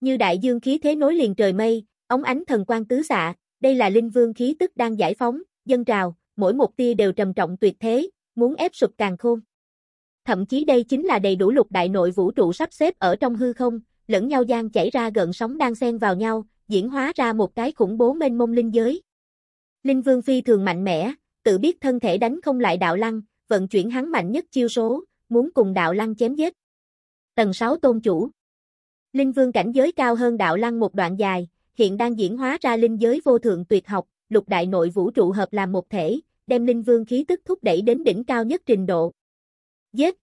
Như đại dương khí thế nối liền trời mây, ống ánh thần quang tứ xạ, đây là linh vương khí tức đang giải phóng, dân trào, mỗi một tia đều trầm trọng tuyệt thế, muốn ép sụp càng khôn. Thậm chí đây chính là đầy đủ lục đại nội vũ trụ sắp xếp ở trong hư không, lẫn nhau gian chảy ra gần sóng đang xen vào nhau, diễn hóa ra một cái khủng bố mênh mông linh giới. Linh Vương phi thường mạnh mẽ, tự biết thân thể đánh không lại đạo lăng, vận chuyển hắn mạnh nhất chiêu số, muốn cùng đạo lăng chém giết. Tầng 6 tôn chủ Linh vương cảnh giới cao hơn đạo lăng một đoạn dài, hiện đang diễn hóa ra linh giới vô thượng tuyệt học, lục đại nội vũ trụ hợp làm một thể, đem linh vương khí tức thúc đẩy đến đỉnh cao nhất trình độ. Giết!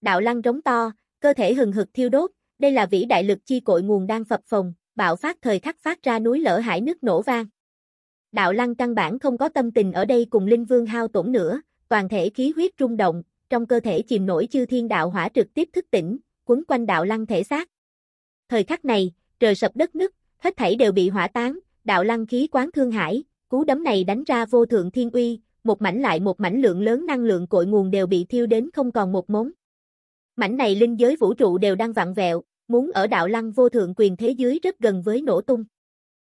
Đạo lăng rống to, cơ thể hừng hực thiêu đốt, đây là vĩ đại lực chi cội nguồn đang phập phồng, bạo phát thời khắc phát ra núi lở hải nước nổ vang. Đạo lăng căn bản không có tâm tình ở đây cùng linh vương hao tổn nữa, toàn thể khí huyết rung động, trong cơ thể chìm nổi chư thiên đạo hỏa trực tiếp thức tỉnh, quấn quanh đạo lăng thể xác. Thời khắc này, trời sập đất nứt, hết thảy đều bị hỏa tán, đạo lăng khí quán thương hải, cú đấm này đánh ra vô thượng thiên uy, một mảnh lại một mảnh lượng lớn năng lượng cội nguồn đều bị thiêu đến không còn một mống. Mảnh này linh giới vũ trụ đều đang vặn vẹo, muốn ở đạo lăng vô thượng quyền thế dưới rất gần với nổ tung.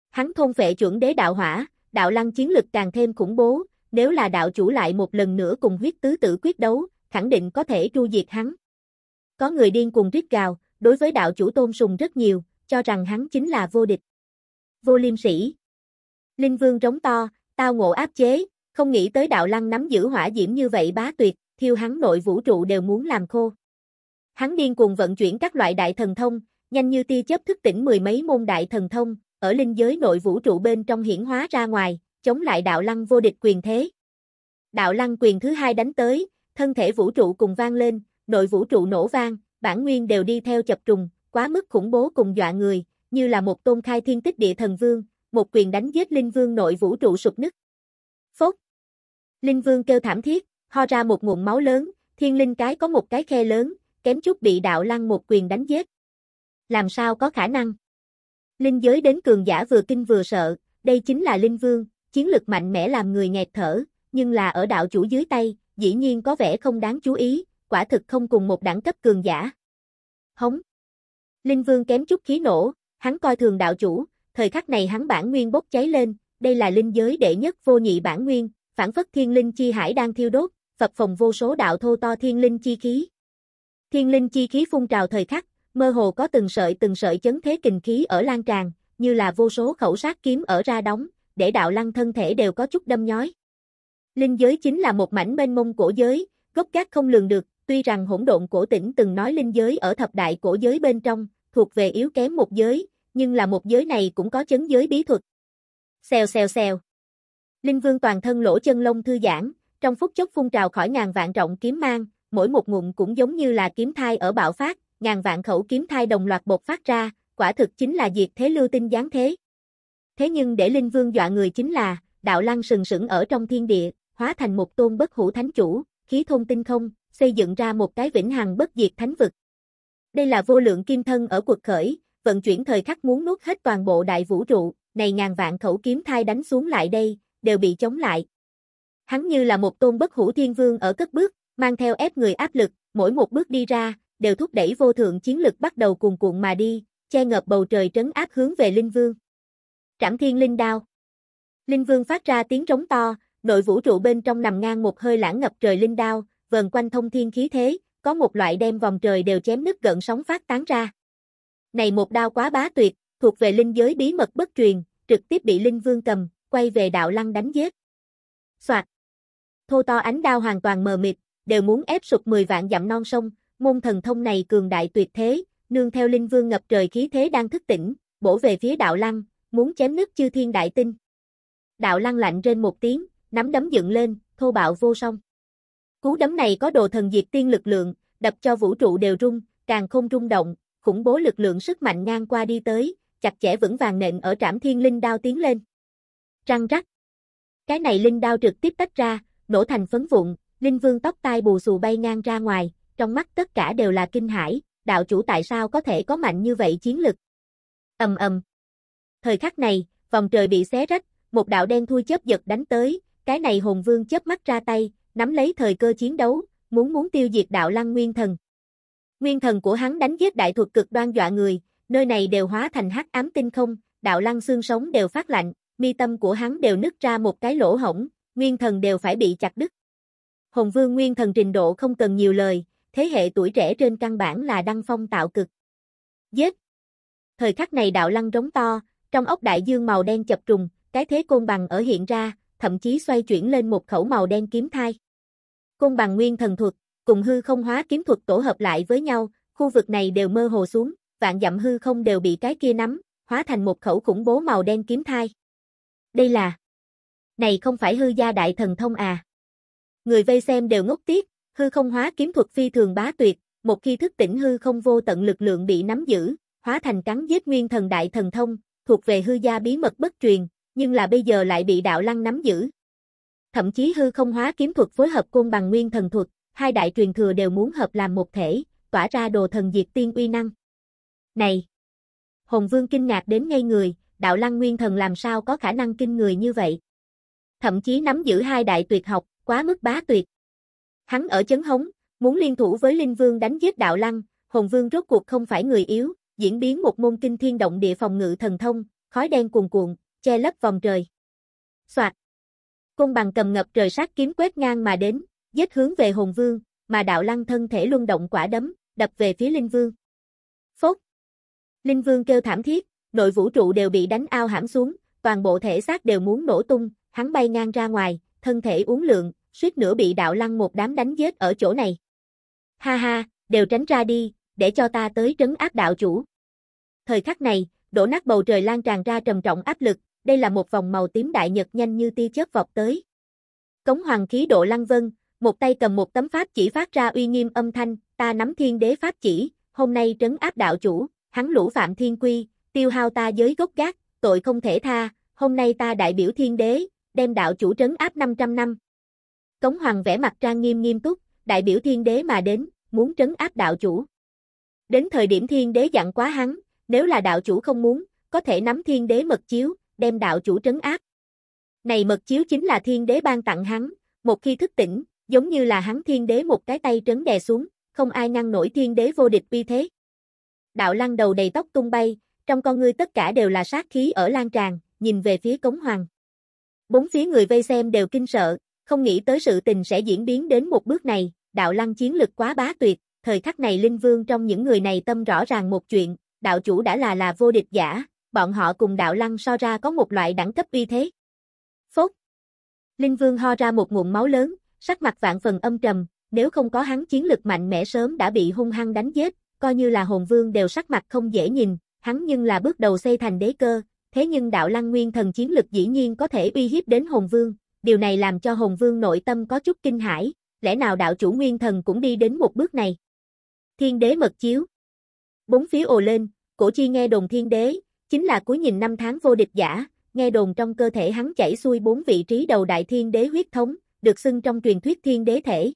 Hắn thôn vệ chuẩn đế đạo hỏa, đạo lăng chiến lực càng thêm khủng bố, nếu là đạo chủ lại một lần nữa cùng huyết tứ tử quyết đấu, khẳng định có thể tru diệt hắn. Có người điên cuồng rít gào, đối với đạo chủ tôn sùng rất nhiều, cho rằng hắn chính là vô địch. Vô liêm sĩ. Linh vương rống to, tao ngộ áp chế, không nghĩ tới đạo lăng nắm giữ hỏa diễm như vậy bá tuyệt, thiêu hắn nội vũ trụ đều muốn làm khô. Hắn điên cuồng vận chuyển các loại đại thần thông, nhanh như tia chớp thức tỉnh mười mấy môn đại thần thông, ở linh giới nội vũ trụ bên trong hiển hóa ra ngoài, chống lại đạo lăng vô địch quyền thế. Đạo lăng quyền thứ hai đánh tới, thân thể vũ trụ cùng vang lên, nội vũ trụ nổ vang, bản nguyên đều đi theo chập trùng, quá mức khủng bố cùng dọa người, như là một tôn khai thiên tích địa thần vương, một quyền đánh giết linh vương nội vũ trụ sụp nứt. Phốt! Linh vương kêu thảm thiết, ho ra một nguồn máu lớn, thiên linh cái có một cái khe lớn, kém chút bị đạo lăng một quyền đánh giết. Làm sao có khả năng? Linh giới đến cường giả vừa kinh vừa sợ, đây chính là linh vương, chiến lực mạnh mẽ làm người nghẹt thở, nhưng là ở đạo chủ dưới tay, dĩ nhiên có vẻ không đáng chú ý, quả thực không cùng một đẳng cấp cường giả. Hống. Linh Vương kém chút khí nổ, hắn coi thường đạo chủ, thời khắc này hắn bản nguyên bốc cháy lên, đây là linh giới đệ nhất vô nhị bản nguyên, phản phất thiên linh chi hải đang thiêu đốt, phật phòng vô số đạo thô to thiên linh chi khí. Thiên linh chi khí phun trào thời khắc, mơ hồ có từng sợi từng sợi chấn thế kình khí ở lan tràn, như là vô số khẩu sát kiếm ở ra đóng, để đạo lăng thân thể đều có chút đâm nhói. Linh giới chính là một mảnh mênh mông cổ giới, gốc gác không lường được, Tuy rằng hỗn độn cổ tỉnh từng nói linh giới ở thập đại cổ giới bên trong, thuộc về yếu kém một giới, nhưng là một giới này cũng có chấn giới bí thuật. Xèo xèo xèo. Linh vương toàn thân lỗ chân lông thư giãn, trong phút chốc phun trào khỏi ngàn vạn trọng kiếm mang, mỗi một ngụm cũng giống như là kiếm thai ở bạo phát, ngàn vạn khẩu kiếm thai đồng loạt bột phát ra, quả thực chính là diệt thế lưu tinh gián thế. Thế nhưng để Linh Vương dọa người chính là, đạo lăng sừng sững ở trong thiên địa, hóa thành một tôn bất hủ thánh chủ, khí thôn tinh không, xây dựng ra một cái vĩnh hằng bất diệt thánh vực. Đây là vô lượng kim thân ở cuộc khởi, vận chuyển thời khắc muốn nuốt hết toàn bộ đại vũ trụ, này ngàn vạn khẩu kiếm thai đánh xuống lại đây, đều bị chống lại. Hắn như là một tôn bất hủ thiên vương ở cất bước, mang theo ép người áp lực, mỗi một bước đi ra, đều thúc đẩy vô thượng chiến lực bắt đầu cuồn cuộn mà đi, che ngập bầu trời trấn áp hướng về Linh Vương. Trảm Thiên Linh Đao. Linh Vương phát ra tiếng trống to, nội vũ trụ bên trong nằm ngang một hơi lãng ngập trời linh đao, vần quanh thông thiên khí thế, có một loại đem vòng trời đều chém nứt gần sóng phát tán ra. Này một đao quá bá tuyệt, thuộc về linh giới bí mật bất truyền, trực tiếp bị linh vương cầm, quay về đạo lăng đánh giết. Soạt. Thô to ánh đao hoàn toàn mờ mịt, đều muốn ép sụp 10 vạn dặm non sông, môn thần thông này cường đại tuyệt thế, nương theo linh vương ngập trời khí thế đang thức tỉnh, bổ về phía đạo lăng, muốn chém nứt chư thiên đại tinh. Đạo lăng lạnh trên một tiếng, nắm đấm dựng lên, thô bạo vô song. Cú đấm này có đồ thần diệt tiên lực lượng, đập cho vũ trụ đều rung, càng không rung động, khủng bố lực lượng sức mạnh ngang qua đi tới, chặt chẽ vững vàng nện ở trảm thiên linh đao tiến lên. Răng rắc. Cái này linh đao trực tiếp tách ra, nổ thành phấn vụn, linh vương tóc tai bù xù bay ngang ra ngoài, trong mắt tất cả đều là kinh hãi, đạo chủ tại sao có thể có mạnh như vậy chiến lực. Ầm ầm. Thời khắc này, vòng trời bị xé rách, một đạo đen thui chớp giật đánh tới, cái này hồn vương chớp mắt ra tay, nắm lấy thời cơ chiến đấu, muốn muốn tiêu diệt đạo lăng nguyên thần. Nguyên thần của hắn đánh giết đại thuật cực đoan dọa người, nơi này đều hóa thành hắc ám tinh không, đạo lăng xương sống đều phát lạnh, mi tâm của hắn đều nứt ra một cái lỗ hổng, nguyên thần đều phải bị chặt đứt. Hồng Vương nguyên thần trình độ không cần nhiều lời, thế hệ tuổi trẻ trên căn bản là đăng phong tạo cực. Giết! Thời khắc này đạo lăng rống to, trong ốc đại dương màu đen chập trùng, cái thế côn bằng ở hiện ra, thậm chí xoay chuyển lên một khẩu màu đen kiếm thai. cung bằng nguyên thần thuật, cùng hư không hóa kiếm thuật tổ hợp lại với nhau, khu vực này đều mơ hồ xuống, vạn dặm hư không đều bị cái kia nắm, hóa thành một khẩu khủng bố màu đen kiếm thai. Đây là... Này không phải hư gia đại thần thông à. Người vây xem đều ngốc tiếc, hư không hóa kiếm thuật phi thường bá tuyệt, một khi thức tỉnh hư không vô tận lực lượng bị nắm giữ, hóa thành cắn giết nguyên thần đại thần thông, thuộc về hư gia bí mật bất truyền, nhưng là bây giờ lại bị đạo lăng nắm giữ. Thậm chí hư không hóa kiếm thuật phối hợp côn bằng nguyên thần thuật, hai đại truyền thừa đều muốn hợp làm một thể, tỏa ra đồ thần diệt tiên uy năng. Này! Hồng Vương kinh ngạc đến ngay người, đạo lăng nguyên thần làm sao có khả năng kinh người như vậy? Thậm chí nắm giữ hai đại tuyệt học, quá mức bá tuyệt. Hắn ở chấn hống, muốn liên thủ với Linh Vương đánh giết đạo lăng, Hồng Vương rốt cuộc không phải người yếu, diễn biến một môn kinh thiên động địa phòng ngự thần thông, khói đen cuồn cuộn, che lấp vòng trời. Soạt. cung bằng cầm ngập trời sát kiếm quét ngang mà đến, giết hướng về Hồn Vương, mà đạo lăng thân thể luân động quả đấm, đập về phía Linh Vương. Phốc. Linh Vương kêu thảm thiết, nội vũ trụ đều bị đánh ao hãm xuống, toàn bộ thể xác đều muốn nổ tung, hắn bay ngang ra ngoài, thân thể uốn lượn, suýt nữa bị đạo lăng một đám đánh giết ở chỗ này. Ha ha, đều tránh ra đi, để cho ta tới trấn áp đạo chủ. Thời khắc này, đổ nát bầu trời lan tràn ra trầm trọng áp lực, đây là một vòng màu tím đại nhật nhanh như tia chớp vọt tới. Cống hoàng khí độ lăng vân, một tay cầm một tấm pháp chỉ phát ra uy nghiêm âm thanh, ta nắm thiên đế pháp chỉ, hôm nay trấn áp đạo chủ, hắn lũ phạm thiên quy, tiêu hao ta giới gốc gác, tội không thể tha, hôm nay ta đại biểu thiên đế, đem đạo chủ trấn áp 500 năm. Cống hoàng vẽ mặt trang nghiêm nghiêm túc, đại biểu thiên đế mà đến, muốn trấn áp đạo chủ. Đến thời điểm thiên đế dặn quá hắn, nếu là đạo chủ không muốn, có thể nắm thiên đế mật chiếu, đem đạo chủ trấn áp. Này mật chiếu chính là thiên đế ban tặng hắn, một khi thức tỉnh, giống như là hắn thiên đế một cái tay trấn đè xuống, không ai ngăn nổi thiên đế vô địch uy thế. Đạo lăng đầu đầy tóc tung bay, trong con ngươi tất cả đều là sát khí ở lan tràn, nhìn về phía cống hoàng. Bốn phía người vây xem đều kinh sợ, không nghĩ tới sự tình sẽ diễn biến đến một bước này, đạo lăng chiến lực quá bá tuyệt, thời khắc này linh vương trong những người này tâm rõ ràng một chuyện, đạo chủ đã là là vô địch giả, bọn họ cùng đạo lăng so ra có một loại đẳng cấp uy thế. Phốt! Linh Vương ho ra một nguồn máu lớn, sắc mặt vạn phần âm trầm, nếu không có hắn chiến lực mạnh mẽ sớm đã bị hung hăng đánh giết, coi như là hồn vương đều sắc mặt không dễ nhìn, hắn nhưng là bước đầu xây thành đế cơ, thế nhưng đạo lăng nguyên thần chiến lực dĩ nhiên có thể uy hiếp đến hồn vương, điều này làm cho hồn vương nội tâm có chút kinh hãi, lẽ nào đạo chủ nguyên thần cũng đi đến một bước này. Thiên đế mật chiếu Bốn phía ồ lên, cổ chi nghe đồn thiên đế, Chính là cuối nhìn năm tháng vô địch giả, nghe đồn trong cơ thể hắn chảy xuôi bốn vị trí đầu đại thiên đế huyết thống, được xưng trong truyền thuyết thiên đế thể.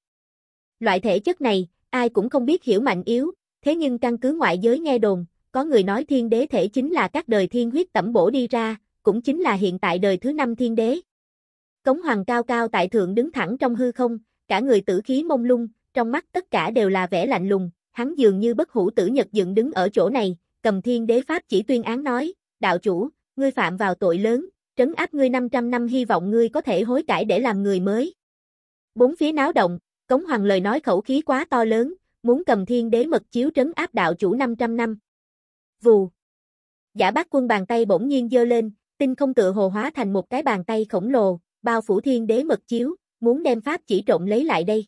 Loại thể chất này, ai cũng không biết hiểu mạnh yếu, thế nhưng căn cứ ngoại giới nghe đồn, có người nói thiên đế thể chính là các đời thiên huyết tẩm bổ đi ra, cũng chính là hiện tại đời thứ năm thiên đế. Cống hoàng cao cao tại thượng đứng thẳng trong hư không, cả người tử khí mông lung, trong mắt tất cả đều là vẻ lạnh lùng, hắn dường như bất hủ tử nhật dựng đứng ở chỗ này, cầm thiên đế pháp chỉ tuyên án nói, đạo chủ, ngươi phạm vào tội lớn, trấn áp ngươi 500 năm hy vọng ngươi có thể hối cải để làm người mới. Bốn phía náo động, Cống Hoàng lời nói khẩu khí quá to lớn, muốn cầm thiên đế mật chiếu trấn áp đạo chủ 500 năm. Vù. Giả bác quân bàn tay bỗng nhiên dơ lên, tinh không tựa hồ hóa thành một cái bàn tay khổng lồ, bao phủ thiên đế mật chiếu, muốn đem pháp chỉ trộn lấy lại đây.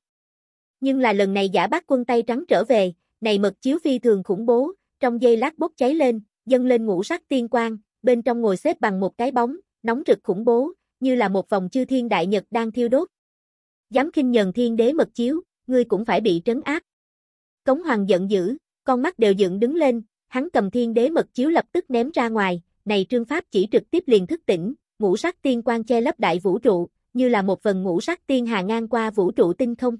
Nhưng là lần này giả bác quân tay trắng trở về, này mật chiếu phi thường khủng bố, trong giây lát bốc cháy lên, dâng lên ngũ sắc tiên quang, bên trong ngồi xếp bằng một cái bóng, nóng rực khủng bố, như là một vòng chư thiên đại nhật đang thiêu đốt. Dám khinh nhờn thiên đế mật chiếu, ngươi cũng phải bị trấn áp. Cống hoàng giận dữ, con mắt đều dựng đứng lên, hắn cầm thiên đế mật chiếu lập tức ném ra ngoài, này trương pháp chỉ trực tiếp liền thức tỉnh, ngũ sắc tiên quang che lấp đại vũ trụ, như là một phần ngũ sắc tiên hà ngang qua vũ trụ tinh không.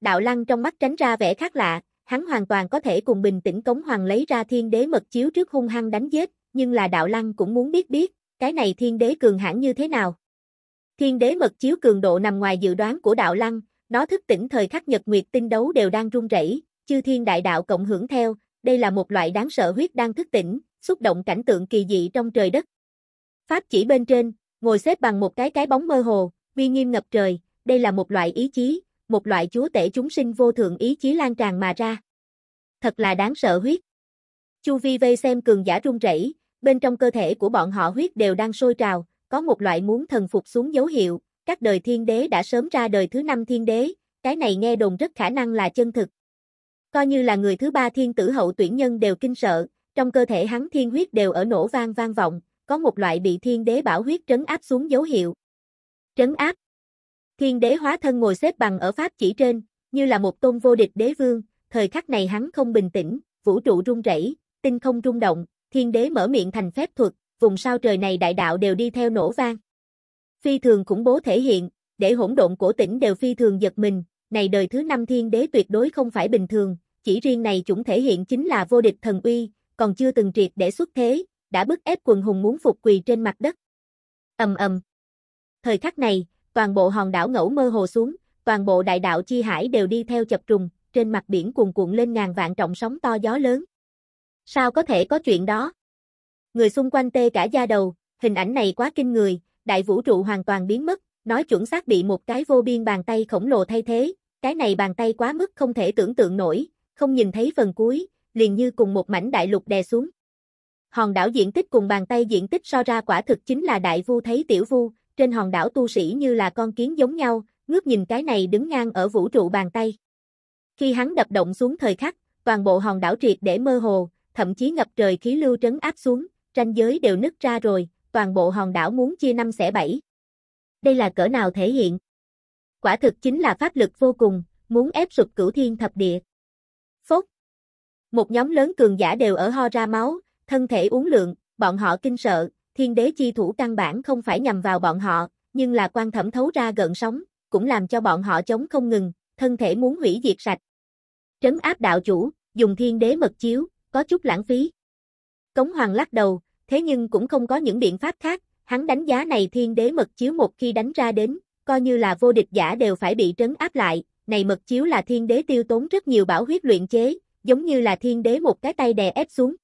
Đạo lăng trong mắt tránh ra vẻ khác lạ, hắn hoàn toàn có thể cùng bình tĩnh cống hoàng lấy ra thiên đế mật chiếu trước hung hăng đánh giết, nhưng là đạo lăng cũng muốn biết biết, cái này thiên đế cường hãn như thế nào. Thiên đế mật chiếu cường độ nằm ngoài dự đoán của đạo lăng, nó thức tỉnh thời khắc nhật nguyệt tinh đấu đều đang rung rẩy, chư thiên đại đạo cộng hưởng theo, đây là một loại đáng sợ huyết đang thức tỉnh, xúc động cảnh tượng kỳ dị trong trời đất. Pháp chỉ bên trên, ngồi xếp bằng một cái cái bóng mơ hồ, uy nghiêm ngập trời, đây là một loại ý chí, một loại chúa tể chúng sinh vô thượng ý chí lan tràn mà ra. Thật là đáng sợ huyết. Chu Vi vây xem cường giả rung rẩy, bên trong cơ thể của bọn họ huyết đều đang sôi trào, có một loại muốn thần phục xuống dấu hiệu, các đời thiên đế đã sớm ra đời thứ năm thiên đế, cái này nghe đồn rất khả năng là chân thực. Coi như là người thứ ba thiên tử hậu tuyển nhân đều kinh sợ, trong cơ thể hắn thiên huyết đều ở nổ vang vang vọng, có một loại bị thiên đế bảo huyết trấn áp xuống dấu hiệu. Trấn áp, Thiên đế hóa thân ngồi xếp bằng ở pháp chỉ trên, như là một tôn vô địch đế vương, thời khắc này hắn không bình tĩnh, vũ trụ rung rẩy, tinh không rung động, thiên đế mở miệng thành phép thuật, vùng sao trời này đại đạo đều đi theo nổ vang. Phi thường khủng bố thể hiện, để hỗn độn cổ tỉnh đều phi thường giật mình, này đời thứ năm thiên đế tuyệt đối không phải bình thường, chỉ riêng này chúng thể hiện chính là vô địch thần uy, còn chưa từng triệt để xuất thế, đã bức ép quần hùng muốn phục quỳ trên mặt đất. Ầm ầm. Thời khắc này, toàn bộ hòn đảo ngẫu mơ hồ xuống, toàn bộ đại đạo chi hải đều đi theo chập trùng, trên mặt biển cuồn cuộn lên ngàn vạn trọng sóng to gió lớn. Sao có thể có chuyện đó? Người xung quanh tê cả da đầu, hình ảnh này quá kinh người, đại vũ trụ hoàn toàn biến mất, nói chuẩn xác bị một cái vô biên bàn tay khổng lồ thay thế, cái này bàn tay quá mức không thể tưởng tượng nổi, không nhìn thấy phần cuối, liền như cùng một mảnh đại lục đè xuống. Hòn đảo diện tích cùng bàn tay diện tích so ra quả thực chính là đại vu thấy tiểu vu, trên hòn đảo tu sĩ như là con kiến giống nhau, ngước nhìn cái này đứng ngang ở vũ trụ bàn tay. Khi hắn đập động xuống thời khắc, toàn bộ hòn đảo triệt để mơ hồ, thậm chí ngập trời khí lưu trấn áp xuống, tranh giới đều nứt ra rồi, toàn bộ hòn đảo muốn chia năm xẻ bảy. Đây là cỡ nào thể hiện? Quả thực chính là pháp lực vô cùng, muốn ép sụp cửu thiên thập địa. Phốt! Một nhóm lớn cường giả đều ở ho ra máu, thân thể uống lượng, bọn họ kinh sợ, thiên đế chi thủ căn bản không phải nhằm vào bọn họ, nhưng là quan thẩm thấu ra gần sóng, cũng làm cho bọn họ chống không ngừng, thân thể muốn hủy diệt sạch. Trấn áp đạo chủ, dùng thiên đế mật chiếu, có chút lãng phí. Cống hoàng lắc đầu, thế nhưng cũng không có những biện pháp khác, hắn đánh giá này thiên đế mật chiếu một khi đánh ra đến, coi như là vô địch giả đều phải bị trấn áp lại, này mật chiếu là thiên đế tiêu tốn rất nhiều bảo huyết luyện chế, giống như là thiên đế một cái tay đè ép xuống.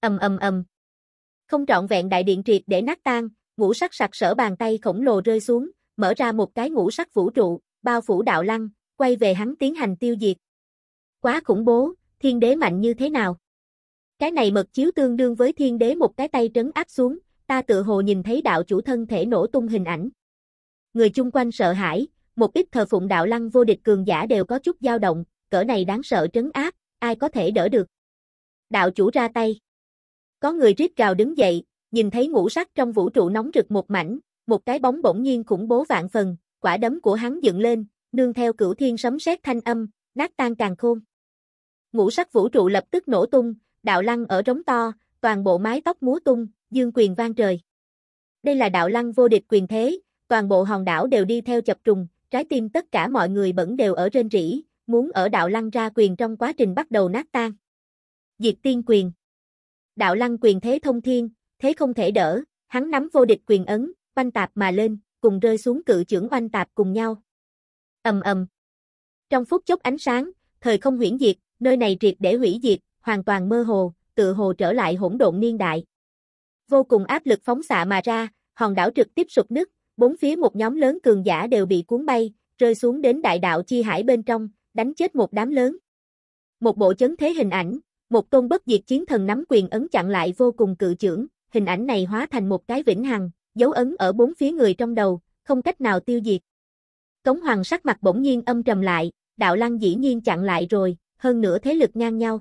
Ầm ầm ầm, không trọn vẹn đại điện triệt để nát tan, ngũ sắc sặc sỡ bàn tay khổng lồ rơi xuống, mở ra một cái ngũ sắc vũ trụ, bao phủ đạo lăng, quay về hắn tiến hành tiêu diệt. Quá khủng bố, thiên đế mạnh như thế nào? Cái này mật chiếu tương đương với thiên đế một cái tay trấn áp xuống, ta tự hồ nhìn thấy đạo chủ thân thể nổ tung hình ảnh. Người chung quanh sợ hãi, một ít thờ phụng đạo lăng vô địch cường giả đều có chút dao động, cỡ này đáng sợ trấn áp, ai có thể đỡ được. Đạo chủ ra tay. Có người rít gào đứng dậy, nhìn thấy ngũ sắc trong vũ trụ nóng rực một mảnh, một cái bóng bỗng nhiên khủng bố vạn phần, quả đấm của hắn dựng lên, nương theo cửu thiên sấm sét thanh âm, nát tan càng khôn. Ngũ sắc vũ trụ lập tức nổ tung, đạo lăng ở trống to, toàn bộ mái tóc múa tung, dương quyền vang trời. Đây là đạo lăng vô địch quyền thế, toàn bộ hòn đảo đều đi theo chập trùng, trái tim tất cả mọi người bẩn đều ở trên rỉ, muốn ở đạo lăng ra quyền trong quá trình bắt đầu nát tan. Diệt tiên quyền đạo lăng quyền thế thông thiên, thế không thể đỡ, hắn nắm vô địch quyền ấn, oanh tạp mà lên, cùng rơi xuống cự trưởng oanh tạp cùng nhau. Ầm ầm. Trong phút chốc ánh sáng, thời không huyễn diệt, nơi này triệt để hủy diệt, hoàn toàn mơ hồ, tự hồ trở lại hỗn độn niên đại. Vô cùng áp lực phóng xạ mà ra, hòn đảo trực tiếp sụp nứt, bốn phía một nhóm lớn cường giả đều bị cuốn bay, rơi xuống đến đại đạo chi hải bên trong, đánh chết một đám lớn. Một bộ chấn thế hình ảnh, một tôn bất diệt chiến thần nắm quyền ấn chặn lại vô cùng cự trưởng, hình ảnh này hóa thành một cái vĩnh hằng, dấu ấn ở bốn phía người trong đầu, không cách nào tiêu diệt. Cống hoàng sắc mặt bỗng nhiên âm trầm lại, đạo lăng dĩ nhiên chặn lại rồi, hơn nữa thế lực ngang nhau.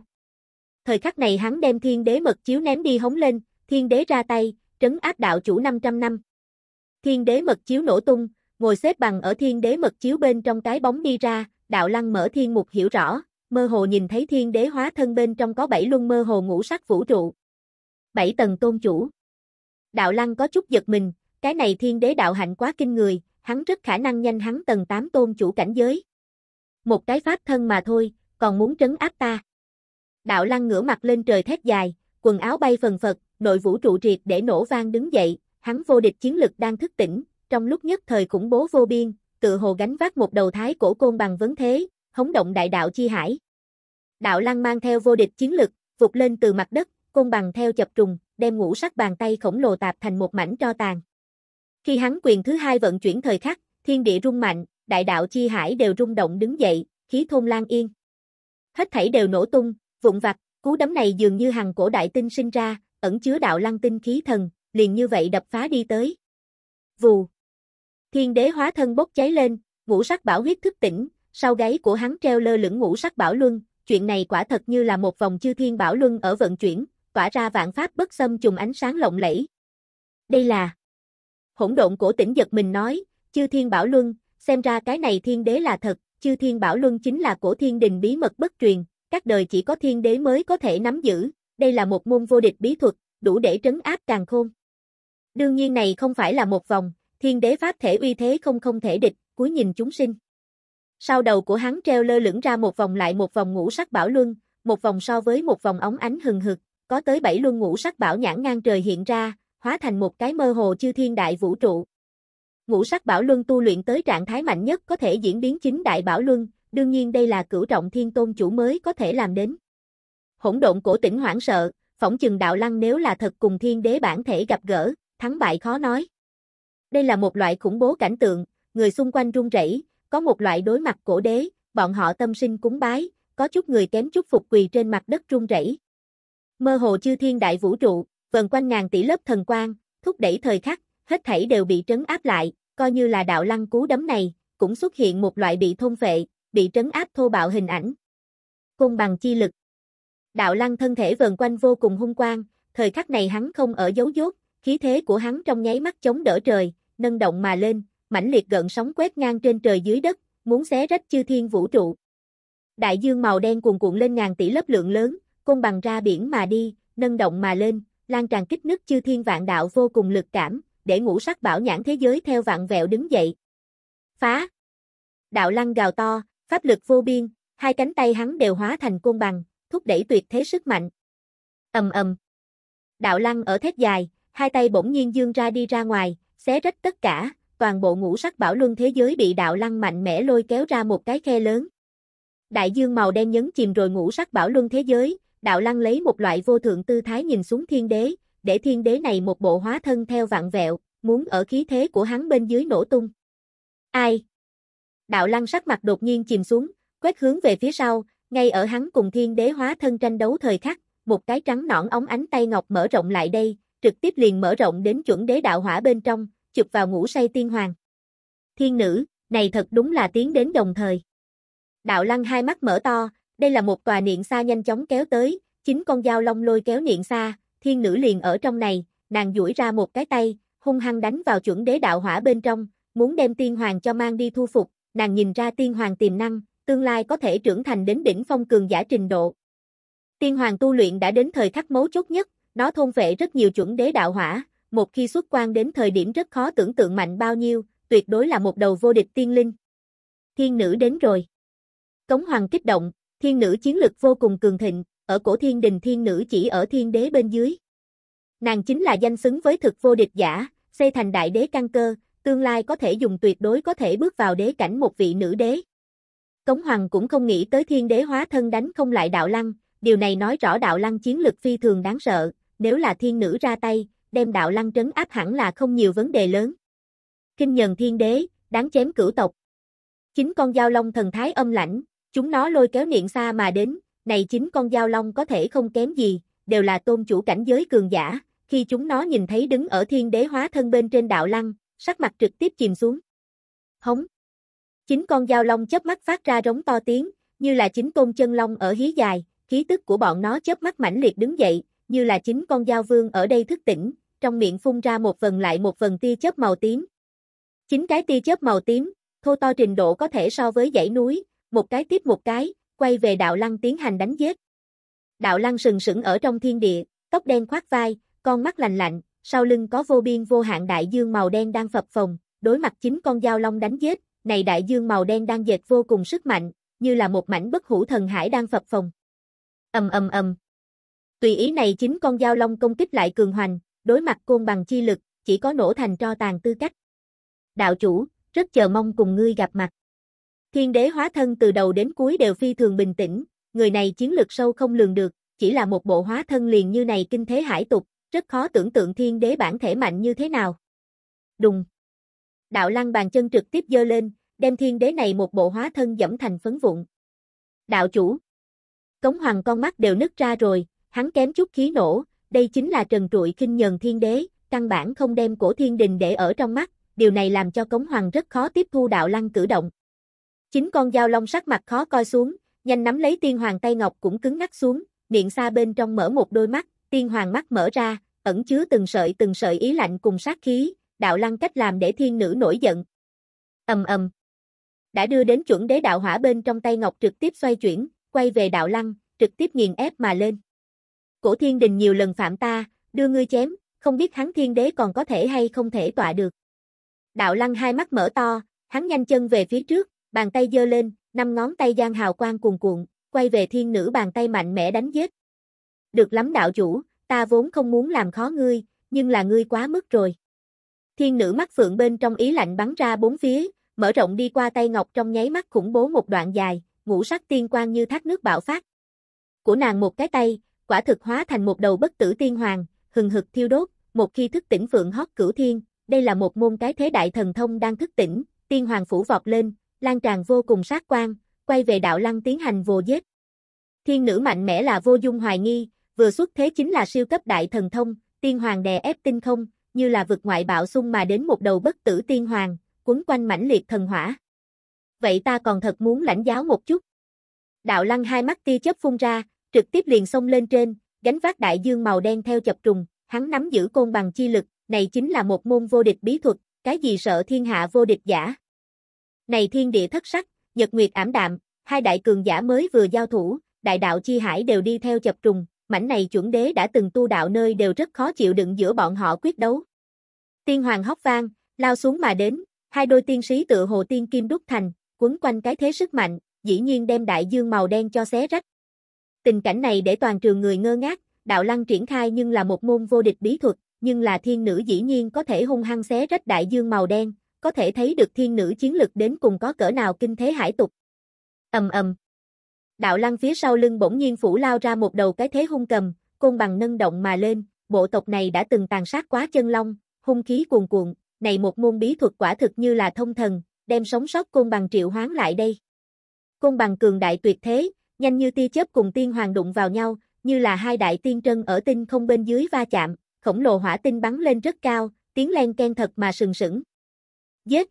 Thời khắc này hắn đem thiên đế mật chiếu ném đi hống lên, thiên đế ra tay, trấn áp đạo chủ 500 năm. Thiên đế mật chiếu nổ tung, ngồi xếp bằng ở thiên đế mật chiếu bên trong cái bóng đi ra, đạo lăng mở thiên mục hiểu rõ, mơ hồ nhìn thấy thiên đế hóa thân bên trong có bảy luân mơ hồ ngũ sắc vũ trụ. Bảy tầng tôn chủ. Đạo lăng có chút giật mình, cái này thiên đế đạo hạnh quá kinh người, hắn rất khả năng nhanh hắn tầng 8 tôn chủ cảnh giới. Một cái pháp thân mà thôi, còn muốn trấn áp ta. Đạo lăng ngửa mặt lên trời thét dài, quần áo bay phần phật, nội vũ trụ triệt để nổ vang đứng dậy, hắn vô địch chiến lực đang thức tỉnh, trong lúc nhất thời khủng bố vô biên, tự hồ gánh vác một đầu thái cổ côn bằng vấn thế, hống động đại đạo chi hải. Đạo lăng mang theo vô địch chiến lực, vụt lên từ mặt đất, côn bằng theo chập trùng, đem ngũ sắc bàn tay khổng lồ tạp thành một mảnh cho tàn. Khi hắn quyền thứ hai vận chuyển thời khắc, thiên địa rung mạnh, đại đạo chi hải đều rung động đứng dậy, khí thôn lan yên. Hết thảy đều nổ tung, vụn vặt, cú đấm này dường như hàng cổ đại tinh sinh ra, ẩn chứa đạo lăng tinh khí thần, liền như vậy đập phá đi tới. Vù. Thiên đế hóa thân bốc cháy lên, ngũ sắc bảo huyết thức tỉnh, sau gáy của hắn treo lơ lửng ngũ sắc bảo luân, chuyện này quả thật như là một vòng chư thiên bảo luân ở vận chuyển, tỏa ra vạn pháp bất xâm trùng ánh sáng lộng lẫy. Đây là Hỗn độn cổ tỉnh giật mình nói, chư thiên bảo luân, xem ra cái này thiên đế là thật, chư thiên bảo luân chính là cổ thiên đình bí mật bất truyền, các đời chỉ có thiên đế mới có thể nắm giữ, đây là một môn vô địch bí thuật, đủ để trấn áp càng khôn. Đương nhiên này không phải là một vòng, thiên đế pháp thể uy thế không không thể địch, cuối nhìn chúng sinh. Sau đầu của hắn treo lơ lửng ra một vòng lại một vòng ngũ sắc bảo luân, một vòng so với một vòng ống ánh hừng hực, có tới bảy luân ngũ sắc bảo nhãn ngang trời hiện ra, hóa thành một cái mơ hồ chư thiên đại vũ trụ. Ngũ sắc bảo luân tu luyện tới trạng thái mạnh nhất có thể diễn biến chính đại bảo luân, đương nhiên đây là cửu trọng thiên tôn chủ mới có thể làm đến. Hỗn độn cổ tỉnh hoảng sợ, phỏng chừng đạo lăng nếu là thật cùng thiên đế bản thể gặp gỡ, thắng bại khó nói. Đây là một loại khủng bố cảnh tượng, người xung quanh run rẩy, có một loại đối mặt cổ đế, bọn họ tâm sinh cúng bái, có chút người kém chút phục quỳ trên mặt đất run rẩy. Mơ hồ chư thiên đại vũ trụ, vần quanh ngàn tỷ lớp thần quang, thúc đẩy thời khắc, hết thảy đều bị trấn áp lại, coi như là đạo lăng cú đấm này, cũng xuất hiện một loại bị thôn vệ, bị trấn áp thô bạo hình ảnh. Cung bằng chi lực. Đạo lăng thân thể vần quanh vô cùng hung quang, thời khắc này hắn không ở dấu dốt, khí thế của hắn trong nháy mắt chống đỡ trời, nâng động mà lên, mãnh liệt gần sóng quét ngang trên trời dưới đất, muốn xé rách chư thiên vũ trụ. Đại dương màu đen cuồn cuộn lên ngàn tỷ lớp lượng lớn, côn bằng ra biển mà đi, nâng động mà lên, lan tràn kích nứt chư thiên vạn đạo vô cùng lực cảm, để ngũ sắc bảo nhãn thế giới theo vạn vẹo đứng dậy. Phá! Đạo lăng gào to, pháp lực vô biên, hai cánh tay hắn đều hóa thành côn bằng, thúc đẩy tuyệt thế sức mạnh. Ầm ầm. Đạo lăng ở thét dài, hai tay bỗng nhiên dương ra đi ra ngoài, xé rách tất cả, toàn bộ ngũ sắc bảo luân thế giới bị đạo lăng mạnh mẽ lôi kéo ra một cái khe lớn. Đại dương màu đen nhấn chìm rồi ngũ sắc bảo luân thế giới, đạo lăng lấy một loại vô thượng tư thái nhìn xuống thiên đế, để thiên đế này một bộ hóa thân theo vạn vẹo, muốn ở khí thế của hắn bên dưới nổ tung. Ai? Đạo lăng sắc mặt đột nhiên chìm xuống, quét hướng về phía sau, ngay ở hắn cùng thiên đế hóa thân tranh đấu thời khắc, một cái trắng nõn ống ánh tay ngọc mở rộng lại đây, trực tiếp liền mở rộng đến chuẩn đế đạo hỏa bên trong, chụp vào ngủ say tiên hoàng. Thiên nữ, này thật đúng là tiến đến đồng thời. Đạo lăng hai mắt mở to, đây là một tòa niệm xa nhanh chóng kéo tới, chính con dao long lôi kéo niệm xa, thiên nữ liền ở trong này, nàng duỗi ra một cái tay, hung hăng đánh vào chuẩn đế đạo hỏa bên trong, muốn đem tiên hoàng cho mang đi thu phục, nàng nhìn ra tiên hoàng tiềm năng, tương lai có thể trưởng thành đến đỉnh phong cường giả trình độ. Tiên hoàng tu luyện đã đến thời khắc mấu chốt nhất, nó thôn vệ rất nhiều chuẩn đế đạo hỏa, một khi xuất quan đến thời điểm rất khó tưởng tượng mạnh bao nhiêu, tuyệt đối là một đầu vô địch tiên linh. Thiên nữ đến rồi. Cống hoàng kích động, thiên nữ chiến lực vô cùng cường thịnh, ở cổ thiên đình thiên nữ chỉ ở thiên đế bên dưới. Nàng chính là danh xứng với thực vô địch giả, xây thành đại đế căn cơ, tương lai có thể dùng tuyệt đối có thể bước vào đế cảnh một vị nữ đế. Cống hoàng cũng không nghĩ tới thiên đế hóa thân đánh không lại đạo lăng, điều này nói rõ đạo lăng chiến lực phi thường đáng sợ, nếu là thiên nữ ra tay, đem đạo lăng trấn áp hẳn là không nhiều vấn đề lớn. Kinh nhần thiên đế, đáng chém cửu tộc. Chính con dao long thần thái âm lãnh, chúng nó lôi kéo niệm xa mà đến, này chính con dao long có thể không kém gì, đều là tôn chủ cảnh giới cường giả, khi chúng nó nhìn thấy đứng ở thiên đế hóa thân bên trên đạo lăng, sắc mặt trực tiếp chìm xuống. Hống! Chính con dao long chớp mắt phát ra rống to tiếng, như là chính tôn chân long ở hí dài, khí tức của bọn nó chớp mắt mãnh liệt đứng dậy, như là chính con dao vương ở đây thức tỉnh, trong miệng phun ra một phần lại một phần tia chớp màu tím. Chính cái tia chớp màu tím, thô to trình độ có thể so với dãy núi, một cái tiếp một cái, quay về đạo lăng tiến hành đánh giết. Đạo lăng sừng sững ở trong thiên địa, tóc đen khoác vai, con mắt lạnh lạnh, sau lưng có vô biên vô hạn đại dương màu đen đang phập phồng, đối mặt chính con dao long đánh giết, này đại dương màu đen đang dệt vô cùng sức mạnh, như là một mảnh bất hủ thần hải đang phập phồng. Ầm ầm ầm. Tùy ý này chính con dao long công kích lại cường hoành, đối mặt côn bằng chi lực, chỉ có nổ thành cho tàn tư cách. Đạo chủ, rất chờ mong cùng ngươi gặp mặt. Thiên đế hóa thân từ đầu đến cuối đều phi thường bình tĩnh, người này chiến lực sâu không lường được, chỉ là một bộ hóa thân liền như này kinh thế hải tục, rất khó tưởng tượng thiên đế bản thể mạnh như thế nào. Đùng. Đạo lăng bàn chân trực tiếp dơ lên, đem thiên đế này một bộ hóa thân dẫm thành phấn vụn. Đạo chủ. Cống hoàng con mắt đều nứt ra rồi, hắn kém chút khí nổ, đây chính là trần trụi khinh nhờn thiên đế, căn bản không đem cổ thiên đình để ở trong mắt, điều này làm cho cống hoàng rất khó tiếp thu đạo lăng cử động. Chính con dao long sắc mặt khó coi xuống, nhanh nắm lấy tiên hoàng tay ngọc cũng cứng ngắc xuống, miệng xa bên trong mở một đôi mắt, tiên hoàng mắt mở ra, ẩn chứa từng sợi từng sợi ý lạnh cùng sát khí, đạo lăng cách làm để thiên nữ nổi giận. Ầm ầm. Đã đưa đến chuẩn đế đạo hỏa bên trong tay ngọc trực tiếp xoay chuyển, quay về đạo lăng, trực tiếp nghiền ép mà lên cổ thiên đình nhiều lần phạm ta, đưa ngươi chém, không biết hắn thiên đế còn có thể hay không thể tọa được. Đạo lăng hai mắt mở to, hắn nhanh chân về phía trước, bàn tay giơ lên, năm ngón tay gian hào quang cuồn cuộn, quay về thiên nữ bàn tay mạnh mẽ đánh giết. Được lắm đạo chủ, ta vốn không muốn làm khó ngươi, nhưng là ngươi quá mức rồi. Thiên nữ mắt phượng bên trong ý lạnh bắn ra bốn phía, mở rộng đi qua tay ngọc trong nháy mắt khủng bố một đoạn dài, ngũ sắc tiên quang như thác nước bạo phát. Của nàng một cái tay, quả thực hóa thành một đầu bất tử tiên hoàng, hừng hực thiêu đốt, một khi thức tỉnh phượng hót cửu thiên, đây là một môn cái thế đại thần thông đang thức tỉnh, tiên hoàng phủ vọt lên, lan tràn vô cùng sát quang, quay về đạo lăng tiến hành vô giết. Thiên nữ mạnh mẽ là vô dung hoài nghi, vừa xuất thế chính là siêu cấp đại thần thông, tiên hoàng đè ép tinh không, như là vực ngoại bạo xung mà đến một đầu bất tử tiên hoàng, cuốn quanh mãnh liệt thần hỏa. Vậy ta còn thật muốn lãnh giáo một chút. Đạo lăng hai mắt tia chớp phun ra, trực tiếp liền xông lên trên, gánh vác đại dương màu đen theo chập trùng, hắn nắm giữ côn bằng chi lực, này chính là một môn vô địch bí thuật, cái gì sợ thiên hạ vô địch giả. Này thiên địa thất sắc, nhật nguyệt ảm đạm, hai đại cường giả mới vừa giao thủ, đại đạo chi hải đều đi theo chập trùng, mảnh này chuẩn đế đã từng tu đạo nơi đều rất khó chịu đựng giữa bọn họ quyết đấu. Tiên hoàng hóc vang, lao xuống mà đến, hai đôi tiên sĩ tự hồ tiên kim đúc thành, quấn quanh cái thế sức mạnh, dĩ nhiên đem đại dương màu đen cho xé rách. Tình cảnh này để toàn trường người ngơ ngác, đạo lăng triển khai nhưng là một môn vô địch bí thuật, nhưng là thiên nữ dĩ nhiên có thể hung hăng xé rách đại dương màu đen, có thể thấy được thiên nữ chiến lực đến cùng có cỡ nào kinh thế hải tục. Ầm ầm. Đạo lăng phía sau lưng bỗng nhiên phủ lao ra một đầu cái thế hung cầm, côn bằng nâng động mà lên, bộ tộc này đã từng tàn sát quá chân long, hung khí cuồn cuộn, này một môn bí thuật quả thực như là thông thần, đem sống sót côn bằng triệu hoán lại đây. Côn bằng cường đại tuyệt thế, Nhanh như tia chớp cùng tiên hoàng đụng vào nhau, như là hai đại tiên trân ở tinh không bên dưới va chạm, khổng lồ hỏa tinh bắn lên rất cao, tiếng len ken thật mà sừng sững. Giết!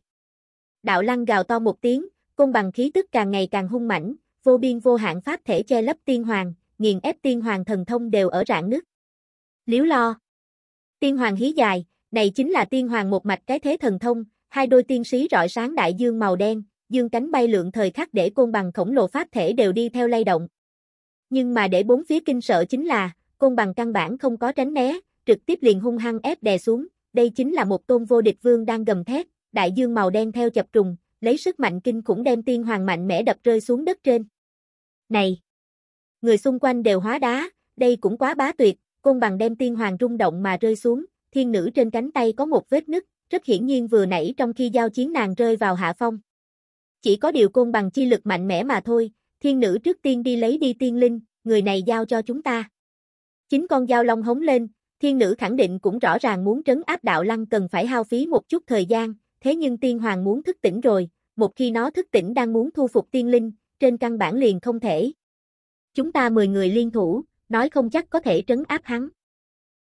Đạo lăng gào to một tiếng, cung bằng khí tức càng ngày càng hung mãnh, vô biên vô hạn pháp thể che lấp tiên hoàng, nghiền ép tiên hoàng thần thông đều ở rạn nứt. Liếu lo! Tiên hoàng hí dài, này chính là tiên hoàng một mạch cái thế thần thông, hai đôi tiên sĩ rọi sáng đại dương màu đen, dương cánh bay lượn thời khắc để côn bằng khổng lồ pháp thể đều đi theo lay động. Nhưng mà để bốn phía kinh sợ chính là, côn bằng căn bản không có tránh né, trực tiếp liền hung hăng ép đè xuống, đây chính là một tôn vô địch vương đang gầm thét, đại dương màu đen theo chập trùng, lấy sức mạnh kinh khủng đem tiên hoàng mạnh mẽ đập rơi xuống đất trên. Này! Người xung quanh đều hóa đá, đây cũng quá bá tuyệt, côn bằng đem tiên hoàng rung động mà rơi xuống, thiên nữ trên cánh tay có một vết nứt, rất hiển nhiên vừa nãy trong khi giao chiến nàng rơi vào hạ phong chỉ có điều côn bằng chi lực mạnh mẽ mà thôi, thiên nữ trước tiên đi lấy đi tiên linh, người này giao cho chúng ta. Chính con dao long hống lên, thiên nữ khẳng định cũng rõ ràng muốn trấn áp đạo lăng cần phải hao phí một chút thời gian, thế nhưng tiên hoàng muốn thức tỉnh rồi, một khi nó thức tỉnh đang muốn thu phục tiên linh, trên căn bản liền không thể. Chúng ta 10 người liên thủ, nói không chắc có thể trấn áp hắn.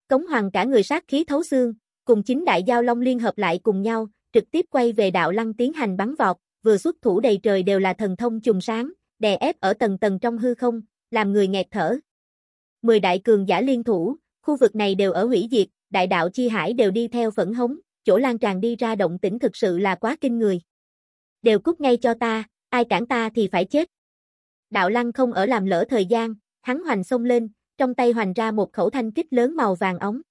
Cống hoàng cả người sát khí thấu xương, cùng chính đại giao long liên hợp lại cùng nhau, trực tiếp quay về đạo lăng tiến hành bắn vọt, vừa xuất thủ đầy trời đều là thần thông trùng sáng, đè ép ở tầng tầng trong hư không, làm người nghẹt thở. Mười đại cường giả liên thủ, khu vực này đều ở hủy diệt, đại đạo chi hải đều đi theo phẫn hống, chỗ lan tràn đi ra động tĩnh thực sự là quá kinh người. Đều cút ngay cho ta, ai cản ta thì phải chết. Đạo lăng không ở làm lỡ thời gian, hắn hoành xông lên, trong tay hoành ra một khẩu thanh kích lớn màu vàng ống.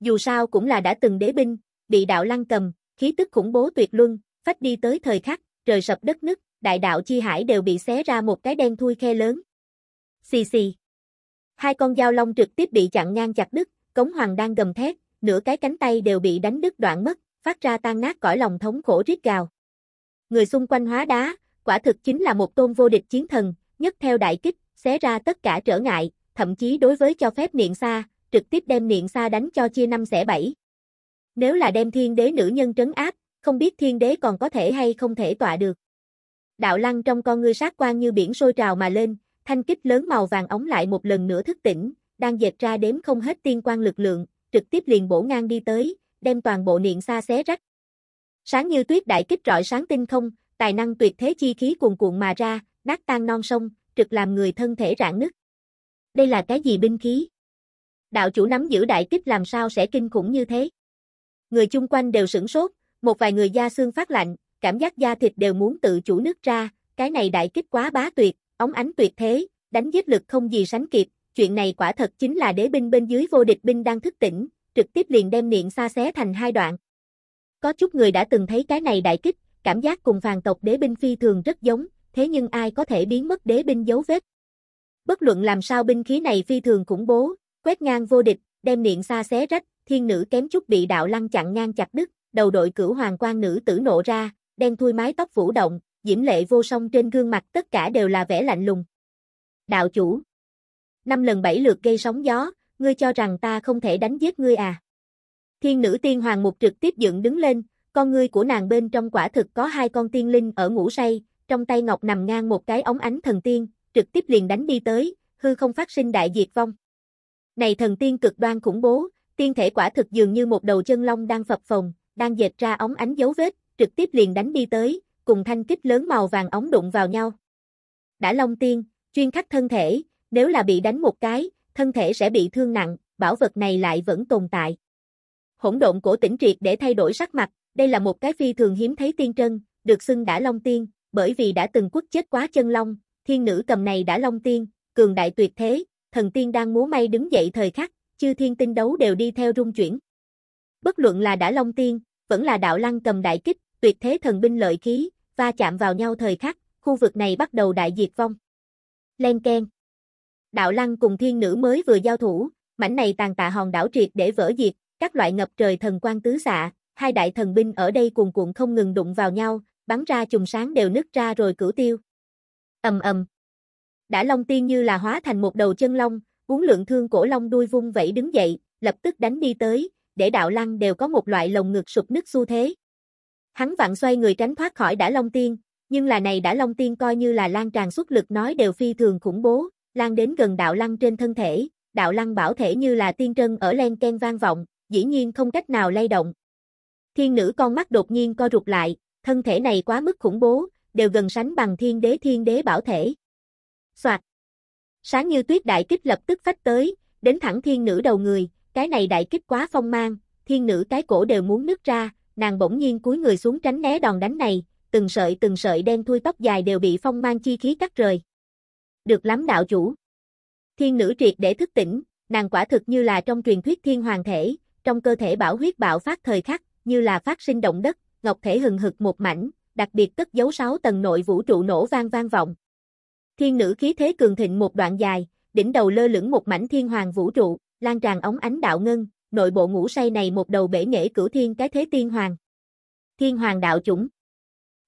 Dù sao cũng là đã từng đế binh, bị đạo lăng cầm, khí tức khủng bố tuyệt luân, phách đi tới thời khắc, trời sập đất nứt, đại đạo chi hải đều bị xé ra một cái đen thui khe lớn. Xì xì. Hai con dao long trực tiếp bị chặn ngang chặt đứt, cống hoàng đang gầm thét, nửa cái cánh tay đều bị đánh đứt đoạn mất, phát ra tan nát cõi lòng thống khổ rít gào. Người xung quanh hóa đá, quả thực chính là một tôn vô địch chiến thần, nhất theo đại kích, xé ra tất cả trở ngại, thậm chí đối với cho phép niệm xa, trực tiếp đem niệm xa đánh cho chia năm xẻ bảy. Nếu là đem thiên đế nữ nhân trấn áp, không biết thiên đế còn có thể hay không thể tọa được. Đạo lăng trong con ngươi sát quan như biển sôi trào mà lên, thanh kích lớn màu vàng ống lại một lần nữa thức tỉnh, đang dệt ra đếm không hết tiên quan lực lượng, trực tiếp liền bổ ngang đi tới, đem toàn bộ niệm xa xé rách. Sáng như tuyết đại kích rọi sáng tinh không, tài năng tuyệt thế chi khí cuồn cuộn mà ra, nát tan non sông, trực làm người thân thể rạn nứt. Đây là cái gì binh khí? Đạo chủ nắm giữ đại kích làm sao sẽ kinh khủng như thế? Người chung quanh đều sửng sốt, một vài người da xương phát lạnh, cảm giác da thịt đều muốn tự chủ nứt ra, cái này đại kích quá bá tuyệt, ống ánh tuyệt thế, đánh giết lực không gì sánh kịp, chuyện này quả thật chính là đế binh bên dưới vô địch binh đang thức tỉnh, trực tiếp liền đem niệm xa xé thành hai đoạn. Có chút người đã từng thấy cái này đại kích, cảm giác cùng phàn tộc đế binh phi thường rất giống, thế nhưng ai có thể biến mất đế binh dấu vết. Bất luận làm sao binh khí này phi thường khủng bố, quét ngang vô địch, đem niệm xa xé rách, thiên nữ kém chút bị đạo lăng chặn ngang chặt đứt, đầu đội cửu hoàng quan nữ tử nộ ra, đen thui mái tóc vũ động, diễm lệ vô song trên gương mặt tất cả đều là vẻ lạnh lùng. Đạo chủ. Năm lần bảy lượt gây sóng gió, ngươi cho rằng ta không thể đánh giết ngươi à. Thiên nữ tiên hoàng mục trực tiếp dựng đứng lên, con ngươi của nàng bên trong quả thực có hai con tiên linh ở ngủ say, trong tay ngọc nằm ngang một cái ống ánh thần tiên, trực tiếp liền đánh đi tới, hư không phát sinh đại diệt vong. Này thần tiên cực đoan khủng bố, tiên thể quả thực dường như một đầu chân long đang phập phồng, đang dệt ra ống ánh dấu vết, trực tiếp liền đánh đi tới, cùng thanh kích lớn màu vàng ống đụng vào nhau. Đã Long Tiên, chuyên khắc thân thể, nếu là bị đánh một cái, thân thể sẽ bị thương nặng, bảo vật này lại vẫn tồn tại. Hỗn độn cổ tỉnh triệt để thay đổi sắc mặt, đây là một cái phi thường hiếm thấy tiên trân, được xưng đã Long Tiên, bởi vì đã từng quốc chết quá chân long, thiên nữ cầm này đã Long Tiên, cường đại tuyệt thế, thần tiên đang múa may đứng dậy thời khắc, chư thiên tinh đấu đều đi theo rung chuyển. Bất luận là đã Long Tiên, vẫn là đạo lăng cầm đại kích, tuyệt thế thần binh lợi khí, va chạm vào nhau thời khắc, khu vực này bắt đầu đại diệt vong. Len Ken Đạo lăng cùng thiên nữ mới vừa giao thủ, mảnh này tàn tạ hòn đảo triệt để vỡ diệt, các loại ngập trời thần quan tứ xạ, hai đại thần binh ở đây cuồn cuộn không ngừng đụng vào nhau, bắn ra chùm sáng đều nứt ra rồi cửu tiêu. Ầm ầm. Đã Long Tiên như là hóa thành một đầu chân long, uốn lượng thương cổ long đuôi vung vẫy đứng dậy, lập tức đánh đi tới, để đạo lăng đều có một loại lồng ngực sụp nứt xu thế. Hắn vặn xoay người tránh thoát khỏi đã long tiên, nhưng là này đã long tiên coi như là lan tràn xuất lực nói đều phi thường khủng bố, lan đến gần đạo lăng trên thân thể, đạo lăng bảo thể như là tiên trân ở len ken vang vọng, dĩ nhiên không cách nào lay động. Thiên nữ con mắt đột nhiên co rụt lại, thân thể này quá mức khủng bố, đều gần sánh bằng thiên đế thiên đế bảo thể. Soạt. Sáng như tuyết đại kích lập tức phách tới, đến thẳng thiên nữ đầu người cái này đại kích quá phong mang, thiên nữ cái cổ đều muốn nứt ra, nàng bỗng nhiên cúi người xuống tránh né đòn đánh này, từng sợi từng sợi đen thui tóc dài đều bị phong mang chi khí cắt rời. Được lắm đạo chủ. Thiên nữ triệt để thức tỉnh, nàng quả thực như là trong truyền thuyết thiên hoàng thể, trong cơ thể bảo huyết bạo phát thời khắc, như là phát sinh động đất, ngọc thể hừng hực một mảnh, đặc biệt cất giấu sáu tầng nội vũ trụ nổ vang vang vọng. Thiên nữ khí thế cường thịnh một đoạn dài, đỉnh đầu lơ lửng một mảnh thiên hoàng vũ trụ lan tràn ống ánh đạo ngân, nội bộ ngũ say này một đầu bể nghệ cửu thiên cái thế tiên hoàng. Thiên hoàng đạo chủng.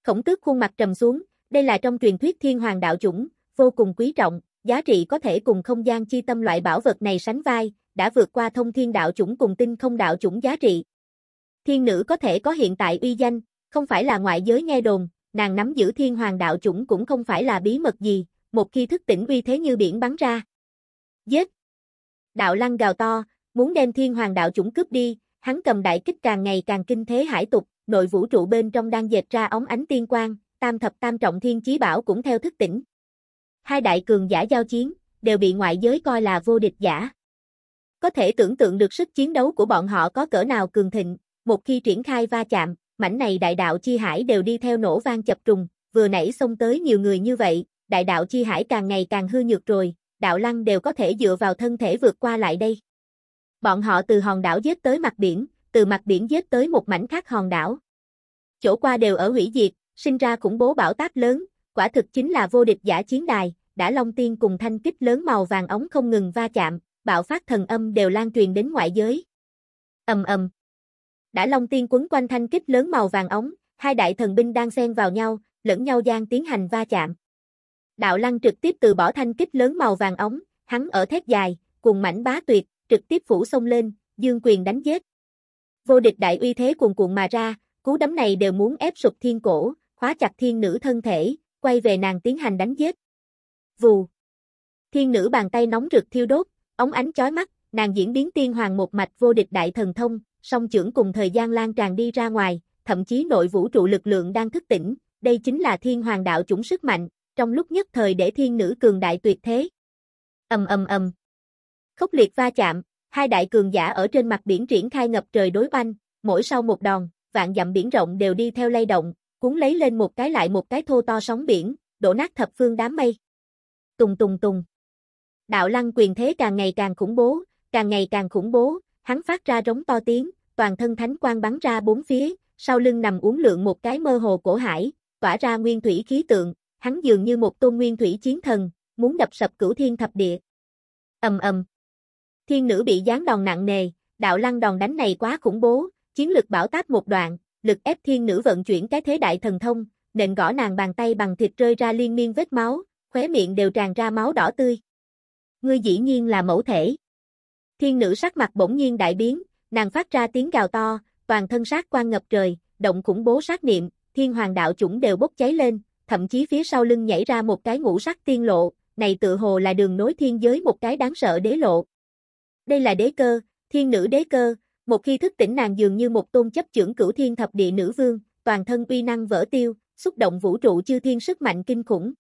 Khổng tước khuôn mặt trầm xuống, đây là trong truyền thuyết thiên hoàng đạo chủng, vô cùng quý trọng, giá trị có thể cùng không gian chi tâm loại bảo vật này sánh vai, đã vượt qua thông thiên đạo chủng cùng tinh không đạo chủng giá trị. Thiên nữ có thể có hiện tại uy danh, không phải là ngoại giới nghe đồn, nàng nắm giữ thiên hoàng đạo chủng cũng không phải là bí mật gì, một khi thức tỉnh uy thế như biển bắn ra. Giết, Đạo lăng gào to, muốn đem thiên hoàng đạo chủng cướp đi, hắn cầm đại kích càng ngày càng kinh thế hải tục, nội vũ trụ bên trong đang dệt ra ống ánh tiên quang, tam thập tam trọng thiên chí bảo cũng theo thức tỉnh. Hai đại cường giả giao chiến, đều bị ngoại giới coi là vô địch giả. Có thể tưởng tượng được sức chiến đấu của bọn họ có cỡ nào cường thịnh, một khi triển khai va chạm, mảnh này đại đạo chi hải đều đi theo nổ vang chập trùng, vừa nãy xông tới nhiều người như vậy, đại đạo chi hải càng ngày càng hư nhược rồi, đạo lăng đều có thể dựa vào thân thể vượt qua lại đây. Bọn họ từ hòn đảo giết tới mặt biển, từ mặt biển giết tới một mảnh khác hòn đảo. Chỗ qua đều ở hủy diệt, sinh ra khủng bố bão táp lớn, quả thực chính là vô địch giả chiến đài, đã Long Tiên cùng thanh kích lớn màu vàng ống không ngừng va chạm, bạo phát thần âm đều lan truyền đến ngoại giới. Ầm ầm. Đã Long Tiên quấn quanh thanh kích lớn màu vàng ống, hai đại thần binh đang xen vào nhau, lẫn nhau gian tiến hành va chạm. Đạo lăng trực tiếp từ bỏ thanh kích lớn màu vàng ống, hắn ở thét dài, cùng mảnh bá tuyệt, trực tiếp phủ sông lên, dương quyền đánh giết. Vô địch đại uy thế cuồn cuộn mà ra, cú đấm này đều muốn ép sụp thiên cổ, khóa chặt thiên nữ thân thể, quay về nàng tiến hành đánh giết. Vù. Thiên nữ bàn tay nóng rực thiêu đốt, ống ánh chói mắt, nàng diễn biến tiên hoàng một mạch vô địch đại thần thông, song trưởng cùng thời gian lan tràn đi ra ngoài, thậm chí nội vũ trụ lực lượng đang thức tỉnh, đây chính là thiên hoàng đạo chủng sức mạnh, trong lúc nhất thời để thiên nữ cường đại tuyệt thế. Ầm ầm ầm. Khốc liệt va chạm, hai đại cường giả ở trên mặt biển triển khai ngập trời đối banh, mỗi sau một đòn, vạn dặm biển rộng đều đi theo lay động, cuốn lấy lên một cái lại một cái thô to sóng biển, đổ nát thập phương đám mây. Tùng tùng tùng. Đạo lăng quyền thế càng ngày càng khủng bố, càng ngày càng khủng bố, hắn phát ra rống to tiếng, toàn thân thánh quang bắn ra bốn phía, sau lưng nằm uống lượng một cái mơ hồ cổ hải, tỏa ra nguyên thủy khí tượng, hắn dường như một tôn nguyên thủy chiến thần, muốn đập sập cửu thiên thập địa. Ầm ầm. Thiên nữ bị giáng đòn nặng nề, đạo lăng đòn đánh này quá khủng bố, chiến lực bảo táp một đoạn, lực ép thiên nữ vận chuyển cái thế đại thần thông, nện gõ nàng bàn tay bằng thịt rơi ra liên miên vết máu, khóe miệng đều tràn ra máu đỏ tươi. Ngươi dĩ nhiên là mẫu thể. Thiên nữ sắc mặt bỗng nhiên đại biến, nàng phát ra tiếng gào to, toàn thân sát quan ngập trời, động khủng bố sát niệm, thiên hoàng đạo chủng đều bốc cháy lên, thậm chí phía sau lưng nhảy ra một cái ngũ sắc tiên lộ, này tự hồ là đường nối thiên giới một cái đáng sợ đế lộ. Đây là đế cơ, thiên nữ đế cơ, một khi thức tỉnh nàng dường như một tôn chấp trưởng cửu thiên thập địa nữ vương, toàn thân uy năng vỡ tiêu, xúc động vũ trụ chư thiên sức mạnh kinh khủng.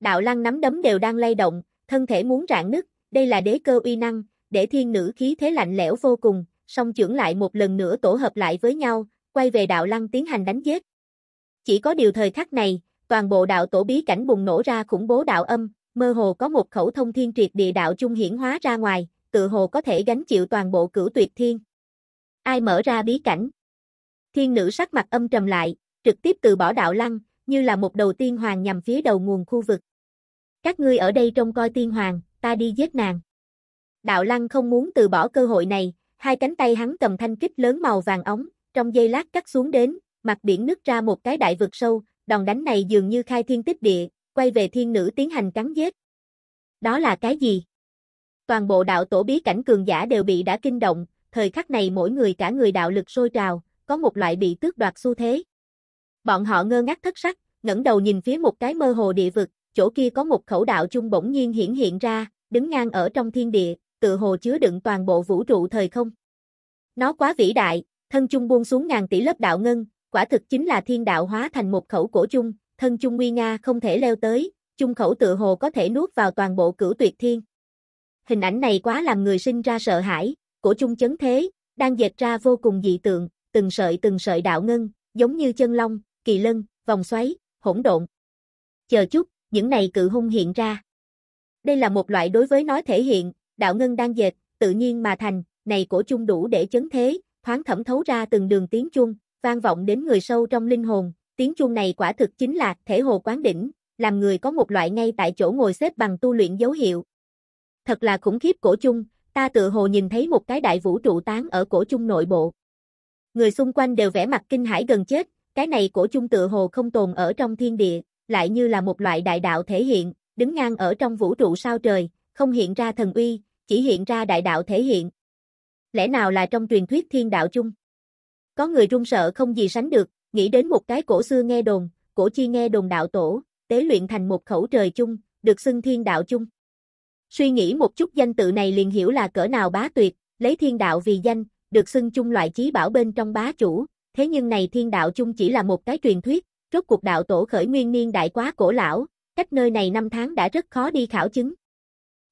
Đạo lăng nắm đấm đều đang lay động, thân thể muốn rạn nứt, đây là đế cơ uy năng, để thiên nữ khí thế lạnh lẽo vô cùng, song trưởng lại một lần nữa tổ hợp lại với nhau, quay về đạo lăng tiến hành đánh giết. Chỉ có điều thời khắc này, toàn bộ đạo tổ bí cảnh bùng nổ ra khủng bố đạo âm, mơ hồ có một khẩu thông thiên triệt địa đạo trung hiển hóa ra ngoài, tự hồ có thể gánh chịu toàn bộ cửu tuyệt thiên. Ai mở ra bí cảnh? Thiên nữ sắc mặt âm trầm lại, trực tiếp từ bỏ đạo lăng, như là một đầu tiên hoàng nhằm phía đầu nguồn khu vực. Các ngươi ở đây trông coi tiên hoàng, ta đi giết nàng. Đạo lăng không muốn từ bỏ cơ hội này, hai cánh tay hắn cầm thanh kích lớn màu vàng ống, trong giây lát cắt xuống đến, mặt biển nứt ra một cái đại vực sâu, đòn đánh này dường như khai thiên tích địa, quay về thiên nữ tiến hành cắn giết. Đó là cái gì? Toàn bộ đạo tổ bí cảnh cường giả đều bị đã kinh động, thời khắc này mỗi người cả người đạo lực sôi trào, có một loại bị tước đoạt xu thế. Bọn họ ngơ ngác thất sắc, ngẩng đầu nhìn phía một cái mơ hồ địa vực, chỗ kia có một khẩu đạo chung bỗng nhiên hiển hiện ra, đứng ngang ở trong thiên địa, tự hồ chứa đựng toàn bộ vũ trụ thời không. Nó quá vĩ đại, thân chung buông xuống ngàn tỷ lớp đạo ngân, quả thực chính là thiên đạo hóa thành một khẩu cổ chung, thân chung nguy nga không thể leo tới, chung khẩu tự hồ có thể nuốt vào toàn bộ cửu tuyệt thiên. Hình ảnh này quá làm người sinh ra sợ hãi, cổ chung chấn thế, đang dệt ra vô cùng dị tượng, từng sợi từng sợi đạo ngân, giống như chân long, kỳ lân, vòng xoáy, hỗn độn. Chờ chút, những này cự hung hiện ra. Đây là một loại đối với nói thể hiện, đạo ngân đang dệt, tự nhiên mà thành, này cổ chung đủ để chấn thế, thoáng thẩm thấu ra từng đường tiếng chuông, vang vọng đến người sâu trong linh hồn, tiếng chuông này quả thực chính là thể hồ quán đỉnh, làm người có một loại ngay tại chỗ ngồi xếp bằng tu luyện dấu hiệu. Thật là khủng khiếp cổ chung, ta tự hồ nhìn thấy một cái đại vũ trụ tán ở cổ chung nội bộ. Người xung quanh đều vẻ mặt kinh hãi gần chết, cái này cổ chung tự hồ không tồn ở trong thiên địa, lại như là một loại đại đạo thể hiện, đứng ngang ở trong vũ trụ sao trời, không hiện ra thần uy, chỉ hiện ra đại đạo thể hiện. Lẽ nào là trong truyền thuyết thiên đạo chung? Có người run sợ không gì sánh được, nghĩ đến một cái cổ xưa nghe đồn, cổ chi nghe đồn đạo tổ, tế luyện thành một khẩu trời chung, được xưng thiên đạo chung. Suy nghĩ một chút danh tự này liền hiểu là cỡ nào bá tuyệt, lấy thiên đạo vì danh, được xưng chung loại chí bảo bên trong bá chủ, thế nhưng này thiên đạo chung chỉ là một cái truyền thuyết, rốt cuộc đạo tổ khởi nguyên niên đại quá cổ lão, cách nơi này năm tháng đã rất khó đi khảo chứng.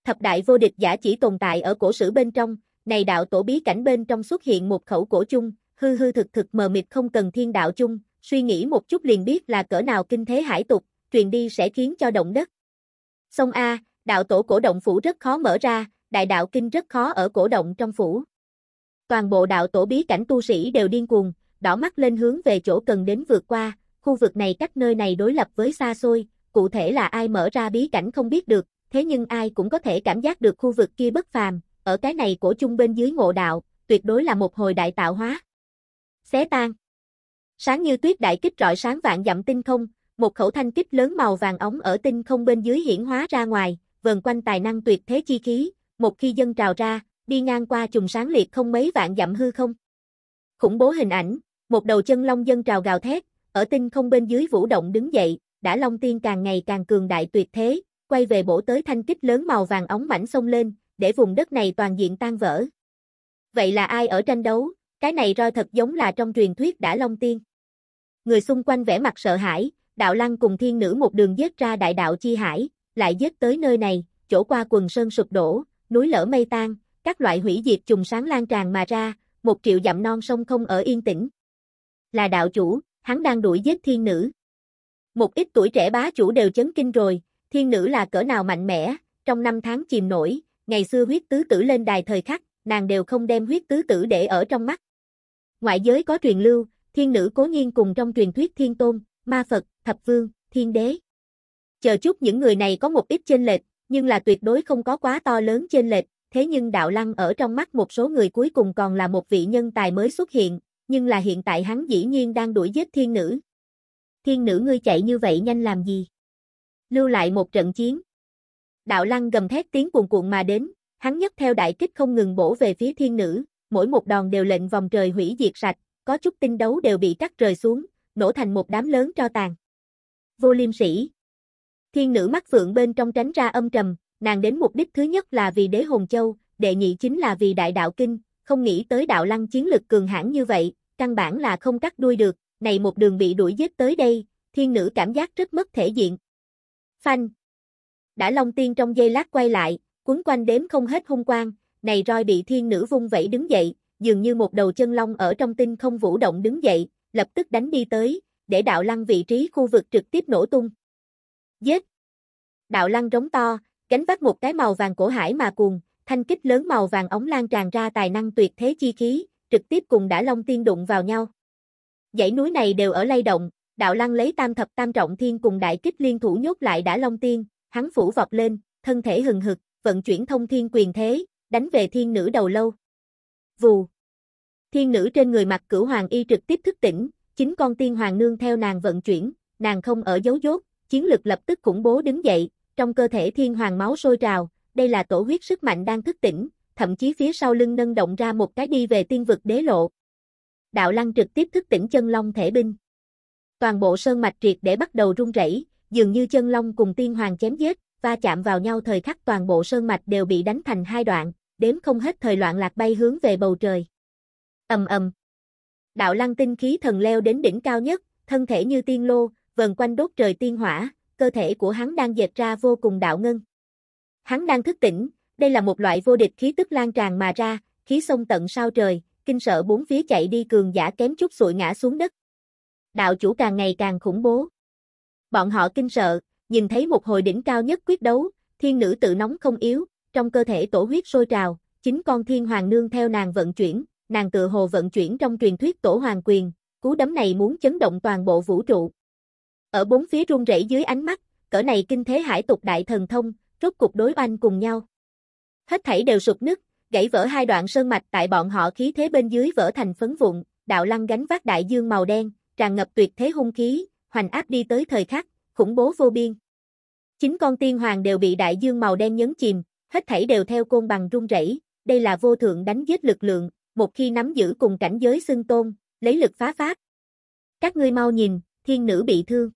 Thập đại vô địch giả chỉ tồn tại ở cổ sử bên trong, này đạo tổ bí cảnh bên trong xuất hiện một khẩu cổ chung, hư hư thực thực mờ mịt không cần thiên đạo chung, suy nghĩ một chút liền biết là cỡ nào kinh thế hải tục, truyền đi sẽ khiến cho động đất. Sông A, đạo tổ cổ động phủ rất khó mở ra, đại đạo kinh rất khó ở cổ động trong phủ. Toàn bộ đạo tổ bí cảnh tu sĩ đều điên cuồng, đỏ mắt lên hướng về chỗ cần đến vượt qua, khu vực này cách nơi này đối lập với xa xôi, cụ thể là ai mở ra bí cảnh không biết được, thế nhưng ai cũng có thể cảm giác được khu vực kia bất phàm, ở cái này cổ chung bên dưới ngộ đạo, tuyệt đối là một hồi đại tạo hóa xé tan. Sáng như tuyết đại kích rọi sáng vạn dặm tinh không, một khẩu thanh kích lớn màu vàng ống ở tinh không bên dưới hiển hóa ra ngoài, vờn quanh tài năng tuyệt thế chi khí, một khi dân trào ra, đi ngang qua trùng sáng liệt không mấy vạn dặm hư không. Khủng bố hình ảnh, một đầu chân long dân trào gào thét, ở tinh không bên dưới vũ động đứng dậy, đã long tiên càng ngày càng cường đại tuyệt thế, quay về bổ tới thanh kích lớn màu vàng ống mảnh sông lên, để vùng đất này toàn diện tan vỡ. Vậy là ai ở tranh đấu, cái này roi thật giống là trong truyền thuyết đã long tiên. Người xung quanh vẻ mặt sợ hãi, đạo lăng cùng thiên nữ một đường giết ra đại đạo chi hải, lại giết tới nơi này, chỗ qua quần sơn sụp đổ, núi lở mây tan, các loại hủy diệt trùng sáng lan tràn mà ra, một triệu dặm non sông không ở yên tĩnh. Là đạo chủ, hắn đang đuổi giết thiên nữ. Một ít tuổi trẻ bá chủ đều chấn kinh rồi, thiên nữ là cỡ nào mạnh mẽ, trong năm tháng chìm nổi, ngày xưa huyết tứ tử lên đài thời khắc, nàng đều không đem huyết tứ tử để ở trong mắt. Ngoại giới có truyền lưu, thiên nữ cố nhiên cùng trong truyền thuyết thiên tôn, ma Phật, thập vương, thiên đế. Chờ chút những người này có một ít chênh lệch, nhưng là tuyệt đối không có quá to lớn chênh lệch, thế nhưng Đạo Lăng ở trong mắt một số người cuối cùng còn là một vị nhân tài mới xuất hiện, nhưng là hiện tại hắn dĩ nhiên đang đuổi giết thiên nữ. Thiên nữ ngươi chạy như vậy nhanh làm gì? Lưu lại một trận chiến. Đạo Lăng gầm thét tiếng cuồn cuộn mà đến, hắn nhấc theo đại kích không ngừng bổ về phía thiên nữ, mỗi một đòn đều lệnh vòng trời hủy diệt sạch, có chút tinh đấu đều bị cắt rời xuống, nổ thành một đám lớn tro tàn. Vô liêm sĩ Thiên nữ mắt phượng bên trong tránh ra âm trầm, nàng đến mục đích thứ nhất là vì đế hồn châu, đệ nhị chính là vì đại đạo kinh, không nghĩ tới đạo lăng chiến lực cường hãn như vậy, căn bản là không cắt đuôi được, này một đường bị đuổi giết tới đây, thiên nữ cảm giác rất mất thể diện. Phanh Đã Long Tiên trong giây lát quay lại, cuốn quanh đếm không hết hung quang, này roi bị thiên nữ vung vẫy đứng dậy, dường như một đầu chân long ở trong tinh không vũ động đứng dậy, lập tức đánh đi tới, để đạo lăng vị trí khu vực trực tiếp nổ tung. Giết! Đạo lăng rống to, cánh vắt một cái màu vàng cổ hải mà cuồng, thanh kích lớn màu vàng ống lan tràn ra tài năng tuyệt thế chi khí, trực tiếp cùng đã long tiên đụng vào nhau. Dãy núi này đều ở lay động, đạo lăng lấy tam thập tam trọng thiên cùng đại kích liên thủ nhốt lại đã long tiên, hắn phủ vọt lên, thân thể hừng hực, vận chuyển thông thiên quyền thế, đánh về thiên nữ đầu lâu. Vù. Thiên nữ trên người mặt cửu hoàng y trực tiếp thức tỉnh, chính con tiên hoàng nương theo nàng vận chuyển, nàng không ở dấu dốt, chiến lực lập tức khủng bố đứng dậy, trong cơ thể thiên hoàng máu sôi trào, đây là tổ huyết sức mạnh đang thức tỉnh, thậm chí phía sau lưng nâng động ra một cái đi về tiên vực đế lộ. Đạo lăng trực tiếp thức tỉnh chân long thể binh. Toàn bộ sơn mạch triệt để bắt đầu rung rẩy, dường như chân long cùng tiên hoàng chém giết, va chạm vào nhau thời khắc toàn bộ sơn mạch đều bị đánh thành hai đoạn đếm không hết thời loạn lạc bay hướng về bầu trời. Ầm ầm. Đạo lăng tinh khí thần leo đến đỉnh cao nhất, thân thể như tiên lô, vần quanh đốt trời tiên hỏa, cơ thể của hắn đang dệt ra vô cùng đạo ngân. Hắn đang thức tỉnh, đây là một loại vô địch khí tức lan tràn mà ra, khí sông tận sao trời, kinh sợ bốn phía chạy đi cường giả kém chút sụi ngã xuống đất. Đạo chủ càng ngày càng khủng bố. Bọn họ kinh sợ, nhìn thấy một hồi đỉnh cao nhất quyết đấu, thiên nữ tự nóng không yếu, trong cơ thể tổ huyết sôi trào, chính con thiên hoàng nương theo nàng vận chuyển, nàng tự hồ vận chuyển trong truyền thuyết tổ hoàng quyền, cú đấm này muốn chấn động toàn bộ vũ trụ. Ở bốn phía rung rẩy dưới ánh mắt, cỡ này kinh thế hải tục đại thần thông, rốt cục đối oanh cùng nhau. Hết thảy đều sụp nứt, gãy vỡ hai đoạn sơn mạch tại bọn họ khí thế bên dưới vỡ thành phấn vụn, đạo lăng gánh vác đại dương màu đen, tràn ngập tuyệt thế hung khí, hoành áp đi tới thời khắc, khủng bố vô biên. Chính con tiên hoàng đều bị đại dương màu đen nhấn chìm, hết thảy đều theo côn bằng rung rẩy, đây là vô thượng đánh giết lực lượng, một khi nắm giữ cùng cảnh giới xưng tôn, lấy lực phá phát. Các ngươi mau nhìn, thiên nữ bị thương.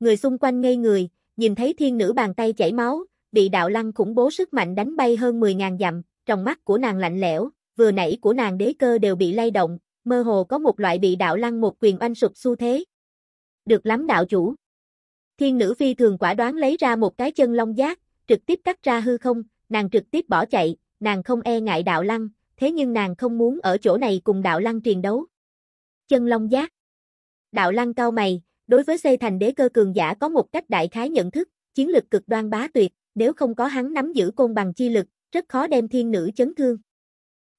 Người xung quanh ngây người, nhìn thấy thiên nữ bàn tay chảy máu, bị đạo lăng khủng bố sức mạnh đánh bay hơn 10.000 dặm, trong mắt của nàng lạnh lẽo, vừa nãy của nàng đế cơ đều bị lay động, mơ hồ có một loại bị đạo lăng một quyền oanh sụp xu thế. Được lắm đạo chủ. Thiên nữ phi thường quả đoán lấy ra một cái chân long giác, trực tiếp cắt ra hư không, nàng trực tiếp bỏ chạy, nàng không e ngại đạo lăng, thế nhưng nàng không muốn ở chỗ này cùng đạo lăng triền đấu. Chân long giác Đạo lăng cao mày, đối với xây thành đế cơ cường giả có một cách đại khái nhận thức, chiến lực cực đoan bá tuyệt, nếu không có hắn nắm giữ côn bằng chi lực, rất khó đem thiên nữ chấn thương.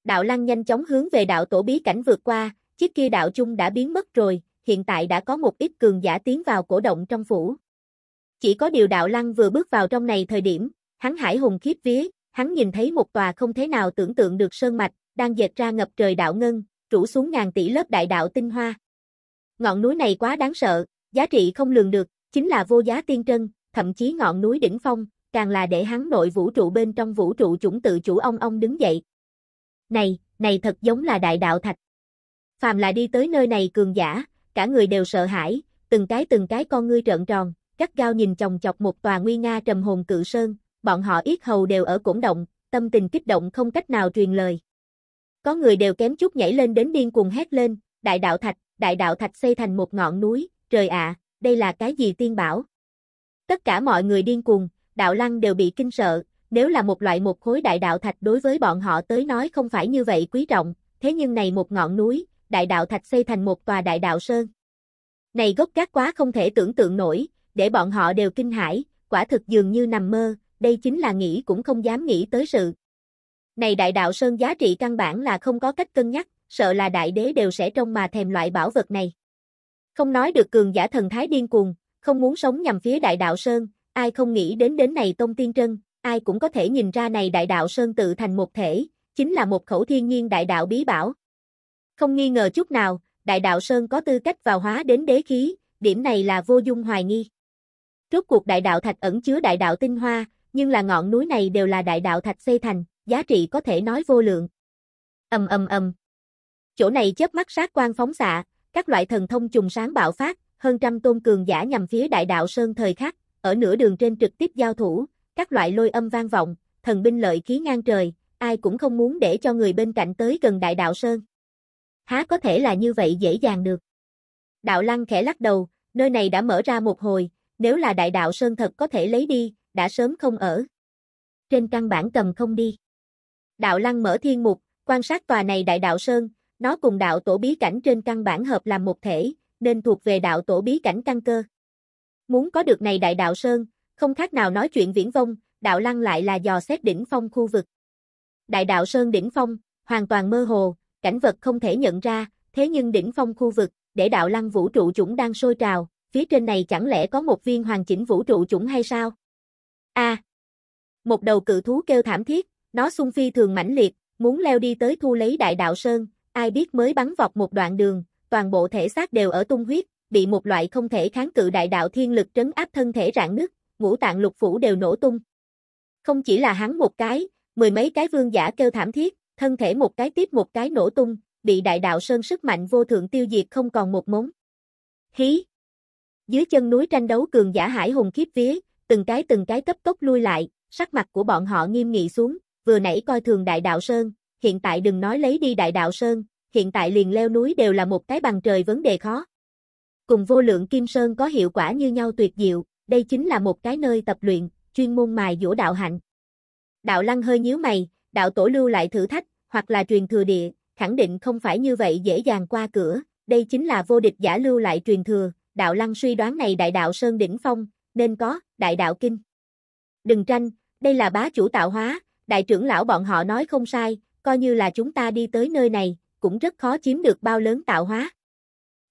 Đạo lăng nhanh chóng hướng về đạo tổ bí cảnh vượt qua, chiếc kia đạo chung đã biến mất rồi, hiện tại đã có một ít cường giả tiến vào cổ động trong phủ. Chỉ có điều đạo lăng vừa bước vào trong này thời điểm, hắn hải hùng khiếp vía, hắn nhìn thấy một tòa không thế nào tưởng tượng được sơn mạch, đang dệt ra ngập trời đạo ngân, rủ xuống ngàn tỷ lớp đại đạo tinh hoa. Ngọn núi này quá đáng sợ, giá trị không lường được, chính là vô giá tiên trân, thậm chí ngọn núi đỉnh phong, càng là để hắn nội vũ trụ bên trong vũ trụ chủng tự chủ ông ông đứng dậy. Này, này thật giống là đại đạo thạch. Phàm là đi tới nơi này cường giả, cả người đều sợ hãi, từng cái từng cái con ngươi trợn tròn, gắt gao nhìn chồng chọc một tòa nguy nga trầm hồn cự sơn, bọn họ ít hầu đều ở cổng động, tâm tình kích động không cách nào truyền lời. Có người đều kém chút nhảy lên đến điên cuồng hét lên, đại đạo thạch, đại đạo thạch xây thành một ngọn núi, trời ạ, đây là cái gì tiên bảo? Tất cả mọi người điên cuồng, đạo lăng đều bị kinh sợ, nếu là một loại một khối đại đạo thạch đối với bọn họ tới nói không phải như vậy quý trọng, thế nhưng này một ngọn núi, đại đạo thạch xây thành một tòa đại đạo sơn. Này gốc gác quá không thể tưởng tượng nổi, để bọn họ đều kinh hãi, quả thực dường như nằm mơ, đây chính là nghĩ cũng không dám nghĩ tới sự. Này đại đạo sơn giá trị căn bản là không có cách cân nhắc, sợ là đại đế đều sẽ trông mà thèm loại bảo vật này. Không nói được cường giả thần thái điên cuồng, không muốn sống nhằm phía đại đạo sơn, ai không nghĩ đến đến này tông tiên trân, ai cũng có thể nhìn ra này đại đạo sơn tự thành một thể, chính là một khẩu thiên nhiên đại đạo bí bảo. Không nghi ngờ chút nào, đại đạo sơn có tư cách vào hóa đến đế khí, điểm này là vô dung hoài nghi. Rốt cuộc đại đạo thạch ẩn chứa đại đạo tinh hoa, nhưng là ngọn núi này đều là đại đạo thạch xây thành, giá trị có thể nói vô lượng. Ầm ầm ầm. Chỗ này chớp mắt sát quang phóng xạ, các loại thần thông trùng sáng bạo phát, hơn trăm tôn cường giả nhằm phía đại đạo sơn thời khắc, ở nửa đường trên trực tiếp giao thủ, các loại lôi âm vang vọng, thần binh lợi khí ngang trời, ai cũng không muốn để cho người bên cạnh tới gần đại đạo sơn. Há có thể là như vậy dễ dàng được. Đạo Lăng khẽ lắc đầu, nơi này đã mở ra một hồi, nếu là đại đạo sơn thật có thể lấy đi, đã sớm không ở. Trên căn bản cầm không đi. Đạo lăng mở thiên mục, quan sát tòa này đại đạo sơn, nó cùng đạo tổ bí cảnh trên căn bản hợp làm một thể, nên thuộc về đạo tổ bí cảnh căn cơ. Muốn có được này đại đạo sơn, không khác nào nói chuyện viễn vông, đạo lăng lại là dò xét đỉnh phong khu vực. Đại đạo sơn đỉnh phong, hoàn toàn mơ hồ, cảnh vật không thể nhận ra, thế nhưng đỉnh phong khu vực, để đạo lăng vũ trụ chủng đang sôi trào, phía trên này chẳng lẽ có một viên hoàn chỉnh vũ trụ chủng hay sao? A. À, một đầu cự thú kêu thảm thiết, nó xung phi thường mãnh liệt, muốn leo đi tới thu lấy đại đạo sơn, ai biết mới bắn vọt một đoạn đường, toàn bộ thể xác đều ở tung huyết, bị một loại không thể kháng cự đại đạo thiên lực trấn áp thân thể rạn nứt, ngũ tạng lục phủ đều nổ tung. Không chỉ là hắn một cái, mười mấy cái vương giả kêu thảm thiết, thân thể một cái tiếp một cái nổ tung, bị đại đạo sơn sức mạnh vô thượng tiêu diệt không còn một mống. Hí! Dưới chân núi tranh đấu cường giả hải hùng khiếp vía, từng cái từng cái cấp tốc lui lại, sắc mặt của bọn họ nghiêm nghị xuống, vừa nãy coi thường đại đạo Sơn, hiện tại đừng nói lấy đi đại đạo Sơn, hiện tại liền leo núi đều là một cái bằng trời vấn đề khó. Cùng vô lượng Kim Sơn có hiệu quả như nhau tuyệt diệu, đây chính là một cái nơi tập luyện, chuyên môn mài dũa đạo hạnh. Đạo lăng hơi nhíu mày, đạo tổ lưu lại thử thách, hoặc là truyền thừa địa, khẳng định không phải như vậy dễ dàng qua cửa, đây chính là vô địch giả lưu lại truyền thừa, đạo lăng suy đoán này đại đạo Sơn Đỉnh Phong, nên có, đại đạo kinh. Đừng tranh, đây là bá chủ tạo hóa, đại trưởng lão bọn họ nói không sai, coi như là chúng ta đi tới nơi này, cũng rất khó chiếm được bao lớn tạo hóa.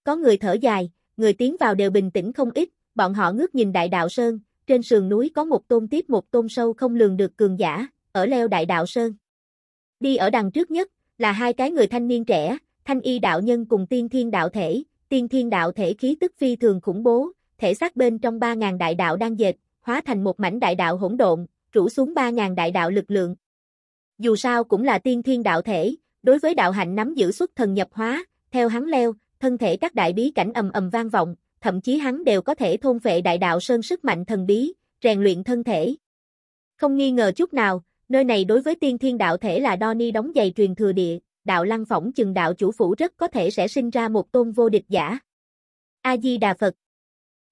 Có người thở dài, người tiến vào đều bình tĩnh không ít, bọn họ ngước nhìn đại đạo Sơn, trên sườn núi có một tôn tiếp một tôn sâu không lường được cường giả, ở leo đại đạo Sơn. Đi ở đằng trước nhất, là hai cái người thanh niên trẻ, thanh y đạo nhân cùng tiên thiên đạo thể, tiên thiên đạo thể khí tức phi thường khủng bố, thể xác bên trong 3.000 đại đạo đang dệt, hóa thành một mảnh đại đạo hỗn độn, rủ xuống 3.000 đại đạo lực lượng. Dù sao cũng là tiên thiên đạo thể, đối với đạo hạnh nắm giữ xuất thần nhập hóa, theo hắn leo, thân thể các đại bí cảnh ầm ầm vang vọng, thậm chí hắn đều có thể thôn phệ đại đạo sơn sức mạnh thần bí, rèn luyện thân thể. Không nghi ngờ chút nào, nơi này đối với tiên thiên đạo thể là Donny đóng giày truyền thừa địa đạo lăng phỏng chừng đạo chủ phủ rất có thể sẽ sinh ra một tôn vô địch giả. A-di-đà Phật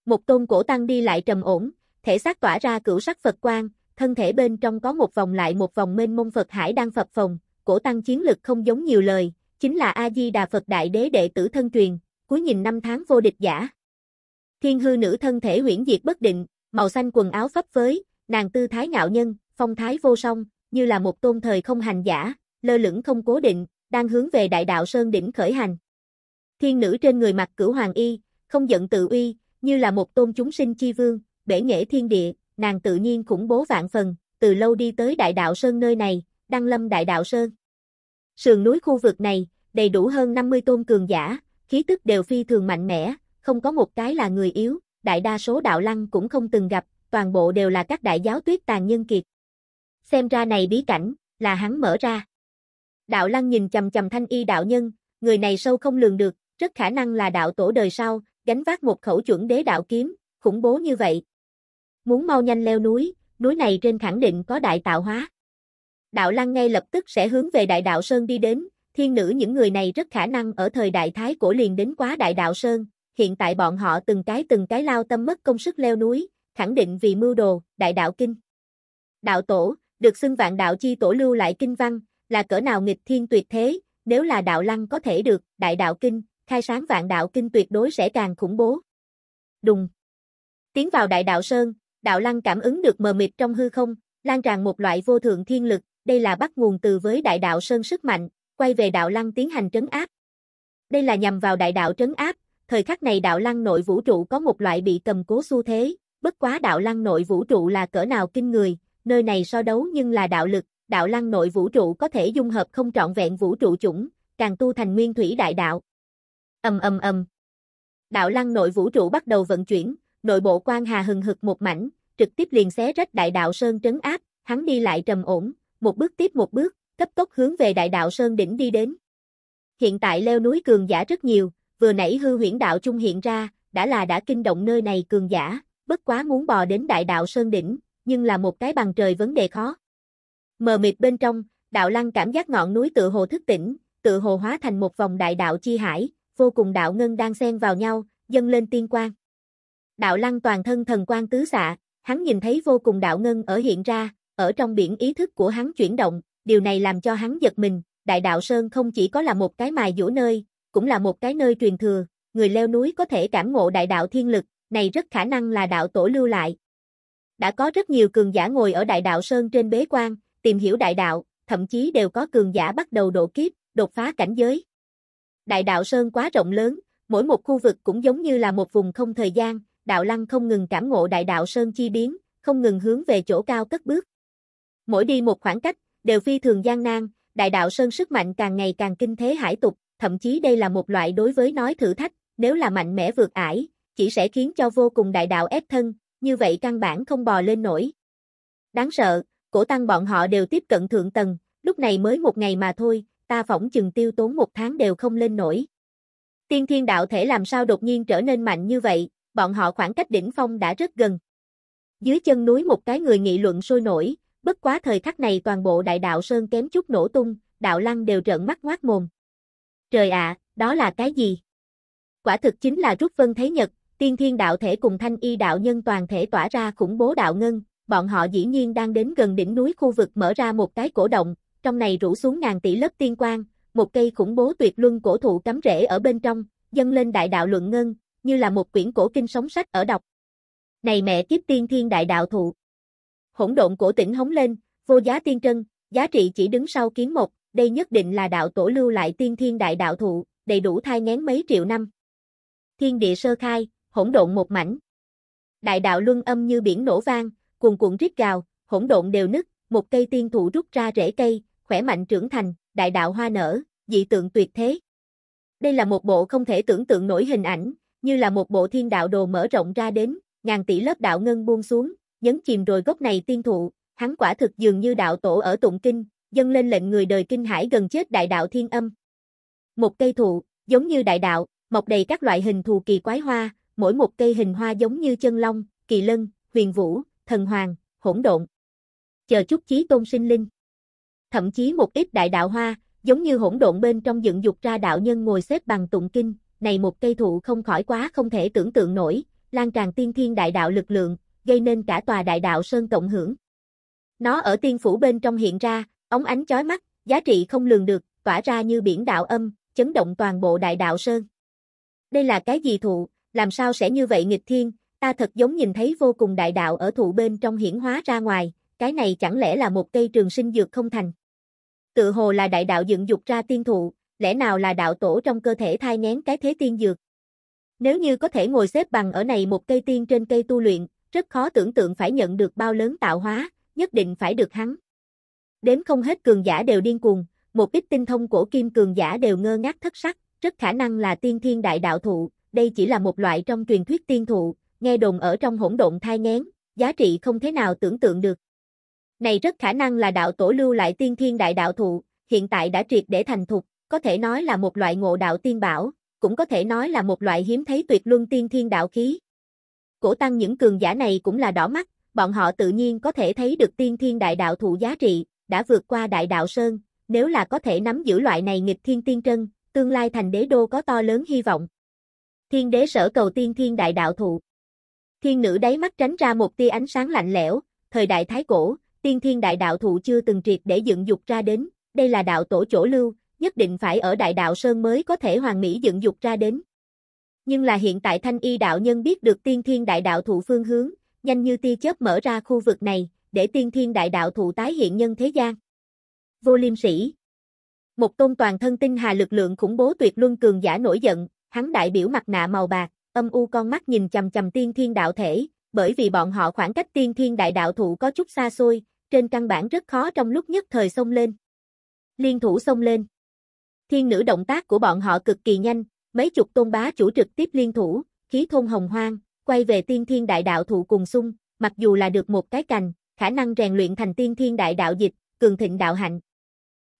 Một tôn cổ tăng đi lại trầm ổn, thể xác tỏa ra cửu sắc Phật quang, thân thể bên trong có một vòng lại một vòng mênh mông Phật hải đang phập phồng, cổ tăng chiến lực không giống nhiều lời, chính là A-di-đà Phật đại đế đệ tử thân truyền, cuối nhìn năm tháng vô địch giả. Thiên hư nữ thân thể huyển diệt bất định, màu xanh quần áo phấp phới, nàng tư thái ngạo nhân, phong thái vô song, như là một tôn thời không hành giả, lơ lửng không cố định, đang hướng về đại đạo Sơn đỉnh khởi hành. Thiên nữ trên người mặt cửu hoàng y, không giận tự uy, như là một tôn chúng sinh chi vương, bể nghệ thiên địa, nàng tự nhiên khủng bố vạn phần, từ lâu đi tới đại đạo Sơn nơi này, đăng lâm đại đạo Sơn. Sườn núi khu vực này, đầy đủ hơn 50 tôn cường giả, khí tức đều phi thường mạnh mẽ, không có một cái là người yếu, đại đa số đạo lăng cũng không từng gặp, toàn bộ đều là các đại giáo tuyết tàn nhân kiệt. Xem ra này bí cảnh, là hắn mở ra. Đạo Lăng nhìn chầm chầm thanh y đạo nhân, người này sâu không lường được, rất khả năng là đạo tổ đời sau, gánh vác một khẩu chuẩn đế đạo kiếm, khủng bố như vậy. Muốn mau nhanh leo núi, núi này trên khẳng định có đại tạo hóa. Đạo Lăng ngay lập tức sẽ hướng về đại đạo Sơn đi đến, thiên nữ những người này rất khả năng ở thời đại Thái cổ liền đến quá đại đạo Sơn, hiện tại bọn họ từng cái từng cái lao tâm mất công sức leo núi, khẳng định vì mưu đồ, đại đạo kinh. Đạo tổ, được xưng vạn đạo chi tổ lưu lại kinh văn, là cỡ nào nghịch thiên tuyệt thế, nếu là đạo lăng có thể được, đại đạo kinh, khai sáng vạn đạo kinh tuyệt đối sẽ càng khủng bố. Đùng. Tiến vào đại đạo sơn, đạo lăng cảm ứng được mờ mịt trong hư không, lan tràn một loại vô thượng thiên lực, đây là bắt nguồn từ với đại đạo sơn sức mạnh, quay về đạo lăng tiến hành trấn áp. Đây là nhằm vào đại đạo trấn áp, thời khắc này đạo lăng nội vũ trụ có một loại bị cầm cố xu thế, bất quá đạo lăng nội vũ trụ là cỡ nào kinh người, nơi này so đấu nhưng là đạo lực, đạo lăng nội vũ trụ có thể dung hợp không trọn vẹn vũ trụ chủng, càng tu thành nguyên thủy đại đạo. Ầm ầm ầm. Đạo lăng nội vũ trụ bắt đầu vận chuyển, nội bộ quang hà hừng hực một mảnh, trực tiếp liền xé rách đại đạo sơn trấn áp, hắn đi lại trầm ổn, một bước tiếp một bước, cấp tốc hướng về đại đạo sơn đỉnh đi đến. Hiện tại leo núi cường giả rất nhiều, vừa nãy hư huyễn đạo trung hiện ra, đã là đã kinh động nơi này cường giả, bất quá muốn bò đến đại đạo sơn đỉnh, nhưng là một cái bằng trời vấn đề khó. Mờ mịt bên trong, đạo lăng cảm giác ngọn núi tự hồ thức tỉnh, tự hồ hóa thành một vòng đại đạo chi hải, vô cùng đạo ngân đang xen vào nhau, dâng lên tiên quang. Đạo lăng toàn thân thần quang tứ xạ, hắn nhìn thấy vô cùng đạo ngân ở hiện ra, ở trong biển ý thức của hắn chuyển động, điều này làm cho hắn giật mình, đại đạo sơn không chỉ có là một cái mài dũa nơi, cũng là một cái nơi truyền thừa, người leo núi có thể cảm ngộ đại đạo thiên lực, này rất khả năng là đạo tổ lưu lại. Đã có rất nhiều cường giả ngồi ở đại đạo sơn trên bế quan, tìm hiểu đại đạo, thậm chí đều có cường giả bắt đầu độ kiếp, đột phá cảnh giới. Đại đạo Sơn quá rộng lớn, mỗi một khu vực cũng giống như là một vùng không thời gian, đạo lăng không ngừng cảm ngộ đại đạo Sơn chi biến, không ngừng hướng về chỗ cao cất bước. Mỗi đi một khoảng cách, đều phi thường gian nan, đại đạo Sơn sức mạnh càng ngày càng kinh thế hải tục, thậm chí đây là một loại đối với nói thử thách, nếu là mạnh mẽ vượt ải, chỉ sẽ khiến cho vô cùng đại đạo ép thân, như vậy căn bản không bò lên nổi. Đáng sợ, cổ tăng bọn họ đều tiếp cận thượng tầng, lúc này mới một ngày mà thôi, ta phỏng chừng tiêu tốn một tháng đều không lên nổi. Tiên thiên đạo thể làm sao đột nhiên trở nên mạnh như vậy, bọn họ khoảng cách đỉnh phong đã rất gần. Dưới chân núi một cái người nghị luận sôi nổi, bất quá thời khắc này toàn bộ đại đạo Sơn kém chút nổ tung, đạo lăng đều trợn mắt ngoác mồm. Trời ạ, đó là cái gì? Quả thực chính là rút vân thấy nhật, tiên thiên đạo thể cùng thanh y đạo nhân toàn thể tỏa ra khủng bố đạo ngân, bọn họ dĩ nhiên đang đến gần đỉnh núi khu vực mở ra một cái cổ động, trong này rủ xuống ngàn tỷ lớp tiên quang, một cây khủng bố tuyệt luân cổ thụ cắm rễ ở bên trong, dâng lên đại đạo luận ngân, như là một quyển cổ kinh sống sách ở đọc. Này mẹ kiếp tiên thiên đại đạo thụ. Hỗn độn cổ tỉnh hống lên, vô giá tiên trân, giá trị chỉ đứng sau kiến một, đây nhất định là đạo tổ lưu lại tiên thiên đại đạo thụ, đầy đủ thai ngén mấy triệu năm. Thiên địa sơ khai, hỗn độn một mảnh. Đại đạo luân âm như biển nổ vang, cuồn cuộn rít gào, hỗn độn đều nứt, một cây tiên thụ rút ra rễ cây, khỏe mạnh trưởng thành, đại đạo hoa nở, dị tượng tuyệt thế. Đây là một bộ không thể tưởng tượng nổi hình ảnh, như là một bộ thiên đạo đồ mở rộng ra đến, ngàn tỷ lớp đạo ngân buông xuống, nhấn chìm rồi gốc này tiên thụ, hắn quả thực dường như đạo tổ ở tụng kinh, dâng lên lệnh người đời kinh hải gần chết đại đạo thiên âm. Một cây thụ, giống như đại đạo, mọc đầy các loại hình thù kỳ quái hoa, mỗi một cây hình hoa giống như chân long, kỳ lân, huyền vũ, thần hoàng, hỗn độn. Chờ chút chí tôn sinh linh. Thậm chí một ít đại đạo hoa, giống như hỗn độn bên trong dựng dục ra đạo nhân ngồi xếp bằng tụng kinh, này một cây thụ không khỏi quá không thể tưởng tượng nổi, lan tràn tiên thiên đại đạo lực lượng, gây nên cả tòa đại đạo sơn cộng hưởng. Nó ở tiên phủ bên trong hiện ra, ống ánh chói mắt, giá trị không lường được, tỏa ra như biển đạo âm, chấn động toàn bộ đại đạo sơn. Đây là cái gì thụ, làm sao sẽ như vậy nghịch thiên, ta thật giống nhìn thấy vô cùng đại đạo ở thụ bên trong hiển hóa ra ngoài, cái này chẳng lẽ là một cây trường sinh dược không thành. Tự hồ là đại đạo dựng dục ra tiên thụ, lẽ nào là đạo tổ trong cơ thể thai ngén cái thế tiên dược. Nếu như có thể ngồi xếp bằng ở này một cây tiên trên cây tu luyện, rất khó tưởng tượng phải nhận được bao lớn tạo hóa, nhất định phải được hắn. Đến không hết cường giả đều điên cuồng, một ít tinh thông cổ kim cường giả đều ngơ ngác thất sắc, rất khả năng là tiên thiên đại đạo thụ, đây chỉ là một loại trong truyền thuyết tiên thụ, nghe đồn ở trong hỗn độn thai ngén, giá trị không thế nào tưởng tượng được. Này rất khả năng là đạo tổ lưu lại tiên thiên đại đạo thụ, hiện tại đã triệt để thành thục, có thể nói là một loại ngộ đạo tiên bảo, cũng có thể nói là một loại hiếm thấy tuyệt luân tiên thiên đạo khí. Cổ tăng những cường giả này cũng là đỏ mắt, bọn họ tự nhiên có thể thấy được tiên thiên đại đạo thụ giá trị, đã vượt qua đại đạo Sơn, nếu là có thể nắm giữ loại này nghịch thiên tiên trân, tương lai thành đế đô có to lớn hy vọng. Thiên đế sở cầu tiên thiên đại đạo thụ Thiên nữ đáy mắt tránh ra một tia ánh sáng lạnh lẽo, thời đại thái cổ, tiên thiên đại đạo thụ chưa từng triệt để dựng dục ra đến, đây là đạo tổ chỗ lưu, nhất định phải ở đại đạo sơn mới có thể hoàn mỹ dựng dục ra đến. Nhưng là hiện tại thanh y đạo nhân biết được tiên thiên đại đạo thụ phương hướng, nhanh như tia chớp mở ra khu vực này, để tiên thiên đại đạo thụ tái hiện nhân thế gian. Vô liêm sĩ Một tôn toàn thân tinh hà lực lượng khủng bố tuyệt luân cường giả nổi giận, hắn đại biểu mặt nạ màu bạc, âm u con mắt nhìn chầm chầm tiên thiên đạo thể, bởi vì bọn họ khoảng cách tiên thiên đại đạo thủ có chút xa xôi, trên căn bản rất khó trong lúc nhất thời xông lên. Liên thủ xông lên. Thiên nữ động tác của bọn họ cực kỳ nhanh, mấy chục tôn bá chủ trực tiếp liên thủ, khí thôn hồng hoang, quay về tiên thiên đại đạo thủ cùng sung mặc dù là được một cái cành, khả năng rèn luyện thành tiên thiên đại đạo dịch, cường thịnh đạo hạnh.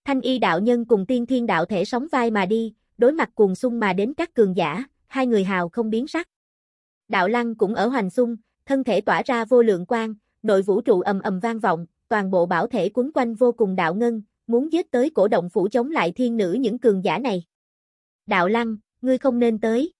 Thanh y đạo nhân cùng tiên thiên đạo thể sóng vai mà đi, đối mặt cùng sung mà đến các cường giả, hai người hào không biến sắc. Đạo lăng cũng ở hoành xung, thân thể tỏa ra vô lượng quang, nội vũ trụ ầm ầm vang vọng, toàn bộ bảo thể quấn quanh vô cùng đạo ngân, muốn giết tới cổ động phủ chống lại thiên nữ những cường giả này. Đạo lăng, ngươi không nên tới.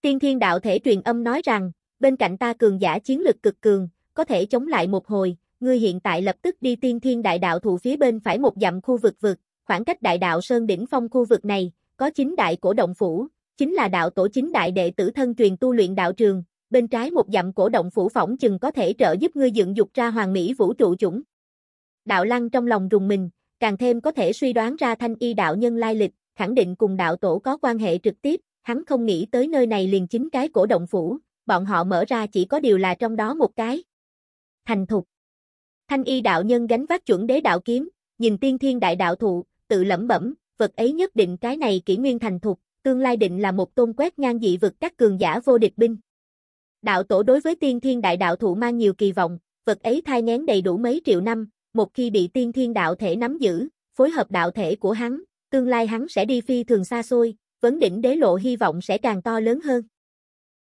Tiên thiên đạo thể truyền âm nói rằng, bên cạnh ta cường giả chiến lực cực cường, có thể chống lại một hồi, ngươi hiện tại lập tức đi tiên thiên đại đạo thụ phía bên phải một dặm khu vực vực, khoảng cách đại đạo sơn đỉnh phong khu vực này, có chính đại cổ động phủ, chính là đạo tổ chính đại đệ tử thân truyền tu luyện đạo trường, bên trái một dặm cổ động phủ phỏng chừng có thể trợ giúp ngươi dựng dục ra hoàng mỹ vũ trụ chủng. Đạo lăng trong lòng rùng mình, càng thêm có thể suy đoán ra thanh y đạo nhân lai lịch, khẳng định cùng đạo tổ có quan hệ trực tiếp, hắn không nghĩ tới nơi này liền chính cái cổ động phủ, bọn họ mở ra chỉ có điều là trong đó một cái. Thành thục Thanh y đạo nhân gánh vác chuẩn đế đạo kiếm, nhìn tiên thiên đại đạo thụ, tự lẩm bẩm, vật ấy nhất định cái này kỷ nguyên thành thục, tương lai định là một tôn quét ngang dị vực các cường giả vô địch binh. Đạo tổ đối với tiên thiên đại đạo thụ mang nhiều kỳ vọng, vật ấy thai ngén đầy đủ mấy triệu năm, một khi bị tiên thiên đạo thể nắm giữ, phối hợp đạo thể của hắn, tương lai hắn sẽ đi phi thường xa xôi, vấn đỉnh đế lộ hy vọng sẽ càng to lớn hơn.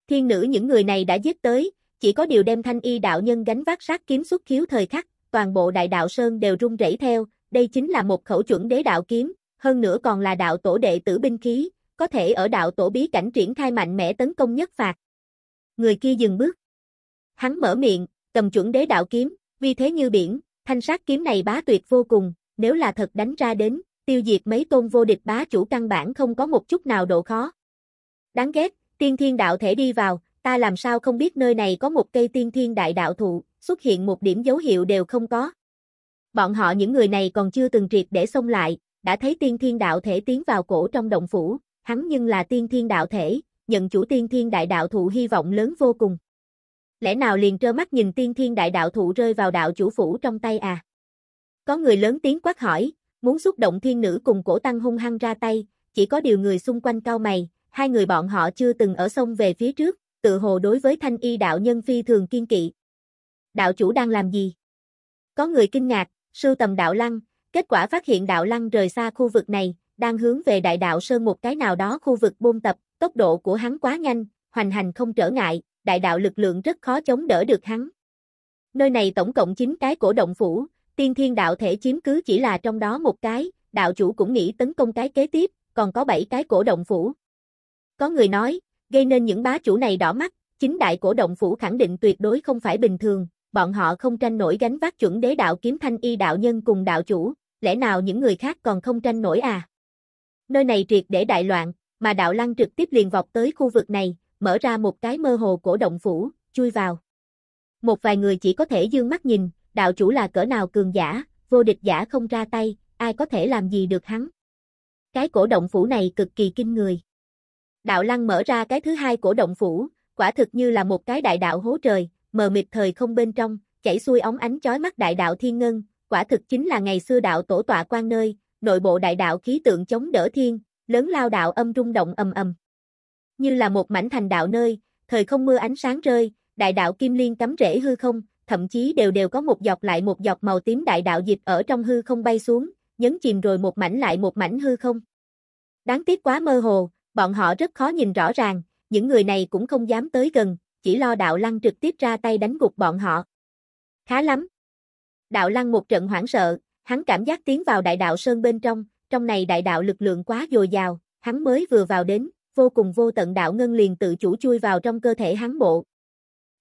Thiên nữ những người này đã giết tới, chỉ có điều đem thanh y đạo nhân gánh vác sát kiếm xuất khiếu thời khắc, toàn bộ đại đạo sơn đều rung rẩy theo, đây chính là một khẩu chuẩn đế đạo kiếm, hơn nữa còn là đạo tổ đệ tử binh khí, có thể ở đạo tổ bí cảnh triển khai mạnh mẽ tấn công nhất phạt. Người kia dừng bước. Hắn mở miệng, cầm chuẩn đế đạo kiếm, vì thế như biển, thanh sát kiếm này bá tuyệt vô cùng, nếu là thật đánh ra đến, tiêu diệt mấy tôn vô địch bá chủ căn bản không có một chút nào độ khó. Đáng ghét, tiên thiên đạo thể đi vào, ta làm sao không biết nơi này có một cây tiên thiên đại đạo thụ, xuất hiện một điểm dấu hiệu đều không có. Bọn họ những người này còn chưa từng triệt để xông lại, đã thấy tiên thiên đạo thể tiến vào cổ trong động phủ hắn nhưng là tiên thiên đạo thể, nhận chủ tiên thiên đại đạo thụ hy vọng lớn vô cùng. Lẽ nào liền trơ mắt nhìn tiên thiên đại đạo thụ rơi vào đạo chủ phủ trong tay à? Có người lớn tiếng quát hỏi, muốn xúc động thiên nữ cùng cổ tăng hung hăng ra tay, chỉ có điều người xung quanh cao mày, hai người bọn họ chưa từng ở sông về phía trước, tự hồ đối với thanh y đạo nhân phi thường kiên kỵ. Đạo chủ đang làm gì? Có người kinh ngạc, sưu tầm đạo lăng, kết quả phát hiện đạo lăng rời xa khu vực này, đang hướng về đại đạo sơn một cái nào đó khu vực buôn tập, tốc độ của hắn quá nhanh, hoành hành không trở ngại, đại đạo lực lượng rất khó chống đỡ được hắn. Nơi này tổng cộng 9 cái cổ động phủ, tiên thiên đạo thể chiếm cứ chỉ là trong đó một cái, đạo chủ cũng nghĩ tấn công cái kế tiếp, còn có 7 cái cổ động phủ. Có người nói, gây nên những bá chủ này đỏ mắt, chính đại cổ động phủ khẳng định tuyệt đối không phải bình thường, bọn họ không tranh nổi gánh vác chuẩn đế đạo kiếm thanh y đạo nhân cùng đạo chủ, lẽ nào những người khác còn không tranh nổi à? Nơi này triệt để đại loạn, mà đạo lăng trực tiếp liền vọc tới khu vực này, mở ra một cái mơ hồ cổ động phủ, chui vào. Một vài người chỉ có thể dương mắt nhìn, đạo chủ là cỡ nào cường giả, vô địch giả không ra tay, ai có thể làm gì được hắn. Cái cổ động phủ này cực kỳ kinh người. Đạo lăng mở ra cái thứ hai cổ động phủ, quả thực như là một cái đại đạo hố trời, mờ mịt thời không bên trong, chảy xuôi ống ánh chói mắt đại đạo thiên ngân, quả thực chính là ngày xưa đạo tổ tọa quan nơi, nội bộ đại đạo khí tượng chống đỡ thiên, lớn lao đạo âm rung động ầm ầm. Như là một mảnh thành đạo nơi, thời không mưa ánh sáng rơi, đại đạo kim liên cắm rễ hư không, thậm chí đều đều có một dọc lại một dọc màu tím đại đạo dịch ở trong hư không bay xuống, nhấn chìm rồi một mảnh lại một mảnh hư không. Đáng tiếc quá mơ hồ, bọn họ rất khó nhìn rõ ràng, những người này cũng không dám tới gần, chỉ lo đạo lăng trực tiếp ra tay đánh gục bọn họ. Khá lắm. Đạo lăng một trận hoảng sợ, Hắn cảm giác tiến vào đại đạo sơn bên trong, trong này đại đạo lực lượng quá dồi dào, hắn mới vừa vào đến, vô cùng vô tận đạo ngân liền tự chủ chui vào trong cơ thể hắn bộ.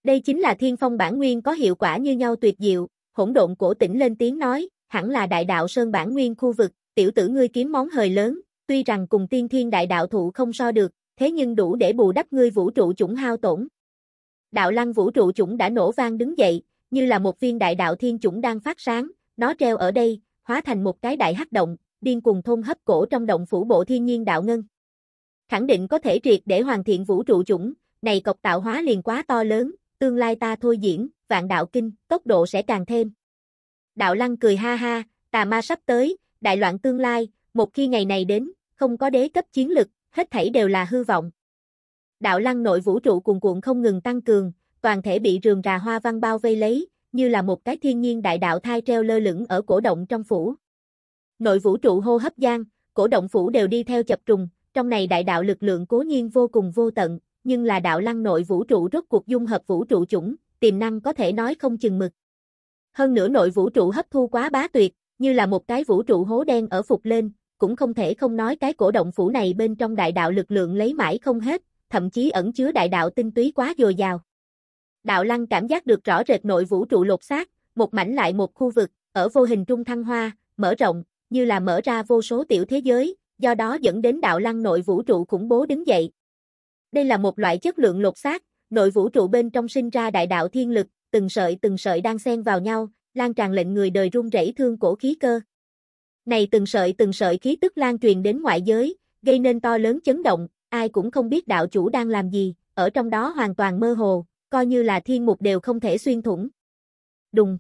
Đây chính là thiên phong bản nguyên có hiệu quả như nhau tuyệt diệu, hỗn độn cổ tỉnh lên tiếng nói, hẳn là đại đạo sơn bản nguyên khu vực, tiểu tử ngươi kiếm món hời lớn, tuy rằng cùng tiên thiên đại đạo thụ không so được, thế nhưng đủ để bù đắp ngươi vũ trụ chủng hao tổn. Đạo lăng vũ trụ chủng đã nổ vang đứng dậy, như là một viên đại đạo thiên chủng đang phát sáng, nó treo ở đây, hóa thành một cái đại hắc động, điên cuồng thôn hấp cổ trong động phủ bộ thiên nhiên đạo ngân. Khẳng định có thể triệt để hoàn thiện vũ trụ chủng, này cọc tạo hóa liền quá to lớn, tương lai ta thôi diễn, vạn đạo kinh, tốc độ sẽ càng thêm. Đạo lăng cười ha ha, tà ma sắp tới, đại loạn tương lai, một khi ngày này đến, không có đế cấp chiến lực, hết thảy đều là hư vọng. Đạo lăng nội vũ trụ cuồn cuộn không ngừng tăng cường, toàn thể bị rườm rà hoa văn bao vây lấy, như là một cái thiên nhiên đại đạo thai treo lơ lửng ở cổ động trong phủ. Nội vũ trụ hô hấp gian, cổ động phủ đều đi theo chập trùng, trong này đại đạo lực lượng cố nhiên vô cùng vô tận, nhưng là đạo lăng nội vũ trụ rốt cuộc dung hợp vũ trụ chủng, tiềm năng có thể nói không chừng mực. Hơn nữa nội vũ trụ hấp thu quá bá tuyệt, như là một cái vũ trụ hố đen ở phục lên, cũng không thể không nói cái cổ động phủ này bên trong đại đạo lực lượng lấy mãi không hết, thậm chí ẩn chứa đại đạo tinh túy quá dồi dào. Đạo Lăng cảm giác được rõ rệt nội vũ trụ lột xác, một mảnh lại một khu vực, ở vô hình trung thăng hoa, mở rộng, như là mở ra vô số tiểu thế giới, do đó dẫn đến đạo lăng nội vũ trụ khủng bố đứng dậy. Đây là một loại chất lượng lột xác, nội vũ trụ bên trong sinh ra đại đạo thiên lực, từng sợi từng sợi đang xen vào nhau, lan tràn lệnh người đời run rẩy thương cổ khí cơ. Này từng sợi từng sợi khí tức lan truyền đến ngoại giới, gây nên to lớn chấn động, ai cũng không biết đạo chủ đang làm gì, ở trong đó hoàn toàn mơ hồ, coi như là thiên mục đều không thể xuyên thủng. Đùng.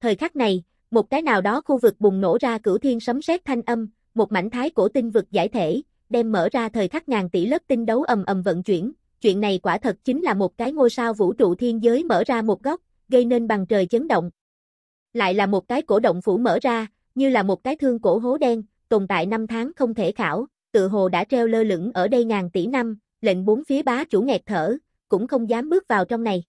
Thời khắc này, một cái nào đó khu vực bùng nổ ra cửu thiên sấm sét thanh âm, một mảnh thái cổ tinh vực giải thể, đem mở ra thời khắc ngàn tỷ lớp tinh đấu ầm ầm vận chuyển, chuyện này quả thật chính là một cái ngôi sao vũ trụ thiên giới mở ra một góc, gây nên bằng trời chấn động. Lại là một cái cổ động phủ mở ra, như là một cái thương cổ hố đen, tồn tại năm tháng không thể khảo, tự hồ đã treo lơ lửng ở đây ngàn tỷ năm, lệnh bốn phía bá chủ nghẹt thở, cũng không dám bước vào trong này.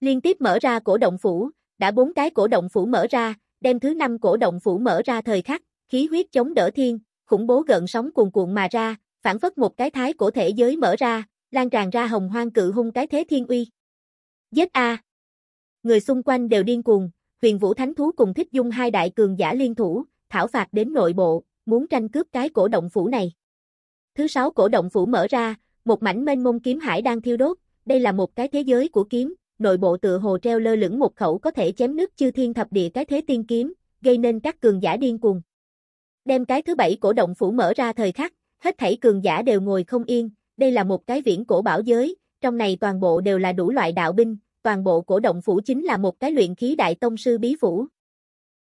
Liên tiếp mở ra cổ động phủ, đã bốn cái cổ động phủ mở ra, đem thứ năm cổ động phủ mở ra thời khắc, khí huyết chống đỡ thiên, khủng bố gần sóng cuồn cuộn mà ra, phản phất một cái thái cổ thể giới mở ra, lan tràn ra hồng hoang cự hung cái thế thiên uy. Giết a. Người xung quanh đều điên cuồng, Huyền Vũ Thánh thú cùng Thích Dung hai đại cường giả liên thủ, thảo phạt đến nội bộ, muốn tranh cướp cái cổ động phủ này. Thứ sáu cổ động phủ mở ra, một mảnh mênh mông kiếm hải đang thiêu đốt, đây là một cái thế giới của kiếm, nội bộ tựa hồ treo lơ lửng một khẩu có thể chém nước chư thiên thập địa cái thế tiên kiếm, gây nên các cường giả điên cuồng. Đem cái thứ bảy cổ động phủ mở ra thời khắc, hết thảy cường giả đều ngồi không yên, đây là một cái viễn cổ bảo giới, trong này toàn bộ đều là đủ loại đạo binh, toàn bộ cổ động phủ chính là một cái luyện khí đại tông sư bí phủ.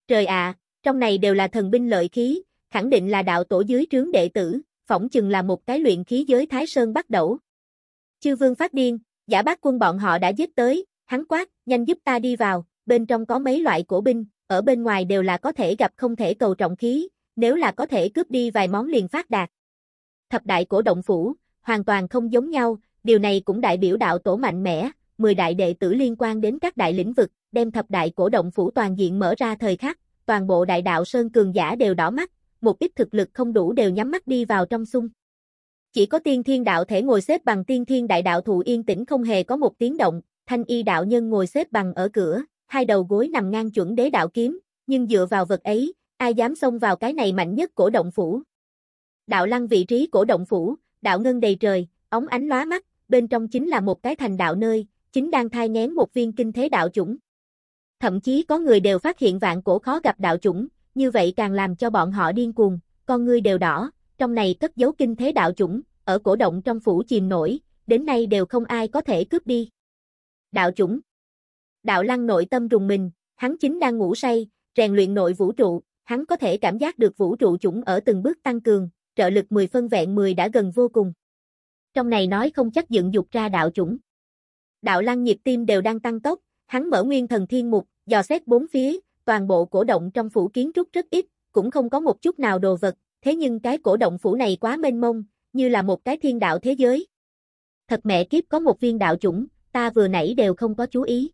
Trời ạ, à, trong này đều là thần binh lợi khí, khẳng định là đạo tổ dưới trướng đệ tử, phỏng chừng là một cái luyện khí giới Thái Sơn bắt đầu. Chư Vương phát điên, Giả bác quân bọn họ đã giết tới, hắn quát, nhanh giúp ta đi vào, bên trong có mấy loại cổ binh, ở bên ngoài đều là có thể gặp không thể cầu trọng khí, nếu là có thể cướp đi vài món liền phát đạt. Thập đại cổ động phủ, hoàn toàn không giống nhau, điều này cũng đại biểu đạo tổ mạnh mẽ, 10 đại đệ tử liên quan đến các đại lĩnh vực, đem thập đại cổ động phủ toàn diện mở ra thời khắc, toàn bộ đại đạo sơn cường giả đều đỏ mắt, một ít thực lực không đủ đều nhắm mắt đi vào trong sung. Chỉ có tiên thiên đạo thể ngồi xếp bằng tiên thiên đại đạo thụ yên tĩnh không hề có một tiếng động, thanh y đạo nhân ngồi xếp bằng ở cửa, hai đầu gối nằm ngang chuẩn đế đạo kiếm, nhưng dựa vào vật ấy, ai dám xông vào cái này mạnh nhất cổ động phủ. Đạo lăng vị trí cổ động phủ, đạo ngân đầy trời, ống ánh lóa mắt, bên trong chính là một cái thành đạo nơi, chính đang thai ngén một viên kinh thế đạo chủng. Thậm chí có người đều phát hiện vạn cổ khó gặp đạo chủng, như vậy càng làm cho bọn họ điên cuồng, con người đều đỏ, trong này cất dấu kinh thế đạo chủng, ở cổ động trong phủ chìm nổi, đến nay đều không ai có thể cướp đi. Đạo chủng Đạo lăng nội tâm rùng mình, hắn chính đang ngủ say, rèn luyện nội vũ trụ, hắn có thể cảm giác được vũ trụ chủng ở từng bước tăng cường, trợ lực 10 phân vẹn 10 đã gần vô cùng. Trong này nói không chắc dựng dục ra đạo chủng. Đạo lăng nhịp tim đều đang tăng tốc, hắn mở nguyên thần thiên mục, dò xét bốn phía, toàn bộ cổ động trong phủ kiến trúc rất ít, cũng không có một chút nào đồ vật, thế nhưng cái cổ động phủ này quá mênh mông, như là một cái thiên đạo thế giới. Thật mẹ kiếp có một viên đạo chủng, ta vừa nãy đều không có chú ý.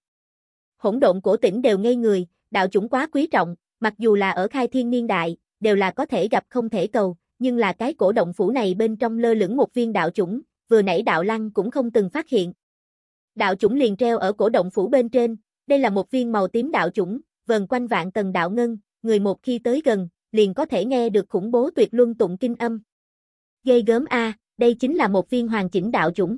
Hỗn độn cổ tỉnh đều ngây người, đạo chủng quá quý trọng, mặc dù là ở khai thiên niên đại, đều là có thể gặp không thể cầu, nhưng là cái cổ động phủ này bên trong lơ lửng một viên đạo chủng, vừa nãy đạo lăng cũng không từng phát hiện. Đạo chủng liền treo ở cổ động phủ bên trên, đây là một viên màu tím đạo chủng, vần quanh vạn tầng đạo ngân, người một khi tới gần, liền có thể nghe được khủng bố tuyệt luân tụng kinh âm. Ghê gớm a, đây chính là một viên hoàn chỉnh đạo chủng.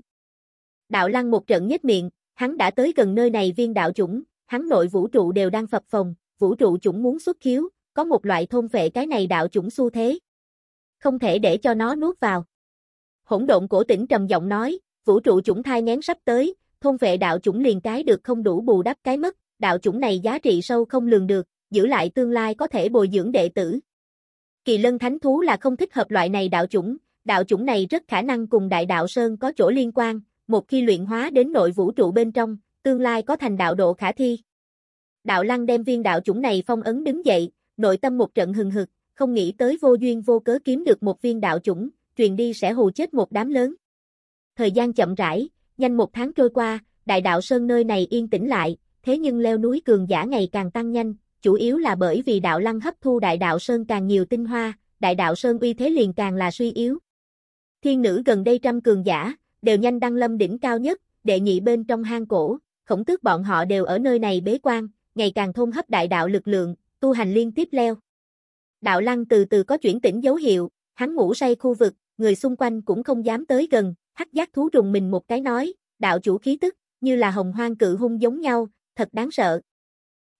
Đạo lăng một trận nhếch miệng, hắn đã tới gần nơi này viên đạo chủng, hắn nội vũ trụ đều đang phập phồng, vũ trụ chủng muốn xuất khiếu, có một loại thôn vệ cái này đạo chủng xu thế. Không thể để cho nó nuốt vào. Hỗn độn cổ tỉnh trầm giọng nói, vũ trụ chủng thai ngén sắp tới, thôn vệ đạo chủng liền cái được không đủ bù đắp cái mất, đạo chủng này giá trị sâu không lường được, giữ lại tương lai có thể bồi dưỡng đệ tử. Kỳ lân thánh thú là không thích hợp loại này đạo chủng, đạo chủng này rất khả năng cùng đại đạo Sơn có chỗ liên quan, một khi luyện hóa đến nội vũ trụ bên trong, tương lai có thành đạo độ khả thi. Đạo lăng đem viên đạo chủng này phong ấn đứng dậy, nội tâm một trận hừng hực, không nghĩ tới vô duyên vô cớ kiếm được một viên đạo chủng, truyền đi sẽ hù chết một đám lớn. Thời gian chậm rãi, nhanh một tháng trôi qua, đại đạo Sơn nơi này yên tĩnh lại, thế nhưng leo núi cường giả ngày càng tăng nhanh, chủ yếu là bởi vì đạo lăng hấp thu đại đạo Sơn càng nhiều tinh hoa, đại đạo Sơn uy thế liền càng là suy yếu. Thiên nữ gần đây trăm cường giả, đều nhanh đăng lâm đỉnh cao nhất, đệ nhị bên trong hang cổ, khổng tước bọn họ đều ở nơi này bế quan, ngày càng thôn hấp đại đạo lực lượng, tu hành liên tiếp leo. Đạo lăng từ từ có chuyển tỉnh dấu hiệu, hắn ngủ say khu vực, người xung quanh cũng không dám tới gần, hắc giác thú rùng mình một cái nói, đạo chủ khí tức, như là hồng hoang cự hung giống nhau, thật đáng sợ.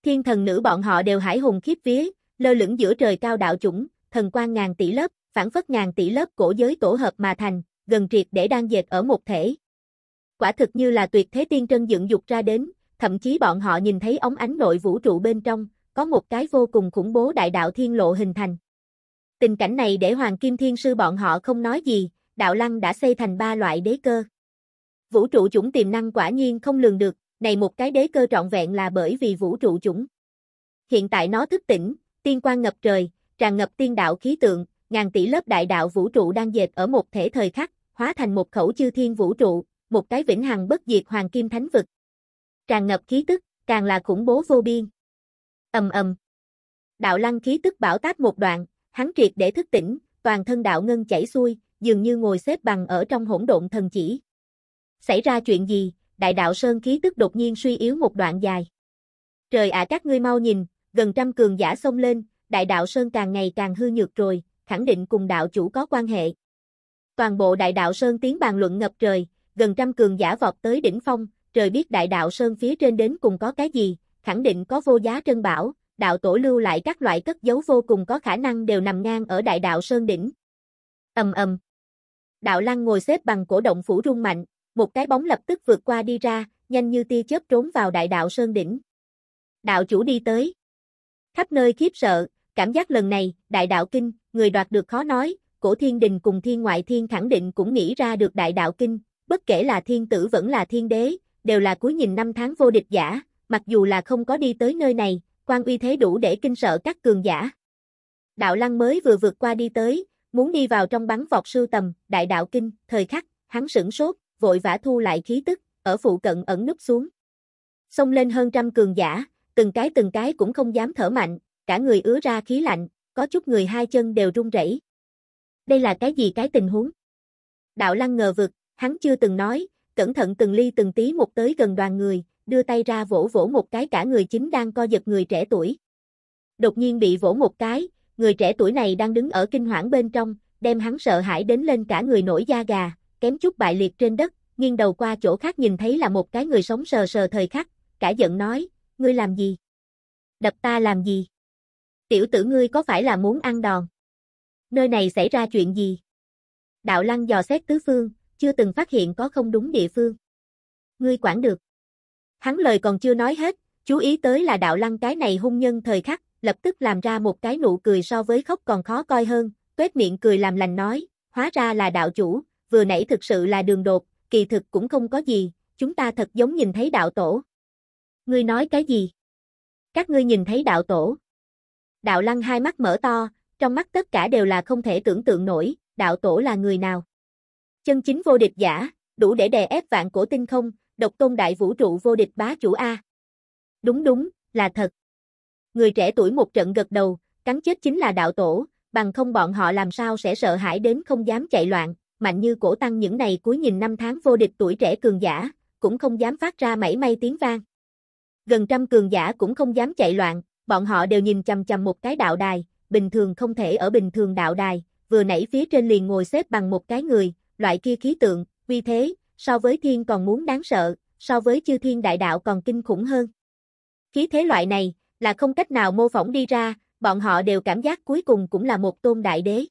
Thiên thần nữ bọn họ đều hải hùng khiếp vía, lơ lửng giữa trời cao đạo chủng, thần quan ngàn tỷ lớp, phản phất ngàn tỷ lớp cổ giới tổ hợp mà thành, gần triệt để đang dệt ở một thể. Quả thực như là tuyệt thế tiên trân dựng dục ra đến, thậm chí bọn họ nhìn thấy ống ánh nội vũ trụ bên trong, có một cái vô cùng khủng bố đại đạo thiên lộ hình thành. Tình cảnh này để Hoàng Kim Thiên Sư bọn họ không nói gì, đạo lăng đã xây thành ba loại đế cơ. Vũ trụ chủng tiềm năng quả nhiên không lường được, này một cái đế cơ trọn vẹn là bởi vì vũ trụ chủng. Hiện tại nó thức tỉnh, tiên quan ngập trời, tràn ngập tiên đạo khí tượng, ngàn tỷ lớp đại đạo vũ trụ đang dệt ở một thể thời khắc, hóa thành một khẩu chư thiên vũ trụ, một cái vĩnh hằng bất diệt hoàng kim thánh vực. Tràn ngập khí tức, càng là khủng bố vô biên. Ầm ầm. Đạo lăng khí tức bảo tát một đoạn, hắn triệt để thức tỉnh, toàn thân đạo ngân chảy xuôi, dường như ngồi xếp bằng ở trong hỗn độn thần chỉ. Xảy ra chuyện gì, đại đạo sơn khí tức đột nhiên suy yếu một đoạn dài. Trời ạ các ngươi mau nhìn, gần trăm cường giả xông lên, đại đạo sơn càng ngày càng hư nhược rồi, khẳng định cùng đạo chủ có quan hệ. Toàn bộ đại đạo sơn tiếng bàn luận ngập trời, gần trăm cường giả vọt tới đỉnh phong, trời biết đại đạo sơn phía trên đến cùng có cái gì, khẳng định có vô giá trân bảo, đạo tổ lưu lại các loại cất giấu vô cùng có khả năng đều nằm ngang ở đại đạo sơn đỉnh. Ầm ầm. Đạo Lăng ngồi xếp bằng cổ động phủ rung mạnh, một cái bóng lập tức vượt qua đi ra, nhanh như tia chớp trốn vào đại đạo Sơn Đỉnh. Đạo chủ đi tới. Khắp nơi khiếp sợ, cảm giác lần này, đại đạo kinh, người đoạt được khó nói, cổ thiên đình cùng thiên ngoại thiên khẳng định cũng nghĩ ra được đại đạo kinh, bất kể là thiên tử vẫn là thiên đế, đều là cuối nhìn năm tháng vô địch giả, mặc dù là không có đi tới nơi này, quan uy thế đủ để kinh sợ các cường giả. Đạo lăng mới vừa vượt qua đi tới, muốn đi vào trong bắn vọt sưu tầm, đại đạo kinh, thời khắc, hắn sửng sốt, vội vã thu lại khí tức, ở phụ cận ẩn núp xuống. Xông lên hơn trăm cường giả, từng cái từng cái cũng không dám thở mạnh, cả người ứa ra khí lạnh, có chút người hai chân đều run rẩy. Đây là cái gì cái tình huống? Đạo lăng ngờ vực, hắn chưa từng nói, cẩn thận từng ly từng tí một tới gần đoàn người, đưa tay ra vỗ vỗ một cái cả người chính đang co giật người trẻ tuổi. Đột nhiên bị vỗ một cái, người trẻ tuổi này đang đứng ở kinh hoảng bên trong, đem hắn sợ hãi đến lên cả người nổi da gà kém chút bại liệt trên đất, nghiêng đầu qua chỗ khác nhìn thấy là một cái người sống sờ sờ thời khắc, cả giận nói, ngươi làm gì? Đập ta làm gì? Tiểu tử ngươi có phải là muốn ăn đòn? Nơi này xảy ra chuyện gì? Đạo lăng dò xét tứ phương, chưa từng phát hiện có không đúng địa phương. Ngươi quản được. Hắn lời còn chưa nói hết, chú ý tới là đạo lăng cái này hung nhân thời khắc, lập tức làm ra một cái nụ cười so với khóc còn khó coi hơn, tuét miệng cười làm lành nói, hóa ra là đạo chủ, vừa nãy thực sự là đường đột, kỳ thực cũng không có gì, chúng ta thật giống nhìn thấy đạo tổ. Ngươi nói cái gì? Các ngươi nhìn thấy đạo tổ. Đạo lăng hai mắt mở to, trong mắt tất cả đều là không thể tưởng tượng nổi, đạo tổ là người nào? Chân chính vô địch giả, đủ để đè ép vạn cổ tinh không, độc tôn đại vũ trụ vô địch bá chủ A. Đúng đúng, là thật. Người trẻ tuổi một trận gật đầu, cắn chết chính là đạo tổ, bằng không bọn họ làm sao sẽ sợ hãi đến không dám chạy loạn mạnh như cổ tăng những này cuối nhìn năm tháng vô địch tuổi trẻ cường giả, cũng không dám phát ra mảy may tiếng vang. Gần trăm cường giả cũng không dám chạy loạn, bọn họ đều nhìn chằm chằm một cái đạo đài, bình thường không thể ở bình thường đạo đài, vừa nãy phía trên liền ngồi xếp bằng một cái người, loại kia khí tượng, vì thế, so với thiên còn muốn đáng sợ, so với chư thiên đại đạo còn kinh khủng hơn. Khí thế loại này, là không cách nào mô phỏng đi ra, bọn họ đều cảm giác cuối cùng cũng là một tôn đại đế.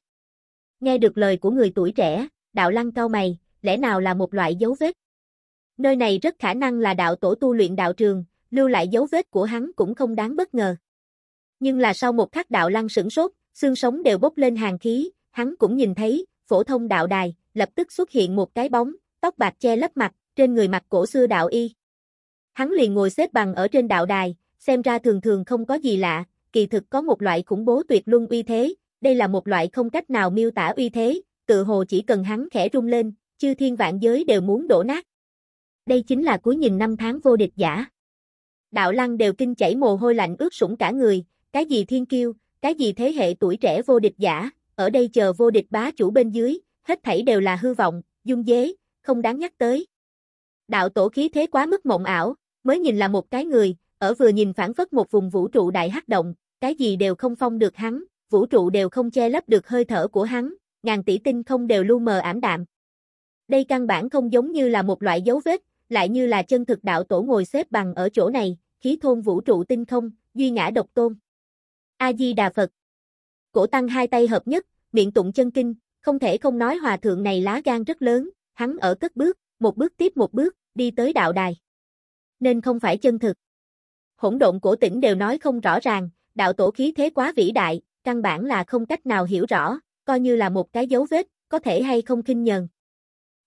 Nghe được lời của người tuổi trẻ, đạo lăng cao mày, lẽ nào là một loại dấu vết? Nơi này rất khả năng là đạo tổ tu luyện đạo trường, lưu lại dấu vết của hắn cũng không đáng bất ngờ. Nhưng là sau một khắc đạo lăng sửng sốt, xương sống đều bốc lên hàng khí, hắn cũng nhìn thấy, phổ thông đạo đài, lập tức xuất hiện một cái bóng, tóc bạc che lấp mặt, trên người mặt cổ xưa đạo y. Hắn liền ngồi xếp bằng ở trên đạo đài, xem ra thường thường không có gì lạ, kỳ thực có một loại khủng bố tuyệt luân uy thế, đây là một loại không cách nào miêu tả uy thế, tự hồ chỉ cần hắn khẽ rung lên, chư thiên vạn giới đều muốn đổ nát. Đây chính là cuối nhìn năm tháng vô địch giả. Đạo lăng đều kinh chảy mồ hôi lạnh ướt sũng cả người, cái gì thiên kiêu, cái gì thế hệ tuổi trẻ vô địch giả, ở đây chờ vô địch bá chủ bên dưới, hết thảy đều là hư vọng, dung dế, không đáng nhắc tới. Đạo tổ khí thế quá mức mộng ảo, mới nhìn là một cái người, ở vừa nhìn phản phất một vùng vũ trụ đại hắc động, cái gì đều không phong được hắn, vũ trụ đều không che lấp được hơi thở của hắn, ngàn tỷ tinh không đều lu mờ ảm đạm. Đây căn bản không giống như là một loại dấu vết, lại như là chân thực đạo tổ ngồi xếp bằng ở chỗ này, khí thôn vũ trụ tinh không, duy ngã độc tôn. A-di-đà Phật Cổ tăng hai tay hợp nhất, miệng tụng chân kinh, không thể không nói hòa thượng này lá gan rất lớn, hắn ở cất bước, một bước tiếp một bước, đi tới đạo đài. Nên không phải chân thực. Hỗn độn cổ tỉnh đều nói không rõ ràng, đạo tổ khí thế quá vĩ đại, căn bản là không cách nào hiểu rõ, coi như là một cái dấu vết, có thể hay không khinh nhờn.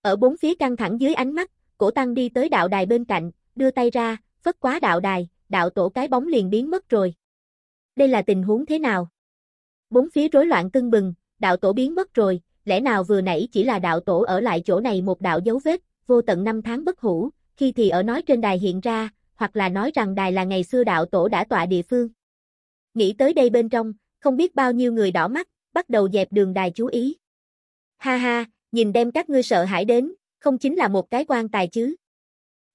Ở bốn phía căng thẳng dưới ánh mắt, cổ tăng đi tới đạo đài bên cạnh, đưa tay ra, phất quá đạo đài, đạo tổ cái bóng liền biến mất rồi. Đây là tình huống thế nào? Bốn phía rối loạn tưng bừng, đạo tổ biến mất rồi, lẽ nào vừa nãy chỉ là đạo tổ ở lại chỗ này một đạo dấu vết, vô tận năm tháng bất hủ, khi thì ở nói trên đài hiện ra, hoặc là nói rằng đài là ngày xưa đạo tổ đã tọa địa phương. Nghĩ tới đây bên trong, không biết bao nhiêu người đỏ mắt, bắt đầu dẹp đường đài chú ý. Ha ha, nhìn đem các ngươi sợ hãi đến, không chính là một cái quan tài chứ.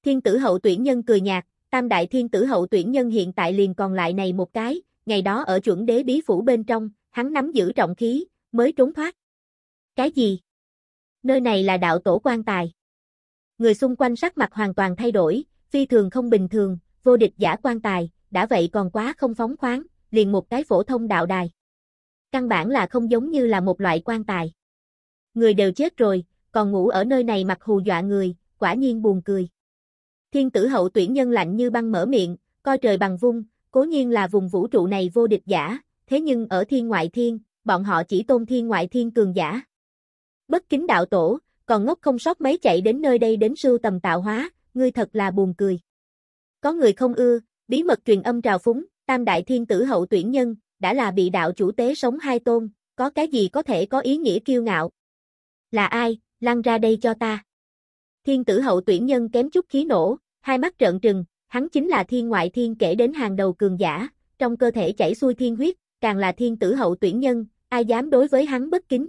Thiên tử hậu tuyển nhân cười nhạt, tam đại thiên tử hậu tuyển nhân hiện tại liền còn lại này một cái, ngày đó ở chuẩn đế bí phủ bên trong, hắn nắm giữ trọng khí, mới trốn thoát. Cái gì? Nơi này là đạo tổ quan tài. Người xung quanh sắc mặt hoàn toàn thay đổi, phi thường không bình thường, vô địch giả quan tài, đã vậy còn quá không phóng khoáng, liền một cái phổ thông đạo đài căn bản là không giống như là một loại quan tài. Người đều chết rồi, còn ngủ ở nơi này mặc hù dọa người, quả nhiên buồn cười. Thiên tử hậu tuyển nhân lạnh như băng mở miệng, coi trời bằng vung, cố nhiên là vùng vũ trụ này vô địch giả, thế nhưng ở thiên ngoại thiên, bọn họ chỉ tôn thiên ngoại thiên cường giả. Bất kính đạo tổ, còn ngốc không sót mấy chạy đến nơi đây đến sưu tầm tạo hóa, ngươi thật là buồn cười. Có người không ưa, bí mật truyền âm trào phúng, tam đại thiên tử hậu tuyển nhân, đã là bị đạo chủ tế sống hai tôn, có cái gì có thể có ý nghĩa kiêu ngạo. Là ai, lăn ra đây cho ta. Thiên tử hậu tuyển nhân kém chút khí nổ, hai mắt trợn trừng, hắn chính là thiên ngoại thiên kể đến hàng đầu cường giả, trong cơ thể chảy xuôi thiên huyết, càng là thiên tử hậu tuyển nhân, ai dám đối với hắn bất kính.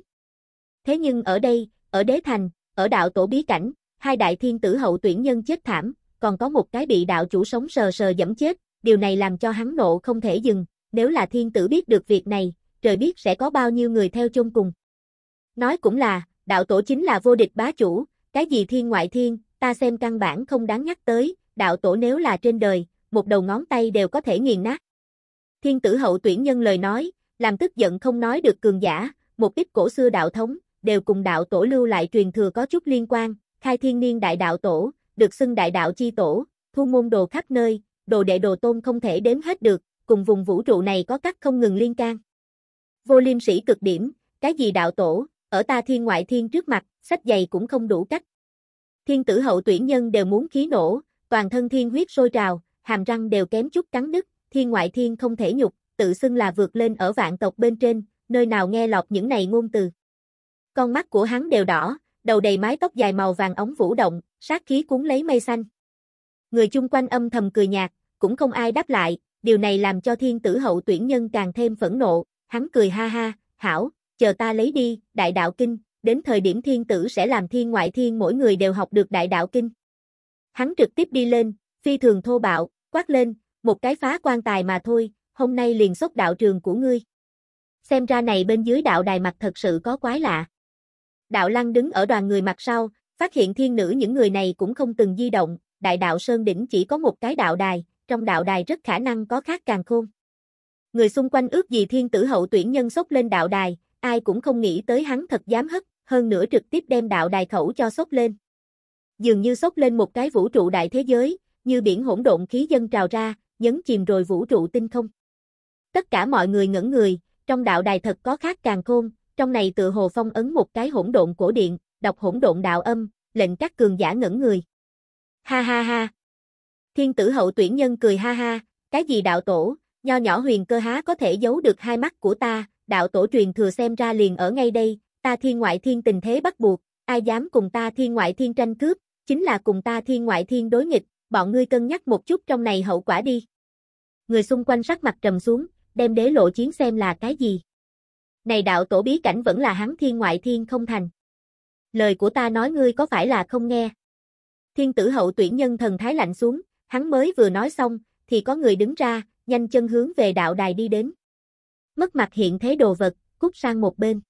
Thế nhưng ở đây, ở đế thành, ở đạo tổ bí cảnh, hai đại thiên tử hậu tuyển nhân chết thảm, còn có một cái bị đạo chủ sống sờ sờ dẫm chết, điều này làm cho hắn nộ không thể dừng, nếu là thiên tử biết được việc này, trời biết sẽ có bao nhiêu người theo chung cùng. Nói cũng là, đạo tổ chính là vô địch bá chủ, cái gì thiên ngoại thiên, ta xem căn bản không đáng nhắc tới, đạo tổ nếu là trên đời, một đầu ngón tay đều có thể nghiền nát. Thiên tử hậu tuyển nhân lời nói, làm tức giận không nói được cường giả, một ít cổ xưa đạo thống, đều cùng đạo tổ lưu lại truyền thừa có chút liên quan, khai thiên niên đại đạo tổ, được xưng đại đạo chi tổ, thu môn đồ khắp nơi, đồ đệ đồ tôn không thể đếm hết được, cùng vùng vũ trụ này có cách không ngừng liên can. Vô liêm sĩ cực điểm, cái gì đạo tổ, ở ta thiên ngoại thiên trước mặt, sách dày cũng không đủ cách Thiên tử hậu tuyển nhân đều muốn khí nổ, toàn thân thiên huyết sôi trào, hàm răng đều kém chút cắn đứt thiên ngoại thiên không thể nhục, tự xưng là vượt lên ở vạn tộc bên trên, nơi nào nghe lọt những này ngôn từ. Con mắt của hắn đều đỏ, đầu đầy mái tóc dài màu vàng ống vũ động, sát khí cuốn lấy mây xanh. Người chung quanh âm thầm cười nhạt, cũng không ai đáp lại, điều này làm cho thiên tử hậu tuyển nhân càng thêm phẫn nộ, hắn cười ha ha, hảo, chờ ta lấy đi, đại đạo kinh, đến thời điểm thiên tử sẽ làm thiên ngoại thiên mỗi người đều học được đại đạo kinh. Hắn trực tiếp đi lên, phi thường thô bạo, quát lên, một cái phá quan tài mà thôi, hôm nay liền xốc đạo trường của ngươi. Xem ra này bên dưới đạo đài mặt thật sự có quái lạ. Đạo lăng đứng ở đoàn người mặt sau, phát hiện thiên nữ những người này cũng không từng di động, đại đạo Sơn Đỉnh chỉ có một cái đạo đài, trong đạo đài rất khả năng có khác càng khôn. Người xung quanh ước gì thiên tử hậu tuyển nhân sốc lên đạo đài, ai cũng không nghĩ tới hắn thật dám hất, hơn nữa trực tiếp đem đạo đài khẩu cho sốc lên. Dường như sốc lên một cái vũ trụ đại thế giới, như biển hỗn độn khí dân trào ra, nhấn chìm rồi vũ trụ tinh không. Tất cả mọi người ngẩn người, trong đạo đài thật có khác càng khôn, trong này tự hồ phong ấn một cái hỗn độn cổ điện, đọc hỗn độn đạo âm, lệnh các cường giả ngẩn người. Ha ha ha, Thiên tử hậu tuyển nhân cười ha ha, cái gì đạo tổ, nho nhỏ huyền cơ há có thể giấu được hai mắt của ta, đạo tổ truyền thừa xem ra liền ở ngay đây, ta thiên ngoại thiên tình thế bắt buộc, ai dám cùng ta thiên ngoại thiên tranh cướp, chính là cùng ta thiên ngoại thiên đối nghịch, bọn ngươi cân nhắc một chút trong này hậu quả đi. Người xung quanh sắc mặt trầm xuống, đem đế lộ chiến xem là cái gì. Này đạo tổ bí cảnh vẫn là hắn thiên ngoại thiên không thành. Lời của ta nói ngươi có phải là không nghe? Thiên tử hậu tuyển nhân thần thái lạnh xuống, Hắn mới vừa nói xong, thì có người đứng ra, nhanh chân hướng về đạo đài đi đến. Mất mặt hiện thế đồ vật, cút sang một bên.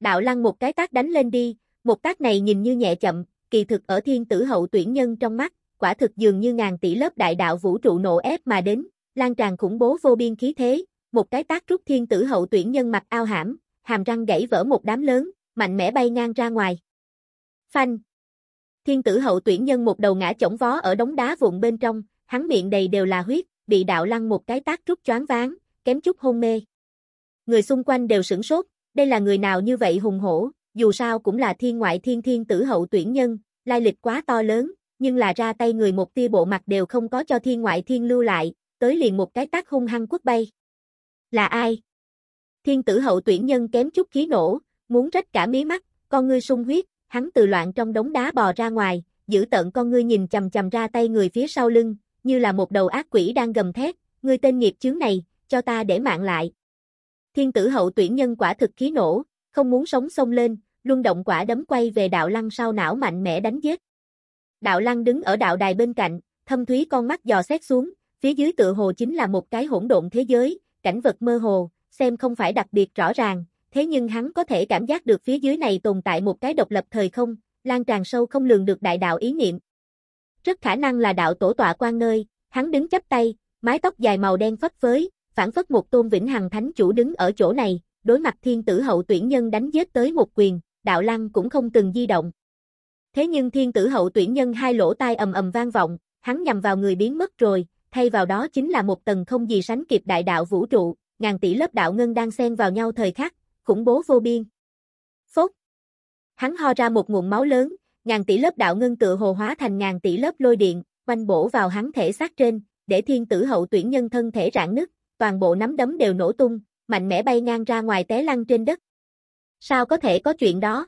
Đạo lăng một cái tác đánh lên đi, một tác này nhìn như nhẹ chậm, kỳ thực ở thiên tử hậu tuyển nhân trong mắt, quả thực dường như ngàn tỷ lớp đại đạo vũ trụ nổ ép mà đến, lan tràn khủng bố vô biên khí thế, một cái tác rút thiên tử hậu tuyển nhân mặt ao hãm, hàm răng gãy vỡ một đám lớn, mạnh mẽ bay ngang ra ngoài. Phanh, Thiên tử hậu tuyển nhân một đầu ngã chổng vó ở đống đá vụn bên trong, hắn miệng đầy đều là huyết, bị đạo lăng một cái tác rút choáng váng, kém chút hôn mê. Người xung quanh đều sửng sốt, đây là người nào như vậy hùng hổ, dù sao cũng là thiên ngoại thiên thiên tử hậu tuyển nhân, lai lịch quá to lớn, nhưng là ra tay người một tia bộ mặt đều không có cho thiên ngoại thiên lưu lại, tới liền một cái tác hung hăng quất bay. Là ai? Thiên tử hậu tuyển nhân kém chút khí nổ, muốn rách cả mí mắt, con ngươi sung huyết, hắn từ loạn trong đống đá bò ra ngoài, giữ tận con ngươi nhìn chầm chầm ra tay người phía sau lưng, như là một đầu ác quỷ đang gầm thét, ngươi tên nghiệp chướng này, cho ta để mạng lại. Thiên tử hậu tuyển nhân quả thực khí nổ, không muốn sống sông lên, luân động quả đấm quay về đạo lăng sau não mạnh mẽ đánh giết. Đạo lăng đứng ở đạo đài bên cạnh, thâm thúy con mắt dò xét xuống, phía dưới tự hồ chính là một cái hỗn độn thế giới, cảnh vật mơ hồ, xem không phải đặc biệt rõ ràng, thế nhưng hắn có thể cảm giác được phía dưới này tồn tại một cái độc lập thời không, lan tràn sâu không lường được đại đạo ý niệm. Rất khả năng là đạo tổ tọa quan nơi, hắn đứng chắp tay, mái tóc dài màu đen phất phới, phản phất một tôn vĩnh hằng thánh chủ đứng ở chỗ này, đối mặt thiên tử hậu tuyển nhân đánh giết tới một quyền, đạo lăng cũng không từng di động. Thế nhưng thiên tử hậu tuyển nhân hai lỗ tai ầm ầm vang vọng, hắn nhằm vào người biến mất rồi, thay vào đó chính là một tầng không gì sánh kịp đại đạo vũ trụ, ngàn tỷ lớp đạo ngân đang xen vào nhau thời khắc, khủng bố vô biên. Phốt! Hắn ho ra một nguồn máu lớn, ngàn tỷ lớp đạo ngân tự hồ hóa thành ngàn tỷ lớp lôi điện, quanh bổ vào hắn thể xác trên, để thiên tử hậu tuyển nhân thân thể rạn nứt, toàn bộ nắm đấm đều nổ tung, mạnh mẽ bay ngang ra ngoài té lăn trên đất. Sao có thể có chuyện đó?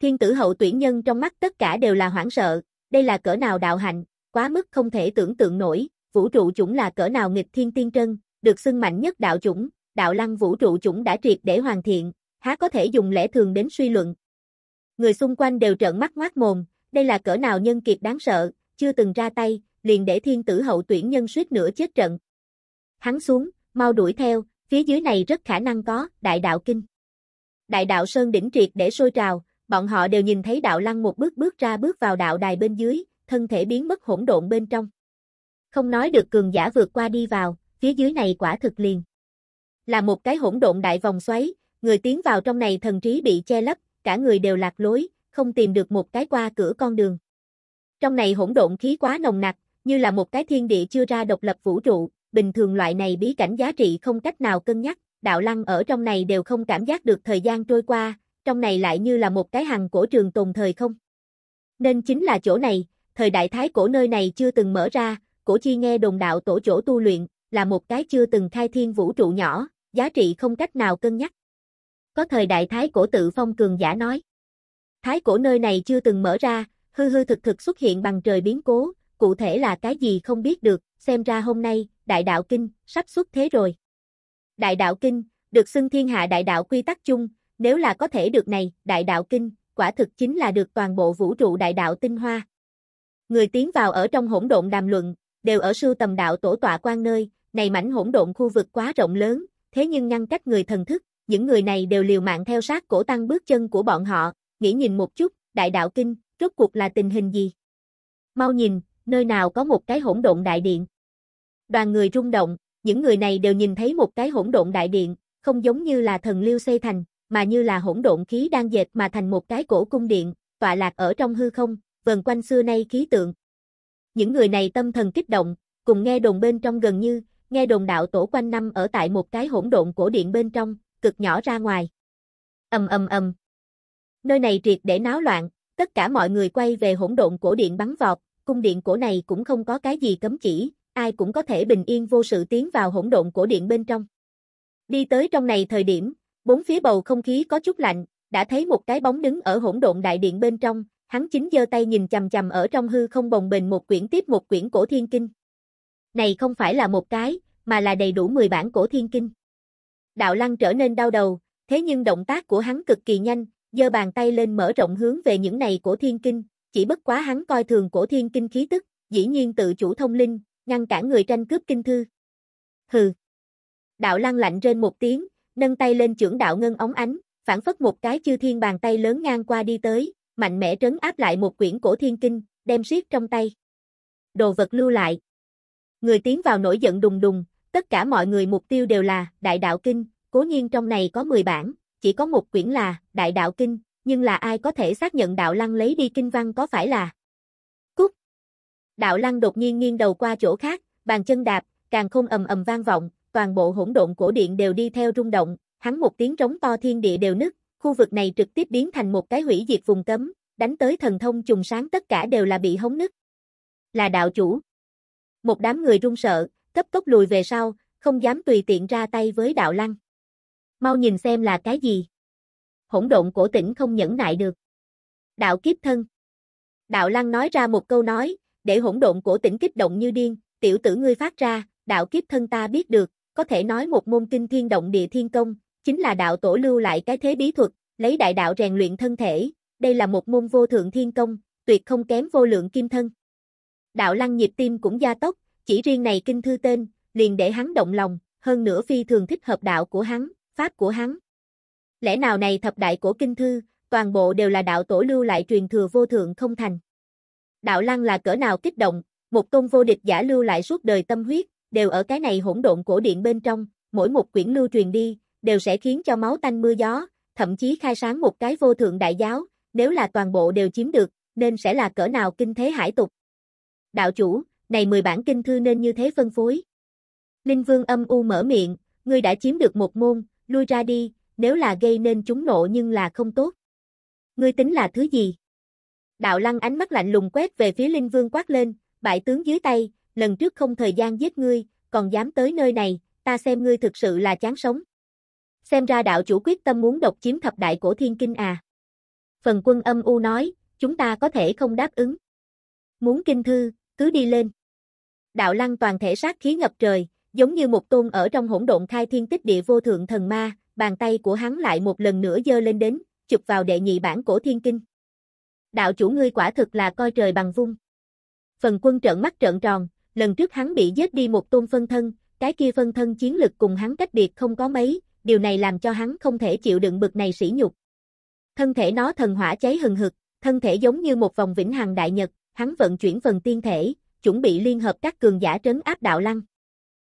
Thiên tử hậu tuyển nhân trong mắt tất cả đều là hoảng sợ, đây là cỡ nào đạo hạnh, quá mức không thể tưởng tượng nổi, vũ trụ chủng là cỡ nào nghịch thiên tiên trân, được xưng mạnh nhất đạo chủng, đạo lăng vũ trụ chủng đã triệt để hoàn thiện, há có thể dùng lẽ thường đến suy luận. Người xung quanh đều trợn mắt ngoác mồm, đây là cỡ nào nhân kiệt đáng sợ, chưa từng ra tay, liền để thiên tử hậu tuyển nhân suýt nữa chết trận. Hắn xuống, mau đuổi theo, phía dưới này rất khả năng có, đại đạo kinh. Đại đạo Sơn đỉnh triệt để sôi trào, bọn họ đều nhìn thấy đạo lăng một bước bước ra bước vào đạo đài bên dưới, thân thể biến mất hỗn độn bên trong. Không nói được cường giả vượt qua đi vào, phía dưới này quả thực liền là một cái hỗn độn đại vòng xoáy, người tiến vào trong này thần trí bị che lấp, cả người đều lạc lối, không tìm được một cái qua cửa con đường. Trong này hỗn độn khí quá nồng nặc, như là một cái thiên địa chưa ra độc lập vũ trụ, bình thường loại này bí cảnh giá trị không cách nào cân nhắc, đạo lăng ở trong này đều không cảm giác được thời gian trôi qua, trong này lại như là một cái hằng cổ trường tồn thời không. Nên chính là chỗ này, thời đại thái cổ nơi này chưa từng mở ra, cổ chi nghe đồng đạo tổ chỗ tu luyện, là một cái chưa từng khai thiên vũ trụ nhỏ, giá trị không cách nào cân nhắc. Có thời đại thái cổ tự phong cường giả nói. Thái cổ nơi này chưa từng mở ra, hư hư thực thực xuất hiện bằng trời biến cố, cụ thể là cái gì không biết được, xem ra hôm nay, đại đạo kinh, sắp xuất thế rồi. Đại đạo kinh, được xưng thiên hạ đại đạo quy tắc chung, nếu là có thể được này, đại đạo kinh, quả thực chính là được toàn bộ vũ trụ đại đạo tinh hoa. Người tiến vào ở trong hỗn độn đàm luận, đều ở sưu tầm đạo tổ tọa quan nơi, này mảnh hỗn độn khu vực quá rộng lớn, thế nhưng ngăn cách người thần thức, những người này đều liều mạng theo sát cổ tăng bước chân của bọn họ, nghĩ nhìn một chút, đại đạo kinh, rốt cuộc là tình hình gì? Mau nhìn, nơi nào có một cái hỗn độn đại điện. Đoàn người rung động, những người này đều nhìn thấy một cái hỗn độn đại điện, không giống như là thần lưu xây thành, mà như là hỗn độn khí đang dệt mà thành một cái cổ cung điện, tọa lạc ở trong hư không, vần quanh xưa nay khí tượng. Những người này tâm thần kích động, cùng nghe đồn bên trong gần như nghe đồn đạo tổ quanh năm ở tại một cái hỗn độn cổ điện bên trong, cực nhỏ ra ngoài. Ầm ầm ầm. Nơi này triệt để náo loạn, tất cả mọi người quay về hỗn độn cổ điện bắn vọt, cung điện cổ này cũng không có cái gì cấm chỉ, ai cũng có thể bình yên vô sự tiến vào hỗn độn cổ điện bên trong. Đi tới trong này thời điểm, bốn phía bầu không khí có chút lạnh, đã thấy một cái bóng đứng ở hỗn độn đại điện bên trong, hắn chính giơ tay nhìn chằm chằm ở trong hư không bồng bềnh một quyển tiếp một quyển cổ thiên kinh. Này không phải là một cái, mà là đầy đủ 10 bản cổ thiên kinh. Đạo lăng trở nên đau đầu, thế nhưng động tác của hắn cực kỳ nhanh, giơ bàn tay lên mở rộng hướng về những này cổ thiên kinh, chỉ bất quá hắn coi thường cổ thiên kinh khí tức, dĩ nhiên tự chủ thông linh, ngăn cản người tranh cướp kinh thư. Hừ. Đạo lăng lạnh trên một tiếng, nâng tay lên trưởng đạo ngân ống ánh, phản phất một cái chư thiên bàn tay lớn ngang qua đi tới, mạnh mẽ trấn áp lại một quyển cổ thiên kinh, đem siết trong tay. Đồ vật lưu lại người tiến vào nổi giận đùng đùng, tất cả mọi người mục tiêu đều là Đại Đạo Kinh, cố nhiên trong này có 10 bản, chỉ có một quyển là Đại Đạo Kinh, nhưng là ai có thể xác nhận Đạo Lăng lấy đi kinh văn có phải là Cúc? Đạo Lăng đột nhiên nghiêng đầu qua chỗ khác, bàn chân đạp, càng không ầm ầm vang vọng, toàn bộ hỗn độn cổ điện đều đi theo rung động, hắn một tiếng trống to thiên địa đều nứt, khu vực này trực tiếp biến thành một cái hủy diệt vùng cấm, đánh tới thần thông trùng sáng tất cả đều là bị hống nứt. Là đạo chủ, một đám người run sợ, cấp tốc lùi về sau, không dám tùy tiện ra tay với đạo lăng. Mau nhìn xem là cái gì. Hỗn độn cổ tỉnh không nhẫn nại được. Đạo kiếp thân. Đạo lăng nói ra một câu nói, để hỗn độn cổ tỉnh kích động như điên, tiểu tử ngươi phát ra, đạo kiếp thân ta biết được, có thể nói một môn kinh thiên động địa thiên công, chính là đạo tổ lưu lại cái thế bí thuật, lấy đại đạo rèn luyện thân thể, đây là một môn vô thượng thiên công, tuyệt không kém vô lượng kim thân đạo lăng nhịp tim cũng gia tốc, chỉ riêng này kinh thư tên, liền để hắn động lòng, hơn nữa phi thường thích hợp đạo của hắn, pháp của hắn. Lẽ nào này thập đại của kinh thư, toàn bộ đều là đạo tổ lưu lại truyền thừa vô thượng không thành. Đạo lăng là cỡ nào kích động, một công vô địch giả lưu lại suốt đời tâm huyết, đều ở cái này hỗn độn cổ điện bên trong, mỗi một quyển lưu truyền đi, đều sẽ khiến cho máu tanh mưa gió, thậm chí khai sáng một cái vô thượng đại giáo, nếu là toàn bộ đều chiếm được, nên sẽ là cỡ nào kinh thế hải tục đạo chủ, này 10 bản kinh thư nên như thế phân phối. Linh vương âm u mở miệng, ngươi đã chiếm được một môn, lui ra đi, nếu là gây nên chúng nộ nhưng là không tốt. Ngươi tính là thứ gì? Đạo lăng ánh mắt lạnh lùng quét về phía Linh vương quát lên, bại tướng dưới tay, lần trước không thời gian giết ngươi, còn dám tới nơi này, ta xem ngươi thực sự là chán sống. Xem ra đạo chủ quyết tâm muốn độc chiếm thập đại cổ thiên kinh à. Phần quân âm u nói, chúng ta có thể không đáp ứng. Muốn kinh thư, cứ đi lên. Đạo lăng toàn thể sát khí ngập trời, giống như một tôn ở trong hỗn độn khai thiên tích địa vô thượng thần ma, bàn tay của hắn lại một lần nữa dơ lên đến, chụp vào đệ nhị bản cổ thiên kinh. Đạo chủ ngươi quả thực là coi trời bằng vung. Phần quân trận mắt trợn tròn, lần trước hắn bị giết đi một tôn phân thân, cái kia phân thân chiến lực cùng hắn cách biệt không có mấy, điều này làm cho hắn không thể chịu đựng bực này sỉ nhục. Thân thể nó thần hỏa cháy hừng hực, thân thể giống như một vòng vĩnh hằng đại nhật, hắn vận chuyển phần tiên thể, chuẩn bị liên hợp các cường giả trấn áp đạo lăng.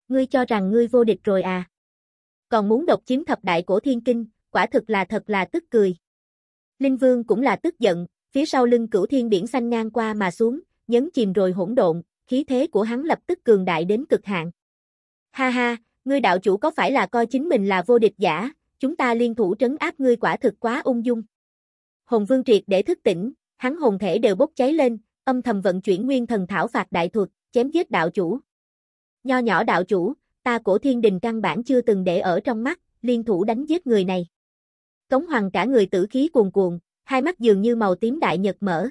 Ngươi cho rằng ngươi vô địch rồi à? Còn muốn độc chiếm thập đại cổ thiên kinh, quả thực là thật là tức cười. Linh Vương cũng là tức giận, phía sau lưng cửu thiên biển xanh ngang qua mà xuống, nhấn chìm rồi hỗn độn, khí thế của hắn lập tức cường đại đến cực hạn. Ha ha, ngươi đạo chủ có phải là coi chính mình là vô địch giả, chúng ta liên thủ trấn áp ngươi quả thực quá ung dung. Hồn Vương Triệt để thức tỉnh, hắn hồn thể đều bốc cháy lên, âm thầm vận chuyển nguyên thần thảo phạt đại thuật, chém giết đạo chủ. Nho nhỏ đạo chủ, ta cổ thiên đình căn bản chưa từng để ở trong mắt, liên thủ đánh giết người này. Cống hoàng cả người tử khí cuồn cuộn hai mắt dường như màu tím đại nhật mở.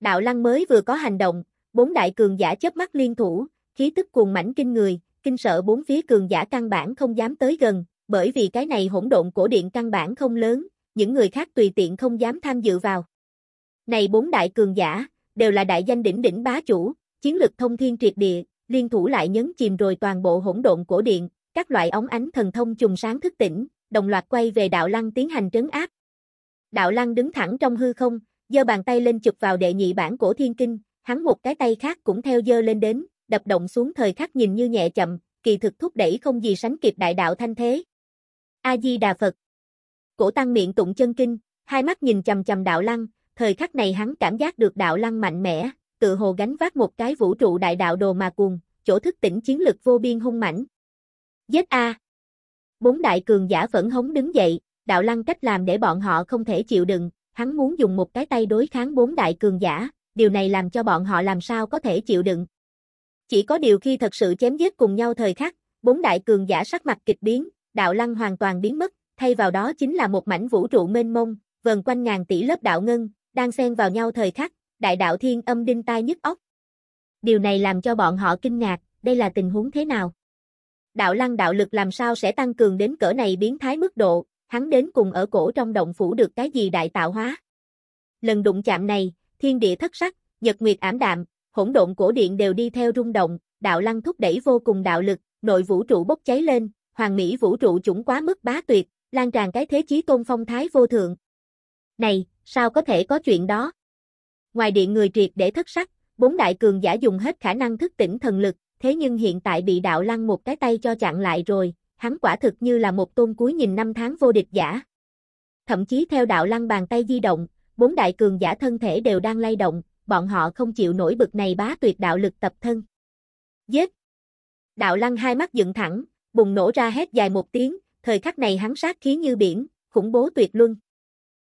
Đạo lăng mới vừa có hành động, bốn đại cường giả chớp mắt liên thủ, khí tức cuồng mãnh kinh người, kinh sợ bốn phía cường giả căn bản không dám tới gần, bởi vì cái này hỗn độn cổ điện căn bản không lớn, những người khác tùy tiện không dám tham dự vào. Này bốn đại cường giả, đều là đại danh đỉnh đỉnh bá chủ, chiến lực thông thiên triệt địa, liên thủ lại nhấn chìm rồi toàn bộ hỗn độn cổ điện, các loại ống ánh thần thông trùng sáng thức tỉnh, đồng loạt quay về đạo lăng tiến hành trấn áp. Đạo lăng đứng thẳng trong hư không, giơ bàn tay lên chụp vào đệ nhị bản cổ thiên kinh, hắn một cái tay khác cũng theo giơ lên đến, đập động xuống thời khắc nhìn như nhẹ chậm, kỳ thực thúc đẩy không gì sánh kịp đại đạo thanh thế. A Di Đà Phật. Cổ tăng miệng tụng chân kinh, hai mắt nhìn chằm chằm đạo lăng, thời khắc này hắn cảm giác được đạo lăng mạnh mẽ, tự hồ gánh vác một cái vũ trụ đại đạo đồ mà cuồng, chỗ thức tỉnh chiến lực vô biên hung mãnh. Giết a! Bốn đại cường giả vẫn hống đứng dậy, đạo lăng cách làm để bọn họ không thể chịu đựng, hắn muốn dùng một cái tay đối kháng bốn đại cường giả, điều này làm cho bọn họ làm sao có thể chịu đựng. Chỉ có điều khi thật sự chém giết cùng nhau thời khắc, bốn đại cường giả sắc mặt kịch biến, đạo lăng hoàn toàn biến mất, thay vào đó chính là một mảnh vũ trụ mênh mông, vần quanh ngàn tỷ lớp đạo ngân, đang xen vào nhau thời khắc, đại đạo thiên âm đinh tai nhức óc. Điều này làm cho bọn họ kinh ngạc, đây là tình huống thế nào? Đạo lăng đạo lực làm sao sẽ tăng cường đến cỡ này biến thái mức độ, hắn đến cùng ở cổ trong động phủ được cái gì đại tạo hóa? Lần đụng chạm này, thiên địa thất sắc, nhật nguyệt ảm đạm, hỗn độn cổ điện đều đi theo rung động, đạo lăng thúc đẩy vô cùng đạo lực, nội vũ trụ bốc cháy lên, hoàng mỹ vũ trụ chủng quá mức bá tuyệt, lan tràn cái thế chí tôn phong thái vô thượng. Này, sao có thể có chuyện đó? Ngoài điện người triệt để thất sắc, bốn đại cường giả dùng hết khả năng thức tỉnh thần lực, thế nhưng hiện tại bị đạo lăng một cái tay cho chặn lại rồi, hắn quả thực như là một tôn cuối nhìn năm tháng vô địch giả. Thậm chí theo đạo lăng bàn tay di động, bốn đại cường giả thân thể đều đang lay động, bọn họ không chịu nổi bực này bá tuyệt đạo lực tập thân. Giết! Đạo lăng hai mắt dựng thẳng, bùng nổ ra hết dài một tiếng, thời khắc này hắn sát khí như biển, khủng bố tuyệt luân.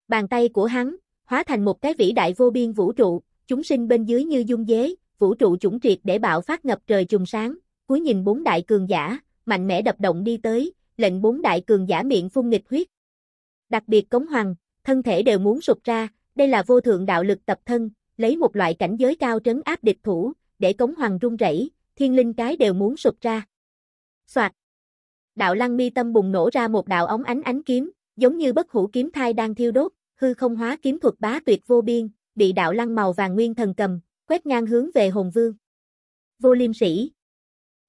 Bàn tay của hắn, hóa thành một cái vĩ đại vô biên vũ trụ, chúng sinh bên dưới như dung dế, vũ trụ chủng triệt để bạo phát ngập trời trùng sáng, cuối nhìn bốn đại cường giả, mạnh mẽ đập động đi tới, lệnh bốn đại cường giả miệng phun nghịch huyết. Đặc biệt cống hoàng, thân thể đều muốn sụp ra, đây là vô thượng đạo lực tập thân, lấy một loại cảnh giới cao trấn áp địch thủ, để cống hoàng rung rẩy, thiên linh cái đều muốn sụp ra. Soạt. Đạo lăng mi tâm bùng nổ ra một đạo ống ánh ánh kiếm, giống như bất hủ kiếm thai đang thiêu đốt, hư không hóa kiếm thuật bá tuyệt vô biên, bị đạo lăng màu vàng nguyên thần cầm, quét ngang hướng về hồn vương. Vô liêm sĩ.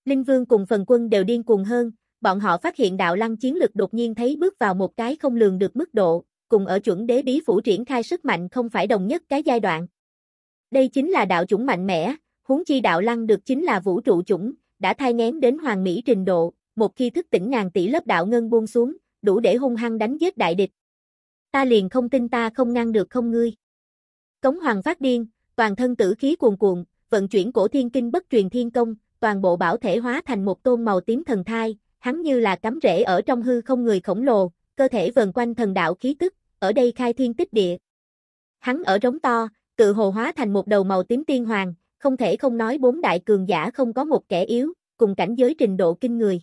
Linh vương cùng phần quân đều điên cuồng hơn, bọn họ phát hiện đạo lăng chiến lực đột nhiên thấy bước vào một cái không lường được mức độ, cùng ở chuẩn đế bí phủ triển khai sức mạnh không phải đồng nhất cái giai đoạn. Đây chính là đạo chủng mạnh mẽ, huống chi đạo lăng được chính là vũ trụ chủng, đã thai ngén đến hoàng mỹ trình độ, một khi thức tỉnh ngàn tỷ lớp đạo ngân buông xuống, đủ để hung hăng đánh giết đại địch, ta liền không tin ta không ngăn được không ngươi. Cống hoàng phát điên, toàn thân tử khí cuồn cuộn, vận chuyển cổ thiên kinh bất truyền thiên công, toàn bộ bảo thể hóa thành một tôn màu tím thần thai, hắn như là cắm rễ ở trong hư không người khổng lồ, cơ thể vần quanh thần đạo khí tức, ở đây khai thiên tích địa. Hắn ở rống to, tự hồ hóa thành một đầu màu tím tiên hoàng, không thể không nói bốn đại cường giả không có một kẻ yếu, cùng cảnh giới trình độ kinh người.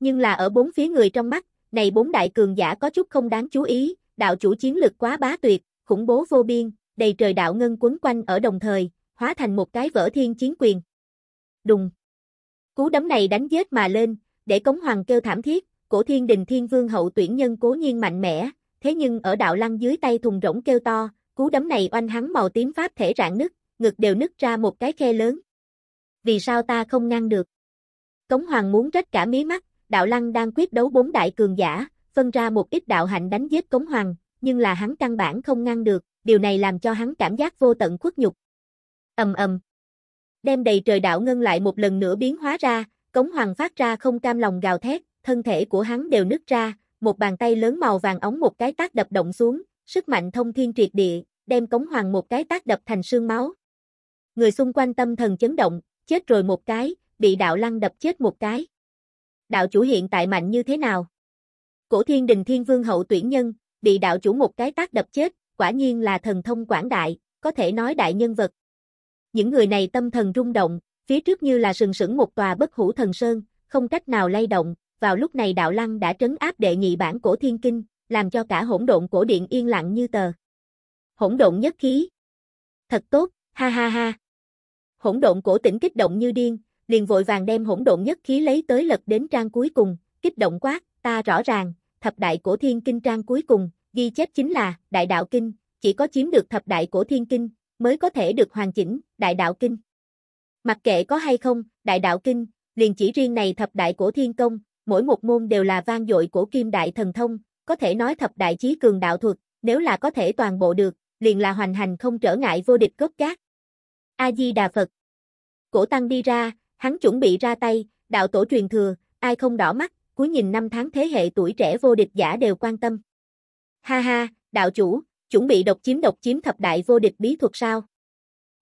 Nhưng là ở bốn phía người trong mắt, này bốn đại cường giả có chút không đáng chú ý, đạo chủ chiến lực quá bá tuyệt, khủng bố vô biên, đầy trời đạo ngân quấn quanh ở đồng thời, hóa thành một cái vỡ thiên chiến quyền. Đùng. Cú đấm này đánh giết mà lên, để cống hoàng kêu thảm thiết, cổ thiên đình thiên vương hậu tuyển nhân cố nhiên mạnh mẽ, thế nhưng ở đạo lăng dưới tay thùng rỗng kêu to, cú đấm này oanh hắn màu tím pháp thể rạn nứt, ngực đều nứt ra một cái khe lớn. Vì sao ta không ngăn được? Cống hoàng muốn trách cả mí mắt, đạo lăng đang quyết đấu bốn đại cường giả, phân ra một ít đạo hạnh đánh giết Cống Hoàng, nhưng là hắn căn bản không ngăn được, điều này làm cho hắn cảm giác vô tận khuất nhục. Ầm ầm. Đem đầy trời đạo ngân lại một lần nữa biến hóa ra, Cống Hoàng phát ra không cam lòng gào thét, thân thể của hắn đều nứt ra, một bàn tay lớn màu vàng ống một cái tác đập động xuống, sức mạnh thông thiên triệt địa, đem Cống Hoàng một cái tác đập thành xương máu. Người xung quanh tâm thần chấn động, chết rồi một cái, bị đạo lăng đập chết một cái. Đạo chủ hiện tại mạnh như thế nào? Cổ thiên đình thiên vương hậu tuyển nhân, bị đạo chủ một cái tác đập chết, quả nhiên là thần thông quảng đại, có thể nói đại nhân vật. Những người này tâm thần rung động, phía trước như là sừng sững một tòa bất hủ thần sơn, không cách nào lay động, vào lúc này đạo lăng đã trấn áp đệ nhị bản cổ thiên kinh, làm cho cả hỗn độn cổ điện yên lặng như tờ. Hỗn độn nhất khí. Thật tốt, ha ha ha. Hỗn độn cổ tỉnh kích động như điên, liền vội vàng đem hỗn độn nhất khí lấy tới lật đến trang cuối cùng, kích động quát, ta rõ ràng, thập đại cổ thiên kinh trang cuối cùng, ghi chép chính là đại đạo kinh, chỉ có chiếm được thập đại cổ thiên kinh, mới có thể được hoàn chỉnh, đại đạo kinh. Mặc kệ có hay không, đại đạo kinh, liền chỉ riêng này thập đại cổ thiên công, mỗi một môn đều là vang dội của kim đại thần thông, có thể nói thập đại chí cường đạo thuật, nếu là có thể toàn bộ được, liền là hoành hành không trở ngại vô địch cốt cát. A-di-đà Phật Cổ tăng đi ra, hắn chuẩn bị ra tay, đạo tổ truyền thừa, ai không đỏ mắt, cuối nhìn năm tháng thế hệ tuổi trẻ vô địch giả đều quan tâm. Ha ha, đạo chủ, chuẩn bị độc chiếm độc chiếm thập đại vô địch bí thuật sao?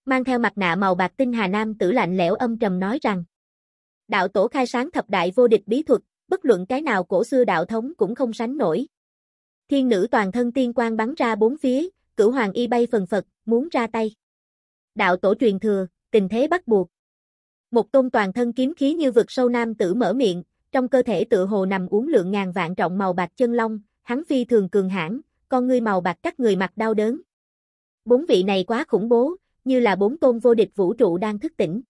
Mang theo mặt nạ màu bạc tinh Hà Nam tử lạnh lẽo âm trầm nói rằng. Đạo tổ khai sáng thập đại vô địch bí thuật, bất luận cái nào cổ xưa đạo thống cũng không sánh nổi. Thiên nữ toàn thân tiên quan bắn ra bốn phía, cửu hoàng y bay phần phật, muốn ra tay. Đạo tổ truyền thừa, tình thế bắt buộc. Một tôn toàn thân kiếm khí như vực sâu nam tử mở miệng, trong cơ thể tựa hồ nằm uống lượng ngàn vạn trọng màu bạc chân long, hắn phi thường cường hãn, con ngươi màu bạc các người mặt đau đớn. Bốn vị này quá khủng bố, như là bốn tôn vô địch vũ trụ đang thức tỉnh.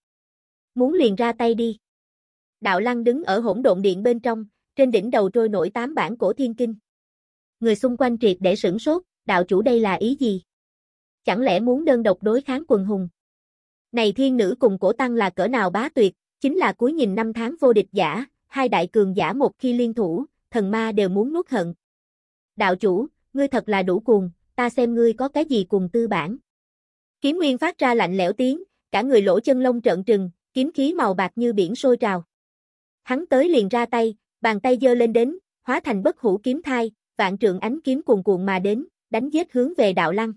Muốn liền ra tay đi. Đạo Lăng đứng ở hỗn độn điện bên trong, trên đỉnh đầu trôi nổi tám bản cổ thiên kinh. Người xung quanh triệt để sửng sốt, đạo chủ đây là ý gì? Chẳng lẽ muốn đơn độc đối kháng quần hùng? Này thiên nữ cùng cổ tăng là cỡ nào bá tuyệt, chính là cuối nhìn năm tháng vô địch giả, hai đại cường giả một khi liên thủ, thần ma đều muốn nuốt hận. Đạo chủ, ngươi thật là đủ cuồng, ta xem ngươi có cái gì cùng tư bản. Kiếm nguyên phát ra lạnh lẽo tiếng, cả người lỗ chân lông trợn trừng, kiếm khí màu bạc như biển sôi trào. Hắn tới liền ra tay, bàn tay giơ lên đến, hóa thành bất hủ kiếm thai, vạn trượng ánh kiếm cuồn cuộn mà đến, đánh giết hướng về đạo lăng.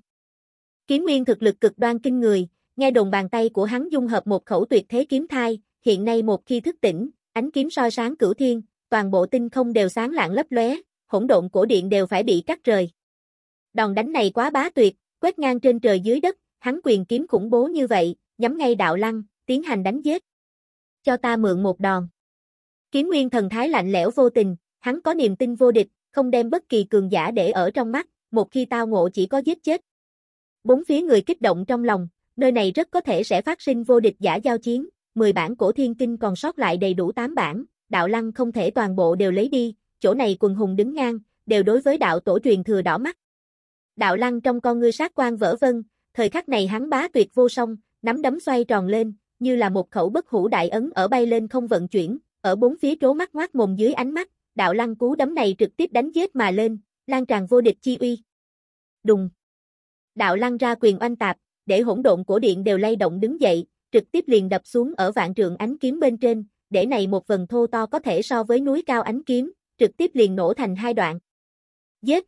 Kiếm nguyên thực lực cực đoan kinh người, nghe đồn bàn tay của hắn dung hợp một khẩu tuyệt thế kiếm thai, hiện nay một khi thức tỉnh, Ánh kiếm soi sáng cửu thiên, toàn bộ tinh không đều sáng lạng lấp lóe, hỗn độn cổ điện đều phải bị cắt rời. Đòn đánh này quá bá tuyệt, quét ngang trên trời dưới đất, hắn quyền kiếm khủng bố như vậy, nhắm ngay đạo lăng, tiến hành đánh giết. Cho ta mượn một đòn. Kiếm nguyên thần thái lạnh lẽo vô tình, hắn có niềm tin vô địch, không đem bất kỳ cường giả để ở trong mắt, một khi tao ngộ chỉ có giết chết. Bốn phía người kích động trong lòng, nơi này rất có thể sẽ phát sinh vô địch giả giao chiến, 10 bản cổ thiên kinh còn sót lại đầy đủ 8 bản, đạo lăng không thể toàn bộ đều lấy đi, chỗ này quần hùng đứng ngang, đều đối với đạo tổ truyền thừa đỏ mắt. Đạo lăng trong con ngươi sát quan vỡ vân, thời khắc này hắn bá tuyệt vô song, nắm đấm xoay tròn lên, như là một khẩu bất hủ đại ấn ở bay lên không vận chuyển, ở bốn phía trố mắt ngoác mồm dưới ánh mắt, đạo lăng cú đấm này trực tiếp đánh giết mà lên, lan tràn vô địch chi uy. Đùng. Đạo lăng ra quyền oanh tạp, để hỗn độn cổ điện đều lay động đứng dậy, trực tiếp liền đập xuống ở vạn trượng ánh kiếm bên trên, để này một vần thô to có thể so với núi cao ánh kiếm, trực tiếp liền nổ thành hai đoạn. Giết!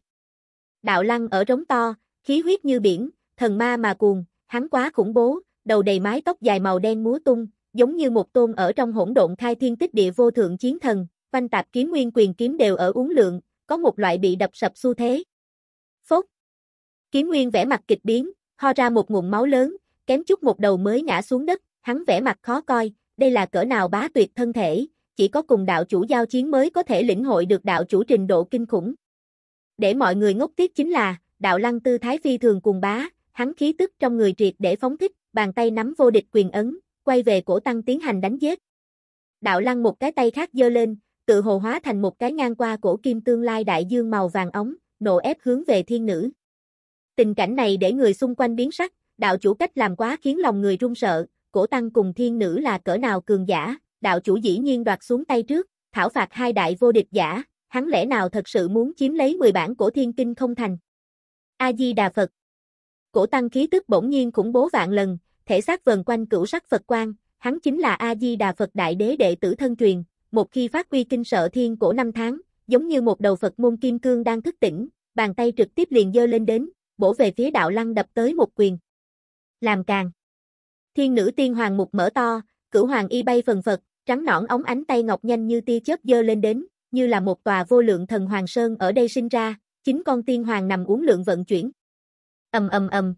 Đạo lăng ở rống to, khí huyết như biển, thần ma mà cuồng, hắn quá khủng bố, đầu đầy mái tóc dài màu đen múa tung, giống như một tôn ở trong hỗn độn khai thiên tích địa vô thượng chiến thần, văn tạp kiếm nguyên quyền kiếm đều ở uống lượng, có một loại bị đập sập xu thế. Phốt! Kiếm nguyên vẽ mặt kịch biến, ho ra một ngụm máu lớn, kém chút một đầu mới ngã xuống đất, hắn vẻ mặt khó coi, đây là cỡ nào bá tuyệt thân thể, chỉ có cùng đạo chủ giao chiến mới có thể lĩnh hội được đạo chủ trình độ kinh khủng. Để mọi người ngốc tiếc chính là, đạo lăng tư thái phi thường cùng bá, hắn khí tức trong người triệt để phóng thích, bàn tay nắm vô địch quyền ấn, quay về cổ tăng tiến hành đánh giết. Đạo lăng một cái tay khác giơ lên, tự hồ hóa thành một cái ngang qua cổ kim tương lai đại dương màu vàng ống, nổ ép hướng về thiên nữ. Tình cảnh này để người xung quanh biến sắc, đạo chủ cách làm quá khiến lòng người run sợ, cổ tăng cùng thiên nữ là cỡ nào cường giả, đạo chủ dĩ nhiên đoạt xuống tay trước, thảo phạt hai đại vô địch giả, hắn lẽ nào thật sự muốn chiếm lấy 10 bản cổ thiên kinh không thành. A-di-đà Phật Cổ tăng khí tức bỗng nhiên khủng bố vạn lần, thể xác vần quanh cửu sắc Phật quan, hắn chính là A-di-đà Phật đại đế đệ tử thân truyền, một khi phát uy kinh sợ thiên cổ năm tháng, giống như một đầu Phật môn kim cương đang thức tỉnh, bàn tay trực tiếp liền dơ lên đến, bổ về phía đạo lăng đập tới một quyền làm càng. Thiên nữ tiên hoàng mục mở to, cửu hoàng y bay phần phật, trắng nõn ống ánh tay ngọc nhanh như tia chớp dơ lên đến, như là một tòa vô lượng thần hoàng sơn ở đây sinh ra, chính con tiên hoàng nằm uống lượng vận chuyển. Ầm ầm ầm.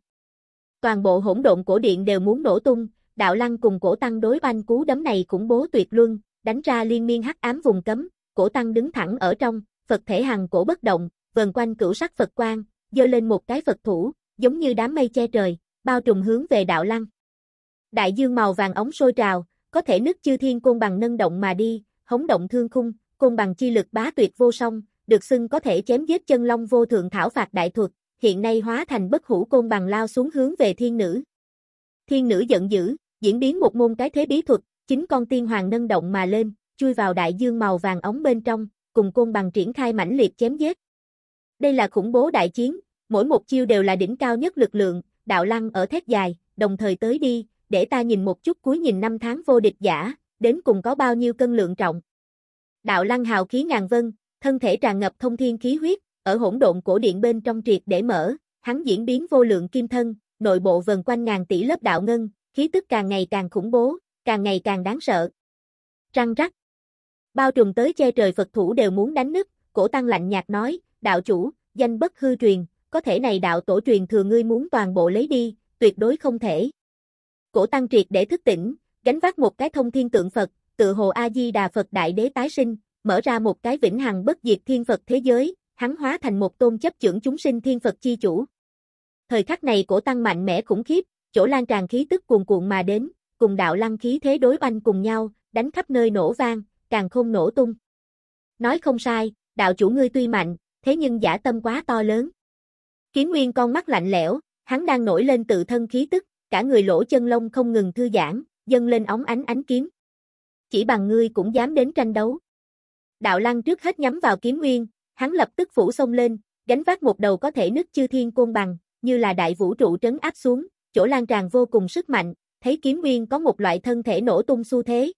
Toàn bộ hỗn độn cổ điện đều muốn nổ tung, đạo lăng cùng cổ tăng đối banh cú đấm này cũng bố tuyệt luân, đánh ra liên miên hắc ám vùng cấm, cổ tăng đứng thẳng ở trong, Phật thể hằng cổ bất động, vần quanh cửu sắc Phật quang, dơ lên một cái Phật thủ, giống như đám mây che trời bao trùm hướng về đạo lăng. Đại dương màu vàng ống sôi trào, có thể nứt chư thiên côn bằng nâng động mà đi, hống động thương khung, côn bằng chi lực bá tuyệt vô song, được xưng có thể chém giết chân long vô thượng thảo phạt đại thuật, hiện nay hóa thành bất hủ côn bằng lao xuống hướng về thiên nữ. Thiên nữ giận dữ, diễn biến một môn cái thế bí thuật, chính con tiên hoàng nâng động mà lên, chui vào đại dương màu vàng ống bên trong, cùng côn bằng triển khai mãnh liệt chém giết. Đây là khủng bố đại chiến, mỗi một chiêu đều là đỉnh cao nhất lực lượng, đạo lăng ở thét dài, đồng thời tới đi, để ta nhìn một chút cuối nhìn năm tháng vô địch giả, đến cùng có bao nhiêu cân lượng trọng. Đạo lăng hào khí ngàn vân, thân thể tràn ngập thông thiên khí huyết, ở hỗn độn cổ điện bên trong triệt để mở, hắn diễn biến vô lượng kim thân, nội bộ vần quanh ngàn tỷ lớp đạo ngân, khí tức càng ngày càng khủng bố, càng ngày càng đáng sợ. Răng rắc. Bao trùng tới che trời Phật thủ đều muốn đánh nứt, cổ tăng lạnh nhạt nói, đạo chủ, danh bất hư truyền, có thể này đạo tổ truyền thừa ngươi muốn toàn bộ lấy đi, tuyệt đối không thể. Cổ Tăng Triệt để thức tỉnh, gánh vác một cái thông thiên tượng Phật, tự hồ A-di-đà Phật Đại Đế tái sinh, mở ra một cái vĩnh hằng bất diệt thiên Phật thế giới, hắn hóa thành một tôn chấp trưởng chúng sinh thiên Phật chi chủ. Thời khắc này cổ Tăng mạnh mẽ khủng khiếp, chỗ lan tràn khí tức cuồn cuộn mà đến, cùng đạo lăng khí thế đối banh cùng nhau, đánh khắp nơi nổ vang, càng không nổ tung. Nói không sai, đạo chủ ngươi tuy mạnh, thế nhưng giả tâm quá to lớn. Kiếm Nguyên con mắt lạnh lẽo, hắn đang nổi lên tự thân khí tức, cả người lỗ chân lông không ngừng thư giãn, dâng lên óng ánh ánh kiếm. Chỉ bằng ngươi cũng dám đến tranh đấu. Đạo Lăng trước hết nhắm vào Kiếm Nguyên, hắn lập tức phủ xông lên, gánh vác một đầu có thể nứt chư thiên côn bằng, như là đại vũ trụ trấn áp xuống, chỗ lan tràn vô cùng sức mạnh, thấy Kiếm Nguyên có một loại thân thể nổ tung xu thế.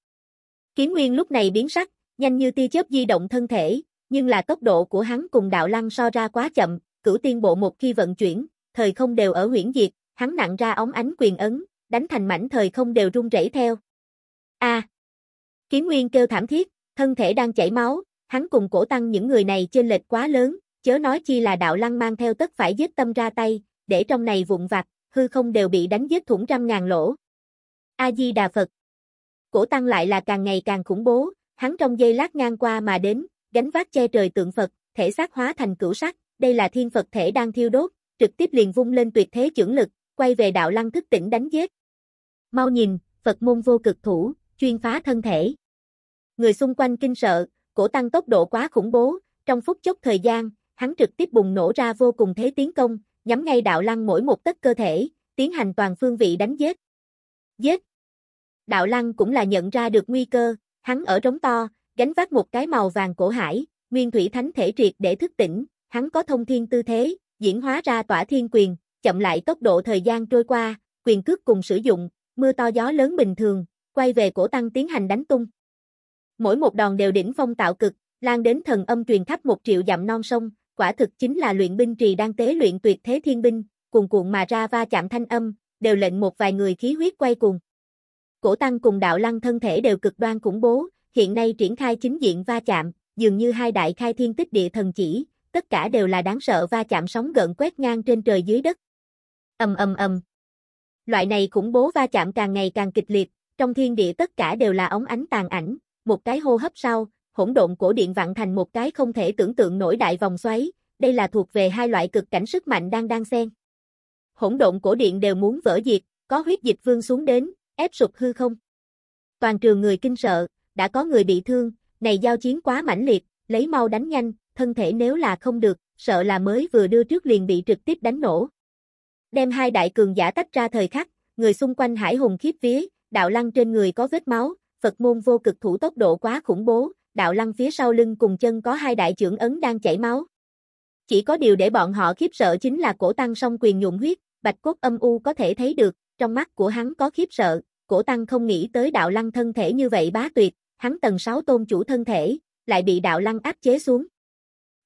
Kiếm Nguyên lúc này biến sắc, nhanh như tia chớp di động thân thể, nhưng là tốc độ của hắn cùng Đạo Lăng so ra quá chậm, cửu tiên bộ một khi vận chuyển, thời không đều ở huyễn diệt, hắn nặng ra ống ánh quyền ấn, đánh thành mảnh thời không đều rung rẩy theo. A. À, Kiếm Nguyên kêu thảm thiết, thân thể đang chảy máu, hắn cùng cổ tăng những người này trên lệch quá lớn, chớ nói chi là đạo lăng mang theo tất phải giết tâm ra tay, để trong này vụn vặt, hư không đều bị đánh giết thủng trăm ngàn lỗ. A-di-đà Phật Cổ tăng lại là càng ngày càng khủng bố, hắn trong giây lát ngang qua mà đến, gánh vác che trời tượng Phật, thể xác hóa thành cửu sắc, đây là thiên Phật thể đang thiêu đốt, trực tiếp liền vung lên tuyệt thế chưởng lực, quay về đạo lăng thức tỉnh đánh giết. Mau nhìn, Phật môn vô cực thủ, chuyên phá thân thể. Người xung quanh kinh sợ, cổ tăng tốc độ quá khủng bố, trong phút chốc thời gian, hắn trực tiếp bùng nổ ra vô cùng thế tiến công, nhắm ngay đạo lăng mỗi một tấc cơ thể, tiến hành toàn phương vị đánh giết. Giết! Đạo lăng cũng là nhận ra được nguy cơ, hắn ở trống to, gánh vác một cái màu vàng cổ hải, nguyên thủy thánh thể triệt để thức tỉnh, hắn có thông thiên tư thế, diễn hóa ra tỏa thiên quyền, chậm lại tốc độ thời gian trôi qua, quyền cước cùng sử dụng, mưa to gió lớn bình thường, quay về cổ tăng tiến hành đánh tung. Mỗi một đòn đều đỉnh phong tạo cực, lan đến thần âm truyền khắp một triệu dặm non sông, quả thực chính là luyện binh trì đang tế luyện tuyệt thế thiên binh, cuồn cuộn mà ra va chạm thanh âm, đều lệnh một vài người khí huyết quay cùng. Cổ tăng cùng đạo lăng thân thể đều cực đoan khủng bố, hiện nay triển khai chính diện va chạm, dường như hai đại khai thiên tích địa thần chỉ, tất cả đều là đáng sợ va chạm sóng gần quét ngang trên trời dưới đất. Ầm ầm ầm. Loại này khủng bố va chạm càng ngày càng kịch liệt, trong thiên địa tất cả đều là ống ánh tàn ảnh, một cái hô hấp sau, hỗn độn cổ điện vặn thành một cái không thể tưởng tượng nổi đại vòng xoáy, đây là thuộc về hai loại cực cảnh sức mạnh đang đang xen. Hỗn độn cổ điện đều muốn vỡ diệt, có huyết dịch vương xuống đến, ép sụp hư không. Toàn trường người kinh sợ, đã có người bị thương, này giao chiến quá mãnh liệt, lấy mau đánh nhanh, thân thể nếu là không được, sợ là mới vừa đưa trước liền bị trực tiếp đánh nổ. Đem hai đại cường giả tách ra thời khắc, người xung quanh hải hùng khiếp vía, đạo lăng trên người có vết máu, Phật môn vô cực thủ tốc độ quá khủng bố, đạo lăng phía sau lưng cùng chân có hai đại trưởng ấn đang chảy máu. Chỉ có điều để bọn họ khiếp sợ chính là cổ tăng song quyền nhuộm huyết, bạch cốt âm u có thể thấy được, trong mắt của hắn có khiếp sợ, cổ tăng không nghĩ tới đạo lăng thân thể như vậy bá tuyệt, hắn tầng 6 tôn chủ thân thể, lại bị đạo lăng áp chế xuống.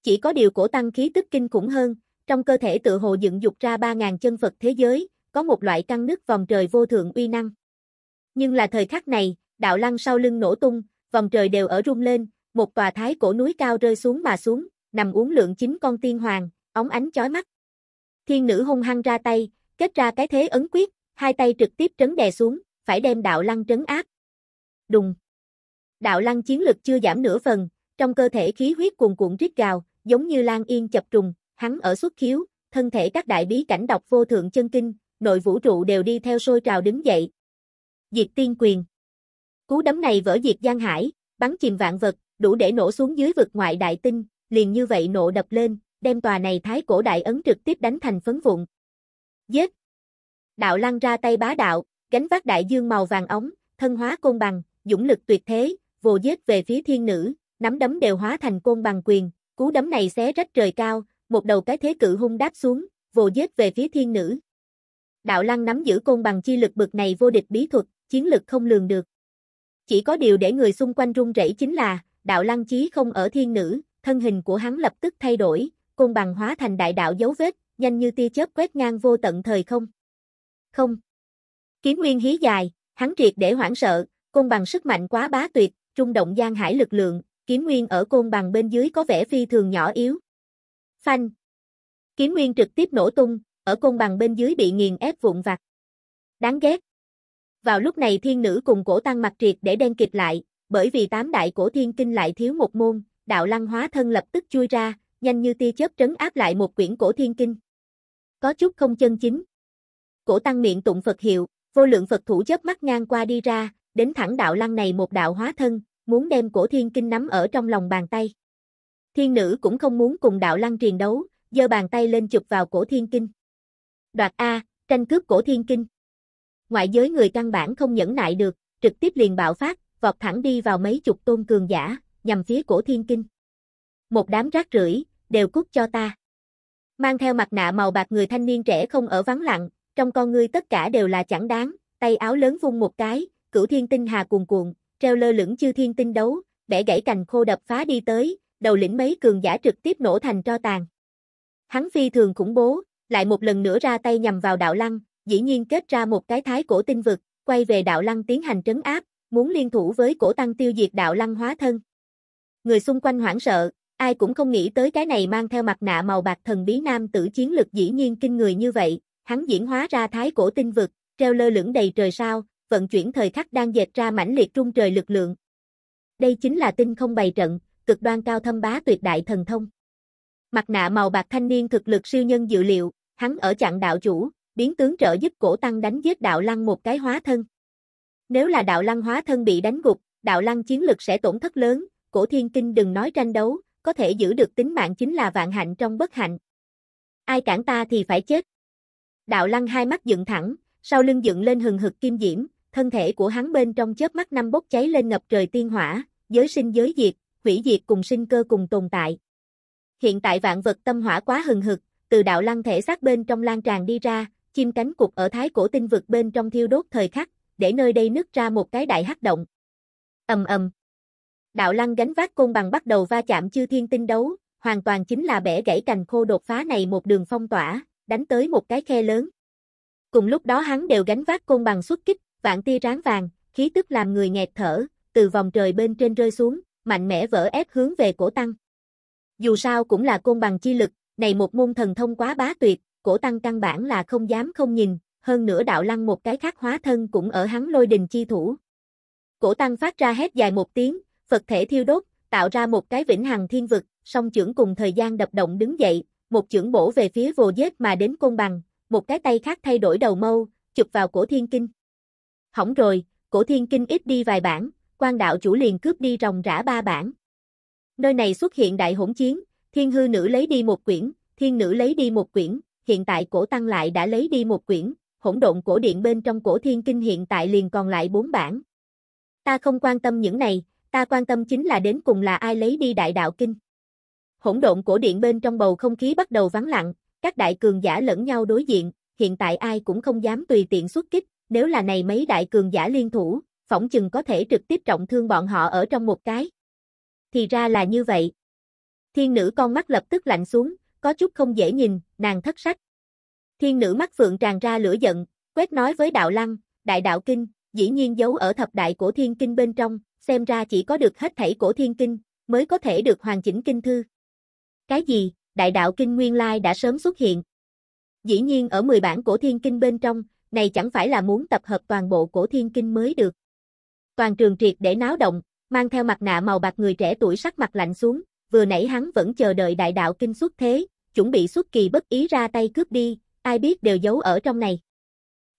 Chỉ có điều cổ tăng khí tức kinh khủng hơn, trong cơ thể tự hồ dựng dục ra 3.000 chân Phật thế giới, có một loại căng nứt vòng trời vô thượng uy năng. Nhưng là thời khắc này, đạo lăng sau lưng nổ tung, vòng trời đều ở rung lên, một tòa thái cổ núi cao rơi xuống mà xuống, nằm uống lượng chính con tiên hoàng, óng ánh chói mắt. Thiên nữ hung hăng ra tay, kết ra cái thế ấn quyết, hai tay trực tiếp trấn đè xuống, phải đem đạo lăng trấn áp. Đùng. Đạo lăng chiến lực chưa giảm nửa phần, trong cơ thể khí huyết cuồn cuộn rít gào, giống như Lan Yên chập trùng, hắn ở xuất khiếu, thân thể các đại bí cảnh đọc vô thượng chân kinh, nội vũ trụ đều đi theo sôi trào đứng dậy. Diệt tiên quyền. Cú đấm này vỡ diệt Giang Hải, bắn chìm vạn vật, đủ để nổ xuống dưới vực ngoại đại tinh, liền như vậy nộ đập lên, đem tòa này thái cổ đại ấn trực tiếp đánh thành phấn vụn. Giết. Đạo lăng ra tay bá đạo, gánh vác đại dương màu vàng ống, thân hóa côn bằng, dũng lực tuyệt thế, vồ giết về phía thiên nữ, nắm đấm đều hóa thành côn bằng quyền, Cú đấm này xé rách trời cao, một đầu cái thế cự hung đáp xuống, vồ giết về phía thiên nữ. Đạo lăng nắm giữ côn bằng chi lực bực này vô địch bí thuật, chiến lực không lường được. Chỉ có điều để người xung quanh run rẩy chính là, đạo lăng chí không ở thiên nữ, thân hình của hắn lập tức thay đổi, côn bằng hóa thành đại đạo dấu vết, nhanh như tia chớp quét ngang vô tận thời không. Không. Kiếm Nguyên hí dài, hắn triệt để hoảng sợ, côn bằng sức mạnh quá bá tuyệt, trung động gian hải lực lượng, kiếm nguyên ở côn bằng bên dưới có vẻ phi thường nhỏ yếu. Phanh. Kiếm nguyên trực tiếp nổ tung, ở côn bằng bên dưới bị nghiền ép vụn vặt. Đáng ghét. Vào lúc này thiên nữ cùng cổ tăng mặt triệt để đen kịp lại, bởi vì tám đại cổ thiên kinh lại thiếu một môn, đạo lăng hóa thân lập tức chui ra, nhanh như tia chớp trấn áp lại một quyển cổ thiên kinh. Có chút không chân chính. Cổ tăng miệng tụng Phật hiệu, vô lượng Phật thủ chớp mắt ngang qua đi ra, đến thẳng đạo lăng này một đạo hóa thân, muốn đem cổ thiên kinh nắm ở trong lòng bàn tay. Thiên nữ cũng không muốn cùng đạo lăng triền đấu, giơ bàn tay lên chụp vào cổ thiên kinh. Đoạt A, tranh cướp cổ thiên kinh. Ngoại giới người căn bản không nhẫn nại được, trực tiếp liền bạo phát, vọt thẳng đi vào mấy chục tôn cường giả, nhằm phía cổ thiên kinh. Một đám rác rưởi, đều cút cho ta. Mang theo mặt nạ màu bạc người thanh niên trẻ không ở vắng lặng, trong con ngươi tất cả đều là chẳng đáng, tay áo lớn vung một cái, cửu thiên tinh hà cuồn cuộn, treo lơ lửng chư thiên tinh đấu, bẻ gãy cành khô đập phá đi tới, đầu lĩnh mấy cường giả trực tiếp nổ thành tro tàn. Hắn phi thường khủng bố, lại một lần nữa ra tay nhằm vào đạo lăng, dĩ nhiên kết ra một cái thái cổ tinh vực, quay về đạo lăng tiến hành trấn áp, muốn liên thủ với cổ tăng tiêu diệt đạo lăng hóa thân. Người xung quanh hoảng sợ, ai cũng không nghĩ tới cái này mang theo mặt nạ màu bạc thần bí nam tử chiến lực dĩ nhiên kinh người như vậy, hắn diễn hóa ra thái cổ tinh vực, treo lơ lửng đầy trời sao, vận chuyển thời khắc đang dệt ra mãnh liệt trung trời lực lượng. Đây chính là tinh không bày trận, cực đoan cao thâm bá tuyệt đại thần thông. Mặt nạ màu bạc thanh niên thực lực siêu nhân dự liệu, hắn ở chặng đạo chủ, biến tướng trợ giúp cổ tăng đánh giết đạo lăng một cái hóa thân. Nếu là đạo lăng hóa thân bị đánh gục, đạo lăng chiến lực sẽ tổn thất lớn, cổ thiên kinh đừng nói tranh đấu, có thể giữ được tính mạng chính là vạn hạnh trong bất hạnh. Ai cản ta thì phải chết. Đạo lăng hai mắt dựng thẳng, sau lưng dựng lên hừng hực kim diễm, thân thể của hắn bên trong chớp mắt năm bốc cháy lên ngập trời tiên hỏa, giới sinh giới diệt, hủy diệt cùng sinh cơ cùng tồn tại. Hiện tại vạn vật tâm hỏa quá hừng hực, từ đạo lăng thể xác bên trong lan tràn đi ra, chim cánh cục ở thái cổ tinh vực bên trong thiêu đốt thời khắc, để nơi đây nứt ra một cái đại hắc động. Ầm ầm. Đạo lăng gánh vác côn bằng bắt đầu va chạm chư thiên tinh đấu, hoàn toàn chính là bẻ gãy cành khô đột phá này một đường phong tỏa, đánh tới một cái khe lớn. Cùng lúc đó hắn đều gánh vác côn bằng xuất kích, vạn tia ráng vàng, khí tức làm người nghẹt thở, từ vòng trời bên trên rơi xuống, mạnh mẽ vỡ ép hướng về cổ tăng. Dù sao cũng là côn bằng chi lực, này một môn thần thông quá bá tuyệt, cổ tăng căn bản là không dám không nhìn, hơn nữa đạo lăng một cái khác hóa thân cũng ở hắn lôi đình chi thủ. Cổ tăng phát ra hét dài một tiếng, Phật thể thiêu đốt, tạo ra một cái vĩnh hằng thiên vực, song trưởng cùng thời gian đập động đứng dậy, một trưởng bổ về phía vô giết mà đến côn bằng, một cái tay khác thay đổi đầu mâu, chụp vào cổ thiên kinh hỏng rồi, cổ thiên kinh ít đi vài bản, quan đạo chủ liền cướp đi ròng rã ba bản. Nơi này xuất hiện đại hỗn chiến, thiên hư nữ lấy đi một quyển, thiên nữ lấy đi một quyển, hiện tại cổ tăng lại đã lấy đi một quyển, hỗn độn cổ điện bên trong cổ thiên kinh hiện tại liền còn lại bốn bản. Ta không quan tâm những này, ta quan tâm chính là đến cùng là ai lấy đi đại đạo kinh. Hỗn độn cổ điện bên trong bầu không khí bắt đầu vắng lặng, các đại cường giả lẫn nhau đối diện, hiện tại ai cũng không dám tùy tiện xuất kích, nếu là này mấy đại cường giả liên thủ, phỏng chừng có thể trực tiếp trọng thương bọn họ ở trong một cái. Thì ra là như vậy. Thiên nữ con mắt lập tức lạnh xuống, có chút không dễ nhìn, nàng thất sắc. Thiên nữ mắt phượng tràn ra lửa giận, quét nói với đạo lăng, đại đạo kinh, dĩ nhiên giấu ở thập đại cổ thiên kinh bên trong, xem ra chỉ có được hết thảy cổ thiên kinh, mới có thể được hoàn chỉnh kinh thư. Cái gì, đại đạo kinh nguyên lai đã sớm xuất hiện. Dĩ nhiên ở 10 bản cổ thiên kinh bên trong, này chẳng phải là muốn tập hợp toàn bộ cổ thiên kinh mới được. Toàn trường triệt để náo động, mang theo mặt nạ màu bạc người trẻ tuổi sắc mặt lạnh xuống, vừa nãy hắn vẫn chờ đợi đại đạo kinh xuất thế, chuẩn bị xuất kỳ bất ý ra tay cướp đi, ai biết đều giấu ở trong này.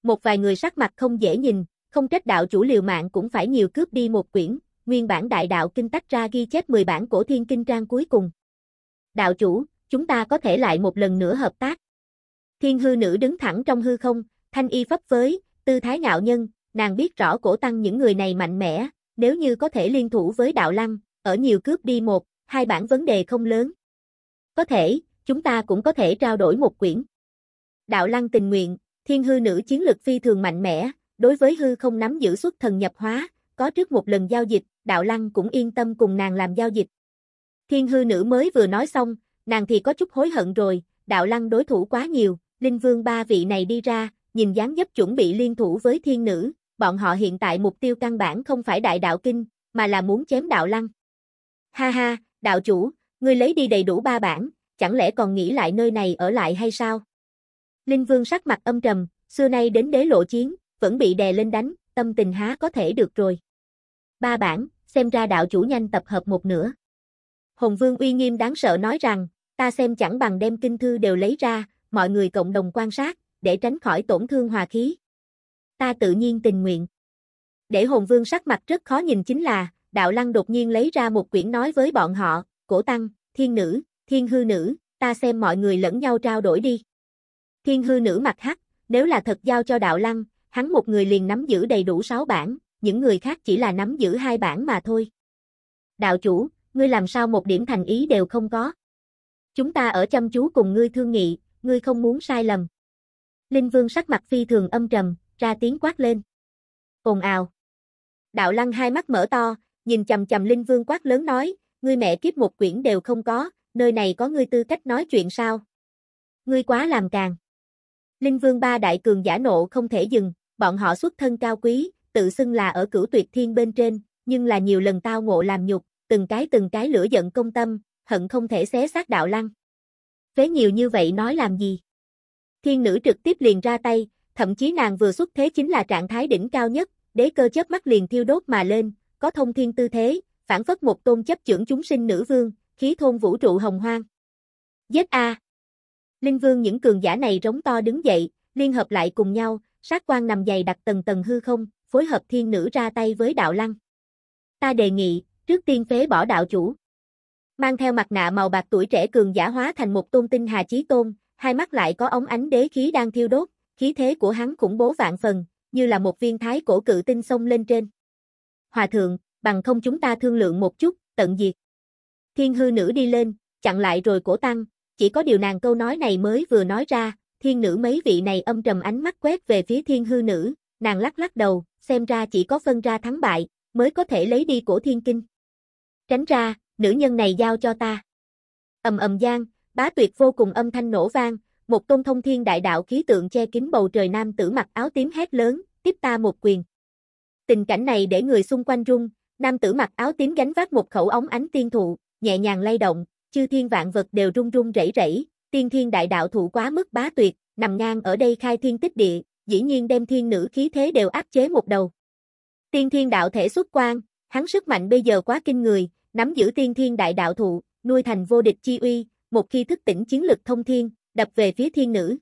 Một vài người sắc mặt không dễ nhìn, không trách đạo chủ liều mạng cũng phải nhiều cướp đi một quyển, nguyên bản đại đạo kinh tách ra ghi chép 10 bản cổ thiên kinh trang cuối cùng. Đạo chủ, chúng ta có thể lại một lần nữa hợp tác. Thiên hư nữ đứng thẳng trong hư không, Thanh y phấp phới, tư thái ngạo nhân, nàng biết rõ cổ tăng những người này mạnh mẽ, nếu như có thể liên thủ với đạo lăng, ở nhiều cướp đi một, hai bản vấn đề không lớn. Có thể, chúng ta cũng có thể trao đổi một quyển. Đạo lăng tình nguyện, thiên hư nữ chiến lực phi thường mạnh mẽ, đối với hư không nắm giữ xuất thần nhập hóa, có trước một lần giao dịch, đạo lăng cũng yên tâm cùng nàng làm giao dịch. Thiên hư nữ mới vừa nói xong, nàng thì có chút hối hận rồi, đạo lăng đối thủ quá nhiều, Linh Vương ba vị này đi ra, nhìn dáng dấp chuẩn bị liên thủ với thiên nữ, bọn họ hiện tại mục tiêu căn bản không phải đại đạo kinh, mà là muốn chém đạo lăng. Ha ha, đạo chủ, ngươi lấy đi đầy đủ ba bản, chẳng lẽ còn nghĩ lại nơi này ở lại hay sao? Linh Vương sắc mặt âm trầm, xưa nay đến đế lộ chiến, vẫn bị đè lên đánh, tâm tình há có thể được rồi. Ba bản, xem ra đạo chủ nhanh tập hợp một nửa. Hồng Vương uy nghiêm đáng sợ nói rằng, ta xem chẳng bằng đem kinh thư đều lấy ra, mọi người cộng đồng quan sát, để tránh khỏi tổn thương hòa khí. Ta tự nhiên tình nguyện. Để Hồn Vương sắc mặt rất khó nhìn chính là, Đạo Lăng đột nhiên lấy ra một quyển nói với bọn họ, cổ tăng, thiên nữ, thiên hư nữ, ta xem mọi người lẫn nhau trao đổi đi. Thiên hư nữ mặt hắc, nếu là thật giao cho Đạo Lăng, hắn một người liền nắm giữ đầy đủ 6 bản, những người khác chỉ là nắm giữ hai bản mà thôi. Đạo chủ, ngươi làm sao một điểm thành ý đều không có? Chúng ta ở chăm chú cùng ngươi thương nghị, ngươi không muốn sai lầm. Linh Vương sắc mặt phi thường âm trầm, ra tiếng quát lên. Ồn ào. Đạo Lăng hai mắt mở to, nhìn chầm chầm Linh Vương quát lớn nói, ngươi mẹ kiếp một quyển đều không có, nơi này có ngươi tư cách nói chuyện sao? Ngươi quá làm càng. Linh Vương ba đại cường giả nộ không thể dừng, bọn họ xuất thân cao quý, tự xưng là ở cửu tuyệt thiên bên trên, nhưng là nhiều lần tao ngộ làm nhục, từng cái từng cái lửa giận công tâm, hận không thể xé xác đạo lăng. Phế nhiều như vậy nói làm gì? Thiên nữ trực tiếp liền ra tay, thậm chí nàng vừa xuất thế chính là trạng thái đỉnh cao nhất, đế cơ chớp mắt liền thiêu đốt mà lên, có thông thiên tư thế, phản phất một tôn chấp trưởng chúng sinh nữ vương, khí thôn vũ trụ hồng hoang. Giết a. Linh vương những cường giả này rống to đứng dậy, liên hợp lại cùng nhau, sát quan nằm dày đặt tầng tầng hư không, phối hợp thiên nữ ra tay với đạo lăng. Ta đề nghị, trước tiên phế bỏ đạo chủ. Mang theo mặt nạ màu bạc tuổi trẻ cường giả hóa thành một tôn tinh hà chí tôn, hai mắt lại có ống ánh đế khí đang thiêu đốt, khí thế của hắn khủng bố vạn phần, như là một viên thái cổ cự tinh sông lên trên. Hòa thượng, bằng không chúng ta thương lượng một chút, tận diệt. Thiên hư nữ đi lên, chặn lại rồi cổ tăng, chỉ có điều nàng câu nói này mới vừa nói ra, thiên nữ mấy vị này âm trầm ánh mắt quét về phía thiên hư nữ, nàng lắc lắc đầu, xem ra chỉ có phân ra thắng bại, mới có thể lấy đi cổ thiên kinh. Tránh ra, nữ nhân này giao cho ta. ầm ầm giang bá tuyệt vô cùng âm thanh nổ vang, một tôn thông thiên đại đạo khí tượng che kín bầu trời nam tử mặc áo tím hét lớn, tiếp ta một quyền. Tình cảnh này để người xung quanh rung, nam tử mặc áo tím gánh vác một khẩu ống ánh tiên thụ, nhẹ nhàng lay động, chư thiên vạn vật đều rung rung rẩy rẩy, tiên thiên đại đạo thụ quá mức bá tuyệt, nằm ngang ở đây khai thiên tích địa, dĩ nhiên đem thiên nữ khí thế đều áp chế một đầu. Tiên thiên đạo thể xuất quan, hắn sức mạnh bây giờ quá kinh người, nắm giữ tiên thiên đại đạo thụ, nuôi thành vô địch chi uy, một khi thức tỉnh chiến lực thông thiên, đập về phía thiên nữ.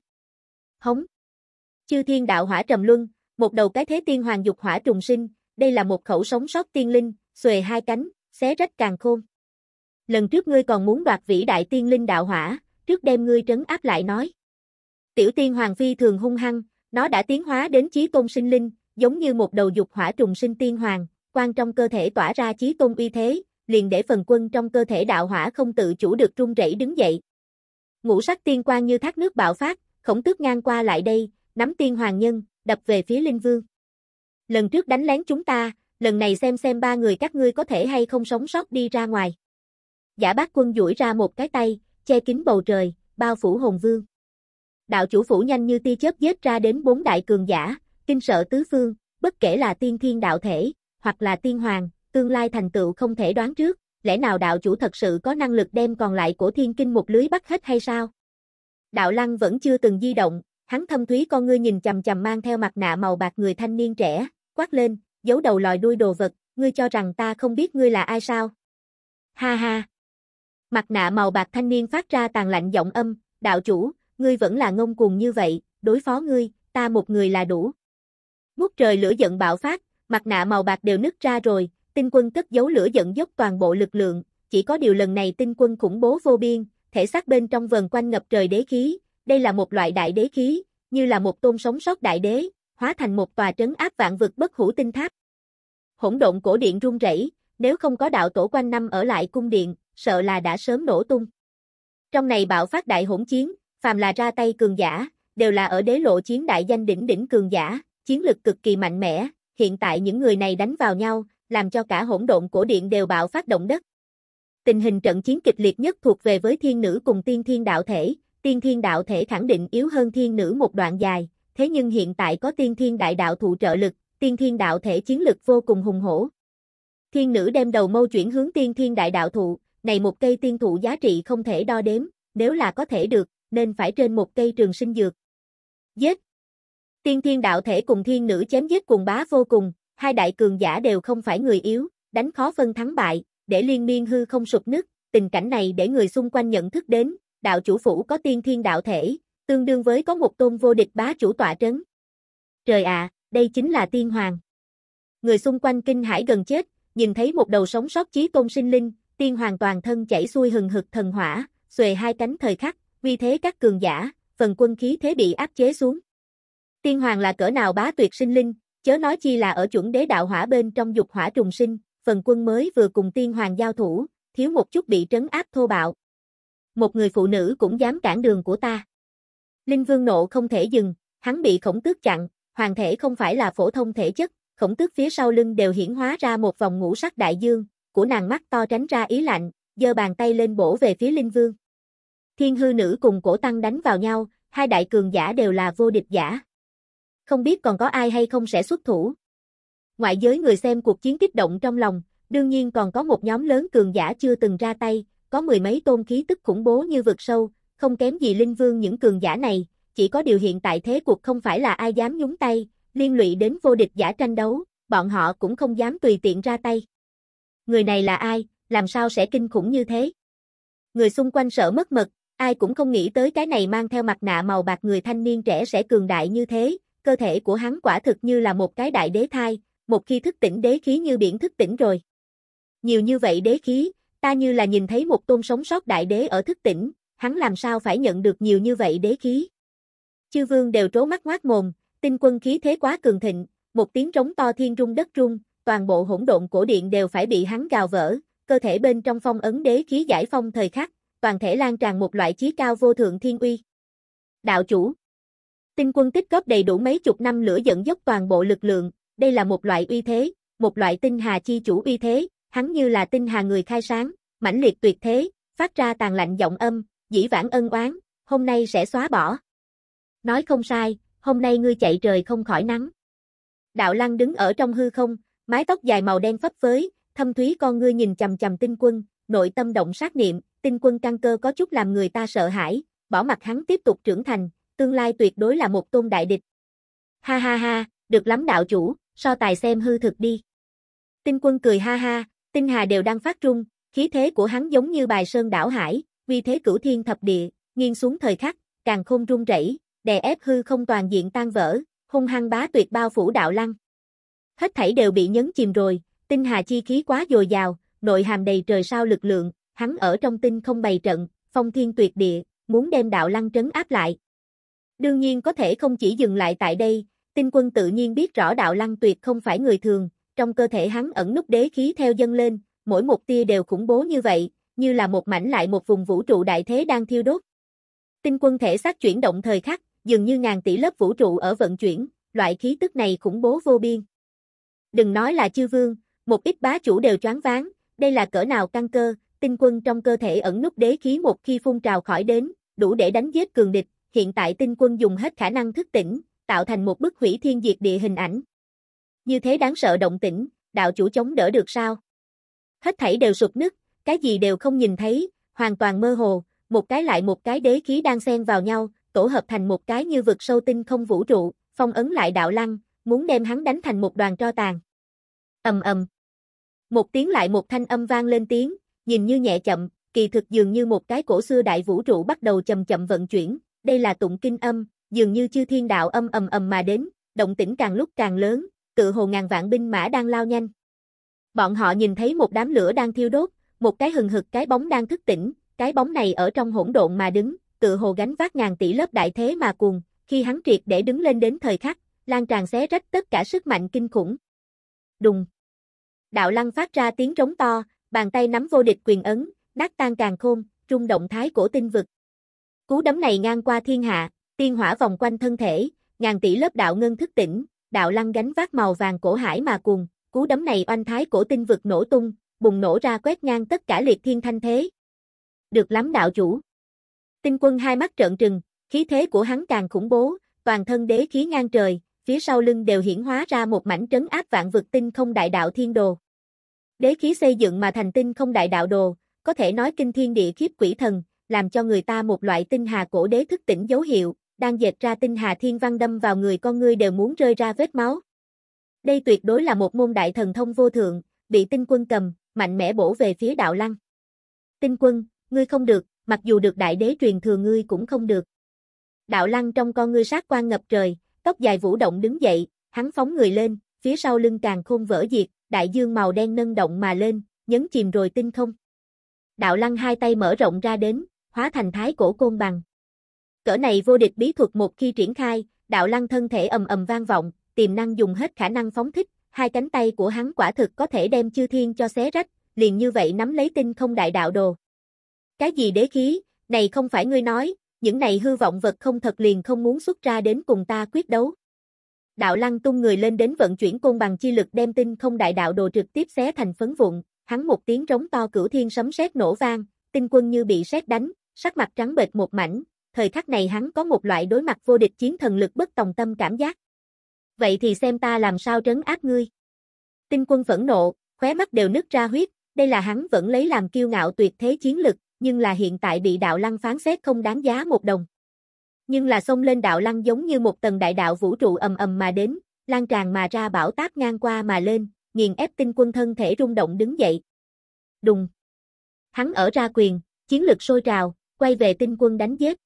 Hống. Chư thiên đạo hỏa trầm luân, một đầu cái thế tiên hoàng dục hỏa trùng sinh, đây là một khẩu sống sót tiên linh, xuề hai cánh, xé rách càng khôn. Lần trước ngươi còn muốn đoạt vĩ đại tiên linh đạo hỏa, trước đem ngươi trấn áp lại nói. Tiểu tiên hoàng phi thường hung hăng, nó đã tiến hóa đến chí tôn sinh linh, giống như một đầu dục hỏa trùng sinh tiên hoàng, quan trong cơ thể tỏa ra chí tôn uy thế, liền để phần quân trong cơ thể đạo hỏa không tự chủ được rung rẩy đứng dậy. Ngũ sắc tiên quang như thác nước bạo phát, khổng tước ngang qua lại đây, nắm tiên hoàng nhân, đập về phía Linh Vương. Lần trước đánh lén chúng ta, lần này xem xem ba người các ngươi có thể hay không sống sót đi ra ngoài. Giả bác quân duỗi ra một cái tay, che kín bầu trời, bao phủ hồn vương. Đạo chủ phủ nhanh như tia chớp giết ra đến bốn đại cường giả, kinh sợ tứ phương, bất kể là tiên thiên đạo thể, hoặc là tiên hoàng, tương lai thành tựu không thể đoán trước, lẽ nào đạo chủ thật sự có năng lực đem còn lại của thiên kinh một lưới bắt hết hay sao? Đạo lăng vẫn chưa từng di động, hắn thâm thúy con ngươi nhìn chầm chầm mang theo mặt nạ màu bạc người thanh niên trẻ, quát lên, giấu đầu lòi đuôi đồ vật, ngươi cho rằng ta không biết ngươi là ai sao? Ha ha! Mặt nạ màu bạc thanh niên phát ra tàn lạnh giọng âm, đạo chủ, ngươi vẫn là ngông cuồng như vậy, đối phó ngươi, ta một người là đủ. Ngút trời lửa giận bạo phát, mặt nạ màu bạc đều nứt ra rồi, tinh quân cất giấu lửa giận dốc toàn bộ lực lượng, chỉ có điều lần này tinh quân khủng bố vô biên, thể xác bên trong vần quanh ngập trời đế khí, đây là một loại đại đế khí, như là một tôn sống sót đại đế, hóa thành một tòa trấn áp vạn vực bất hủ tinh tháp. Hỗn độn cổ điện rung rẩy, nếu không có đạo tổ quanh năm ở lại cung điện, sợ là đã sớm nổ tung. Trong này bạo phát đại hỗn chiến, phàm là ra tay cường giả, đều là ở đế lộ chiến đại danh đỉnh đỉnh cường giả, chiến lực cực kỳ mạnh mẽ, hiện tại những người này đánh vào nhau, làm cho cả hỗn độn cổ điện đều bạo phát động đất. Tình hình trận chiến kịch liệt nhất thuộc về với thiên nữ cùng tiên thiên đạo thể, tiên thiên đạo thể khẳng định yếu hơn thiên nữ một đoạn dài, thế nhưng hiện tại có tiên thiên đại đạo thụ trợ lực, tiên thiên đạo thể chiến lực vô cùng hùng hổ. Thiên nữ đem đầu mâu chuyển hướng tiên thiên đại đạo thụ, này một cây tiên thụ giá trị không thể đo đếm, nếu là có thể được, nên phải trên một cây trường sinh dược. Giết! Tiên thiên đạo thể cùng thiên nữ chém giết cùng bá vô cùng, hai đại cường giả đều không phải người yếu, đánh khó phân thắng bại, để liên miên hư không sụp nứt, tình cảnh này để người xung quanh nhận thức đến, đạo chủ phủ có tiên thiên đạo thể, tương đương với có một tôn vô địch bá chủ tọa trấn. Trời ạ, à, đây chính là tiên hoàng. Người xung quanh kinh hãi gần chết, nhìn thấy một đầu sống sót chí tôn sinh linh, tiên hoàng toàn thân chảy xuôi hừng hực thần hỏa, xuề hai cánh thời khắc, vì thế các cường giả, phần quân khí thế bị áp chế xuống. Tiên hoàng là cỡ nào bá tuyệt sinh linh, chớ nói chi là ở chuẩn đế đạo hỏa bên trong dục hỏa trùng sinh, phần quân mới vừa cùng tiên hoàng giao thủ, thiếu một chút bị trấn áp thô bạo. Một người phụ nữ cũng dám cản đường của ta. Linh vương nộ không thể dừng, hắn bị khổng tước chặn, hoàng thể không phải là phổ thông thể chất, khổng tước phía sau lưng đều hiển hóa ra một vòng ngũ sắc đại dương, của nàng mắt to tránh ra ý lạnh, giơ bàn tay lên bổ về phía Linh Vương. Thiên hư nữ cùng cổ tăng đánh vào nhau, hai đại cường giả đều là vô địch giả không biết còn có ai hay không sẽ xuất thủ. Ngoại giới người xem cuộc chiến kích động trong lòng, đương nhiên còn có một nhóm lớn cường giả chưa từng ra tay, có mười mấy tôn khí tức khủng bố như vực sâu, không kém gì linh vương những cường giả này, chỉ có điều hiện tại thế cuộc không phải là ai dám nhúng tay, liên lụy đến vô địch giả tranh đấu, bọn họ cũng không dám tùy tiện ra tay. Người này là ai, làm sao sẽ kinh khủng như thế? Người xung quanh sợ mất mật, ai cũng không nghĩ tới cái này mang theo mặt nạ màu bạc người thanh niên trẻ sẽ cường đại như thế, cơ thể của hắn quả thực như là một cái đại đế thai, một khi thức tỉnh đế khí như biển thức tỉnh rồi. Nhiều như vậy đế khí, ta như là nhìn thấy một tôn sống sót đại đế ở thức tỉnh, hắn làm sao phải nhận được nhiều như vậy đế khí. Chư vương đều trố mắt ngoác mồm, tinh quân khí thế quá cường thịnh, một tiếng trống to thiên trung đất trung, toàn bộ hỗn độn cổ điện đều phải bị hắn gào vỡ, cơ thể bên trong phong ấn đế khí giải phong thời khắc, toàn thể lan tràn một loại chí cao vô thượng thiên uy. Đạo chủ Tinh quân tích góp đầy đủ mấy chục năm lửa dẫn dốc toàn bộ lực lượng, đây là một loại uy thế, một loại tinh hà chi chủ uy thế, hắn như là tinh hà người khai sáng, mãnh liệt tuyệt thế, phát ra tàn lạnh giọng âm, dĩ vãng ân oán, hôm nay sẽ xóa bỏ. Nói không sai, hôm nay ngươi chạy trời không khỏi nắng. Đạo lăng đứng ở trong hư không, mái tóc dài màu đen phấp phới, thâm thúy con ngươi nhìn chầm chầm tinh quân, nội tâm động sát niệm, tinh quân căng cơ có chút làm người ta sợ hãi, bỏ mặt hắn tiếp tục trưởng thành, tương lai tuyệt đối là một tôn đại địch. Ha ha ha, được lắm đạo chủ, so tài xem hư thực đi. Tinh quân cười ha ha, tinh hà đều đang phát trung, khí thế của hắn giống như bài sơn đảo hải, vì thế cửu thiên thập địa, nghiêng xuống thời khắc, càng không rung rẩy, đè ép hư không toàn diện tan vỡ, hung hăng bá tuyệt bao phủ đạo lăng. Hết thảy đều bị nhấn chìm rồi, tinh hà chi khí quá dồi dào, nội hàm đầy trời sao lực lượng, hắn ở trong tinh không bày trận, phong thiên tuyệt địa, muốn đem đạo lăng trấn áp lại. Đương nhiên có thể không chỉ dừng lại tại đây, tinh quân tự nhiên biết rõ đạo lăng tuyệt không phải người thường, trong cơ thể hắn ẩn nút đế khí theo dâng lên, mỗi một tia đều khủng bố như vậy, như là một mảnh lại một vùng vũ trụ đại thế đang thiêu đốt. Tinh quân thể xác chuyển động thời khắc, dường như ngàn tỷ lớp vũ trụ ở vận chuyển, loại khí tức này khủng bố vô biên. Đừng nói là chư vương, một ít bá chủ đều choáng váng, đây là cỡ nào căng cơ, tinh quân trong cơ thể ẩn nút đế khí một khi phun trào khỏi đến, đủ để đánh giết cường địch, hiện tại tinh quân dùng hết khả năng thức tỉnh, tạo thành một bức hủy thiên diệt địa hình ảnh. Như thế đáng sợ động tĩnh, đạo chủ chống đỡ được sao? Hết thảy đều sụp nứt, cái gì đều không nhìn thấy, hoàn toàn mơ hồ, một cái lại một cái đế khí đang xen vào nhau, tổ hợp thành một cái như vực sâu tinh không vũ trụ, phong ấn lại đạo lăng, muốn đem hắn đánh thành một đoàn tro tàn. Ầm ầm. Một tiếng lại một thanh âm vang lên tiếng, nhìn như nhẹ chậm, kỳ thực dường như một cái cổ xưa đại vũ trụ bắt đầu chậm chậm vận chuyển, đây là tụng kinh âm, dường như chư thiên đạo âm ầm ầm mà đến, động tĩnh càng lúc càng lớn, tự hồ ngàn vạn binh mã đang lao nhanh. Bọn họ nhìn thấy một đám lửa đang thiêu đốt, một cái hừng hực cái bóng đang thức tỉnh, cái bóng này ở trong hỗn độn mà đứng, tự hồ gánh vác ngàn tỷ lớp đại thế mà cuồng, khi hắn triệt để đứng lên đến thời khắc, lan tràn xé rách tất cả sức mạnh kinh khủng. Đùng. Đạo lăng phát ra tiếng trống to, bàn tay nắm vô địch quyền ấn, nát tan càng khôn, trung động thái cổ tinh vực. Cú đấm này ngang qua thiên hạ, tiên hỏa vòng quanh thân thể, ngàn tỷ lớp đạo ngân thức tỉnh, đạo lăng gánh vác màu vàng cổ hải mà cùng, cú đấm này oanh thái cổ tinh vực nổ tung, bùng nổ ra quét ngang tất cả liệt thiên thanh thế. Được lắm đạo chủ. Tinh quân hai mắt trợn trừng, khí thế của hắn càng khủng bố, toàn thân đế khí ngang trời, phía sau lưng đều hiển hóa ra một mảnh trấn áp vạn vực tinh không đại đạo thiên đồ. Đế khí xây dựng mà thành tinh không đại đạo đồ, có thể nói kinh thiên địa khiếp quỷ thần, làm cho người ta một loại tinh hà cổ đế thức tỉnh dấu hiệu, đang dệt ra tinh hà thiên văn đâm vào người con ngươi đều muốn rơi ra vết máu. Đây tuyệt đối là một môn đại thần thông vô thượng, bị tinh quân cầm, mạnh mẽ bổ về phía đạo lăng. Tinh quân, ngươi không được, mặc dù được đại đế truyền thừa ngươi cũng không được. Đạo lăng trong con ngươi sát quan ngập trời, tóc dài vũ động đứng dậy, hắn phóng người lên, phía sau lưng càng khôn vỡ diệt, đại dương màu đen nâng động mà lên, nhấn chìm rồi tinh không. Đạo lăng hai tay mở rộng ra đến, hóa thành thái cổ côn bằng. Cỡ này vô địch bí thuật một khi triển khai, đạo lăng thân thể ầm ầm vang vọng, tiềm năng dùng hết khả năng phóng thích, hai cánh tay của hắn quả thực có thể đem chư thiên cho xé rách, liền như vậy nắm lấy tinh không đại đạo đồ. Cái gì đế khí, này không phải ngươi nói, những này hư vọng vật không thật liền không muốn xuất ra đến cùng ta quyết đấu. Đạo lăng tung người lên đến vận chuyển côn bằng chi lực đem tinh không đại đạo đồ trực tiếp xé thành phấn vụn, hắn một tiếng rống to cửu thiên sấm sét nổ vang, tinh quân như bị sét đánh, sắc mặt trắng bệch một mảnh, thời khắc này hắn có một loại đối mặt vô địch chiến thần lực bất tòng tâm cảm giác. Vậy thì xem ta làm sao trấn áp ngươi. Tinh quân phẫn nộ, khóe mắt đều nứt ra huyết, đây là hắn vẫn lấy làm kiêu ngạo tuyệt thế chiến lực, nhưng là hiện tại bị đạo lăng phán xét không đáng giá một đồng. Nhưng là xông lên đạo lăng giống như một tầng đại đạo vũ trụ ầm ầm mà đến, lan tràn mà ra bảo táp ngang qua mà lên, nghiền ép tinh quân thân thể rung động đứng dậy. Đùng. Hắn ở ra quyền, chiến lực sôi trào, quay về tinh quân đánh giết.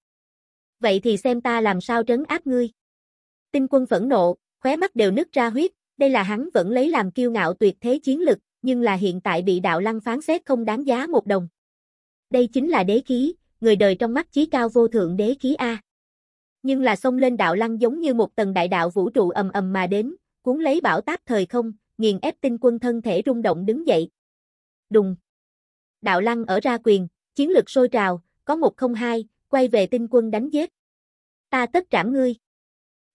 Vậy thì xem ta làm sao trấn áp ngươi. Tinh quân phẫn nộ, khóe mắt đều nứt ra huyết, đây là hắn vẫn lấy làm kiêu ngạo tuyệt thế chiến lực, nhưng là hiện tại bị đạo lăng phán xét không đáng giá một đồng. Đây chính là đế khí, người đời trong mắt chí cao vô thượng đế khí A. Nhưng là xông lên đạo lăng giống như một tầng đại đạo vũ trụ ầm ầm mà đến, cuốn lấy bảo táp thời không, nghiền ép tinh quân thân thể rung động đứng dậy. Đùng! Đạo lăng ở ra quyền, chiến lực sôi trào, có một không hai, quay về tinh quân đánh giết. Ta tất trảm ngươi.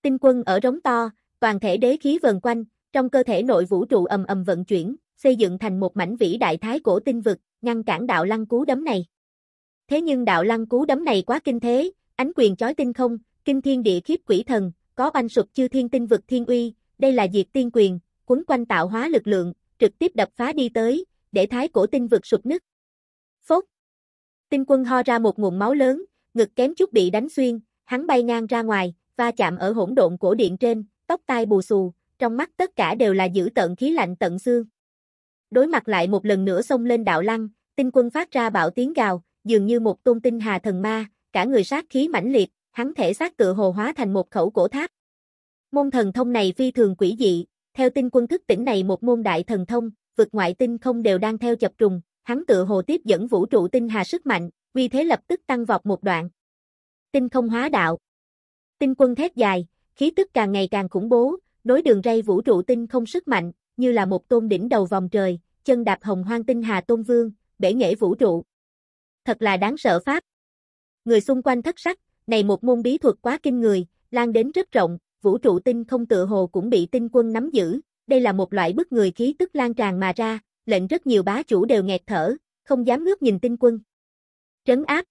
Tinh quân ở rống to, toàn thể đế khí vần quanh, trong cơ thể nội vũ trụ ầm ầm vận chuyển, xây dựng thành một mảnh vĩ đại thái cổ tinh vực, ngăn cản đạo lăng cú đấm này. Thế nhưng đạo lăng cú đấm này quá kinh thế, ánh quyền chói tinh không, kinh thiên địa khiếp quỷ thần, có oanh sụp chư thiên tinh vực thiên uy, đây là diệt tiên quyền, quấn quanh tạo hóa lực lượng, trực tiếp đập phá đi tới, để thái cổ tinh vực sụp nứt. Phốt! Tinh quân ho ra một nguồn máu lớn, ngực kém chút bị đánh xuyên, hắn bay ngang ra ngoài, va chạm ở hỗn độn cổ điện trên, tóc tai bù xù, trong mắt tất cả đều là giữ tận khí lạnh tận xương. Đối mặt lại một lần nữa xông lên đạo lăng, tinh quân phát ra bạo tiếng gào, dường như một tôn tinh hà thần ma, cả người sát khí mãnh liệt, hắn thể xác tựa hồ hóa thành một khẩu cổ tháp. Môn thần thông này phi thường quỷ dị, theo tinh quân thức tỉnh này một môn đại thần thông, vượt ngoại tinh không đều đang theo chập trùng, hắn tự hồ tiếp dẫn vũ trụ tinh hà sức mạnh, uy thế lập tức tăng vọt một đoạn. Tinh không hóa đạo. Tinh quân thét dài, khí tức càng ngày càng khủng bố, nối đường ray vũ trụ tinh không sức mạnh, như là một tôn đỉnh đầu vòng trời, chân đạp hồng hoang tinh hà tôn vương, bể nghệ vũ trụ. Thật là đáng sợ pháp. Người xung quanh thất sắc, này một môn bí thuật quá kinh người, lan đến rất rộng, vũ trụ tinh không tự hồ cũng bị tinh quân nắm giữ, đây là một loại bức người khí tức lan tràn mà ra, lệnh rất nhiều bá chủ đều nghẹt thở, không dám ngước nhìn tinh quân. Trấn áp.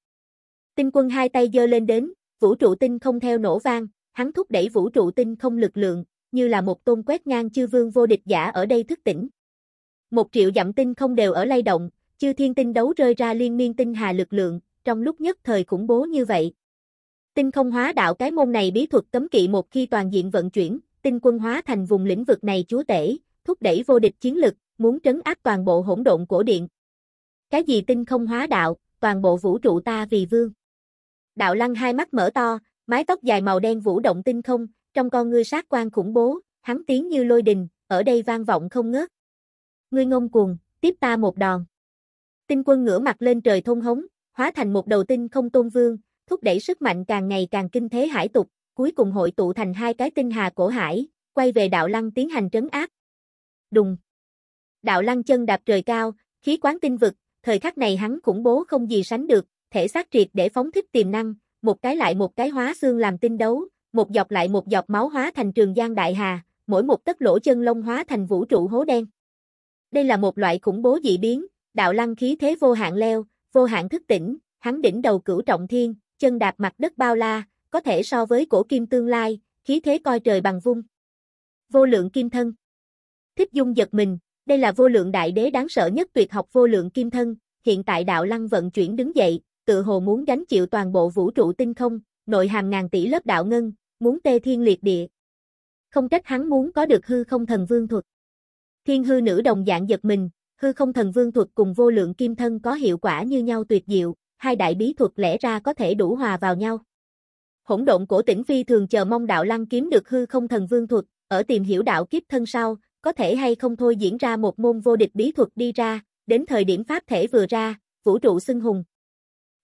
Tinh quân hai tay giơ lên đến, vũ trụ tinh không theo nổ vang, hắn thúc đẩy vũ trụ tinh không lực lượng, như là một tôn quét ngang chư vương vô địch giả ở đây thức tỉnh. Một triệu dặm tinh không đều ở lay động, chư thiên tinh đấu rơi ra liên miên tinh hà lực lượng, trong lúc nhất thời khủng bố như vậy. Tinh không hóa đạo cái môn này bí thuật cấm kỵ một khi toàn diện vận chuyển, tinh quân hóa thành vùng lĩnh vực này chúa tể, thúc đẩy vô địch chiến lực, muốn trấn áp toàn bộ hỗn độn cổ điện. Cái gì tinh không hóa đạo, toàn bộ vũ trụ ta vì vương. Đạo lăng hai mắt mở to, mái tóc dài màu đen vũ động tinh không, trong con ngươi sát quan khủng bố, hắn tiếng như lôi đình, ở đây vang vọng không ngớt. Ngươi ngông cuồng, tiếp ta một đòn. Tinh quân ngửa mặt lên trời thôn hống, hóa thành một đầu tinh không tôn vương, thúc đẩy sức mạnh càng ngày càng kinh thế hải tục, cuối cùng hội tụ thành hai cái tinh hà cổ hải, quay về đạo lăng tiến hành trấn áp. Đùng, Đạo lăng chân đạp trời cao, khí quán tinh vực, thời khắc này hắn khủng bố không gì sánh được, thể xác triệt để phóng thích tiềm năng, một cái lại một cái hóa xương làm tinh đấu, một dọc lại một dọc máu hóa thành trường giang đại hà, mỗi một tấc lỗ chân lông hóa thành vũ trụ hố đen. Đây là một loại khủng bố dị biến, đạo lăng khí thế vô hạn leo, vô hạn thức tỉnh, hắn đỉnh đầu cửu trọng thiên, chân đạp mặt đất bao la, có thể so với cổ kim tương lai, khí thế coi trời bằng vung. Vô lượng kim thân. Thích dung giật mình, đây là vô lượng đại đế đáng sợ nhất tuyệt học vô lượng kim thân, hiện tại đạo lăng vận chuyển đứng dậy, tự hồ muốn gánh chịu toàn bộ vũ trụ tinh không, nội hàm ngàn tỷ lớp đạo ngân, muốn tê thiên liệt địa. Không trách hắn muốn có được hư không thần vương thuật. Thiên hư nữ đồng dạng giật mình, hư không thần vương thuật cùng vô lượng kim thân có hiệu quả như nhau tuyệt diệu, hai đại bí thuật lẽ ra có thể đủ hòa vào nhau. Hỗn độn cổ tỉnh phi thường chờ mong đạo lăng kiếm được hư không thần vương thuật, ở tìm hiểu đạo kiếp thân sau, có thể hay không thôi diễn ra một môn vô địch bí thuật đi ra, đến thời điểm pháp thể vừa ra, vũ trụ xưng hùng.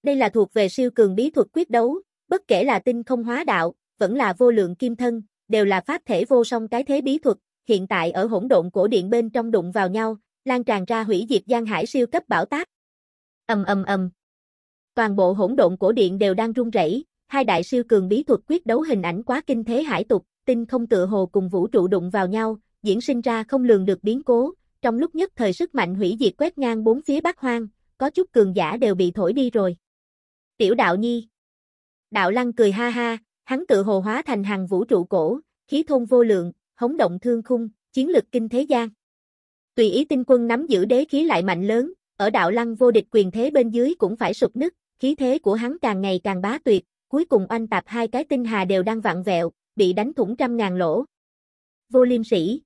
Đây là thuộc về siêu cường bí thuật quyết đấu, bất kể là tinh không hóa đạo, vẫn là vô lượng kim thân, đều là pháp thể vô song cái thế bí thuật, hiện tại ở hỗn độn cổ điện bên trong đụng vào nhau, lan tràn ra hủy diệt giang hải siêu cấp bảo tác Ầm ầm ầm. Toàn bộ hỗn độn cổ điện đều đang rung rẩy, hai đại siêu cường bí thuật quyết đấu hình ảnh quá kinh thế hải tục, tinh không tựa hồ cùng vũ trụ đụng vào nhau, diễn sinh ra không lường được biến cố, trong lúc nhất thời sức mạnh hủy diệt quét ngang bốn phía Bắc Hoang, có chút cường giả đều bị thổi đi rồi. Tiểu đạo nhi. Đạo lăng cười ha ha, hắn tự hồ hóa thành hàng vũ trụ cổ, khí thôn vô lượng, hống động thương khung, chiến lực kinh thế gian. Tùy ý tinh quân nắm giữ đế khí lại mạnh lớn, ở đạo lăng vô địch quyền thế bên dưới cũng phải sụp nứt, khí thế của hắn càng ngày càng bá tuyệt, cuối cùng oanh tạp hai cái tinh hà đều đang vặn vẹo, bị đánh thủng trăm ngàn lỗ. Vô liêm sĩ,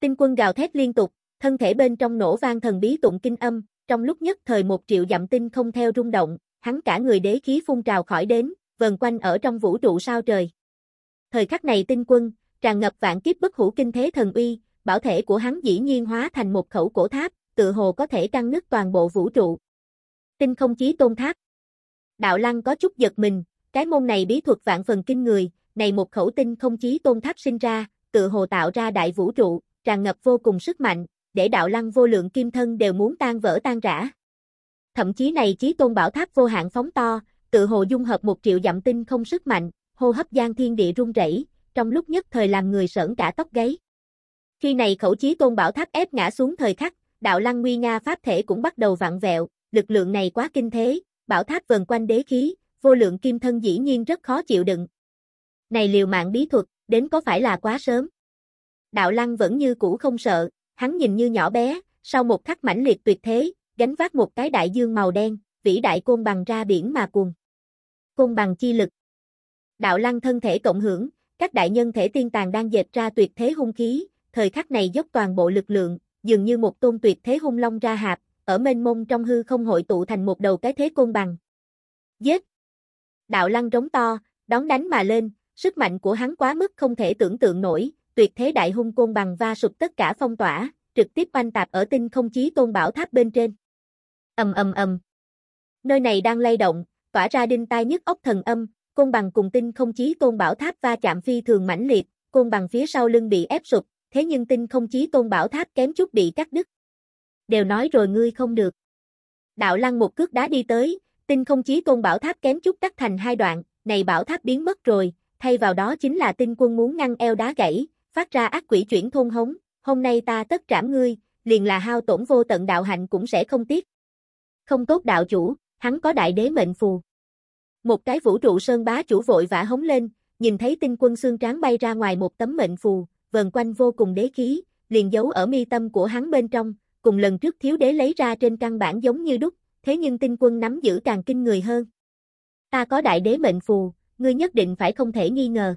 Tinh quân gào thét liên tục, thân thể bên trong nổ vang thần bí tụng kinh âm, trong lúc nhất thời một triệu dặm tinh không theo rung động, hắn cả người đế khí phun trào khỏi đến, vần quanh ở trong vũ trụ sao trời. Thời khắc này tinh quân, tràn ngập vạn kiếp bất hữu kinh thế thần uy, bảo thể của hắn dĩ nhiên hóa thành một khẩu cổ tháp, tự hồ có thể căng nứt toàn bộ vũ trụ. Tinh không chí tôn tháp. Đạo Lăng có chút giật mình, cái môn này bí thuật vạn phần kinh người, này một khẩu tinh không chí tôn tháp sinh ra, tự hồ tạo ra đại vũ trụ tràn ngập vô cùng sức mạnh, để đạo lăng vô lượng kim thân đều muốn tan vỡ tan rã. Thậm chí này chí tôn bảo tháp vô hạn phóng to, tự hồ dung hợp một triệu dặm tinh không sức mạnh, hô hấp gian thiên địa rung rẩy, trong lúc nhất thời làm người sởn cả tóc gáy. Khi này khẩu chí tôn bảo tháp ép ngã xuống thời khắc, đạo lăng nguy nga pháp thể cũng bắt đầu vặn vẹo, lực lượng này quá kinh thế, bảo tháp vần quanh đế khí, vô lượng kim thân dĩ nhiên rất khó chịu đựng. Này liều mạng bí thuật, đến có phải là quá sớm? đạo lăng vẫn như cũ không sợ, hắn nhìn như nhỏ bé, sau một khắc mãnh liệt tuyệt thế, gánh vác một cái đại dương màu đen, vĩ đại côn bằng ra biển mà cuồng. Côn bằng chi lực. Đạo lăng thân thể cộng hưởng, các đại nhân thể tiên tàng đang dệt ra tuyệt thế hung khí, thời khắc này dốc toàn bộ lực lượng, dường như một tôn tuyệt thế hung long ra hạp, ở mênh mông trong hư không hội tụ thành một đầu cái thế côn bằng. Giết! Đạo lăng rống to, đón đánh mà lên, sức mạnh của hắn quá mức không thể tưởng tượng nổi, tuyệt thế đại hung côn bằng va sụp tất cả phong tỏa, trực tiếp oanh tạp ở tinh không chí tôn bảo tháp bên trên. âm âm âm Nơi này đang lay động, tỏa ra đinh tai nhức óc thần âm, côn bằng cùng tinh không chí tôn bảo tháp va chạm phi thường mãnh liệt, côn bằng phía sau lưng bị ép sụp, thế nhưng tinh không chí tôn bảo tháp kém chút bị cắt đứt. Đều nói rồi ngươi không được. Đạo lăng một cước đá đi tới, tinh không chí tôn bảo tháp kém chút cắt thành hai đoạn, này bảo tháp biến mất rồi, thay vào đó chính là tinh quân muốn ngăn eo đá gãy, phát ra ác quỷ chuyển thôn hống, hôm nay ta tất trảm ngươi, liền là hao tổn vô tận đạo hạnh cũng sẽ không tiếc. Không tốt đạo chủ, hắn có đại đế mệnh phù. Một cái vũ trụ sơn bá chủ vội vã hống lên, nhìn thấy tinh quân xương tráng bay ra ngoài một tấm mệnh phù, vần quanh vô cùng đế khí, liền giấu ở mi tâm của hắn bên trong, cùng lần trước thiếu đế lấy ra trên căn bản giống như đúc, thế nhưng tinh quân nắm giữ càng kinh người hơn. Ta có đại đế mệnh phù, ngươi nhất định phải không thể nghi ngờ.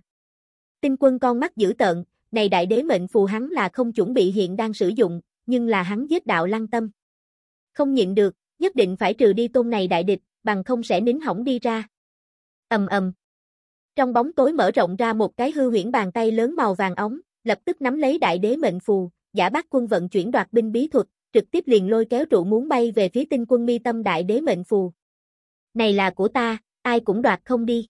Tinh quân con mắt dữ tợn, này đại đế mệnh phù hắn là không chuẩn bị hiện đang sử dụng, nhưng là hắn giết đạo lăng tâm. Không nhịn được, nhất định phải trừ đi tôn này đại địch, bằng không sẽ nín hỏng đi ra. ầm ầm. Trong bóng tối mở rộng ra một cái hư huyễn bàn tay lớn màu vàng ống, lập tức nắm lấy đại đế mệnh phù, giả bác quân vận chuyển đoạt binh bí thuật, trực tiếp liền lôi kéo trụ muốn bay về phía tinh quân mi tâm đại đế mệnh phù. Này là của ta, ai cũng đoạt không đi.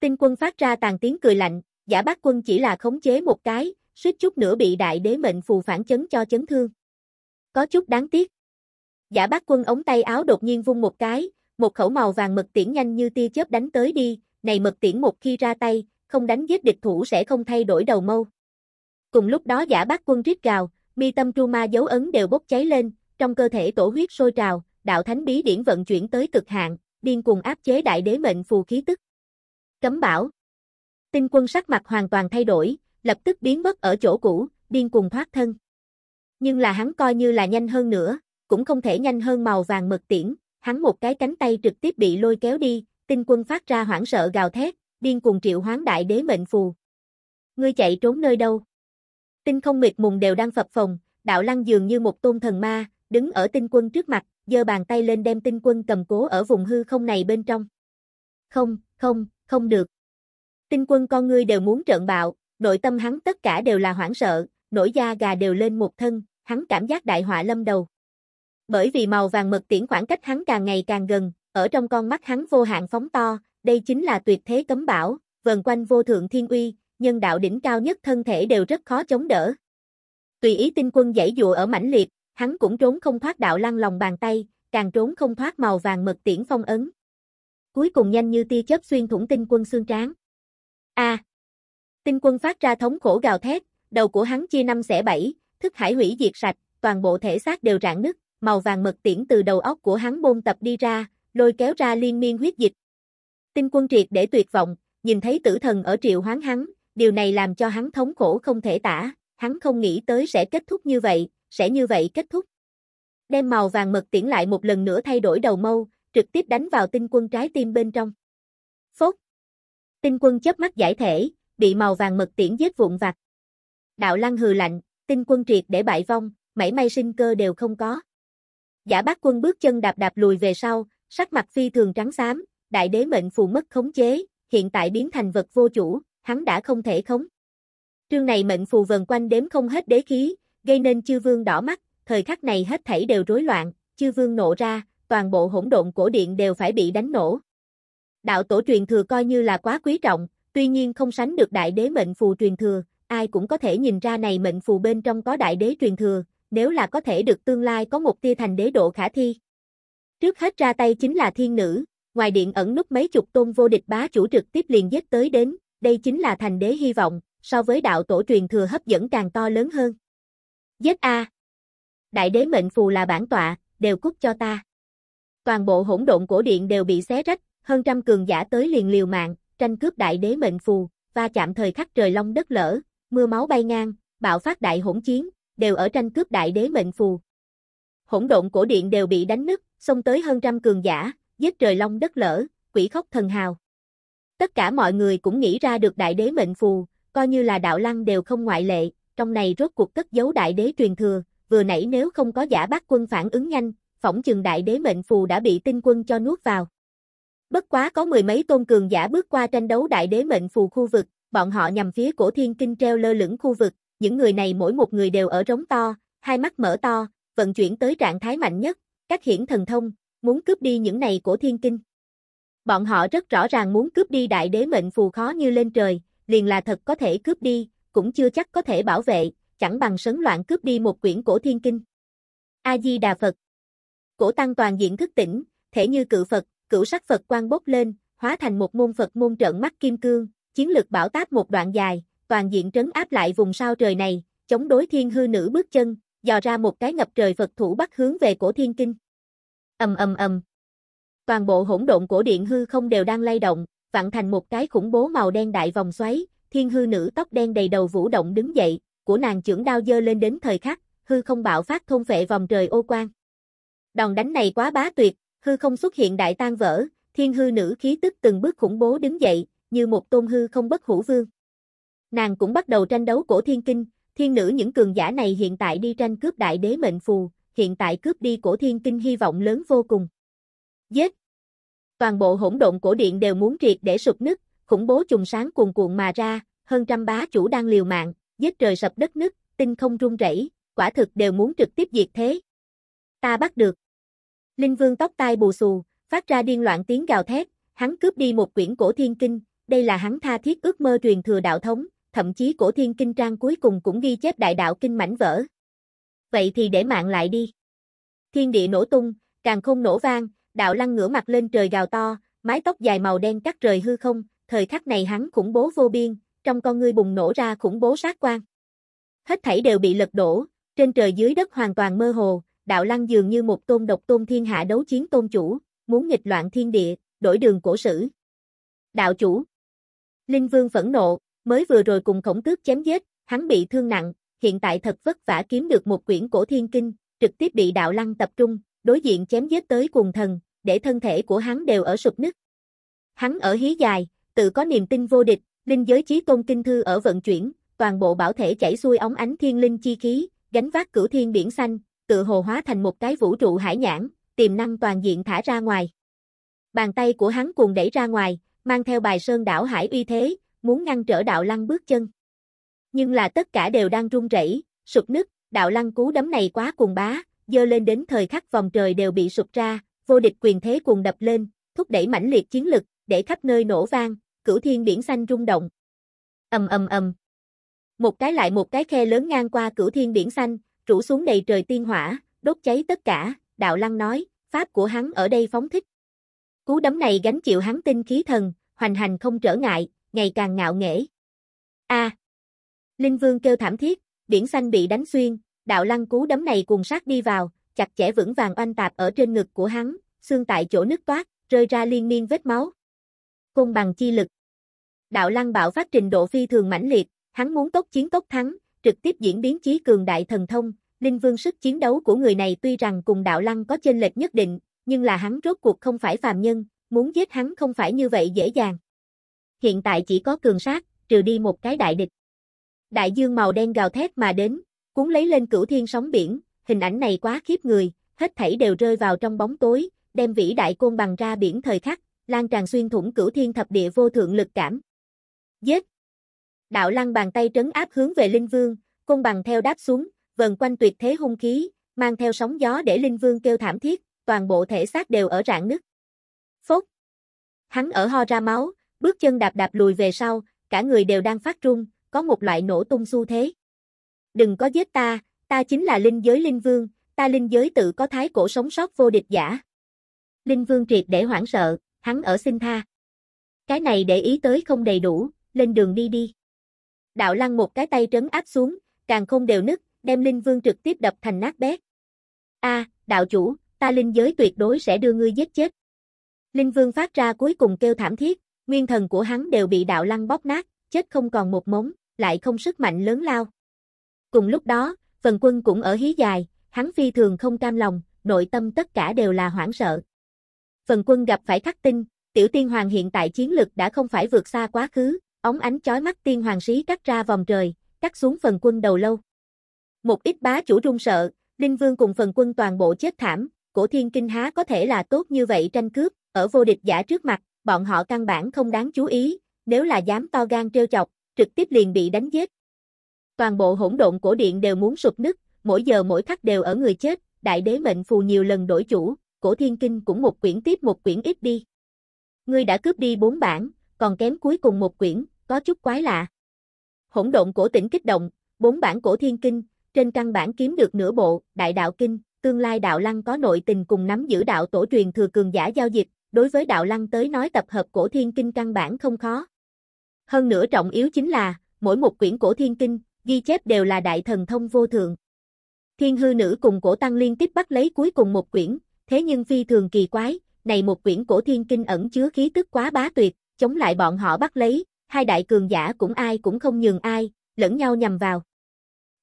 Tinh quân phát ra tàn tiếng cười lạnh, giả bác quân chỉ là khống chế một cái, suýt chút nữa bị đại đế mệnh phù phản chấn cho chấn thương. Có chút đáng tiếc. Giả bác quân ống tay áo đột nhiên vung một cái, một khẩu màu vàng mực tiễn nhanh như tia chớp đánh tới đi, này mực tiễn một khi ra tay, không đánh giết địch thủ sẽ không thay đổi đầu mâu. Cùng lúc đó giả bác quân rít gào, mi tâm tru ma dấu ấn đều bốc cháy lên, trong cơ thể tổ huyết sôi trào, đạo thánh bí điển vận chuyển tới cực hạn, điên cuồng áp chế đại đế mệnh phù khí tức. Cấm bảo Tinh quân sắc mặt hoàn toàn thay đổi, lập tức biến mất ở chỗ cũ, điên cùng thoát thân. Nhưng là hắn coi như là nhanh hơn nữa, cũng không thể nhanh hơn màu vàng mực tiễn, hắn một cái cánh tay trực tiếp bị lôi kéo đi, tinh quân phát ra hoảng sợ gào thét, điên cùng triệu hoán đại đế mệnh phù. Ngươi chạy trốn nơi đâu? Tinh không mịt mùng đều đang phập phồng, đạo lăng dường như một tôn thần ma, đứng ở tinh quân trước mặt, giơ bàn tay lên đem tinh quân cầm cố ở vùng hư không này bên trong. Không, không, không được. Tinh quân con ngươi đều muốn trợn bạo, nội tâm hắn tất cả đều là hoảng sợ, nổi da gà đều lên một thân, hắn cảm giác đại họa lâm đầu. Bởi vì màu vàng mực tiễn khoảng cách hắn càng ngày càng gần, ở trong con mắt hắn vô hạn phóng to, đây chính là tuyệt thế cấm bảo, vần quanh vô thượng thiên uy, nhân đạo đỉnh cao nhất thân thể đều rất khó chống đỡ. Tùy ý tinh quân dãy dụa ở mãnh liệt, hắn cũng trốn không thoát đạo lăng lòng bàn tay, càng trốn không thoát màu vàng mực tiễn phong ấn. Cuối cùng nhanh như tia chớp xuyên thủng tinh quân xương trán. A. À, tinh quân phát ra thống khổ gào thét, đầu của hắn chia năm xẻ bảy, thức hải hủy diệt sạch, toàn bộ thể xác đều rạn nứt, màu vàng mật tiễn từ đầu óc của hắn bôn tập đi ra, lôi kéo ra liên miên huyết dịch. Tinh quân triệt để tuyệt vọng, nhìn thấy tử thần ở triệu hoán hắn, điều này làm cho hắn thống khổ không thể tả, hắn không nghĩ tới sẽ kết thúc như vậy, sẽ như vậy kết thúc. Đem màu vàng mật tiễn lại một lần nữa thay đổi đầu mâu, trực tiếp đánh vào tinh quân trái tim bên trong. Phốt, Tinh quân chớp mắt giải thể, bị màu vàng mực tiễn giết vụn vặt. Đạo lăng hừ lạnh, tinh quân triệt để bại vong, mảy may sinh cơ đều không có. Giả bác quân bước chân đạp đạp lùi về sau, sắc mặt phi thường trắng xám, đại đế mệnh phù mất khống chế, hiện tại biến thành vật vô chủ, hắn đã không thể khống. Trương này mệnh phù vần quanh đếm không hết đế khí, gây nên chư vương đỏ mắt, thời khắc này hết thảy đều rối loạn, chư vương nộ ra, toàn bộ hỗn độn cổ điện đều phải bị đánh nổ đạo tổ truyền thừa coi như là quá quý trọng, tuy nhiên không sánh được đại đế mệnh phù truyền thừa, ai cũng có thể nhìn ra này mệnh phù bên trong có đại đế truyền thừa, nếu là có thể được tương lai có một tia thành đế độ khả thi. Trước hết ra tay chính là thiên nữ, ngoài điện ẩn nút mấy chục tôn vô địch bá chủ trực tiếp liền giết tới đến, đây chính là thành đế hy vọng, so với đạo tổ truyền thừa hấp dẫn càng to lớn hơn. Giết a Đại đế mệnh phù là bản tọa, đều cút cho ta. Toàn bộ hỗn độn cổ điện đều bị xé rách, hơn trăm cường giả tới liền liều mạng, tranh cướp đại đế mệnh phù, va chạm thời khắc trời long đất lở, mưa máu bay ngang, bạo phát đại hỗn chiến, đều ở tranh cướp đại đế mệnh phù. Hỗn độn cổ điện đều bị đánh nứt, xông tới hơn trăm cường giả, giết trời long đất lở, quỷ khóc thần hào. Tất cả mọi người cũng nghĩ ra được đại đế mệnh phù, coi như là đạo lăng đều không ngoại lệ, trong này rốt cuộc cất giấu đại đế truyền thừa, vừa nãy nếu không có giả bác quân phản ứng nhanh, phỏng chừng đại đế mệnh phù đã bị tinh quân cho nuốt vào. Bất quá có mười mấy tôn cường giả bước qua tranh đấu đại đế mệnh phù khu vực, bọn họ nhằm phía cổ thiên kinh treo lơ lửng khu vực, những người này mỗi một người đều ở rống to, hai mắt mở to, vận chuyển tới trạng thái mạnh nhất, các hiển thần thông, muốn cướp đi những này cổ thiên kinh. Bọn họ rất rõ ràng muốn cướp đi đại đế mệnh phù khó như lên trời, liền là thật có thể cướp đi, cũng chưa chắc có thể bảo vệ, chẳng bằng sấn loạn cướp đi một quyển cổ thiên kinh. A-di-đà Phật Cổ tăng toàn diện thức tỉnh, thể như cự Phật, cửu sắc Phật quang bốc lên, hóa thành một môn Phật môn trận mắt kim cương, chiến lực bảo táp một đoạn dài, toàn diện trấn áp lại vùng sao trời này, chống đối thiên hư nữ bước chân, dò ra một cái ngập trời Phật thủ bắt hướng về cổ thiên kinh. Ầm ầm ầm. Toàn bộ hỗn độn cổ điện hư không đều đang lay động, vặn thành một cái khủng bố màu đen đại vòng xoáy, thiên hư nữ tóc đen đầy đầu vũ động đứng dậy, của nàng chưởng đao dơ lên đến thời khắc, hư không bạo phát thôn phệ vòng trời ô quang. Đòn đánh này quá bá tuyệt, hư không xuất hiện đại tan vỡ, thiên hư nữ khí tức từng bước khủng bố đứng dậy, như một tôn hư không bất hủ vương. Nàng cũng bắt đầu tranh đấu cổ thiên kinh, thiên nữ những cường giả này hiện tại đi tranh cướp đại đế mệnh phù, hiện tại cướp đi cổ thiên kinh hy vọng lớn vô cùng. Giết! Toàn bộ hỗn độn cổ điện đều muốn triệt để sụp nứt, khủng bố trùng sáng cuồn cuộn mà ra, hơn trăm bá chủ đang liều mạng, giết trời sập đất nứt, tinh không rung rẩy, quả thực đều muốn trực tiếp diệt thế. Ta bắt được. Linh Vương tóc tai bù xù, phát ra điên loạn tiếng gào thét, hắn cướp đi một quyển cổ thiên kinh, đây là hắn tha thiết ước mơ truyền thừa đạo thống, thậm chí cổ thiên kinh trang cuối cùng cũng ghi chép đại đạo kinh mảnh vỡ. Vậy thì để mạng lại đi. Thiên địa nổ tung, càng không nổ vang, đạo lăng ngửa mặt lên trời gào to, mái tóc dài màu đen cắt trời hư không, thời khắc này hắn khủng bố vô biên, trong con ngươi bùng nổ ra khủng bố sát quan. Hết thảy đều bị lật đổ, trên trời dưới đất hoàn toàn mơ hồ, đạo lăng dường như một tôn độc tôn thiên hạ đấu chiến tôn chủ, muốn nghịch loạn thiên địa, đổi đường cổ sử. Đạo chủ Linh Vương phẫn nộ, mới vừa rồi cùng khổng tước chém giết, hắn bị thương nặng, hiện tại thật vất vả kiếm được một quyển cổ thiên kinh, trực tiếp bị đạo lăng tập trung, đối diện chém giết tới cùng thần, để thân thể của hắn đều ở sụp nứt. Hắn ở hí dài, tự có niềm tin vô địch, linh giới trí tôn kinh thư ở vận chuyển, toàn bộ bảo thể chảy xuôi ống ánh thiên linh chi khí, gánh vác cửu thiên biển xanh, tự hồ hóa thành một cái vũ trụ hải nhãn, tiềm năng toàn diện thả ra ngoài. Bàn tay của hắn cuồng đẩy ra ngoài, mang theo bài sơn đảo hải uy thế, muốn ngăn trở đạo lăng bước chân. Nhưng là tất cả đều đang rung rẩy, sụp nứt, đạo lăng cú đấm này quá cuồng bá, dơ lên đến thời khắc vòng trời đều bị sụp ra, vô địch quyền thế cuồng đập lên, thúc đẩy mãnh liệt chiến lực, để khắp nơi nổ vang, cửu thiên biển xanh rung động. Ầm ầm ầm. Một cái lại một cái khe lớn ngang qua cửu thiên biển xanh, rủ xuống đầy trời tiên hỏa, đốt cháy tất cả, đạo lăng nói, pháp của hắn ở đây phóng thích. Cú đấm này gánh chịu hắn tinh khí thần, hoành hành không trở ngại, ngày càng ngạo nghễ. A. Linh Vương kêu thảm thiết, biển xanh bị đánh xuyên, đạo lăng cú đấm này cùng sát đi vào, chặt chẽ vững vàng oanh tạp ở trên ngực của hắn, xương tại chỗ nứt toát, rơi ra liên miên vết máu. Côn bằng chi lực. Đạo lăng bạo phát trình độ phi thường mãnh liệt, hắn muốn tốc chiến tốc thắng, trực tiếp diễn biến chí cường đại thần thông, Linh Vương sức chiến đấu của người này tuy rằng cùng đạo lăng có chênh lệch nhất định, nhưng là hắn rốt cuộc không phải phàm nhân, muốn giết hắn không phải như vậy dễ dàng. Hiện tại chỉ có cường sát, trừ đi một cái đại địch. Đại dương màu đen gào thét mà đến, cuốn lấy lên cửu thiên sóng biển, hình ảnh này quá khiếp người, hết thảy đều rơi vào trong bóng tối, đem vĩ đại côn bằng ra biển thời khắc, lan tràn xuyên thủng cửu thiên thập địa vô thượng lực cảm. Giết, Đạo lăng bàn tay trấn áp hướng về Linh Vương, cung bằng theo đáp xuống, vần quanh tuyệt thế hung khí, mang theo sóng gió để Linh Vương kêu thảm thiết, toàn bộ thể xác đều ở rạn nứt. Phốc. Hắn ở ho ra máu, bước chân đạp đạp lùi về sau, cả người đều đang phát run, có một loại nổ tung xu thế. Đừng có giết ta, ta chính là linh giới linh vương, ta linh giới tự có thái cổ sống sót vô địch giả. Linh vương triệt để hoảng sợ, hắn ở xin tha. Cái này để ý tới không đầy đủ, lên đường đi đi đạo lăng một cái tay trấn áp xuống, càng không đều nứt, đem linh vương trực tiếp đập thành nát bét. A, đạo chủ, ta linh giới tuyệt đối sẽ đưa ngươi giết chết. Linh vương phát ra cuối cùng kêu thảm thiết, nguyên thần của hắn đều bị đạo lăng bóp nát, chết không còn một mống, lại không sức mạnh lớn lao. Cùng lúc đó, phần quân cũng ở hí dài, hắn phi thường không cam lòng, nội tâm tất cả đều là hoảng sợ. Phần quân gặp phải khắc tinh, tiểu tiên hoàng hiện tại chiến lực đã không phải vượt xa quá khứ, ống ánh chói mắt tiên hoàng sĩ cắt ra vòng trời, cắt xuống phần quân đầu lâu. Một ít bá chủ run sợ, Linh Vương cùng phần quân toàn bộ chết thảm, cổ thiên kinh há có thể là tốt như vậy tranh cướp, ở vô địch giả trước mặt, bọn họ căn bản không đáng chú ý, nếu là dám to gan trêu chọc, trực tiếp liền bị đánh giết. Toàn bộ hỗn độn cổ điện đều muốn sụp nứt, mỗi giờ mỗi khắc đều ở người chết, đại đế mệnh phù nhiều lần đổi chủ, cổ thiên kinh cũng một quyển tiếp một quyển ít đi. Ngươi đã cướp đi bốn bản, còn kém cuối cùng một quyển, có chút quái lạ. Hỗn độn cổ tỉnh kích động, bốn bản cổ thiên kinh, trên căn bản kiếm được nửa bộ, đại đạo kinh, tương lai đạo lăng có nội tình cùng nắm giữ đạo tổ truyền thừa cường giả giao dịch, đối với đạo lăng tới nói tập hợp cổ thiên kinh căn bản không khó. Hơn nữa trọng yếu chính là, mỗi một quyển cổ thiên kinh, ghi chép đều là đại thần thông vô thượng. Thiên hư nữ cùng cổ tăng liên tiếp bắt lấy cuối cùng một quyển, thế nhưng phi thường kỳ quái, này một quyển cổ thiên kinh ẩn chứa khí tức quá bá tuyệt, chống lại bọn họ bắt lấy, hai đại cường giả cũng ai cũng không nhường ai, lẫn nhau nhằm vào.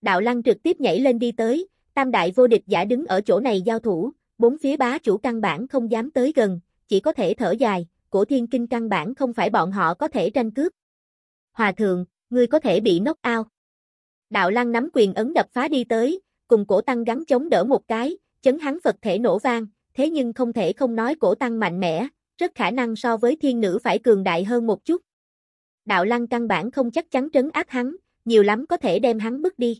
Đạo Lăng trực tiếp nhảy lên đi tới, tam đại vô địch giả đứng ở chỗ này giao thủ, bốn phía bá chủ căn bản không dám tới gần, chỉ có thể thở dài, cổ thiên kinh căn bản không phải bọn họ có thể tranh cướp. Hòa thượng, ngươi có thể bị nốc ao. Đạo Lăng nắm quyền ấn đập phá đi tới, cùng cổ tăng gắn chống đỡ một cái, chấn hắn Phật thể nổ vang, thế nhưng không thể không nói cổ tăng mạnh mẽ, rất khả năng so với thiên nữ phải cường đại hơn một chút đạo lăng căn bản không chắc chắn trấn áp hắn, nhiều lắm có thể đem hắn bước đi.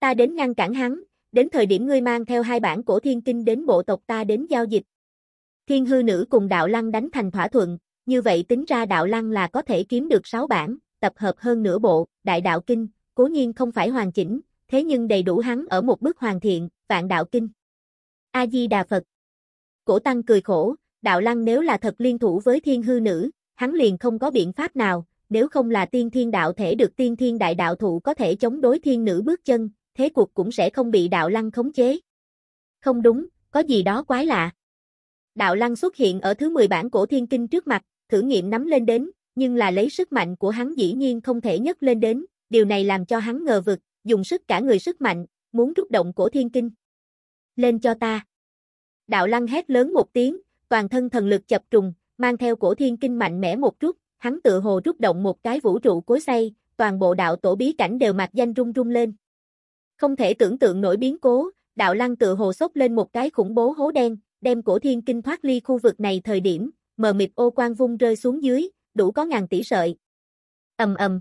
Ta đến ngăn cản hắn, đến thời điểm ngươi mang theo hai bản cổ thiên kinh đến bộ tộc ta đến giao dịch. Thiên hư nữ cùng đạo lăng đánh thành thỏa thuận, như vậy tính ra đạo lăng là có thể kiếm được sáu bản, tập hợp hơn nửa bộ, đại đạo kinh, cố nhiên không phải hoàn chỉnh, thế nhưng đầy đủ hắn ở một bước hoàn thiện, vạn đạo kinh. A-di-đà Phật Cổ tăng cười khổ, đạo lăng nếu là thật liên thủ với thiên hư nữ, hắn liền không có biện pháp nào, nếu không là tiên thiên đạo thể được tiên thiên đại đạo thụ có thể chống đối thiên nữ bước chân, thế cuộc cũng sẽ không bị đạo lăng khống chế. Không đúng, có gì đó quái lạ. Đạo lăng xuất hiện ở thứ 10 bản cổ thiên kinh trước mặt, thử nghiệm nắm lên đến, nhưng là lấy sức mạnh của hắn dĩ nhiên không thể nhấc lên đến, điều này làm cho hắn ngờ vực, dùng sức cả người sức mạnh, muốn rút động cổ thiên kinh. Lên cho ta. Đạo lăng hét lớn một tiếng, toàn thân thần lực chập trùng, mang theo cổ thiên kinh mạnh mẽ một chút, hắn tự hồ rút động một cái vũ trụ cối xay, toàn bộ đạo tổ bí cảnh đều mặt danh rung rung lên. Không thể tưởng tượng nổi biến cố, đạo lăng tự hồ sốc lên một cái khủng bố hố đen, đem cổ thiên kinh thoát ly khu vực này thời điểm, mờ mịt ô quang vung rơi xuống dưới, đủ có ngàn tỷ sợi. ầm ầm.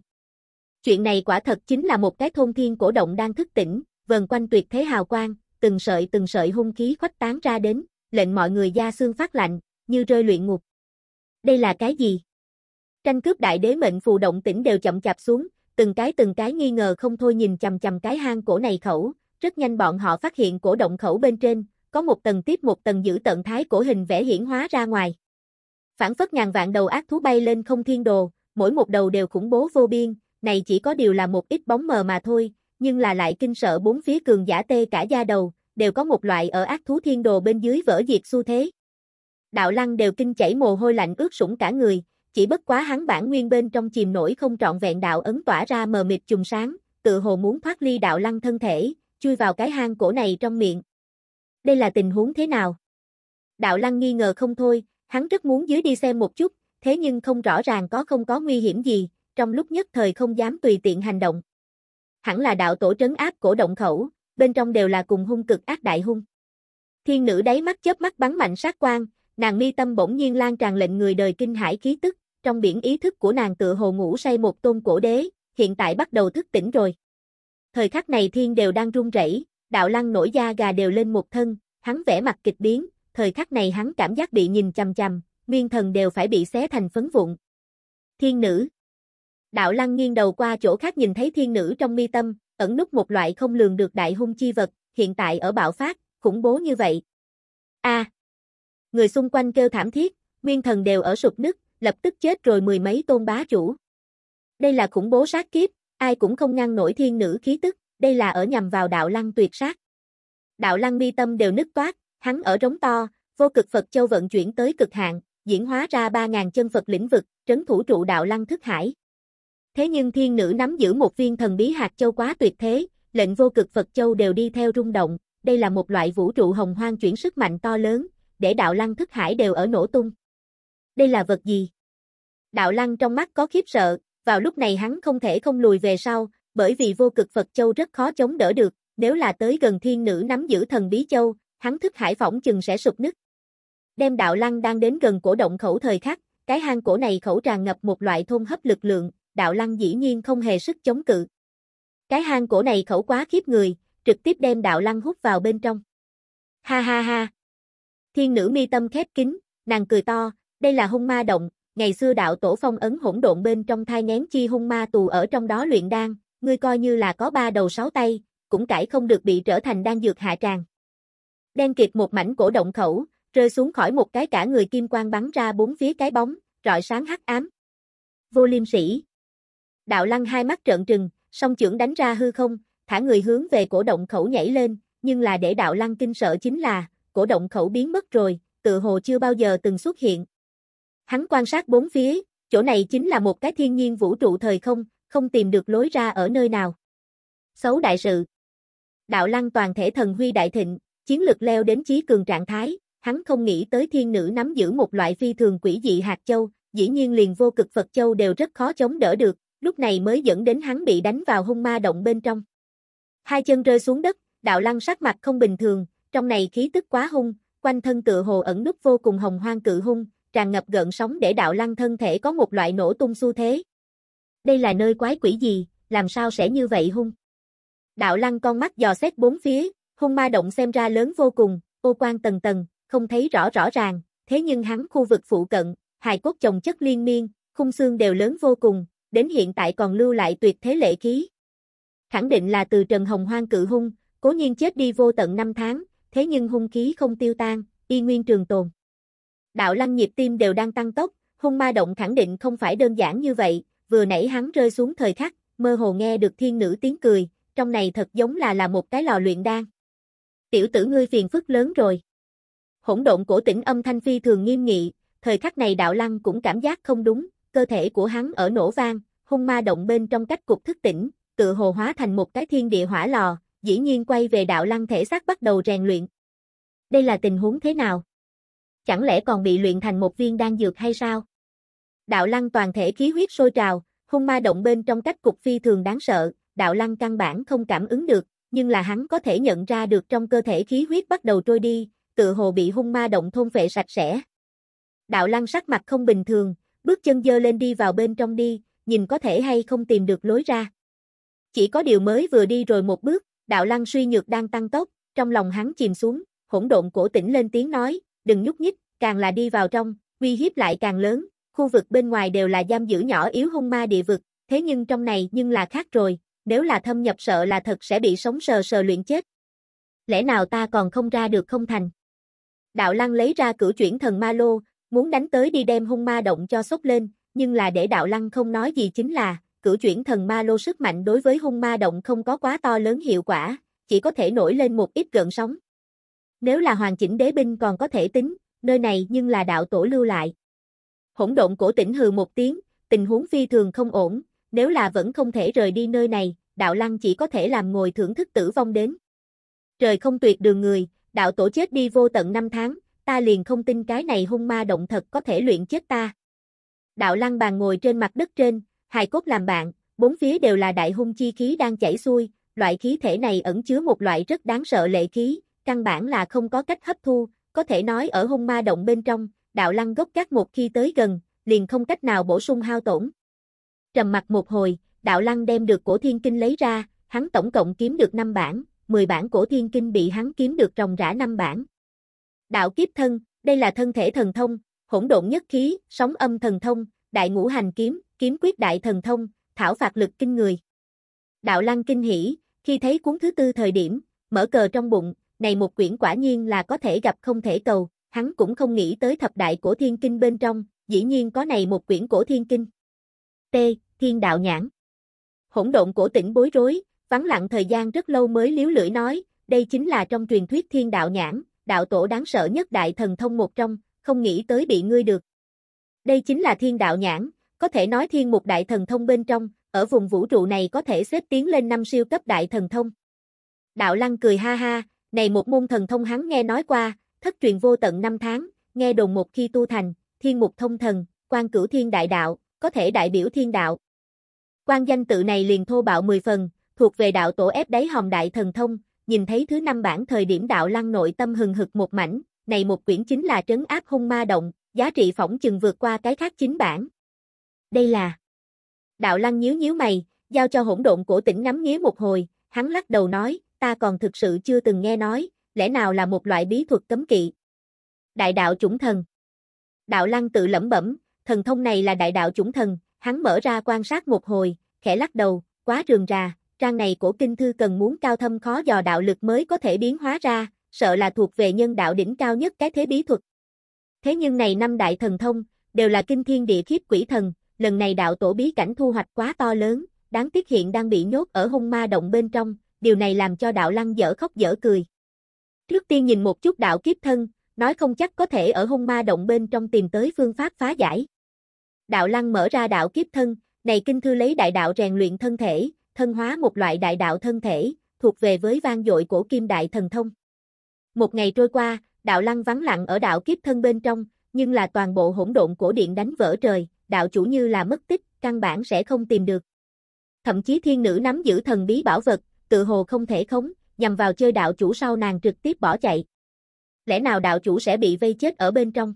Chuyện này quả thật chính là một cái thôn thiên cổ động đang thức tỉnh, vần quanh tuyệt thế hào quang, từng sợi từng sợi hung khí khuếch tán ra đến, lệnh mọi người da xương phát lạnh, như rơi luyện ngục. Đây là cái gì? Tranh cướp đại đế mệnh phù động tỉnh đều chậm chạp xuống, từng cái từng cái nghi ngờ không thôi nhìn chầm chầm cái hang cổ này khẩu, rất nhanh bọn họ phát hiện cổ động khẩu bên trên, có một tầng tiếp một tầng giữ tận thái cổ hình vẽ hiển hóa ra ngoài. Phản phất ngàn vạn đầu ác thú bay lên không thiên đồ, mỗi một đầu đều khủng bố vô biên, này chỉ có điều là một ít bóng mờ mà thôi, nhưng là lại kinh sợ bốn phía cường giả tê cả da đầu, đều có một loại ở ác thú thiên đồ bên dưới vỡ diệt xu thế. Đạo lăng đều kinh chảy mồ hôi lạnh ướt sũng cả người, chỉ bất quá hắn bản nguyên bên trong chìm nổi không trọn vẹn đạo ấn tỏa ra mờ mịt trùng sáng, tự hồ muốn thoát ly đạo lăng thân thể, chui vào cái hang cổ này trong miệng. Đây là tình huống thế nào? Đạo lăng nghi ngờ không thôi, hắn rất muốn dưới đi xem một chút, thế nhưng không rõ ràng có không có nguy hiểm gì, trong lúc nhất thời không dám tùy tiện hành động. Hẳn là đạo tổ trấn áp cổ động khẩu, bên trong đều là cùng hung cực ác đại hung. Thiên nữ đáy mắt chớp mắt bắn mạnh sát quang, nàng mi tâm bỗng nhiên lan tràn lệnh người đời kinh hải khí tức trong biển ý thức của nàng tựa hồ ngủ say một tôn cổ đế, hiện tại bắt đầu thức tỉnh rồi. Thời khắc này thiên đều đang run rẩy, đạo lăng nổi da gà đều lên một thân, hắn vẽ mặt kịch biến, thời khắc này hắn cảm giác bị nhìn chằm chằm, nguyên thần đều phải bị xé thành phấn vụn. Thiên nữ Đạo lăng nghiêng đầu qua chỗ khác nhìn thấy thiên nữ trong mi tâm, ẩn nút một loại không lường được đại hung chi vật, hiện tại ở bạo phát, khủng bố như vậy. A. người xung quanh kêu thảm thiết, nguyên thần đều ở sụp nứt, lập tức chết rồi mười mấy tôn bá chủ. Đây là khủng bố sát kiếp, ai cũng không ngăn nổi thiên nữ khí tức, đây là ở nhằm vào đạo lăng tuyệt sát. Đạo lăng mi tâm đều nứt toát, hắn ở rống to, vô cực Phật Châu vận chuyển tới cực hạn, diễn hóa ra 3.000 chân Phật lĩnh vực, trấn thủ trụ đạo lăng thức hải. Thế nhưng thiên nữ nắm giữ một viên thần bí hạt châu quá tuyệt thế, lệnh vô cực Phật Châu đều đi theo rung động, đây là một loại vũ trụ hồng hoang chuyển sức mạnh to lớn, để đạo lăng thức hải đều ở nổ tung đây là vật gì? Đạo Lăng trong mắt có khiếp sợ, vào lúc này hắn không thể không lùi về sau, bởi vì vô cực Phật Châu rất khó chống đỡ được, nếu là tới gần thiên nữ nắm giữ thần bí châu, hắn thức hải phỏng chừng sẽ sụp nứt. Đem đạo lăng đang đến gần cổ động khẩu thời khắc, cái hang cổ này khẩu tràn ngập một loại thôn hấp lực lượng, đạo lăng dĩ nhiên không hề sức chống cự. Cái hang cổ này khẩu quá khiếp người, trực tiếp đem đạo lăng hút vào bên trong. Ha ha ha! Thiên nữ mi tâm khép kín, nàng cười to, đây là hung ma động, ngày xưa đạo tổ phong ấn hỗn độn bên trong thai ngén chi hung ma tù ở trong đó luyện đan, ngươi coi như là có ba đầu sáu tay, cũng cải không được bị trở thành đan dược hạ tràng. Đen kiệt một mảnh cổ động khẩu, rơi xuống khỏi một cái cả người kim quang bắn ra bốn phía cái bóng, rọi sáng hắc ám. Vô liêm sĩ. Đạo lăng hai mắt trợn trừng, song trưởng đánh ra hư không, thả người hướng về cổ động khẩu nhảy lên, nhưng là để đạo lăng kinh sợ chính là, cổ động khẩu biến mất rồi, tự hồ chưa bao giờ từng xuất hiện, Hắn quan sát bốn phía, chỗ này chính là một cái thiên nhiên vũ trụ thời không, không tìm được lối ra ở nơi nào. Xấu đại sự. Đạo lăng toàn thể thần huy đại thịnh, chiến lực leo đến chí cường trạng thái, hắn không nghĩ tới thiên nữ nắm giữ một loại phi thường quỷ dị hạt châu, dĩ nhiên liền vô cực Phật châu đều rất khó chống đỡ được, lúc này mới dẫn đến hắn bị đánh vào hung ma động bên trong. Hai chân rơi xuống đất, đạo lăng sắc mặt không bình thường, trong này khí tức quá hung, quanh thân tựa hồ ẩn nút vô cùng hồng hoang cự hung, tràn ngập gợn sóng để đạo lăng thân thể có một loại nổ tung xu thế. Đây là nơi quái quỷ gì, làm sao sẽ như vậy hung? Đạo lăng con mắt dò xét bốn phía, hung ma động xem ra lớn vô cùng, ô quan tầng tầng, không thấy rõ rõ ràng, thế nhưng hắn khu vực phụ cận, hài cốt chồng chất liên miên, khung xương đều lớn vô cùng, đến hiện tại còn lưu lại tuyệt thế lệ khí. Khẳng định là từ Trần Hồng Hoang cự hung, cố nhiên chết đi vô tận năm tháng, thế nhưng hung khí không tiêu tan, y nguyên trường tồn đạo lăng nhịp tim đều đang tăng tốc, hung ma động khẳng định không phải đơn giản như vậy, vừa nãy hắn rơi xuống thời khắc, mơ hồ nghe được thiên nữ tiếng cười, trong này thật giống là là một cái lò luyện đan. Tiểu tử ngươi phiền phức lớn rồi. Hỗn độn cổ tỉnh âm thanh phi thường nghiêm nghị, thời khắc này đạo lăng cũng cảm giác không đúng, cơ thể của hắn ở nổ vang, hung ma động bên trong cách cục thức tỉnh, tự hồ hóa thành một cái thiên địa hỏa lò, dĩ nhiên quay về đạo lăng thể xác bắt đầu rèn luyện. Đây là tình huống thế nào? chẳng lẽ còn bị luyện thành một viên đan dược hay sao? Đạo lăng toàn thể khí huyết sôi trào, hung ma động bên trong cách cục phi thường đáng sợ, đạo lăng căn bản không cảm ứng được, nhưng là hắn có thể nhận ra được trong cơ thể khí huyết bắt đầu trôi đi, tự hồ bị hung ma động thôn phệ sạch sẽ. Đạo lăng sắc mặt không bình thường, bước chân dơ lên đi vào bên trong đi, nhìn có thể hay không tìm được lối ra. Chỉ có điều mới vừa đi rồi một bước, đạo lăng suy nhược đang tăng tốc, trong lòng hắn chìm xuống, hỗn độn cổ tỉnh lên tiếng nói, đừng nhúc nhích, càng là đi vào trong, uy hiếp lại càng lớn, khu vực bên ngoài đều là giam giữ nhỏ yếu hung ma địa vực, thế nhưng trong này nhưng là khác rồi, nếu là thâm nhập sợ là thật sẽ bị sống sờ sờ luyện chết. Lẽ nào ta còn không ra được không thành? Đạo Lăng lấy ra cửu chuyển thần ma lô, muốn đánh tới đi đem hung ma động cho sốc lên, nhưng là để Đạo Lăng không nói gì chính là, cửu chuyển thần ma lô sức mạnh đối với hung ma động không có quá to lớn hiệu quả, chỉ có thể nổi lên một ít gợn sóng. Nếu là hoàn chỉnh đế binh còn có thể tính, nơi này nhưng là đạo tổ lưu lại. Hỗn độn cổ tỉnh hừ một tiếng, tình huống phi thường không ổn, nếu là vẫn không thể rời đi nơi này, đạo lăng chỉ có thể làm ngồi thưởng thức tử vong đến. Trời không tuyệt đường người, đạo tổ chết đi vô tận năm tháng, ta liền không tin cái này hung ma động thật có thể luyện chết ta. Đạo lăng bàn ngồi trên mặt đất trên, hài cốt làm bạn, bốn phía đều là đại hung chi khí đang chảy xuôi, loại khí thể này ẩn chứa một loại rất đáng sợ lệ khí, căn bản là không có cách hấp thu, có thể nói ở hung ma động bên trong, đạo lăng gốc các một khi tới gần, liền không cách nào bổ sung hao tổn. Trầm mặt một hồi, đạo lăng đem được cổ thiên kinh lấy ra, hắn tổng cộng kiếm được 5 bản, 10 bản cổ thiên kinh bị hắn kiếm được ròng rã 5 bản. Đạo kiếp thân, đây là thân thể thần thông, hỗn độn nhất khí, sóng âm thần thông, đại ngũ hành kiếm, kiếm quyết đại thần thông, thảo phạt lực kinh người. Đạo lăng kinh hỉ, khi thấy cuốn thứ tư thời điểm, mở cờ trong bụng, này một quyển quả nhiên là có thể gặp không thể cầu, hắn cũng không nghĩ tới thập đại cổ thiên kinh bên trong, dĩ nhiên có này một quyển cổ thiên kinh. T. Thiên đạo nhãn Hỗn độn cổ tỉnh bối rối, vắng lặng thời gian rất lâu mới liếu lưỡi nói, đây chính là trong truyền thuyết thiên đạo nhãn, đạo tổ đáng sợ nhất đại thần thông một trong, không nghĩ tới bị ngươi được. Đây chính là thiên đạo nhãn, có thể nói thiên mục đại thần thông bên trong, ở vùng vũ trụ này có thể xếp tiến lên năm siêu cấp đại thần thông. Đạo lăng cười ha ha, này một môn thần thông hắn nghe nói qua, thất truyền vô tận năm tháng, nghe đồn một khi tu thành, thiên mục thông thần, quan cửu thiên đại đạo, có thể đại biểu thiên đạo. Quan danh tự này liền thô bạo 10 phần, thuộc về đạo tổ ép đáy hồng đại thần thông, nhìn thấy thứ năm bản thời điểm đạo lăng nội tâm hừng hực một mảnh, này một quyển chính là trấn áp hung ma động, giá trị phỏng chừng vượt qua cái khác chính bản. Đây là Đạo lăng nhíu nhíu mày, giao cho hỗn độn cổ tỉnh nắm nghía một hồi, hắn lắc đầu nói, ta còn thực sự chưa từng nghe nói, lẽ nào là một loại bí thuật cấm kỵ? Đại đạo chủng thần Đạo lăng tự lẩm bẩm, thần thông này là đại đạo chủng thần, hắn mở ra quan sát một hồi, khẽ lắc đầu, quá rườm rà, trang này cổ kinh thư cần muốn cao thâm khó dò đạo lực mới có thể biến hóa ra, sợ là thuộc về nhân đạo đỉnh cao nhất cái thế bí thuật. Thế nhưng này năm đại thần thông, đều là kinh thiên địa khiếp quỷ thần, lần này đạo tổ bí cảnh thu hoạch quá to lớn, đáng tiếc hiện đang bị nhốt ở hung ma động bên trong, điều này làm cho đạo lăng dở khóc dở cười. Trước tiên nhìn một chút đạo kiếp thân, nói không chắc có thể ở hung ma động bên trong tìm tới phương pháp phá giải. Đạo lăng mở ra đạo kiếp thân, này kinh thư lấy đại đạo rèn luyện thân thể, thân hóa một loại đại đạo thân thể, thuộc về với vang dội của kim đại thần thông. Một ngày trôi qua, đạo lăng vắng lặng ở đạo kiếp thân bên trong, nhưng là toàn bộ hỗn độn cổ điện đánh vỡ trời, đạo chủ như là mất tích, căn bản sẽ không tìm được. Thậm chí thiên nữ nắm giữ thần bí bảo vật, tự hồ không thể khống, nhằm vào chơi đạo chủ sau nàng trực tiếp bỏ chạy. Lẽ nào đạo chủ sẽ bị vây chết ở bên trong?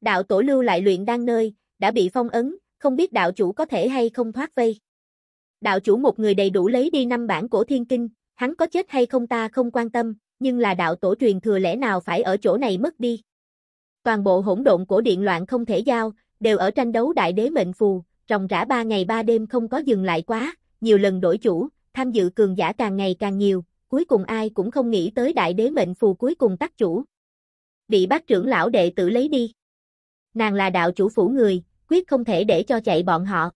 Đạo tổ lưu lại luyện đang nơi, đã bị phong ấn, không biết đạo chủ có thể hay không thoát vây. Đạo chủ một người đầy đủ lấy đi năm bản cổ thiên kinh, hắn có chết hay không ta không quan tâm, nhưng là đạo tổ truyền thừa lẽ nào phải ở chỗ này mất đi. Toàn bộ hỗn độn của điện loạn không thể giao, đều ở tranh đấu đại đế mệnh phù, ròng rã ba ngày ba đêm không có dừng lại quá, nhiều lần đổi chủ, tham dự cường giả càng ngày càng nhiều, cuối cùng ai cũng không nghĩ tới đại đế mệnh phù cuối cùng tắt chủ. Bị bác trưởng lão đệ tử lấy đi. Nàng là đạo chủ phủ người, quyết không thể để cho chạy bọn họ.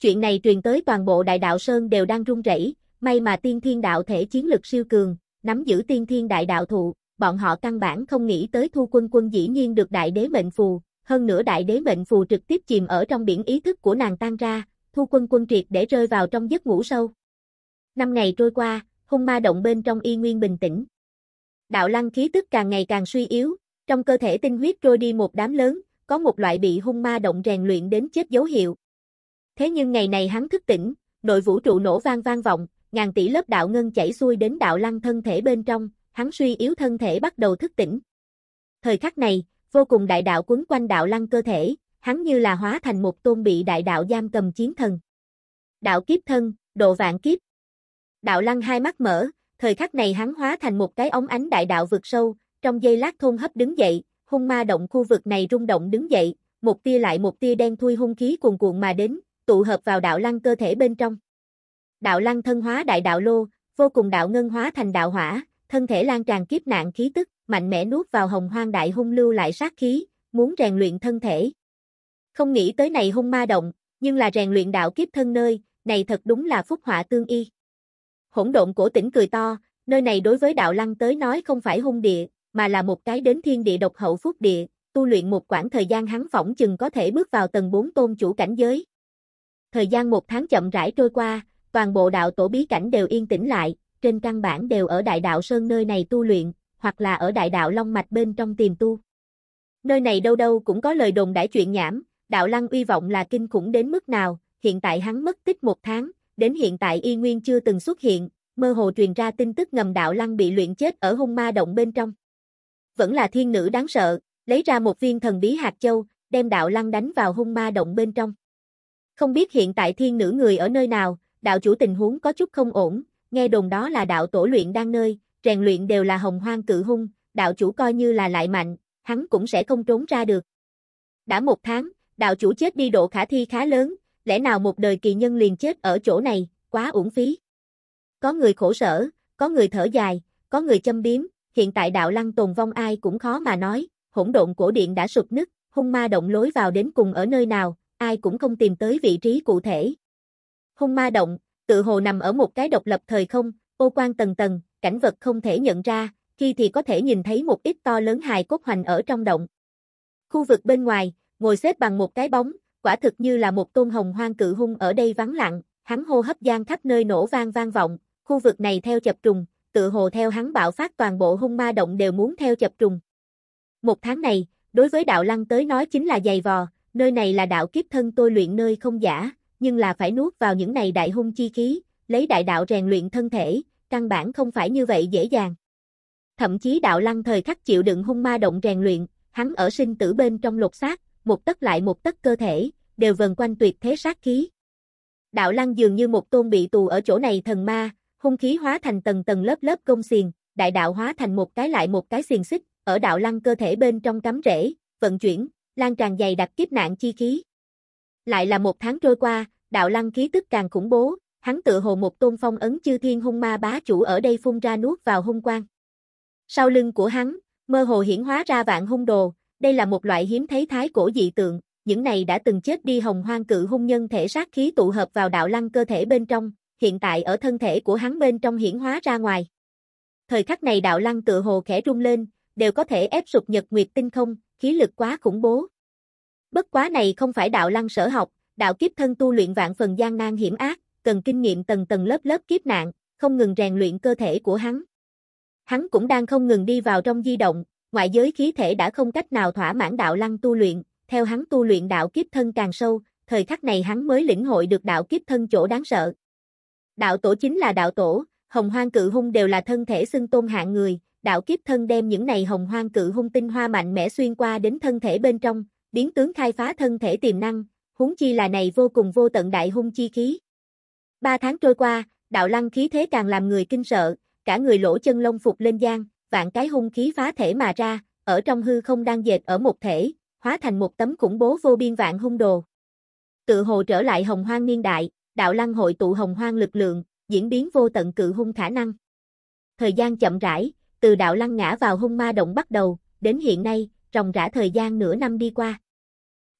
Chuyện này truyền tới toàn bộ đại đạo Sơn đều đang run rẩy, may mà tiên thiên đạo thể chiến lực siêu cường, nắm giữ tiên thiên đại đạo thụ, bọn họ căn bản không nghĩ tới thu quân quân dĩ nhiên được đại đế mệnh phù, hơn nữa đại đế mệnh phù trực tiếp chìm ở trong biển ý thức của nàng tan ra, thu quân quân triệt để rơi vào trong giấc ngủ sâu. Năm ngày trôi qua, hung ma động bên trong y nguyên bình tĩnh. Đạo lăng khí tức càng ngày càng suy yếu, trong cơ thể tinh huyết trôi đi một đám lớn, có một loại bị hung ma động rèn luyện đến chết dấu hiệu. Thế nhưng ngày này hắn thức tỉnh, nội vũ trụ nổ vang vang vọng, ngàn tỷ lớp đạo ngân chảy xuôi đến đạo lăng thân thể bên trong, hắn suy yếu thân thể bắt đầu thức tỉnh. Thời khắc này, vô cùng đại đạo quấn quanh đạo lăng cơ thể, hắn như là hóa thành một tôn bị đại đạo giam cầm chiến thần. Đạo kiếp thân, độ vạn kiếp, Đạo lăng hai mắt mở, thời khắc này hắn hóa thành một cái ống ánh đại đạo vượt sâu, trong giây lát thôn hấp đứng dậy, hung ma động khu vực này rung động đứng dậy, một tia lại một tia đen thui hung khí cuồn cuộn mà đến, tụ hợp vào đạo lăng cơ thể bên trong. Đạo lăng thân hóa đại đạo lô, vô cùng đạo ngân hóa thành đạo hỏa, thân thể lan tràn kiếp nạn khí tức, mạnh mẽ nuốt vào hồng hoang đại hung lưu lại sát khí, muốn rèn luyện thân thể. Không nghĩ tới này hung ma động, nhưng là rèn luyện đạo kiếp thân nơi, này thật đúng là phúc họa tương y. Hỗn độn cổ tỉnh cười to, nơi này đối với đạo lăng tới nói không phải hung địa, mà là một cái đến thiên địa độc hậu phúc địa, tu luyện một quãng thời gian hắn phỏng chừng có thể bước vào tầng 4 tôn chủ cảnh giới. Thời gian một tháng chậm rãi trôi qua, toàn bộ đạo tổ bí cảnh đều yên tĩnh lại, trên căn bản đều ở đại đạo Sơn nơi này tu luyện, hoặc là ở đại đạo Long Mạch bên trong tìm tu. Nơi này đâu đâu cũng có lời đồn đãi chuyện nhảm, đạo lăng uy vọng là kinh khủng đến mức nào, hiện tại hắn mất tích một tháng, đến hiện tại y nguyên chưa từng xuất hiện, mơ hồ truyền ra tin tức ngầm đạo lăng bị luyện chết ở hung ma động bên trong. Vẫn là thiên nữ đáng sợ, lấy ra một viên thần bí hạt châu, đem đạo lăng đánh vào hung ma động bên trong. Không biết hiện tại thiên nữ người ở nơi nào, đạo chủ tình huống có chút không ổn, nghe đồn đó là đạo tổ luyện đang nơi, rèn luyện đều là hồng hoang cự hung, đạo chủ coi như là lại mạnh, hắn cũng sẽ không trốn ra được. Đã một tháng, đạo chủ chết đi độ khả thi khá lớn, lẽ nào một đời kỳ nhân liền chết ở chỗ này, quá uổng phí. Có người khổ sở, có người thở dài, có người châm biếm, hiện tại đạo lăng tồn vong ai cũng khó mà nói, hỗn độn cổ điện đã sụp nứt, hung ma động lối vào đến cùng ở nơi nào, ai cũng không tìm tới vị trí cụ thể. Hung ma động, tự hồ nằm ở một cái độc lập thời không, ô quan tầng tầng, cảnh vật không thể nhận ra, khi thì có thể nhìn thấy một ít to lớn hài cốt hoành ở trong động. Khu vực bên ngoài, ngồi xếp bằng một cái bóng, quả thực như là một tôn hồng hoang cự hung ở đây vắng lặng, hắn hô hấp gian khắp nơi nổ vang vang vọng, khu vực này theo chập trùng, tự hồ theo hắn bạo phát toàn bộ hung ma động đều muốn theo chập trùng. Một tháng này, đối với đạo lăng tới nói chính là dày vò, nơi này là đạo kiếp thân tôi luyện nơi không giả, nhưng là phải nuốt vào những này đại hung chi khí, lấy đại đạo rèn luyện thân thể, căn bản không phải như vậy dễ dàng. Thậm chí đạo lăng thời khắc chịu đựng hung ma động rèn luyện, hắn ở sinh tử bên trong lột xác, một tấc lại một tấc cơ thể, đều vần quanh tuyệt thế sát khí. Đạo lăng dường như một tôn bị tù ở chỗ này thần ma, hung khí hóa thành tầng tầng lớp lớp công xiềng, đại đạo hóa thành một cái lại một cái xiềng xích, ở đạo lăng cơ thể bên trong cắm rễ, vận chuyển, lan tràn dày đặc kiếp nạn chi khí. Lại là một tháng trôi qua, đạo lăng khí tức càng khủng bố, hắn tự hồ một tôn phong ấn chư thiên hung ma bá chủ ở đây phun ra nuốt vào hung quang. Sau lưng của hắn, mơ hồ hiển hóa ra vạn hung đồ, đây là một loại hiếm thấy thái cổ dị tượng, những này đã từng chết đi hồng hoang cự hung nhân thể sát khí tụ hợp vào đạo lăng cơ thể bên trong, hiện tại ở thân thể của hắn bên trong hiển hóa ra ngoài. Thời khắc này đạo lăng tự hồ khẽ rung lên, đều có thể ép sụp nhật nguyệt tinh không, khí lực quá khủng bố. Bất quá này không phải đạo lăng sở học, đạo kiếp thân tu luyện vạn phần gian nan hiểm ác, cần kinh nghiệm tầng tầng lớp lớp kiếp nạn, không ngừng rèn luyện cơ thể của hắn. Hắn cũng đang không ngừng đi vào trong di động, ngoại giới khí thể đã không cách nào thỏa mãn đạo lăng tu luyện, theo hắn tu luyện đạo kiếp thân càng sâu, thời khắc này hắn mới lĩnh hội được đạo kiếp thân chỗ đáng sợ. Đạo tổ chính là đạo tổ, hồng hoang cự hung đều là thân thể xưng tôn hạng người, đạo kiếp thân đem những này hồng hoang cự hung tinh hoa mạnh mẽ xuyên qua đến thân thể bên trong, biến tướng khai phá thân thể tiềm năng, huống chi là này vô cùng vô tận đại hung chi khí. Ba tháng trôi qua, đạo lăng khí thế càng làm người kinh sợ, cả người lỗ chân lông phục lên giang, vạn cái hung khí phá thể mà ra, ở trong hư không đang dệt ở một thể, hóa thành một tấm khủng bố vô biên vạn hung đồ. Tự hồ trở lại hồng hoang niên đại, đạo lăng hội tụ hồng hoang lực lượng, diễn biến vô tận cự hung khả năng. Thời gian chậm rãi, từ đạo lăng ngã vào hung ma động bắt đầu, đến hiện nay, ròng rã thời gian nửa năm đi qua.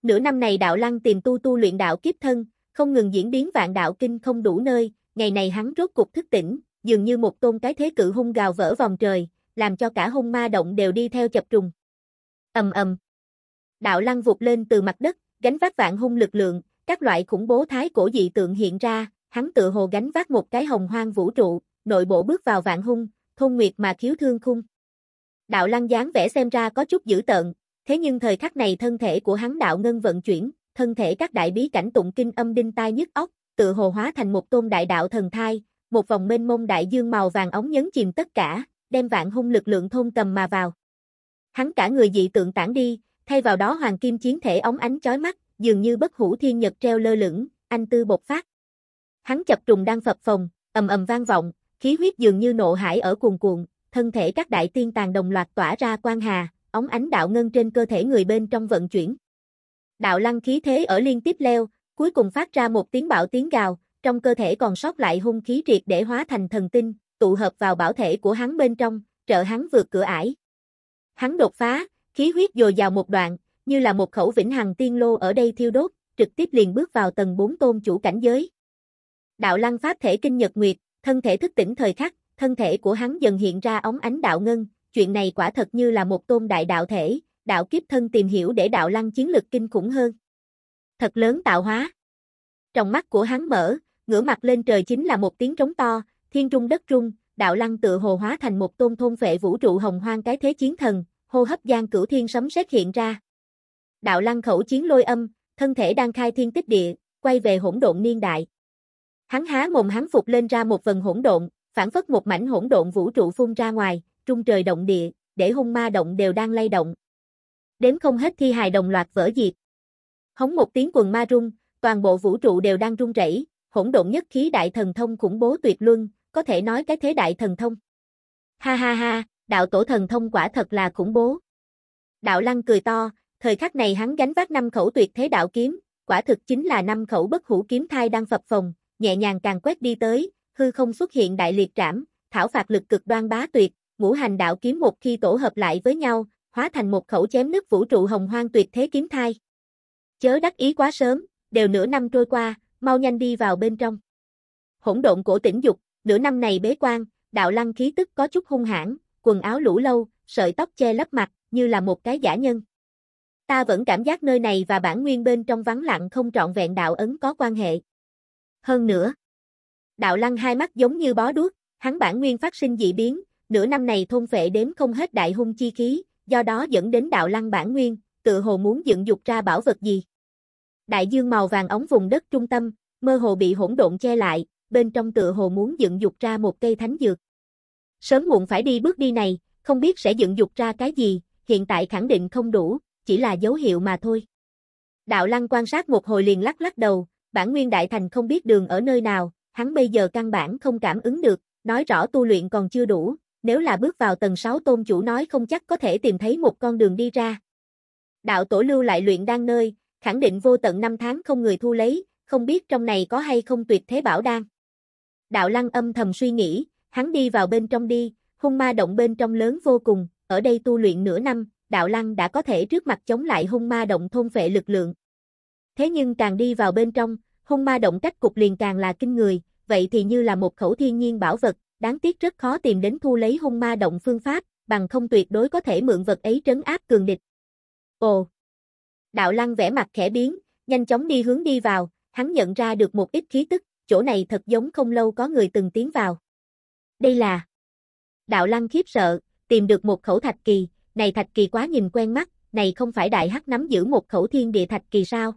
Nửa năm này đạo lăng tìm tu tu luyện đạo kiếp thân, không ngừng diễn biến vạn đạo kinh không đủ nơi, ngày này hắn rốt cục thức tỉnh, dường như một tôn cái thế cự hung gào vỡ vòng trời, làm cho cả hung ma động đều đi theo chập trùng. Ầm ầm, đạo lăng vụt lên từ mặt đất, gánh vác vạn hung lực lượng, các loại khủng bố thái cổ dị tượng hiện ra, hắn tự hồ gánh vác một cái hồng hoang vũ trụ, nội bộ bước vào vạn hung, thôn nguyệt mà khiếu thương khung. Đạo lăng dáng vẻ xem ra có chút dữ tợn, thế nhưng thời khắc này thân thể của hắn đạo ngân vận chuyển, thân thể các đại bí cảnh tụng kinh âm đinh tai nhức óc, tự hồ hóa thành một tôn đại đạo thần thai, một vòng mênh mông đại dương màu vàng ống nhấn chìm tất cả, đem vạn hung lực lượng thôn cầm mà vào. Hắn cả người dị tượng tản đi, Thay vào đó hoàng kim chiến thể ống ánh chói mắt, dường như bất hủ thiên nhật treo lơ lửng, anh tư bộc phát. Hắn chập trùng đang phập phồng, ầm ầm vang vọng, khí huyết dường như nộ hải ở cuồn cuộn, thân thể các đại tiên tàng đồng loạt tỏa ra quang hà, ống ánh đạo ngân trên cơ thể người bên trong vận chuyển. Đạo lăng khí thế ở liên tiếp leo, cuối cùng phát ra một tiếng bạo tiếng gào, trong cơ thể còn sót lại hung khí triệt để hóa thành thần tinh, tụ hợp vào bảo thể của hắn bên trong, trợ hắn vượt cửa ải. Hắn đột phá, Khí huyết dồi dào một đoạn, như là một khẩu vĩnh hằng tiên lô ở đây thiêu đốt, trực tiếp liền bước vào tầng 4 tôn chủ cảnh giới. Đạo lăng pháp thể kinh nhật nguyệt, thân thể thức tỉnh thời khắc, thân thể của hắn dần hiện ra ống ánh đạo ngân, chuyện này quả thật như là một tôn đại đạo thể, đạo kiếp thân tìm hiểu để đạo lăng chiến lực kinh khủng hơn. Thật lớn tạo hóa. Trong mắt của hắn mở, ngửa mặt lên trời chính là một tiếng trống to, thiên trung đất trung, đạo lăng tự hồ hóa thành một tôn thôn vệ vũ trụ hồng hoang cái thế chiến thần, hô hấp gian cửu thiên sấm sét hiện ra. Đạo lăng khẩu chiến lôi âm, thân thể đang khai thiên tích địa, quay về hỗn độn niên đại. Hắn há mồm hắn phục lên ra một vần hỗn độn, phản phất một mảnh hỗn độn vũ trụ phun ra ngoài, trung trời động địa, để hung ma động đều đang lay động. Đếm không hết thi hài đồng loạt vỡ diệt. Hống một tiếng quần ma rung, toàn bộ vũ trụ đều đang rung rẩy, hỗn độn nhất khí đại thần thông khủng bố tuyệt luân, có thể nói cái thế đại thần thông. Ha ha ha, đạo tổ thần thông quả thật là khủng bố. Đạo lăng cười to, thời khắc này hắn gánh vác năm khẩu tuyệt thế đạo kiếm, quả thực chính là năm khẩu bất hủ kiếm thai đang phập phồng, nhẹ nhàng càng quét đi tới, hư không xuất hiện đại liệt trảm, thảo phạt lực cực đoan bá tuyệt, ngũ hành đạo kiếm một khi tổ hợp lại với nhau, hóa thành một khẩu chém nứt vũ trụ hồng hoang tuyệt thế kiếm thai. Chớ đắc ý quá sớm, đều nửa năm trôi qua, mau nhanh đi vào bên trong. Hỗn độn cổ tỉnh dục, nửa năm này bế quan, đạo lăng khí tức có chút hung hãn, quần áo lũ lâu, sợi tóc che lấp mặt, như là một cái giả nhân. Ta vẫn cảm giác nơi này và bản nguyên bên trong vắng lặng không trọn vẹn đạo ấn có quan hệ. Hơn nữa, đạo lăng hai mắt giống như bó đuốc, hắn bản nguyên phát sinh dị biến, nửa năm này thôn phệ đếm không hết đại hung chi khí, do đó dẫn đến đạo lăng bản nguyên, tự hồ muốn dựng dục ra bảo vật gì. Đại dương màu vàng ống vùng đất trung tâm, mơ hồ bị hỗn độn che lại, bên trong tự hồ muốn dựng dục ra một cây thánh dược. Sớm muộn phải đi bước đi này, không biết sẽ dựng dục ra cái gì, hiện tại khẳng định không đủ, chỉ là dấu hiệu mà thôi. Đạo Lăng quan sát một hồi liền lắc lắc đầu, bản nguyên đại thành không biết đường ở nơi nào, hắn bây giờ căn bản không cảm ứng được, nói rõ tu luyện còn chưa đủ, nếu là bước vào tầng 6 tôn chủ nói không chắc có thể tìm thấy một con đường đi ra. Đạo tổ lưu lại luyện đang nơi, khẳng định vô tận năm tháng không người thu lấy, không biết trong này có hay không tuyệt thế bảo đan. Đạo Lăng âm thầm suy nghĩ, hắn đi vào bên trong đi, hung ma động bên trong lớn vô cùng, ở đây tu luyện nửa năm, đạo lăng đã có thể trước mặt chống lại hung ma động thôn vệ lực lượng. Thế nhưng càng đi vào bên trong, hung ma động cách cục liền càng là kinh người, vậy thì như là một khẩu thiên nhiên bảo vật, đáng tiếc rất khó tìm đến thu lấy hung ma động phương pháp, bằng không tuyệt đối có thể mượn vật ấy trấn áp cường địch. Ồ! Đạo lăng vẽ mặt khẽ biến, nhanh chóng đi hướng đi vào, hắn nhận ra được một ít khí tức, chỗ này thật giống không lâu có người từng tiến vào. Đây là Đạo Lăng khiếp sợ, tìm được một khẩu thạch kỳ, này thạch kỳ quá nhìn quen mắt, này không phải đại hắc nắm giữ một khẩu thiên địa thạch kỳ sao?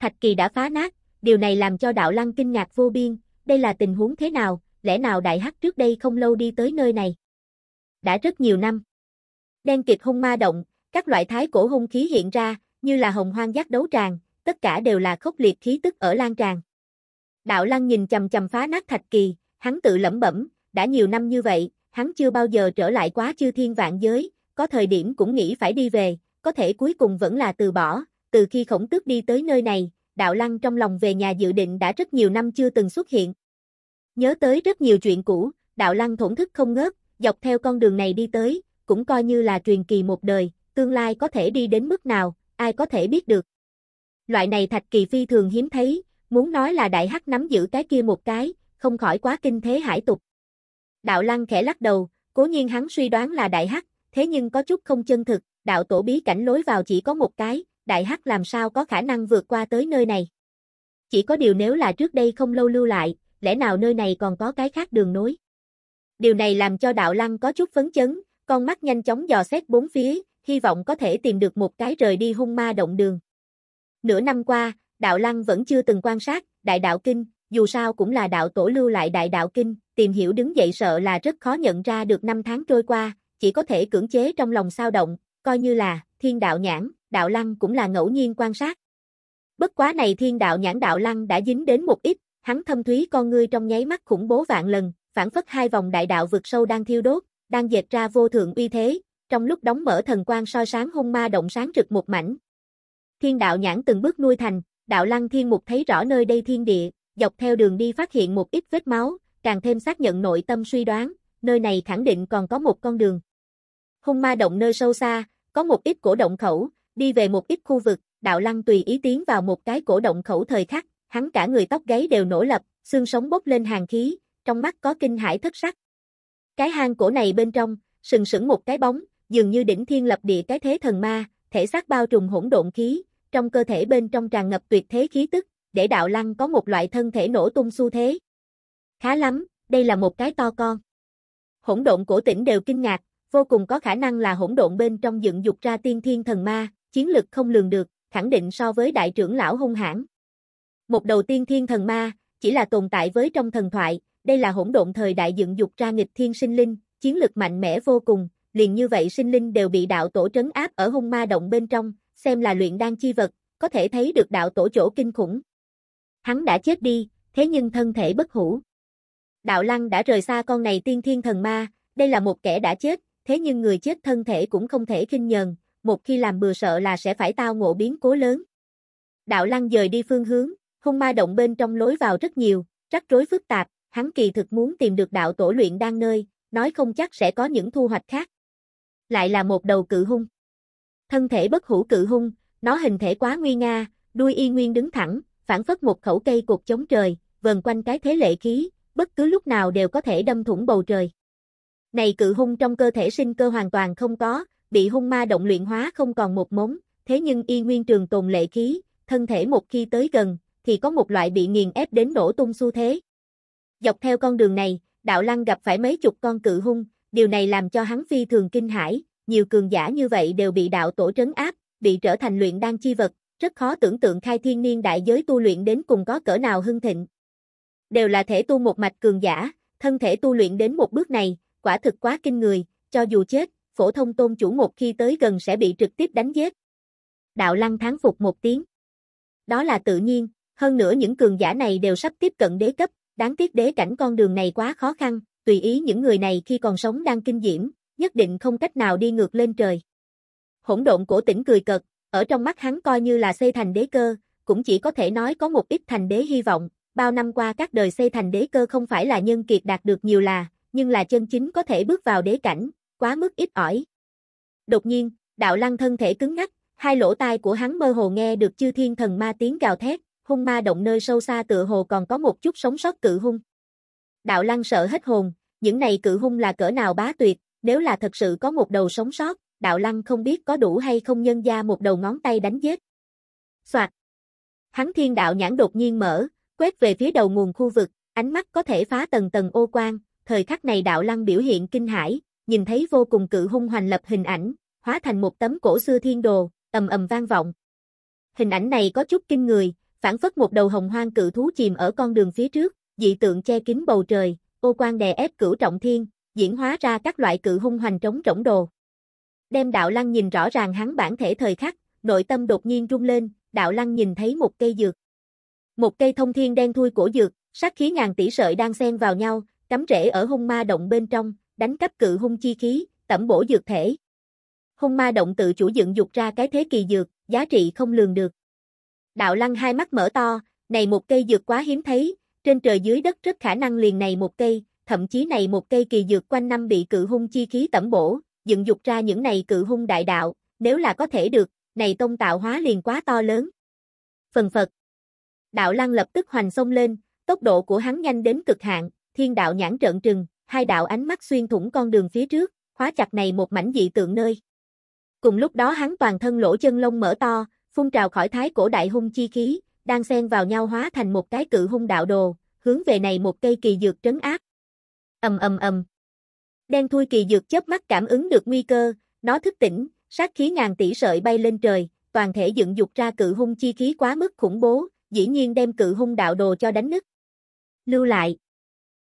Thạch kỳ đã phá nát, điều này làm cho Đạo Lăng kinh ngạc vô biên, đây là tình huống thế nào, lẽ nào đại hắc trước đây không lâu đi tới nơi này? Đã rất nhiều năm. Đen kịt hung ma động, các loại thái cổ hung khí hiện ra, như là hồng hoang giác đấu tràng, tất cả đều là khốc liệt khí tức ở lan tràng. Đạo Lăng nhìn chầm chầm phá nát thạch kỳ, hắn tự lẩm bẩm, đã nhiều năm như vậy, hắn chưa bao giờ trở lại quá chư thiên vạn giới, có thời điểm cũng nghĩ phải đi về, có thể cuối cùng vẫn là từ bỏ, từ khi khổng tước đi tới nơi này, đạo lăng trong lòng về nhà dự định đã rất nhiều năm chưa từng xuất hiện. Nhớ tới rất nhiều chuyện cũ, đạo lăng thổn thức không ngớt, dọc theo con đường này đi tới, cũng coi như là truyền kỳ một đời, tương lai có thể đi đến mức nào, ai có thể biết được. Loại này thạch kỳ phi thường hiếm thấy, muốn nói là đại hắc nắm giữ cái kia một cái, không khỏi quá kinh thế hải tục. Đạo Lăng khẽ lắc đầu, cố nhiên hắn suy đoán là đại hắc, thế nhưng có chút không chân thực, đạo tổ bí cảnh lối vào chỉ có một cái, đại hắc làm sao có khả năng vượt qua tới nơi này. Chỉ có điều nếu là trước đây không lâu lưu lại, lẽ nào nơi này còn có cái khác đường nối. Điều này làm cho đạo lăng có chút phấn chấn, con mắt nhanh chóng dò xét bốn phía, hy vọng có thể tìm được một cái rời đi hung ma động đường. Nửa năm qua, đạo lăng vẫn chưa từng quan sát, đại đạo kinh, dù sao cũng là đạo tổ lưu lại đại đạo kinh, tìm hiểu đứng dậy sợ là rất khó nhận ra được năm tháng trôi qua, chỉ có thể cưỡng chế trong lòng sao động, coi như là thiên đạo nhãn, đạo lăng cũng là ngẫu nhiên quan sát. Bất quá này thiên đạo nhãn đạo lăng đã dính đến một ít, hắn thâm thúy con ngươi trong nháy mắt khủng bố vạn lần, phản phất hai vòng đại đạo vực sâu đang thiêu đốt, đang dệt ra vô thượng uy thế, trong lúc đóng mở thần quang soi sáng hung ma động sáng rực một mảnh. Thiên đạo nhãn từng bước nuôi thành, đạo lăng thiên mục thấy rõ nơi đây thiên địa, dọc theo đường đi phát hiện một ít vết máu, càng thêm xác nhận nội tâm suy đoán, nơi này khẳng định còn có một con đường. Hung ma động nơi sâu xa, có một ít cổ động khẩu, đi về một ít khu vực, đạo lăng tùy ý tiến vào một cái cổ động khẩu thời khắc, hắn cả người tóc gáy đều nổ lập, xương sống bốc lên hàng khí, trong mắt có kinh hải thất sắc. Cái hang cổ này bên trong, sừng sững một cái bóng, dường như đỉnh thiên lập địa cái thế thần ma, thể xác bao trùm hỗn độn khí, trong cơ thể bên trong tràn ngập tuyệt thế khí tức, để đạo lăng có một loại thân thể nổ tung xu thế. Khá lắm, đây là một cái to con. Hỗn độn cổ tỉnh đều kinh ngạc, vô cùng có khả năng là hỗn độn bên trong dựng dục ra tiên thiên thần ma, chiến lực không lường được, khẳng định so với đại trưởng lão hung hãn. Một đầu tiên thiên thần ma, chỉ là tồn tại với trong thần thoại, đây là hỗn độn thời đại dựng dục ra nghịch thiên sinh linh, chiến lực mạnh mẽ vô cùng, liền như vậy sinh linh đều bị đạo tổ trấn áp ở hung ma động bên trong, xem là luyện đan chi vật, có thể thấy được đạo tổ chỗ kinh khủng. Hắn đã chết đi, thế nhưng thân thể bất hủ. Đạo Lăng đã rời xa con này tiên thiên thần ma, đây là một kẻ đã chết, thế nhưng người chết thân thể cũng không thể kinh nhờn, một khi làm bừa sợ là sẽ phải tao ngộ biến cố lớn. Đạo Lăng dời đi phương hướng, hung ma động bên trong lối vào rất nhiều, rắc rối phức tạp, hắn kỳ thực muốn tìm được đạo tổ luyện đang nơi, nói không chắc sẽ có những thu hoạch khác. Lại là một đầu cự hung. Thân thể bất hủ cự hung, nó hình thể quá nguy nga, đuôi y nguyên đứng thẳng, phản phất một khẩu cây cột chống trời, vần quanh cái thế lệ khí, bất cứ lúc nào đều có thể đâm thủng bầu trời. Này cự hung trong cơ thể sinh cơ hoàn toàn không có, bị hung ma động luyện hóa không còn một mống, thế nhưng y nguyên trường tồn lệ khí, thân thể một khi tới gần, thì có một loại bị nghiền ép đến nổ tung xu thế. Dọc theo con đường này, đạo lăng gặp phải mấy chục con cự hung, điều này làm cho hắn phi thường kinh hãi, nhiều cường giả như vậy đều bị đạo tổ trấn áp, bị trở thành luyện đan chi vật, rất khó tưởng tượng khai thiên niên đại giới tu luyện đến cùng có cỡ nào hưng thịnh. Đều là thể tu một mạch cường giả, thân thể tu luyện đến một bước này, quả thực quá kinh người, cho dù chết, phổ thông tôn chủ một khi tới gần sẽ bị trực tiếp đánh giết. Đạo lăng tháng phục một tiếng. Đó là tự nhiên, hơn nữa những cường giả này đều sắp tiếp cận đế cấp, đáng tiếc đế cảnh con đường này quá khó khăn, tùy ý những người này khi còn sống đang kinh diễm, nhất định không cách nào đi ngược lên trời. Hỗn độn cổ tỉnh cười cợt, ở trong mắt hắn coi như là xây thành đế cơ, cũng chỉ có thể nói có một ít thành đế hy vọng, bao năm qua các đời xây thành đế cơ không phải là nhân kiệt đạt được nhiều là, nhưng là chân chính có thể bước vào đế cảnh, quá mức ít ỏi. Đột nhiên, đạo lăng thân thể cứng ngắc, hai lỗ tai của hắn mơ hồ nghe được chư thiên thần ma tiếng gào thét, hung ma động nơi sâu xa tựa hồ còn có một chút sống sót cự hung. Đạo lăng sợ hết hồn, những này cự hung là cỡ nào bá tuyệt, nếu là thật sự có một đầu sống sót, đạo lăng không biết có đủ hay không nhân ra một đầu ngón tay đánh giết. Soạt. Hắn thiên đạo nhãn đột nhiên mở, quét về phía đầu nguồn khu vực, ánh mắt có thể phá tầng tầng ô quan. thời khắc này đạo lăng biểu hiện kinh hãi, nhìn thấy vô cùng cự hung hoành lập hình ảnh, hóa thành một tấm cổ xưa thiên đồ, ầm ầm vang vọng. Hình ảnh này có chút kinh người, phản phất một đầu hồng hoang cự thú chìm ở con đường phía trước, dị tượng che kín bầu trời, ô quan đè ép cửu trọng thiên, diễn hóa ra các loại cự hung hoành trống rỗng đồ. Đem đạo lăng nhìn rõ ràng hắn bản thể thời khắc, nội tâm đột nhiên rung lên, đạo lăng nhìn thấy một cây dược. Một cây thông thiên đen thui của dược, sát khí ngàn tỷ sợi đang xen vào nhau, cắm rễ ở hung ma động bên trong, đánh cấp cự hung chi khí, tẩm bổ dược thể. Hung ma động tự chủ dựng dục ra cái thế kỳ dược, giá trị không lường được. Đạo lăng hai mắt mở to, này một cây dược quá hiếm thấy, trên trời dưới đất rất khả năng liền này một cây, thậm chí này một cây kỳ dược quanh năm bị cự hung chi khí tẩm bổ, dựng dục ra những này cự hung đại đạo, nếu là có thể được, này tông tạo hóa liền quá to lớn. Phần Phật Đạo Lăng lập tức hoành sông lên, tốc độ của hắn nhanh đến cực hạn, thiên đạo nhãn trợn trừng, hai đạo ánh mắt xuyên thủng con đường phía trước, khóa chặt này một mảnh dị tượng nơi. Cùng lúc đó hắn toàn thân lỗ chân lông mở to, phun trào khỏi thái cổ đại hung chi khí, đang xen vào nhau hóa thành một cái cự hung đạo đồ, hướng về này một cây kỳ dược trấn áp. Ầm ầm ầm. Đen thui kỳ dược chớp mắt cảm ứng được nguy cơ, nó thức tỉnh, sát khí ngàn tỷ sợi bay lên trời, toàn thể dựng dục ra cự hung chi khí quá mức khủng bố, dĩ nhiên đem cự hung đạo đồ cho đánh nứt. Lưu lại.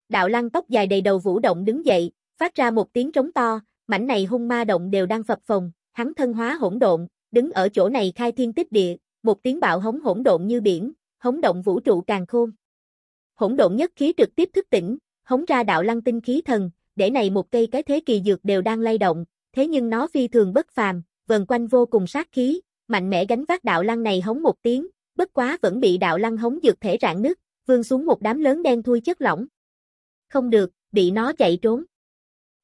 Đạo lăng tóc dài đầy đầu vũ động đứng dậy, phát ra một tiếng trống to, mảnh này hung ma động đều đang phập phồng, hắn thân hóa hỗn độn, đứng ở chỗ này khai thiên tích địa, một tiếng bạo hống hỗn độn như biển, hống động vũ trụ càng khôn. Hỗn độn nhất khí trực tiếp thức tỉnh, hống ra đạo lăng tinh khí thần, để này một cây cái thế kỳ dược đều đang lay động, thế nhưng nó phi thường bất phàm, vần quanh vô cùng sát khí, mạnh mẽ gánh vác đạo lăng này hống một tiếng, bất quá vẫn bị đạo lăng hống dược thể rạn nứt, vương xuống một đám lớn đen thui chất lỏng. Không được, bị nó chạy trốn.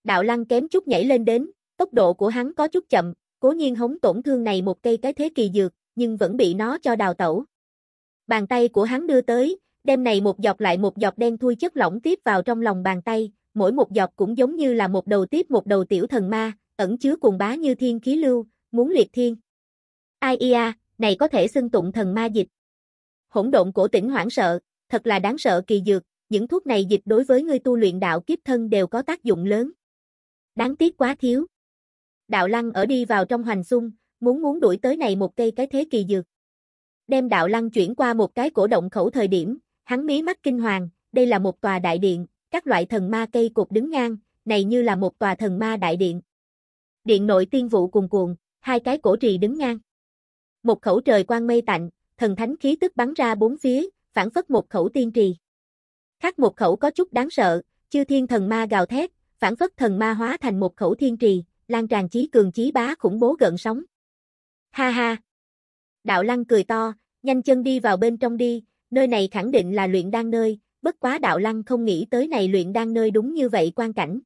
Đạo lăng kém chút nhảy lên đến, tốc độ của hắn có chút chậm, cố nhiên hống tổn thương này một cây cái thế kỳ dược, nhưng vẫn bị nó cho đào tẩu. Bàn tay của hắn đưa tới, đem này một dọc lại một dọc đen thui chất lỏng tiếp vào trong lòng bàn tay, mỗi một giọt cũng giống như là một đầu tiếp một đầu tiểu thần ma, ẩn chứa cuồng bá như thiên khí lưu, muốn liệt thiên. Ai ia, này có thể xưng tụng thần ma dịch. Hỗn độn cổ tỉnh hoảng sợ, thật là đáng sợ kỳ dược, những thuốc này dịch đối với người tu luyện đạo kiếp thân đều có tác dụng lớn. Đáng tiếc quá thiếu. Đạo lăng ở đi vào trong hoành xung, muốn muốn đuổi tới này một cây cái thế kỳ dược. Đem đạo lăng chuyển qua một cái cổ động khẩu thời điểm, hắn mí mắt kinh hoàng, đây là một tòa đại điện, các loại thần ma cây cột đứng ngang, này như là một tòa thần ma đại điện. Điện nội tiên vụ cuồn cuộn, hai cái cổ trì đứng ngang. Một khẩu trời quang mây tạnh, thần thánh khí tức bắn ra bốn phía, phản phất một khẩu tiên trì. Khác một khẩu có chút đáng sợ, chư thiên thần ma gào thét, phản phất thần ma hóa thành một khẩu thiên trì, lan tràn chí cường chí bá khủng bố gần sóng. Ha ha! Đạo lăng cười to, nhanh chân đi vào bên trong đi, nơi này khẳng định là luyện đan nơi, bất quá đạo lăng không nghĩ tới này luyện đang nơi đúng như vậy quan cảnh.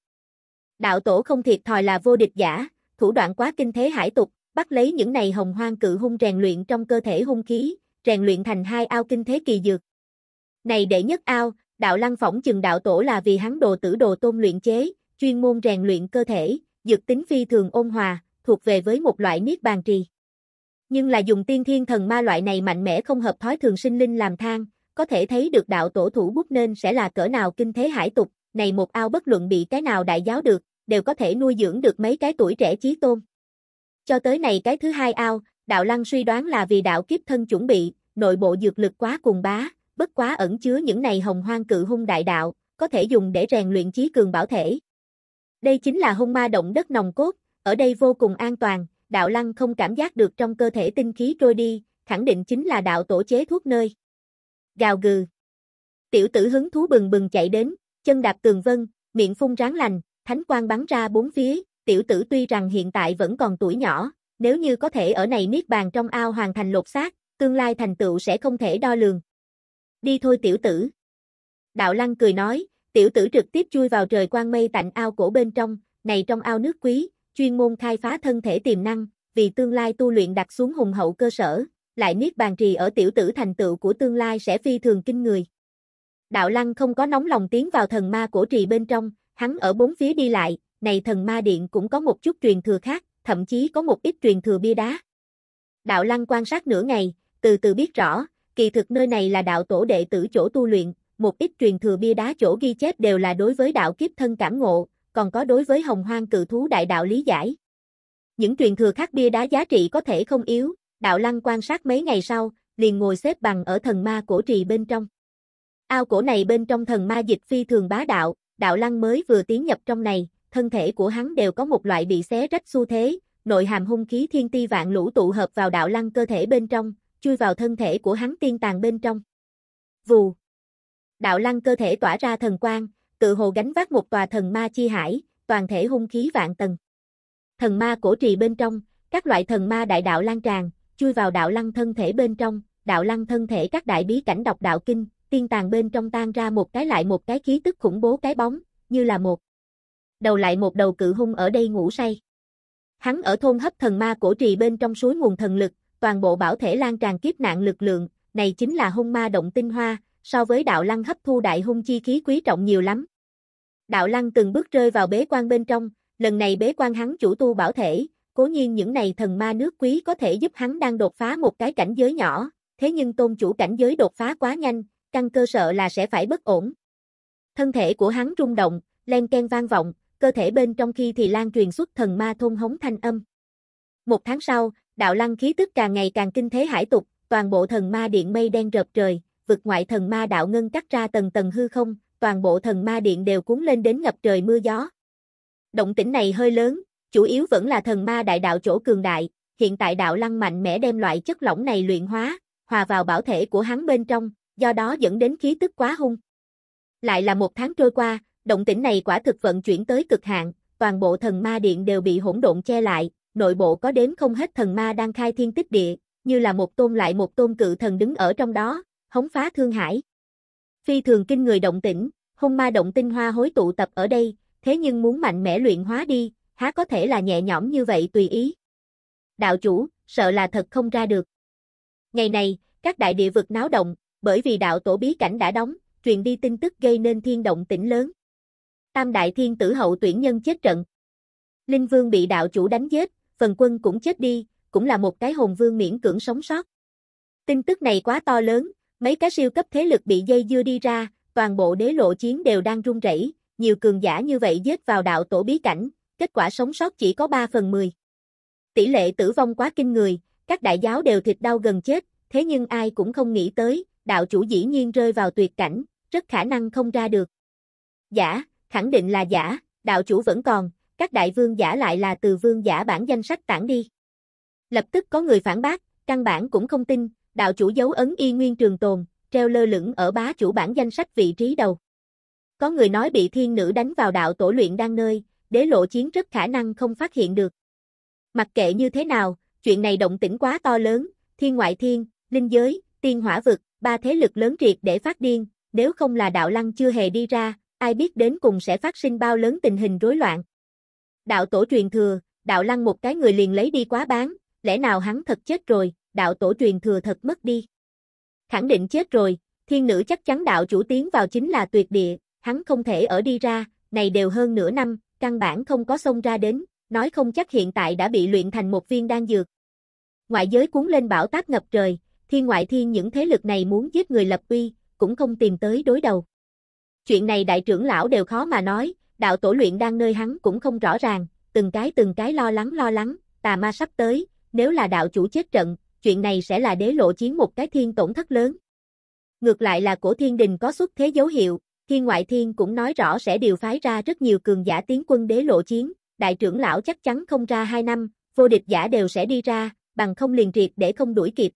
Đạo tổ không thiệt thòi là vô địch giả, thủ đoạn quá kinh thế hải tục, bắt lấy những này hồng hoang cự hung rèn luyện trong cơ thể hung khí, rèn luyện thành hai ao kinh thế kỳ dược. Này đệ nhất ao, đạo lăng phỏng chừng đạo tổ là vì hắn đồ tử đồ tôn luyện chế, chuyên môn rèn luyện cơ thể, dược tính phi thường ôn hòa, thuộc về với một loại niết bàn trì. Nhưng là dùng tiên thiên thần ma loại này mạnh mẽ không hợp thói thường sinh linh làm thang, có thể thấy được đạo tổ thủ bút nên sẽ là cỡ nào kinh thế hải tục, này một ao bất luận bị cái nào đại giáo được, đều có thể nuôi dưỡng được mấy cái tuổi trẻ trí tôn. Cho tới này cái thứ hai ao, đạo lăng suy đoán là vì đạo kiếp thân chuẩn bị, nội bộ dược lực quá cùng bá, bất quá ẩn chứa những này hồng hoang cự hung đại đạo, có thể dùng để rèn luyện trí cường bảo thể. Đây chính là hung ma động đất nồng cốt, ở đây vô cùng an toàn, đạo lăng không cảm giác được trong cơ thể tinh khí trôi đi, khẳng định chính là đạo tổ chế thuốc nơi gào gừ. Tiểu tử hứng thú bừng bừng chạy đến, chân đạp tường vân, miệng phun ráng lành, thánh quan bắn ra bốn phía, tiểu tử tuy rằng hiện tại vẫn còn tuổi nhỏ, nếu như có thể ở này niết bàn trong ao hoàn thành lột xác, tương lai thành tựu sẽ không thể đo lường. Đi thôi tiểu tử. Đạo lăng cười nói, tiểu tử trực tiếp chui vào trời quang mây tạnh ao cổ bên trong, này trong ao nước quý, chuyên môn khai phá thân thể tiềm năng, vì tương lai tu luyện đặt xuống hùng hậu cơ sở, lại niết bàn trì ở tiểu tử thành tựu của tương lai sẽ phi thường kinh người. Đạo Lăng không có nóng lòng tiến vào thần ma cổ trì bên trong, hắn ở bốn phía đi lại, này thần ma điện cũng có một chút truyền thừa khác, thậm chí có một ít truyền thừa bia đá. Đạo Lăng quan sát nửa ngày, từ từ biết rõ, kỳ thực nơi này là đạo tổ đệ tử chỗ tu luyện, một ít truyền thừa bia đá chỗ ghi chép đều là đối với đạo kiếp thân cảm ngộ, còn có đối với hồng hoang cự thú đại đạo lý giải. Những truyền thừa khác bia đá giá trị có thể không yếu, Đạo Lăng quan sát mấy ngày sau, liền ngồi xếp bằng ở thần ma cổ trì bên trong. Ao cổ này bên trong thần ma dịch phi thường bá đạo, Đạo Lăng mới vừa tiến nhập trong này, thân thể của hắn đều có một loại bị xé rách xu thế, nội hàm hung khí thiên ti vạn lũ tụ hợp vào Đạo Lăng cơ thể bên trong, chui vào thân thể của hắn tiên tàng bên trong. Vù. Đạo Lăng cơ thể tỏa ra thần quang, tự hồ gánh vác một tòa thần ma chi hải, toàn thể hung khí vạn tầng. Thần ma cổ trì bên trong, các loại thần ma đại đạo lan tràn, chui vào đạo lăng thân thể bên trong, đạo lăng thân thể các đại bí cảnh đọc đạo kinh, tiên tàng bên trong tan ra một cái lại một cái khí tức khủng bố cái bóng, như là một đầu lại một đầu cự hung ở đây ngủ say. Hắn ở thôn hấp thần ma cổ trì bên trong suối nguồn thần lực, toàn bộ bảo thể lan tràn kiếp nạn lực lượng, này chính là hung ma động tinh hoa, so với đạo lăng hấp thu đại hung chi khí quý trọng nhiều lắm. Đạo lăng từng bước rơi vào bế quan bên trong, lần này bế quan hắn chủ tu bảo thể, Cố nhiên những này thần ma nước quý có thể giúp hắn đang đột phá một cái cảnh giới nhỏ, thế nhưng tôn chủ cảnh giới đột phá quá nhanh, căn cơ sợ là sẽ phải bất ổn. Thân thể của hắn rung động, len ken vang vọng, cơ thể bên trong khi thì lan truyền xuất thần ma thôn hống thanh âm. Một tháng sau, đạo lăng khí tức càng ngày càng kinh thế hải tục, toàn bộ thần ma điện mây đen rợp trời, vực ngoại thần ma đạo ngân cắt ra tầng tầng hư không, toàn bộ thần ma điện đều cuốn lên đến ngập trời mưa gió. Động tĩnh này hơi lớn, Chủ yếu vẫn là thần ma đại đạo chỗ cường đại, hiện tại đạo lăng mạnh mẽ đem loại chất lỏng này luyện hóa, hòa vào bảo thể của hắn bên trong, do đó dẫn đến khí tức quá hung. Lại là một tháng trôi qua, động tĩnh này quả thực vận chuyển tới cực hạn, toàn bộ thần ma điện đều bị hỗn độn che lại, nội bộ có đếm không hết thần ma đang khai thiên tích địa, như là một tôn lại một tôn cự thần đứng ở trong đó, hống phá thương hải. Phi thường kinh người động tĩnh, hung ma động tinh hoa hối tụ tập ở đây, thế nhưng muốn mạnh mẽ luyện hóa đi, há có thể là nhẹ nhõm như vậy tùy ý. Đạo chủ, sợ là thật không ra được. Ngày này, các đại địa vực náo động, bởi vì đạo tổ bí cảnh đã đóng, truyền đi tin tức gây nên thiên động tỉnh lớn. Tam đại thiên tử hậu tuyển nhân chết trận. Linh vương bị đạo chủ đánh giết, phần quân cũng chết đi, cũng là một cái hồn vương miễn cưỡng sống sót. Tin tức này quá to lớn, mấy cái siêu cấp thế lực bị dây dưa đi ra, toàn bộ đế lộ chiến đều đang rung rẩy, nhiều cường giả như vậy giết vào đạo tổ bí cảnh, kết quả sống sót chỉ có 3 phần 10. Tỷ lệ tử vong quá kinh người, các đại giáo đều thịt đau gần chết, thế nhưng ai cũng không nghĩ tới, đạo chủ dĩ nhiên rơi vào tuyệt cảnh, rất khả năng không ra được. Giả, khẳng định là giả, đạo chủ vẫn còn, các đại vương giả lại là từ vương giả bản danh sách tản đi. Lập tức có người phản bác, căn bản cũng không tin, đạo chủ dấu ấn y nguyên trường tồn, treo lơ lửng ở bá chủ bản danh sách vị trí đầu. Có người nói bị thiên nữ đánh vào đạo tổ luyện đang nơi, đế lộ chiến rất khả năng không phát hiện được. Mặc kệ như thế nào, chuyện này động tĩnh quá to lớn, thiên ngoại thiên, linh giới, tiên hỏa vực, ba thế lực lớn triệt để phát điên, nếu không là đạo lăng chưa hề đi ra, ai biết đến cùng sẽ phát sinh bao lớn tình hình rối loạn. Đạo tổ truyền thừa, đạo lăng một cái người liền lấy đi quá bán, lẽ nào hắn thật chết rồi, đạo tổ truyền thừa thật mất đi. Khẳng định chết rồi, thiên nữ chắc chắn đạo chủ tiến vào chính là tuyệt địa, hắn không thể ở đi ra, này đều hơn nửa năm, căn bản không có xông ra đến, nói không chắc hiện tại đã bị luyện thành một viên đan dược. Ngoại giới cuốn lên bão táp ngập trời, thiên ngoại thiên những thế lực này muốn giết người lập uy, cũng không tìm tới đối đầu. Chuyện này đại trưởng lão đều khó mà nói, đạo tổ luyện đang nơi hắn cũng không rõ ràng, từng cái từng cái lo lắng lo lắng, tà ma sắp tới, nếu là đạo chủ chết trận, chuyện này sẽ là đế lộ chiến một cái thiên tổn thất lớn. Ngược lại là cổ thiên đình có xuất thế dấu hiệu, Thiên Ngoại Thiên cũng nói rõ sẽ điều phái ra rất nhiều cường giả tiến quân đế lộ chiến, đại trưởng lão chắc chắn không ra 2 năm, vô địch giả đều sẽ đi ra, bằng không liền triệt để không đuổi kịp.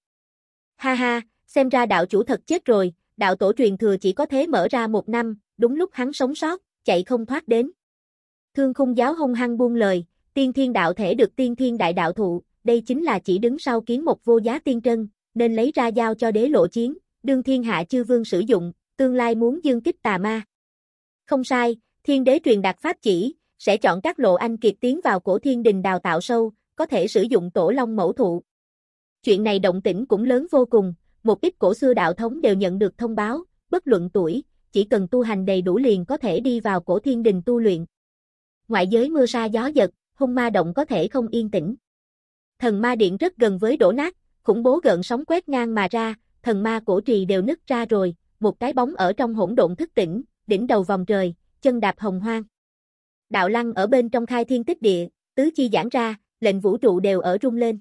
Ha ha, xem ra đạo chủ thật chết rồi, đạo tổ truyền thừa chỉ có thế mở ra một năm, đúng lúc hắn sống sót, chạy không thoát đến. Thương khung giáo hung hăng buông lời, tiên thiên đạo thể được tiên thiên đại đạo thụ, đây chính là chỉ đứng sau kiến một vô giá tiên trân, nên lấy ra giao cho đế lộ chiến, đương thiên hạ chư vương sử dụng, tương lai muốn dương kích tà ma. Không sai, thiên đế truyền đạt pháp chỉ, sẽ chọn các lộ anh kiệt tiến vào cổ thiên đình đào tạo sâu, có thể sử dụng tổ long mẫu thụ. Chuyện này động tĩnh cũng lớn vô cùng, một ít cổ xưa đạo thống đều nhận được thông báo, bất luận tuổi, chỉ cần tu hành đầy đủ liền có thể đi vào cổ thiên đình tu luyện. Ngoại giới mưa sa gió giật, hung ma động có thể không yên tĩnh. Thần ma điện rất gần với đổ nát, khủng bố gợn sóng quét ngang mà ra, thần ma cổ trì đều nứt ra rồi, một cái bóng ở trong hỗn độn thức tỉnh, đỉnh đầu vòng trời, chân đạp hồng hoang. Đạo lăng ở bên trong khai thiên tích địa, tứ chi giãn ra, lệnh vũ trụ đều ở rung lên.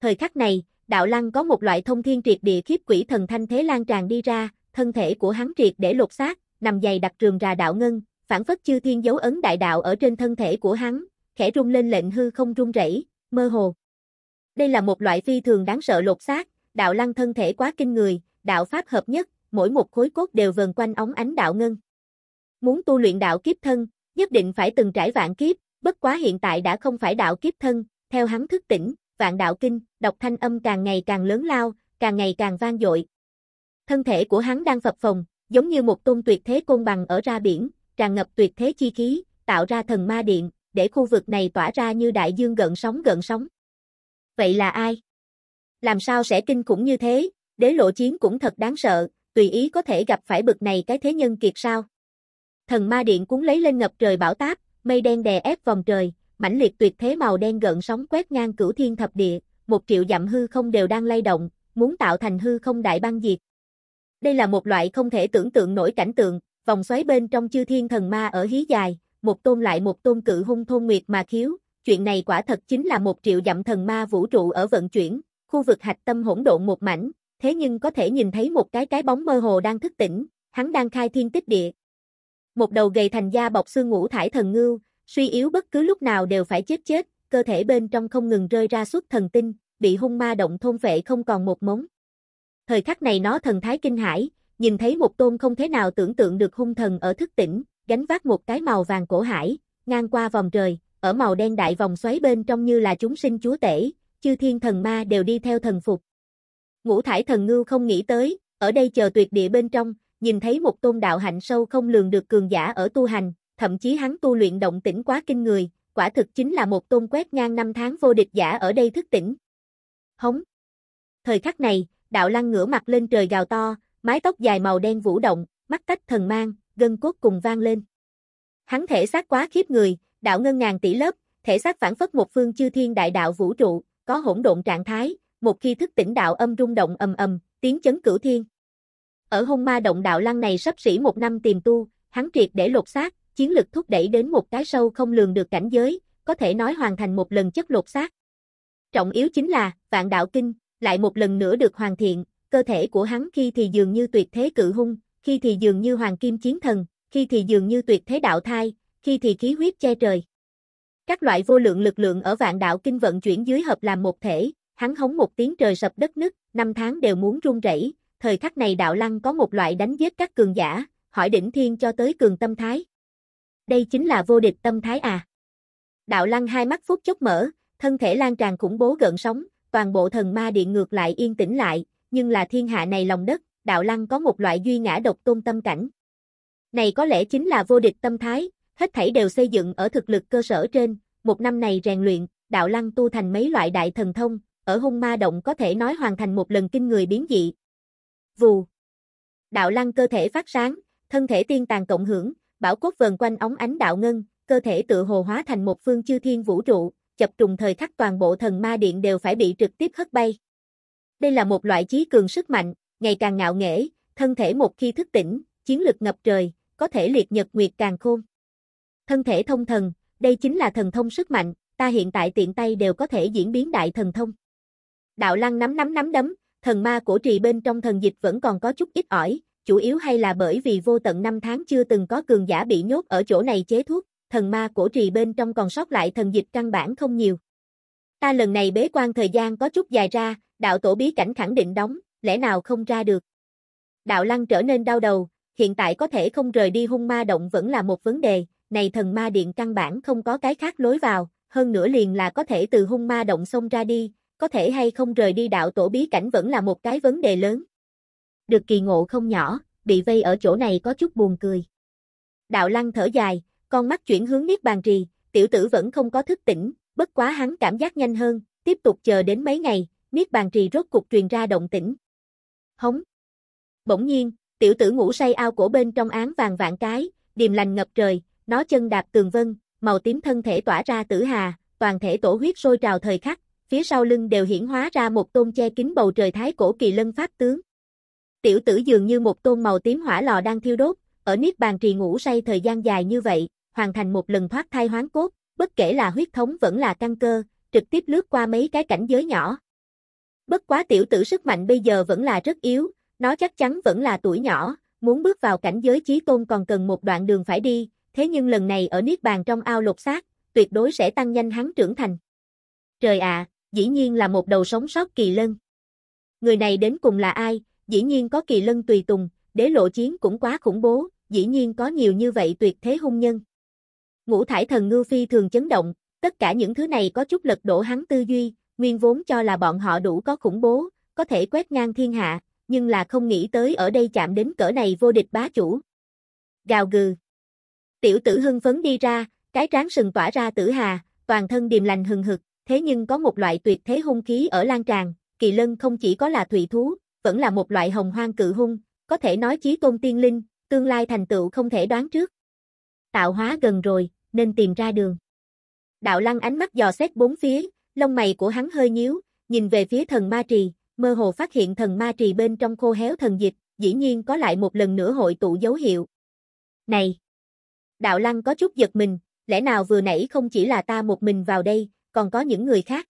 Thời khắc này, đạo lăng có một loại thông thiên triệt địa khiếp quỷ thần thanh thế lan tràn đi ra, thân thể của hắn triệt để lột xác, nằm dày đặt trường rà đạo ngân, phản phất chư thiên dấu ấn đại đạo ở trên thân thể của hắn, khẽ rung lên lệnh hư không rung rẩy, mơ hồ. Đây là một loại phi thường đáng sợ lột xác, đạo lăng thân thể quá kinh người, đạo pháp hợp nhất, mỗi một khối cốt đều vần quanh ống ánh đạo ngân. Muốn tu luyện đạo kiếp thân, nhất định phải từng trải vạn kiếp, bất quá hiện tại đã không phải đạo kiếp thân, theo hắn thức tỉnh, vạn đạo kinh, đọc thanh âm càng ngày càng lớn lao, càng ngày càng vang dội. Thân thể của hắn đang phập phồng, giống như một tôn tuyệt thế côn bằng ở ra biển, tràn ngập tuyệt thế chi khí, tạo ra thần ma điện, để khu vực này tỏa ra như đại dương gần sóng gần sóng. Vậy là ai? Làm sao sẽ kinh khủng như thế, đế lộ chiến cũng thật đáng sợ, tùy ý có thể gặp phải bực này cái thế nhân kiệt sao. Thần ma điện cuốn lấy lên ngập trời bão táp, mây đen đè ép vòng trời, mãnh liệt tuyệt thế màu đen gợn sóng quét ngang cửu thiên thập địa, một triệu dặm hư không đều đang lay động, muốn tạo thành hư không đại băng diệt. Đây là một loại không thể tưởng tượng nổi cảnh tượng, vòng xoáy bên trong chư thiên thần ma ở hí dài, một tôn lại một tôn cự hung thôn nguyệt mà khiếu, chuyện này quả thật chính là một triệu dặm thần ma vũ trụ ở vận chuyển, khu vực hạch tâm hỗn độn một mảnh, thế nhưng có thể nhìn thấy một cái cái bóng mơ hồ đang thức tỉnh, hắn đang khai thiên tích địa. Một đầu gầy thành da bọc xương ngũ thải thần ngưu, suy yếu bất cứ lúc nào đều phải chết chết, cơ thể bên trong không ngừng rơi ra suốt thần tinh, bị hung ma động thôn vệ không còn một mống. Thời khắc này nó thần thái kinh hải nhìn thấy một tôn không thể nào tưởng tượng được hung thần ở thức tỉnh, gánh vác một cái màu vàng cổ hải, ngang qua vòng trời, ở màu đen đại vòng xoáy bên trong như là chúng sinh chúa tể, chư thiên thần ma đều đi theo thần phục, Ngũ thải thần ngưu không nghĩ tới, ở đây chờ tuyệt địa bên trong, nhìn thấy một tôn đạo hạnh sâu không lường được cường giả ở tu hành, thậm chí hắn tu luyện động tĩnh quá kinh người, quả thực chính là một tôn quét ngang năm tháng vô địch giả ở đây thức tỉnh. Hống. Thời khắc này, đạo lăng ngửa mặt lên trời gào to, mái tóc dài màu đen vũ động, mắt tách thần mang, gân cốt cùng vang lên. Hắn thể xác quá khiếp người, đạo ngân ngàn tỷ lớp, thể xác phản phất một phương chư thiên đại đạo vũ trụ, có hỗn độn trạng thái, một khi thức tỉnh đạo âm rung động ầm ầm, tiếng chấn cửu thiên. Ở hung ma động đạo lăng này sắp xỉ một năm tìm tu, hắn triệt để lột xác, chiến lực thúc đẩy đến một cái sâu không lường được cảnh giới, có thể nói hoàn thành một lần chất lột xác. Trọng yếu chính là, vạn đạo kinh, lại một lần nữa được hoàn thiện, cơ thể của hắn khi thì dường như tuyệt thế cự hung, khi thì dường như hoàng kim chiến thần, khi thì dường như tuyệt thế đạo thai, khi thì khí huyết che trời. Các loại vô lượng lực lượng ở vạn đạo kinh vận chuyển dưới hợp làm một thể, hắn hống một tiếng trời sập đất nứt, năm tháng đều muốn run rẩy, thời khắc này đạo lăng có một loại đánh giết các cường giả, hỏi đỉnh thiên cho tới cường tâm thái. Đây chính là vô địch tâm thái à. Đạo lăng hai mắt phút chốc mở, thân thể lan tràn khủng bố gợn sóng, toàn bộ thần ma điện ngược lại yên tĩnh lại, nhưng là thiên hạ này lòng đất, đạo lăng có một loại duy ngã độc tôn tâm cảnh. Này có lẽ chính là vô địch tâm thái, hết thảy đều xây dựng ở thực lực cơ sở trên, một năm này rèn luyện, đạo lăng tu thành mấy loại đại thần thông, ở hung ma động có thể nói hoàn thành một lần kinh người biến dị. Vù. Đạo lăng cơ thể phát sáng, thân thể tiên tàn cộng hưởng, bảo cốt vần quanh ống ánh đạo ngân, cơ thể tự hồ hóa thành một phương chư thiên vũ trụ, chập trùng thời khắc toàn bộ thần ma điện đều phải bị trực tiếp hất bay. Đây là một loại chí cường sức mạnh, ngày càng ngạo nghễ, thân thể một khi thức tỉnh, chiến lực ngập trời, có thể liệt nhật nguyệt càng khôn. Thân thể thông thần, đây chính là thần thông sức mạnh, ta hiện tại tiện tay đều có thể diễn biến đại thần thông. Đạo lăng nắm nắm nắm đấm, thần ma cổ trì bên trong thần dịch vẫn còn có chút ít ỏi, chủ yếu hay là bởi vì vô tận năm tháng chưa từng có cường giả bị nhốt ở chỗ này chế thuốc, thần ma cổ trì bên trong còn sót lại thần dịch căn bản không nhiều. Ta lần này bế quan thời gian có chút dài ra, đạo tổ bí cảnh khẳng định đóng, lẽ nào không ra được. Đạo lăng trở nên đau đầu, hiện tại có thể không rời đi hung ma động vẫn là một vấn đề, này thần ma điện căn bản không có cái khác lối vào, hơn nữa liền là có thể từ hung ma động xông ra đi, có thể hay không rời đi đạo tổ bí cảnh vẫn là một cái vấn đề lớn. Được kỳ ngộ không nhỏ, bị vây ở chỗ này có chút buồn cười. Đạo lăng thở dài, con mắt chuyển hướng Niết Bàn Trì, tiểu tử vẫn không có thức tỉnh, bất quá hắn cảm giác nhanh hơn, tiếp tục chờ đến mấy ngày, Niết Bàn Trì rốt cục truyền ra động tĩnh. Hống! Bỗng nhiên, tiểu tử ngủ say ao cổ bên trong án vàng vạn cái, điềm lành ngập trời, nó chân đạp tường vân, màu tím thân thể tỏa ra tử hà, toàn thể tổ huyết sôi trào thời khắc, phía sau lưng đều hiển hóa ra một tôn che kín bầu trời thái cổ kỳ lân pháp tướng. Tiểu tử dường như một tôn màu tím hỏa lò đang thiêu đốt, ở niết bàn trì ngủ say thời gian dài như vậy, hoàn thành một lần thoát thai hoán cốt, bất kể là huyết thống vẫn là căn cơ, trực tiếp lướt qua mấy cái cảnh giới nhỏ. Bất quá tiểu tử sức mạnh bây giờ vẫn là rất yếu, nó chắc chắn vẫn là tuổi nhỏ, muốn bước vào cảnh giới chí tôn còn cần một đoạn đường phải đi, thế nhưng lần này ở niết bàn trong ao lục xác, tuyệt đối sẽ tăng nhanh hắn trưởng thành. Trời ạ, dĩ nhiên là một đầu sống sót kỳ lân. Người này đến cùng là ai, dĩ nhiên có kỳ lân tùy tùng, đế lộ chiến cũng quá khủng bố, dĩ nhiên có nhiều như vậy tuyệt thế hung nhân. Ngũ thải thần ngư phi thường chấn động, tất cả những thứ này có chút lật đổ hắn tư duy, nguyên vốn cho là bọn họ đủ có khủng bố, có thể quét ngang thiên hạ, nhưng là không nghĩ tới ở đây chạm đến cỡ này vô địch bá chủ. Gào gừ. Tiểu tử hưng phấn đi ra, cái trán sừng tỏa ra tử hà, toàn thân điềm lành hừng hực, Thế nhưng có một loại tuyệt thế hung khí ở Lan Tràng, kỳ lân không chỉ có là thủy thú, vẫn là một loại hồng hoang cự hung, có thể nói chí tôn tiên linh, tương lai thành tựu không thể đoán trước. Tạo hóa gần rồi, nên tìm ra đường. Đạo lăng ánh mắt dò xét bốn phía, lông mày của hắn hơi nhíu, nhìn về phía thần ma trì, mơ hồ phát hiện thần ma trì bên trong khô héo thần dịch, dĩ nhiên có lại một lần nữa hội tụ dấu hiệu. Này! Đạo lăng có chút giật mình, lẽ nào vừa nãy không chỉ là ta một mình vào đây, còn có những người khác.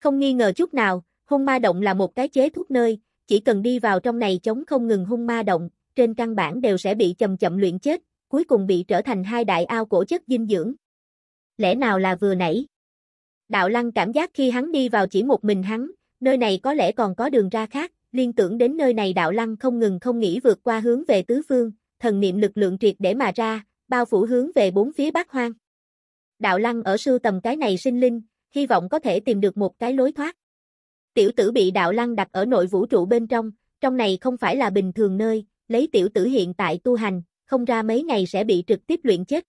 Không nghi ngờ chút nào, hung ma động là một cái chế thuốc nơi, chỉ cần đi vào trong này chống không ngừng hung ma động, trên căn bản đều sẽ bị chậm chậm luyện chết, cuối cùng bị trở thành hai đại ao cổ chất dinh dưỡng. Lẽ nào là vừa nãy? Đạo Lăng cảm giác khi hắn đi vào chỉ một mình hắn, nơi này có lẽ còn có đường ra khác, liên tưởng đến nơi này Đạo Lăng không ngừng không nghĩ vượt qua hướng về tứ phương, thần niệm lực lượng triệt để mà ra, bao phủ hướng về bốn phía Bắc Hoang đạo lăng ở sưu tầm cái này sinh linh, hy vọng có thể tìm được một cái lối thoát. Tiểu tử bị đạo lăng đặt ở nội vũ trụ bên trong, trong này không phải là bình thường nơi, lấy tiểu tử hiện tại tu hành, không ra mấy ngày sẽ bị trực tiếp luyện chết.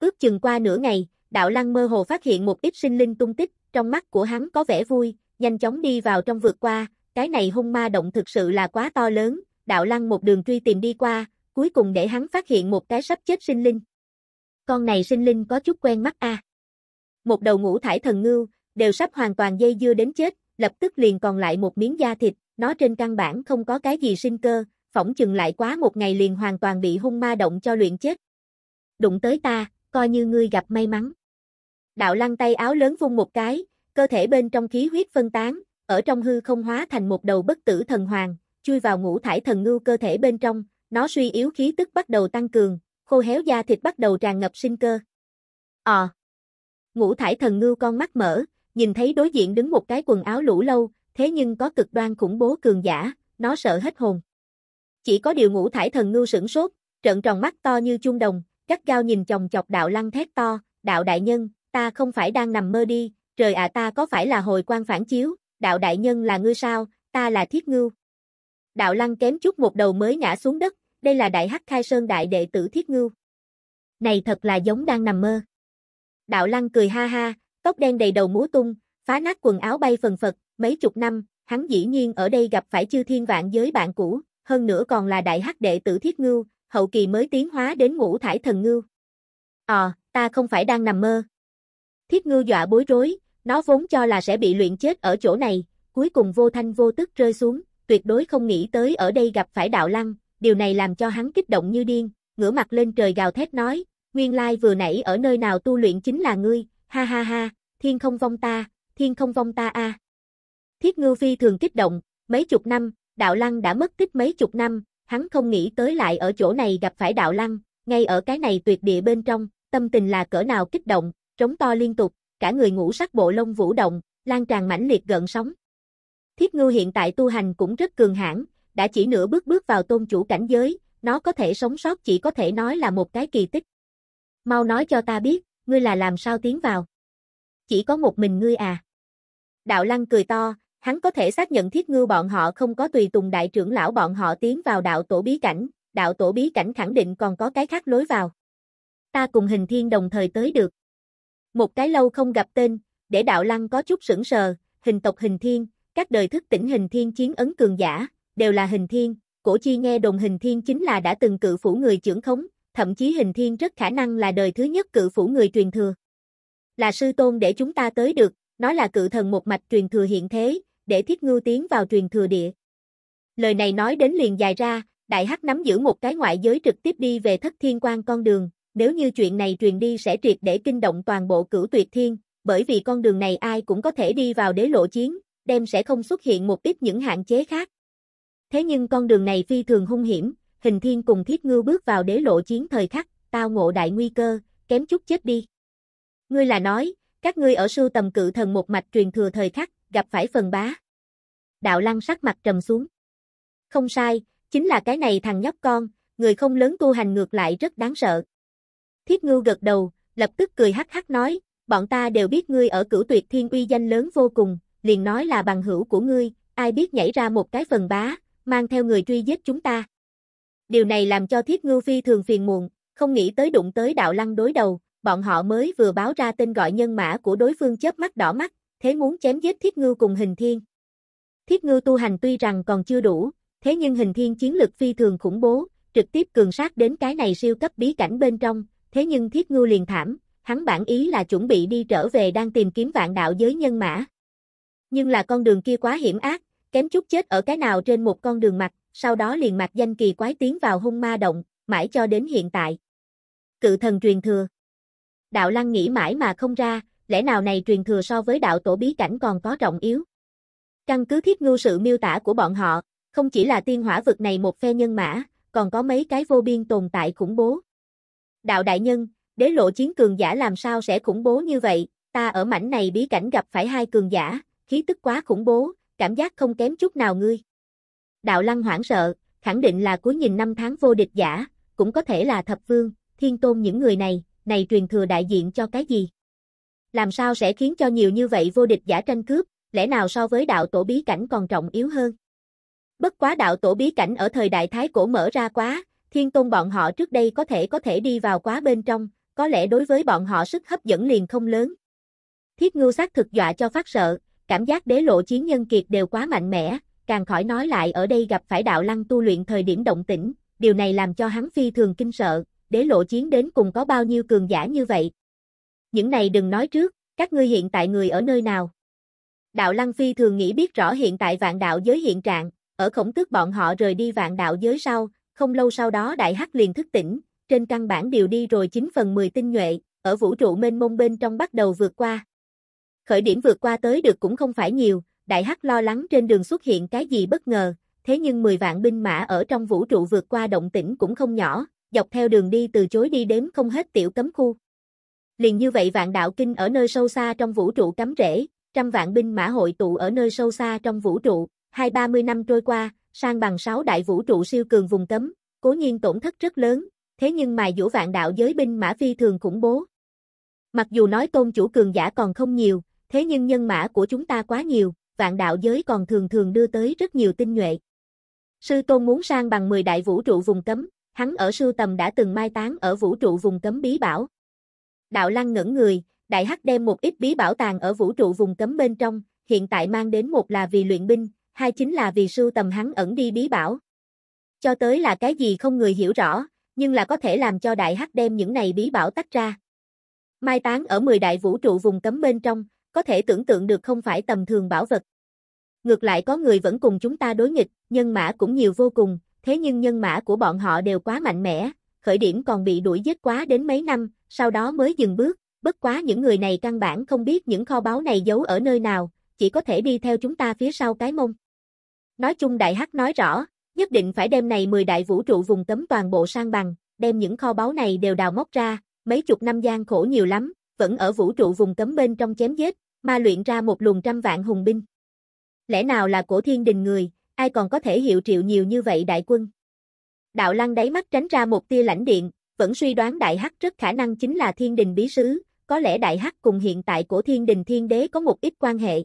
Ước chừng qua nửa ngày, đạo lăng mơ hồ phát hiện một ít sinh linh tung tích, trong mắt của hắn có vẻ vui, nhanh chóng đi vào trong vượt qua, cái này hung ma động thực sự là quá to lớn, đạo lăng một đường truy tìm đi qua, cuối cùng để hắn phát hiện một cái sắp chết sinh linh con này sinh linh có chút quen mắt a. À. Một đầu ngũ thải thần ngưu, đều sắp hoàn toàn dây dưa đến chết, lập tức liền còn lại một miếng da thịt, nó trên căn bản không có cái gì sinh cơ, phỏng chừng lại quá một ngày liền hoàn toàn bị hung ma động cho luyện chết. Đụng tới ta, coi như ngươi gặp may mắn. Đạo lăng tay áo lớn vung một cái, cơ thể bên trong khí huyết phân tán, ở trong hư không hóa thành một đầu bất tử thần hoàng, chui vào ngũ thải thần ngưu cơ thể bên trong, nó suy yếu khí tức bắt đầu tăng cường, khô héo da thịt bắt đầu tràn ngập sinh cơ. Ờ. Ngũ thải thần ngưu con mắt mở, nhìn thấy đối diện đứng một cái quần áo lũ lâu, thế nhưng có cực đoan khủng bố cường giả, nó sợ hết hồn. Chỉ có điều ngũ thải thần ngưu sửng sốt, trận tròn mắt to như chuông đồng, cắt gao nhìn chồng chọc đạo lăng thét to, đạo đại nhân, ta không phải đang nằm mơ đi, trời ạ, ta có phải là hồi quan phản chiếu, đạo đại nhân là ngươi sao, ta là thiết ngưu. Đạo lăng kém chút một đầu mới ngã xuống đất, đây là đại hắc khai sơn đại đệ tử Thiết Ngưu. Này thật là giống đang nằm mơ. Đạo Lăng cười ha ha, tóc đen đầy đầu múa tung, phá nát quần áo bay phần phật, mấy chục năm, hắn dĩ nhiên ở đây gặp phải chư thiên vạn giới bạn cũ, hơn nữa còn là đại hắc đệ tử Thiết Ngưu, hậu kỳ mới tiến hóa đến ngũ thải thần ngưu. Ờ, ta không phải đang nằm mơ. Thiết Ngưu dọa bối rối, nó vốn cho là sẽ bị luyện chết ở chỗ này, cuối cùng vô thanh vô tức rơi xuống, tuyệt đối không nghĩ tới ở đây gặp phải đạo lăng, điều này làm cho hắn kích động như điên, ngửa mặt lên trời gào thét nói, nguyên lai vừa nãy ở nơi nào tu luyện chính là ngươi, ha ha ha, thiên không vong ta, thiên không vong ta a. Thiết ngư phi thường kích động, mấy chục năm, đạo lăng đã mất tích mấy chục năm, hắn không nghĩ tới lại ở chỗ này gặp phải đạo lăng, ngay ở cái này tuyệt địa bên trong, tâm tình là cỡ nào kích động, trống to liên tục, cả người ngũ sắc bộ lông vũ động, lan tràn mãnh liệt gợn sóng. Thiết ngư hiện tại tu hành cũng rất cường hãn, đã chỉ nửa bước bước vào tôn chủ cảnh giới, nó có thể sống sót chỉ có thể nói là một cái kỳ tích. Mau nói cho ta biết, ngươi là làm sao tiến vào? Chỉ có một mình ngươi à? Đạo Lăng cười to, hắn có thể xác nhận thiết ngưu bọn họ không có tùy tùng đại trưởng lão bọn họ tiến vào đạo tổ bí cảnh, đạo tổ bí cảnh khẳng định còn có cái khác lối vào. Ta cùng hình thiên đồng thời tới được. Một cái lâu không gặp tên, để đạo lăng có chút sững sờ, hình tộc hình thiên, các đời thức tỉnh hình thiên chiến ấn cường giả, đều là hình thiên, cổ chi nghe đồng hình thiên chính là đã từng cự phủ người trưởng khống, thậm chí hình thiên rất khả năng là đời thứ nhất cự phủ người truyền thừa. Là sư tôn để chúng ta tới được, nó là cự thần một mạch truyền thừa hiện thế, để thiết ngưu tiến vào truyền thừa địa. Lời này nói đến liền dài ra, Đại Hắc nắm giữ một cái ngoại giới trực tiếp đi về thất thiên quan con đường, nếu như chuyện này truyền đi sẽ triệt để kinh động toàn bộ cửu tuyệt thiên, bởi vì con đường này ai cũng có thể đi vào đế lộ chiến, đem sẽ không xuất hiện một ít những hạn chế khác. Thế nhưng con đường này phi thường hung hiểm, hình thiên cùng thiết ngư bước vào đế lộ chiến thời khắc, tao ngộ đại nguy cơ, kém chút chết đi. Ngươi là nói, các ngươi ở sưu tầm cự thần một mạch truyền thừa thời khắc, gặp phải phần bá. Đạo lăng sắc mặt trầm xuống. Không sai, chính là cái này thằng nhóc con, người không lớn tu hành ngược lại rất đáng sợ. Thiết ngư gật đầu, lập tức cười hắc hắc nói, bọn ta đều biết ngươi ở cửu tuyệt thiên uy danh lớn vô cùng, liền nói là bằng hữu của ngươi, ai biết nhảy ra một cái phần bá, mang theo người truy giết chúng ta. Điều này làm cho Thiết Ngưu Phi thường phiền muộn, không nghĩ tới đụng tới đạo lăng đối đầu, bọn họ mới vừa báo ra tên gọi nhân mã của đối phương chớp mắt đỏ mắt, thế muốn chém giết Thiết Ngưu cùng Hình Thiên. Thiết Ngưu tu hành tuy rằng còn chưa đủ, thế nhưng Hình Thiên chiến lực phi thường khủng bố, trực tiếp cường sát đến cái này siêu cấp bí cảnh bên trong, thế nhưng Thiết Ngưu liền thảm, hắn bản ý là chuẩn bị đi trở về đang tìm kiếm vạn đạo giới nhân mã. Nhưng là con đường kia quá hiểm ác, kém chút chết ở cái nào trên một con đường mặt, sau đó liền mặt danh kỳ quái tiến vào hung ma động, mãi cho đến hiện tại. Cự thần truyền thừa Đạo lăng nghĩ mãi mà không ra, lẽ nào này truyền thừa so với đạo tổ bí cảnh còn có trọng yếu. Căn cứ thiết ngu sự miêu tả của bọn họ, không chỉ là tiên hỏa vực này một phe nhân mã, còn có mấy cái vô biên tồn tại khủng bố. Đạo đại nhân, đế lộ chiến cường giả làm sao sẽ khủng bố như vậy, ta ở mảnh này bí cảnh gặp phải hai cường giả, khí tức quá khủng bố, cảm giác không kém chút nào ngươi. Đạo lăng hoảng sợ, khẳng định là cuối nhìn năm tháng vô địch giả, cũng có thể là thập vương, thiên tôn những người này, này truyền thừa đại diện cho cái gì? Làm sao sẽ khiến cho nhiều như vậy vô địch giả tranh cướp, lẽ nào so với đạo tổ bí cảnh còn trọng yếu hơn? Bất quá đạo tổ bí cảnh ở thời đại thái cổ mở ra quá, thiên tôn bọn họ trước đây có thể có thể đi vào quá bên trong, có lẽ đối với bọn họ sức hấp dẫn liền không lớn. Thiết ngưu sát thực dọa cho phát sợ, Cảm giác đế lộ chiến nhân kiệt đều quá mạnh mẽ, càng khỏi nói lại ở đây gặp phải đạo lăng tu luyện thời điểm động tĩnh, điều này làm cho hắn phi thường kinh sợ, đế lộ chiến đến cùng có bao nhiêu cường giả như vậy. Những này đừng nói trước, các ngươi hiện tại người ở nơi nào. Đạo lăng phi thường nghĩ biết rõ hiện tại vạn đạo giới hiện trạng, ở khổng tước bọn họ rời đi vạn đạo giới sau, không lâu sau đó đại hắc liền thức tỉnh, trên căn bản đều đi rồi 9 phần 10 tinh nhuệ, ở vũ trụ mênh mông bên trong bắt đầu vượt qua khởi điểm vượt qua tới được cũng không phải nhiều, Đại Hắc lo lắng trên đường xuất hiện cái gì bất ngờ, thế nhưng 10 vạn binh mã ở trong vũ trụ vượt qua động tĩnh cũng không nhỏ, dọc theo đường đi từ chối đi đếm không hết tiểu cấm khu. Liền như vậy vạn đạo kinh ở nơi sâu xa trong vũ trụ cắm rễ, trăm vạn binh mã hội tụ ở nơi sâu xa trong vũ trụ, hai ba mươi năm trôi qua, sang bằng sáu đại vũ trụ siêu cường vùng cấm, cố nhiên tổn thất rất lớn, thế nhưng mài vũ vạn đạo giới binh mã phi thường khủng bố. Mặc dù nói tôn chủ cường giả còn không nhiều, Thế nhưng nhân mã của chúng ta quá nhiều, vạn đạo giới còn thường thường đưa tới rất nhiều tinh nhuệ. Sư Tôn muốn sang bằng 10 đại vũ trụ vùng cấm, hắn ở sưu tầm đã từng mai táng ở vũ trụ vùng cấm bí bảo. Đạo Lăng ngẩn người, Đại Hắc đem một ít bí bảo tàng ở vũ trụ vùng cấm bên trong, hiện tại mang đến một là vì luyện binh, hai chính là vì sưu tầm hắn ẩn đi bí bảo. Cho tới là cái gì không người hiểu rõ, nhưng là có thể làm cho Đại Hắc đem những này bí bảo tách ra. Mai táng ở 10 đại vũ trụ vùng cấm bên trong, có thể tưởng tượng được không phải tầm thường bảo vật. Ngược lại có người vẫn cùng chúng ta đối nghịch, nhân mã cũng nhiều vô cùng, thế nhưng nhân mã của bọn họ đều quá mạnh mẽ, khởi điểm còn bị đuổi giết quá đến mấy năm, sau đó mới dừng bước, bất quá những người này căn bản không biết những kho báu này giấu ở nơi nào, chỉ có thể đi theo chúng ta phía sau cái mông. Nói chung Đại Hắc nói rõ, nhất định phải đem này 10 đại vũ trụ vùng cấm toàn bộ sang bằng, đem những kho báu này đều đào móc ra, mấy chục năm gian khổ nhiều lắm, vẫn ở vũ trụ vùng cấm bên trong chém giết, ma luyện ra một luồng trăm vạn hùng binh. Lẽ nào là cổ thiên đình người, ai còn có thể hiệu triệu nhiều như vậy đại quân? Đạo lăng đáy mắt tránh ra một tia lãnh điện, vẫn suy đoán đại hắc rất khả năng chính là thiên đình bí sứ, có lẽ đại hắc cùng hiện tại cổ thiên đình thiên đế có một ít quan hệ.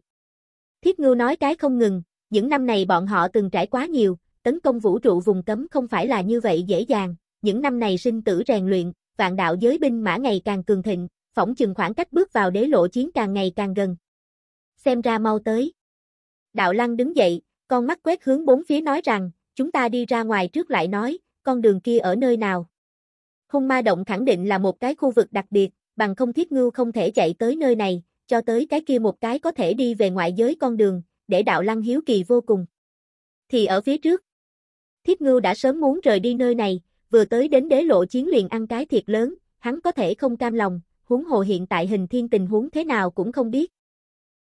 Thiết ngưu nói cái không ngừng, những năm này bọn họ từng trải quá nhiều, tấn công vũ trụ vùng cấm không phải là như vậy dễ dàng, những năm này sinh tử rèn luyện, vạn đạo giới binh mã ngày càng cường thịnh, phỏng chừng khoảng cách bước vào đế lộ chiến càng ngày càng gần. Xem ra mau tới. Đạo lăng đứng dậy, con mắt quét hướng bốn phía nói rằng, chúng ta đi ra ngoài trước lại nói, con đường kia ở nơi nào. Hung ma động khẳng định là một cái khu vực đặc biệt, bằng không thiết ngưu không thể chạy tới nơi này, cho tới cái kia một cái có thể đi về ngoại giới con đường, để đạo lăng hiếu kỳ vô cùng. Thì ở phía trước, thiết ngưu đã sớm muốn rời đi nơi này, vừa tới đến đế lộ chiến liền ăn cái thiệt lớn, hắn có thể không cam lòng, huống hồ hiện tại hình thiên tình huống thế nào cũng không biết.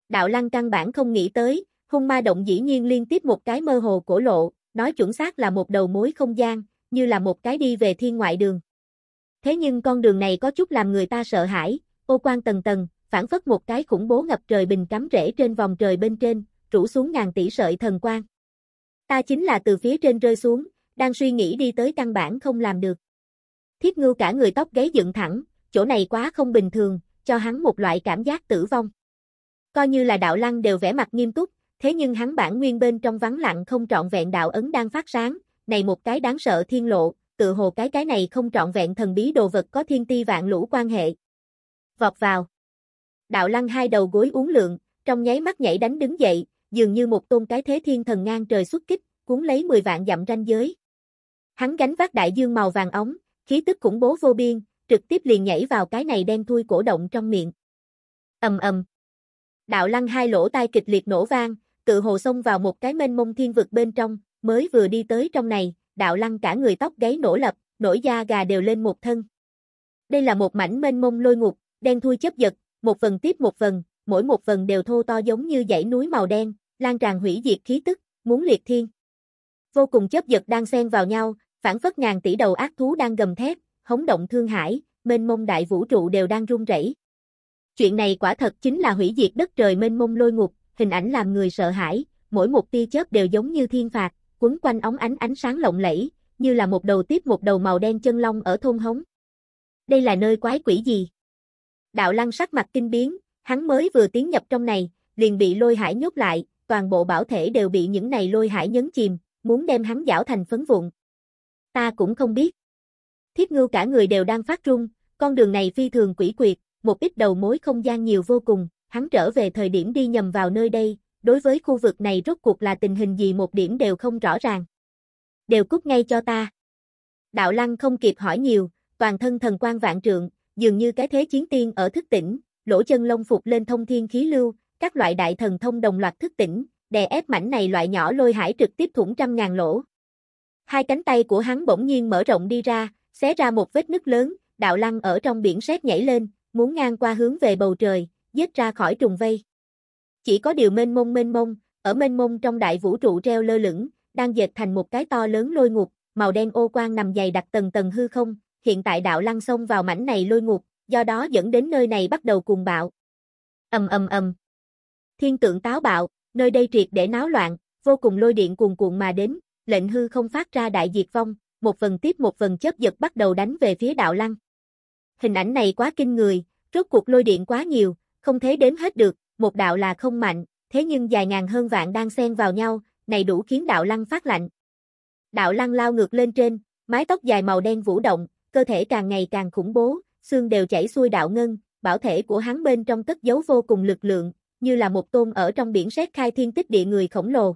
Đạo lăng căn bản không nghĩ tới, hung ma động dĩ nhiên liên tiếp một cái mơ hồ cổ lộ, nói chuẩn xác là một đầu mối không gian, như là một cái đi về thiên ngoại đường. Thế nhưng con đường này có chút làm người ta sợ hãi, ô quan tầng tầng, phản phất một cái khủng bố ngập trời bình cắm rễ trên vòng trời bên trên, rủ xuống ngàn tỷ sợi thần quang. Ta chính là từ phía trên rơi xuống, đang suy nghĩ đi tới căn bản không làm được. Thiết ngưu cả người tóc gáy dựng thẳng, chỗ này quá không bình thường, cho hắn một loại cảm giác tử vong. Coi như là đạo lăng đều vẻ mặt nghiêm túc, thế nhưng hắn bản nguyên bên trong vắng lặng không trọn vẹn đạo ấn đang phát sáng, này một cái đáng sợ thiên lộ, tự hồ cái cái này không trọn vẹn thần bí đồ vật có thiên ti vạn lũ quan hệ. Vọt vào. Đạo lăng hai đầu gối uống lượng, trong nháy mắt nhảy đánh đứng dậy, dường như một tôn cái thế thiên thần ngang trời xuất kích, cuốn lấy 10 vạn dặm ranh giới. Hắn gánh vác đại dương màu vàng ống, khí tức khủng bố vô biên, trực tiếp liền nhảy vào cái này đen thui cổ động trong miệng. ầm ầm. Đạo lăng hai lỗ tai kịch liệt nổ vang, cự hồ xông vào một cái mênh mông thiên vực bên trong, mới vừa đi tới trong này, đạo lăng cả người tóc gáy nổ lập, nổi da gà đều lên một thân. Đây là một mảnh mênh mông lôi ngục, đen thui chớp giật, một phần tiếp một phần mỗi một phần đều thô to giống như dãy núi màu đen, lan tràn hủy diệt khí tức, muốn liệt thiên. Vô cùng chớp giật đang xen vào nhau, phản phất ngàn tỷ đầu ác thú đang gầm thét, hống động thương hải, mênh mông đại vũ trụ đều đang rung rẩy. Chuyện này quả thật chính là hủy diệt đất trời mênh mông lôi ngục, hình ảnh làm người sợ hãi, mỗi một tia chớp đều giống như thiên phạt, quấn quanh óng ánh ánh sáng lộng lẫy, như là một đầu tiếp một đầu màu đen chân long ở thôn hống. Đây là nơi quái quỷ gì? Đạo lăng sắc mặt kinh biến, hắn mới vừa tiến nhập trong này, liền bị lôi hải nhốt lại, toàn bộ bảo thể đều bị những này lôi hải nhấn chìm, muốn đem hắn giảo thành phấn vụn. Ta cũng không biết. Thiết ngưu cả người đều đang phát rung, con đường này phi thường quỷ quyệt, một ít đầu mối không gian nhiều vô cùng, hắn trở về thời điểm đi nhầm vào nơi đây, đối với khu vực này rốt cuộc là tình hình gì một điểm đều không rõ ràng. Đều cút ngay cho ta. Đạo lăng không kịp hỏi nhiều, toàn thân thần quan vạn trượng, dường như cái thế chiến tiên ở thức tỉnh, lỗ chân lông phục lên thông thiên khí lưu, các loại đại thần thông đồng loạt thức tỉnh, đè ép mảnh này loại nhỏ lôi hải trực tiếp thủng trăm ngàn lỗ. Hai cánh tay của hắn bỗng nhiên mở rộng đi ra, xé ra một vết nứt lớn, đạo lăng ở trong biển sét nhảy lên, muốn ngang qua hướng về bầu trời, giết ra khỏi trùng vây. Chỉ có điều mênh mông mênh mông, ở mênh mông trong đại vũ trụ treo lơ lửng, đang dệt thành một cái to lớn lôi ngục, màu đen ô quang nằm dày đặc tầng tầng hư không, hiện tại đạo lăng xông vào mảnh này lôi ngục, do đó dẫn đến nơi này bắt đầu cuồng bạo. Ầm ầm ầm. Thiên tượng táo bạo, nơi đây triệt để náo loạn, vô cùng lôi điện cuồn cuộn mà đến, lệnh hư không phát ra đại diệt vong, một phần tiếp một phần chớp giật bắt đầu đánh về phía đạo lăng. Hình ảnh này quá kinh người, rốt cuộc lôi điện quá nhiều, không thể đếm hết được, một đạo là không mạnh, thế nhưng dài ngàn hơn vạn đang xen vào nhau, này đủ khiến đạo lăng phát lạnh. Đạo lăng lao ngược lên trên, mái tóc dài màu đen vũ động, cơ thể càng ngày càng khủng bố, xương đều chảy xuôi đạo ngân, bảo thể của hắn bên trong cất giấu vô cùng lực lượng, như là một tôn ở trong biển sét khai thiên tích địa người khổng lồ.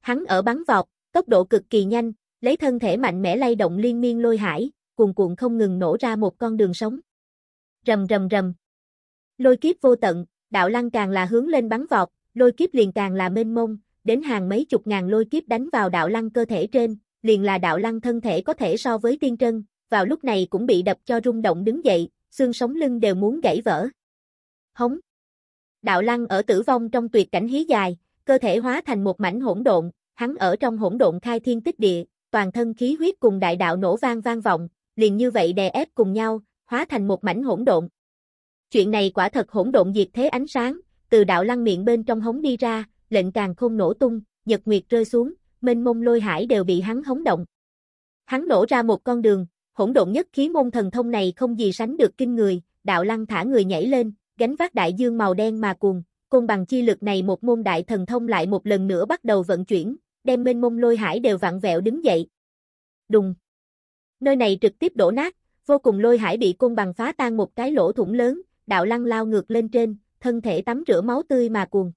Hắn ở bắn vọt, tốc độ cực kỳ nhanh, lấy thân thể mạnh mẽ lay động liên miên lôi hải, cuồn cuộn không ngừng nổ ra một con đường sống. Rầm rầm rầm. Lôi kiếp vô tận, đạo lăng càng là hướng lên bắn vọt, lôi kiếp liền càng là mênh mông, đến hàng mấy chục ngàn lôi kiếp đánh vào đạo lăng cơ thể trên, liền là đạo lăng thân thể có thể so với tiên trân, vào lúc này cũng bị đập cho rung động đứng dậy, xương sống lưng đều muốn gãy vỡ. Hống. Đạo lăng ở tử vong trong tuyệt cảnh hí dài, cơ thể hóa thành một mảnh hỗn độn, hắn ở trong hỗn độn khai thiên tích địa, toàn thân khí huyết cùng đại đạo nổ vang vang vọng, liền như vậy đè ép cùng nhau, hóa thành một mảnh hỗn độn. Chuyện này quả thật hỗn độn diệt thế ánh sáng, từ đạo lăng miệng bên trong hống đi ra, lệnh càng không nổ tung, nhật nguyệt rơi xuống, mênh mông lôi hải đều bị hắn hống động. Hắn nổ ra một con đường, hỗn độn nhất khí môn thần thông này không gì sánh được kinh người, đạo lăng thả người nhảy lên, gánh vác đại dương màu đen mà cuồng, côn bằng chi lực này một môn đại thần thông lại một lần nữa bắt đầu vận chuyển, đem mênh mông lôi hải đều vặn vẹo đứng dậy. Đùng. Nơi này trực tiếp đổ nát, vô cùng lôi hải bị côn bằng phá tan một cái lỗ thủng lớn, đạo lăng lao ngược lên trên, thân thể tắm rửa máu tươi mà cuồng.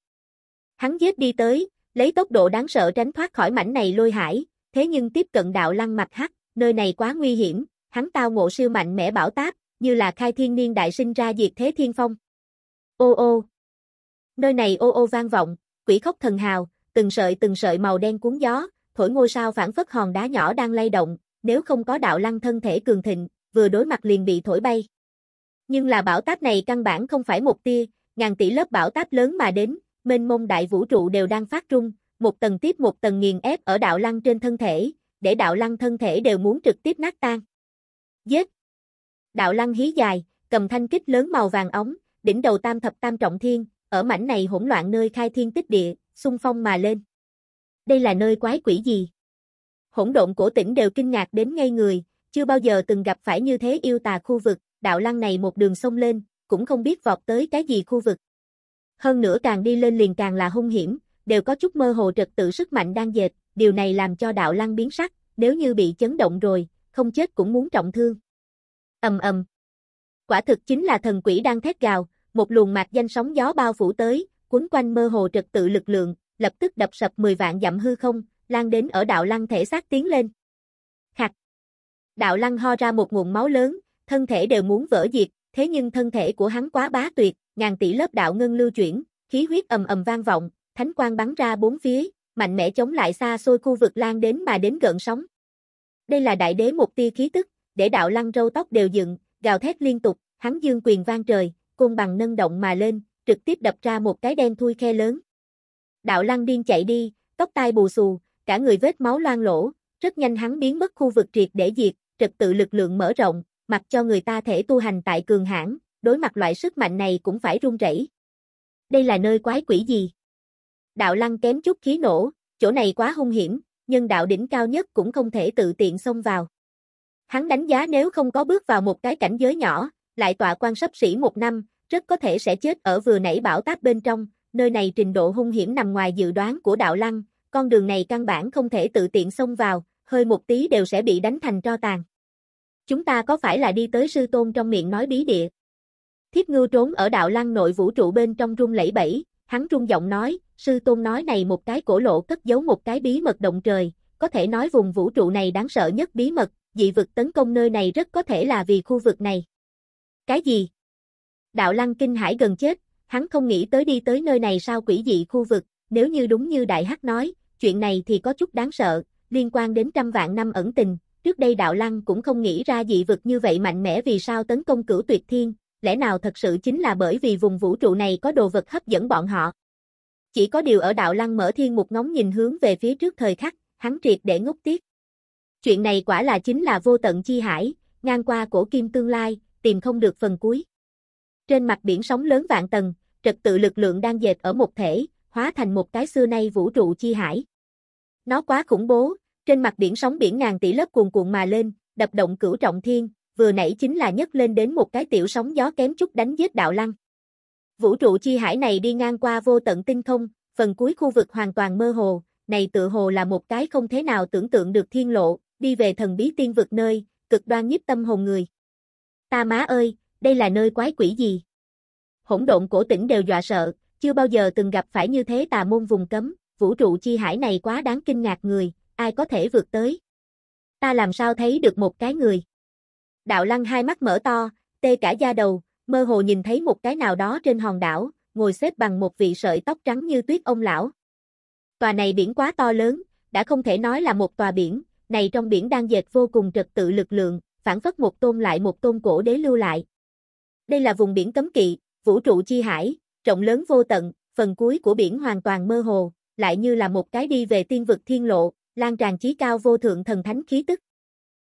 Hắn giết đi tới, lấy tốc độ đáng sợ tránh thoát khỏi mảnh này lôi hải, thế nhưng tiếp cận đạo lăng mặt hắc, nơi này quá nguy hiểm, hắn tao ngộ siêu mạnh mẽ bảo táp, như là khai thiên niên đại sinh ra diệt thế thiên phong. Ô ô. Nơi này ô ô vang vọng, quỷ khóc thần hào, Từng sợi từng sợi màu đen cuốn gió, thổi ngôi sao phản phất hòn đá nhỏ đang lay động, nếu không có đạo lăng thân thể cường thịnh, vừa đối mặt liền bị thổi bay. Nhưng là bão táp này căn bản không phải một tia, ngàn tỷ lớp bão táp lớn mà đến, mênh mông đại vũ trụ đều đang phát trung, một tầng tiếp một tầng nghiền ép ở đạo lăng trên thân thể, để đạo lăng thân thể đều muốn trực tiếp nát tan. Giết! Đạo lăng hí dài, cầm thanh kích lớn màu vàng ống, đỉnh đầu tam thập tam trọng thiên, ở mảnh này hỗn loạn nơi khai thiên tích địa, xung phong mà lên. Đây là nơi quái quỷ gì? Hỗn độn cổ tỉnh đều kinh ngạc đến ngay người, chưa bao giờ từng gặp phải như thế yêu tà khu vực, đạo lăng này một đường sông lên, cũng không biết vọt tới cái gì khu vực. Hơn nữa càng đi lên liền càng là hung hiểm, đều có chút mơ hồ trật tự sức mạnh đang dệt, điều này làm cho đạo lăng biến sắc, nếu như bị chấn động rồi, không chết cũng muốn trọng thương. Ầm ầm. Quả thực chính là thần quỷ đang thét gào, một luồng mạc danh sóng gió bao phủ tới, cuốn quanh mơ hồ trật tự lực lượng, lập tức đập sập 10 vạn dặm hư không, lan đến ở đạo lăng thể xác tiến lên. Khạc. Đạo lăng ho ra một nguồn máu lớn, thân thể đều muốn vỡ diệt, thế nhưng thân thể của hắn quá bá tuyệt, ngàn tỷ lớp đạo ngân lưu chuyển, khí huyết ầm ầm vang vọng, thánh quang bắn ra bốn phía, mạnh mẽ chống lại xa xôi khu vực lan đến mà đến gần sóng. Đây là đại đế một tia khí tức, để đạo lăng râu tóc đều dựng, gào thét liên tục, hắn dương quyền vang trời, côn bằng nâng động mà lên, trực tiếp đập ra một cái đen thui khe lớn. Đạo lăng điên chạy đi, tóc tai bù xù, cả người vết máu loang lỗ, rất nhanh hắn biến mất khu vực triệt để diệt, trật tự lực lượng mở rộng, mặc cho người ta thể tu hành tại cường hãn, đối mặt loại sức mạnh này cũng phải run rẩy. Đây là nơi quái quỷ gì? Đạo lăng kém chút khí nổ, chỗ này quá hung hiểm, nhưng đạo đỉnh cao nhất cũng không thể tự tiện xông vào. Hắn đánh giá nếu không có bước vào một cái cảnh giới nhỏ, lại tọa quan sắp xỉ một năm, rất có thể sẽ chết ở vừa nãy bão táp bên trong, nơi này trình độ hung hiểm nằm ngoài dự đoán của đạo lăng, con đường này căn bản không thể tự tiện xông vào, hơi một tí đều sẽ bị đánh thành tro tàn. Chúng ta có phải là đi tới sư tôn trong miệng nói bí địa? thiếp ngưu trốn ở đạo lăng nội vũ trụ bên trong rung lẫy bẫy, hắn rung giọng nói, sư tôn nói này một cái cổ lộ cất giấu một cái bí mật động trời, có thể nói vùng vũ trụ này đáng sợ nhất bí mật, dị vực tấn công nơi này rất có thể là vì khu vực này. Cái gì? Đạo lăng kinh hải gần chết, hắn không nghĩ tới đi tới nơi này sao quỷ dị khu vực, nếu như đúng như Đại Hắc nói, chuyện này thì có chút đáng sợ, liên quan đến trăm vạn năm ẩn tình, trước đây đạo lăng cũng không nghĩ ra dị vực như vậy mạnh mẽ vì sao tấn công cửu tuyệt thiên, lẽ nào thật sự chính là bởi vì vùng vũ trụ này có đồ vật hấp dẫn bọn họ. Chỉ có điều ở đạo lăng mở thiên một ngóng nhìn hướng về phía trước thời khắc, hắn triệt để ngốc tiếc. Chuyện này quả là chính là vô tận chi hải, ngang qua cổ kim tương lai, tìm không được phần cuối. Trên mặt biển sóng lớn vạn tầng, trật tự lực lượng đang dệt ở một thể, hóa thành một cái xưa nay vũ trụ chi hải. Nó quá khủng bố, trên mặt biển sóng biển ngàn tỷ lớp cuồn cuộn mà lên, đập động cửu trọng thiên, vừa nãy chính là nhấc lên đến một cái tiểu sóng gió kém chút đánh giết đạo lăng. Vũ trụ chi hải này đi ngang qua vô tận tinh thông, phần cuối khu vực hoàn toàn mơ hồ, này tự hồ là một cái không thế nào tưởng tượng được thiên lộ, đi về thần bí tiên vực nơi, cực đoan nhiếp tâm hồn người. Ta má ơi, đây là nơi quái quỷ gì? Hỗn độn cổ tỉnh đều dọa sợ, chưa bao giờ từng gặp phải như thế tà môn vùng cấm, vũ trụ chi hải này quá đáng kinh ngạc người, ai có thể vượt tới? Ta làm sao thấy được một cái người? Đạo lăng hai mắt mở to, tê cả da đầu, mơ hồ nhìn thấy một cái nào đó trên hòn đảo, ngồi xếp bằng một vị sợi tóc trắng như tuyết ông lão. Tòa này biển quá to lớn, đã không thể nói là một tòa biển, này trong biển đang dệt vô cùng trật tự lực lượng, phản phất một tôn lại một tôn cổ đế lưu lại, đây là vùng biển cấm kỵ, vũ trụ chi hải, rộng lớn vô tận, phần cuối của biển hoàn toàn mơ hồ, lại như là một cái đi về tiên vực thiên lộ, lan tràn chí cao vô thượng thần thánh khí tức.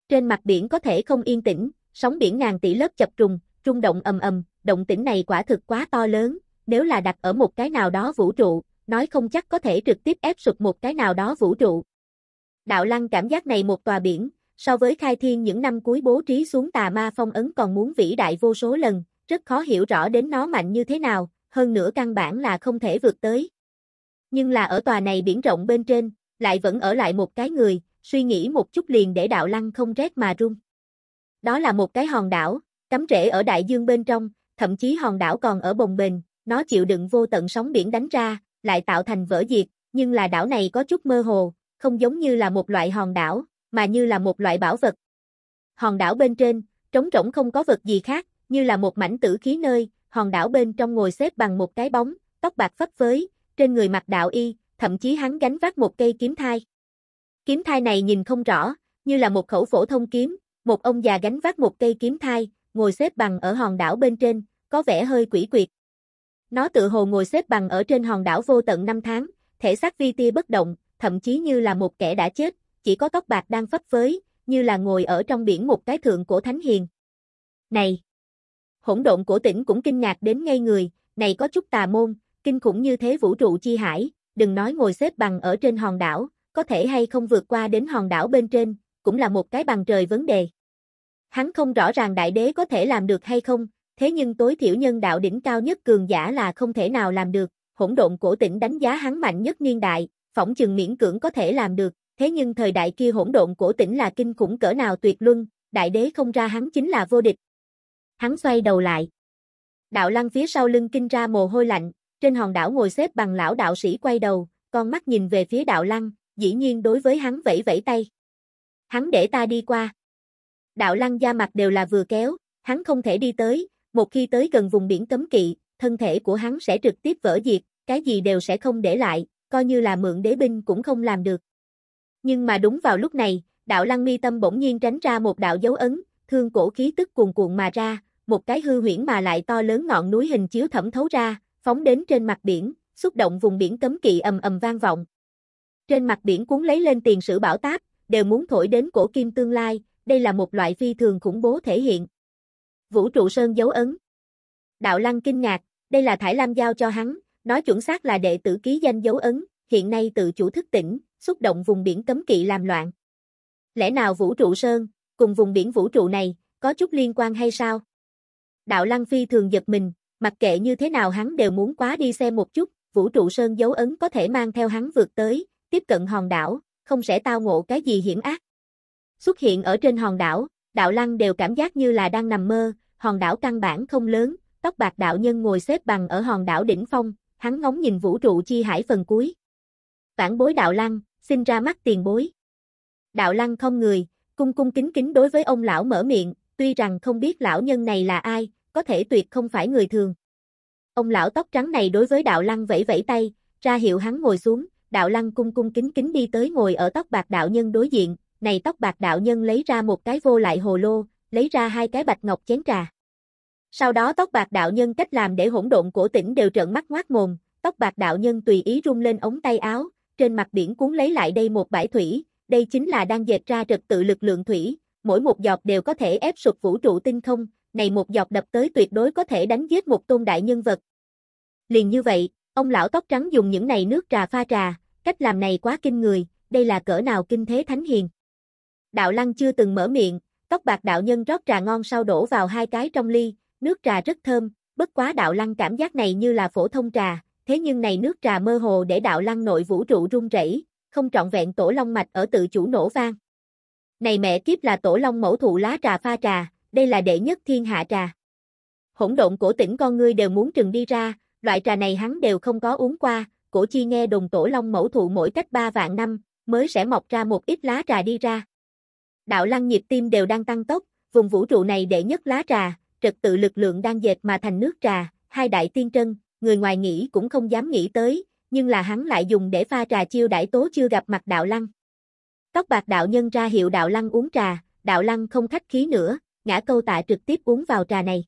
Trên mặt biển có thể không yên tĩnh, sóng biển ngàn tỷ lớp chập trùng, trung động ầm ầm, động tĩnh này quả thực quá to lớn, nếu là đặt ở một cái nào đó vũ trụ, nói không chắc có thể trực tiếp ép sụp một cái nào đó vũ trụ. Đạo Lăng cảm giác này một tòa biển, so với khai thiên những năm cuối bố trí xuống tà ma phong ấn còn muốn vĩ đại vô số lần, rất khó hiểu rõ đến nó mạnh như thế nào, hơn nữa căn bản là không thể vượt tới. Nhưng là ở tòa này biển rộng bên trên, lại vẫn ở lại một cái người, suy nghĩ một chút liền để đạo lăng không rét mà run. Đó là một cái hòn đảo, cắm rễ ở đại dương bên trong, thậm chí hòn đảo còn ở bồng bềnh, nó chịu đựng vô tận sóng biển đánh ra, lại tạo thành vỡ diệt, nhưng là đảo này có chút mơ hồ, không giống như là một loại hòn đảo, mà như là một loại bảo vật. Hòn đảo bên trên, trống rỗng không có vật gì khác, như là một mảnh tử khí nơi, hòn đảo bên trong ngồi xếp bằng một cái bóng, tóc bạc phất phới, trên người mặc đạo y, thậm chí hắn gánh vác một cây kiếm thai. Kiếm thai này nhìn không rõ, như là một khẩu phổ thông kiếm, một ông già gánh vác một cây kiếm thai, ngồi xếp bằng ở hòn đảo bên trên, có vẻ hơi quỷ quyệt. Nó tự hồ ngồi xếp bằng ở trên hòn đảo vô tận năm tháng, thể xác vi tia bất động, thậm chí như là một kẻ đã chết, chỉ có tóc bạc đang phấp phới, như là ngồi ở trong biển một cái thượng cổ thánh hiền. Này! Hỗn độn cổ tỉnh cũng kinh ngạc đến ngay người, này có chút tà môn, kinh khủng như thế vũ trụ chi hải, đừng nói ngồi xếp bằng ở trên hòn đảo, có thể hay không vượt qua đến hòn đảo bên trên, cũng là một cái bằng trời vấn đề. Hắn không rõ ràng đại đế có thể làm được hay không, thế nhưng tối thiểu nhân đạo đỉnh cao nhất cường giả là không thể nào làm được, hỗn độn cổ tỉnh đánh giá hắn mạnh nhất niên đại, phỏng chừng miễn cưỡng có thể làm được, thế nhưng thời đại kia hỗn độn cổ tỉnh là kinh khủng cỡ nào tuyệt luân, đại đế không ra hắn chính là vô địch. Hắn xoay đầu lại. Đạo lăng phía sau lưng kinh ra mồ hôi lạnh, trên hòn đảo ngồi xếp bằng lão đạo sĩ quay đầu, con mắt nhìn về phía đạo lăng, dĩ nhiên đối với hắn vẫy vẫy tay. Hắn để ta đi qua. Đạo lăng da mặt đều là vừa kéo, hắn không thể đi tới, một khi tới gần vùng biển cấm kỵ, thân thể của hắn sẽ trực tiếp vỡ diệt, cái gì đều sẽ không để lại, coi như là mượn đế binh cũng không làm được. Nhưng mà đúng vào lúc này, đạo lăng mi tâm bỗng nhiên tránh ra một đạo dấu ấn, thương cổ khí tức cuồn cuộn mà ra, một cái hư huyễn mà lại to lớn ngọn núi hình chiếu thẩm thấu ra, phóng đến trên mặt biển, xúc động vùng biển cấm kỵ ầm ầm vang vọng. Trên mặt biển cuốn lấy lên tiền sử bảo táp, đều muốn thổi đến cổ kim tương lai, đây là một loại phi thường khủng bố thể hiện. Vũ trụ sơn dấu ấn. Đạo Lăng kinh ngạc, đây là Thải Lam giao cho hắn, nói chuẩn xác là đệ tử ký danh dấu ấn, hiện nay tự chủ thức tỉnh, xúc động vùng biển cấm kỵ làm loạn. Lẽ nào vũ trụ sơn, cùng vùng biển vũ trụ này, có chút liên quan hay sao? Đạo Lăng Phi thường giật mình, mặc kệ như thế nào hắn đều muốn quá đi xem một chút, vũ trụ sơn dấu ấn có thể mang theo hắn vượt tới, tiếp cận hòn đảo, không sẽ tao ngộ cái gì hiểm ác. Xuất hiện ở trên hòn đảo, đạo lăng đều cảm giác như là đang nằm mơ, hòn đảo căn bản không lớn, tóc bạc đạo nhân ngồi xếp bằng ở hòn đảo đỉnh phong, hắn ngóng nhìn vũ trụ chi hải phần cuối. Phản bối đạo lăng, xin ra mắt tiền bối. Đạo lăng không người, cung cung kính kính đối với ông lão mở miệng, tuy rằng không biết lão nhân này là ai, có thể tuyệt không phải người thường. Ông lão tóc trắng này đối với đạo lăng vẫy vẫy tay, ra hiệu hắn ngồi xuống, đạo lăng cung cung kính kính đi tới ngồi ở tóc bạc đạo nhân đối diện, này tóc bạc đạo nhân lấy ra một cái vô lại hồ lô, lấy ra hai cái bạch ngọc chén trà. Sau đó tóc bạc đạo nhân cách làm để hỗn độn cổ tỉnh đều trợn mắt ngoác mồm, tóc bạc đạo nhân tùy ý rung lên ống tay áo, trên mặt biển cuốn lấy lại đây một bãi thủy, đây chính là đang dệt ra trật tự lực lượng thủy, mỗi một giọt đều có thể ép sụp vũ trụ tinh không, này một giọt đập tới tuyệt đối có thể đánh giết một tôn đại nhân vật. Liền như vậy, ông lão tóc trắng dùng những này nước trà pha trà, cách làm này quá kinh người, đây là cỡ nào kinh thế thánh hiền. Đạo lăng chưa từng mở miệng, tóc bạc đạo nhân rót trà ngon sau đổ vào hai cái trong ly, nước trà rất thơm, bất quá đạo lăng cảm giác này như là phổ thông trà, thế nhưng này nước trà mơ hồ để đạo lăng nội vũ trụ rung rẩy, không trọn vẹn tổ long mạch ở tự chủ nổ vang. Này mẹ kiếp là tổ long mẫu thụ lá trà pha trà, đây là đệ nhất thiên hạ trà. Hỗn độn cổ tỉnh con ngươi đều muốn trừng đi ra, loại trà này hắn đều không có uống qua, cổ chi nghe đồng tổ long mẫu thụ mỗi cách ba vạn năm, mới sẽ mọc ra một ít lá trà đi ra. Đạo lăng nhịp tim đều đang tăng tốc, vùng vũ trụ này đệ nhất lá trà, trật tự lực lượng đang dệt mà thành nước trà, hai đại tiên trân, người ngoài nghĩ cũng không dám nghĩ tới, nhưng là hắn lại dùng để pha trà chiêu đãi tố chưa gặp mặt đạo lăng. Tóc bạc đạo nhân ra hiệu đạo lăng uống trà, đạo lăng không khách khí nữa, ngã câu tạ trực tiếp uống vào trà này.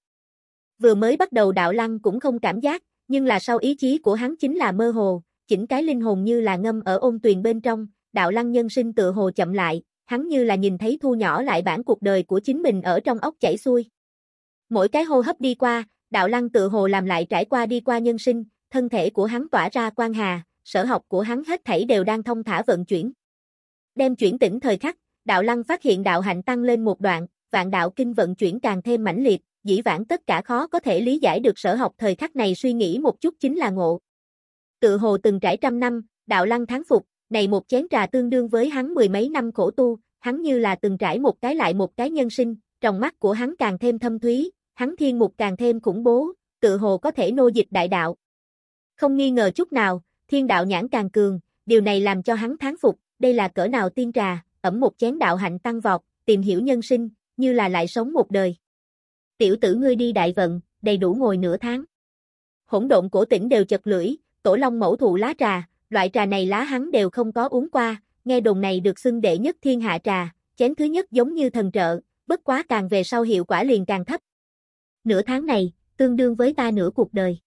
Vừa mới bắt đầu đạo lăng cũng không cảm giác, nhưng là sau ý chí của hắn chính là mơ hồ, chỉnh cái linh hồn như là ngâm ở ôn tuyền bên trong, đạo lăng nhân sinh tự hồ chậm lại, hắn như là nhìn thấy thu nhỏ lại bản cuộc đời của chính mình ở trong ốc chảy xuôi. Mỗi cái hô hấp đi qua, đạo lăng tự hồ làm lại trải qua đi qua nhân sinh, thân thể của hắn tỏa ra quan hà, sở học của hắn hết thảy đều đang thông thả vận chuyển. Đem chuyển tỉnh thời khắc, đạo lăng phát hiện đạo hạnh tăng lên một đoạn, vạn đạo kinh vận chuyển càng thêm mãnh liệt, dĩ vãng tất cả khó có thể lý giải được sở học thời khắc này suy nghĩ một chút chính là ngộ. Tự hồ từng trải trăm năm, đạo lăng tháng phục, này một chén trà tương đương với hắn mười mấy năm khổ tu, hắn như là từng trải một cái lại một cái nhân sinh, trong mắt của hắn càng thêm thâm thúy, hắn thiên mục càng thêm khủng bố, tự hồ có thể nô dịch đại đạo. Không nghi ngờ chút nào, thiên đạo nhãn càng cường, điều này làm cho hắn thán phục, đây là cỡ nào tiên trà, ẩm một chén đạo hạnh tăng vọt, tìm hiểu nhân sinh, như là lại sống một đời. Tiểu tử ngươi đi đại vận, đầy đủ ngồi nửa tháng. Hỗn độn cổ tỉnh đều chật lưỡi, tổ long mẫu thụ lá trà, loại trà này lá hắn đều không có uống qua, nghe đồn này được xưng đệ nhất thiên hạ trà, chén thứ nhất giống như thần trợ, bất quá càng về sau hiệu quả liền càng thấp, nửa tháng này, tương đương với ta nửa cuộc đời.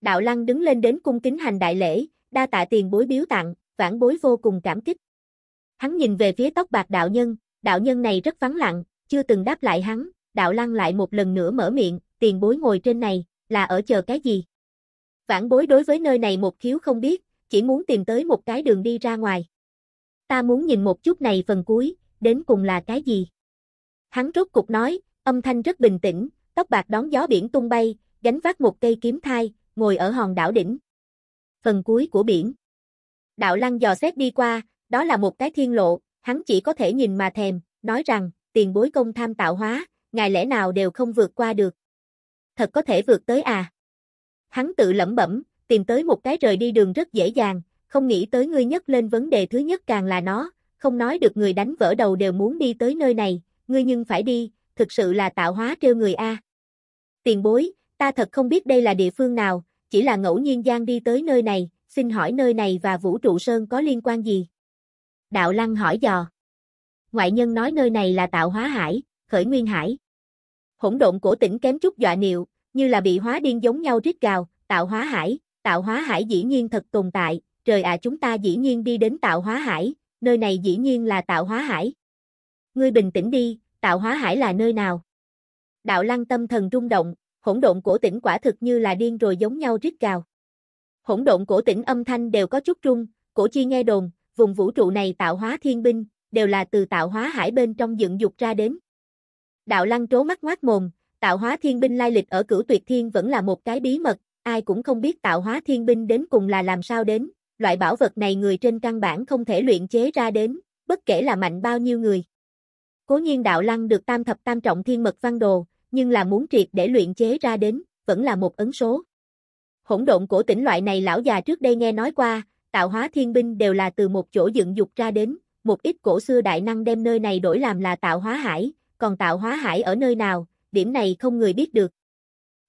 Đạo Lăng đứng lên đến cung kính hành đại lễ, đa tạ tiền bối biếu tặng, vãn bối vô cùng cảm kích. Hắn nhìn về phía tóc bạc đạo nhân, đạo nhân này rất vắng lặng, chưa từng đáp lại hắn, đạo Lăng lại một lần nữa mở miệng, tiền bối ngồi trên này, là ở chờ cái gì? Vãn bối đối với nơi này một khiếu không biết, chỉ muốn tìm tới một cái đường đi ra ngoài. Ta muốn nhìn một chút này phần cuối, đến cùng là cái gì? Hắn rốt cục nói, âm thanh rất bình tĩnh, tóc bạc đón gió biển tung bay, gánh vác một cây kiếm thai, ngồi ở hòn đảo đỉnh. Phần cuối của biển. Đạo lăng dò xét đi qua, đó là một cái thiên lộ, hắn chỉ có thể nhìn mà thèm, nói rằng, tiền bối công tham tạo hóa, ngài lẽ nào đều không vượt qua được. Thật có thể vượt tới à. Hắn tự lẩm bẩm, tìm tới một cái rời đi đường rất dễ dàng, không nghĩ tới ngươi nhất lên vấn đề thứ nhất càng là nó, không nói được người đánh vỡ đầu đều muốn đi tới nơi này, ngươi nhưng phải đi, thực sự là tạo hóa trêu người a. À tiền bối, ta thật không biết đây là địa phương nào, chỉ là ngẫu nhiên gian đi tới nơi này, xin hỏi nơi này và vũ trụ sơn có liên quan gì? Đạo Lăng hỏi dò. Ngoại nhân nói nơi này là tạo hóa hải, khởi nguyên hải. Hỗn độn cổ tỉnh kém chút dọa niệu, như là bị hóa điên giống nhau rít gào, tạo hóa hải, tạo hóa hải dĩ nhiên thật tồn tại, trời ạ chúng ta dĩ nhiên đi đến tạo hóa hải, nơi này dĩ nhiên là tạo hóa hải. Ngươi bình tĩnh đi, tạo hóa hải là nơi nào? đạo lăng tâm thần rung động, hỗn độn cổ tỉnh quả thực như là điên rồi giống nhau rít gào. Hỗn độn cổ tỉnh âm thanh đều có chút rung, cổ chi nghe đồn, vùng vũ trụ này tạo hóa thiên binh, đều là từ tạo hóa hải bên trong dựng dục ra đến. Đạo lăng trố mắt ngoát mồm, tạo hóa thiên binh lai lịch ở cửu tuyệt thiên vẫn là một cái bí mật, ai cũng không biết tạo hóa thiên binh đến cùng là làm sao đến, loại bảo vật này người trên căn bản không thể luyện chế ra đến, bất kể là mạnh bao nhiêu người. Cố nhiên đạo lăng được tam thập tam trọng thiên mật văn đồ, nhưng là muốn triệt để luyện chế ra đến, vẫn là một ấn số. Hỗn độn cổ tỉnh loại này lão già trước đây nghe nói qua, tạo hóa thiên binh đều là từ một chỗ dựng dục ra đến, một ít cổ xưa đại năng đem nơi này đổi làm là tạo hóa hải, còn tạo hóa hải ở nơi nào, điểm này không người biết được.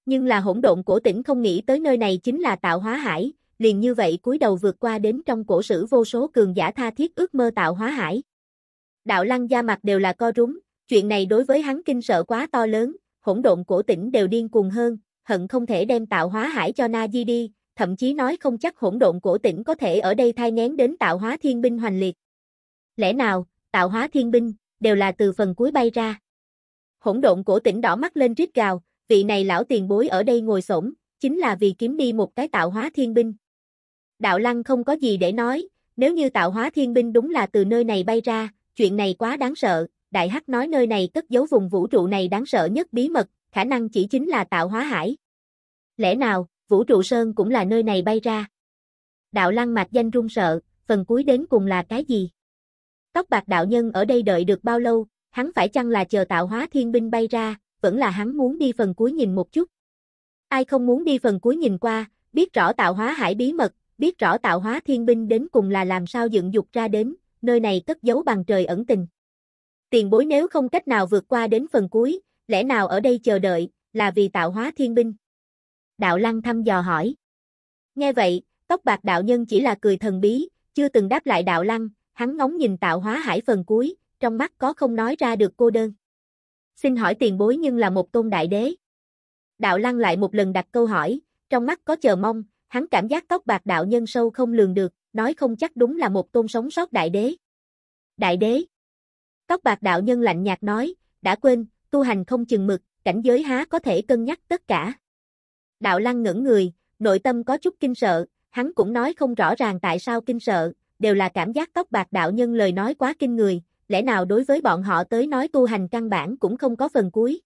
Nhưng là hỗn độn cổ tỉnh không nghĩ tới nơi này chính là tạo hóa hải, liền như vậy cúi đầu vượt qua đến trong cổ sử vô số cường giả tha thiết ước mơ tạo hóa hải. Đạo lăng da mặt đều là co rúng, chuyện này đối với hắn kinh sợ quá to lớn, hỗn độn cổ tỉnh đều điên cuồng hơn, hận không thể đem tạo hóa hải cho Na Di đi, thậm chí nói không chắc hỗn độn cổ tỉnh có thể ở đây thai ngén đến tạo hóa thiên binh hoành liệt. Lẽ nào, tạo hóa thiên binh, đều là từ phần cuối bay ra. Hỗn độn cổ tỉnh đỏ mắt lên rít gào, vị này lão tiền bối ở đây ngồi xổm, chính là vì kiếm đi một cái tạo hóa thiên binh. Đạo lăng không có gì để nói, nếu như tạo hóa thiên binh đúng là từ nơi này bay ra, chuyện này quá đáng sợ, Đại Hắc nói nơi này cất giấu vùng vũ trụ này đáng sợ nhất bí mật, khả năng chỉ chính là tạo hóa hải. Lẽ nào, vũ trụ sơn cũng là nơi này bay ra? Đạo lăng mạch danh run sợ, phần cuối đến cùng là cái gì? Tóc bạc đạo nhân ở đây đợi được bao lâu, hắn phải chăng là chờ tạo hóa thiên binh bay ra, vẫn là hắn muốn đi phần cuối nhìn một chút. Ai không muốn đi phần cuối nhìn qua, biết rõ tạo hóa hải bí mật, biết rõ tạo hóa thiên binh đến cùng là làm sao dựng dục ra đến, nơi này cất giấu bằng trời ẩn tình. Tiền bối nếu không cách nào vượt qua đến phần cuối, lẽ nào ở đây chờ đợi, là vì tạo hóa thiên binh? Đạo lăng thăm dò hỏi. Nghe vậy, tóc bạc đạo nhân chỉ là cười thần bí, chưa từng đáp lại đạo lăng, hắn ngóng nhìn tạo hóa hải phần cuối, trong mắt có không nói ra được cô đơn. Xin hỏi tiền bối nhưng là một tôn đại đế. Đạo lăng lại một lần đặt câu hỏi, trong mắt có chờ mong, hắn cảm giác tóc bạc đạo nhân sâu không lường được, nói không chắc đúng là một tôn sống sót đại đế. Đại đế Tóc bạc đạo nhân lạnh nhạt nói, đã quên, tu hành không chừng mực, cảnh giới há có thể cân nhắc tất cả. Đạo lăng ngẩn người, nội tâm có chút kinh sợ, hắn cũng nói không rõ ràng tại sao kinh sợ, đều là cảm giác tóc bạc đạo nhân lời nói quá kinh người, lẽ nào đối với bọn họ tới nói tu hành căn bản cũng không có phần cuối.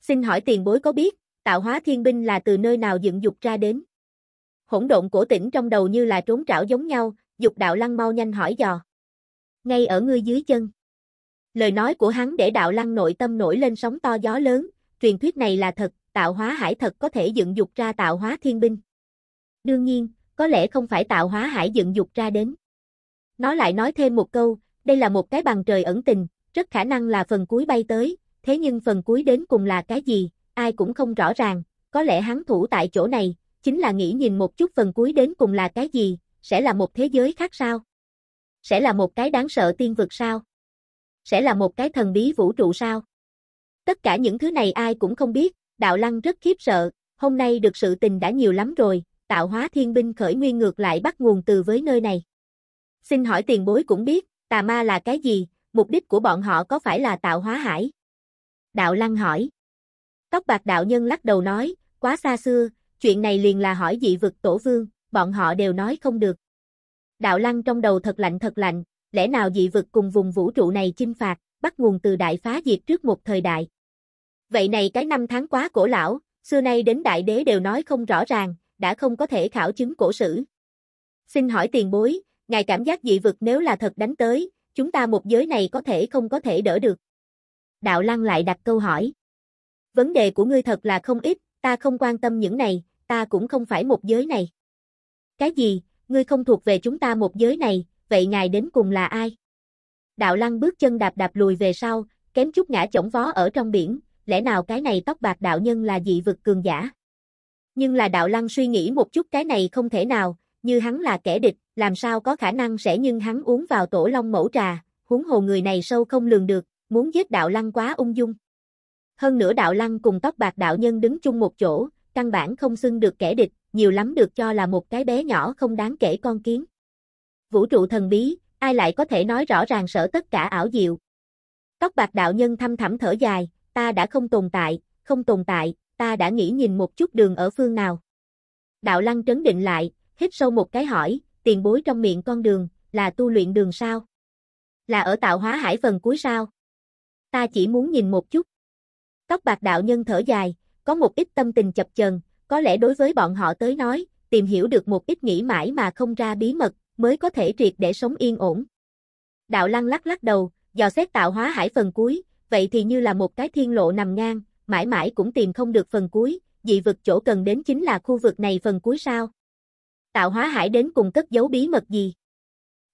Xin hỏi tiền bối có biết, tạo hóa thiên binh là từ nơi nào dựng dục ra đến? Hỗn độn cổ tỉnh trong đầu như là trốn trảo giống nhau, dục đạo lăng mau nhanh hỏi dò. Ngay ở ngươi dưới chân. Lời nói của hắn để đạo lăng nội tâm nổi lên sóng to gió lớn, truyền thuyết này là thật, tạo hóa hải thật có thể dựng dục ra tạo hóa thiên binh. Đương nhiên, có lẽ không phải tạo hóa hải dựng dục ra đến. Nó lại nói thêm một câu, đây là một cái bằng trời ẩn tình, rất khả năng là phần cuối bay tới, thế nhưng phần cuối đến cùng là cái gì, ai cũng không rõ ràng, có lẽ hắn thủ tại chỗ này, chính là nghĩ nhìn một chút phần cuối đến cùng là cái gì, sẽ là một thế giới khác sao? Sẽ là một cái đáng sợ tiên vực sao? sẽ là một cái thần bí vũ trụ sao? Tất cả những thứ này ai cũng không biết, Đạo Lăng rất khiếp sợ, hôm nay được sự tình đã nhiều lắm rồi, tạo hóa thiên binh khởi nguyên ngược lại bắt nguồn từ với nơi này. Xin hỏi tiền bối cũng biết, tà ma là cái gì, mục đích của bọn họ có phải là tạo hóa hải? Đạo Lăng hỏi. Tóc bạc đạo nhân lắc đầu nói, quá xa xưa, chuyện này liền là hỏi dị vực tổ vương, bọn họ đều nói không được. Đạo Lăng trong đầu thật lạnh thật lạnh, lẽ nào dị vực cùng vùng vũ trụ này chinh phạt, bắt nguồn từ đại phá diệt trước một thời đại. Vậy này cái năm tháng quá cổ lão, xưa nay đến đại đế đều nói không rõ ràng, đã không có thể khảo chứng cổ sử. Xin hỏi tiền bối, ngài cảm giác dị vực nếu là thật đánh tới, chúng ta một giới này có thể không có thể đỡ được. Đạo Lăng lại đặt câu hỏi. Vấn đề của ngươi thật là không ít, ta không quan tâm những này, ta cũng không phải một giới này. Cái gì, ngươi không thuộc về chúng ta một giới này, vậy ngài đến cùng là ai? Đạo lăng bước chân đạp đạp lùi về sau, kém chút ngã chổng vó ở trong biển, lẽ nào cái này tóc bạc đạo nhân là dị vực cường giả? Nhưng là đạo lăng suy nghĩ một chút cái này không thể nào, như hắn là kẻ địch, làm sao có khả năng sẽ nhưng hắn uống vào tổ long mẫu trà, huống hồ người này sâu không lường được, muốn giết đạo lăng quá ung dung. Hơn nữa đạo lăng cùng tóc bạc đạo nhân đứng chung một chỗ, căn bản không xưng được kẻ địch, nhiều lắm được cho là một cái bé nhỏ không đáng kể con kiến vũ trụ thần bí, ai lại có thể nói rõ ràng sở tất cả ảo diệu. Tóc bạc đạo nhân thâm thẳm thở dài, ta đã không tồn tại, không tồn tại, ta đã nghĩ nhìn một chút đường ở phương nào. Đạo lăng trấn định lại, hít sâu một cái hỏi, tiền bối trong miệng con đường, là tu luyện đường sao? Là ở tạo hóa hải phần cuối sao? Ta chỉ muốn nhìn một chút. Tóc bạc đạo nhân thở dài, có một ít tâm tình chập chờn, có lẽ đối với bọn họ tới nói, tìm hiểu được một ít nghĩ mãi mà không ra bí mật, mới có thể triệt để sống yên ổn. Đạo lăng lắc lắc đầu, dò xét tạo hóa hải phần cuối, vậy thì như là một cái thiên lộ nằm ngang, mãi mãi cũng tìm không được phần cuối, dị vực chỗ cần đến chính là khu vực này phần cuối sao. Tạo hóa hải đến cùng cất giấu bí mật gì?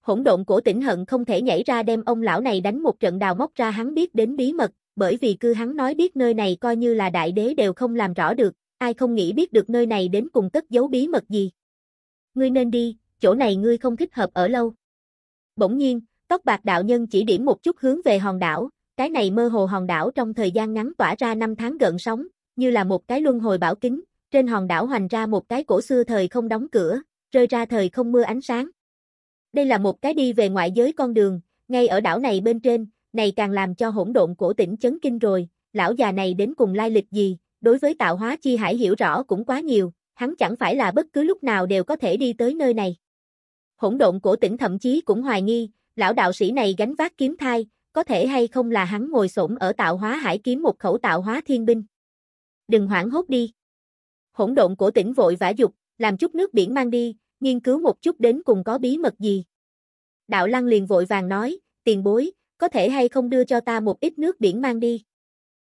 Hỗn độn cổ tỉnh hận không thể nhảy ra đem ông lão này đánh một trận đào móc ra hắn biết đến bí mật, bởi vì cư hắn nói biết nơi này coi như là đại đế đều không làm rõ được, ai không nghĩ biết được nơi này đến cùng cất giấu bí mật gì. Ngươi nên đi, chỗ này ngươi không thích hợp ở lâu. Bỗng nhiên, tóc bạc đạo nhân chỉ điểm một chút hướng về hòn đảo, cái này mơ hồ hòn đảo trong thời gian ngắn tỏa ra năm tháng gần sóng, như là một cái luân hồi bảo kính, trên hòn đảo hoành ra một cái cổ xưa thời không đóng cửa, rơi ra thời không mưa ánh sáng. Đây là một cái đi về ngoại giới con đường, ngay ở đảo này bên trên, này càng làm cho hỗn độn cổ tỉnh chấn kinh rồi, lão già này đến cùng lai lịch gì, đối với tạo hóa chi hải hiểu rõ cũng quá nhiều, hắn chẳng phải là bất cứ lúc nào đều có thể đi tới nơi này hỗn độn cổ tỉnh thậm chí cũng hoài nghi, lão đạo sĩ này gánh vác kiếm thai, có thể hay không là hắn ngồi xổm ở tạo hóa hải kiếm một khẩu tạo hóa thiên binh. Đừng hoảng hốt đi. Hỗn độn cổ tỉnh vội vã dục, làm chút nước biển mang đi, nghiên cứu một chút đến cùng có bí mật gì. Đạo lăng liền vội vàng nói, tiền bối, có thể hay không đưa cho ta một ít nước biển mang đi.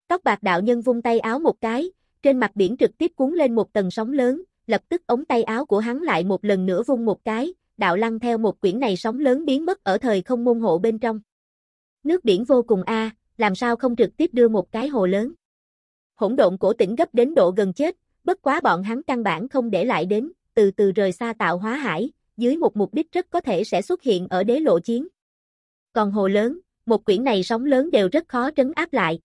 Tóc bạc đạo nhân vung tay áo một cái, trên mặt biển trực tiếp cuốn lên một tầng sóng lớn, lập tức ống tay áo của hắn lại một lần nữa vung một cái, đạo lăng theo một quyển này sóng lớn biến mất ở thời không môn hộ bên trong. Nước biển vô cùng a, làm sao không trực tiếp đưa một cái hồ lớn. Hỗn độn cổ tỉnh gấp đến độ gần chết, bất quá bọn hắn căn bản không để lại đến, từ từ rời xa tạo hóa hải, dưới một mục đích rất có thể sẽ xuất hiện ở đế lộ chiến. Còn hồ lớn, một quyển này sóng lớn đều rất khó trấn áp lại.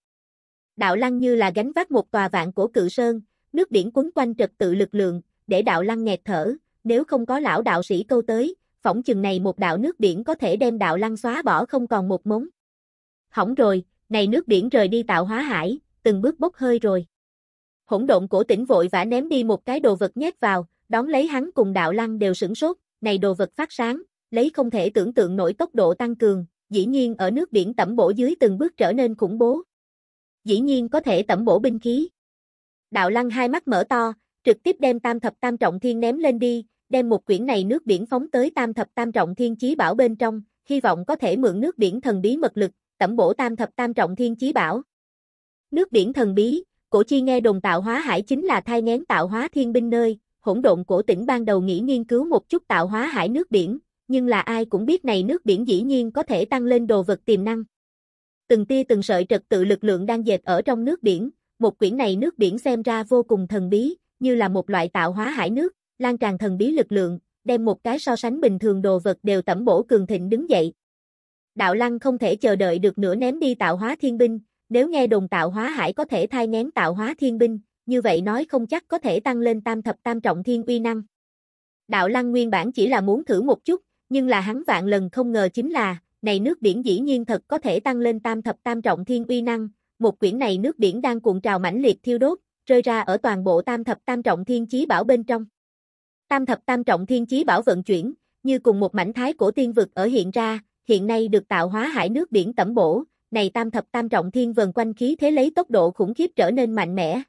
Đạo lăng như là gánh vác một tòa vạn cổ cự sơn, nước biển quấn quanh trật tự lực lượng, để đạo lăng nghẹt thở, nếu không có lão đạo sĩ câu tới, phỏng chừng này một đạo nước biển có thể đem đạo lăng xóa bỏ không còn một mống. Hỏng rồi, này nước biển rời đi tạo hóa hải, từng bước bốc hơi rồi. Hỗn độn cổ tỉnh vội vã ném đi một cái đồ vật nhét vào, đón lấy hắn cùng đạo lăng đều sửng sốt, này đồ vật phát sáng, lấy không thể tưởng tượng nổi tốc độ tăng cường, dĩ nhiên ở nước biển tẩm bổ dưới từng bước trở nên khủng bố. Dĩ nhiên có thể tẩm bổ binh khí. Đạo lăng hai mắt mở to, trực tiếp đem tam thập tam trọng thiên ném lên đi, đem một quyển này nước biển phóng tới tam thập tam trọng thiên chí bảo bên trong, hy vọng có thể mượn nước biển thần bí mật lực, tẩm bổ tam thập tam trọng thiên chí bảo. Nước biển thần bí, cổ chi nghe đồn tạo hóa hải chính là thai ngén tạo hóa thiên binh nơi, hỗn độn cổ tỉnh ban đầu nghĩ nghiên cứu một chút tạo hóa hải nước biển, nhưng là ai cũng biết này nước biển dĩ nhiên có thể tăng lên đồ vật tiềm năng. Từng tia từng sợi trật tự lực lượng đang dệt ở trong nước biển, một quyển này nước biển xem ra vô cùng thần bí, như là một loại tạo hóa hải nước, lan tràn thần bí lực lượng, đem một cái so sánh bình thường đồ vật đều tẩm bổ cường thịnh đứng dậy. Đạo lăng không thể chờ đợi được nữa ném đi tạo hóa thiên binh, nếu nghe đồn tạo hóa hải có thể thai ngén tạo hóa thiên binh, như vậy nói không chắc có thể tăng lên tam thập tam trọng thiên uy năng. Đạo lăng nguyên bản chỉ là muốn thử một chút, nhưng là hắn vạn lần không ngờ chính là, này nước biển dĩ nhiên thật có thể tăng lên tam thập tam trọng thiên uy năng, một quyển này nước biển đang cuộn trào mãnh liệt thiêu đốt, rơi ra ở toàn bộ tam thập tam trọng thiên chí bảo bên trong. Tam thập tam trọng thiên chí bảo vận chuyển, như cùng một mảnh thái cổ tiên vực ở hiện ra, hiện nay được tạo hóa hải nước biển tẩm bổ, này tam thập tam trọng thiên vần quanh khí thế lấy tốc độ khủng khiếp trở nên mạnh mẽ.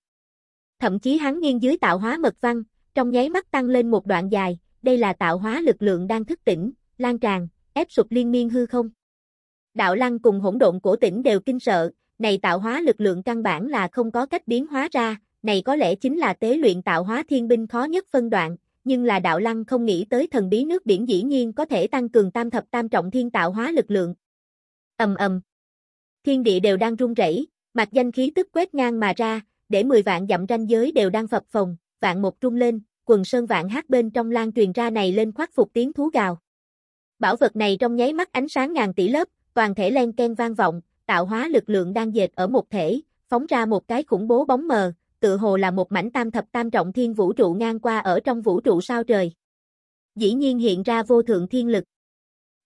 Thậm chí hắn nghiêng dưới tạo hóa mật văn, trong nháy mắt tăng lên một đoạn dài, đây là tạo hóa lực lượng đang thức tỉnh, lan tràn, ép sụp liên miên hư không. Đạo lăng cùng hỗn độn cổ tỉnh đều kinh sợ, này tạo hóa lực lượng căn bản là không có cách biến hóa ra, này có lẽ chính là tế luyện tạo hóa thiên binh khó nhất phân đoạn, nhưng là đạo lăng không nghĩ tới thần bí nước biển dĩ nhiên có thể tăng cường tam thập tam trọng thiên tạo hóa lực lượng. Ầm ầm. Thiên địa đều đang rung rẩy, mặt danh khí tức quét ngang mà ra, để 10 vạn dặm ranh giới đều đang phập phồng, vạn một rung lên, quần sơn vạn hát bên trong lan truyền ra này lên khoác phục tiếng thú gào. Bảo vật này trong nháy mắt ánh sáng ngàn tỷ lớp, toàn thể len ken vang vọng, tạo hóa lực lượng đang dệt ở một thể, phóng ra một cái khủng bố bóng mờ, tự hồ là một mảnh tam thập tam trọng thiên vũ trụ ngang qua ở trong vũ trụ sao trời. Dĩ nhiên hiện ra vô thượng thiên lực.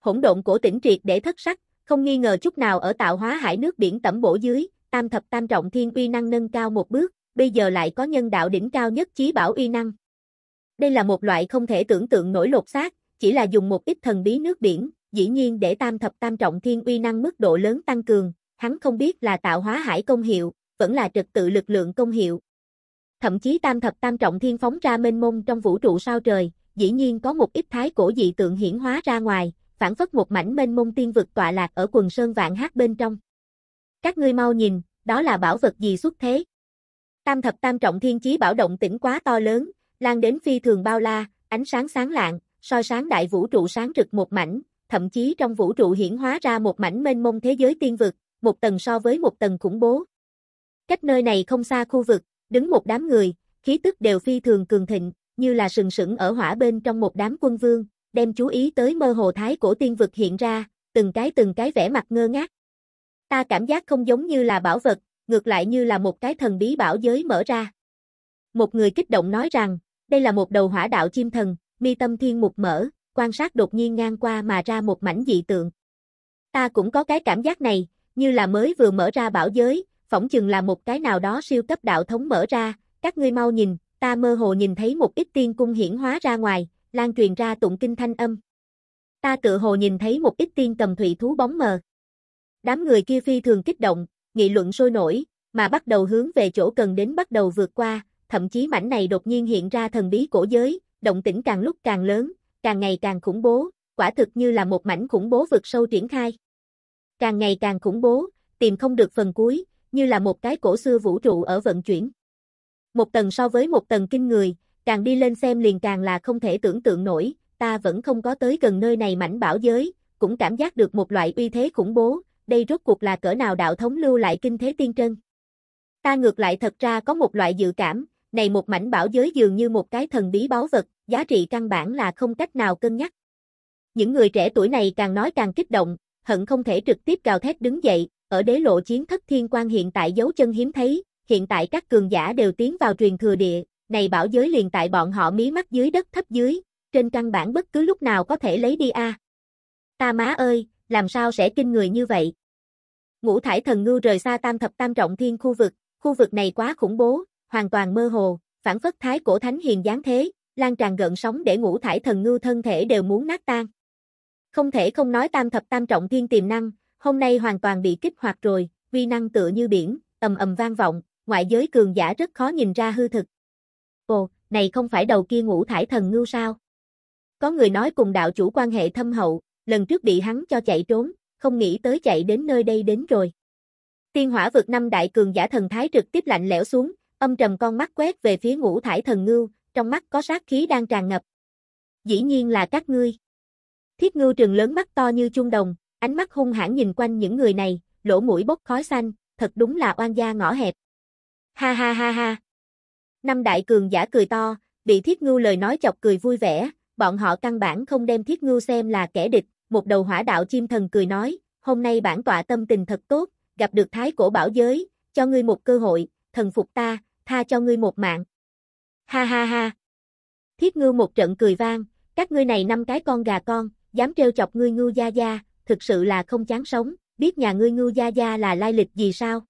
Hỗn độn cổ tỉnh triệt để thất sắc, không nghi ngờ chút nào ở tạo hóa hải nước biển tẩm bổ dưới, tam thập tam trọng thiên uy năng nâng cao một bước, bây giờ lại có nhân đạo đỉnh cao nhất chí bảo uy năng. Đây là một loại không thể tưởng tượng nổi lột xác, chỉ là dùng một ít thần bí nước biển, dĩ nhiên để tam thập tam trọng thiên uy năng mức độ lớn tăng cường, hắn không biết là tạo hóa hải công hiệu, vẫn là trực tự lực lượng công hiệu, thậm chí tam thập tam trọng thiên phóng ra mênh mông trong vũ trụ sao trời, dĩ nhiên có một ít thái cổ dị tượng hiển hóa ra ngoài, phản phất một mảnh mênh mông tiên vực tọa lạc ở quần sơn vạn hát bên trong. Các ngươi mau nhìn, đó là bảo vật gì xuất thế? Tam thập tam trọng thiên chí bảo động tĩnh quá to lớn, lan đến phi thường bao la, ánh sáng sáng lạng, soi sáng đại vũ trụ sáng rực một mảnh, thậm chí trong vũ trụ hiển hóa ra một mảnh mênh mông thế giới tiên vực, một tầng so với một tầng khủng bố. Cách nơi này không xa khu vực, đứng một đám người, khí tức đều phi thường cường thịnh, như là sừng sững ở hỏa bên trong một đám quân vương, đem chú ý tới mơ hồ thái cổ tiên vực hiện ra, từng cái từng cái vẻ mặt ngơ ngác. Ta cảm giác không giống như là bảo vật, ngược lại như là một cái thần bí bảo giới mở ra. Một người kích động nói rằng, đây là một đầu hỏa đạo chim thần, mi tâm thiên mục mở, quan sát đột nhiên ngang qua mà ra một mảnh dị tượng. Ta cũng có cái cảm giác này, như là mới vừa mở ra bảo giới, phỏng chừng là một cái nào đó siêu cấp đạo thống mở ra, các ngươi mau nhìn, ta mơ hồ nhìn thấy một ít tiên cung hiển hóa ra ngoài, lan truyền ra tụng kinh thanh âm. Ta tự hồ nhìn thấy một ít tiên cầm thủy thú bóng mờ. Đám người kia phi thường kích động, nghị luận sôi nổi, mà bắt đầu hướng về chỗ cần đến bắt đầu vượt qua, thậm chí mảnh này đột nhiên hiện ra thần bí cổ giới, động tĩnh càng lúc càng lớn, càng ngày càng khủng bố, quả thực như là một mảnh khủng bố vượt sâu triển khai. Càng ngày càng khủng bố, tìm không được phần cuối, như là một cái cổ xưa vũ trụ ở vận chuyển. Một tầng so với một tầng kinh người, càng đi lên xem liền càng là không thể tưởng tượng nổi, ta vẫn không có tới gần nơi này mảnh bảo giới, cũng cảm giác được một loại uy thế khủng bố, đây rốt cuộc là cỡ nào đạo thống lưu lại kinh thế tiên trân. Ta ngược lại thật ra có một loại dự cảm, này một mảnh bảo giới dường như một cái thần bí báu vật, giá trị căn bản là không cách nào cân nhắc. Những người trẻ tuổi này càng nói càng kích động, hận không thể trực tiếp gào thét đứng dậy, ở đế lộ chiến thất thiên quan hiện tại dấu chân hiếm thấy, hiện tại các cường giả đều tiến vào truyền thừa địa, này bảo giới liền tại bọn họ mí mắt dưới đất thấp dưới, trên căn bản bất cứ lúc nào có thể lấy đi a. Ta má ơi, làm sao sẽ kinh người như vậy? Ngũ thải thần ngưu rời xa tam thập tam trọng thiên khu vực, khu vực này quá khủng bố, hoàn toàn mơ hồ, phản phất thái cổ thánh hiền dáng thế, lan tràn gợn sóng để ngũ thải thần ngưu thân thể đều muốn nát tan. Không thể không nói tam thập tam trọng thiên tiềm năng, Hôm nay hoàn toàn bị kích hoạt rồi, vi năng tựa như biển, ầm ầm vang vọng, ngoại giới cường giả rất khó nhìn ra hư thực. Ồ, này không phải đầu kia ngũ thải thần ngưu sao? Có người nói cùng đạo chủ quan hệ thâm hậu, lần trước bị hắn cho chạy trốn, không nghĩ tới chạy đến nơi đây đến rồi. Tiên hỏa vượt năm đại cường giả thần thái trực tiếp lạnh lẽo xuống, âm trầm con mắt quét về phía ngũ thải thần ngưu, trong mắt có sát khí đang tràn ngập. Dĩ nhiên là các ngươi. Thiết ngưu trường lớn mắt to như chung đồng, Ánh mắt hung hãn nhìn quanh những người này, lỗ mũi bốc khói xanh, thật đúng là oan gia ngõ hẹp. Ha ha ha ha. Năm đại cường giả cười to, bị thiết ngưu lời nói chọc cười vui vẻ, bọn họ căn bản không đem thiết ngưu xem là kẻ địch, một đầu hỏa đạo chim thần cười nói, hôm nay bản tọa tâm tình thật tốt, gặp được thái cổ bảo giới, cho ngươi một cơ hội, thần phục ta, tha cho ngươi một mạng. Ha ha ha. Thiết ngưu một trận cười vang, các ngươi này năm cái con gà con, dám trêu chọc ngươi ngưu gia gia, thực sự là không chán sống, biết nhà ngươi ngưu gia gia là lai lịch gì sao?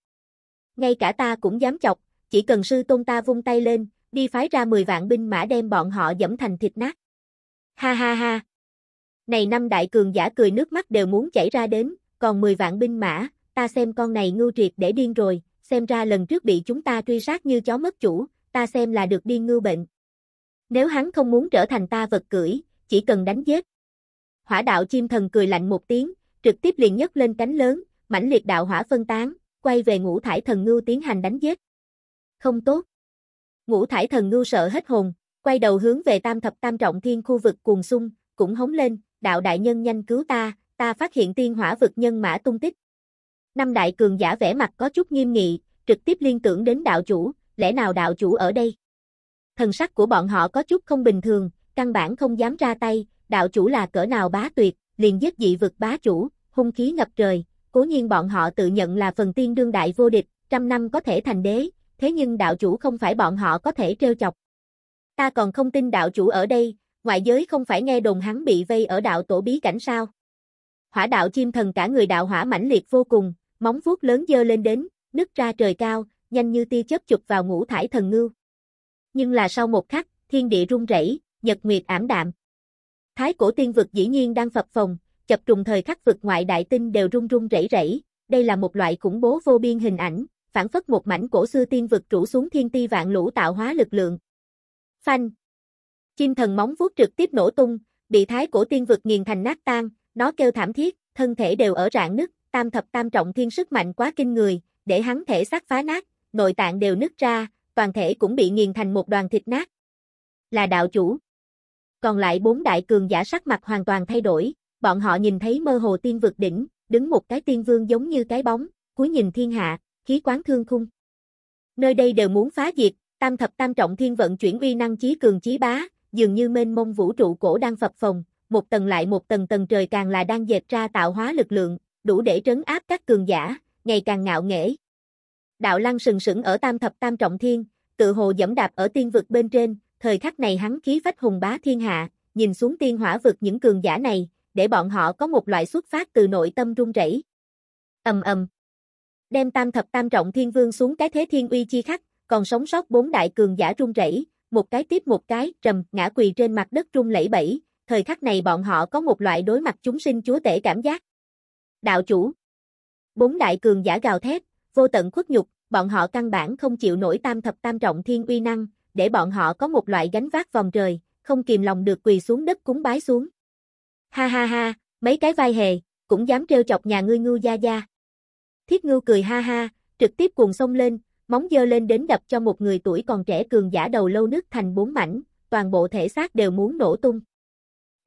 Ngay cả ta cũng dám chọc, chỉ cần sư tôn ta vung tay lên, đi phái ra 10 vạn binh mã đem bọn họ dẫm thành thịt nát. Ha ha ha! Này năm đại cường giả cười nước mắt đều muốn chảy ra đến, còn 10 vạn binh mã, ta xem con này ngưu triệt để điên rồi, xem ra lần trước bị chúng ta truy sát như chó mất chủ, ta xem là được điên ngưu bệnh. Nếu hắn không muốn trở thành ta vật cưỡi, chỉ cần đánh giết, Hỏa đạo chim thần cười lạnh một tiếng, trực tiếp liền nhấc lên cánh lớn, mãnh liệt đạo hỏa phân tán, quay về ngũ thải thần ngưu tiến hành đánh giết. Không tốt. Ngũ thải thần ngưu sợ hết hồn, quay đầu hướng về tam thập tam trọng thiên khu vực cuồng sung, cũng hống lên, đạo đại nhân nhanh cứu ta, ta phát hiện tiên hỏa vực nhân mã tung tích. Năm đại cường giả vẻ mặt có chút nghiêm nghị, trực tiếp liên tưởng đến đạo chủ, lẽ nào đạo chủ ở đây? Thần sắc của bọn họ có chút không bình thường, căn bản không dám ra tay, đạo chủ là cỡ nào bá tuyệt, liền giết dị vực bá chủ, hung khí ngập trời, cố nhiên bọn họ tự nhận là phần tiên đương đại vô địch, trăm năm có thể thành đế, thế nhưng đạo chủ không phải bọn họ có thể trêu chọc. Ta còn không tin đạo chủ ở đây, ngoại giới không phải nghe đồn hắn bị vây ở đạo tổ bí cảnh sao. Hỏa đạo chim thần cả người đạo hỏa mãnh liệt vô cùng, móng vuốt lớn dơ lên đến, nứt ra trời cao, nhanh như tia chớp chụp vào ngũ thải thần ngưu. Nhưng là sau một khắc, thiên địa rung rẩy, nhật nguyệt ảm đạm, Thái cổ tiên vực dĩ nhiên đang phập phồng, chập trùng thời khắc vực ngoại đại tinh đều rung rung rẩy rẩy, đây là một loại khủng bố vô biên hình ảnh, phản phất một mảnh cổ xưa tiên vực trụ xuống thiên ti vạn lũ tạo hóa lực lượng. Phanh. Chim thần móng vuốt trực tiếp nổ tung, bị thái cổ tiên vực nghiền thành nát tan, nó kêu thảm thiết, thân thể đều ở rạn nứt, tam thập tam trọng thiên sức mạnh quá kinh người, để hắn thể xác phá nát, nội tạng đều nứt ra, toàn thể cũng bị nghiền thành một đoàn thịt nát. Là đạo chủ còn lại bốn đại cường giả sắc mặt hoàn toàn thay đổi, bọn họ nhìn thấy mơ hồ tiên vực đỉnh, đứng một cái tiên vương giống như cái bóng, cúi nhìn thiên hạ, khí quán thương khung. Nơi đây đều muốn phá diệt, tam thập tam trọng thiên vận chuyển uy năng chí cường chí bá, dường như mênh mông vũ trụ cổ đang phập phồng, một tầng lại một tầng tầng trời càng là đang dệt ra tạo hóa lực lượng, đủ để trấn áp các cường giả, ngày càng ngạo nghễ. Đạo lăng sừng sững ở tam thập tam trọng thiên, tự hồ dẫm đạp ở tiên vực bên trên, thời khắc này hắn khí phách hùng bá thiên hạ, nhìn xuống tiên hỏa vực những cường giả này, để bọn họ có một loại xuất phát từ nội tâm rung rẩy. Ầm ầm. Đem tam thập tam trọng thiên vương xuống cái thế thiên uy chi khắc, còn sống sót bốn đại cường giả rung rẩy, một cái tiếp một cái, trầm ngã quỳ trên mặt đất rung lẩy bẩy, thời khắc này bọn họ có một loại đối mặt chúng sinh chúa tể cảm giác. Đạo chủ. Bốn đại cường giả gào thét, vô tận khuất nhục, bọn họ căn bản không chịu nổi tam thập tam trọng thiên uy năng, để bọn họ có một loại gánh vác vòng trời, không kìm lòng được quỳ xuống đất cúng bái xuống. Ha ha ha, mấy cái vai hề, cũng dám trêu chọc nhà ngươi ngu gia gia. Thiết ngưu cười ha ha, trực tiếp cuồng sông lên, móng dơ lên đến đập cho một người tuổi còn trẻ cường giả đầu lâu nước thành bốn mảnh, toàn bộ thể xác đều muốn nổ tung.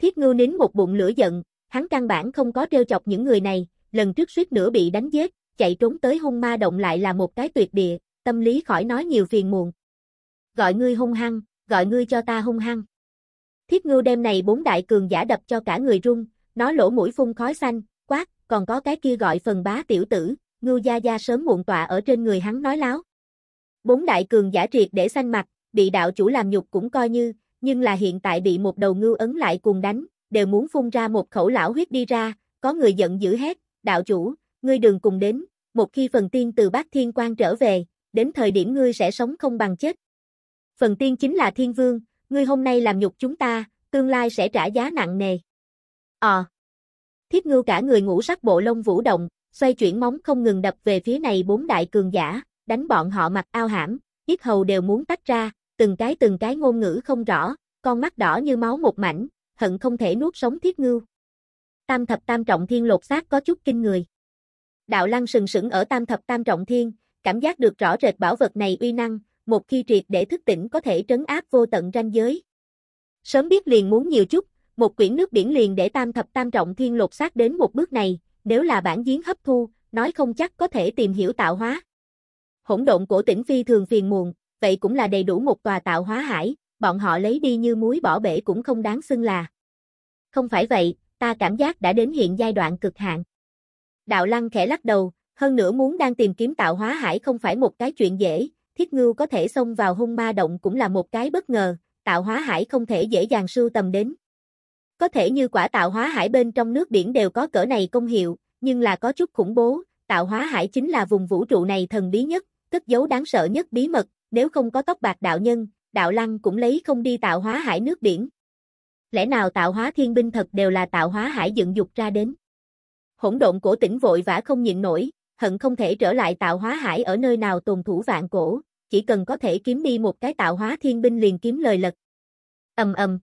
Thiết ngưu nín một bụng lửa giận, hắn căn bản không có trêu chọc những người này, lần trước suýt nữa bị đánh giết, chạy trốn tới hung ma động lại là một cái tuyệt địa, tâm lý khỏi nói nhiều phiền muộn gọi ngươi hung hăng, gọi ngươi cho ta hung hăng. Thiết ngưu đêm này bốn đại cường giả đập cho cả người rung, nó lỗ mũi phun khói xanh, quát, còn có cái kia gọi phần bá tiểu tử, ngưu gia gia sớm muộn tọa ở trên người hắn nói láo. Bốn đại cường giả triệt để xanh mặt, bị đạo chủ làm nhục cũng coi như, nhưng là hiện tại bị một đầu ngưu ấn lại cùng đánh, đều muốn phun ra một khẩu lão huyết đi ra, có người giận dữ hét, đạo chủ, ngươi đừng cùng đến, một khi phần tiên từ bác thiên quan trở về, đến thời điểm ngươi sẽ sống không bằng chết phần tiên chính là thiên vương, ngươi hôm nay làm nhục chúng ta, tương lai sẽ trả giá nặng nề. Ờ. Thiết ngưu cả người ngũ sắc bộ lông vũ động, xoay chuyển móng không ngừng đập về phía này bốn đại cường giả, đánh bọn họ mặt ao hãm, giết hầu đều muốn tách ra, từng cái từng cái ngôn ngữ không rõ, con mắt đỏ như máu một mảnh, hận không thể nuốt sống thiết ngưu. Tam thập tam trọng thiên lột xác có chút kinh người. Đạo lăng sừng sững ở tam thập tam trọng thiên, cảm giác được rõ rệt bảo vật này uy năng, một khi triệt để thức tỉnh có thể trấn áp vô tận ranh giới. Sớm biết liền muốn nhiều chút, một quyển nước biển liền để tam thập tam trọng thiên lột xác đến một bước này, nếu là bản giếng hấp thu, nói không chắc có thể tìm hiểu tạo hóa. Hỗn độn cổ tỉnh phi thường phiền muộn, vậy cũng là đầy đủ một tòa tạo hóa hải, bọn họ lấy đi như muối bỏ bể cũng không đáng xưng là. Không phải vậy, ta cảm giác đã đến hiện giai đoạn cực hạn. Đạo Lăng khẽ lắc đầu, hơn nữa muốn đang tìm kiếm tạo hóa hải không phải một cái chuyện dễ, thiết ngưu có thể xông vào hung ma động cũng là một cái bất ngờ, tạo hóa hải không thể dễ dàng sưu tầm đến. Có thể như quả tạo hóa hải bên trong nước biển đều có cỡ này công hiệu, nhưng là có chút khủng bố, tạo hóa hải chính là vùng vũ trụ này thần bí nhất, cất giấu đáng sợ nhất bí mật, nếu không có tóc bạc đạo nhân, đạo lăng cũng lấy không đi tạo hóa hải nước biển. Lẽ nào tạo hóa thiên binh thật đều là tạo hóa hải dựng dục ra đến? Hỗn độn cổ tỉnh vội vã không nhịn nổi, hận không thể trở lại tạo hóa hải ở nơi nào tồn thủ vạn cổ, chỉ cần có thể kiếm đi một cái tạo hóa thiên binh liền kiếm lời lật. Ầm ầm.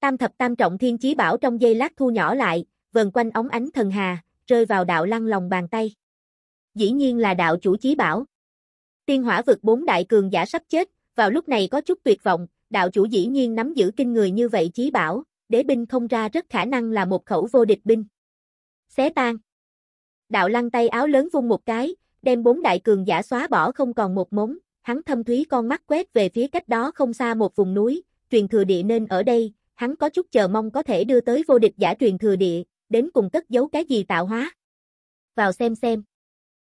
Tam thập tam trọng thiên chí bảo trong dây lát thu nhỏ lại, vần quanh ống ánh thần hà, rơi vào đạo lăng lòng bàn tay. Dĩ nhiên là đạo chủ chí bảo. Tiên hỏa vực bốn đại cường giả sắp chết, vào lúc này có chút tuyệt vọng, đạo chủ dĩ nhiên nắm giữ kinh người như vậy chí bảo, đế binh không ra rất khả năng là một khẩu vô địch binh. Xé tan. Đạo lăng tay áo lớn vung một cái, đem bốn đại cường giả xóa bỏ không còn một mống, hắn thâm thúy con mắt quét về phía cách đó không xa một vùng núi, truyền thừa địa nên ở đây, hắn có chút chờ mong có thể đưa tới vô địch giả truyền thừa địa, đến cùng cất giấu cái gì tạo hóa. Vào xem xem.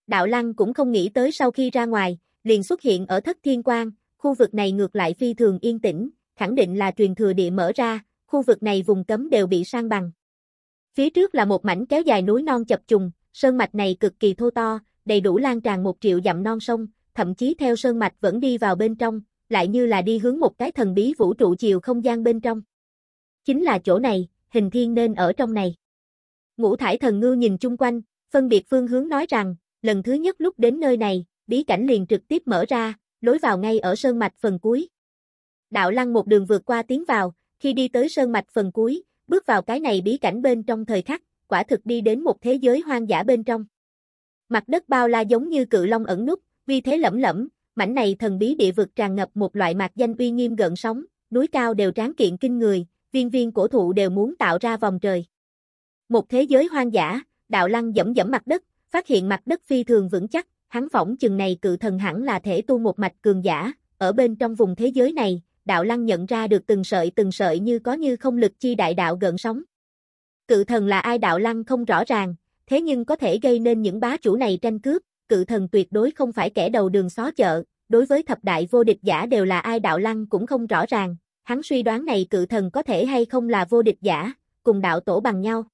Đạo Lăng cũng không nghĩ tới sau khi ra ngoài, liền xuất hiện ở Thất Thiên Quang, khu vực này ngược lại phi thường yên tĩnh, khẳng định là truyền thừa địa mở ra, khu vực này vùng cấm đều bị sang bằng. Phía trước là một mảnh kéo dài núi non chập trùng, sơn mạch này cực kỳ thô to, đầy đủ lan tràn một triệu dặm non sông, thậm chí theo sơn mạch vẫn đi vào bên trong, lại như là đi hướng một cái thần bí vũ trụ chiều không gian bên trong. Chính là chỗ này, hình thiên nên ở trong này. Ngũ thải thần ngư nhìn chung quanh, phân biệt phương hướng nói rằng, lần thứ nhất lúc đến nơi này, bí cảnh liền trực tiếp mở ra, lối vào ngay ở sơn mạch phần cuối. Đạo lăng một đường vượt qua tiến vào, khi đi tới sơn mạch phần cuối, bước vào cái này bí cảnh bên trong thời khắc, quả thực đi đến một thế giới hoang dã bên trong. Mặt đất bao la giống như cự long ẩn núp, vi thế lẫm lẫm, mảnh này thần bí địa vực tràn ngập một loại mạc danh uy nghiêm gợn sóng, núi cao đều tráng kiện kinh người, viên viên cổ thụ đều muốn tạo ra vòng trời. Một thế giới hoang dã, đạo lăng dẫm dẫm mặt đất, phát hiện mặt đất phi thường vững chắc, hắn phỏng chừng này cự thần hẳn là thể tu một mạch cường giả, ở bên trong vùng thế giới này, đạo lăng nhận ra được từng sợi từng sợi như có như không lực chi đại đạo gợn sóng. Cự thần là ai đạo lăng không rõ ràng, thế nhưng có thể gây nên những bá chủ này tranh cướp, cự thần tuyệt đối không phải kẻ đầu đường xó chợ, đối với thập đại vô địch giả đều là ai đạo lăng cũng không rõ ràng, hắn suy đoán này cự thần có thể hay không là vô địch giả, cùng đạo tổ bằng nhau.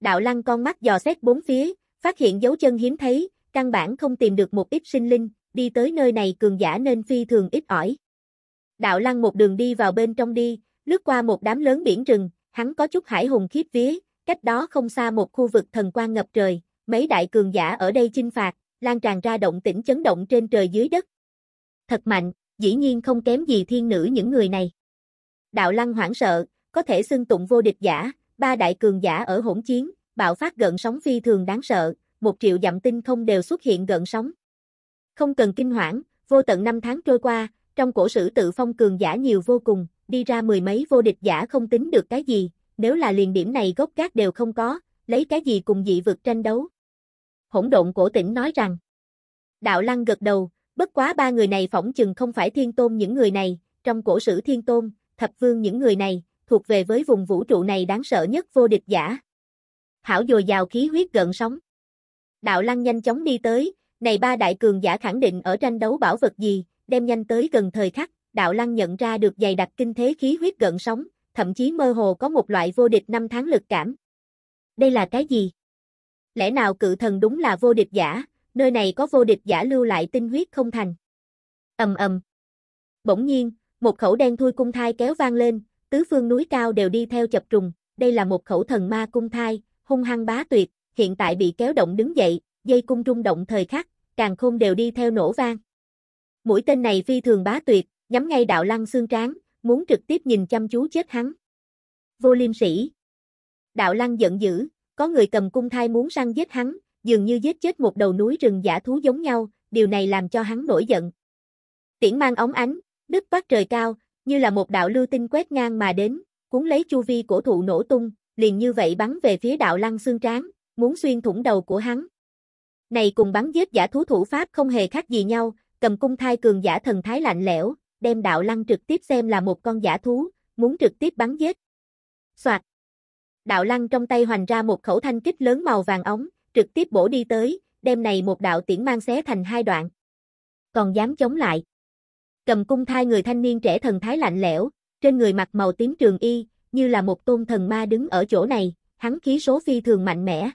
Đạo lăng con mắt dò xét bốn phía, phát hiện dấu chân hiếm thấy, căn bản không tìm được một ít sinh linh, đi tới nơi này cường giả nên phi thường ít ỏi. Đạo lăng một đường đi vào bên trong đi, lướt qua một đám lớn biển rừng, hắn có chút hải hùng khiếp vía, cách đó không xa một khu vực thần quan ngập trời, mấy đại cường giả ở đây chinh phạt, lan tràn ra động tĩnh chấn động trên trời dưới đất. Thật mạnh, dĩ nhiên không kém gì thiên nữ những người này. Đạo lăng hoảng sợ, có thể xưng tụng vô địch giả, ba đại cường giả ở hỗn chiến, bạo phát gợn sóng phi thường đáng sợ, một triệu dặm tinh không đều xuất hiện gợn sóng. Không cần kinh hoảng, vô tận năm tháng trôi qua, trong cổ sử tự phong cường giả nhiều vô cùng, đi ra mười mấy vô địch giả không tính được cái gì, nếu là liền điểm này gốc gác đều không có, lấy cái gì cùng dị vực tranh đấu. Hỗn độn cổ tỉnh nói rằng, Đạo Lăng gật đầu, bất quá ba người này phỏng chừng không phải thiên tôn những người này, trong cổ sử thiên tôn, thập vương những người này, thuộc về với vùng vũ trụ này đáng sợ nhất vô địch giả. Hảo dồi dào khí huyết gần sóng. Đạo Lăng nhanh chóng đi tới, này ba đại cường giả khẳng định ở tranh đấu bảo vật gì, đem nhanh tới gần thời khắc, đạo lăng nhận ra được dày đặc kinh thế khí huyết gần sống, thậm chí mơ hồ có một loại vô địch năm tháng lực cảm. Đây là cái gì? Lẽ nào cự thần đúng là vô địch giả, nơi này có vô địch giả lưu lại tinh huyết không thành? ầm ầm. Bỗng nhiên, một khẩu đen thui cung thai kéo vang lên, tứ phương núi cao đều đi theo chập trùng, đây là một khẩu thần ma cung thai, hung hăng bá tuyệt, hiện tại bị kéo động đứng dậy, dây cung rung động thời khắc, càng khôn đều đi theo nổ vang. Mũi tên này phi thường bá tuyệt, nhắm ngay đạo lăng xương tráng, muốn trực tiếp nhìn chăm chú chết hắn. Vô liêm sĩ. Đạo lăng giận dữ, có người cầm cung thai muốn săn giết hắn, dường như giết chết một đầu núi rừng giả thú giống nhau, điều này làm cho hắn nổi giận. Tiễn mang ống ánh, đứt toát trời cao, như là một đạo lưu tinh quét ngang mà đến, cuốn lấy chu vi cổ thụ nổ tung, liền như vậy bắn về phía đạo lăng xương tráng, muốn xuyên thủng đầu của hắn. Này cùng bắn giết giả thú thủ pháp không hề khác gì nhau, cầm cung thai cường giả thần thái lạnh lẽo, đem đạo lăng trực tiếp xem là một con giả thú, muốn trực tiếp bắn giết. Soạt. Đạo lăng trong tay hoành ra một khẩu thanh kích lớn màu vàng ống, trực tiếp bổ đi tới, đem này một đạo tiễn mang xé thành hai đoạn. Còn dám chống lại. Cầm cung thai người thanh niên trẻ thần thái lạnh lẽo, trên người mặc màu tím trường y, như là một tôn thần ma đứng ở chỗ này, hắn khí số phi thường mạnh mẽ.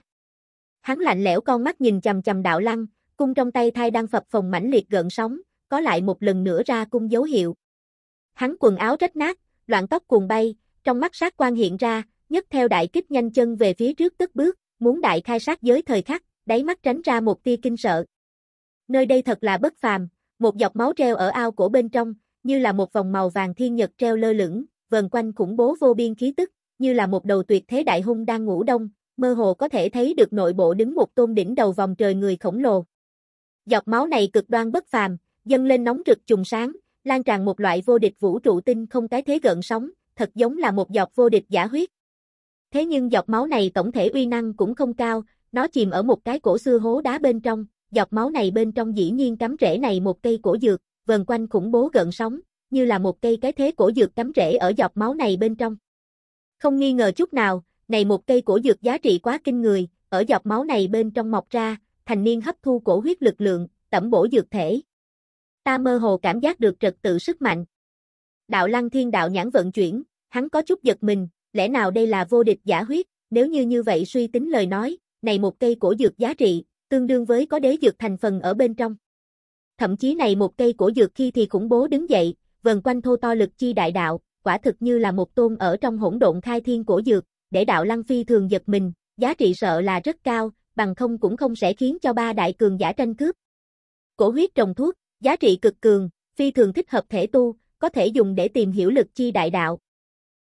Hắn lạnh lẽo con mắt nhìn chầm chầm đạo lăng, cung trong tay thai đang phập phồng mãnh liệt gợn sóng, có lại một lần nữa ra cung dấu hiệu. Hắn quần áo rách nát, loạn tóc cuồng bay, trong mắt sát quan hiện ra, nhất theo đại kích nhanh chân về phía trước tức bước, muốn đại khai sát giới thời khắc, đáy mắt tránh ra một tia kinh sợ. Nơi đây thật là bất phàm, một dọc máu treo ở ao cổ bên trong, như là một vòng màu vàng thiên nhật treo lơ lửng, vần quanh khủng bố vô biên khí tức, như là một đầu tuyệt thế đại hung đang ngủ đông, mơ hồ có thể thấy được nội bộ đứng một tôn đỉnh đầu vòng trời người khổng lồ. Dọc máu này cực đoan bất phàm, dâng lên nóng rực trùng sáng, lan tràn một loại vô địch vũ trụ tinh không cái thế gợn sóng, thật giống là một giọt vô địch giả huyết. Thế nhưng giọt máu này tổng thể uy năng cũng không cao, nó chìm ở một cái cổ xưa hố đá bên trong, giọt máu này bên trong dĩ nhiên cắm rễ này một cây cổ dược, vần quanh khủng bố gợn sóng, như là một cây cái thế cổ dược cắm rễ ở giọt máu này bên trong. Không nghi ngờ chút nào, này một cây cổ dược giá trị quá kinh người, ở giọt máu này bên trong mọc ra, thành niên hấp thu cổ huyết lực lượng, tẩm bổ dược thể, ta mơ hồ cảm giác được trật tự sức mạnh. Đạo lăng thiên đạo nhãn vận chuyển, hắn có chút giật mình, lẽ nào đây là vô địch giả huyết, nếu như như vậy suy tính lời nói, này một cây cổ dược giá trị, tương đương với có đế dược thành phần ở bên trong. Thậm chí này một cây cổ dược khi thì khủng bố đứng dậy, vần quanh thô to lực chi đại đạo, quả thực như là một tôn ở trong hỗn độn khai thiên cổ dược, để đạo lăng phi thường giật mình, giá trị sợ là rất cao, bằng không cũng không sẽ khiến cho ba đại cường giả tranh cướp. Cổ huyết trồng thuốc, Giá trị cực cường, phi thường thích hợp thể tu, có thể dùng để tìm hiểu lực chi đại đạo.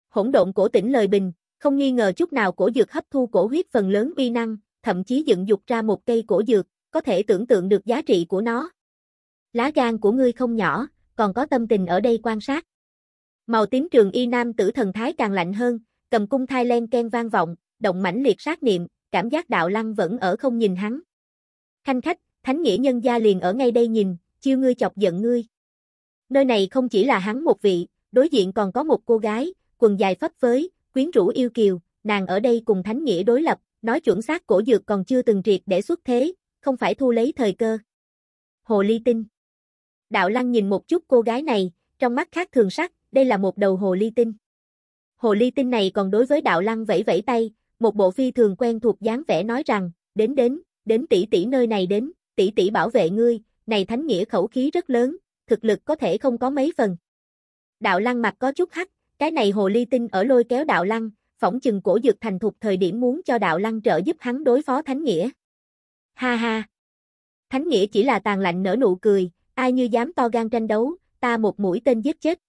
Hỗn độn cổ tỉnh lời bình, không nghi ngờ chút nào cổ dược hấp thu cổ huyết phần lớn uy năng, thậm chí dựng dục ra một cây cổ dược, có thể tưởng tượng được giá trị của nó. Lá gan của ngươi không nhỏ, còn có tâm tình ở đây quan sát. Màu tím trường y nam tử thần thái càng lạnh hơn, cầm cung thai len ken vang vọng, động mãnh liệt sát niệm, cảm giác đạo lăng vẫn ở không nhìn hắn. thanh khách, thánh nghĩa nhân gia liền ở ngay đây nhìn, chiêu ngươi chọc giận ngươi. Nơi này không chỉ là hắn một vị, đối diện còn có một cô gái, quần dài phấp phới, quyến rũ yêu kiều, nàng ở đây cùng Thánh Nghĩa đối lập, nói chuẩn xác cổ dược còn chưa từng triệt để xuất thế, không phải thu lấy thời cơ. Hồ ly tinh Đạo Lăng nhìn một chút cô gái này, trong mắt khác thường sắc, đây là một đầu hồ ly tinh. Hồ ly tinh này còn đối với Đạo Lăng vẫy vẫy tay, một bộ phi thường quen thuộc dáng vẻ nói rằng, đến đến, đến tỷ tỷ nơi này đến, tỷ tỷ bảo vệ ngươi, này thánh nghĩa khẩu khí rất lớn, thực lực có thể không có mấy phần. Đạo lăng mặt có chút hắc, cái này hồ ly tinh ở lôi kéo đạo lăng, phỏng chừng cổ dược thành thục thời điểm muốn cho đạo lăng trợ giúp hắn đối phó thánh nghĩa. Ha ha! Thánh nghĩa chỉ là tàn lạnh nở nụ cười, ai như dám to gan tranh đấu, ta một mũi tên giết chết.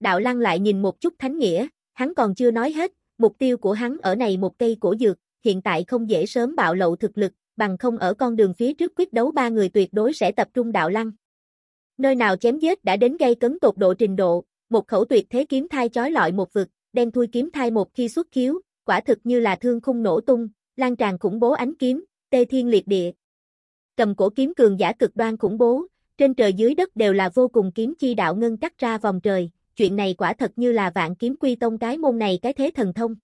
Đạo lăng lại nhìn một chút thánh nghĩa, hắn còn chưa nói hết, mục tiêu của hắn ở này một cây cổ dược, hiện tại không dễ sớm bạo lộ thực lực, bằng không ở con đường phía trước quyết đấu ba người tuyệt đối sẽ tập trung đạo lăng. Nơi nào chém giết đã đến gây cấn tột độ trình độ, một khẩu tuyệt thế kiếm thai chói lọi một vực, đen thui kiếm thai một khi xuất khiếu, quả thực như là thương khung nổ tung, lan tràn khủng bố ánh kiếm, tê thiên liệt địa. Cầm cổ kiếm cường giả cực đoan khủng bố, trên trời dưới đất đều là vô cùng kiếm chi đạo ngân cắt ra vòng trời, chuyện này quả thật như là vạn kiếm quy tông cái môn này cái thế thần thông.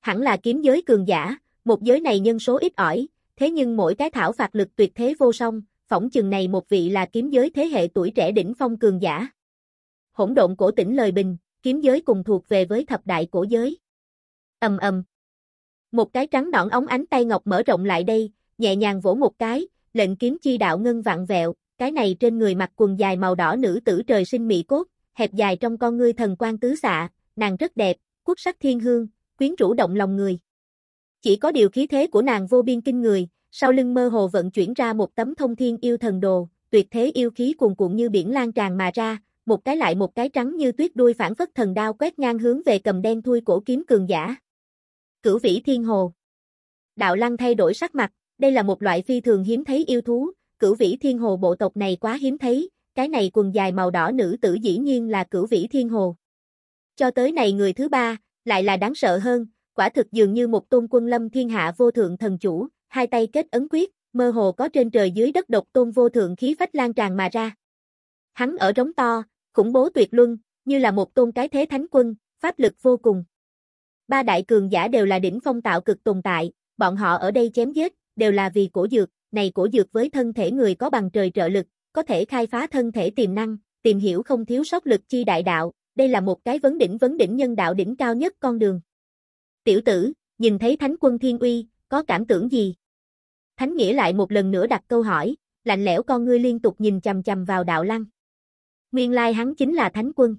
Hẳn là kiếm giới cường giả, một giới này nhân số ít ỏi, thế nhưng mỗi cái thảo phạt lực tuyệt thế vô song, phỏng chừng này một vị là kiếm giới thế hệ tuổi trẻ đỉnh phong cường giả. Hỗn độn cổ tỉnh lời bình, kiếm giới cùng thuộc về với thập đại cổ giới. Ầm ầm. Một cái trắng nõn ống ánh tay ngọc mở rộng lại đây, nhẹ nhàng vỗ một cái, lệnh kiếm chi đạo ngân vặn vẹo, cái này trên người mặc quần dài màu đỏ nữ tử trời sinh mỹ cốt, hẹp dài trong con ngươi thần quan tứ xạ, nàng rất đẹp, quốc sắc thiên hương, quyến rũ động lòng người. Chỉ có điều khí thế của nàng vô biên kinh người, sau lưng mơ hồ vận chuyển ra một tấm thông thiên yêu thần đồ, tuyệt thế yêu khí cuồn cuộn như biển lan tràn mà ra, một cái lại một cái trắng như tuyết đuôi phản phất thần đao quét ngang hướng về cầm đen thui cổ kiếm cường giả. Cửu vĩ thiên hồ. Đạo lăng thay đổi sắc mặt, đây là một loại phi thường hiếm thấy yêu thú, cửu vĩ thiên hồ bộ tộc này quá hiếm thấy, cái này quần dài màu đỏ nữ tử dĩ nhiên là cửu vĩ thiên hồ. Cho tới này người thứ ba, lại là đáng sợ hơn, quả thực dường như một tôn quân lâm thiên hạ vô thượng thần chủ, hai tay kết ấn quyết, mơ hồ có trên trời dưới đất độc tôn vô thượng khí phách lan tràn mà ra. Hắn ở rống to, khủng bố tuyệt luân, như là một tôn cái thế thánh quân, pháp lực vô cùng. Ba đại cường giả đều là đỉnh phong tạo cực tồn tại, bọn họ ở đây chém giết, đều là vì cổ dược, này cổ dược với thân thể người có bằng trời trợ lực, có thể khai phá thân thể tiềm năng, tìm hiểu không thiếu sót lực chi đại đạo, đây là một cái vấn đỉnh vấn đỉnh nhân đạo đỉnh cao nhất con đường tiểu tử, nhìn thấy thánh quân thiên uy, có cảm tưởng gì? Thánh nghĩa lại một lần nữa đặt câu hỏi, lạnh lẽo con ngươi liên tục nhìn chầm chầm vào đạo lăng. Nguyên lai hắn chính là thánh quân.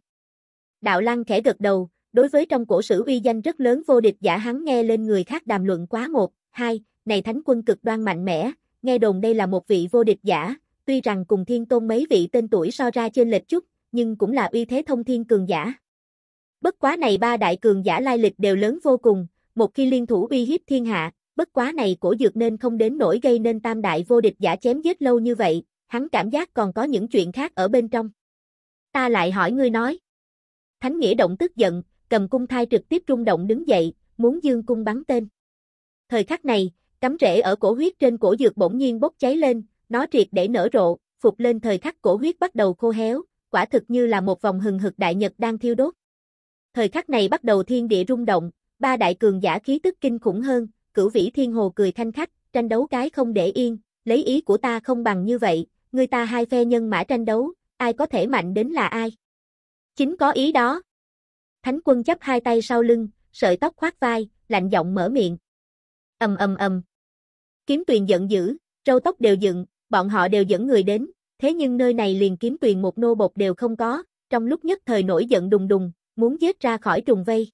Đạo lăng khẽ gật đầu, đối với trong cổ sử uy danh rất lớn vô địch giả hắn nghe lên người khác đàm luận quá một, hai, này thánh quân cực đoan mạnh mẽ, nghe đồn đây là một vị vô địch giả, tuy rằng cùng thiên tôn mấy vị tên tuổi so ra trên lệch chút, nhưng cũng là uy thế thông thiên cường giả. Bất quá này ba đại cường giả lai lịch đều lớn vô cùng, một khi liên thủ uy hiếp thiên hạ, bất quá này cổ dược nên không đến nổi gây nên tam đại vô địch giả chém giết lâu như vậy, hắn cảm giác còn có những chuyện khác ở bên trong. Ta lại hỏi ngươi nói. Thánh Nghĩa Động tức giận, cầm cung thai trực tiếp rung động đứng dậy, muốn dương cung bắn tên. Thời khắc này, cắm rễ ở cổ huyết trên cổ dược bỗng nhiên bốc cháy lên, nó triệt để nở rộ, phục lên thời khắc cổ huyết bắt đầu khô héo, quả thực như là một vòng hừng hực đại nhật đang thiêu đốt. Thời khắc này bắt đầu thiên địa rung động, ba đại cường giả khí tức kinh khủng hơn, cửu vĩ thiên hồ cười thanh khách, tranh đấu cái không để yên, lấy ý của ta không bằng như vậy, người ta hai phe nhân mã tranh đấu, ai có thể mạnh đến là ai. Chính có ý đó. Thánh quân chấp hai tay sau lưng, sợi tóc khoát vai, lạnh giọng mở miệng. Ầm ầm ầm. Kiếm tuyền giận dữ, râu tóc đều dựng, bọn họ đều dẫn người đến, thế nhưng nơi này liền kiếm tuyền một nô bột đều không có, trong lúc nhất thời nổi giận đùng đùng, muốn giết ra khỏi trùng vây.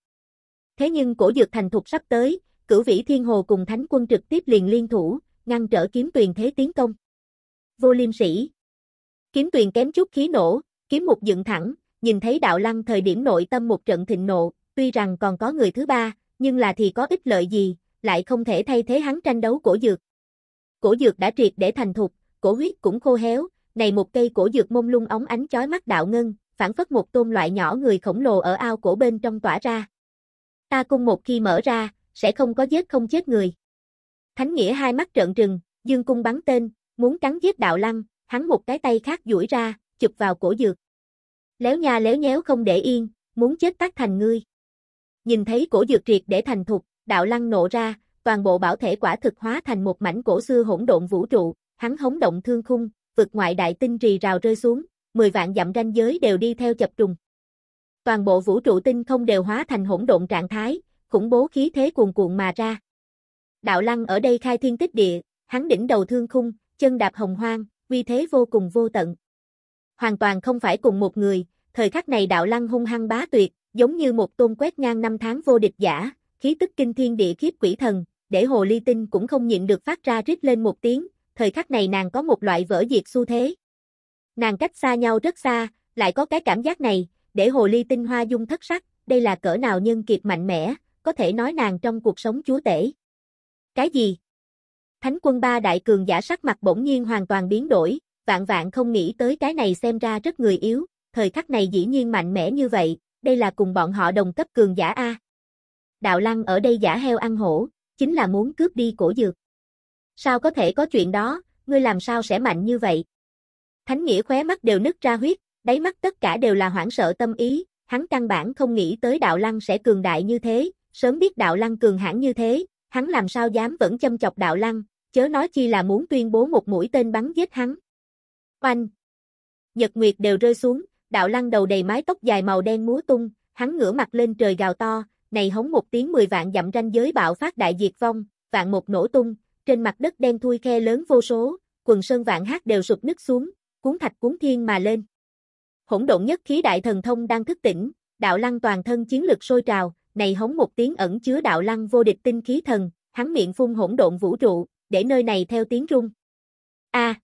Thế nhưng cổ dược thành thục sắp tới, cửu vĩ thiên hồ cùng thánh quân trực tiếp liền liên thủ, ngăn trở kiếm tuyền thế tiến công. Vô liêm sĩ. Kiếm tuyền kém chút khí nổ, kiếm một dựng thẳng, nhìn thấy đạo lăng thời điểm nội tâm một trận thịnh nộ, tuy rằng còn có người thứ ba, nhưng là thì có ích lợi gì, lại không thể thay thế hắn tranh đấu cổ dược. Cổ dược đã triệt để thành thục, cổ huyết cũng khô héo, này một cây cổ dược mông lung ống ánh chói mắt đạo ngân, phản phất một tôm loại nhỏ người khổng lồ ở ao cổ bên trong tỏa ra. Ta cung một khi mở ra, sẽ không có giết không chết người. Thánh Nghĩa hai mắt trợn trừng, dương cung bắn tên, muốn cắn giết đạo lăng, hắn một cái tay khác duỗi ra, chụp vào cổ dược. Léo nha léo nhéo không để yên, muốn chết tác thành ngươi. Nhìn thấy cổ dược triệt để thành thục, đạo lăng nộ ra, toàn bộ bảo thể quả thực hóa thành một mảnh cổ xưa hỗn độn vũ trụ, hắn hống động thương khung, vực ngoại đại tinh trì rào rơi xuống, 10 vạn dặm ranh giới đều đi theo chập trùng. Toàn bộ vũ trụ tinh không đều hóa thành hỗn độn trạng thái, khủng bố khí thế cuồn cuộn mà ra. Đạo Lăng ở đây khai thiên tích địa, hắn đỉnh đầu thương khung, chân đạp hồng hoang, uy thế vô cùng vô tận. Hoàn toàn không phải cùng một người, thời khắc này Đạo Lăng hung hăng bá tuyệt, giống như một tôn quét ngang năm tháng vô địch giả, khí tức kinh thiên địa khiếp quỷ thần, để Hồ Ly Tinh cũng không nhịn được phát ra rít lên một tiếng, thời khắc này nàng có một loại vỡ diệt xu thế. Nàng cách xa nhau rất xa, lại có cái cảm giác này, để hồ ly tinh hoa dung thất sắc, đây là cỡ nào nhân kiệt mạnh mẽ, có thể nói nàng trong cuộc sống chúa tể. Cái gì? Thánh quân ba đại cường giả sắc mặt bỗng nhiên hoàn toàn biến đổi, vạn vạn không nghĩ tới cái này xem ra rất người yếu, thời khắc này dĩ nhiên mạnh mẽ như vậy, đây là cùng bọn họ đồng cấp cường giả A. Đạo lăng ở đây giả heo ăn hổ, chính là muốn cướp đi cổ dược. Sao có thể có chuyện đó, ngươi làm sao sẽ mạnh như vậy? Thánh Nghĩa khóe mắt đều nứt ra huyết, đáy mắt tất cả đều là hoảng sợ tâm ý, hắn căn bản không nghĩ tới đạo lăng sẽ cường đại như thế, sớm biết đạo lăng cường hãn như thế, hắn làm sao dám vẫn châm chọc đạo lăng, chớ nói chi là muốn tuyên bố một mũi tên bắn giết hắn. Oanh! Nhật Nguyệt đều rơi xuống, đạo lăng đầu đầy mái tóc dài màu đen múa tung, hắn ngửa mặt lên trời gào to, này hống một tiếng mười vạn dặm ranh giới bạo phát đại diệt vong, vạn một nổ tung, trên mặt đất đen thui khe lớn vô số, quần sơn vạn hát đều sụp nứt xuống, cuốn thạch cuốn thiên mà lên. Hỗn độn nhất khí đại thần thông đang thức tỉnh, đạo lăng toàn thân chiến lực sôi trào, này hống một tiếng ẩn chứa đạo lăng vô địch tinh khí thần, hắn miệng phun hỗn độn vũ trụ, để nơi này theo tiếng rung. A. À,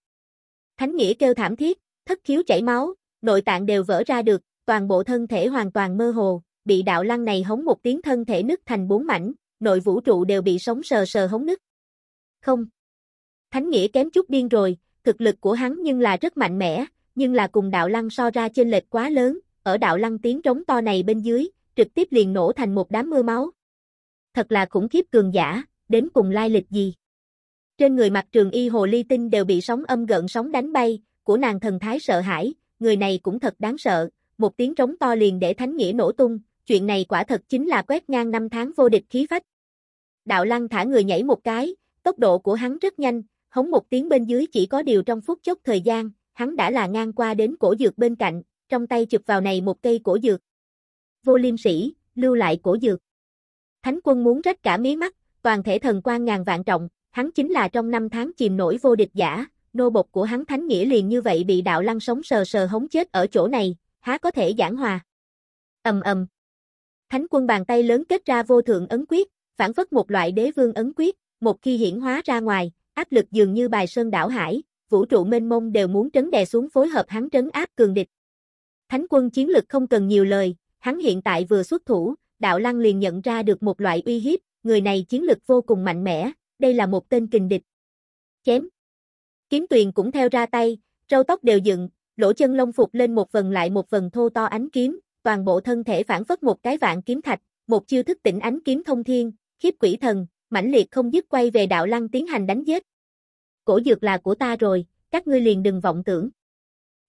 Thánh nghĩa kêu thảm thiết, thất khiếu chảy máu, nội tạng đều vỡ ra được, toàn bộ thân thể hoàn toàn mơ hồ, bị đạo lăng này hống một tiếng thân thể nứt thành bốn mảnh, nội vũ trụ đều bị sống sờ sờ hống nứt. Không. Thánh nghĩa kém chút điên rồi, Thực lực của hắn nhưng là rất mạnh mẽ, nhưng là cùng đạo lăng so ra trên lệch quá lớn, ở đạo lăng tiếng trống to này bên dưới, trực tiếp liền nổ thành một đám mưa máu. Thật là khủng khiếp cường giả, đến cùng lai lịch gì. Trên người mặt trường y hồ ly tinh đều bị sóng âm gợn sóng đánh bay, của nàng thần thái sợ hãi, người này cũng thật đáng sợ, một tiếng trống to liền để thánh nghĩa nổ tung, chuyện này quả thật chính là quét ngang năm tháng vô địch khí phách. Đạo lăng thả người nhảy một cái, tốc độ của hắn rất nhanh, Hống một tiếng bên dưới chỉ có điều trong phút chốc thời gian, hắn đã là ngang qua đến cổ dược bên cạnh, trong tay chụp vào này một cây cổ dược. Vô liêm sĩ, lưu lại cổ dược. Thánh quân muốn rách cả mí mắt, toàn thể thần quan ngàn vạn trọng, hắn chính là trong năm tháng chìm nổi vô địch giả, nô bộc của hắn thánh nghĩa liền như vậy bị đạo lăng sống sờ sờ hống chết ở chỗ này, há có thể giảng hòa. Ầm ầm. Thánh quân bàn tay lớn kết ra vô thượng ấn quyết, phản phất một loại đế vương ấn quyết, một khi hiển hóa ra ngoài, áp lực dường như bài sơn đảo hải, vũ trụ mênh mông đều muốn trấn đè xuống phối hợp hắn trấn áp cường địch. Thánh quân chiến lực không cần nhiều lời, hắn hiện tại vừa xuất thủ, đạo lăng liền nhận ra được một loại uy hiếp, người này chiến lực vô cùng mạnh mẽ, đây là một tên kình địch. Chém. Kiếm tuyền cũng theo ra tay, râu tóc đều dựng, lỗ chân lông phục lên một phần lại một phần thô to ánh kiếm, toàn bộ thân thể phản phất một cái vạn kiếm thạch, một chiêu thức tỉnh ánh kiếm thông thiên, khiếp quỷ thần, mãnh liệt không dứt quay về đạo lăng tiến hành đánh giết. Cổ dược là của ta rồi, các ngươi liền đừng vọng tưởng.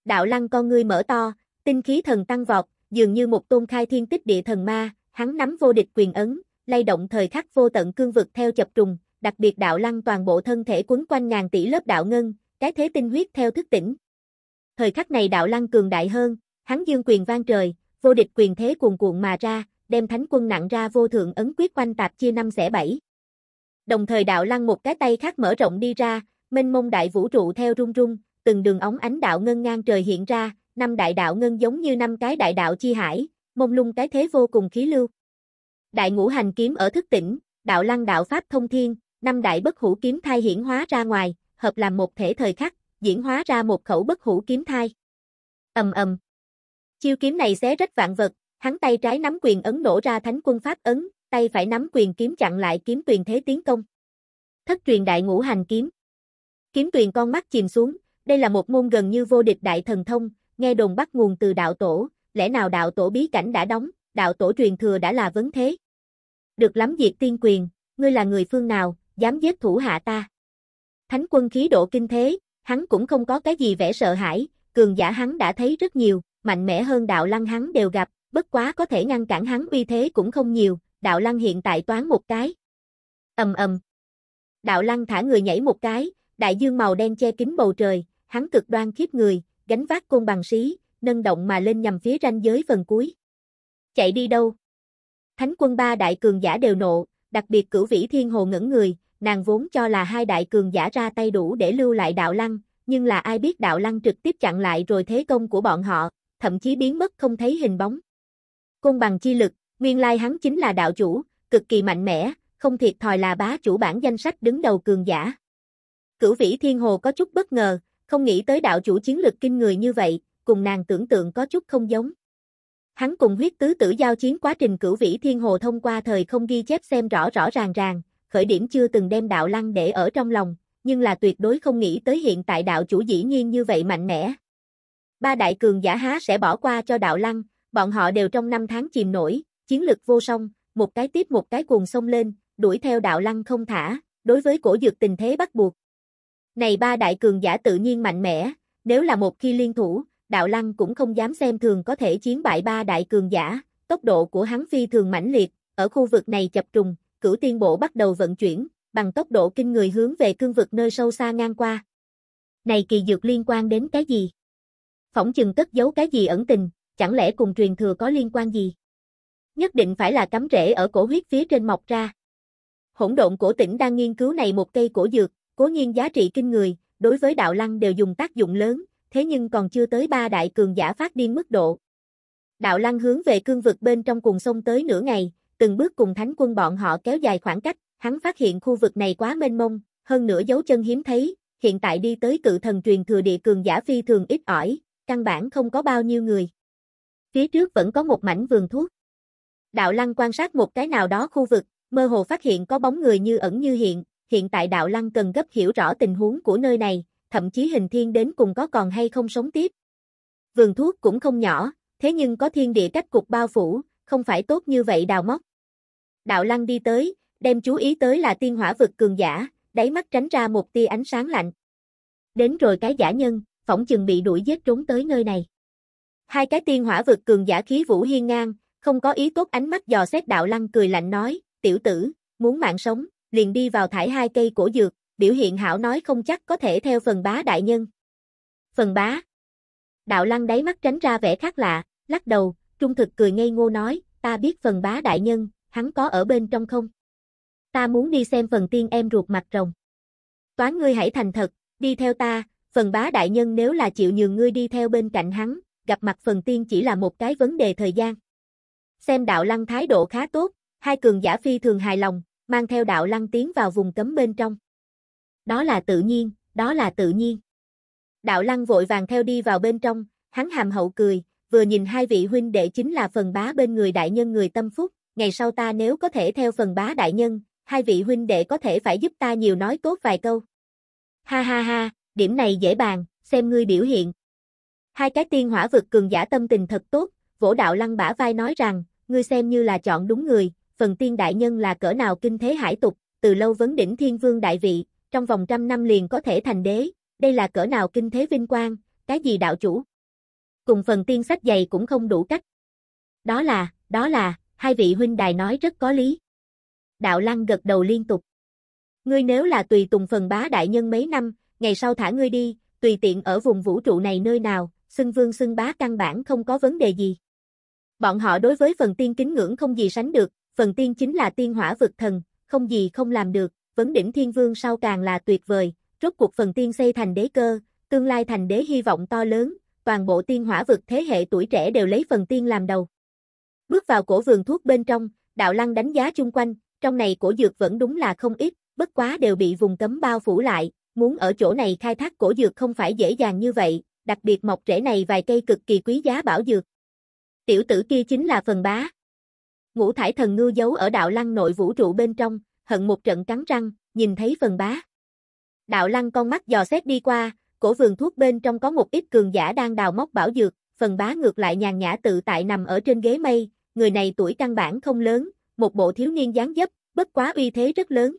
Đạo lăng con ngươi mở to, tinh khí thần tăng vọt, dường như một tôn khai thiên tích địa thần ma, hắn nắm vô địch quyền ấn, lay động thời khắc vô tận cương vực theo chập trùng, đặc biệt đạo lăng toàn bộ thân thể quấn quanh ngàn tỷ lớp đạo ngân, cái thế tinh huyết theo thức tỉnh. Thời khắc này đạo lăng cường đại hơn, hắn dương quyền vang trời, vô địch quyền thế cuồn cuộn mà ra, đem thánh quân nặng ra vô thượng ấn quyết quanh tạp chia năm xẻ bảy. Đồng thời đạo lăng một cái tay khác mở rộng đi ra, mênh mông đại vũ trụ theo rung rung, từng đường ống ánh đạo ngân ngang trời hiện ra, năm đại đạo ngân giống như năm cái đại đạo chi hải, mông lung cái thế vô cùng khí lưu. Đại ngũ hành kiếm ở thức tỉnh, đạo lăng đạo pháp thông thiên, năm đại bất hủ kiếm thai hiển hóa ra ngoài, hợp làm một thể thời khắc, diễn hóa ra một khẩu bất hủ kiếm thai. Ầm ầm. Chiêu kiếm này xé rách vạn vật, hắn tay trái nắm quyền ấn nổ ra thánh quân pháp ấn, tay phải nắm quyền kiếm chặn lại kiếm tuyền thế tiến công. Thất truyền đại ngũ hành kiếm. Kiếm tuyền con mắt chìm xuống, đây là một môn gần như vô địch đại thần thông, nghe đồn bắt nguồn từ đạo tổ, lẽ nào đạo tổ bí cảnh đã đóng, đạo tổ truyền thừa đã là vấn thế. Được lắm diệt tiên quyền, ngươi là người phương nào, dám giết thủ hạ ta. Thánh quân khí độ kinh thế, hắn cũng không có cái gì vẻ sợ hãi, cường giả hắn đã thấy rất nhiều, mạnh mẽ hơn đạo lăng hắn đều gặp, bất quá có thể ngăn cản hắn uy thế cũng không nhiều, đạo lăng hiện tại toán một cái. ầm ầm. Đạo lăng thả người nhảy một cái, đại dương màu đen che kín bầu trời, hắn cực đoan khiếp người, gánh vác côn bằng xí nâng động mà lên nhằm phía ranh giới phần cuối. Chạy đi đâu? Thánh quân ba đại cường giả đều nộ, đặc biệt cửu vĩ thiên hồ ngẩn người, nàng vốn cho là hai đại cường giả ra tay đủ để lưu lại đạo lăng, nhưng là ai biết đạo lăng trực tiếp chặn lại rồi thế công của bọn họ, thậm chí biến mất không thấy hình bóng. Côn bằng chi lực, Nguyên lai hắn chính là đạo chủ, cực kỳ mạnh mẽ, không thiệt thòi là bá chủ bản danh sách đứng đầu cường giả. Cửu vĩ thiên hồ có chút bất ngờ, không nghĩ tới đạo chủ chiến lực kinh người như vậy, cùng nàng tưởng tượng có chút không giống. Hắn cùng huyết tứ tử giao chiến quá trình cửu vĩ thiên hồ thông qua thời không ghi chép xem rõ rõ ràng ràng, khởi điểm chưa từng đem đạo lăng để ở trong lòng, nhưng là tuyệt đối không nghĩ tới hiện tại đạo chủ dĩ nhiên như vậy mạnh mẽ. Ba đại cường giả há sẽ bỏ qua cho đạo lăng, bọn họ đều trong năm tháng chìm nổi, chiến lực vô song, một cái tiếp một cái cuồng sông lên, đuổi theo đạo lăng không thả, đối với cổ dược tình thế bắt buộc. Này ba đại cường giả tự nhiên mạnh mẽ, nếu là một khi liên thủ, đạo lăng cũng không dám xem thường có thể chiến bại ba đại cường giả, tốc độ của hắn phi thường mãnh liệt, ở khu vực này chập trùng, cửu tiên bộ bắt đầu vận chuyển, bằng tốc độ kinh người hướng về cương vực nơi sâu xa ngang qua. Này kỳ dược liên quan đến cái gì? Phỏng chừng cất giấu cái gì ẩn tình, chẳng lẽ cùng truyền thừa có liên quan gì? nhất định phải là cắm rễ ở cổ huyết phía trên mọc ra. Hỗn độn cổ tỉnh đang nghiên cứu này một cây cổ dược, cố nhiên giá trị kinh người, đối với đạo lăng đều dùng tác dụng lớn, thế nhưng còn chưa tới ba đại cường giả phát điên mức độ. Đạo lăng hướng về cương vực bên trong cùng sông tới nửa ngày, từng bước cùng thánh quân bọn họ kéo dài khoảng cách, hắn phát hiện khu vực này quá mênh mông, hơn nữa dấu chân hiếm thấy, hiện tại đi tới cự thần truyền thừa địa cường giả phi thường ít ỏi, căn bản không có bao nhiêu người. Phía trước vẫn có một mảnh vườn thuốc. Đạo Lăng quan sát một cái nào đó khu vực, mơ hồ phát hiện có bóng người như ẩn như hiện, hiện tại Đạo Lăng cần gấp hiểu rõ tình huống của nơi này, thậm chí hình thiên đến cùng có còn hay không sống tiếp. Vườn thuốc cũng không nhỏ, thế nhưng có thiên địa cách cục bao phủ, không phải tốt như vậy đào móc. Đạo Lăng đi tới, đem chú ý tới là tiên hỏa vực cường giả, đáy mắt tránh ra một tia ánh sáng lạnh. Đến rồi cái giả nhân, phỏng chừng bị đuổi giết trốn tới nơi này. Hai cái tiên hỏa vực cường giả khí vũ hiên ngang, không có ý tốt ánh mắt dò xét đạo lăng cười lạnh nói, tiểu tử, muốn mạng sống, liền đi vào thải hai cây cổ dược, biểu hiện hảo nói không chắc có thể theo phần bá đại nhân. Phần bá. Đạo lăng đáy mắt tránh ra vẻ khác lạ, lắc đầu, trung thực cười ngây ngô nói, ta biết phần bá đại nhân, hắn có ở bên trong không? Ta muốn đi xem phần tiên em ruột mặt rồng. Toán ngươi hãy thành thật, đi theo ta, phần bá đại nhân nếu là chịu nhường ngươi đi theo bên cạnh hắn, gặp mặt phần tiên chỉ là một cái vấn đề thời gian. Xem đạo lăng thái độ khá tốt, hai cường giả phi thường hài lòng, mang theo đạo lăng tiến vào vùng cấm bên trong. Đó là tự nhiên, đó là tự nhiên. Đạo lăng vội vàng theo đi vào bên trong, hắn hàm hậu cười, vừa nhìn hai vị huynh đệ chính là phần bá bên người đại nhân người tâm phúc, ngày sau ta nếu có thể theo phần bá đại nhân, hai vị huynh đệ có thể phải giúp ta nhiều nói tốt vài câu. Ha ha ha, điểm này dễ bàn, xem ngươi biểu hiện. Hai cái tiên hỏa vực cường giả tâm tình thật tốt, cổ đạo lăng bả vai nói rằng, ngươi xem như là chọn đúng người, phần tiên đại nhân là cỡ nào kinh thế hải tục, từ lâu vấn đỉnh thiên vương đại vị, trong vòng trăm năm liền có thể thành đế, đây là cỡ nào kinh thế vinh quang, cái gì đạo chủ. Cùng phần tiên sách dày cũng không đủ cách. Đó là, đó là, hai vị huynh đài nói rất có lý. Đạo lăng gật đầu liên tục. Ngươi nếu là tùy tùng phần bá đại nhân mấy năm, ngày sau thả ngươi đi, tùy tiện ở vùng vũ trụ này nơi nào, xưng vương xưng bá căn bản không có vấn đề gì. Bọn họ đối với phần tiên kính ngưỡng không gì sánh được, phần tiên chính là tiên hỏa vực thần, không gì không làm được, vấn đỉnh thiên vương sau càng là tuyệt vời, rốt cuộc phần tiên xây thành đế cơ, tương lai thành đế hy vọng to lớn, toàn bộ tiên hỏa vực thế hệ tuổi trẻ đều lấy phần tiên làm đầu. Bước vào cổ vườn thuốc bên trong, đạo lăng đánh giá chung quanh, trong này cổ dược vẫn đúng là không ít, bất quá đều bị vùng cấm bao phủ lại, muốn ở chỗ này khai thác cổ dược không phải dễ dàng như vậy, đặc biệt mọc rễ này vài cây cực kỳ quý giá bảo dược. Tiểu tử kia chính là phần bá. Ngũ thải thần ngư giấu ở đạo lăng nội vũ trụ bên trong, hận một trận cắn răng, nhìn thấy phần bá. Đạo lăng con mắt dò xét đi qua, cổ vườn thuốc bên trong có một ít cường giả đang đào móc bảo dược, phần bá ngược lại nhàn nhã tự tại nằm ở trên ghế mây, người này tuổi căn bản không lớn, một bộ thiếu niên dáng dấp, bất quá uy thế rất lớn.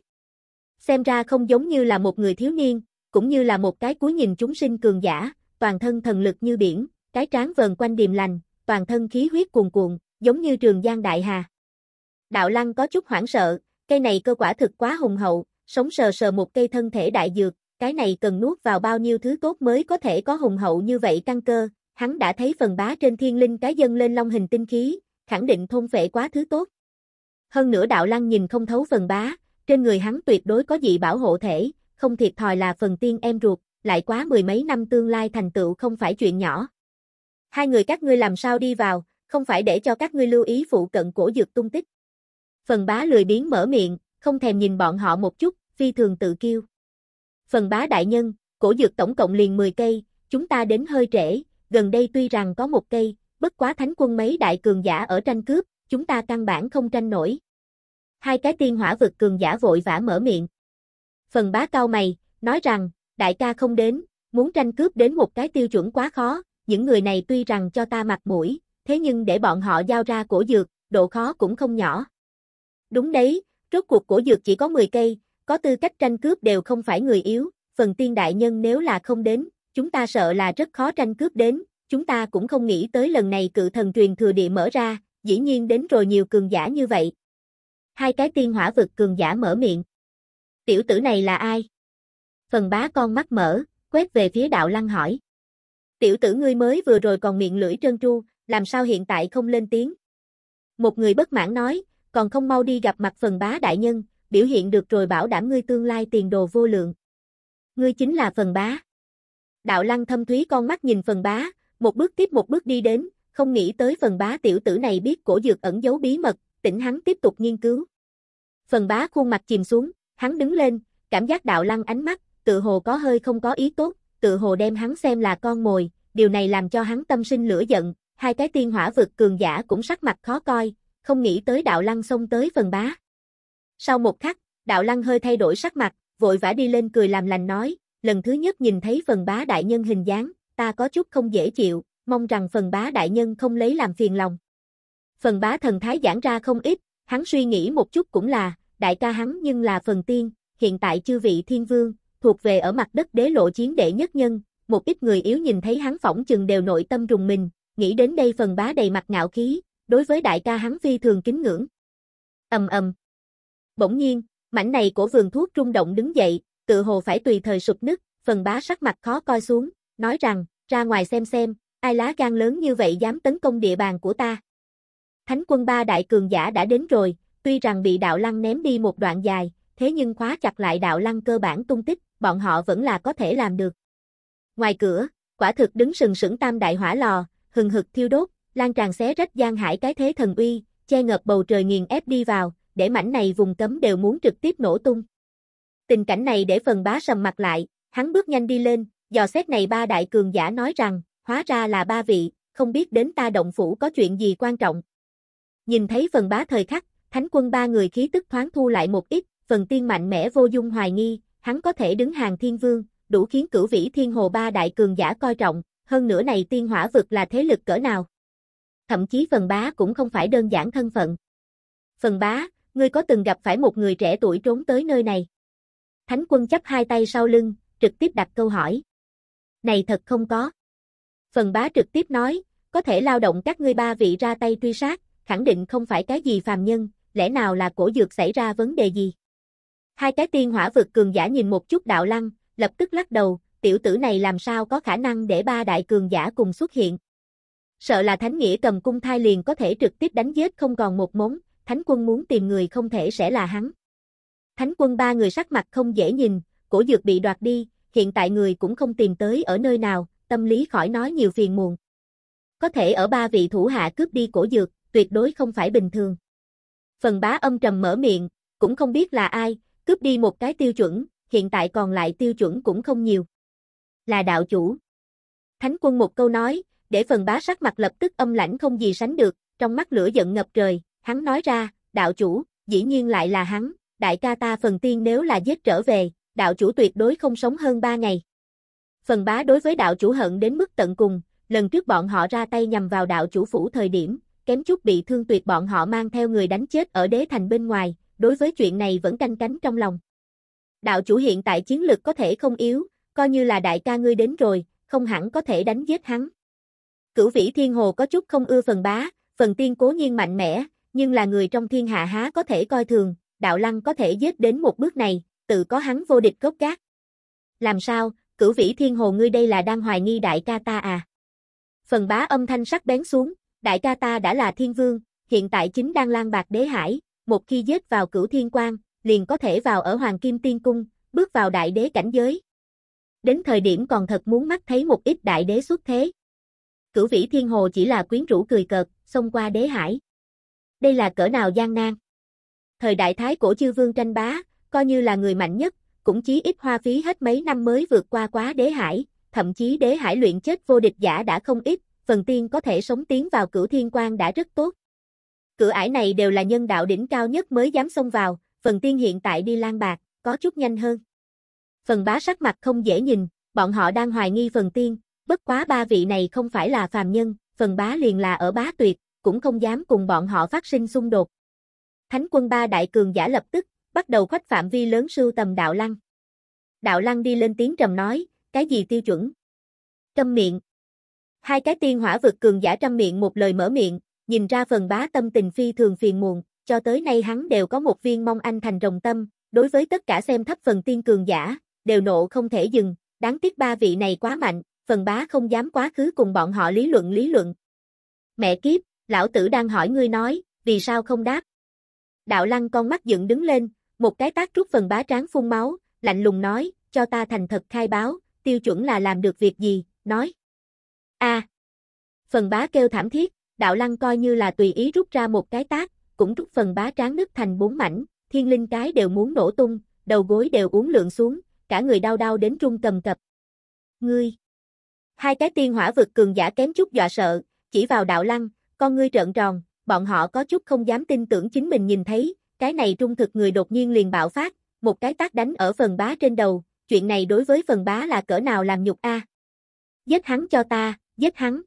Xem ra không giống như là một người thiếu niên, cũng như là một cái cuối nhìn chúng sinh cường giả, toàn thân thần lực như biển, cái trán vờn quanh điềm lành, toàn thân khí huyết cuồn cuộn, giống như trường giang đại hà. Đạo lăng có chút hoảng sợ, cây này cơ quả thực quá hùng hậu, sống sờ sờ một cây thân thể đại dược, cái này cần nuốt vào bao nhiêu thứ tốt mới có thể có hùng hậu như vậy căn cơ, hắn đã thấy phần bá trên thiên linh cái dân lên long hình tinh khí, khẳng định thôn phệ quá thứ tốt. Hơn nữa đạo lăng nhìn không thấu phần bá, trên người hắn tuyệt đối có dị bảo hộ thể, không thiệt thòi là phần tiên em ruột, lại quá mười mấy năm tương lai thành tựu không phải chuyện nhỏ. Hai người các ngươi làm sao đi vào, không phải để cho các ngươi lưu ý phụ cận cổ dược tung tích. Phần bá lười biếng mở miệng, không thèm nhìn bọn họ một chút, phi thường tự kiêu. Phần bá đại nhân, cổ dược tổng cộng liền 10 cây, chúng ta đến hơi trễ, gần đây tuy rằng có một cây, bất quá thánh quân mấy đại cường giả ở tranh cướp, chúng ta căn bản không tranh nổi. Hai cái tiên hỏa vực cường giả vội vã mở miệng. Phần bá cao mày, nói rằng, đại ca không đến, muốn tranh cướp đến một cái tiêu chuẩn quá khó, những người này tuy rằng cho ta mặt mũi, thế nhưng để bọn họ giao ra cổ dược, độ khó cũng không nhỏ. Đúng đấy, rốt cuộc cổ dược chỉ có 10 cây, có tư cách tranh cướp đều không phải người yếu, phần tiên đại nhân nếu là không đến, chúng ta sợ là rất khó tranh cướp đến, chúng ta cũng không nghĩ tới lần này cự thần truyền thừa địa mở ra, dĩ nhiên đến rồi nhiều cường giả như vậy. Hai cái tiên hỏa vực cường giả mở miệng. Tiểu tử này là ai? Phần bá con mắt mở, quét về phía đạo lăng hỏi tiểu tử ngươi mới vừa rồi còn miệng lưỡi trơn tru, làm sao hiện tại không lên tiếng. Một người bất mãn nói, còn không mau đi gặp mặt phần bá đại nhân, biểu hiện được rồi bảo đảm ngươi tương lai tiền đồ vô lượng. Ngươi chính là phần bá. Đạo lăng thâm thúy con mắt nhìn phần bá, một bước tiếp một bước đi đến, không nghĩ tới phần bá tiểu tử này biết cổ dược ẩn giấu bí mật, tỉnh hắn tiếp tục nghiên cứu. Phần bá khuôn mặt chìm xuống, hắn đứng lên, cảm giác đạo lăng ánh mắt, tự hồ có hơi không có ý tốt, tự hồ đem hắn xem là con mồi, điều này làm cho hắn tâm sinh lửa giận, hai cái tiên hỏa vực cường giả cũng sắc mặt khó coi, không nghĩ tới đạo lăng xông tới phần bá. Sau một khắc, đạo lăng hơi thay đổi sắc mặt, vội vã đi lên cười làm lành nói, lần thứ nhất nhìn thấy phần bá đại nhân hình dáng, ta có chút không dễ chịu, mong rằng phần bá đại nhân không lấy làm phiền lòng. Phần bá thần thái giãn ra không ít, hắn suy nghĩ một chút cũng là, đại ca hắn nhưng là phần tiên, hiện tại chư vị thiên vương, thuộc về ở mặt đất đế lộ chiến đệ nhất nhân, một ít người yếu nhìn thấy hắn phỏng chừng đều nội tâm rùng mình, nghĩ đến đây phần bá đầy mặt ngạo khí, đối với đại ca hắn phi thường kính ngưỡng. Ầm ầm. Bỗng nhiên, mảnh này của vườn thuốc rung động đứng dậy, tự hồ phải tùy thời sụp nứt, phần bá sắc mặt khó coi xuống, nói rằng, ra ngoài xem xem, ai lá gan lớn như vậy dám tấn công địa bàn của ta. Thánh quân ba đại cường giả đã đến rồi, tuy rằng bị đạo lăng ném đi một đoạn dài, thế nhưng khóa chặt lại đạo lăng cơ bản tung tích, bọn họ vẫn là có thể làm được. Ngoài cửa, quả thực đứng sừng sững tam đại hỏa lò, hừng hực thiêu đốt, lan tràn xé rách gian hải cái thế thần uy, che ngập bầu trời nghiền ép đi vào, để mảnh này vùng cấm đều muốn trực tiếp nổ tung. Tình cảnh này để phần bá sầm mặt lại, hắn bước nhanh đi lên, dò xét này ba đại cường giả nói rằng, hóa ra là ba vị, không biết đến ta động phủ có chuyện gì quan trọng. Nhìn thấy phần bá thời khắc, thánh quân ba người khí tức thoáng thu lại một ít, phần tiên mạnh mẽ vô dung hoài nghi, hắn có thể đứng hàng thiên vương, đủ khiến cửu vĩ thiên hồ ba đại cường giả coi trọng, hơn nữa này tiên hỏa vực là thế lực cỡ nào. Thậm chí phần bá cũng không phải đơn giản thân phận. Phần bá, ngươi có từng gặp phải một người trẻ tuổi trốn tới nơi này? Thánh quân chấp hai tay sau lưng, trực tiếp đặt câu hỏi. Này thật không có. Phần bá trực tiếp nói, có thể lao động các ngươi ba vị ra tay truy sát, khẳng định không phải cái gì phàm nhân, lẽ nào là cổ dược xảy ra vấn đề gì? Hai cái tiên hỏa vực cường giả nhìn một chút đạo lăng, lập tức lắc đầu, tiểu tử này làm sao có khả năng để ba đại cường giả cùng xuất hiện. Sợ là Thánh Nghĩa cầm cung thai liền có thể trực tiếp đánh giết không còn một mống, Thánh quân muốn tìm người không thể sẽ là hắn. Thánh quân ba người sắc mặt không dễ nhìn, cổ dược bị đoạt đi, hiện tại người cũng không tìm tới ở nơi nào, tâm lý khỏi nói nhiều phiền muộn. Có thể ở ba vị thủ hạ cướp đi cổ dược, tuyệt đối không phải bình thường. Phần bá âm trầm mở miệng, cũng không biết là ai, cướp đi một cái tiêu chuẩn, hiện tại còn lại tiêu chuẩn cũng không nhiều. Là đạo chủ. Thánh quân một câu nói, để phần bá sắc mặt lập tức âm lãnh không gì sánh được, trong mắt lửa giận ngập trời, hắn nói ra, đạo chủ, dĩ nhiên lại là hắn, đại ca ta phần tiên nếu là giết trở về, đạo chủ tuyệt đối không sống hơn ba ngày. Phần bá đối với đạo chủ hận đến mức tận cùng, lần trước bọn họ ra tay nhằm vào đạo chủ phủ thời điểm, kém chút bị thương tuyệt bọn họ mang theo người đánh chết ở đế thành bên ngoài, đối với chuyện này vẫn canh cánh trong lòng. Đạo chủ hiện tại chiến lực có thể không yếu, coi như là đại ca ngươi đến rồi, không hẳn có thể đánh giết hắn. Cửu vĩ thiên hồ có chút không ưa phần bá, phần tiên cố nhiên mạnh mẽ, nhưng là người trong thiên hạ há có thể coi thường, đạo lăng có thể giết đến một bước này, tự có hắn vô địch gốc gác. Làm sao, cửu vĩ thiên hồ ngươi đây là đang hoài nghi đại ca ta à? Phần bá âm thanh sắc bén xuống, đại ca ta đã là thiên vương, hiện tại chính đang lan bạc đế hải, một khi giết vào cửu thiên quan, liền có thể vào ở Hoàng Kim Tiên Cung, bước vào đại đế cảnh giới. Đến thời điểm còn thật muốn mắt thấy một ít đại đế xuất thế. Cửu vĩ thiên hồ chỉ là quyến rũ cười cợt, xông qua đế hải. Đây là cỡ nào gian nan. Thời đại thái cổ chư vương tranh bá, coi như là người mạnh nhất, cũng chí ít hoa phí hết mấy năm mới vượt qua quá đế hải, thậm chí đế hải luyện chết vô địch giả đã không ít, phần tiên có thể sống tiến vào cửu thiên quan đã rất tốt. Cửa ải này đều là nhân đạo đỉnh cao nhất mới dám xông vào, phần tiên hiện tại đi lang bạc, có chút nhanh hơn. Phần bá sắc mặt không dễ nhìn, bọn họ đang hoài nghi phần tiên, bất quá ba vị này không phải là phàm nhân, phần bá liền là ở bá tuyệt, cũng không dám cùng bọn họ phát sinh xung đột. Thánh quân ba đại cường giả lập tức, bắt đầu khoách phạm vi lớn sưu tầm đạo lăng. Đạo lăng đi lên tiếng trầm nói, cái gì tiêu chuẩn? Câm miệng. Hai cái tiên hỏa vực cường giả trăm miệng một lời mở miệng, nhìn ra phần bá tâm tình phi thường phiền muộn, cho tới nay hắn đều có một viên mong anh thành rồng tâm, đối với tất cả xem thấp phần tiên cường giả, đều nộ không thể dừng, đáng tiếc ba vị này quá mạnh, phần bá không dám quá khứ cùng bọn họ lý luận lý luận. Mẹ kiếp, lão tử đang hỏi ngươi nói, vì sao không đáp? Đạo lăng con mắt dựng đứng lên, một cái tác rút phần bá tráng phun máu, lạnh lùng nói, cho ta thành thật khai báo, tiêu chuẩn là làm được việc gì, nói. a Phần bá kêu thảm thiết, đạo lăng coi như là tùy ý rút ra một cái tác, cũng rút phần bá tráng nứt thành bốn mảnh, thiên linh cái đều muốn nổ tung, đầu gối đều uống lượng xuống, cả người đau đau đến run cầm cập. Ngươi! Hai cái tiên hỏa vực cường giả kém chút dọa sợ, chỉ vào đạo lăng, con ngươi trợn tròn, bọn họ có chút không dám tin tưởng chính mình nhìn thấy, cái này trung thực người đột nhiên liền bạo phát, một cái tác đánh ở phần bá trên đầu, chuyện này đối với phần bá là cỡ nào làm nhục a. À? Giết hắn cho ta, giết hắn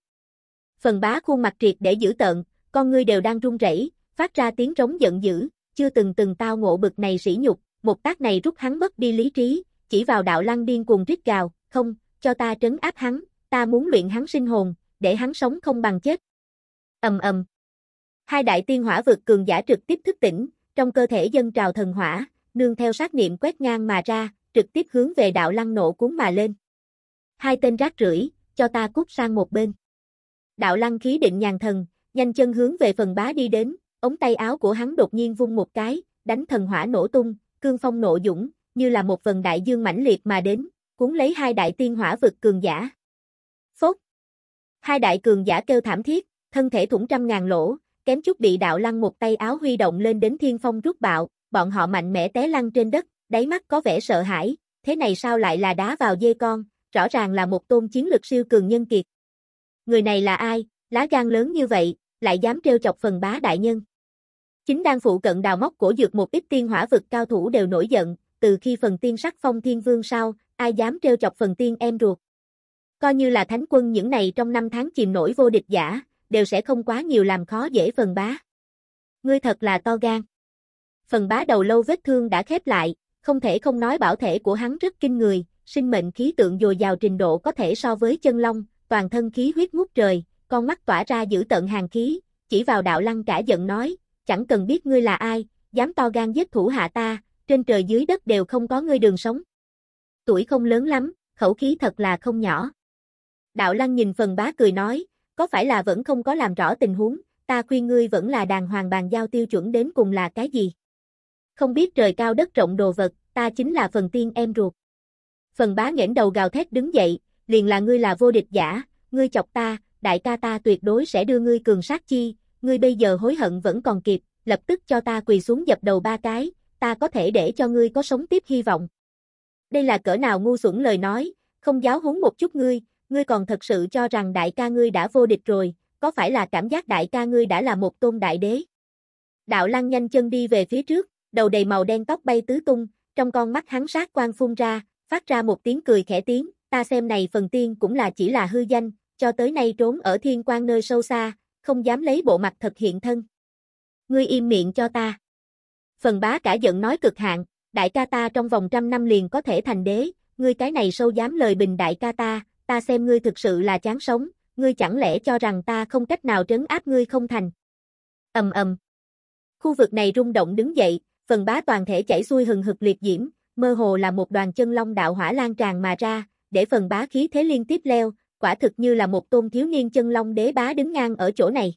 phần bá khuôn mặt triệt để giữ tợn, con ngươi đều đang run rẩy, phát ra tiếng rống giận dữ, chưa từng từng tao ngộ bực này sỉ nhục, một tác này rút hắn mất đi lý trí, chỉ vào đạo lăng điên cuồng rít gào, không, cho ta trấn áp hắn, ta muốn luyện hắn sinh hồn, để hắn sống không bằng chết. ầm ầm Hai đại tiên hỏa vực cường giả trực tiếp thức tỉnh, trong cơ thể dân trào thần hỏa, nương theo sát niệm quét ngang mà ra, trực tiếp hướng về đạo lăng nổ cuốn mà lên. Hai tên rác rưởi, cho ta cút sang một bên đạo lăng khí định nhàn thần, nhanh chân hướng về phần bá đi đến, ống tay áo của hắn đột nhiên vung một cái, đánh thần hỏa nổ tung, cương phong nộ dũng, như là một vần đại dương mãnh liệt mà đến, cuốn lấy hai đại tiên hỏa vực cường giả. Phốt! Hai đại cường giả kêu thảm thiết, thân thể thủng trăm ngàn lỗ, kém chút bị đạo lăng một tay áo huy động lên đến thiên phong rút bạo, bọn họ mạnh mẽ té lăn trên đất, đáy mắt có vẻ sợ hãi, thế này sao lại là đá vào dê con, rõ ràng là một tôn chiến lực siêu cường nhân kiệt, người này là ai, lá gan lớn như vậy, lại dám trêu chọc phần bá đại nhân. Chính đang phụ cận đào móc của dược một ít tiên hỏa vực cao thủ đều nổi giận, từ khi phần tiên sắc phong thiên vương sau, ai dám trêu chọc phần tiên em ruột. Coi như là thánh quân những này trong năm tháng chìm nổi vô địch giả, đều sẽ không quá nhiều làm khó dễ phần bá. Ngươi thật là to gan. Phần bá đầu lâu vết thương đã khép lại, không thể không nói bảo thể của hắn rất kinh người, sinh mệnh khí tượng dồi dào trình độ có thể so với chân long, toàn thân khí huyết ngút trời, con mắt tỏa ra giữ tận hàng khí, chỉ vào đạo lăng cả giận nói, chẳng cần biết ngươi là ai, dám to gan giết thủ hạ ta, trên trời dưới đất đều không có ngươi đường sống. Tuổi không lớn lắm, khẩu khí thật là không nhỏ. Đạo lăng nhìn phần bá cười nói, có phải là vẫn không có làm rõ tình huống, ta khuyên ngươi vẫn là đàng hoàng bàn giao tiêu chuẩn đến cùng là cái gì. Không biết trời cao đất rộng đồ vật, ta chính là phần tiên em ruột. Phần bá nghển đầu gào thét đứng dậy, liền là ngươi là vô địch giả, ngươi chọc ta, đại ca ta tuyệt đối sẽ đưa ngươi cường sát chi, ngươi bây giờ hối hận vẫn còn kịp, lập tức cho ta quỳ xuống dập đầu ba cái, ta có thể để cho ngươi có sống tiếp hy vọng. Đây là cỡ nào ngu xuẩn lời nói, không giáo huấn một chút ngươi, ngươi còn thật sự cho rằng đại ca ngươi đã vô địch rồi, có phải là cảm giác đại ca ngươi đã là một tôn đại đế? Đạo lăng nhanh chân đi về phía trước, đầu đầy màu đen tóc bay tứ tung, trong con mắt hắn sát quang phun ra, phát ra một tiếng cười khẽ tiếng, ta xem này phần tiên cũng là chỉ là hư danh, cho tới nay trốn ở thiên quan nơi sâu xa, không dám lấy bộ mặt thật hiện thân. Ngươi im miệng cho ta. Phần bá cả giận nói cực hạn, đại ca ta trong vòng trăm năm liền có thể thành đế, ngươi cái này sâu dám lời bình đại ca ta, ta xem ngươi thực sự là chán sống, ngươi chẳng lẽ cho rằng ta không cách nào trấn áp ngươi không thành. Ầm ầm. Khu vực này rung động đứng dậy, phần bá toàn thể chảy xuôi hừng hực liệt diễm, mơ hồ là một đoàn chân long đạo hỏa lan tràn mà ra, để phần bá khí thế liên tiếp leo, quả thực như là một tôn thiếu niên chân long đế bá đứng ngang ở chỗ này.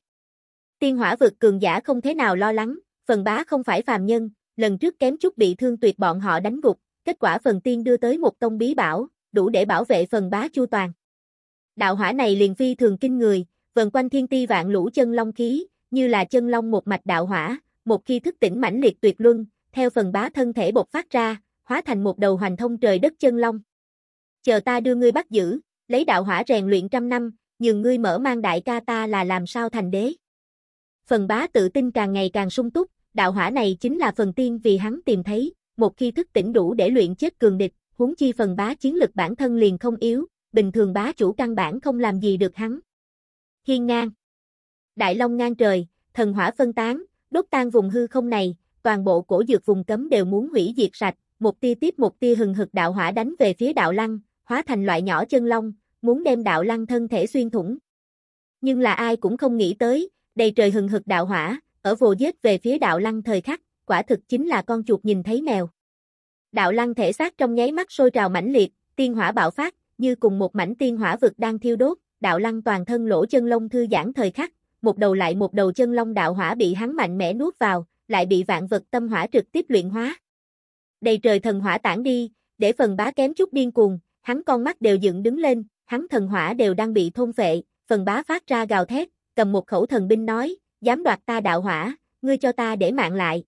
Tiên hỏa vực cường giả không thế nào lo lắng, phần bá không phải phàm nhân, lần trước kém chút bị thương tuyệt bọn họ đánh gục, kết quả phần tiên đưa tới một tông bí bảo, đủ để bảo vệ phần bá chu toàn. Đạo hỏa này liền phi thường kinh người, vần quanh thiên ti vạn lũ chân long khí, như là chân long một mạch đạo hỏa, một khi thức tỉnh mãnh liệt tuyệt luân, theo phần bá thân thể bộc phát ra, hóa thành một đầu hoành thông trời đất chân long chờ ta đưa ngươi bắt giữ, lấy đạo hỏa rèn luyện trăm năm, nhường ngươi mở mang đại ca ta là làm sao thành đế. Phần bá tự tin càng ngày càng sung túc, đạo hỏa này chính là phần tiên vì hắn tìm thấy, một khi thức tỉnh đủ để luyện chết cường địch, huống chi phần bá chiến lực bản thân liền không yếu, bình thường bá chủ căn bản không làm gì được hắn. Hiên ngang. Đại Long ngang trời, thần hỏa phân tán, đốt tan vùng hư không này, toàn bộ cổ dược vùng cấm đều muốn hủy diệt sạch, một tia tiếp một tia hừng hực đạo hỏa đánh về phía đạo lăng, hóa thành loại nhỏ chân long, muốn đem đạo lăng thân thể xuyên thủng. Nhưng là ai cũng không nghĩ tới, đầy trời hừng hực đạo hỏa, ở vô giết về phía đạo lăng thời khắc, quả thực chính là con chuột nhìn thấy mèo. Đạo lăng thể xác trong nháy mắt sôi trào mãnh liệt, tiên hỏa bạo phát, như cùng một mảnh tiên hỏa vực đang thiêu đốt, đạo lăng toàn thân lỗ chân long thư giãn thời khắc, một đầu lại một đầu chân long đạo hỏa bị hắn mạnh mẽ nuốt vào, lại bị vạn vật tâm hỏa trực tiếp luyện hóa. Đầy trời thần hỏa tản đi, để phần bá kém chút điên cuồng, hắn con mắt đều dựng đứng lên, hắn thần hỏa đều đang bị thôn phệ, phần bá phát ra gào thét, cầm một khẩu thần binh nói, dám đoạt ta đạo hỏa, ngươi cho ta để mạng lại.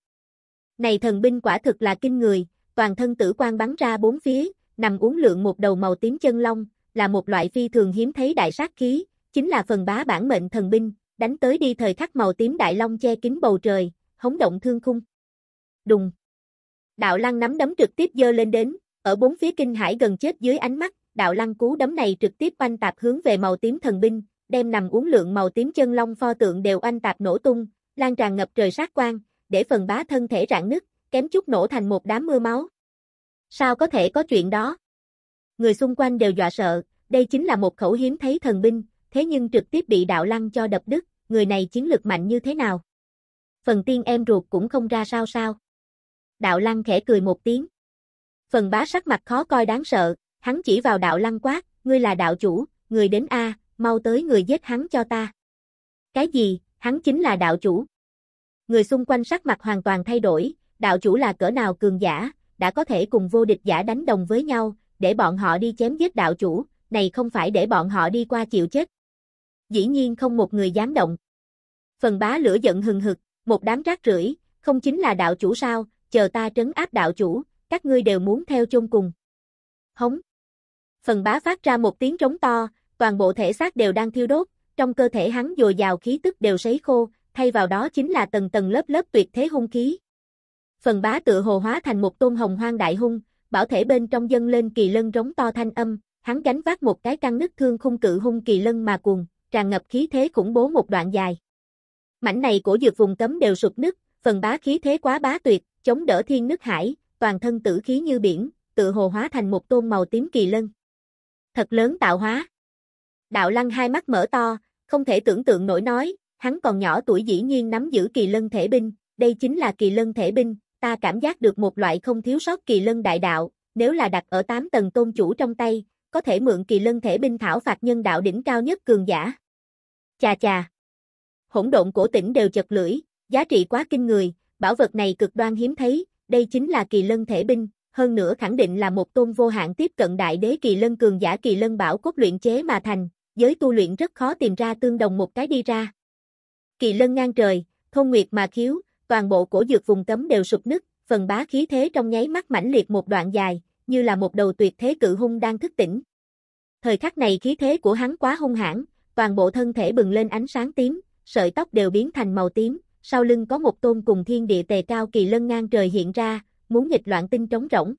Này thần binh quả thực là kinh người, toàn thân tử quan bắn ra bốn phía, nằm uống lượng một đầu màu tím chân long, là một loại phi thường hiếm thấy đại sát khí, chính là phần bá bản mệnh thần binh, đánh tới đi thời khắc màu tím đại long che kín bầu trời, hống động thương khung. Đùng. Đạo lăng nắm đấm trực tiếp dơ lên đến, ở bốn phía kinh hải gần chết dưới ánh mắt, đạo lăng cú đấm này trực tiếp oanh tạp hướng về màu tím thần binh, đem nằm uống lượng màu tím chân long pho tượng đều oanh tạp nổ tung, lan tràn ngập trời sát quang, để phần bá thân thể rạn nứt, kém chút nổ thành một đám mưa máu. Sao có thể có chuyện đó? Người xung quanh đều dọa sợ, đây chính là một khẩu hiếm thấy thần binh, thế nhưng trực tiếp bị đạo lăng cho đập đứt, người này chiến lực mạnh như thế nào? Phần tiên em ruột cũng không ra sao sao. Đạo lăng khẽ cười một tiếng. Phần bá sắc mặt khó coi đáng sợ, hắn chỉ vào đạo lăng quát, ngươi là đạo chủ, người đến A, mau tới người giết hắn cho ta. Cái gì, hắn chính là đạo chủ. Người xung quanh sắc mặt hoàn toàn thay đổi, đạo chủ là cỡ nào cường giả, đã có thể cùng vô địch giả đánh đồng với nhau, để bọn họ đi chém giết đạo chủ, này không phải để bọn họ đi qua chịu chết. Dĩ nhiên không một người dám động. Phần bá lửa giận hừng hực, một đám rác rưởi, không chính là đạo chủ sao, chờ ta trấn áp đạo chủ, các ngươi đều muốn theo chung cùng. Hống. Phần bá phát ra một tiếng trống to, toàn bộ thể xác đều đang thiêu đốt, trong cơ thể hắn dồi dào khí tức đều sấy khô, thay vào đó chính là tầng tầng lớp lớp tuyệt thế hung khí. Phần bá tự hồ hóa thành một tôn hồng hoang đại hung, bảo thể bên trong dân lên kỳ lân rống to thanh âm, hắn gánh vác một cái căn nứt thương khung cự hung kỳ lân mà cuồng, tràn ngập khí thế khủng bố một đoạn dài. Mảnh này của dược vùng cấm đều sụp nứt, phần bá khí thế quá bá tuyệt, chống đỡ thiên nước hải, toàn thân tử khí như biển, tự hồ hóa thành một tôn màu tím kỳ lân. Thật lớn tạo hóa. Đạo lăng hai mắt mở to, không thể tưởng tượng nổi nói, hắn còn nhỏ tuổi dĩ nhiên nắm giữ kỳ lân thể binh, đây chính là kỳ lân thể binh, ta cảm giác được một loại không thiếu sót kỳ lân đại đạo, nếu là đặt ở 8 tầng tôn chủ trong tay, có thể mượn kỳ lân thể binh thảo phạt nhân đạo đỉnh cao nhất cường giả. Chà chà. Hỗn độn cổ tỉnh đều chật lưỡi, giá trị quá kinh người, bảo vật này cực đoan hiếm thấy, đây chính là kỳ lân thể binh, hơn nữa khẳng định là một tôn vô hạn tiếp cận đại đế kỳ lân cường giả kỳ lân bảo cốt luyện chế mà thành, giới tu luyện rất khó tìm ra tương đồng một cái đi ra. Kỳ lân ngang trời, thôn nguyệt mà khiếu, toàn bộ cổ dược vùng cấm đều sụp nứt, phần bá khí thế trong nháy mắt mãnh liệt một đoạn dài, như là một đầu tuyệt thế cự hung đang thức tỉnh. Thời khắc này khí thế của hắn quá hung hãn, toàn bộ thân thể bừng lên ánh sáng tím, sợi tóc đều biến thành màu tím, sau lưng có một tôn cùng thiên địa tề cao kỳ lân ngang trời hiện ra, muốn nghịch loạn tinh trống rỗng.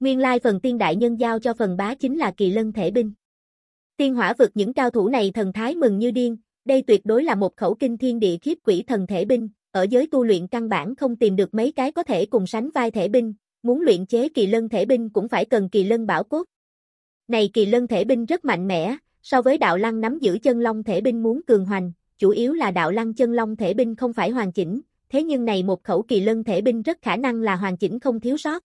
Nguyên lai phần tiên đại nhân giao cho phần bá chính là kỳ lân thể binh. Tiên hỏa vực những cao thủ này thần thái mừng như điên, đây tuyệt đối là một khẩu kinh thiên địa khiếp quỷ thần thể binh, ở giới tu luyện căn bản không tìm được mấy cái có thể cùng sánh vai thể binh, muốn luyện chế kỳ lân thể binh cũng phải cần kỳ lân bảo cốt. Này kỳ lân thể binh rất mạnh mẽ, so với đạo lăng nắm giữ chân long thể binh muốn cường hoành, chủ yếu là đạo lăng chân long thể binh không phải hoàn chỉnh, thế nhưng này một khẩu kỳ lân thể binh rất khả năng là hoàn chỉnh không thiếu sót.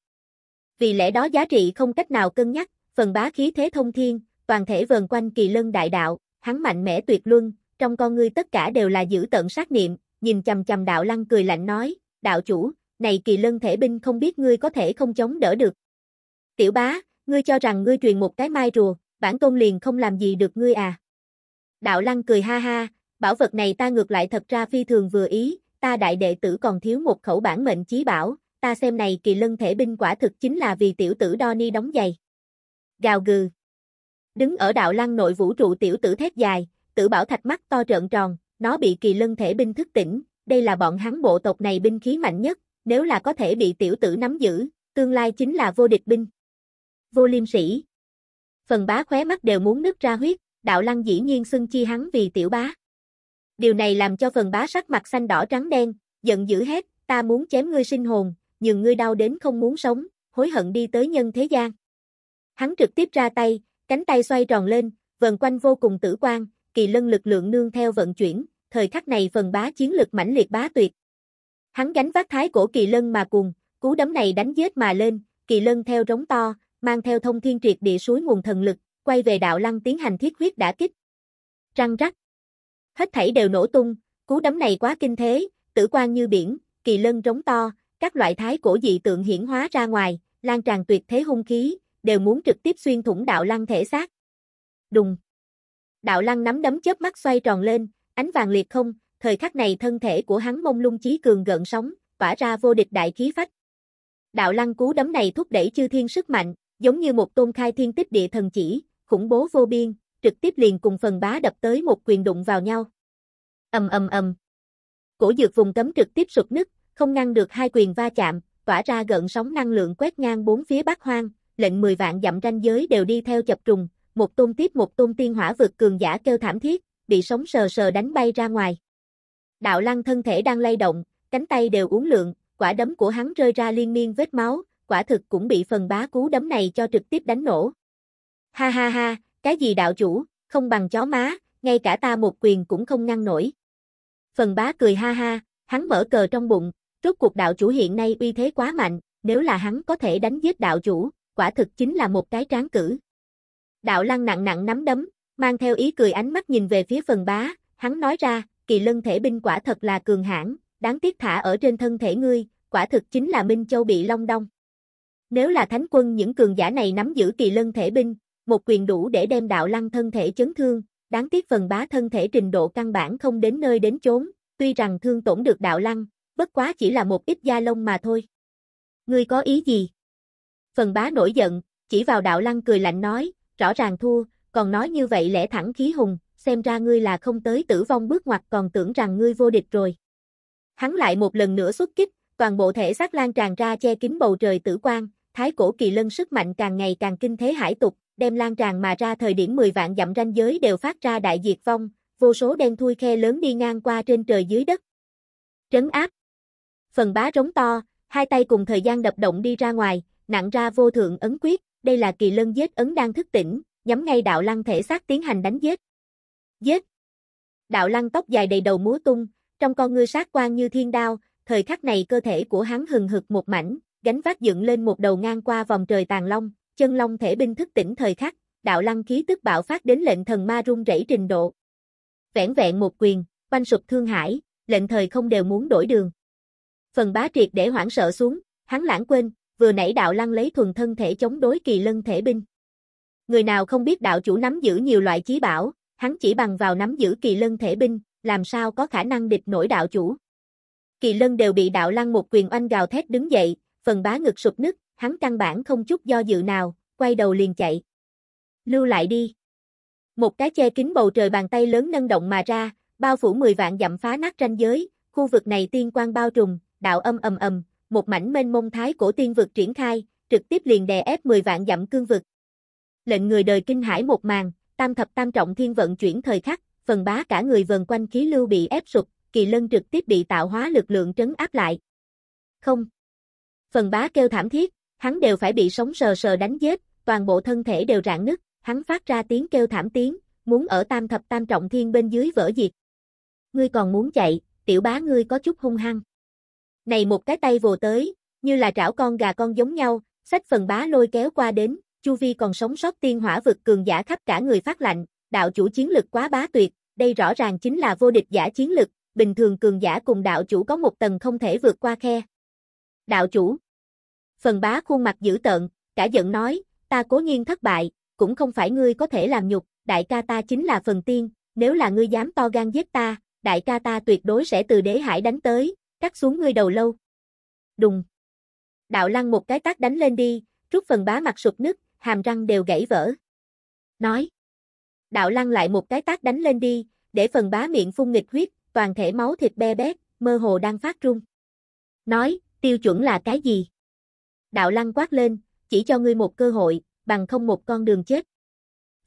Vì lẽ đó giá trị không cách nào cân nhắc, phần bá khí thế thông thiên, toàn thể vần quanh kỳ lân đại đạo, hắn mạnh mẽ tuyệt luân, trong con ngươi tất cả đều là giữ tận sát niệm, nhìn chầm chầm đạo lăng cười lạnh nói, đạo chủ, này kỳ lân thể binh không biết ngươi có thể không chống đỡ được. Tiểu bá, ngươi cho rằng ngươi truyền một cái mai rùa, bản tôn liền không làm gì được ngươi à. Đạo lăng cười ha ha, bảo vật này ta ngược lại thật ra phi thường vừa ý, ta đại đệ tử còn thiếu một khẩu bản mệnh chí bảo, ta xem này kỳ lân thể binh quả thực chính là vì tiểu tử Donny đóng giày. Gào gừ. Đứng ở đạo lăng nội vũ trụ tiểu tử thét dài, tử bảo thạch mắt to trợn tròn, nó bị kỳ lân thể binh thức tỉnh, đây là bọn hắn bộ tộc này binh khí mạnh nhất, nếu là có thể bị tiểu tử nắm giữ, tương lai chính là vô địch binh. Vô liêm sĩ. Phần bá khóe mắt đều muốn nứt ra huyết, đạo lăng dĩ nhiên xưng chi hắn vì tiểu bá điều này làm cho phần bá sắc mặt xanh đỏ trắng đen, giận dữ hét, ta muốn chém ngươi sinh hồn, nhưng ngươi đau đến không muốn sống, hối hận đi tới nhân thế gian. Hắn trực tiếp ra tay, cánh tay xoay tròn lên, vần quanh vô cùng tử quang, kỳ lân lực lượng nương theo vận chuyển, thời khắc này phần bá chiến lực mãnh liệt bá tuyệt. Hắn gánh vác thái cổ kỳ lân mà cùng, cú đấm này đánh giết mà lên, kỳ lân theo rống to, mang theo thông thiên triệt địa suối nguồn thần lực, quay về đạo lăng tiến hành thiết huyết đã kích. Răng rắc hết thảy đều nổ tung, cú đấm này quá kinh thế, tử quan như biển, kỳ lân rống to, các loại thái cổ dị tượng hiển hóa ra ngoài, lan tràn tuyệt thế hung khí, đều muốn trực tiếp xuyên thủng đạo lăng thể xác. Đùng. Đạo lăng nắm đấm chớp mắt xoay tròn lên, ánh vàng liệt không, thời khắc này thân thể của hắn mông lung chí cường gợn sóng, tỏa ra vô địch đại khí phách. Đạo lăng cú đấm này thúc đẩy chư thiên sức mạnh, giống như một tôn khai thiên tích địa thần chỉ, khủng bố vô biên, trực tiếp liền cùng phần bá đập tới một quyền đụng vào nhau. Ầm ầm ầm. Cổ dược vùng cấm trực tiếp sụt nứt, không ngăn được hai quyền va chạm, tỏa ra gợn sóng năng lượng quét ngang bốn phía bát Hoang, lệnh 10 vạn dặm ranh giới đều đi theo chập trùng, một tôn tiếp một tôn tiên hỏa vượt cường giả kêu thảm thiết, bị sóng sờ sờ đánh bay ra ngoài. Đạo Lăng thân thể đang lay động, cánh tay đều uốn lượn, quả đấm của hắn rơi ra liên miên vết máu, quả thực cũng bị phần bá cú đấm này cho trực tiếp đánh nổ. Ha ha ha, cái gì đạo chủ, không bằng chó má, ngay cả ta một quyền cũng không ngăn nổi. Phần bá cười ha ha, hắn mở cờ trong bụng, rốt cuộc đạo chủ hiện nay uy thế quá mạnh, nếu là hắn có thể đánh giết đạo chủ, quả thực chính là một cái tráng cử. Đạo lăng nặng nặng nắm đấm, mang theo ý cười ánh mắt nhìn về phía phần bá, hắn nói ra, kỳ lân thể binh quả thật là cường hãn, đáng tiếc thả ở trên thân thể ngươi, quả thực chính là Minh Châu bị long đong. Nếu là thánh quân những cường giả này nắm giữ kỳ lân thể binh, một quyền đủ để đem đạo lăng thân thể chấn thương, đáng tiếc phần bá thân thể trình độ căn bản không đến nơi đến chốn, tuy rằng thương tổn được đạo lăng, bất quá chỉ là một ít da lông mà thôi. Ngươi có ý gì? Phần bá nổi giận, chỉ vào đạo lăng cười lạnh nói, rõ ràng thua, còn nói như vậy lẽ thẳng khí hùng, xem ra ngươi là không tới tử vong bước ngoặt còn tưởng rằng ngươi vô địch rồi. Hắn lại một lần nữa xuất kích, toàn bộ thể xác lan tràn ra che kín bầu trời tử quang, thái cổ kỳ lân sức mạnh càng ngày càng kinh thế hải tục, đem lan tràn mà ra thời điểm 10 vạn dặm ranh giới đều phát ra đại diệt vong, vô số đen thui khe lớn đi ngang qua trên trời dưới đất. Trấn áp. Phần bá rống to, hai tay cùng thời gian đập động đi ra ngoài, nặng ra vô thượng ấn quyết, đây là kỳ lân giết ấn đang thức tỉnh, nhắm ngay đạo lăng thể xác tiến hành đánh giết. Giết. Đạo lăng tóc dài đầy đầu múa tung, trong con ngươi sát quang như thiên đao, thời khắc này cơ thể của hắn hừng hực một mảnh, gánh vác dựng lên một đầu ngang qua vòng trời tàn long, chân long thể binh thức tỉnh thời khắc, đạo lăng khí tức bạo phát đến lệnh thần ma rung rẩy trình độ. vẹn vẹn một quyền, banh sụp thương hải, lệnh thời không đều muốn đổi đường. Phần bá triệt để hoảng sợ xuống, hắn lãng quên, vừa nãy đạo lăng lấy thuần thân thể chống đối kỳ lân thể binh. Người nào không biết đạo chủ nắm giữ nhiều loại chí bảo, hắn chỉ bằng vào nắm giữ kỳ lân thể binh, làm sao có khả năng địch nổi đạo chủ. Kỳ lân đều bị đạo lăng một quyền oanh gào thét đứng dậy, phần bá ngực sụp nứt, hắn căn bản không chút do dự nào, quay đầu liền chạy. Lưu lại đi. Một cái che kính bầu trời bàn tay lớn nâng động mà ra, bao phủ 10 vạn dặm phá nát ranh giới, khu vực này tiên quan bao trùm, đạo âm ầm ầm, một mảnh mênh mông thái cổ tiên vực triển khai, trực tiếp liền đè ép 10 vạn dặm cương vực. Lệnh người đời kinh hải một màn, tam thập tam trọng thiên vận chuyển thời khắc, phần bá cả người vần quanh khí lưu bị ép sụp, kỳ lân trực tiếp bị tạo hóa lực lượng trấn áp lại. Không. Phần bá kêu thảm thiết, hắn đều phải bị sống sờ sờ đánh giết, toàn bộ thân thể đều rạn nứt, hắn phát ra tiếng kêu thảm tiếng, muốn ở tam thập tam trọng thiên bên dưới vỡ diệt. Ngươi còn muốn chạy, tiểu bá ngươi có chút hung hăng. Này một cái tay vồ tới, như là trảo con gà con giống nhau, sách phần bá lôi kéo qua đến, chu vi còn sống sót tiên hỏa vực cường giả khắp cả người phát lạnh, đạo chủ chiến lực quá bá tuyệt, đây rõ ràng chính là vô địch giả chiến lực, bình thường cường giả cùng đạo chủ có một tầng không thể vượt qua khe. Đạo chủ, Phần bá khuôn mặt dữ tợn, cả giận nói, ta cố nhiên thất bại, cũng không phải ngươi có thể làm nhục, đại ca ta chính là phần tiên, nếu là ngươi dám to gan giết ta, đại ca ta tuyệt đối sẽ từ đế hải đánh tới, cắt xuống ngươi đầu lâu. Đùng. Đạo lăng một cái tác đánh lên đi, rút phần bá mặt sụp nứt, hàm răng đều gãy vỡ. Nói. Đạo lăng lại một cái tác đánh lên đi, để phần bá miệng phun nghịch huyết, toàn thể máu thịt be bét, mơ hồ đang phát rung. Nói, tiêu chuẩn là cái gì? đạo lăng quát lên, chỉ cho ngươi một cơ hội, bằng không một con đường chết.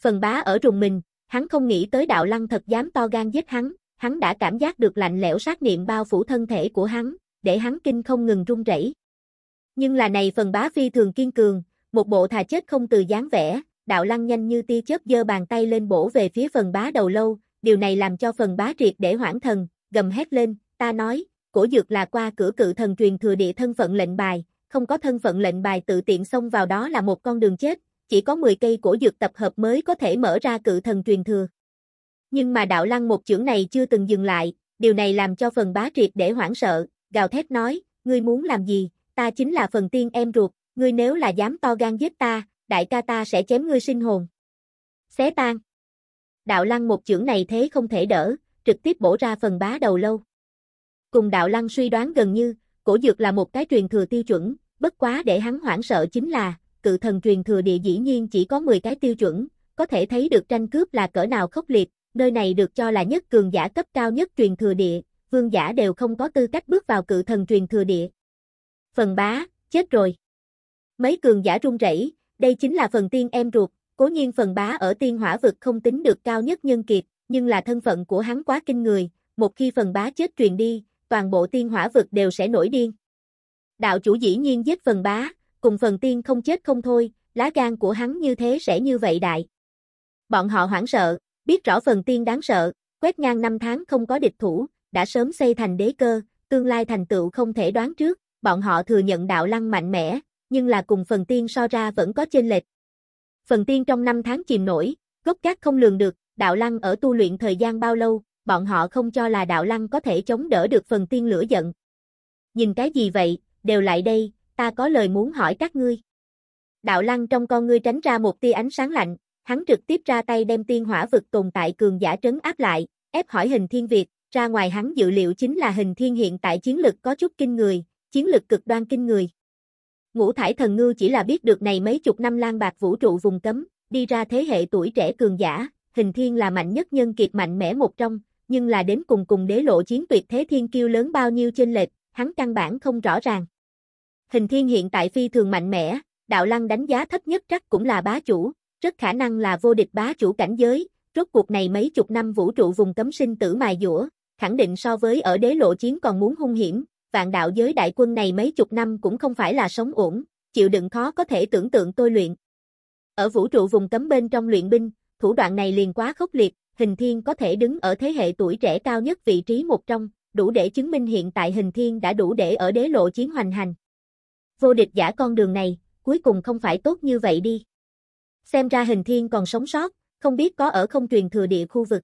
Phần bá ở rùng mình, hắn không nghĩ tới đạo lăng thật dám to gan giết hắn, hắn đã cảm giác được lạnh lẽo sát niệm bao phủ thân thể của hắn, để hắn kinh không ngừng run rẩy. Nhưng là này phần bá phi thường kiên cường, một bộ thà chết không từ dáng vẻ, đạo lăng nhanh như tia chớp giơ bàn tay lên bổ về phía phần bá đầu lâu, điều này làm cho phần bá triệt để hoảng thần, gầm hét lên, ta nói, cổ dược là qua cửa cự thần truyền thừa địa thân phận lệnh bài, không có thân phận lệnh bài tự tiện xông vào đó là một con đường chết, chỉ có 10 cây cổ dược tập hợp mới có thể mở ra cự thần truyền thừa. Nhưng mà đạo lăng một trưởng này chưa từng dừng lại, điều này làm cho phần bá triệt để hoảng sợ, gào thét nói, ngươi muốn làm gì, ta chính là phần tiên em ruột, ngươi nếu là dám to gan giết ta, đại ca ta sẽ chém ngươi sinh hồn. Xé tan. Đạo lăng một trưởng này thế không thể đỡ, trực tiếp bổ ra phần bá đầu lâu. Cùng đạo lăng suy đoán gần như, cổ dược là một cái truyền thừa tiêu chuẩn, bất quá để hắn hoảng sợ chính là, cự thần truyền thừa địa dĩ nhiên chỉ có 10 cái tiêu chuẩn, có thể thấy được tranh cướp là cỡ nào khốc liệt, nơi này được cho là nhất cường giả cấp cao nhất truyền thừa địa, vương giả đều không có tư cách bước vào cự thần truyền thừa địa. Phần bá, chết rồi. Mấy cường giả run rẩy, đây chính là phần tiên em ruột, cố nhiên phần bá ở tiên hỏa vực không tính được cao nhất nhân kiệt, nhưng là thân phận của hắn quá kinh người, một khi phần bá chết truyền đi, toàn bộ tiên hỏa vực đều sẽ nổi điên. Đạo chủ dĩ nhiên giết phần bá, cùng phần tiên không chết không thôi, lá gan của hắn như thế sẽ như vậy đại. Bọn họ hoảng sợ, biết rõ phần tiên đáng sợ, quét ngang năm tháng không có địch thủ, đã sớm xây thành đế cơ, tương lai thành tựu không thể đoán trước, bọn họ thừa nhận đạo lăng mạnh mẽ, nhưng là cùng phần tiên so ra vẫn có chênh lệch. Phần tiên trong năm tháng chìm nổi, gốc gác không lường được, đạo lăng ở tu luyện thời gian bao lâu, bọn họ không cho là đạo lăng có thể chống đỡ được phần tiên lửa giận. Nhìn cái gì vậy, đều lại đây, ta có lời muốn hỏi các ngươi. Đạo lăng trong con ngươi tránh ra một tia ánh sáng lạnh, hắn trực tiếp ra tay đem tiên hỏa vực tồn tại cường giả trấn áp lại, ép hỏi hình thiên Việt, ra ngoài hắn dự liệu chính là hình thiên hiện tại chiến lực có chút kinh người, chiến lực cực đoan kinh người. Ngũ thải thần ngư chỉ là biết được này mấy chục năm lang bạc vũ trụ vùng cấm, đi ra thế hệ tuổi trẻ cường giả, hình thiên là mạnh nhất nhân kiệt mạnh mẽ một trong, nhưng là đến cùng cùng đế lộ chiến tuyệt thế thiên kiêu lớn bao nhiêu chênh lệch, hắn căn bản không rõ ràng. Hình thiên hiện tại phi thường mạnh mẽ, đạo lăng đánh giá thấp nhất chắc cũng là bá chủ, rất khả năng là vô địch bá chủ cảnh giới, rốt cuộc này mấy chục năm vũ trụ vùng cấm sinh tử mài dũa, khẳng định so với ở đế lộ chiến còn muốn hung hiểm, vạn đạo giới đại quân này mấy chục năm cũng không phải là sống ổn, chịu đựng khó có thể tưởng tượng tôi luyện. Ở vũ trụ vùng cấm bên trong luyện binh, thủ đoạn này liền quá khốc liệt, hình thiên có thể đứng ở thế hệ tuổi trẻ cao nhất vị trí một trong, đủ để chứng minh hiện tại hình thiên đã đủ để ở đế lộ chiến hoành hành vô địch giả con đường này, cuối cùng không phải tốt như vậy đi. Xem ra hình thiên còn sống sót, không biết có ở không truyền thừa địa khu vực.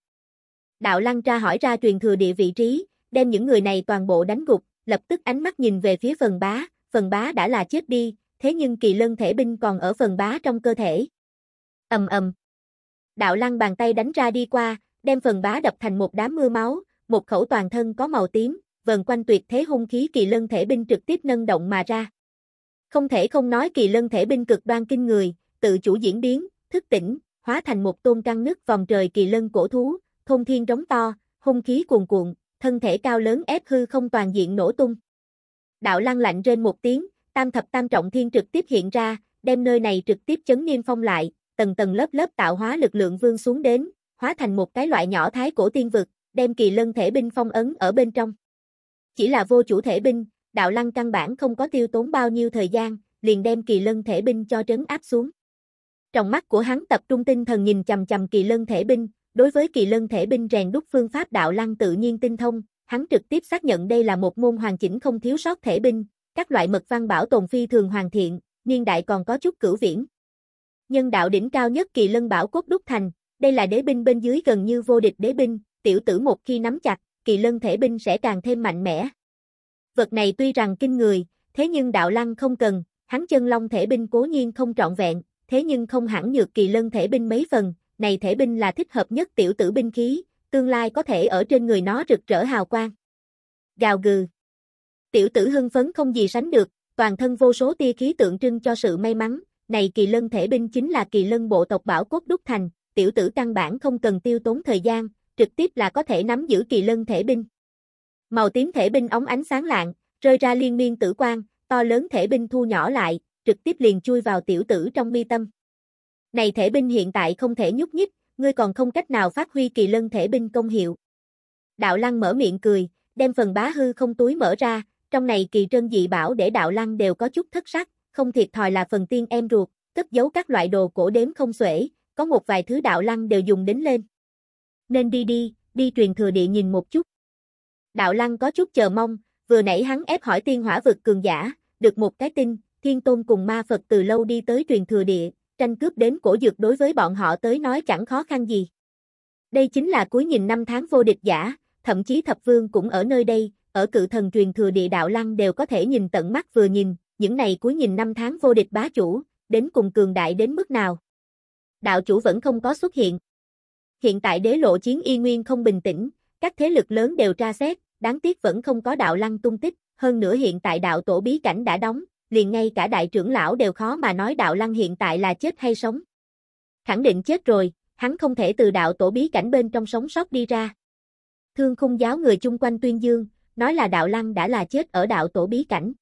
Đạo lăng tra hỏi ra truyền thừa địa vị trí, đem những người này toàn bộ đánh gục, lập tức ánh mắt nhìn về phía phần bá, phần bá đã là chết đi, thế nhưng kỳ lân thể binh còn ở phần bá trong cơ thể. ầm ầm. Đạo lăng bàn tay đánh ra đi qua, đem phần bá đập thành một đám mưa máu, một khẩu toàn thân có màu tím, vần quanh tuyệt thế hung khí kỳ lân thể binh trực tiếp nâng động mà ra. Không thể không nói kỳ lân thể binh cực đoan kinh người, tự chủ diễn biến, thức tỉnh, hóa thành một tôn căng nước vòng trời kỳ lân cổ thú, thông thiên rống to, hung khí cuồn cuộn, thân thể cao lớn ép hư không toàn diện nổ tung. Đạo lăng lạnh trên một tiếng, tam thập tam trọng thiên trực tiếp hiện ra, đem nơi này trực tiếp chấn niêm phong lại, tầng tầng lớp lớp tạo hóa lực lượng vương xuống đến, hóa thành một cái loại nhỏ thái cổ tiên vực, đem kỳ lân thể binh phong ấn ở bên trong. Chỉ là vô chủ thể binh, đạo lăng căn bản không có tiêu tốn bao nhiêu thời gian, liền đem kỳ lân thể binh cho trấn áp xuống. Trong mắt của hắn tập trung tinh thần nhìn chầm chầm kỳ lân thể binh, đối với kỳ lân thể binh rèn đúc phương pháp đạo lăng tự nhiên tinh thông, hắn trực tiếp xác nhận đây là một môn hoàn chỉnh không thiếu sót thể binh, các loại mật văn bảo tồn phi thường hoàn thiện, niên đại còn có chút cửu viễn. Nhân đạo đỉnh cao nhất kỳ lân bảo cốt đúc thành, đây là đế binh bên dưới gần như vô địch đế binh, tiểu tử một khi nắm chặt, kỳ lân thể binh sẽ càng thêm mạnh mẽ, vật này tuy rằng kinh người, thế nhưng đạo lăng không cần, hắn chân long thể binh cố nhiên không trọn vẹn, thế nhưng không hẳn nhược kỳ lân thể binh mấy phần, này thể binh là thích hợp nhất tiểu tử binh khí, tương lai có thể ở trên người nó rực rỡ hào quang. Gào gừ. Tiểu tử hưng phấn không gì sánh được, toàn thân vô số tia khí tượng trưng cho sự may mắn, này kỳ lân thể binh chính là kỳ lân bộ tộc bảo cốt đúc thành, tiểu tử căn bản không cần tiêu tốn thời gian, trực tiếp là có thể nắm giữ kỳ lân thể binh. Màu tím thể binh ống ánh sáng lạng, rơi ra liên miên tử quang, to lớn thể binh thu nhỏ lại, trực tiếp liền chui vào tiểu tử trong mi tâm. Này thể binh hiện tại không thể nhúc nhích, ngươi còn không cách nào phát huy kỳ lân thể binh công hiệu. Đạo Lăng mở miệng cười, đem phần bá hư không túi mở ra, trong này kỳ trân dị bảo để Đạo Lăng đều có chút thất sắc, không thiệt thòi là phần tiên em ruột, cất giấu các loại đồ cổ đếm không xuể, có một vài thứ Đạo Lăng đều dùng đến lên. Nên đi đi, đi truyền thừa địa nhìn một chút. Đạo Lăng có chút chờ mong, vừa nãy hắn ép hỏi tiên hỏa vực cường giả, được một cái tin, thiên tôn cùng ma Phật từ lâu đi tới truyền thừa địa, tranh cướp đến cổ dược đối với bọn họ tới nói chẳng khó khăn gì. Đây chính là cuối nhìn năm tháng vô địch giả, thậm chí thập vương cũng ở nơi đây, ở cự thần truyền thừa địa đạo lăng đều có thể nhìn tận mắt vừa nhìn, những này cuối nhìn năm tháng vô địch bá chủ, đến cùng cường đại đến mức nào. Đạo chủ vẫn không có xuất hiện. Hiện tại đế lộ chiến y nguyên không bình tĩnh, các thế lực lớn đều tra xét, đáng tiếc vẫn không có đạo lăng tung tích, hơn nữa hiện tại đạo tổ bí cảnh đã đóng, liền ngay cả đại trưởng lão đều khó mà nói đạo lăng hiện tại là chết hay sống. Khẳng định chết rồi, hắn không thể từ đạo tổ bí cảnh bên trong sống sót đi ra. Thương khung giáo người chung quanh tuyên dương, nói là đạo lăng đã là chết ở đạo tổ bí cảnh.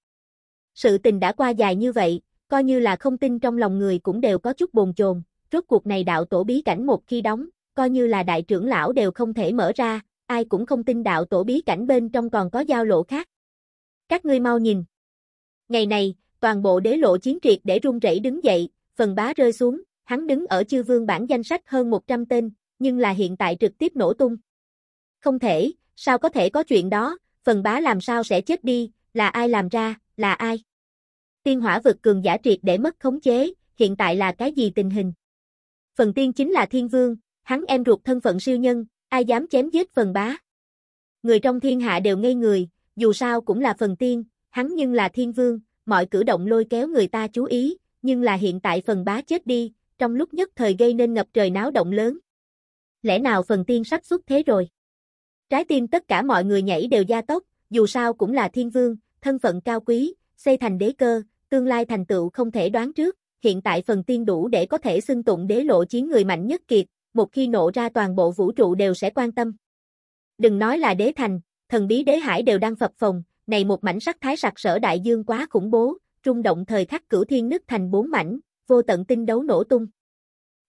Sự tình đã qua dài như vậy, coi như là không tin trong lòng người cũng đều có chút bồn chồn, rốt cuộc này đạo tổ bí cảnh một khi đóng, coi như là đại trưởng lão đều không thể mở ra, ai cũng không tin đạo tổ bí cảnh bên trong còn có giao lộ khác. Các ngươi mau nhìn. Ngày này, toàn bộ đế lộ chiến triệt để rung rẩy đứng dậy, phần bá rơi xuống, hắn đứng ở chư vương bản danh sách hơn 100 tên, nhưng là hiện tại trực tiếp nổ tung. Không thể, sao có thể có chuyện đó, phần bá làm sao sẽ chết đi, là ai làm ra, là ai? Tiên hỏa vực cường giả triệt để mất khống chế, hiện tại là cái gì tình hình? Phần tiên chính là thiên vương, hắn em ruột thân phận siêu nhân, Ai dám chém giết phần bá? Người trong thiên hạ đều ngây người, dù sao cũng là phần tiên, hắn nhưng là thiên vương, mọi cử động lôi kéo người ta chú ý, nhưng là hiện tại phần bá chết đi, trong lúc nhất thời gây nên ngập trời náo động lớn. Lẽ nào phần tiên sắp xuất thế rồi? Trái tim tất cả mọi người nhảy đều gia tốc, dù sao cũng là thiên vương, thân phận cao quý, xây thành đế cơ, tương lai thành tựu không thể đoán trước, hiện tại phần tiên đủ để có thể xưng tụng đế lộ chiến người mạnh nhất kiệt, một khi nổ ra toàn bộ vũ trụ đều sẽ quan tâm. Đừng nói là đế thành, thần bí đế hải đều đang phập phồng, này một mảnh sắc thái sặc sỡ đại dương quá khủng bố, rung động thời khắc cửu thiên nứt thành bốn mảnh, vô tận tinh đấu nổ tung.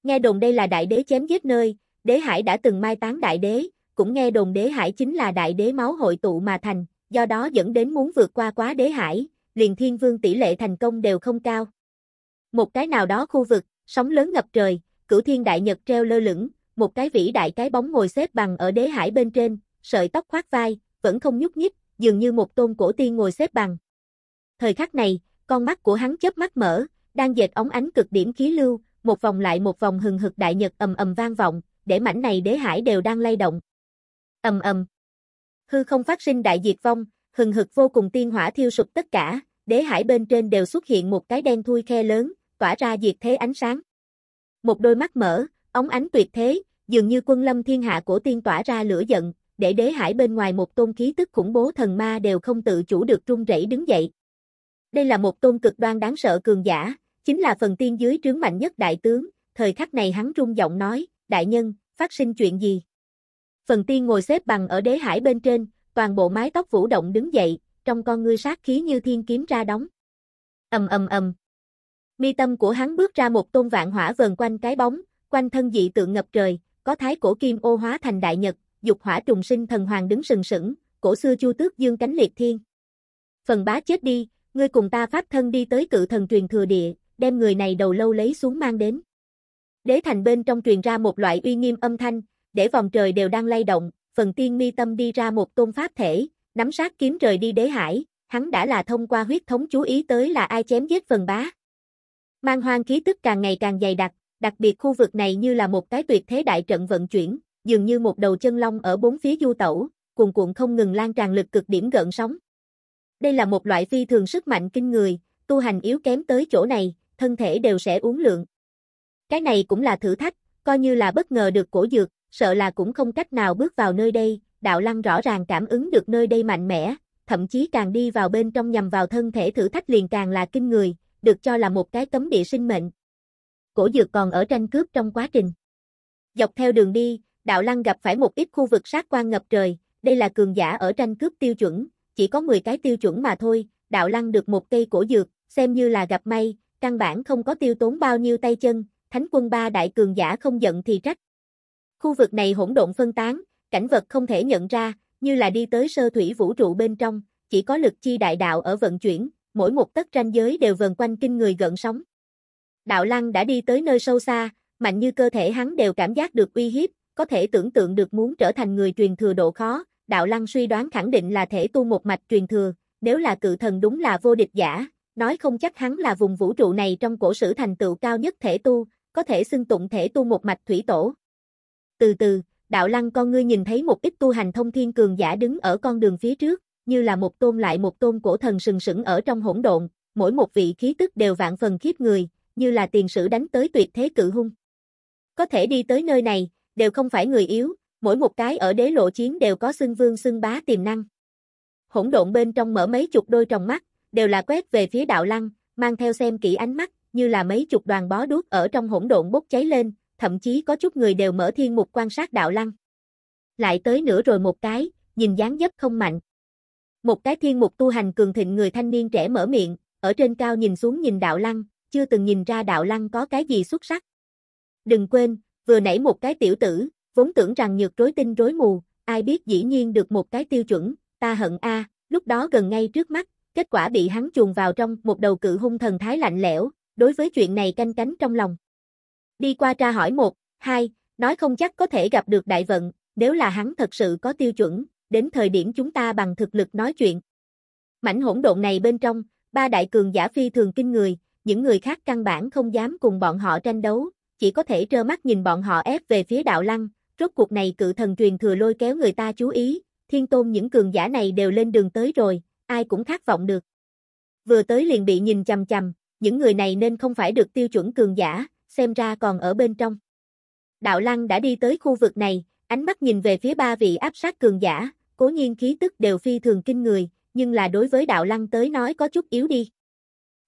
Nghe đồn đây là đại đế chém giết nơi, đế hải đã từng mai táng đại đế, cũng nghe đồn đế hải chính là đại đế máu hội tụ mà thành, do đó dẫn đến muốn vượt qua quá đế hải, liền thiên vương tỷ lệ thành công đều không cao. Một cái nào đó khu vực, sóng lớn ngập trời, cửu thiên đại nhật treo lơ lửng, một cái vĩ đại cái bóng ngồi xếp bằng ở đế hải bên trên, sợi tóc khoác vai, vẫn không nhúc nhích, dường như một tôn cổ tiên ngồi xếp bằng. Thời khắc này, con mắt của hắn chớp mắt mở, đang dệt ống ánh cực điểm khí lưu, một vòng lại một vòng hừng hực đại nhật ầm ầm vang vọng, để mảnh này đế hải đều đang lay động. Ầm ầm. Hư không phát sinh đại diệt vong, hừng hực vô cùng tiên hỏa thiêu sụp tất cả, đế hải bên trên đều xuất hiện một cái đen thui khe lớn, tỏa ra diệt thế ánh sáng một đôi mắt mở, ống ánh tuyệt thế, dường như quân lâm thiên hạ của tiên tỏa ra lửa giận, để đế hải bên ngoài một tôn khí tức khủng bố thần ma đều không tự chủ được run rẩy đứng dậy. Đây là một tôn cực đoan đáng sợ cường giả, chính là phần tiên dưới trướng mạnh nhất đại tướng, thời khắc này hắn rung giọng nói, đại nhân, phát sinh chuyện gì? Phần tiên ngồi xếp bằng ở đế hải bên trên, toàn bộ mái tóc vũ động đứng dậy, trong con ngươi sát khí như thiên kiếm ra đóng. Ầm ầm ầm, Mi tâm của hắn bước ra một tôn vạn hỏa vờn quanh cái bóng, quanh thân dị tượng ngập trời, có thái cổ kim ô hóa thành đại nhật, dục hỏa trùng sinh thần hoàng đứng sừng sững, cổ xưa chu tước dương cánh liệt thiên. Phần bá chết đi, ngươi cùng ta pháp thân đi tới cự thần truyền thừa địa, đem người này đầu lâu lấy xuống mang đến. Đế thành bên trong truyền ra một loại uy nghiêm âm thanh, để vòng trời đều đang lay động, phần tiên mi tâm đi ra một tôn pháp thể, nắm sát kiếm trời đi đế hải, hắn đã là thông qua huyết thống chú ý tới là ai chém giết phần bá. Mang hoang khí tức càng ngày càng dày đặc, đặc biệt khu vực này như là một cái tuyệt thế đại trận vận chuyển, dường như một đầu chân long ở bốn phía du tẩu, cuồn cuộn không ngừng lan tràn lực cực điểm gợn sóng. Đây là một loại phi thường sức mạnh kinh người, tu hành yếu kém tới chỗ này, thân thể đều sẽ uống lượng. Cái này cũng là thử thách, coi như là bất ngờ được cổ dược, sợ là cũng không cách nào bước vào nơi đây, đạo lăng rõ ràng cảm ứng được nơi đây mạnh mẽ, thậm chí càng đi vào bên trong nhằm vào thân thể thử thách liền càng là kinh người, được cho là một cái cấm địa sinh mệnh. Cổ dược còn ở tranh cướp trong quá trình. Dọc theo đường đi, đạo lăng gặp phải một ít khu vực sát quan ngập trời, đây là cường giả ở tranh cướp tiêu chuẩn, chỉ có 10 cái tiêu chuẩn mà thôi, đạo lăng được một cây cổ dược, xem như là gặp may, căn bản không có tiêu tốn bao nhiêu tay chân, thánh quân ba đại cường giả không giận thì trách. Khu vực này hỗn độn phân tán, cảnh vật không thể nhận ra, như là đi tới sơ thủy vũ trụ bên trong, chỉ có lực chi đại đạo ở vận chuyển, mỗi một tấc ranh giới đều vần quanh kinh người gợn sóng. Đạo lăng đã đi tới nơi sâu xa, mạnh như cơ thể hắn đều cảm giác được uy hiếp, có thể tưởng tượng được muốn trở thành người truyền thừa độ khó, đạo lăng suy đoán khẳng định là thể tu một mạch truyền thừa, nếu là cự thần đúng là vô địch giả, nói không chắc hắn là vùng vũ trụ này trong cổ sử thành tựu cao nhất thể tu, có thể xưng tụng thể tu một mạch thủy tổ. Từ từ, đạo lăng con ngươi nhìn thấy một ít tu hành thông thiên cường giả đứng ở con đường phía trước, như là một tôn lại một tôn cổ thần sừng sững ở trong hỗn độn, mỗi một vị khí tức đều vạn phần khiếp người, như là tiền sử đánh tới tuyệt thế cự hung. Có thể đi tới nơi này, đều không phải người yếu, mỗi một cái ở đế lộ chiến đều có xưng vương xưng bá tiềm năng. Hỗn độn bên trong mở mấy chục đôi tròng mắt, đều là quét về phía đạo lăng, mang theo xem kỹ ánh mắt, như là mấy chục đoàn bó đuốc ở trong hỗn độn bốc cháy lên, thậm chí có chút người đều mở thiên mục quan sát đạo lăng. Lại tới nữa rồi một cái, nhìn dáng dấp không mạnh. Một cái thiên mục tu hành cường thịnh người thanh niên trẻ mở miệng, ở trên cao nhìn xuống nhìn đạo lăng, chưa từng nhìn ra đạo lăng có cái gì xuất sắc. Đừng quên, vừa nãy một cái tiểu tử, vốn tưởng rằng nhược rối tinh rối mù, ai biết dĩ nhiên được một cái tiêu chuẩn, ta hận a, lúc đó gần ngay trước mắt, kết quả bị hắn chuồn vào trong một đầu cự hung thần thái lạnh lẽo, đối với chuyện này canh cánh trong lòng. Đi qua tra hỏi một, hai, nói không chắc có thể gặp được đại vận, nếu là hắn thật sự có tiêu chuẩn, đến thời điểm chúng ta bằng thực lực nói chuyện. Mảnh hỗn độn này bên trong, ba đại cường giả phi thường kinh người, những người khác căn bản không dám cùng bọn họ tranh đấu, chỉ có thể trơ mắt nhìn bọn họ ép về phía đạo lăng, rốt cuộc này cự thần truyền thừa lôi kéo người ta chú ý, thiên tôn những cường giả này đều lên đường tới rồi, ai cũng khát vọng được. Vừa tới liền bị nhìn chằm chằm, những người này nên không phải được tiêu chuẩn cường giả, xem ra còn ở bên trong. Đạo Lăng đã đi tới khu vực này, ánh mắt nhìn về phía ba vị áp sát cường giả, cố nhiên khí tức đều phi thường kinh người, nhưng là đối với đạo lăng tới nói có chút yếu đi.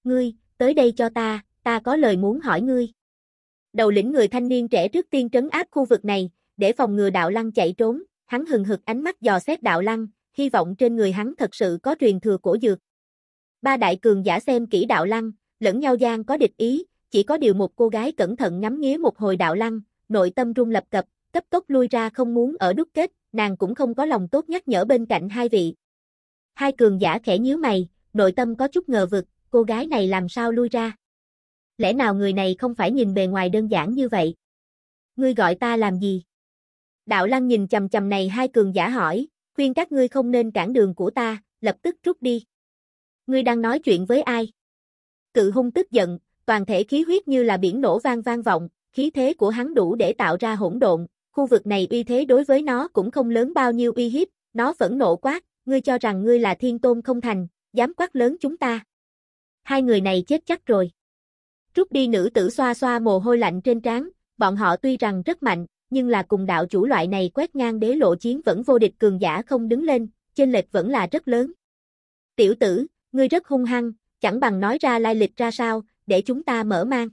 Ngươi, tới đây cho ta, ta có lời muốn hỏi ngươi. Đầu lĩnh người thanh niên trẻ trước tiên trấn áp khu vực này, để phòng ngừa đạo lăng chạy trốn, hắn hừng hực ánh mắt dò xét đạo lăng, hy vọng trên người hắn thật sự có truyền thừa cổ dược. Ba đại cường giả xem kỹ đạo lăng, lẫn nhau gian có địch ý, chỉ có điều một cô gái cẩn thận ngắm nghía một hồi đạo lăng, nội tâm rung lập cập, cấp tốc lui ra không muốn ở đúc kết, nàng cũng không có lòng tốt nhắc nhở bên cạnh hai vị. Hai cường giả khẽ nhíu mày, nội tâm có chút ngờ vực, cô gái này làm sao lui ra? Lẽ nào người này không phải nhìn bề ngoài đơn giản như vậy? Ngươi gọi ta làm gì? Đạo lăng nhìn chầm chầm này hai cường giả hỏi, khuyên các ngươi không nên cản đường của ta, lập tức rút đi. Ngươi đang nói chuyện với ai? Cự hung tức giận, toàn thể khí huyết như là biển nổ vang vang vọng, khí thế của hắn đủ để tạo ra hỗn độn, khu vực này uy thế đối với nó cũng không lớn bao nhiêu uy hiếp, nó phẫn nộ quát, ngươi cho rằng ngươi là thiên tôn không thành, dám quát lớn chúng ta. Hai người này chết chắc rồi. Rút đi nữ tử xoa xoa mồ hôi lạnh trên trán, bọn họ tuy rằng rất mạnh, nhưng là cùng đạo chủ loại này quét ngang đế lộ chiến vẫn vô địch cường giả không đứng lên, trên lệch vẫn là rất lớn. Tiểu tử, ngươi rất hung hăng, chẳng bằng nói ra lai lịch ra sao, để chúng ta mở mang.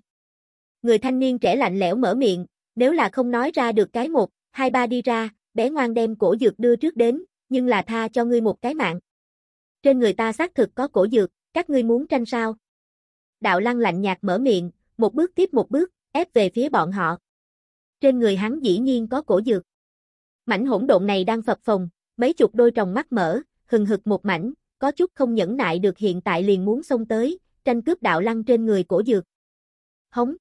Người thanh niên trẻ lạnh lẽo mở miệng, nếu là không nói ra được cái một, hai ba đi ra, bé ngoan đem cổ dược đưa trước đến, nhưng là tha cho ngươi một cái mạng. Trên người ta xác thực có cổ dược, các ngươi muốn tranh sao? Đạo lăng lạnh nhạt mở miệng, một bước tiếp một bước, ép về phía bọn họ. Trên người hắn dĩ nhiên có cổ dược. Mảnh hỗn độn này đang phập phồng, mấy chục đôi tròng mắt mở, hừng hực một mảnh, có chút không nhẫn nại được hiện tại liền muốn xông tới, tranh cướp đạo lăng trên người cổ dược. Hống!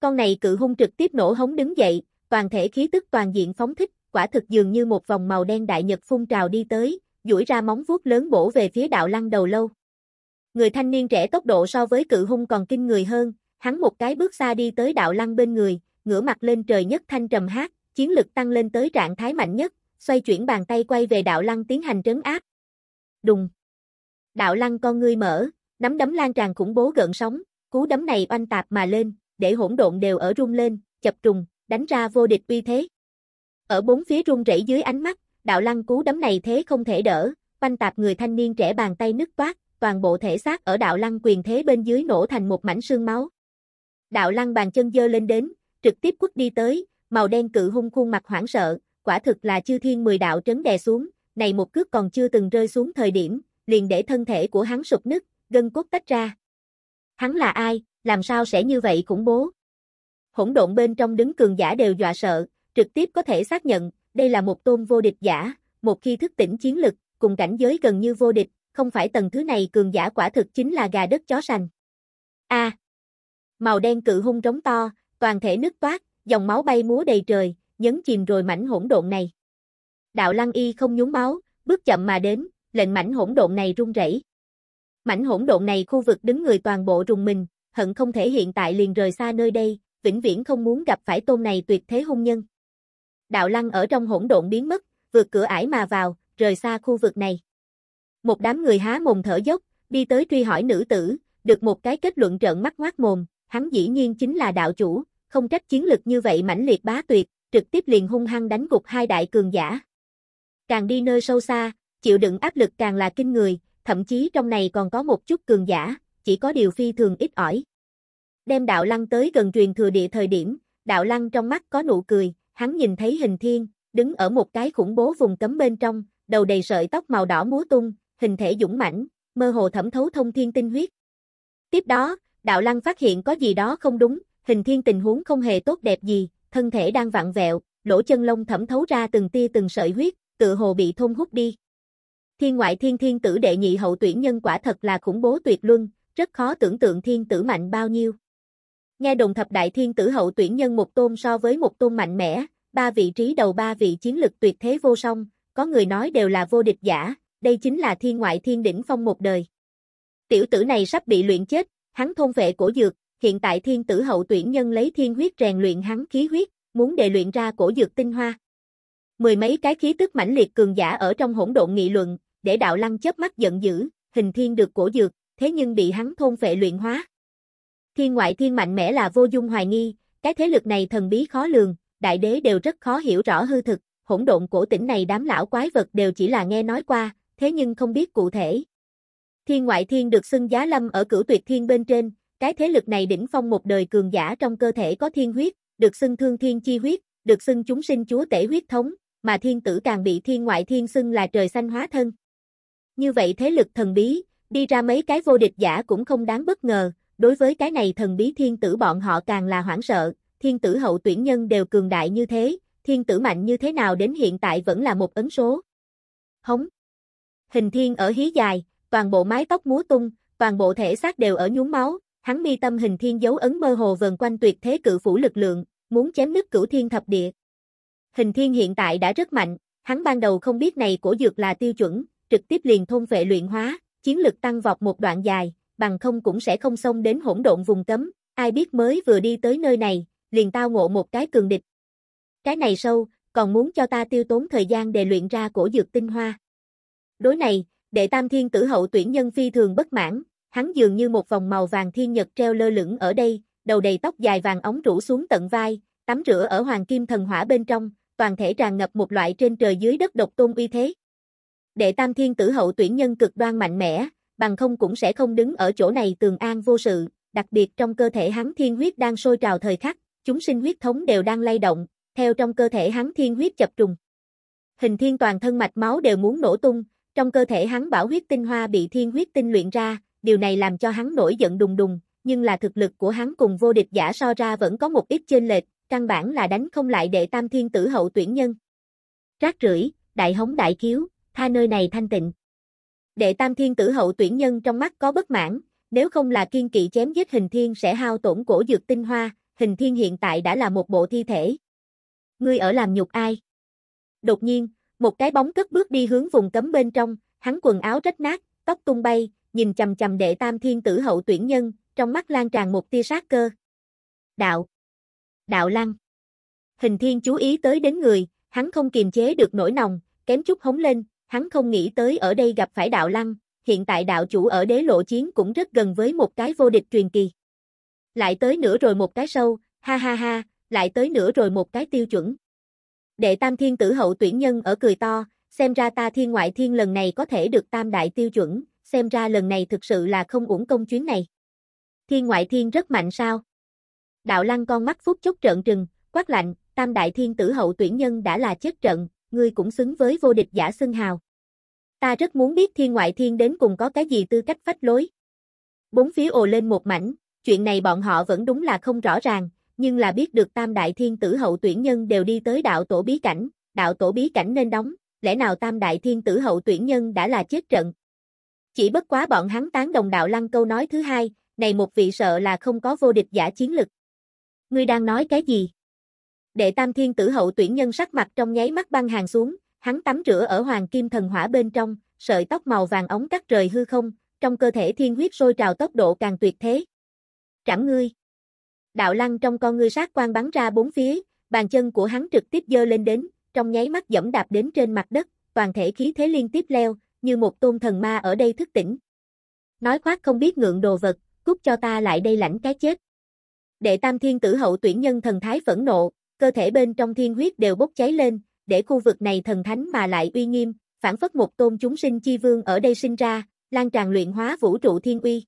Con này cự hung trực tiếp nổ hống đứng dậy, toàn thể khí tức toàn diện phóng thích, quả thực dường như một vòng màu đen đại nhật phun trào đi tới, duỗi ra móng vuốt lớn bổ về phía đạo lăng đầu lâu. Người thanh niên trẻ tốc độ so với cự hung còn kinh người hơn, hắn một cái bước xa đi tới đạo lăng bên người, ngửa mặt lên trời nhất thanh trầm hát, chiến lực tăng lên tới trạng thái mạnh nhất, xoay chuyển bàn tay quay về đạo lăng tiến hành trấn áp. Đùng. Đạo lăng con ngươi mở, nắm đấm lan tràn khủng bố gợn sóng, cú đấm này oanh tạp mà lên, để hỗn độn đều ở rung lên, chập trùng, đánh ra vô địch uy thế. Ở bốn phía rung rẩy dưới ánh mắt, đạo lăng cú đấm này thế không thể đỡ, quanh tạp người thanh niên trẻ bàn tay nứt toát, toàn bộ thể xác ở đạo lăng quyền thế bên dưới nổ thành một mảnh sương máu. Đạo lăng bàn chân dơ lên đến, trực tiếp quất đi tới, màu đen cự hung khuôn mặt hoảng sợ, quả thực là chư thiên mười đạo trấn đè xuống, này một cước còn chưa từng rơi xuống thời điểm, liền để thân thể của hắn sụp nứt, gân cốt tách ra. Hắn là ai, làm sao sẽ như vậy cũng bố. Hỗn độn bên trong đứng cường giả đều dọa sợ, trực tiếp có thể xác nhận, đây là một tôn vô địch giả, một khi thức tỉnh chiến lực, cùng cảnh giới gần như vô địch, không phải tầng thứ này cường giả quả thực chính là gà đất chó sành. A. màu đen cự hung trống to, toàn thể nứt toát, dòng máu bay múa đầy trời, nhấn chìm rồi mảnh hỗn độn này. Đạo Lăng Y không nhúng máu, bước chậm mà đến, lệnh mảnh hỗn độn này rung rẩy. Mảnh hỗn độn này khu vực đứng người toàn bộ rùng mình, hận không thể hiện tại liền rời xa nơi đây, vĩnh viễn không muốn gặp phải tôn này tuyệt thế hung nhân. Đạo lăng ở trong hỗn độn biến mất, vượt cửa ải mà vào, rời xa khu vực này. Một đám người há mồm thở dốc, đi tới truy hỏi nữ tử, được một cái kết luận trợn mắt ngoác mồm, hắn dĩ nhiên chính là đạo chủ, không trách chiến lực như vậy mãnh liệt bá tuyệt, trực tiếp liền hung hăng đánh gục hai đại cường giả. Càng đi nơi sâu xa, chịu đựng áp lực càng là kinh người, thậm chí trong này còn có một chút cường giả, chỉ có điều phi thường ít ỏi. Đem đạo lăng tới gần truyền thừa địa thời điểm, đạo lăng trong mắt có nụ cười, hắn nhìn thấy hình thiên, đứng ở một cái khủng bố vùng cấm bên trong, đầu đầy sợi tóc màu đỏ múa tung, hình thể dũng mãnh, mơ hồ thẩm thấu thông thiên tinh huyết. Tiếp đó, đạo lăng phát hiện có gì đó không đúng, hình thiên tình huống không hề tốt đẹp gì, thân thể đang vặn vẹo, lỗ chân lông thẩm thấu ra từng tia từng sợi huyết, tự hồ bị thôn hút đi. Thiên ngoại thiên thiên tử đệ nhị hậu tuyển nhân quả thật là khủng bố tuyệt luân, rất khó tưởng tượng thiên tử mạnh bao nhiêu. Nghe đồng thập đại thiên tử hậu tuyển nhân một tôn so với một tôn mạnh mẽ, ba vị trí đầu ba vị chiến lực tuyệt thế vô song, có người nói đều là vô địch giả, đây chính là thiên ngoại thiên đỉnh phong một đời. Tiểu tử này sắp bị luyện chết, hắn thôn vệ cổ dược, hiện tại thiên tử hậu tuyển nhân lấy thiên huyết rèn luyện hắn khí huyết, muốn đề luyện ra cổ dược tinh hoa. Mười mấy cái khí tức mãnh liệt cường giả ở trong hỗn độn nghị luận, để đạo lăng chớp mắt giận dữ, hình thiên được cổ dược, thế nhưng bị hắn thôn phệ luyện hóa. Thiên ngoại thiên mạnh mẽ là vô dung hoài nghi, cái thế lực này thần bí khó lường, đại đế đều rất khó hiểu rõ hư thực, hỗn độn cổ tỉnh này đám lão quái vật đều chỉ là nghe nói qua, thế nhưng không biết cụ thể. Thiên ngoại thiên được xưng giá lâm ở cửu tuyệt thiên bên trên, cái thế lực này đỉnh phong một đời cường giả trong cơ thể có thiên huyết, được xưng thương thiên chi huyết, được xưng chúng sinh chúa tể huyết thống, mà thiên tử càng bị thiên ngoại thiên xưng là trời xanh hóa thân. Như vậy thế lực thần bí, Đi ra mấy cái vô địch giả cũng không đáng bất ngờ, đối với cái này thần bí thiên tử bọn họ càng là hoảng sợ, thiên tử hậu tuyển nhân đều cường đại như thế, thiên tử mạnh như thế nào đến hiện tại vẫn là một ấn số. Hống. Hình thiên ở hí dài, toàn bộ mái tóc múa tung, toàn bộ thể xác đều ở nhúng máu, hắn mi tâm hình thiên dấu ấn mơ hồ vần quanh tuyệt thế cự phủ lực lượng, muốn chém nứt cửu thiên thập địa. Hình thiên hiện tại đã rất mạnh, hắn ban đầu không biết này của dược là tiêu chuẩn, trực tiếp liền thôn vệ luyện hóa, chiến lực tăng vọt một đoạn dài, bằng không cũng sẽ không xông đến hỗn độn vùng cấm, ai biết mới vừa đi tới nơi này, liền tao ngộ một cái cường địch. Cái này sâu, còn muốn cho ta tiêu tốn thời gian để luyện ra cổ dược tinh hoa. Đối này, đệ tam thiên tử hậu tuyển nhân phi thường bất mãn, hắn dường như một vòng màu vàng thiên nhật treo lơ lửng ở đây, đầu đầy tóc dài vàng ống rủ xuống tận vai, tắm rửa ở hoàng kim thần hỏa bên trong, toàn thể tràn ngập một loại trên trời dưới đất độc tôn uy thế đệ tam thiên tử hậu tuyển nhân cực đoan mạnh mẽ, bằng không cũng sẽ không đứng ở chỗ này tường an vô sự, đặc biệt trong cơ thể hắn thiên huyết đang sôi trào thời khắc, chúng sinh huyết thống đều đang lay động, theo trong cơ thể hắn thiên huyết chập trùng. Hình thiên toàn thân mạch máu đều muốn nổ tung, trong cơ thể hắn bảo huyết tinh hoa bị thiên huyết tinh luyện ra, điều này làm cho hắn nổi giận đùng đùng, nhưng là thực lực của hắn cùng vô địch giả so ra vẫn có một ít chênh lệch, căn bản là đánh không lại đệ tam thiên tử hậu tuyển nhân. Rác rưởi, đại hống đại khiếu, tha nơi này thanh tịnh. Đệ tam thiên tử hậu tuyển nhân trong mắt có bất mãn, nếu không là kiên kỵ chém giết hình thiên sẽ hao tổn cổ dược tinh hoa, hình thiên hiện tại đã là một bộ thi thể. Ngươi ở làm nhục ai? Đột nhiên, một cái bóng cất bước đi hướng vùng cấm bên trong, hắn quần áo rách nát, tóc tung bay, nhìn chầm chầm đệ tam thiên tử hậu tuyển nhân, trong mắt lan tràn một tia sát cơ. Đạo. Đạo lăng. Hình thiên chú ý tới đến người, hắn không kiềm chế được nỗi nòng, kém chút hống lên, hắn không nghĩ tới ở đây gặp phải đạo lăng, hiện tại đạo chủ ở đế lộ chiến cũng rất gần với một cái vô địch truyền kỳ. Lại tới nữa rồi một cái sâu, ha ha ha, lại tới nữa rồi một cái tiêu chuẩn. Đệ tam thiên tử hậu tuyển nhân ở cười to, xem ra ta thiên ngoại thiên lần này có thể được tam đại tiêu chuẩn, xem ra lần này thực sự là không uổng công chuyến này. Thiên ngoại thiên rất mạnh sao? Đạo lăng con mắt phút chốc trợn trừng, quát lạnh, tam đại thiên tử hậu tuyển nhân đã là chết trận, ngươi cũng xứng với vô địch giả xưng hào. Ta rất muốn biết thiên ngoại thiên đến cùng có cái gì tư cách phách lối. Bốn phía ồ lên một mảnh, chuyện này bọn họ vẫn đúng là không rõ ràng, nhưng là biết được tam đại thiên tử hậu tuyển nhân đều đi tới đạo tổ bí cảnh, đạo tổ bí cảnh nên đóng, lẽ nào tam đại thiên tử hậu tuyển nhân đã là chết trận. Chỉ bất quá bọn hắn tán đồng đạo lăng câu nói thứ hai, này một vị sợ là không có vô địch giả chiến lực. Ngươi đang nói cái gì? Đệ tam thiên tử hậu tuyển nhân sắc mặt trong nháy mắt băng hàng xuống, hắn tắm rửa ở hoàng kim thần hỏa bên trong, sợi tóc màu vàng ống cắt trời hư không, trong cơ thể thiên huyết sôi trào tốc độ càng tuyệt thế. Trảm ngươi. Đạo lăng trong con ngươi sát quan bắn ra bốn phía, bàn chân của hắn trực tiếp dơ lên đến, trong nháy mắt dẫm đạp đến trên mặt đất, toàn thể khí thế liên tiếp leo, như một tôn thần ma ở đây thức tỉnh. Nói khoác không biết ngượng đồ vật, cút cho ta lại đây lãnh cái chết. Đệ tam thiên tử hậu tuyển nhân thần thái phẫn nộ, cơ thể bên trong thiên huyết đều bốc cháy lên, để khu vực này thần thánh mà lại uy nghiêm, phản phất một tôn chúng sinh chi vương ở đây sinh ra, lan tràn luyện hóa vũ trụ thiên uy.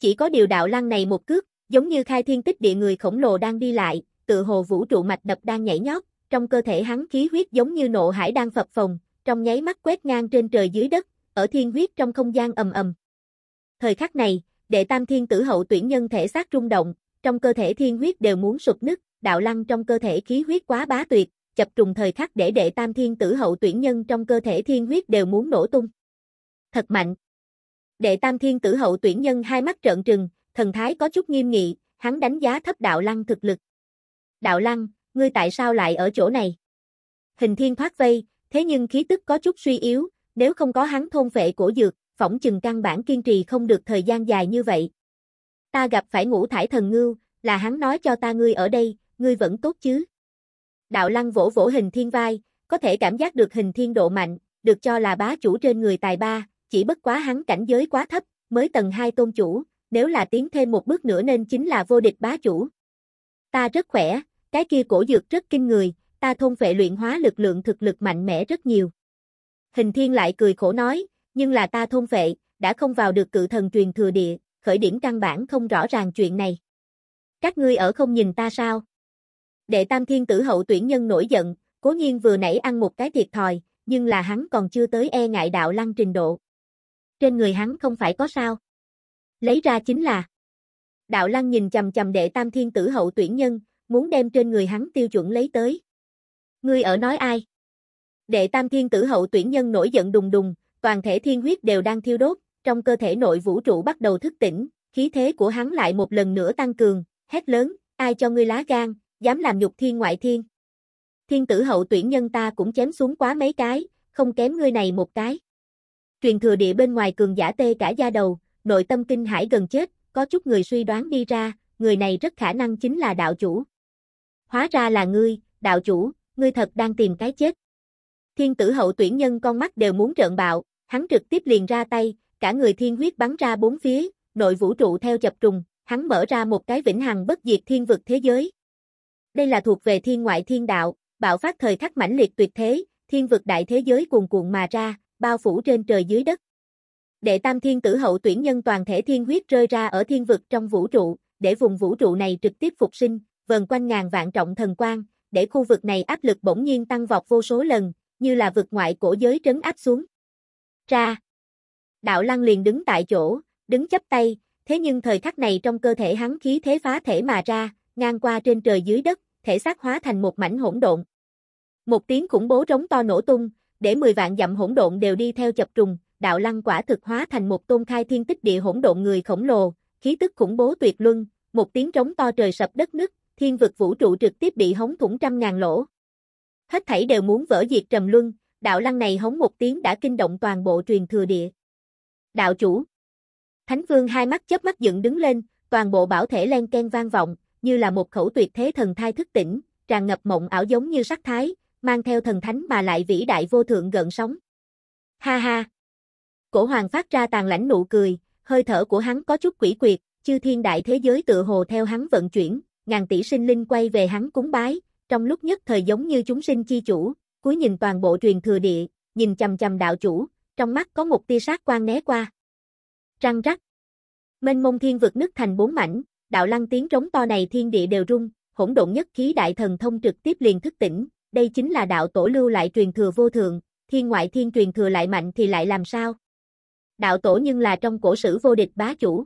Chỉ có điều đạo lăng này một cước, giống như khai thiên tích địa người khổng lồ đang đi lại, tự hồ vũ trụ mạch đập đang nhảy nhót, trong cơ thể hắn khí huyết giống như nộ hải đang phập phồng, trong nháy mắt quét ngang trên trời dưới đất, ở thiên huyết trong không gian ầm ầm. Thời khắc này, đệ tam thiên tử hậu tuyển nhân thể xác rung động, trong cơ thể thiên huyết đều muốn sụp nứt, đạo lăng trong cơ thể khí huyết quá bá tuyệt, chập trùng thời khắc để đệ tam thiên tử hậu tuyển nhân trong cơ thể thiên huyết đều muốn nổ tung. Thật mạnh. Đệ tam thiên tử hậu tuyển nhân hai mắt trợn trừng, thần thái có chút nghiêm nghị, hắn đánh giá thấp đạo lăng thực lực. Đạo lăng, ngươi tại sao lại ở chỗ này? Hình thiên thoát vây, thế nhưng khí tức có chút suy yếu, nếu không có hắn thôn vệ cổ dược, phỏng chừng căn bản kiên trì không được thời gian dài như vậy. Ta gặp phải ngũ thải thần ngưu, là hắn nói cho ta ngươi ở đây, ngươi vẫn tốt chứ? Đạo lăng vỗ vỗ hình thiên vai, có thể cảm giác được hình thiên độ mạnh, được cho là bá chủ trên người tài ba, chỉ bất quá hắn cảnh giới quá thấp, mới tầng 2 tôn chủ, nếu là tiến thêm một bước nữa nên chính là vô địch bá chủ. Ta rất khỏe, cái kia cổ dược rất kinh người, ta thôn vệ luyện hóa lực lượng thực lực mạnh mẽ rất nhiều. Hình thiên lại cười khổ nói, nhưng là ta thôn vệ đã không vào được cự thần truyền thừa địa, khởi điểm căn bản không rõ ràng chuyện này. Các ngươi ở không nhìn ta sao? Đệ tam thiên tử hậu tuyển nhân nổi giận, cố nhiên vừa nãy ăn một cái thiệt thòi, nhưng là hắn còn chưa tới e ngại đạo lăng trình độ. Trên người hắn không phải có sao. Lấy ra chính là Đạo lăng nhìn chầm chầm đệ tam thiên tử hậu tuyển nhân, muốn đem trên người hắn tiêu chuẩn lấy tới. Ngươi ở nói ai? Đệ tam thiên tử hậu tuyển nhân nổi giận đùng đùng, toàn thể thiên huyết đều đang thiêu đốt, trong cơ thể nội vũ trụ bắt đầu thức tỉnh, khí thế của hắn lại một lần nữa tăng cường, hét lớn, ai cho ngươi lá gan, dám làm nhục thiên ngoại thiên. Thiên tử hậu tuyển nhân ta cũng chém xuống quá mấy cái, không kém ngươi này một cái. Truyền thừa địa bên ngoài cường giả tê cả da đầu, nội tâm kinh hải gần chết, có chút người suy đoán đi ra, người này rất khả năng chính là đạo chủ. Hóa ra là ngươi, đạo chủ, ngươi thật đang tìm cái chết. Thiên tử hậu tuyển nhân con mắt đều muốn trợn bạo, hắn trực tiếp liền ra tay, cả người thiên huyết bắn ra bốn phía, nội vũ trụ theo chập trùng, hắn mở ra một cái vĩnh hằng bất diệt thiên vực thế giới. Đây là thuộc về thiên ngoại thiên đạo, bạo phát thời khắc mãnh liệt tuyệt thế, thiên vực đại thế giới cuồn cuộn mà ra, bao phủ trên trời dưới đất. Đệ tam thiên tử hậu tuyển nhân toàn thể thiên huyết rơi ra ở thiên vực trong vũ trụ, để vùng vũ trụ này trực tiếp phục sinh, vần quanh ngàn vạn trọng thần quang, để khu vực này áp lực bỗng nhiên tăng vọt vô số lần, như là vực ngoại cổ giới trấn áp xuống. Ra. Đạo Lăng liền đứng tại chỗ, đứng chắp tay, thế nhưng thời khắc này trong cơ thể hắn khí thế phá thể mà ra, ngang qua trên trời dưới đất, thể xác hóa thành một mảnh hỗn độn. Một tiếng khủng bố rống to nổ tung, để 10 vạn dặm hỗn độn đều đi theo chập trùng, đạo lăng quả thực hóa thành một tôn khai thiên tích địa hỗn độn người khổng lồ, khí tức khủng bố tuyệt luân, một tiếng rống to trời sập đất nứt, thiên vực vũ trụ trực tiếp bị hống thủng trăm ngàn lỗ. Hết thảy đều muốn vỡ diệt trầm luân, đạo lăng này hống một tiếng đã kinh động toàn bộ truyền thừa địa. Đạo chủ Thánh vương hai mắt chớp mắt dựng đứng lên, toàn bộ bảo thể len ken vang vọng, như là một khẩu tuyệt thế thần thai thức tỉnh, tràn ngập mộng ảo giống như sắc thái, mang theo thần thánh mà lại vĩ đại vô thượng gần sóng. Ha ha! Cổ hoàng phát ra tàn lãnh nụ cười, hơi thở của hắn có chút quỷ quyệt, chư thiên đại thế giới tự hồ theo hắn vận chuyển, ngàn tỷ sinh linh quay về hắn cúng bái, trong lúc nhất thời giống như chúng sinh chi chủ, cuối nhìn toàn bộ truyền thừa địa, nhìn chầm chầm đạo chủ, trong mắt có một tia sát quan né qua. Trăng rắc. Mênh mông thiên vực nứt thành bốn mảnh, đạo lăng tiếng trống to này thiên địa đều rung, hỗn độn nhất khí đại thần thông trực tiếp liền thức tỉnh, đây chính là đạo tổ lưu lại truyền thừa vô thượng, thiên ngoại thiên truyền thừa lại mạnh thì lại làm sao? Đạo tổ nhưng là trong cổ sử vô địch bá chủ.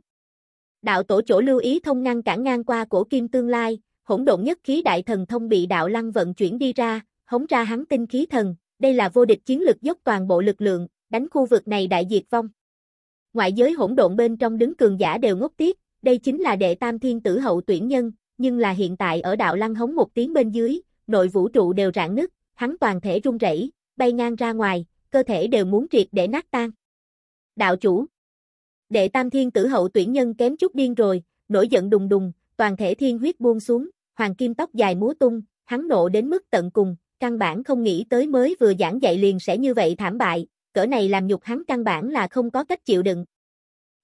Đạo tổ chỗ lưu ý thông ngăn cản ngang qua cổ kim tương lai, hỗn độn nhất khí đại thần thông bị đạo lăng vận chuyển đi ra, hống ra hắn tinh khí thần, đây là vô địch chiến lực dốc toàn bộ lực lượng, đánh khu vực này đại diệt vong. Ngoại giới hỗn độn bên trong đứng cường giả đều ngốc tiếc, đây chính là đệ tam thiên tử hậu tuyển nhân, nhưng là hiện tại ở đạo lăng hống một tiếng bên dưới, nội vũ trụ đều rạn nứt, hắn toàn thể rung rẩy, bay ngang ra ngoài, cơ thể đều muốn triệt để nát tan. Đạo chủ Đệ tam thiên tử hậu tuyển nhân kém chút điên rồi, nổi giận đùng đùng, toàn thể thiên huyết buông xuống, hoàng kim tóc dài múa tung, hắn nộ đến mức tận cùng, căn bản không nghĩ tới mới vừa giảng dạy liền sẽ như vậy thảm bại, cỡ này làm nhục hắn căn bản là không có cách chịu đựng.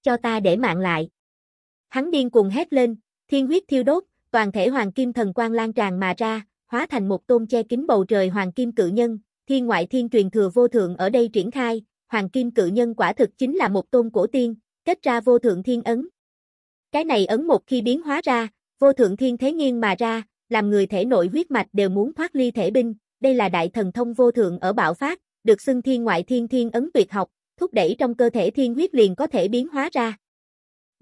Cho ta để mạng lại. Hắn điên cuồng hét lên, thiên huyết thiêu đốt, toàn thể hoàng kim thần quang lan tràn mà ra, hóa thành một tôn che kín bầu trời hoàng kim cự nhân, thiên ngoại thiên truyền thừa vô thượng ở đây triển khai, hoàng kim cự nhân quả thực chính là một tôn cổ tiên, kết ra vô thượng thiên ấn. Cái này ấn một khi biến hóa ra, vô thượng thiên thế nghiêng mà ra, làm người thể nội huyết mạch đều muốn thoát ly thể binh, đây là đại thần thông vô thượng ở bạo phát, được xưng thiên ngoại thiên thiên ấn tuyệt học, thúc đẩy trong cơ thể thiên huyết liền có thể biến hóa ra.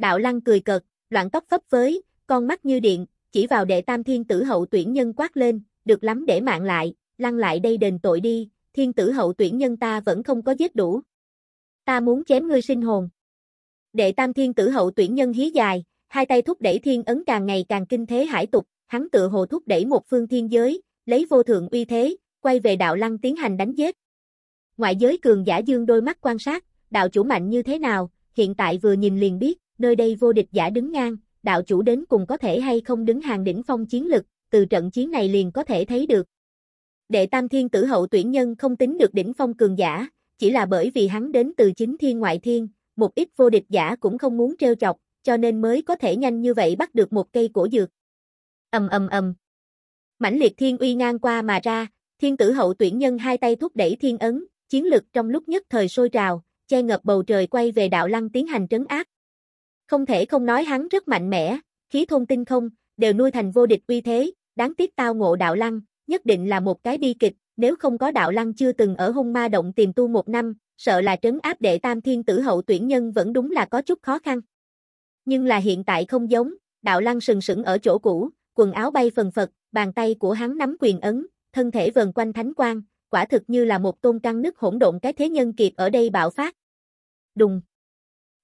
Đạo lăng cười cợt, loạn tóc phấp với, con mắt như điện, chỉ vào đệ tam thiên tử hậu tuyển nhân quát lên, được lắm để mạng lại, lăng lại đây đền tội đi, thiên tử hậu tuyển nhân ta vẫn không có giết đủ. Ta muốn chém ngươi sinh hồn. Đệ tam thiên tử hậu tuyển nhân hí dài, hai tay thúc đẩy thiên ấn càng ngày càng kinh thế hải tục, hắn tự hồ thúc đẩy một phương thiên giới, lấy vô thượng uy thế, quay về đạo lăng tiến hành đánh giết. Ngoại giới cường giả dương đôi mắt quan sát, đạo chủ mạnh như thế nào, hiện tại vừa nhìn liền biết, nơi đây vô địch giả đứng ngang, đạo chủ đến cùng có thể hay không đứng hàng đỉnh phong chiến lực, từ trận chiến này liền có thể thấy được. Đệ tam thiên tử hậu tuyển nhân không tính được đỉnh phong cường giả, chỉ là bởi vì hắn đến từ chính thiên ngoại thiên, một ít vô địch giả cũng không muốn trêu chọc, cho nên mới có thể nhanh như vậy bắt được một cây cổ dược. Ầm ầm ầm. Mãnh liệt thiên uy ngang qua mà ra, thiên tử hậu tuyển nhân hai tay thúc đẩy thiên ấn, chiến lực trong lúc nhất thời sôi trào, che ngập bầu trời quay về đạo lăng tiến hành trấn áp, không thể không nói hắn rất mạnh mẽ, khí thôn tinh không, đều nuôi thành vô địch uy thế, đáng tiếc tao ngộ đạo lăng, nhất định là một cái bi kịch, nếu không có đạo lăng chưa từng ở hung ma động tìm tu một năm, sợ là trấn áp đệ tam thiên tử hậu tuyển nhân vẫn đúng là có chút khó khăn. Nhưng là hiện tại không giống, đạo lăng sừng sững ở chỗ cũ, quần áo bay phần phật, bàn tay của hắn nắm quyền ấn, thân thể vần quanh thánh quang, quả thực như là một tôn căng nước hỗn độn cái thế nhân kiệt ở đây bạo phát. Đùng!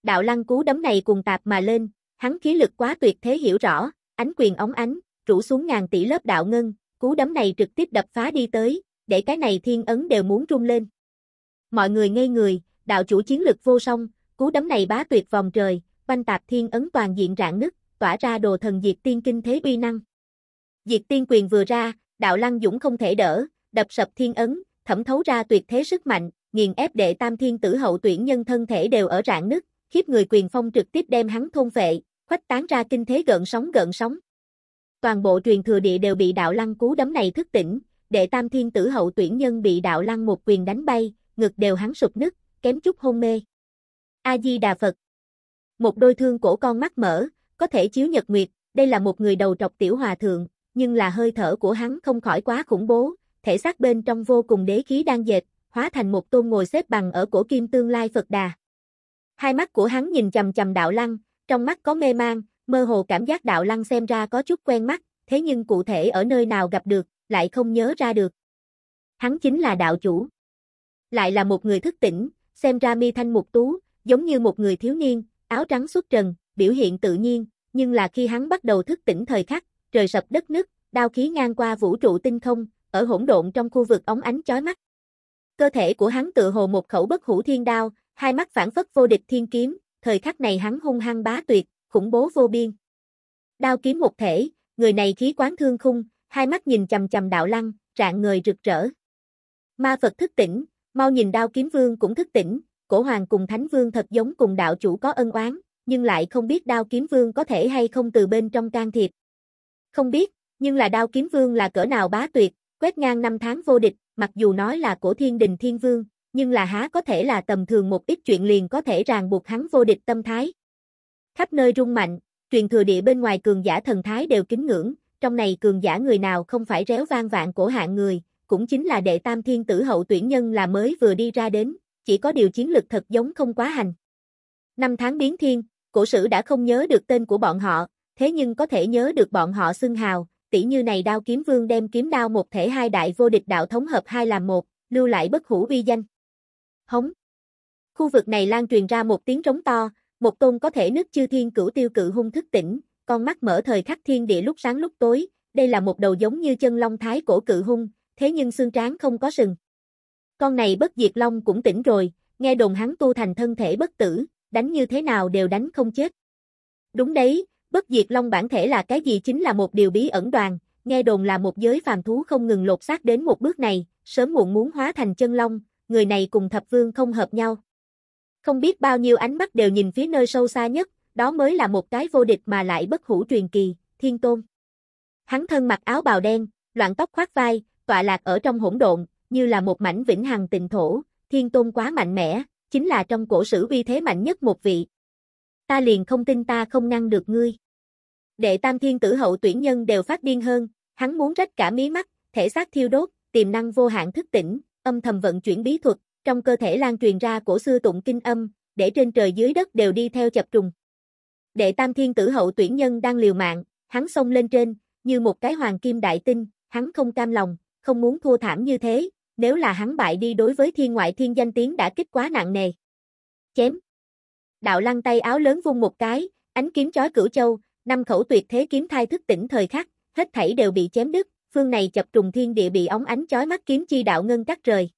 đạo lăng cú đấm này cùng tạp mà lên, hắn khí lực quá tuyệt thế hiểu rõ, ánh quyền ống ánh, rủ xuống ngàn tỷ lớp đạo ngân, cú đấm này trực tiếp đập phá đi tới, để cái này thiên ấn đều muốn rung lên. Mọi người ngây người, đạo chủ chiến lực vô song, cú đấm này bá tuyệt vòng trời, banh tạp thiên ấn toàn diện rạn nứt, tỏa ra đồ thần diệt tiên kinh thế uy năng. Diệt tiên quyền vừa ra, đạo lăng dũng không thể đỡ, đập sập thiên ấn, thẩm thấu ra tuyệt thế sức mạnh, nghiền ép đệ tam thiên tử hậu tuyển nhân thân thể đều ở rạn nứt, khiếp người quyền phong trực tiếp đem hắn thôn vệ, khuếch tán ra kinh thế gợn sóng gợn sóng. Toàn bộ truyền thừa địa đều bị đạo lăng cú đấm này thức tỉnh, đệ tam thiên tử hậu tuyển nhân bị đạo lăng một quyền đánh bay, ngực đều hắn sụp nứt, kém chút hôn mê. A-di-đà Phật Một đôi thương cổ con mắt mở, có thể chiếu nhật nguyệt, đây là một người đầu trọc tiểu hòa thượng, nhưng là hơi thở của hắn không khỏi quá khủng bố, thể xác bên trong vô cùng đế khí đang dệt, hóa thành một tôn ngồi xếp bằng ở cổ kim tương lai Phật đà. Hai mắt của hắn nhìn chầm chầm đạo lăng, trong mắt có mê mang, mơ hồ cảm giác đạo lăng xem ra có chút quen mắt, thế nhưng cụ thể ở nơi nào gặp được, lại không nhớ ra được. Hắn chính là đạo chủ. Lại là một người thức tỉnh, xem ra mi thanh mục tú, giống như một người thiếu niên, áo trắng suốt trần, biểu hiện tự nhiên, nhưng là khi hắn bắt đầu thức tỉnh thời khắc, trời sập đất nứt, đao khí ngang qua vũ trụ tinh không, ở hỗn độn trong khu vực ống ánh chói mắt. Cơ thể của hắn tự hồ một khẩu bất hủ thiên đao, Hai mắt phản phất vô địch thiên kiếm, thời khắc này hắn hung hăng bá tuyệt, khủng bố vô biên. Đao kiếm một thể, người này khí quán thương khung, hai mắt nhìn chầm chầm đạo lăng, rạng người rực rỡ. Ma Phật thức tỉnh, mau nhìn đao kiếm vương cũng thức tỉnh, cổ hoàng cùng thánh vương thật giống cùng đạo chủ có ân oán, nhưng lại không biết đao kiếm vương có thể hay không từ bên trong can thiệp. Không biết, nhưng là đao kiếm vương là cỡ nào bá tuyệt, quét ngang năm tháng vô địch, mặc dù nói là cổ thiên đình thiên vương, nhưng là há có thể là tầm thường một ít chuyện liền có thể ràng buộc hắn vô địch tâm thái. Khắp nơi rung mạnh, truyền thừa địa bên ngoài cường giả thần thái đều kính ngưỡng, trong này cường giả người nào không phải réo vang vạn cổ hạng người, cũng chính là đệ tam thiên tử hậu tuyển nhân là mới vừa đi ra đến, chỉ có điều chiến lực thật giống không quá hành. Năm tháng biến thiên, cổ sử đã không nhớ được tên của bọn họ, thế nhưng có thể nhớ được bọn họ xưng hào, tỷ như này đao kiếm vương đem kiếm đao một thể hai đại vô địch đạo thống hợp hai làm một, lưu lại bất hủ uy danh hống. Khu vực này lan truyền ra một tiếng rống to, một tôn có thể nước chư thiên cửu tiêu cự hung thức tỉnh, con mắt mở thời khắc thiên địa lúc sáng lúc tối, đây là một đầu giống như chân long thái cổ cự hung, thế nhưng xương trán không có sừng. Con này bất diệt long cũng tỉnh rồi, nghe đồn hắn tu thành thân thể bất tử, đánh như thế nào đều đánh không chết. Đúng đấy, bất diệt long bản thể là cái gì chính là một điều bí ẩn đoàn, nghe đồn là một giới phàm thú không ngừng lột xác đến một bước này, sớm muộn muốn hóa thành chân long, người này cùng thập vương không hợp nhau. Không biết bao nhiêu ánh mắt đều nhìn phía nơi sâu xa nhất, đó mới là một cái vô địch mà lại bất hủ truyền kỳ, thiên tôn. Hắn thân mặc áo bào đen, loạn tóc khoác vai, tọa lạc ở trong hỗn độn, như là một mảnh vĩnh hằng tịnh thổ, thiên tôn quá mạnh mẽ, chính là trong cổ sử uy thế mạnh nhất một vị. Ta liền không tin ta không ngăn được ngươi. Đệ tam thiên tử hậu tuyển nhân đều phát điên hơn, hắn muốn rách cả mí mắt, thể xác thiêu đốt, tiềm năng vô hạn thức tỉnh, âm thầm vận chuyển bí thuật, trong cơ thể lan truyền ra cổ xưa tụng kinh âm, để trên trời dưới đất đều đi theo chập trùng. Đệ tam thiên tử hậu tuyển nhân đang liều mạng, hắn xông lên trên, như một cái hoàng kim đại tinh, hắn không cam lòng, không muốn thua thảm như thế, nếu là hắn bại đi đối với thiên ngoại thiên danh tiếng đã kích quá nặng nề. Chém. Đạo lăng tay áo lớn vung một cái, ánh kiếm chói cửu châu, năm khẩu tuyệt thế kiếm thai thức tỉnh thời khắc, hết thảy đều bị chém đứt, phương này chập trùng thiên địa bị ống ánh chói mắt kiếm chi đạo ngân cắt rời.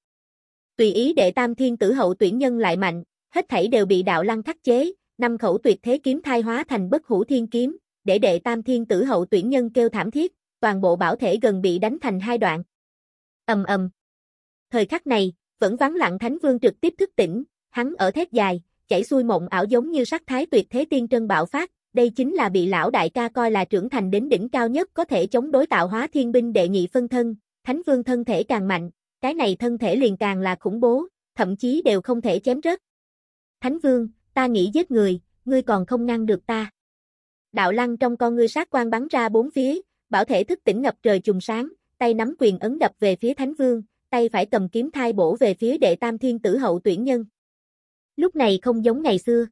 Tùy ý đệ tam thiên tử hậu tuyển nhân lại mạnh, hết thảy đều bị đạo lăng khắc chế, năm khẩu tuyệt thế kiếm thai hóa thành bất hủ thiên kiếm, để đệ tam thiên tử hậu tuyển nhân kêu thảm thiết, toàn bộ bảo thể gần bị đánh thành hai đoạn. Ầm ầm. Thời khắc này, vẫn vắng lặng Thánh Vương trực tiếp thức tỉnh, hắn ở thét dài, chảy xuôi mộng ảo giống như sắc thái tuyệt thế tiên trân bạo phát, đây chính là bị lão đại ca coi là trưởng thành đến đỉnh cao nhất có thể chống đối tạo hóa thiên binh đệ nhị phân thân, thánh vương thân thể càng mạnh, cái này thân thể liền càng là khủng bố, thậm chí đều không thể chém rớt. Thánh vương, ta nghĩ giết người, ngươi còn không ngăn được ta. Đạo lăng trong con ngươi sát quan bắn ra bốn phía, bảo thể thức tỉnh ngập trời trùng sáng, tay nắm quyền ấn đập về phía thánh vương, tay phải cầm kiếm thai bổ về phía đệ tam thiên tử hậu tuyển nhân. Lúc này không giống ngày xưa.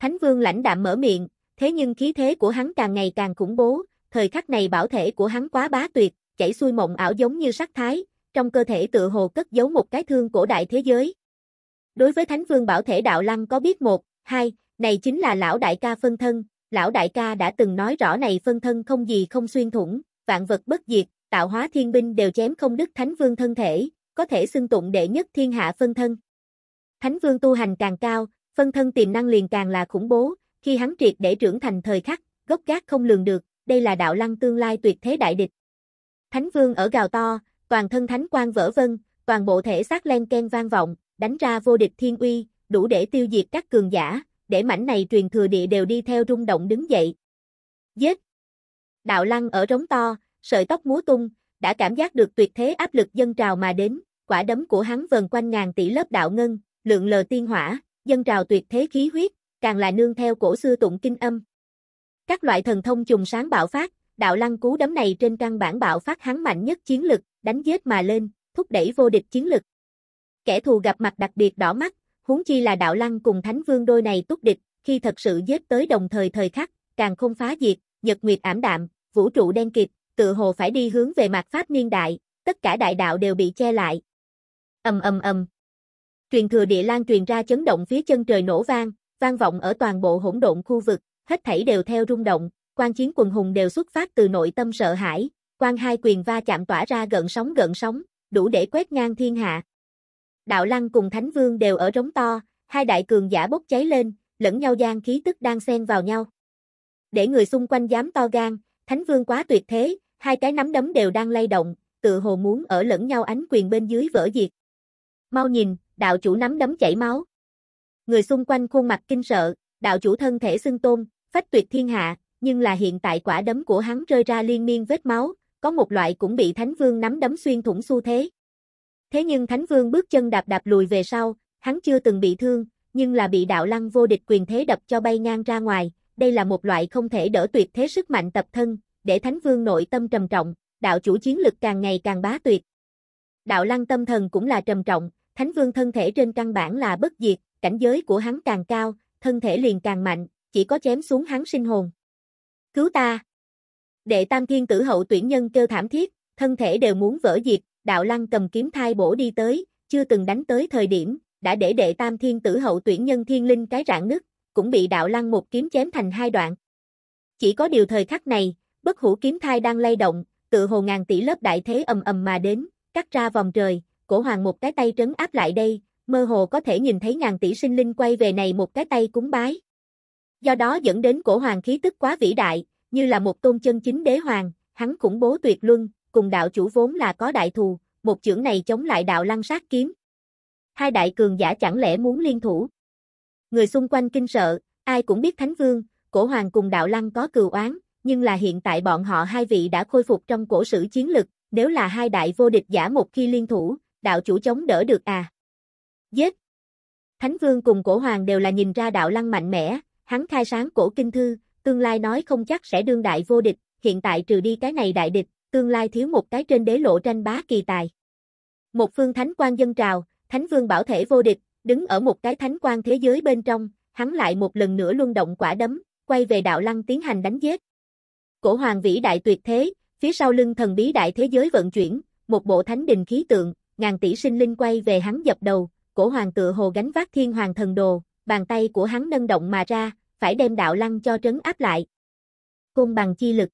Thánh vương lãnh đạm mở miệng, thế nhưng khí thế của hắn càng ngày càng khủng bố, thời khắc này bảo thể của hắn quá bá tuyệt, chảy xuôi mộng ảo giống như sắc thái, trong cơ thể tự hồ cất giấu một cái thương cổ đại thế giới. Đối với Thánh Vương Bảo Thể Đạo Lăng có biết một, hai, này chính là lão đại ca phân thân, lão đại ca đã từng nói rõ này phân thân không gì không xuyên thủng, vạn vật bất diệt, tạo hóa thiên binh đều chém không đứt Thánh Vương thân thể, có thể xưng tụng đệ nhất thiên hạ phân thân. Thánh Vương tu hành càng cao, phân thân tiềm năng liền càng là khủng bố, khi hắn triệt để trưởng thành thời khắc, gốc gác không lường được, đây là đạo lăng tương lai tuyệt thế đại địch. Thánh vương ở gào to, toàn thân thánh quang vỡ vân, toàn bộ thể xác len ken vang vọng, đánh ra vô địch thiên uy, đủ để tiêu diệt các cường giả, để mảnh này truyền thừa địa đều đi theo rung động đứng dậy. Giết! Đạo lăng ở rống to, sợi tóc múa tung, đã cảm giác được tuyệt thế áp lực dân trào mà đến, quả đấm của hắn vần quanh ngàn tỷ lớp đạo ngân, lượng lờ tiên hỏa, dân trào tuyệt thế khí huyết, càng là nương theo cổ xưa tụng kinh âm. Các loại thần thông trùng sáng bạo phát, đạo lăng cú đấm này trên căn bản bạo phát hắn mạnh nhất chiến lực, đánh giết mà lên, thúc đẩy vô địch chiến lực. Kẻ thù gặp mặt đặc biệt đỏ mắt, huống chi là đạo lăng cùng thánh vương đôi này túc địch, khi thật sự giết tới đồng thời thời khắc, càng không phá diệt, nhật nguyệt ảm đạm, vũ trụ đen kịt, tự hồ phải đi hướng về mặt pháp niên đại, tất cả đại đạo đều bị che lại. Ầm ầm ầm. Truyền thừa địa lan truyền ra chấn động phía chân trời nổ vang, vang vọng ở toàn bộ hỗn độn khu vực, hết thảy đều theo rung động, quan chiến quần hùng đều xuất phát từ nội tâm sợ hãi, quan hai quyền va chạm tỏa ra gần sóng gần sóng, đủ để quét ngang thiên hạ. Đạo Lăng cùng Thánh Vương đều ở rống to, hai đại cường giả bốc cháy lên, lẫn nhau gian khí tức đang xen vào nhau. Để người xung quanh dám to gan, Thánh Vương quá tuyệt thế, hai cái nắm đấm đều đang lay động, tự hồ muốn ở lẫn nhau ánh quyền bên dưới vỡ diệt. Mau nhìn, đạo chủ nắm đấm chảy máu, người xung quanh khuôn mặt kinh sợ, đạo chủ thân thể xưng tôn, phách tuyệt thiên hạ, nhưng là hiện tại quả đấm của hắn rơi ra liên miên vết máu, có một loại cũng bị Thánh Vương nắm đấm xuyên thủng xu thế. Thế nhưng Thánh Vương bước chân đạp đạp lùi về sau, hắn chưa từng bị thương, nhưng là bị đạo lăng vô địch quyền thế đập cho bay ngang ra ngoài, đây là một loại không thể đỡ tuyệt thế sức mạnh tập thân, để Thánh Vương nội tâm trầm trọng, đạo chủ chiến lực càng ngày càng bá tuyệt. Đạo lăng tâm thần cũng là trầm trọng, Thánh Vương thân thể trên căn bản là bất diệt, cảnh giới của hắn càng cao, thân thể liền càng mạnh, chỉ có chém xuống hắn sinh hồn. Cứu ta! Đệ tam thiên tử hậu tuyển nhân kêu thảm thiết, thân thể đều muốn vỡ diệt, đạo lăng cầm kiếm thai bổ đi tới, chưa từng đánh tới thời điểm, đã để đệ tam thiên tử hậu tuyển nhân thiên linh cái rạn nứt, cũng bị đạo lăng một kiếm chém thành hai đoạn. Chỉ có điều thời khắc này, bất hủ kiếm thai đang lay động, tự hồ ngàn tỷ lớp đại thế ầm ầm mà đến, cắt ra vòng trời, cổ hoàng một cái tay trấn áp lại đây, mơ hồ có thể nhìn thấy ngàn tỷ sinh linh quay về này một cái tay cúng bái. Do đó dẫn đến cổ hoàng khí tức quá vĩ đại, như là một tôn chân chính đế hoàng, hắn khủng bố tuyệt luân, cùng đạo chủ vốn là có đại thù, một chưởng này chống lại đạo lăng sát kiếm. Hai đại cường giả chẳng lẽ muốn liên thủ? Người xung quanh kinh sợ, ai cũng biết Thánh Vương, cổ hoàng cùng đạo lăng có cừu oán, nhưng là hiện tại bọn họ hai vị đã khôi phục trong cổ sử chiến lực, nếu là hai đại vô địch giả một khi liên thủ, đạo chủ chống đỡ được à? Giết! Thánh Vương cùng cổ hoàng đều là nhìn ra đạo lăng mạnh mẽ, hắn khai sáng cổ kinh thư, tương lai nói không chắc sẽ đương đại vô địch, hiện tại trừ đi cái này đại địch, tương lai thiếu một cái trên đế lộ tranh bá kỳ tài. Một phương thánh quan dân trào, thánh vương bảo thể vô địch, đứng ở một cái thánh quan thế giới bên trong, hắn lại một lần nữa luân động quả đấm, quay về đạo lăng tiến hành đánh giết. Cổ hoàng vĩ đại tuyệt thế, phía sau lưng thần bí đại thế giới vận chuyển, một bộ thánh đình khí tượng, ngàn tỷ sinh linh quay về hắn dập đầu, cổ hoàng tựa hồ gánh vác thiên hoàng thần đồ, bàn tay của hắn nâng động mà ra, phải đem đạo lăng cho trấn áp lại. Côn bằng chi lực.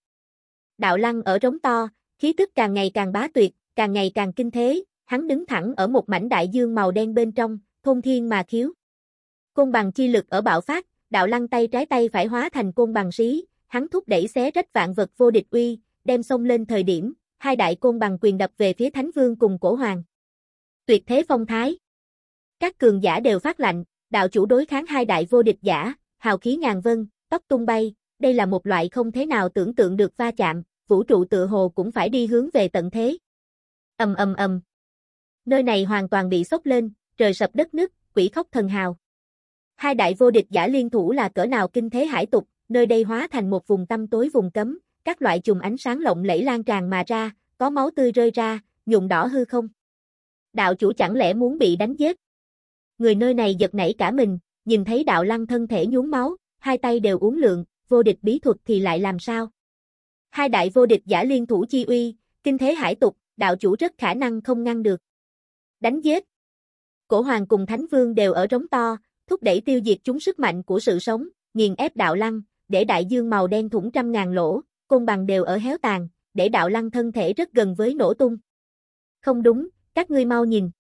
Đạo lăng ở rống to, khí tức càng ngày càng bá tuyệt, càng ngày càng kinh thế, hắn đứng thẳng ở một mảnh đại dương màu đen bên trong, thôn thiên mà khiếu. Côn bằng chi lực ở bạo phát, đạo lăng tay trái tay phải hóa thành côn bằng xí, hắn thúc đẩy xé rách vạn vật vô địch uy, đem sông lên thời điểm, hai đại côn bằng quyền đập về phía Thánh Vương cùng cổ hoàng. Tuyệt thế phong thái. Các cường giả đều phát lạnh, đạo chủ đối kháng hai đại vô địch giả, hào khí ngàn vân, tóc tung bay, đây là một loại không thế nào tưởng tượng được va chạm, vũ trụ tự hồ cũng phải đi hướng về tận thế. Ầm ầm ầm. Nơi này hoàn toàn bị sốc lên, trời sập đất nứt, quỷ khóc thần hào. Hai đại vô địch giả liên thủ là cỡ nào kinh thế hải tục, nơi đây hóa thành một vùng tâm tối vùng cấm, các loại chùm ánh sáng lộng lẫy lan tràn mà ra, có máu tươi rơi ra, nhuộm đỏ hư không. Đạo chủ chẳng lẽ muốn bị đánh giết? người nơi này giật nảy cả mình, nhìn thấy đạo lăng thân thể nhuốm máu, hai tay đều uống lượng, vô địch bí thuật thì lại làm sao? Hai đại vô địch giả liên thủ chi uy, kinh thế hải tục, đạo chủ rất khả năng không ngăn được. Đánh giết. Cổ hoàng cùng thánh vương đều ở rống to, thúc đẩy tiêu diệt chúng sức mạnh của sự sống, nghiền ép đạo lăng, để đại dương màu đen thủng trăm ngàn lỗ, côn bằng đều ở héo tàn, để đạo lăng thân thể rất gần với nổ tung. Không đúng, các ngươi mau nhìn.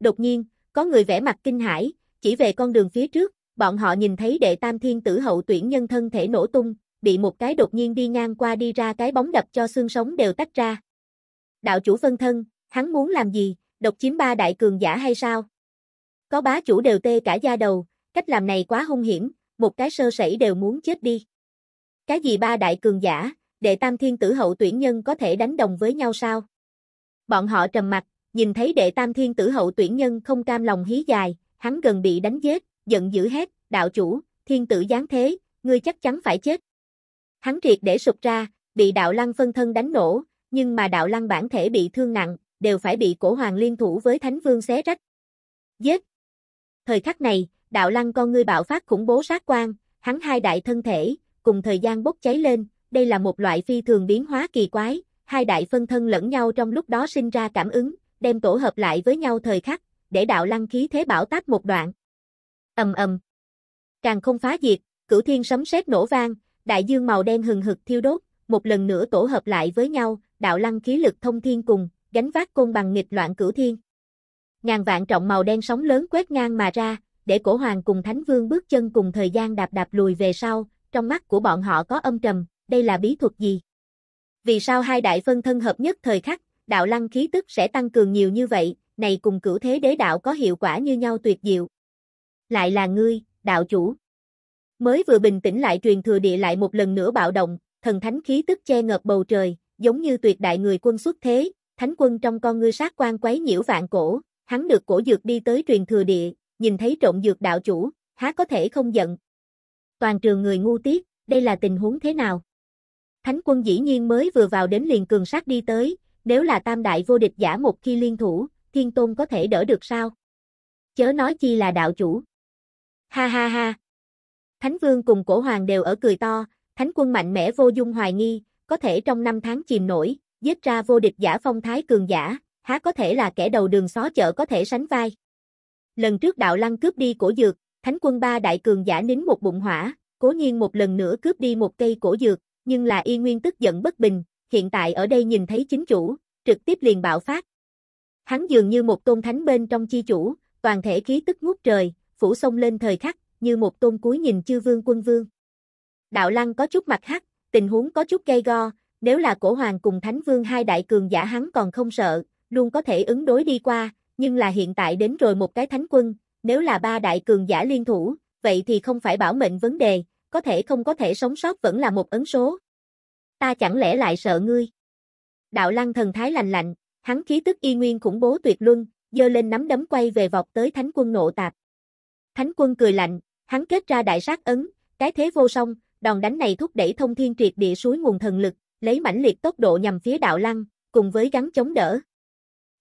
Đột nhiên, có người vẽ mặt kinh hãi, chỉ về con đường phía trước, bọn họ nhìn thấy đệ tam thiên tử hậu tuyển nhân thân thể nổ tung, bị một cái đột nhiên đi ngang qua đi ra cái bóng đập cho xương sống đều tách ra. Đạo chủ phân thân, hắn muốn làm gì, độc chiếm ba đại cường giả hay sao? Có bá chủ đều tê cả da đầu, cách làm này quá hung hiểm, một cái sơ sẩy đều muốn chết đi. Cái gì ba đại cường giả, đệ tam thiên tử hậu tuyển nhân có thể đánh đồng với nhau sao? Bọn họ trầm mặt, nhìn thấy đệ tam thiên tử hậu tuyển nhân không cam lòng hí dài, hắn gần bị đánh giết, giận dữ hét, đạo chủ, thiên tử giáng thế, ngươi chắc chắn phải chết. Hắn triệt để sụp ra, bị đạo lăng phân thân đánh nổ, nhưng mà đạo lăng bản thể bị thương nặng, đều phải bị cổ hoàng liên thủ với thánh vương xé rách. Giết! Thời khắc này, đạo lăng con ngươi bạo phát khủng bố sát quan, hắn hai đại thân thể, cùng thời gian bốc cháy lên, đây là một loại phi thường biến hóa kỳ quái, hai đại phân thân lẫn nhau trong lúc đó sinh ra cảm ứng, đem tổ hợp lại với nhau thời khắc, để đạo lăng khí thế bảo tác một đoạn. Ầm ầm. Càng không phá diệt, cửu thiên sấm sét nổ vang, đại dương màu đen hừng hực thiêu đốt, một lần nữa tổ hợp lại với nhau, đạo lăng khí lực thông thiên cùng, gánh vác côn bằng nghịch loạn cửu thiên. Ngàn vạn trọng màu đen sóng lớn quét ngang mà ra, để cổ hoàng cùng thánh vương bước chân cùng thời gian đạp đạp lùi về sau, trong mắt của bọn họ có âm trầm, đây là bí thuật gì? Vì sao hai đại phân thân hợp nhất thời khắc, đạo lăng khí tức sẽ tăng cường nhiều như vậy, này cùng cửu thế đế đạo có hiệu quả như nhau tuyệt diệu. Lại là ngươi, đạo chủ. Mới vừa bình tĩnh lại truyền thừa địa lại một lần nữa bạo động, thần thánh khí tức che ngập bầu trời, giống như tuyệt đại người quân xuất thế, thánh quân trong con ngươi sát quan quấy nhiễu vạn cổ, hắn được cổ dược đi tới truyền thừa địa, nhìn thấy trộm dược đạo chủ, há có thể không giận. Toàn trường người ngu tiết, đây là tình huống thế nào? Thánh quân dĩ nhiên mới vừa vào đến liền cường sát đi tới, nếu là tam đại vô địch giả một khi liên thủ, thiên tôn có thể đỡ được sao? Chớ nói chi là đạo chủ. Ha ha ha. Thánh vương cùng cổ hoàng đều ở cười to, thánh quân mạnh mẽ vô dung hoài nghi, có thể trong năm tháng chìm nổi, giết ra vô địch giả phong thái cường giả, há có thể là kẻ đầu đường xó chợ có thể sánh vai. Lần trước đạo lăng cướp đi cổ dược, thánh quân ba đại cường giả nín một bụng hỏa, cố nhiên một lần nữa cướp đi một cây cổ dược, nhưng là y nguyên tức giận bất bình, hiện tại ở đây nhìn thấy chính chủ, trực tiếp liền bạo phát. Hắn dường như một tôn thánh bên trong chi chủ, toàn thể khí tức ngút trời, phủ sông lên thời khắc, như một tôn cuối nhìn chư vương quân vương. Đạo lăng có chút mặt hắc, tình huống có chút gây go, nếu là cổ hoàng cùng thánh vương hai đại cường giả hắn còn không sợ, luôn có thể ứng đối đi qua, nhưng là hiện tại đến rồi một cái thánh quân, nếu là ba đại cường giả liên thủ, vậy thì không phải bảo mệnh vấn đề, có thể không có thể sống sót vẫn là một ấn số, ta chẳng lẽ lại sợ ngươi? Đạo lăng thần thái lành lạnh, hắn khí tức y nguyên khủng bố tuyệt luân, giơ lên nắm đấm quay về vọt tới thánh quân nộ tạp. Thánh quân cười lạnh, hắn kết ra đại sát ấn, cái thế vô song, đòn đánh này thúc đẩy thông thiên triệt địa suối nguồn thần lực, lấy mãnh liệt tốc độ nhằm phía đạo lăng, cùng với gắn chống đỡ.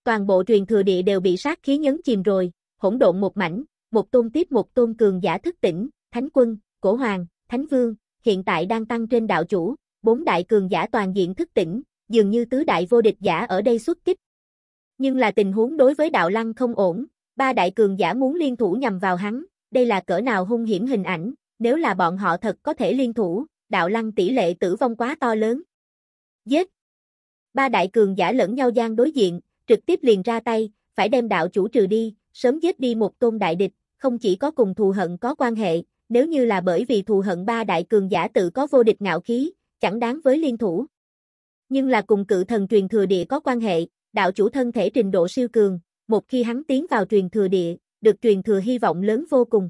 Toàn bộ truyền thừa địa đều bị sát khí nhấn chìm rồi, hỗn độn một mảnh, một tôn tiếp một tôn cường giả thức tỉnh, thánh quân, cổ hoàng, thánh vương, hiện tại đang tăng trên đạo chủ, bốn đại cường giả toàn diện thức tỉnh, dường như tứ đại vô địch giả ở đây xuất kích. Nhưng là tình huống đối với đạo lăng không ổn, ba đại cường giả muốn liên thủ nhằm vào hắn, đây là cỡ nào hung hiểm hình ảnh, nếu là bọn họ thật có thể liên thủ, đạo lăng tỷ lệ tử vong quá to lớn. Giết! Ba đại cường giả lẫn nhau gian đối diện, trực tiếp liền ra tay, phải đem đạo chủ trừ đi, sớm giết đi một tôn đại địch, không chỉ có cùng thù hận có quan hệ, nếu như là bởi vì thù hận ba đại cường giả tự có vô địch ngạo khí, chẳng đáng với liên thủ. Nhưng là cùng cự thần truyền thừa địa có quan hệ, đạo chủ thân thể trình độ siêu cường, một khi hắn tiến vào truyền thừa địa, được truyền thừa hy vọng lớn vô cùng.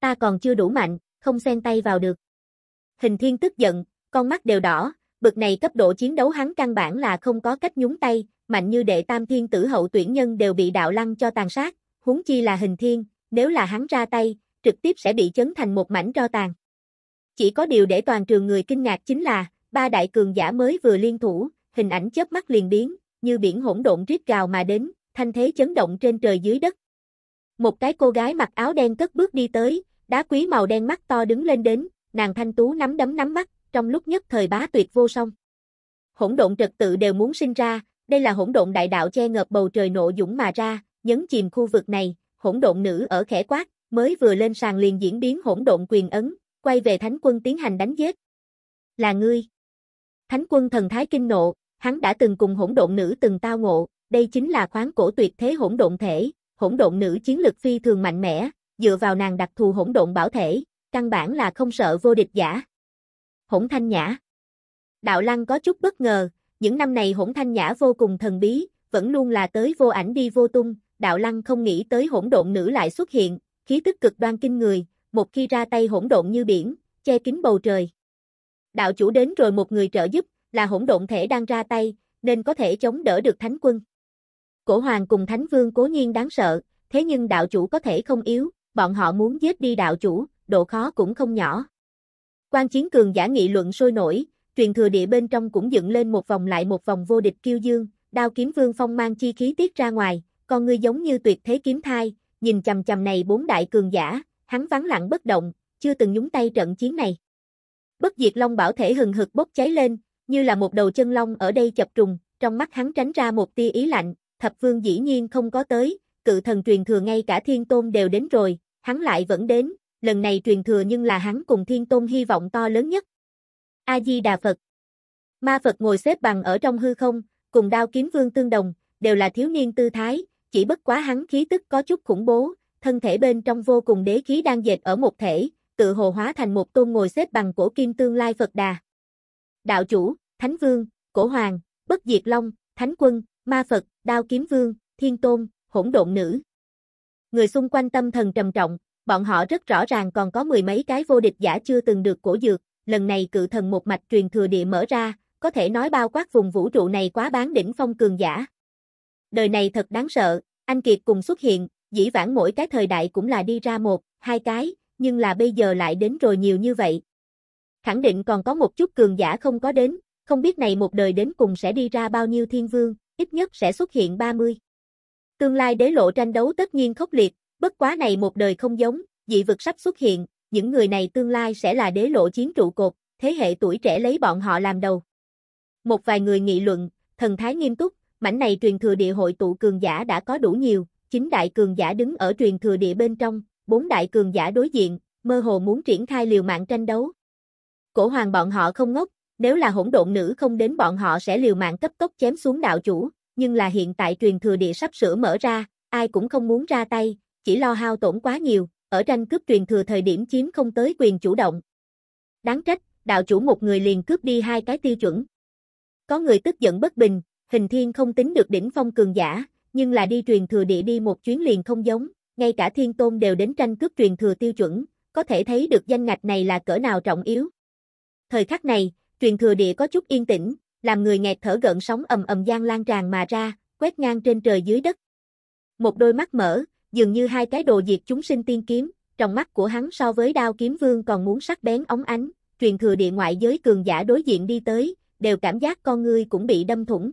Ta còn chưa đủ mạnh, không xen tay vào được. Hình thiên tức giận, con mắt đều đỏ, bực này cấp độ chiến đấu hắn căn bản là không có cách nhúng tay, mạnh như đệ tam thiên tử hậu tuyển nhân đều bị đạo lăng cho tàn sát, huống chi là hình thiên, nếu là hắn ra tay, trực tiếp sẽ bị chấn thành một mảnh tro tàn. Chỉ có điều để toàn trường người kinh ngạc chính là, ba đại cường giả mới vừa liên thủ, hình ảnh chớp mắt liền biến, như biển hỗn độn rít gào mà đến, thanh thế chấn động trên trời dưới đất. Một cái cô gái mặc áo đen cất bước đi tới, đá quý màu đen mắt to đứng lên đến, nàng thanh tú nắm đấm nắm mắt, trong lúc nhất thời bá tuyệt vô song. Hỗn độn trật tự đều muốn sinh ra, đây là hỗn độn đại đạo che ngợp bầu trời nộ dũng mà ra, nhấn chìm khu vực này, hỗn độn nữ ở khẽ quát, mới vừa lên sàn liền diễn biến hỗn độn quyền ấn, quay về thánh quân tiến hành đánh giết. Là ngươi. Thánh quân thần thái kinh nộ, hắn đã từng cùng hỗn độn nữ từng tao ngộ, đây chính là khoáng cổ tuyệt thế hỗn độn thể, hỗn độn nữ chiến lực phi thường mạnh mẽ, dựa vào nàng đặc thù hỗn độn bảo thể, căn bản là không sợ vô địch giả. Hỗn Thanh Nhã Đạo Lăng có chút bất ngờ, những năm này Hỗn Thanh Nhã vô cùng thần bí, vẫn luôn là tới vô ảnh đi vô tung, Đạo Lăng không nghĩ tới hỗn độn nữ lại xuất hiện, khí tức cực đoan kinh người, một khi ra tay hỗn độn như biển, che kín bầu trời. Đạo chủ đến rồi một người trợ giúp, là hỗn độn thể đang ra tay, nên có thể chống đỡ được thánh quân. Cổ hoàng cùng thánh vương cố nhiên đáng sợ, thế nhưng đạo chủ có thể không yếu, bọn họ muốn giết đi đạo chủ, độ khó cũng không nhỏ. Quan chiến cường giả nghị luận sôi nổi, truyền thừa địa bên trong cũng dựng lên một vòng lại một vòng vô địch kiêu dương, đao kiếm vương phong mang chi khí tiết ra ngoài, con ngươi giống như tuyệt thế kiếm thai, nhìn chầm chầm này bốn đại cường giả, hắn vắng lặng bất động, chưa từng nhúng tay trận chiến này. Bất diệt long bảo thể hừng hực bốc cháy lên, như là một đầu chân long ở đây chập trùng, trong mắt hắn tránh ra một tia ý lạnh, thập vương dĩ nhiên không có tới, cự thần truyền thừa ngay cả thiên tôn đều đến rồi, hắn lại vẫn đến, lần này truyền thừa nhưng là hắn cùng thiên tôn hy vọng to lớn nhất. A-di-đà Phật Ma Phật ngồi xếp bằng ở trong hư không, cùng đao kiếm vương tương đồng, đều là thiếu niên tư thái, chỉ bất quá hắn khí tức có chút khủng bố, thân thể bên trong vô cùng đế khí đang dệt ở một thể, tự hồ hóa thành một tôn ngồi xếp bằng cổ kim tương lai Phật Đà. Đạo chủ, Thánh Vương, Cổ Hoàng, Bất Diệt Long, Thánh Quân, Ma Phật, Đao Kiếm Vương, Thiên Tôn, Hỗn Độn Nữ. Người xung quanh tâm thần trầm trọng, bọn họ rất rõ ràng còn có mười mấy cái vô địch giả chưa từng được cổ dược, lần này cự thần một mạch truyền thừa địa mở ra, có thể nói bao quát vùng vũ trụ này quá bán đỉnh phong cường giả. Đời này thật đáng sợ, anh Kiệt cùng xuất hiện, Dĩ vãng mỗi cái thời đại cũng là đi ra một, hai cái, nhưng là bây giờ lại đến rồi nhiều như vậy. Khẳng định còn có một chút cường giả không có đến, không biết này một đời đến cùng sẽ đi ra bao nhiêu thiên vương, ít nhất sẽ xuất hiện 30. Tương lai đế lộ tranh đấu tất nhiên khốc liệt, bất quá này một đời không giống, dị vực sắp xuất hiện, những người này tương lai sẽ là đế lộ chiến trụ cột, thế hệ tuổi trẻ lấy bọn họ làm đầu. Một vài người nghị luận, thần thái nghiêm túc, mảnh này truyền thừa địa hội tụ cường giả đã có đủ nhiều, Chính đại cường giả đứng ở truyền thừa địa bên trong, bốn đại cường giả đối diện, mơ hồ muốn triển khai liều mạng tranh đấu. Cổ hoàng bọn họ không ngốc, nếu là hỗn độn nữ không đến bọn họ sẽ liều mạng cấp tốc chém xuống đạo chủ, nhưng là hiện tại truyền thừa địa sắp sửa mở ra, ai cũng không muốn ra tay, chỉ lo hao tổn quá nhiều, ở tranh cướp truyền thừa thời điểm chiếm không tới quyền chủ động. Đáng trách, đạo chủ một người liền cướp đi hai cái tiêu chuẩn. Có người tức giận bất bình, hình thiên không tính được đỉnh phong cường giả, nhưng là đi truyền thừa địa đi một chuyến liền không giống, ngay cả thiên tôn đều đến tranh cướp truyền thừa tiêu chuẩn, có thể thấy được danh ngạch này là cỡ nào trọng yếu. Thời khắc này, truyền thừa địa có chút yên tĩnh, làm người nghẹt thở gợn sóng ầm ầm gian lan tràn mà ra, quét ngang trên trời dưới đất. Một đôi mắt mở, dường như hai cái đồ diệt chúng sinh tiên kiếm, trong mắt của hắn so với đao kiếm vương còn muốn sắc bén óng ánh, truyền thừa địa ngoại giới cường giả đối diện đi tới, đều cảm giác con người cũng bị đâm thủng.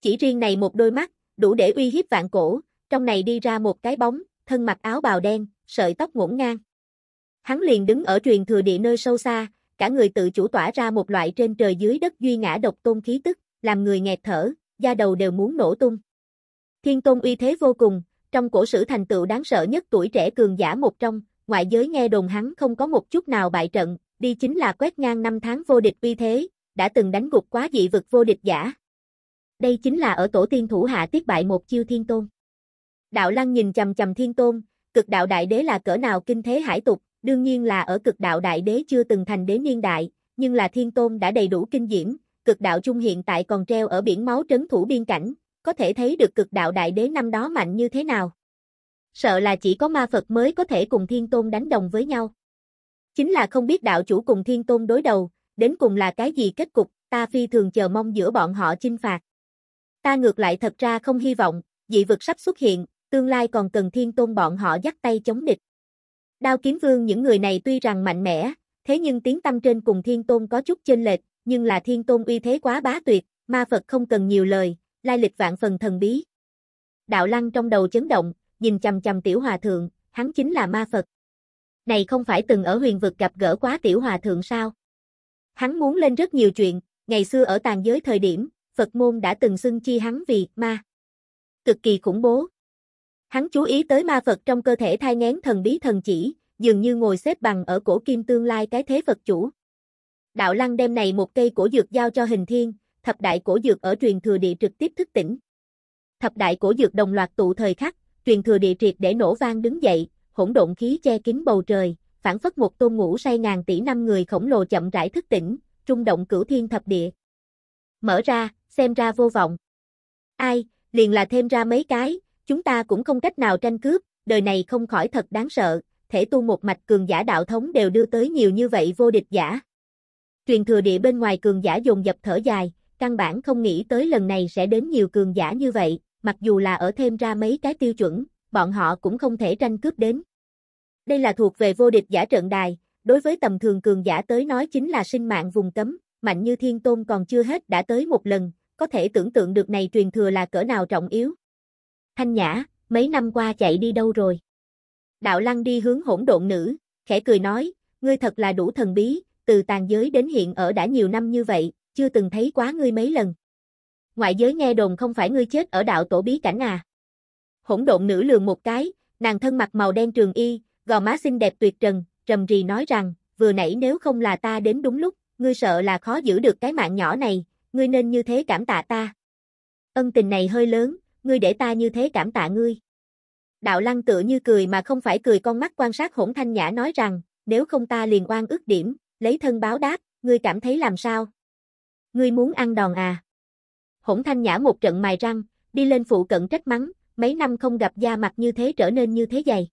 Chỉ riêng này một đôi mắt, đủ để uy hiếp vạn cổ, trong này đi ra một cái bóng, thân mặc áo bào đen, sợi tóc ngổn ngang. Hắn liền đứng ở truyền thừa địa nơi sâu xa, cả người tự chủ tỏa ra một loại trên trời dưới đất duy ngã độc tôn khí tức, làm người nghẹt thở, da đầu đều muốn nổ tung. Thiên tôn uy thế vô cùng, trong cổ sử thành tựu đáng sợ nhất tuổi trẻ cường giả một trong, ngoại giới nghe đồn hắn không có một chút nào bại trận, đi chính là quét ngang năm tháng vô địch uy thế, đã từng đánh gục quá dị vực vô địch giả đây chính là ở tổ tiên thủ hạ tiết bại một chiêu thiên tôn. Đạo lăng nhìn chầm chầm thiên tôn, cực đạo đại đế là cỡ nào kinh thế hải tục, đương nhiên là ở cực đạo đại đế chưa từng thành đế niên đại, nhưng là thiên tôn đã đầy đủ kinh diễm, cực đạo trung hiện tại còn treo ở biển máu trấn thủ biên cảnh, có thể thấy được cực đạo đại đế năm đó mạnh như thế nào. Sợ là chỉ có ma Phật mới có thể cùng thiên tôn đánh đồng với nhau. Chính là không biết đạo chủ cùng thiên tôn đối đầu, đến cùng là cái gì kết cục, ta phi thường chờ mong giữa bọn họ chinh phạt. Ta ngược lại thật ra không hy vọng, dị vực sắp xuất hiện, tương lai còn cần thiên tôn bọn họ dắt tay chống địch. Đao kiếm vương những người này tuy rằng mạnh mẽ, thế nhưng tiếng tâm trên cùng thiên tôn có chút chênh lệch, nhưng là thiên tôn uy thế quá bá tuyệt, ma Phật không cần nhiều lời, lai lịch vạn phần thần bí. Đạo lăng trong đầu chấn động, nhìn chầm chầm tiểu hòa thượng, hắn chính là ma Phật. Này không phải từng ở huyền vực gặp gỡ quá tiểu hòa thượng sao? Hắn muốn lên rất nhiều chuyện, ngày xưa ở tàn giới thời điểm, Phật môn đã từng xưng chi hắn vì ma. Cực kỳ khủng bố. Hắn chú ý tới ma Phật trong cơ thể thai ngén thần bí thần chỉ, dường như ngồi xếp bằng ở cổ kim tương lai cái thế Phật chủ. Đạo Lăng đem này một cây cổ dược giao cho hình thiên, thập đại cổ dược ở truyền thừa địa trực tiếp thức tỉnh. Thập đại cổ dược đồng loạt tụ thời khắc, truyền thừa địa triệt để nổ vang đứng dậy, hỗn độn khí che kín bầu trời, phản phất một tôn ngũ say ngàn tỷ năm người khổng lồ chậm rãi thức tỉnh, trung động cửu thiên thập địa. Mở ra, xem ra vô vọng. Ai, liền là thêm ra mấy cái, chúng ta cũng không cách nào tranh cướp, đời này không khỏi thật đáng sợ, thể tu một mạch cường giả đạo thống đều đưa tới nhiều như vậy vô địch giả. Truyền thừa địa bên ngoài cường giả dồn dập thở dài, căn bản không nghĩ tới lần này sẽ đến nhiều cường giả như vậy, mặc dù là ở thêm ra mấy cái tiêu chuẩn, bọn họ cũng không thể tranh cướp đến. Đây là thuộc về vô địch giả trận đài, đối với tầm thường cường giả tới nói chính là sinh mạng vùng cấm, mạnh như thiên tôn còn chưa hết đã tới một lần, có thể tưởng tượng được này truyền thừa là cỡ nào trọng yếu. Thanh Nhã, mấy năm qua chạy đi đâu rồi? Đạo Lăng đi hướng hỗn độn nữ, khẽ cười nói, ngươi thật là đủ thần bí, từ tàn giới đến hiện ở đã nhiều năm như vậy, chưa từng thấy quá ngươi mấy lần. Ngoại giới nghe đồn không phải ngươi chết ở đạo tổ bí cảnh à. Hỗn độn nữ lường một cái, nàng thân mặc màu đen trường y, gò má xinh đẹp tuyệt trần, trầm rì nói rằng, vừa nãy nếu không là ta đến đúng lúc, ngươi sợ là khó giữ được cái mạng nhỏ này, ngươi nên như thế cảm tạ ta. Ân tình này hơi lớn, ngươi để ta như thế cảm tạ ngươi. Đạo lăng tựa như cười mà không phải cười con mắt quan sát hỗn thanh nhã nói rằng, nếu không ta liền oan ước điểm, lấy thân báo đáp, ngươi cảm thấy làm sao? Ngươi muốn ăn đòn à? Hỗn thanh nhã một trận mài răng, đi lên phụ cận trách mắng, mấy năm không gặp da mặt như thế trở nên như thế dày.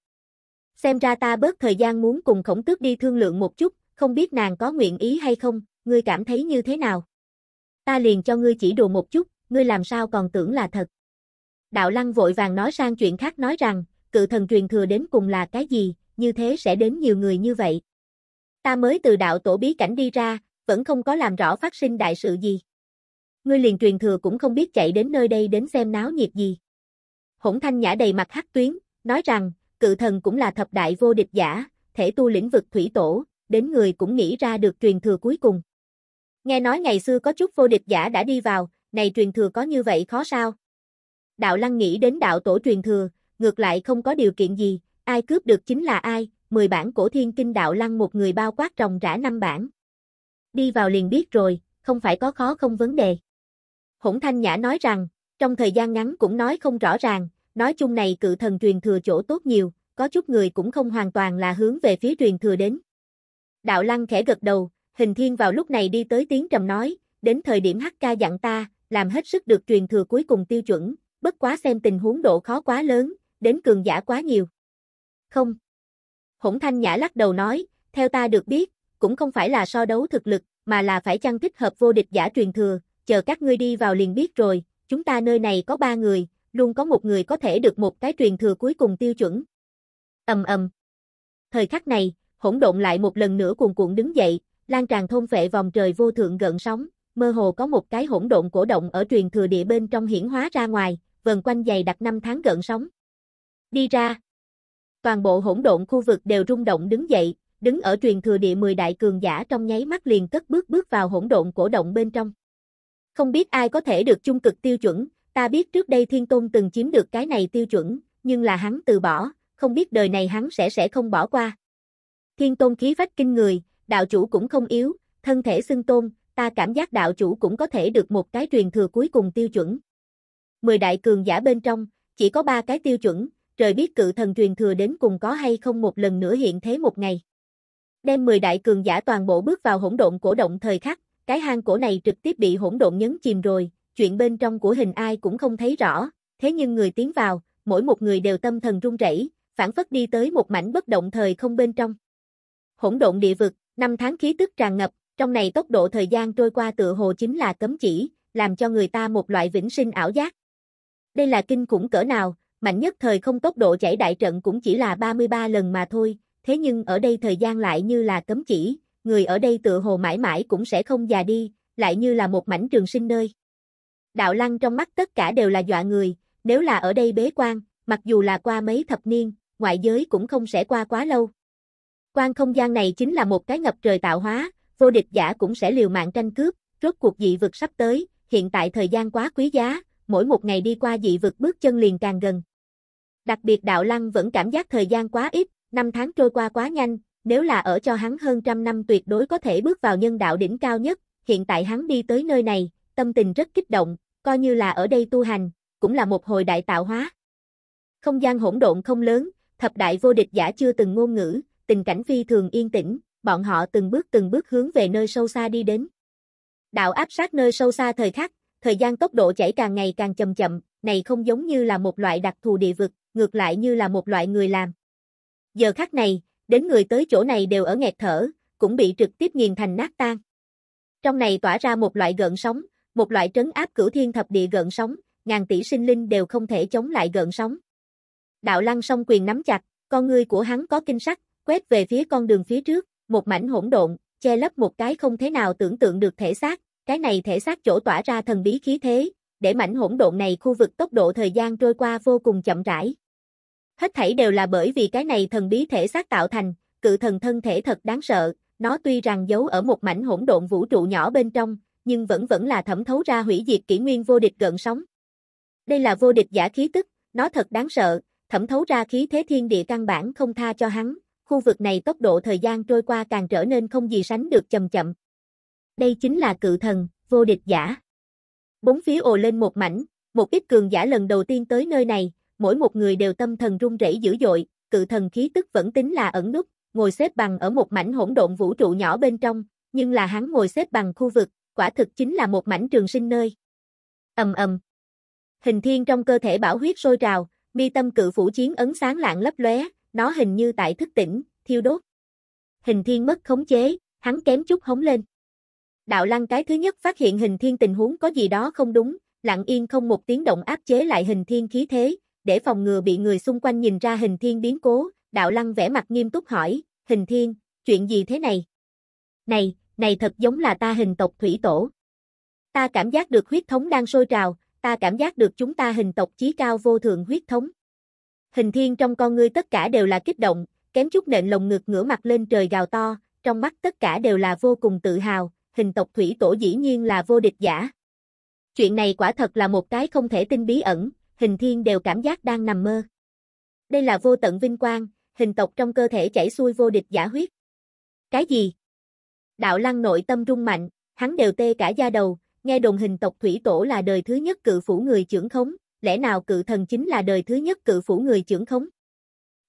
Xem ra ta bớt thời gian muốn cùng khổng tước đi thương lượng một chút, không biết nàng có nguyện ý hay không, ngươi cảm thấy như thế nào? ta liền cho ngươi chỉ đùa một chút, ngươi làm sao còn tưởng là thật. Đạo lăng vội vàng nói sang chuyện khác nói rằng, cự thần truyền thừa đến cùng là cái gì, như thế sẽ đến nhiều người như vậy. Ta mới từ đạo tổ bí cảnh đi ra, vẫn không có làm rõ phát sinh đại sự gì. Ngươi liền truyền thừa cũng không biết chạy đến nơi đây đến xem náo nhiệt gì. Hỗn thanh nhã đầy mặt hắc tuyến, nói rằng, cự thần cũng là thập đại vô địch giả, thể tu lĩnh vực thủy tổ, đến người cũng nghĩ ra được truyền thừa cuối cùng. Nghe nói ngày xưa có chút vô địch giả đã đi vào, này truyền thừa có như vậy khó sao? Đạo Lăng nghĩ đến đạo tổ truyền thừa, ngược lại không có điều kiện gì, ai cướp được chính là ai, 10 bản cổ thiên kinh đạo Lăng một người bao quát rồng rã năm bản. Đi vào liền biết rồi, không phải có khó không vấn đề. Hỗn Thanh Nhã nói rằng, trong thời gian ngắn cũng nói không rõ ràng, nói chung này cự thần truyền thừa chỗ tốt nhiều, có chút người cũng không hoàn toàn là hướng về phía truyền thừa đến. Đạo Lăng khẽ gật đầu, hình thiên vào lúc này đi tới tiếng trầm nói, đến thời điểm hắc ca dặn ta, làm hết sức được truyền thừa cuối cùng tiêu chuẩn, bất quá xem tình huống độ khó quá lớn, đến cường giả quá nhiều. Không. Hỗn thanh nhã lắc đầu nói, theo ta được biết, cũng không phải là so đấu thực lực, mà là phải chăng thích hợp vô địch giả truyền thừa, chờ các ngươi đi vào liền biết rồi, chúng ta nơi này có ba người, luôn có một người có thể được một cái truyền thừa cuối cùng tiêu chuẩn. Ầm ầm. Thời khắc này, hỗn độn lại một lần nữa cuồn cuộn đứng dậy, lan tràn thôn vệ vòng trời vô thượng gợn sóng, mơ hồ có một cái hỗn độn cổ động ở truyền thừa địa bên trong hiển hóa ra ngoài, vần quanh dày đặc năm tháng gợn sóng. Đi ra. Toàn bộ hỗn độn khu vực đều rung động đứng dậy, đứng ở truyền thừa địa 10 đại cường giả trong nháy mắt liền cất bước bước vào hỗn độn cổ động bên trong. Không biết ai có thể được chung cực tiêu chuẩn, ta biết trước đây Thiên Tôn từng chiếm được cái này tiêu chuẩn, nhưng là hắn từ bỏ, không biết đời này hắn sẽ sẽ không bỏ qua. Thiên Tôn khí phách kinh người, đạo chủ cũng không yếu, thân thể xưng tôn, ta cảm giác đạo chủ cũng có thể được một cái truyền thừa cuối cùng tiêu chuẩn. Mười đại cường giả bên trong, chỉ có ba cái tiêu chuẩn, trời biết cự thần truyền thừa đến cùng có hay không một lần nữa hiện thế một ngày. Đem mười đại cường giả toàn bộ bước vào hỗn độn cổ động thời khắc, cái hang cổ này trực tiếp bị hỗn độn nhấn chìm rồi, chuyện bên trong của hình ai cũng không thấy rõ, thế nhưng người tiến vào, mỗi một người đều tâm thần run rẩy, phản phất đi tới một mảnh bất động thời không bên trong. Hỗn độn địa vực, Năm tháng khí tức tràn ngập, trong này tốc độ thời gian trôi qua tựa hồ chính là cấm chỉ, làm cho người ta một loại vĩnh sinh ảo giác. Đây là kinh khủng cỡ nào, mạnh nhất thời không tốc độ chảy đại trận cũng chỉ là 33 lần mà thôi, thế nhưng ở đây thời gian lại như là cấm chỉ, người ở đây tựa hồ mãi mãi cũng sẽ không già đi, lại như là một mảnh trường sinh nơi. Đạo lăng trong mắt tất cả đều là dọa người, nếu là ở đây bế quan, mặc dù là qua mấy thập niên, ngoại giới cũng không sẽ qua quá lâu. Quan không gian này chính là một cái ngập trời tạo hóa, vô địch giả cũng sẽ liều mạng tranh cướp, rốt cuộc dị vực sắp tới, hiện tại thời gian quá quý giá, mỗi một ngày đi qua dị vực bước chân liền càng gần. Đặc biệt đạo lăng vẫn cảm giác thời gian quá ít, năm tháng trôi qua quá nhanh, nếu là ở cho hắn hơn trăm năm tuyệt đối có thể bước vào nhân đạo đỉnh cao nhất, hiện tại hắn đi tới nơi này, tâm tình rất kích động, coi như là ở đây tu hành, cũng là một hồi đại tạo hóa. Không gian hỗn độn không lớn, thập đại vô địch giả chưa từng ngôn ngữ, tình cảnh phi thường yên tĩnh, bọn họ từng bước từng bước hướng về nơi sâu xa đi đến. Đạo áp sát nơi sâu xa thời khắc, thời gian tốc độ chảy càng ngày càng chậm chậm, này không giống như là một loại đặc thù địa vực, ngược lại như là một loại người làm. Giờ khắc này, đến người tới chỗ này đều ở nghẹt thở, cũng bị trực tiếp nghiền thành nát tan. Trong này tỏa ra một loại gợn sóng, một loại trấn áp cửu thiên thập địa gợn sóng, ngàn tỷ sinh linh đều không thể chống lại gợn sóng. Đạo Lăng song quyền nắm chặt, con người của hắn có kinh sắc, quét về phía con đường phía trước, một mảnh hỗn độn, che lấp một cái không thế nào tưởng tượng được thể xác, cái này thể xác chỗ tỏa ra thần bí khí thế, để mảnh hỗn độn này khu vực tốc độ thời gian trôi qua vô cùng chậm rãi. Hết thảy đều là bởi vì cái này thần bí thể xác tạo thành, cự thần thân thể thật đáng sợ, nó tuy rằng giấu ở một mảnh hỗn độn vũ trụ nhỏ bên trong, nhưng vẫn vẫn là thẩm thấu ra hủy diệt kỷ nguyên vô địch gợn sóng. Đây là vô địch giả khí tức, nó thật đáng sợ, thẩm thấu ra khí thế thiên địa căn bản không tha cho hắn, khu vực này tốc độ thời gian trôi qua càng trở nên không gì sánh được chậm chậm. Đây chính là cự thần, vô địch giả. Bốn phía ồ lên một mảnh, một ít cường giả lần đầu tiên tới nơi này, mỗi một người đều tâm thần run rẩy dữ dội, cự thần khí tức vẫn tính là ẩn nút, ngồi xếp bằng ở một mảnh hỗn độn vũ trụ nhỏ bên trong, nhưng là hắn ngồi xếp bằng khu vực, quả thực chính là một mảnh trường sinh nơi. Ầm ầm. Hình thiên trong cơ thể bảo huyết sôi trào, mi tâm cự phủ chiến ấn sáng lạng lấp lóe, nó hình như tại thức tỉnh, thiêu đốt. Hình thiên mất khống chế, hắn kém chút hống lên. Đạo lăng cái thứ nhất phát hiện hình thiên tình huống có gì đó không đúng, lặng yên không một tiếng động áp chế lại hình thiên khí thế, để phòng ngừa bị người xung quanh nhìn ra hình thiên biến cố, đạo lăng vẻ mặt nghiêm túc hỏi, hình thiên, chuyện gì thế này? Này, này thật giống là ta hình tộc thủy tổ. Ta cảm giác được huyết thống đang sôi trào, ta cảm giác được chúng ta hình tộc chí cao vô thượng huyết thống hình thiên trong con ngươi tất cả đều là kích động, kém chút nện lồng ngực ngửa mặt lên trời gào to, trong mắt tất cả đều là vô cùng tự hào, hình tộc thủy tổ dĩ nhiên là vô địch giả. Chuyện này quả thật là một cái không thể tin bí ẩn, hình thiên đều cảm giác đang nằm mơ. Đây là vô tận vinh quang, hình tộc trong cơ thể chảy xuôi vô địch giả huyết. Cái gì? Đạo lăng nội tâm rung mạnh, hắn đều tê cả da đầu, nghe đồn hình tộc thủy tổ là đời thứ nhất cự phủ người trưởng khống, lẽ nào cự thần chính là đời thứ nhất cự phủ người trưởng khống?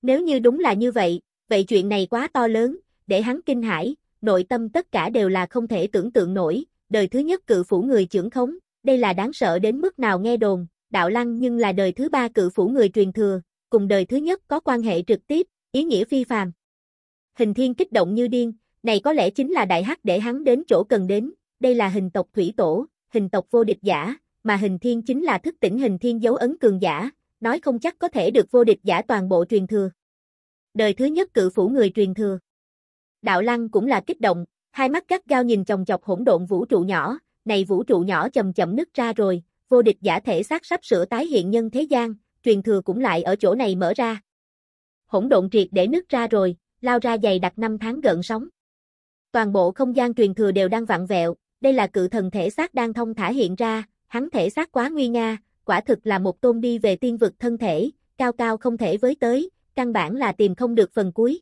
Nếu như đúng là như vậy, vậy chuyện này quá to lớn, để hắn kinh hãi, nội tâm tất cả đều là không thể tưởng tượng nổi, đời thứ nhất cự phủ người trưởng khống, đây là đáng sợ đến mức nào nghe đồn, đạo lăng nhưng là đời thứ ba cự phủ người truyền thừa, cùng đời thứ nhất có quan hệ trực tiếp, ý nghĩa phi phàm. Hình thiên kích động như điên, này có lẽ chính là đại hắc để hắn đến chỗ cần đến, đây là hình tộc thủy tổ, hình tộc vô địch giả, mà hình thiên chính là thức tỉnh hình thiên dấu ấn cường giả, nói không chắc có thể được vô địch giả toàn bộ truyền thừa. Đời thứ nhất cự phủ người truyền thừa. Đạo Lăng cũng là kích động, hai mắt gắt gao nhìn chồng chọc hỗn độn vũ trụ nhỏ, này vũ trụ nhỏ chậm chậm nứt ra rồi, vô địch giả thể xác sắp sửa tái hiện nhân thế gian, truyền thừa cũng lại ở chỗ này mở ra. Hỗn độn triệt để nứt ra rồi, lao ra dày đặc năm tháng gợn sóng. Toàn bộ không gian truyền thừa đều đang vặn vẹo, đây là cự thần thể xác đang thông thả hiện ra, hắn thể xác quá nguy nga, quả thực là một tôn đi về tiên vực thân thể, cao cao không thể với tới, căn bản là tìm không được phần cuối.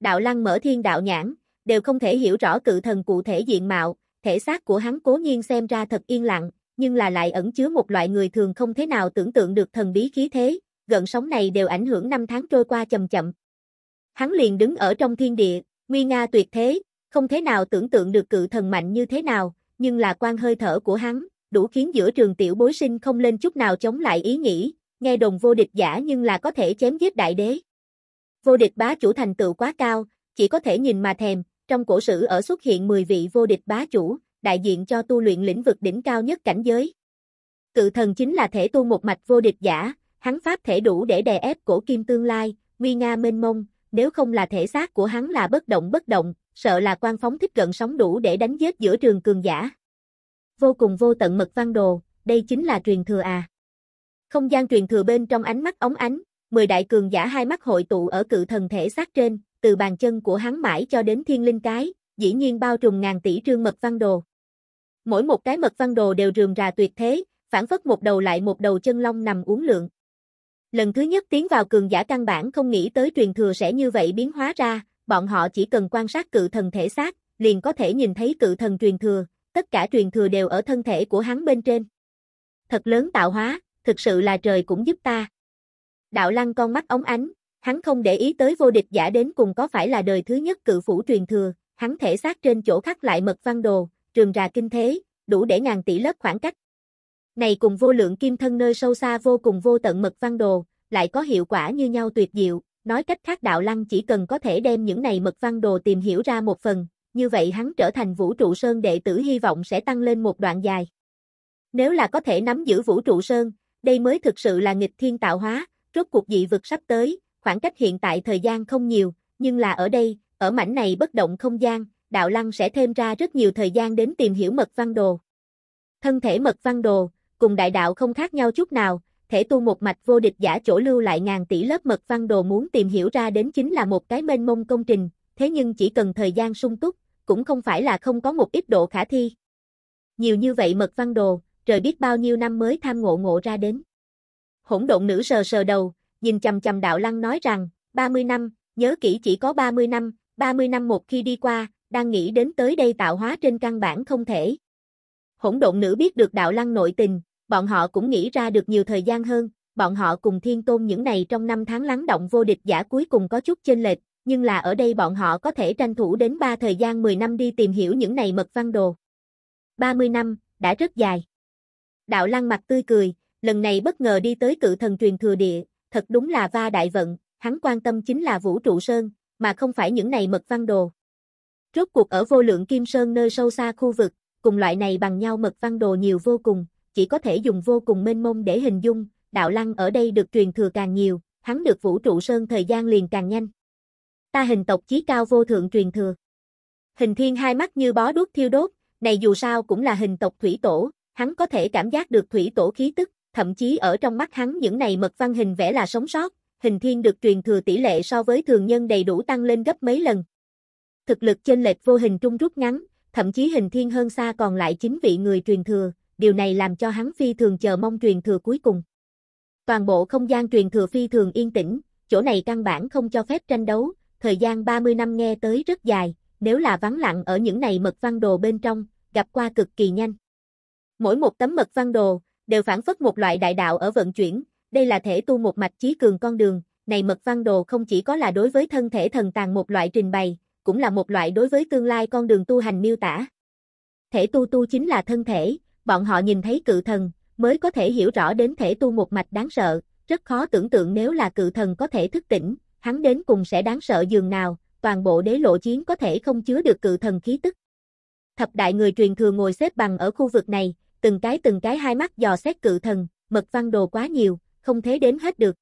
Đạo lăng mở thiên đạo nhãn, đều không thể hiểu rõ cự thần cụ thể diện mạo, thể xác của hắn cố nhiên xem ra thật yên lặng, nhưng là lại ẩn chứa một loại người thường không thế nào tưởng tượng được thần bí khí thế, gần sóng này đều ảnh hưởng năm tháng trôi qua chậm chậm. Hắn liền đứng ở trong thiên địa, nguy nga tuyệt thế, không thế nào tưởng tượng được cự thần mạnh như thế nào, nhưng là quan hơi thở của hắn, đủ khiến giữa trường tiểu bối sinh không lên chút nào chống lại ý nghĩ, nghe đồng vô địch giả nhưng là có thể chém giết đại đế. Vô địch bá chủ thành tựu quá cao, chỉ có thể nhìn mà thèm, trong cổ sử ở xuất hiện 10 vị vô địch bá chủ, đại diện cho tu luyện lĩnh vực đỉnh cao nhất cảnh giới. Cự thần chính là thể tu một mạch vô địch giả, hắn pháp thể đủ để đè ép cổ kim tương lai, nguy nga mênh mông, nếu không là thể xác của hắn là bất động bất động, sợ là quan phóng thích gần sóng đủ để đánh giết giữa trường cường giả vô cùng vô tận mật văn đồ, đây chính là truyền thừa à. Không gian truyền thừa bên trong ánh mắt ống ánh, mười đại cường giả hai mắt hội tụ ở cự thần thể xác trên, từ bàn chân của hắn mãi cho đến thiên linh cái, dĩ nhiên bao trùm ngàn tỷ trương mật văn đồ. Mỗi một cái mật văn đồ đều rườm rà tuyệt thế, phản phất một đầu lại một đầu chân long nằm uống lượng. Lần thứ nhất tiến vào cường giả căn bản không nghĩ tới truyền thừa sẽ như vậy biến hóa ra, bọn họ chỉ cần quan sát cự thần thể xác, liền có thể nhìn thấy cự thần truyền thừa, tất cả truyền thừa đều ở thân thể của hắn bên trên. Thật lớn tạo hóa, thực sự là trời cũng giúp ta. Đạo lăng con mắt ống ánh, hắn không để ý tới vô địch giả đến cùng có phải là đời thứ nhất cự phủ truyền thừa, hắn thể xác trên chỗ khắc lại mật văn đồ, trường ra kinh thế, đủ để ngàn tỷ lớp khoảng cách. Này cùng vô lượng kim thân nơi sâu xa vô cùng vô tận mật văn đồ, lại có hiệu quả như nhau tuyệt diệu, nói cách khác đạo lăng chỉ cần có thể đem những này mật văn đồ tìm hiểu ra một phần, như vậy hắn trở thành vũ trụ sơn đệ tử hy vọng sẽ tăng lên một đoạn dài. Nếu là có thể nắm giữ vũ trụ sơn, đây mới thực sự là nghịch thiên tạo hóa, rốt cuộc dị vực sắp tới, khoảng cách hiện tại thời gian không nhiều, nhưng là ở đây, ở mảnh này bất động không gian, đạo lăng sẽ thêm ra rất nhiều thời gian đến tìm hiểu mật văn đồ. Thân thể mật văn đồ, cùng đại đạo không khác nhau chút nào, thể tu một mạch vô địch giả chỗ lưu lại ngàn tỷ lớp mật văn đồ muốn tìm hiểu ra đến chính là một cái mênh mông công trình, thế nhưng chỉ cần thời gian sung túc, cũng không phải là không có một ít độ khả thi. Nhiều như vậy mật văn đồ, trời biết bao nhiêu năm mới tham ngộ ngộ ra đến. Hỗn độn nữ sờ sờ đầu, nhìn chầm chầm đạo lăng nói rằng, 30 năm, nhớ kỹ chỉ có 30 năm, 30 năm một khi đi qua, đang nghĩ đến tới đây tạo hóa trên căn bản không thể. Hỗn độn nữ biết được đạo lăng nội tình, bọn họ cũng nghĩ ra được nhiều thời gian hơn, bọn họ cùng thiên tôn những này trong năm tháng lắng động vô địch giả cuối cùng có chút chênh lệch, nhưng là ở đây bọn họ có thể tranh thủ đến 3 thời gian 10 năm đi tìm hiểu những này mật văn đồ. 30 năm, đã rất dài. Đạo lăng mặt tươi cười, lần này bất ngờ đi tới cự thần truyền thừa địa, thật đúng là va đại vận, hắn quan tâm chính là vũ trụ sơn, mà không phải những này mật văn đồ. Rốt cuộc ở vô lượng kim sơn nơi sâu xa khu vực, cùng loại này bằng nhau mật văn đồ nhiều vô cùng, chỉ có thể dùng vô cùng mênh mông để hình dung, đạo lăng ở đây được truyền thừa càng nhiều, hắn được vũ trụ sơn thời gian liền càng nhanh ta hình tộc chí cao vô thượng truyền thừa. Hình thiên hai mắt như bó đuốc thiêu đốt, này dù sao cũng là hình tộc thủy tổ, hắn có thể cảm giác được thủy tổ khí tức, thậm chí ở trong mắt hắn những này mật văn hình vẽ là sống sót, hình thiên được truyền thừa tỷ lệ so với thường nhân đầy đủ tăng lên gấp mấy lần. Thực lực chênh lệch vô hình trung rút ngắn, thậm chí hình thiên hơn xa còn lại chính vị người truyền thừa, điều này làm cho hắn phi thường chờ mong truyền thừa cuối cùng. Toàn bộ không gian truyền thừa phi thường yên tĩnh, chỗ này căn bản không cho phép tranh đấu, thời gian 30 năm nghe tới rất dài, nếu là vắng lặng ở những này mật văn đồ bên trong, gặp qua cực kỳ nhanh. Mỗi một tấm mật văn đồ, đều phản phất một loại đại đạo ở vận chuyển, đây là thể tu một mạch chí cường con đường, này mật văn đồ không chỉ có là đối với thân thể thần tàng một loại trình bày, cũng là một loại đối với tương lai con đường tu hành miêu tả. Thể tu tu chính là thân thể, bọn họ nhìn thấy cự thần, mới có thể hiểu rõ đến thể tu một mạch đáng sợ, rất khó tưởng tượng nếu là cự thần có thể thức tỉnh, hắn đến cùng sẽ đáng sợ dường nào, toàn bộ đế lộ chiến có thể không chứa được cự thần khí tức. Thập đại người truyền thừa ngồi xếp bằng ở khu vực này, từng cái từng cái hai mắt dò xét cự thần, mật văn đồ quá nhiều, không thế đếm hết được.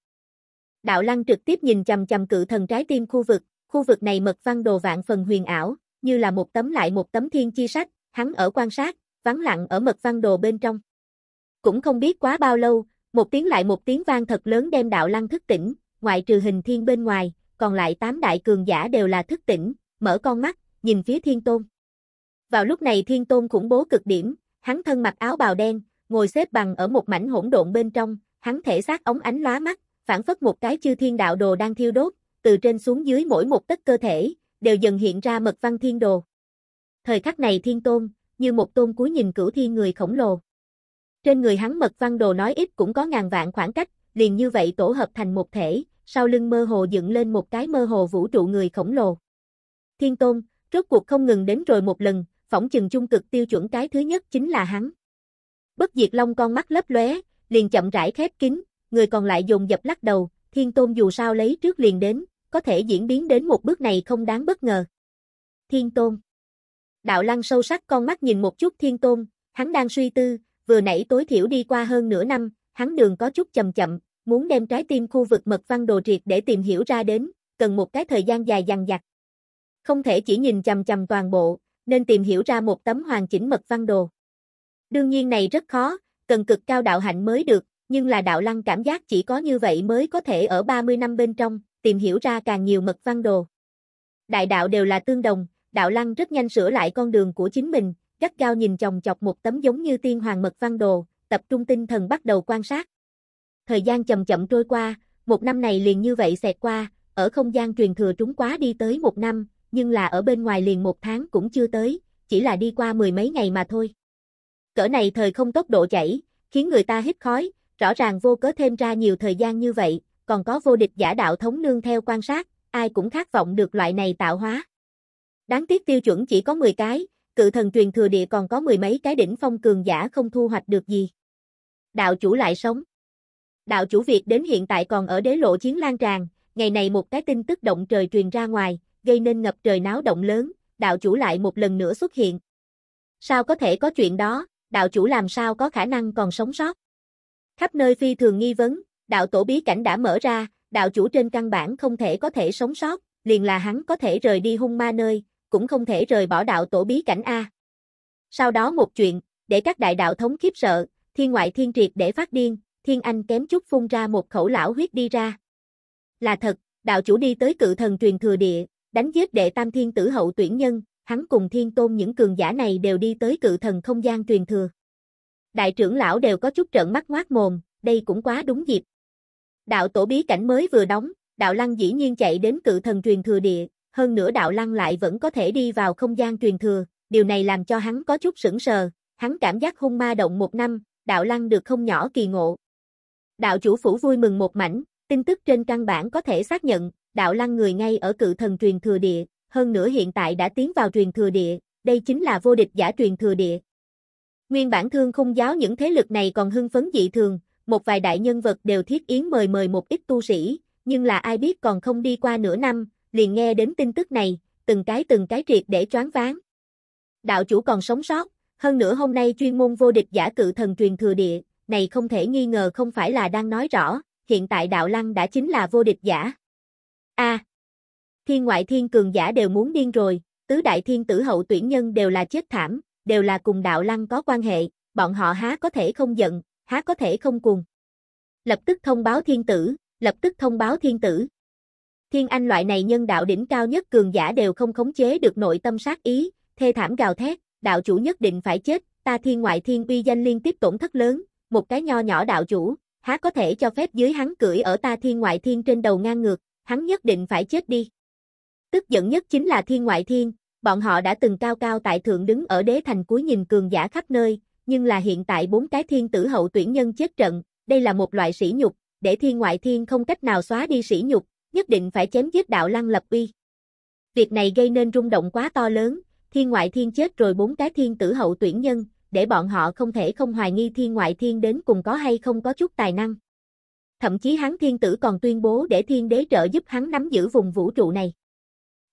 Đạo Lăng trực tiếp nhìn chầm chầm cự thần trái tim khu vực, khu vực này mật văn đồ vạn phần huyền ảo, như là một tấm lại một tấm thiên chi sách, hắn ở quan sát, vắng lặng ở mật văn đồ bên trong. Cũng không biết quá bao lâu, một tiếng lại một tiếng vang thật lớn đem Đạo Lăng thức tỉnh, ngoại trừ hình thiên bên ngoài, còn lại tám đại cường giả đều là thức tỉnh, mở con mắt, nhìn phía thiên tôn. Vào lúc này thiên tôn khủng bố cực điểm, hắn thân mặc áo bào đen, ngồi xếp bằng ở một mảnh hỗn độn bên trong, hắn thể xác ống ánh lóa mắt, phản phất một cái chư thiên đạo đồ đang thiêu đốt, từ trên xuống dưới mỗi một tất cơ thể, đều dần hiện ra mật văn thiên đồ. Thời khắc này thiên tôn, như một tôn cuối nhìn cửu thiên người khổng lồ. Trên người hắn mật văn đồ nói ít cũng có ngàn vạn khoảng cách, liền như vậy tổ hợp thành một thể, sau lưng mơ hồ dựng lên một cái mơ hồ vũ trụ người khổng lồ. Thiên Tôn, rốt cuộc không ngừng đến rồi một lần, phỏng chừng trung cực tiêu chuẩn cái thứ nhất chính là hắn. Bất diệt long con mắt lấp lóe, liền chậm rãi khép kín, người còn lại dùng dập lắc đầu, Thiên Tôn dù sao lấy trước liền đến, có thể diễn biến đến một bước này không đáng bất ngờ. Thiên Tôn Đạo lăng sâu sắc con mắt nhìn một chút Thiên Tôn, hắn đang suy tư, vừa nãy tối thiểu đi qua hơn nửa năm, hắn đường có chút chậm chậm, Muốn đem trái tim khu vực mật văn đồ triệt để tìm hiểu ra đến, cần một cái thời gian dài dằng dặc. Không thể chỉ nhìn chằm chằm toàn bộ, nên tìm hiểu ra một tấm hoàn chỉnh mật văn đồ. Đương nhiên này rất khó, cần cực cao đạo hạnh mới được, nhưng là đạo lăng cảm giác chỉ có như vậy mới có thể ở 30 năm bên trong, tìm hiểu ra càng nhiều mật văn đồ. Đại đạo đều là tương đồng, đạo lăng rất nhanh sửa lại con đường của chính mình, gắt cao nhìn chồng chọc một tấm giống như tiên hoàng mật văn đồ, tập trung tinh thần bắt đầu quan sát thời gian chậm chậm trôi qua, một năm này liền như vậy xẹt qua, ở không gian truyền thừa trúng quá đi tới một năm, nhưng là ở bên ngoài liền một tháng cũng chưa tới, chỉ là đi qua mười mấy ngày mà thôi. Cỡ này thời không tốc độ chảy, khiến người ta hít khói, rõ ràng vô cớ thêm ra nhiều thời gian như vậy, còn có vô địch giả đạo thống nương theo quan sát, ai cũng khát vọng được loại này tạo hóa. Đáng tiếc tiêu chuẩn chỉ có 10 cái, cự thần truyền thừa địa còn có mười mấy cái đỉnh phong cường giả không thu hoạch được gì. Đạo chủ lại sống đạo chủ Việt đến hiện tại còn ở đế lộ chiến lan tràn, ngày này một cái tin tức động trời truyền ra ngoài, gây nên ngập trời náo động lớn, đạo chủ lại một lần nữa xuất hiện. Sao có thể có chuyện đó, đạo chủ làm sao có khả năng còn sống sót? Khắp nơi phi thường nghi vấn, đạo tổ bí cảnh đã mở ra, đạo chủ trên căn bản không thể có thể sống sót, liền là hắn có thể rời đi hung ma nơi, cũng không thể rời bỏ đạo tổ bí cảnh A. Sau đó một chuyện, để các đại đạo thống khiếp sợ, thiên ngoại thiên triệt để phát điên, Thiên Anh kém chút phun ra một khẩu lão huyết đi ra. Là thật, đạo chủ đi tới cự thần truyền thừa địa, đánh giết đệ tam thiên tử hậu tuyển nhân, hắn cùng thiên tôn những cường giả này đều đi tới cự thần không gian truyền thừa. Đại trưởng lão đều có chút trợn mắt ngoác mồm, đây cũng quá đúng dịp. Đạo tổ bí cảnh mới vừa đóng, đạo lăng dĩ nhiên chạy đến cự thần truyền thừa địa, hơn nữa đạo lăng lại vẫn có thể đi vào không gian truyền thừa, điều này làm cho hắn có chút sững sờ, hắn cảm giác hung ma động một năm, đạo lăng được không nhỏ kỳ ngộ, Đạo chủ phủ vui mừng một mảnh, tin tức trên căn bản có thể xác nhận, đạo lăng người ngay ở cự thần truyền thừa địa, hơn nữa hiện tại đã tiến vào truyền thừa địa, đây chính là vô địch giả truyền thừa địa. Nguyên bản thương khung giáo những thế lực này còn hưng phấn dị thường, một vài đại nhân vật đều thiết yến mời mời một ít tu sĩ, nhưng là ai biết còn không đi qua nửa năm, liền nghe đến tin tức này, từng cái từng cái triệt để choáng váng. Đạo chủ còn sống sót, hơn nữa hôm nay chuyên môn vô địch giả cự thần truyền thừa địa, này không thể nghi ngờ không phải là đang nói rõ, hiện tại đạo lăng đã chính là vô địch giả. A. thiên ngoại thiên cường giả đều muốn điên rồi, tứ đại thiên tử hậu tuyển nhân đều là chết thảm, đều là cùng đạo lăng có quan hệ, bọn họ há có thể không giận, há có thể không cùng. Lập tức thông báo thiên tử, lập tức thông báo thiên tử. Thiên Anh loại này nhân đạo đỉnh cao nhất cường giả đều không khống chế được nội tâm sát ý, thê thảm gào thét, đạo chủ nhất định phải chết, ta thiên ngoại thiên uy danh liên tiếp tổn thất lớn, một cái nho nhỏ đạo chủ, há có thể cho phép dưới hắn cưỡi ở ta thiên ngoại thiên trên đầu ngang ngược, hắn nhất định phải chết đi. Tức giận nhất chính là thiên ngoại thiên, bọn họ đã từng cao cao tại thượng đứng ở đế thành cuối nhìn cường giả khắp nơi, nhưng là hiện tại bốn cái thiên tử hậu tuyển nhân chết trận, đây là một loại sỉ nhục, để thiên ngoại thiên không cách nào xóa đi sỉ nhục, nhất định phải chém giết đạo lăng lập uy. Việc này gây nên rung động quá to lớn, thiên ngoại thiên chết rồi bốn cái thiên tử hậu tuyển nhân, để bọn họ không thể không hoài nghi thiên ngoại thiên đến cùng có hay không có chút tài năng. Thậm chí hắn thiên tử còn tuyên bố để thiên đế trợ giúp hắn nắm giữ vùng vũ trụ này.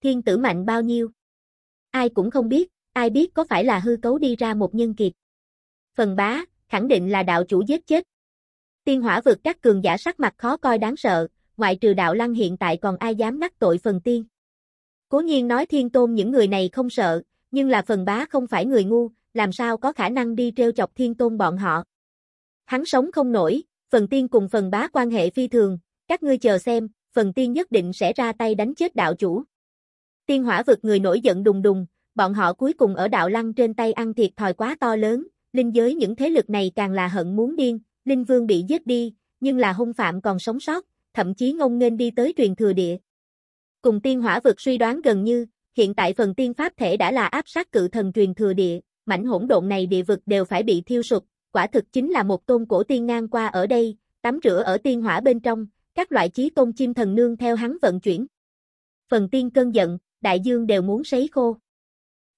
Thiên tử mạnh bao nhiêu? Ai cũng không biết, ai biết có phải là hư cấu đi ra một nhân kiệt. Phần bá, khẳng định là đạo chủ giết chết. Tiên hỏa vượt các cường giả sắc mặt khó coi đáng sợ, ngoại trừ đạo lăng hiện tại còn ai dám đắc tội phần tiên. Cố nhiên nói thiên tôn những người này không sợ, nhưng là phần bá không phải người ngu, làm sao có khả năng đi treo chọc thiên tôn bọn họ. Hắn sống không nổi, phần tiên cùng phần bá quan hệ phi thường, các ngươi chờ xem, phần tiên nhất định sẽ ra tay đánh chết đạo chủ. Tiên hỏa vực người nổi giận đùng đùng, bọn họ cuối cùng ở đạo lăng trên tay ăn thiệt thòi quá to lớn, linh giới những thế lực này càng là hận muốn điên, linh vương bị giết đi, nhưng là hung phạm còn sống sót, thậm chí ngông nghênh đi tới truyền thừa địa. Cùng tiên hỏa vực suy đoán gần như, hiện tại phần tiên pháp thể đã là áp sát cự thần truyền thừa địa, mảnh hỗn độn này địa vực đều phải bị thiêu sụp, quả thực chính là một tôn cổ tiên ngang qua ở đây, tắm rửa ở tiên hỏa bên trong, các loại chí tôn chim thần nương theo hắn vận chuyển. Phần tiên cơn giận, đại dương đều muốn sấy khô.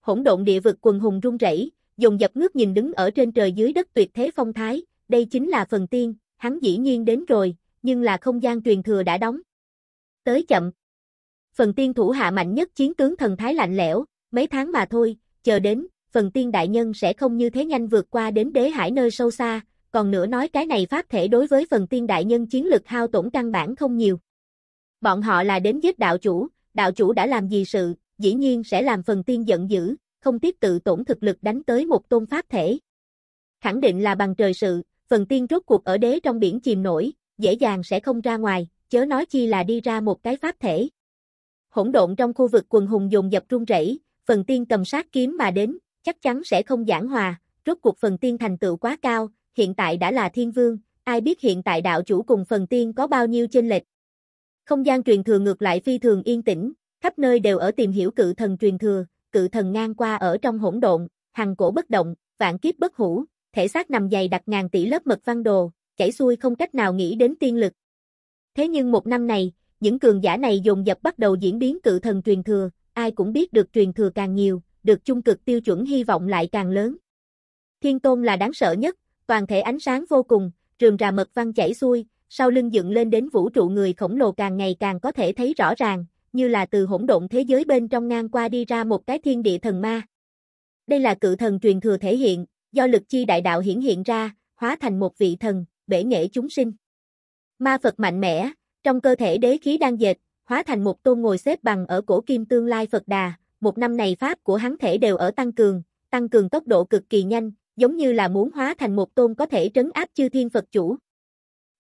Hỗn độn địa vực quần hùng rung rẩy, dùng dập ngước nhìn đứng ở trên trời dưới đất tuyệt thế phong thái, đây chính là phần tiên, hắn dĩ nhiên đến rồi, nhưng là không gian truyền thừa đã đóng. Tới chậm. Phần tiên thủ hạ mạnh nhất chiến tướng thần thái lạnh lẽo, mấy tháng mà thôi, chờ đến, phần tiên đại nhân sẽ không như thế nhanh vượt qua đến đế hải nơi sâu xa, còn nữa nói cái này pháp thể đối với phần tiên đại nhân chiến lực hao tổn căn bản không nhiều. Bọn họ là đến giết đạo chủ, đạo chủ đã làm gì sự, dĩ nhiên sẽ làm phần tiên giận dữ, không tiếc tự tổn thực lực đánh tới một tôn pháp thể. Khẳng định là bằng trời sự, phần tiên rốt cuộc ở đế trong biển chìm nổi, dễ dàng sẽ không ra ngoài, chớ nói chi là đi ra một cái pháp thể. Hỗn độn trong khu vực quần hùng dồn dập rung rẩy, phần tiên cầm sát kiếm mà đến, chắc chắn sẽ không giảng hòa, rốt cuộc phần tiên thành tựu quá cao, hiện tại đã là thiên vương, ai biết hiện tại đạo chủ cùng phần tiên có bao nhiêu chênh lệch. Không gian truyền thừa ngược lại phi thường yên tĩnh, khắp nơi đều ở tìm hiểu cự thần truyền thừa, cự thần ngang qua ở trong hỗn độn, hằng cổ bất động, vạn kiếp bất hủ, thể xác nằm dày đặt ngàn tỷ lớp mật văn đồ, chảy xuôi không cách nào nghĩ đến tiên lực. Thế nhưng một năm này, những cường giả này dồn dập bắt đầu diễn biến cự thần truyền thừa, ai cũng biết được truyền thừa càng nhiều, được chung cực tiêu chuẩn hy vọng lại càng lớn. Thiên Tôn là đáng sợ nhất, toàn thể ánh sáng vô cùng, rườm rà mật văn chảy xuôi, sau lưng dựng lên đến vũ trụ người khổng lồ càng ngày càng có thể thấy rõ ràng, như là từ hỗn độn thế giới bên trong ngang qua đi ra một cái thiên địa thần ma. Đây là cự thần truyền thừa thể hiện, do lực chi đại đạo hiển hiện ra, hóa thành một vị thần, bể nghệ chúng sinh. Ma Phật mạnh mẽ, trong cơ thể đế khí đang dệt, hóa thành một tôn ngồi xếp bằng ở cổ kim tương lai Phật Đà, một năm này pháp của hắn thể đều ở tăng cường, tăng cường tốc độ cực kỳ nhanh, giống như là muốn hóa thành một tôn có thể trấn áp chư thiên Phật chủ.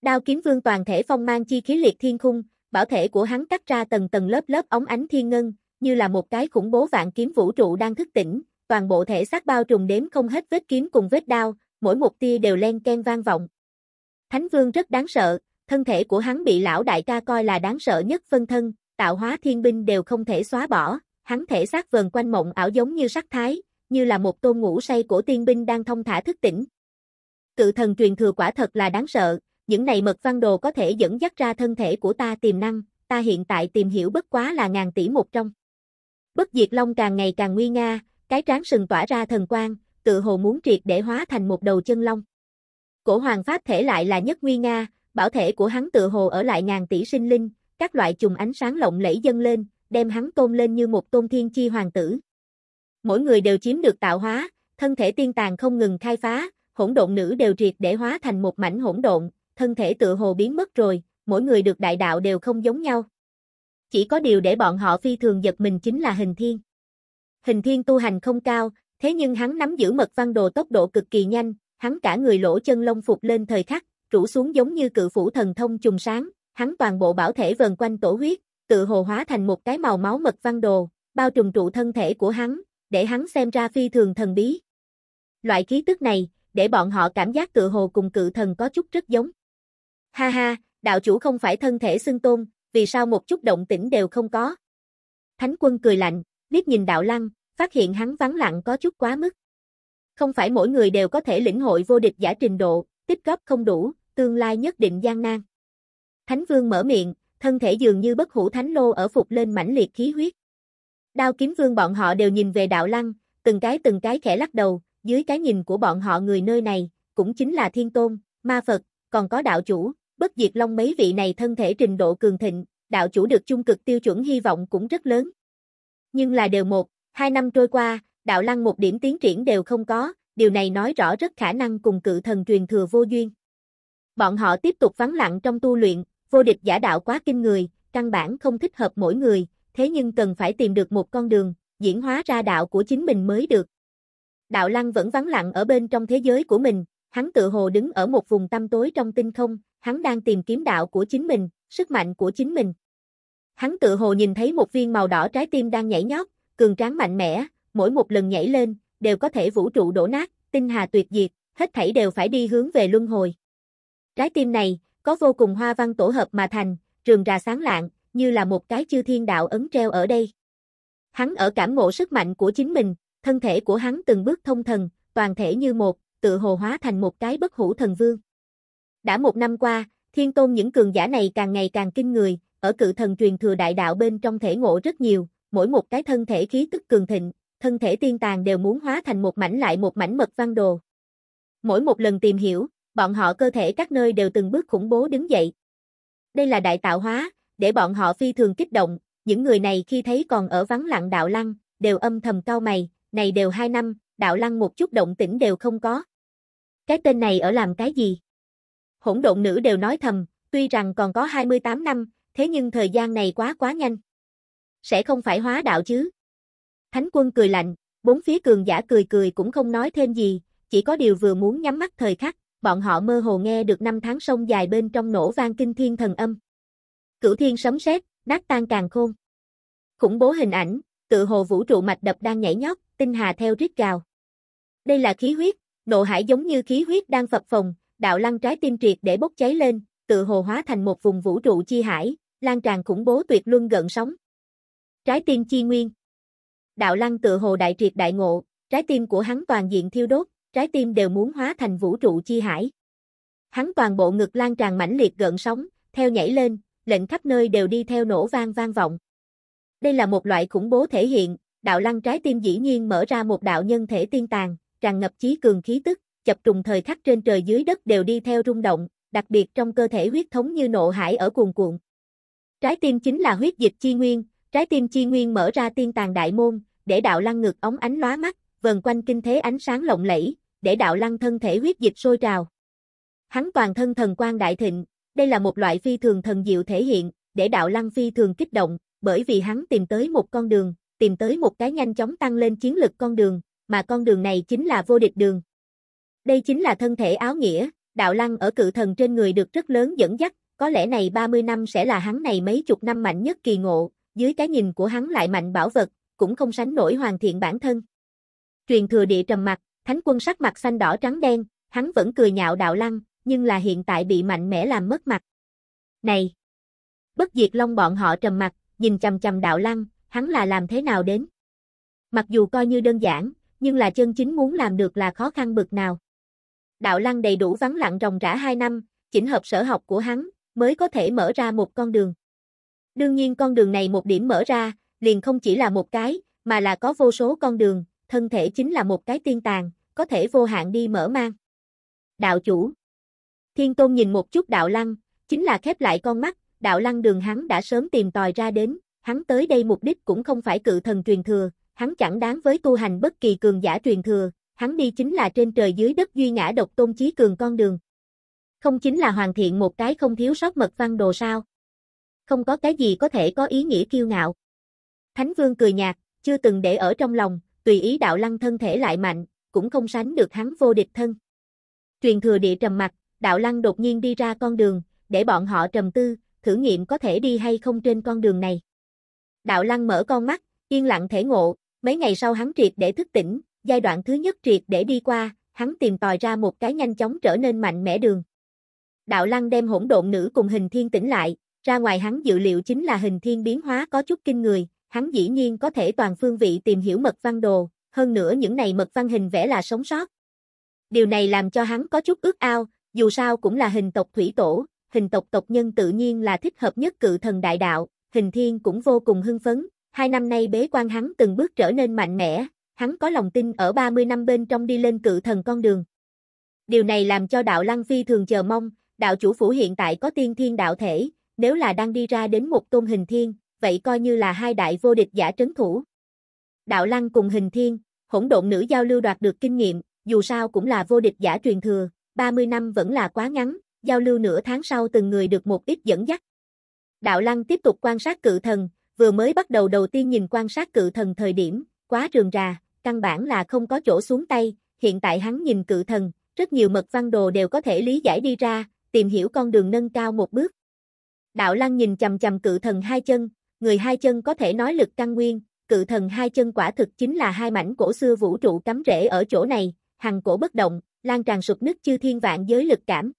Đao kiếm vương toàn thể phong mang chi khí liệt thiên khung, bảo thể của hắn cắt ra tầng tầng lớp lớp ống ánh thiên ngân, như là một cái khủng bố vạn kiếm vũ trụ đang thức tỉnh, toàn bộ thể xác bao trùm đếm không hết vết kiếm cùng vết đao, mỗi một tia đều len ken vang vọng. Thánh vương rất đáng sợ, thân thể của hắn bị lão đại ca coi là đáng sợ nhất phân thân, tạo hóa thiên binh đều không thể xóa bỏ, hắn thể xác vờn quanh mộng ảo giống như sắc thái, như là một tôn ngủ say của tiên binh đang thông thả thức tỉnh. Cự thần truyền thừa quả thật là đáng sợ, những này mật văn đồ có thể dẫn dắt ra thân thể của ta tiềm năng, ta hiện tại tìm hiểu bất quá là ngàn tỷ một trong. Bất diệt long càng ngày càng nguy nga, cái tráng sừng tỏa ra thần quang, tự hồ muốn triệt để hóa thành một đầu chân long. Cổ hoàng pháp thể lại là nhất nguy nga, bảo thể của hắn tự hồ ở lại ngàn tỷ sinh linh, các loại trùng ánh sáng lộng lẫy dâng lên, đem hắn tôn lên như một tôn thiên chi hoàng tử. Mỗi người đều chiếm được tạo hóa, thân thể tiên tàng không ngừng khai phá, hỗn độn nữ đều triệt để hóa thành một mảnh hỗn độn, thân thể tựa hồ biến mất rồi, mỗi người được đại đạo đều không giống nhau. Chỉ có điều để bọn họ phi thường giật mình chính là hình thiên. Hình thiên tu hành không cao, thế nhưng hắn nắm giữ mật văn đồ tốc độ cực kỳ nhanh, hắn cả người lỗ chân lông phục lên thời khắc, rủ xuống giống như cự phủ thần thông trùng sáng, hắn toàn bộ bảo thể vần quanh tổ huyết, tự hồ hóa thành một cái màu máu mật văn đồ, bao trùm trụ thân thể của hắn, để hắn xem ra phi thường thần bí. Loại khí tức này, để bọn họ cảm giác tự hồ cùng cự thần có chút rất giống. Ha ha, đạo chủ không phải thân thể xưng tôn, vì sao một chút động tĩnh đều không có. Thánh quân cười lạnh, liếc nhìn đạo lăng, phát hiện hắn vắng lặng có chút quá mức. Không phải mỗi người đều có thể lĩnh hội vô địch giả trình độ, tích góp không đủ, tương lai nhất định gian nan. Thánh vương mở miệng, thân thể dường như bất hủ thánh lô ở phục lên mãnh liệt khí huyết. Đao kiếm vương bọn họ đều nhìn về đạo lăng, từng cái từng cái khẽ lắc đầu, dưới cái nhìn của bọn họ người nơi này, cũng chính là thiên tôn, ma Phật, còn có đạo chủ, bất diệt long mấy vị này thân thể trình độ cường thịnh, đạo chủ được chung cực tiêu chuẩn hy vọng cũng rất lớn. Nhưng là đều một, hai năm trôi qua, đạo lăng một điểm tiến triển đều không có, điều này nói rõ rất khả năng cùng cự thần truyền thừa vô duyên. Bọn họ tiếp tục vắng lặng trong tu luyện, Vô địch giả đạo quá kinh người, căn bản không thích hợp mỗi người, thế nhưng cần phải tìm được một con đường, diễn hóa ra đạo của chính mình mới được. Đạo lăng vẫn vắng lặng ở bên trong thế giới của mình, hắn tự hồ đứng ở một vùng tâm tối trong tinh không, hắn đang tìm kiếm đạo của chính mình, sức mạnh của chính mình. Hắn tự hồ nhìn thấy một viên màu đỏ trái tim đang nhảy nhót, cường tráng mạnh mẽ, mỗi một lần nhảy lên, đều có thể vũ trụ đổ nát, tinh hà tuyệt diệt, hết thảy đều phải đi hướng về luân hồi. Trái tim này, có vô cùng hoa văn tổ hợp mà thành, rườm rà sáng lạng, như là một cái chư thiên đạo ấn treo ở đây. Hắn ở cảm ngộ sức mạnh của chính mình, thân thể của hắn từng bước thông thần, toàn thể như một, tự hồ hóa thành một cái bất hủ thần vương. Đã một năm qua, thiên tôn những cường giả này càng ngày càng kinh người, ở cự thần truyền thừa đại đạo bên trong thể ngộ rất nhiều, mỗi một cái thân thể khí tức cường thịnh, thân thể tiên tàng đều muốn hóa thành một mảnh lại một mảnh mật văn đồ. Mỗi một lần tìm hiểu, bọn họ cơ thể các nơi đều từng bước khủng bố đứng dậy. Đây là đại tạo hóa, để bọn họ phi thường kích động, những người này khi thấy còn ở vắng lặng đạo lăng, đều âm thầm cao mày, này đều hai năm, đạo lăng một chút động tĩnh đều không có. Cái tên này ở làm cái gì? Hỗn độn nữ đều nói thầm, tuy rằng còn có 28 năm, thế nhưng thời gian này quá quá nhanh. Sẽ không phải hóa đạo chứ? Thánh quân cười lạnh, bốn phía cường giả cười cười cũng không nói thêm gì, chỉ có điều vừa muốn nhắm mắt thời khắc, bọn họ mơ hồ nghe được năm tháng sông dài bên trong nổ vang kinh thiên thần âm. Cửu thiên sấm sét, nát tan càng khôn. Khủng bố hình ảnh, tự hồ vũ trụ mạch đập đang nhảy nhót, tinh hà theo rít gào. Đây là khí huyết, nộ hải giống như khí huyết đang phập phồng, đạo lăng trái tim triệt để bốc cháy lên, tự hồ hóa thành một vùng vũ trụ chi hải, lan tràn khủng bố tuyệt luân gần sóng. Trái tim chi nguyên. Đạo lăng tự hồ đại triệt đại ngộ, trái tim của hắn toàn diện thiêu đốt, trái tim đều muốn hóa thành vũ trụ chi hải. Hắn toàn bộ ngực lan tràn mãnh liệt gợn sóng, theo nhảy lên, lệnh khắp nơi đều đi theo nổ vang vang vọng. Đây là một loại khủng bố thể hiện, đạo lăng trái tim dĩ nhiên mở ra một đạo nhân thể tiên tàng, tràn ngập chí cường khí tức, chập trùng thời khắc trên trời dưới đất đều đi theo rung động, đặc biệt trong cơ thể huyết thống như nộ hải ở cuồn cuộn. Trái tim chính là huyết dịch chi nguyên, trái tim chi nguyên mở ra tiên tàng đại môn, để đạo lăng ngực ống ánh lóa mắt, vần quanh kinh thế ánh sáng lộng lẫy, để đạo lăng thân thể huyết dịch sôi trào. Hắn toàn thân thần quang đại thịnh, đây là một loại phi thường thần diệu thể hiện, để đạo lăng phi thường kích động, bởi vì hắn tìm tới một con đường, tìm tới một cái nhanh chóng tăng lên chiến lực con đường, mà con đường này chính là vô địch đường. Đây chính là thân thể áo nghĩa, đạo lăng ở cự thần trên người được rất lớn dẫn dắt, có lẽ này 30 năm sẽ là hắn này mấy chục năm mạnh nhất kỳ ngộ, dưới cái nhìn của hắn lại mạnh bảo vật, cũng không sánh nổi hoàn thiện bản thân. Truyền thừa địa trầm mặt, thánh quân sắc mặt xanh đỏ trắng đen, hắn vẫn cười nhạo đạo lăng, nhưng là hiện tại bị mạnh mẽ làm mất mặt. Này! Bất diệt long bọn họ trầm mặt, nhìn chầm chầm đạo lăng, hắn là làm thế nào đến? Mặc dù coi như đơn giản, nhưng là chân chính muốn làm được là khó khăn bực nào. Đạo lăng đầy đủ vắng lặng rồng rã hai năm, chỉnh hợp sở học của hắn, mới có thể mở ra một con đường. Đương nhiên con đường này một điểm mở ra, liền không chỉ là một cái, mà là có vô số con đường, thân thể chính là một cái tiên tàng, có thể vô hạn đi mở mang. Đạo chủ Thiên Tôn nhìn một chút đạo lăng, chính là khép lại con mắt, đạo lăng đường hắn đã sớm tìm tòi ra đến, hắn tới đây mục đích cũng không phải cự thần truyền thừa, hắn chẳng đáng với tu hành bất kỳ cường giả truyền thừa, hắn đi chính là trên trời dưới đất duy ngã độc tôn chí cường con đường. Không chính là hoàn thiện một cái không thiếu sót mật văn đồ sao. Không có cái gì có thể có ý nghĩa kiêu ngạo. Thánh Vương cười nhạt, chưa từng để ở trong lòng, tùy ý đạo lăng thân thể lại mạnh, cũng không sánh được hắn vô địch thân. Truyền thừa địa trầm mặt, đạo lăng đột nhiên đi ra con đường, để bọn họ trầm tư, thử nghiệm có thể đi hay không trên con đường này. Đạo lăng mở con mắt, yên lặng thể ngộ, mấy ngày sau hắn triệt để thức tỉnh, giai đoạn thứ nhất triệt để đi qua, hắn tìm tòi ra một cái nhanh chóng trở nên mạnh mẽ đường. Đạo lăng đem hỗn độn nữ cùng hình thiên tỉnh lại, ra ngoài hắn dự liệu chính là hình thiên biến hóa có chút kinh người, hắn dĩ nhiên có thể toàn phương vị tìm hiểu mật văn đồ, hơn nữa những này mật văn hình vẽ là sống sót. Điều này làm cho hắn có chút ước ao, dù sao cũng là hình tộc thủy tổ, hình tộc tộc nhân tự nhiên là thích hợp nhất cự thần đại đạo, hình thiên cũng vô cùng hưng phấn, hai năm nay bế quan hắn từng bước trở nên mạnh mẽ, hắn có lòng tin ở 30 năm bên trong đi lên cự thần con đường. Điều này làm cho đạo lăng phi thường chờ mong, đạo chủ phủ hiện tại có tiên thiên đạo thể, nếu là đang đi ra đến một tôn hình thiên, vậy coi như là hai đại vô địch giả trấn thủ. Đạo Lăng cùng Hình Thiên, hỗn độn nữ giao lưu đoạt được kinh nghiệm, dù sao cũng là vô địch giả truyền thừa, 30 năm vẫn là quá ngắn, giao lưu nửa tháng sau từng người được một ít dẫn dắt. Đạo Lăng tiếp tục quan sát cự thần, vừa mới bắt đầu đầu tiên nhìn quan sát cự thần thời điểm, quá rườm rà, căn bản là không có chỗ xuống tay, hiện tại hắn nhìn cự thần, rất nhiều mật văn đồ đều có thể lý giải đi ra, tìm hiểu con đường nâng cao một bước. Đạo Lăng nhìn chầm chầm cự thần hai chân, người hai chân có thể nói lực căn nguyên, cự thần hai chân quả thực chính là hai mảnh cổ xưa vũ trụ cắm rễ ở chỗ này, hằng cổ bất động, lan tràn sụp nứt chư thiên vạn giới lực cảm.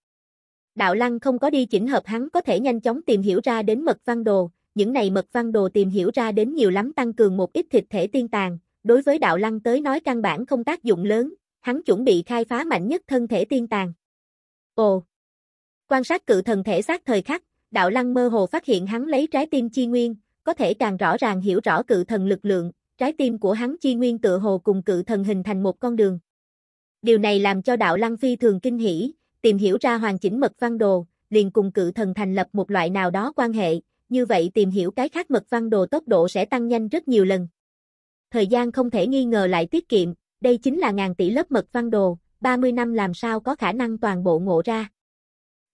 Đạo Lăng không có đi chỉnh hợp hắn có thể nhanh chóng tìm hiểu ra đến mật văn đồ, những này mật văn đồ tìm hiểu ra đến nhiều lắm tăng cường một ít thịt thể tiên tàng, đối với Đạo Lăng tới nói căn bản không tác dụng lớn, hắn chuẩn bị khai phá mạnh nhất thân thể tiên tàng. Ồ! Quan sát cự thần thể xác thời khắc, Đạo Lăng mơ hồ phát hiện hắn lấy trái tim chi nguyên, có thể càng rõ ràng hiểu rõ cự thần lực lượng, trái tim của hắn chi nguyên tựa hồ cùng cự thần hình thành một con đường. Điều này làm cho đạo lăng phi thường kinh hỉ, tìm hiểu ra hoàn chỉnh mật văn đồ, liền cùng cự thần thành lập một loại nào đó quan hệ, như vậy tìm hiểu cái khác mật văn đồ tốc độ sẽ tăng nhanh rất nhiều lần. Thời gian không thể nghi ngờ lại tiết kiệm, đây chính là ngàn tỷ lớp mật văn đồ, 30 năm làm sao có khả năng toàn bộ ngộ ra.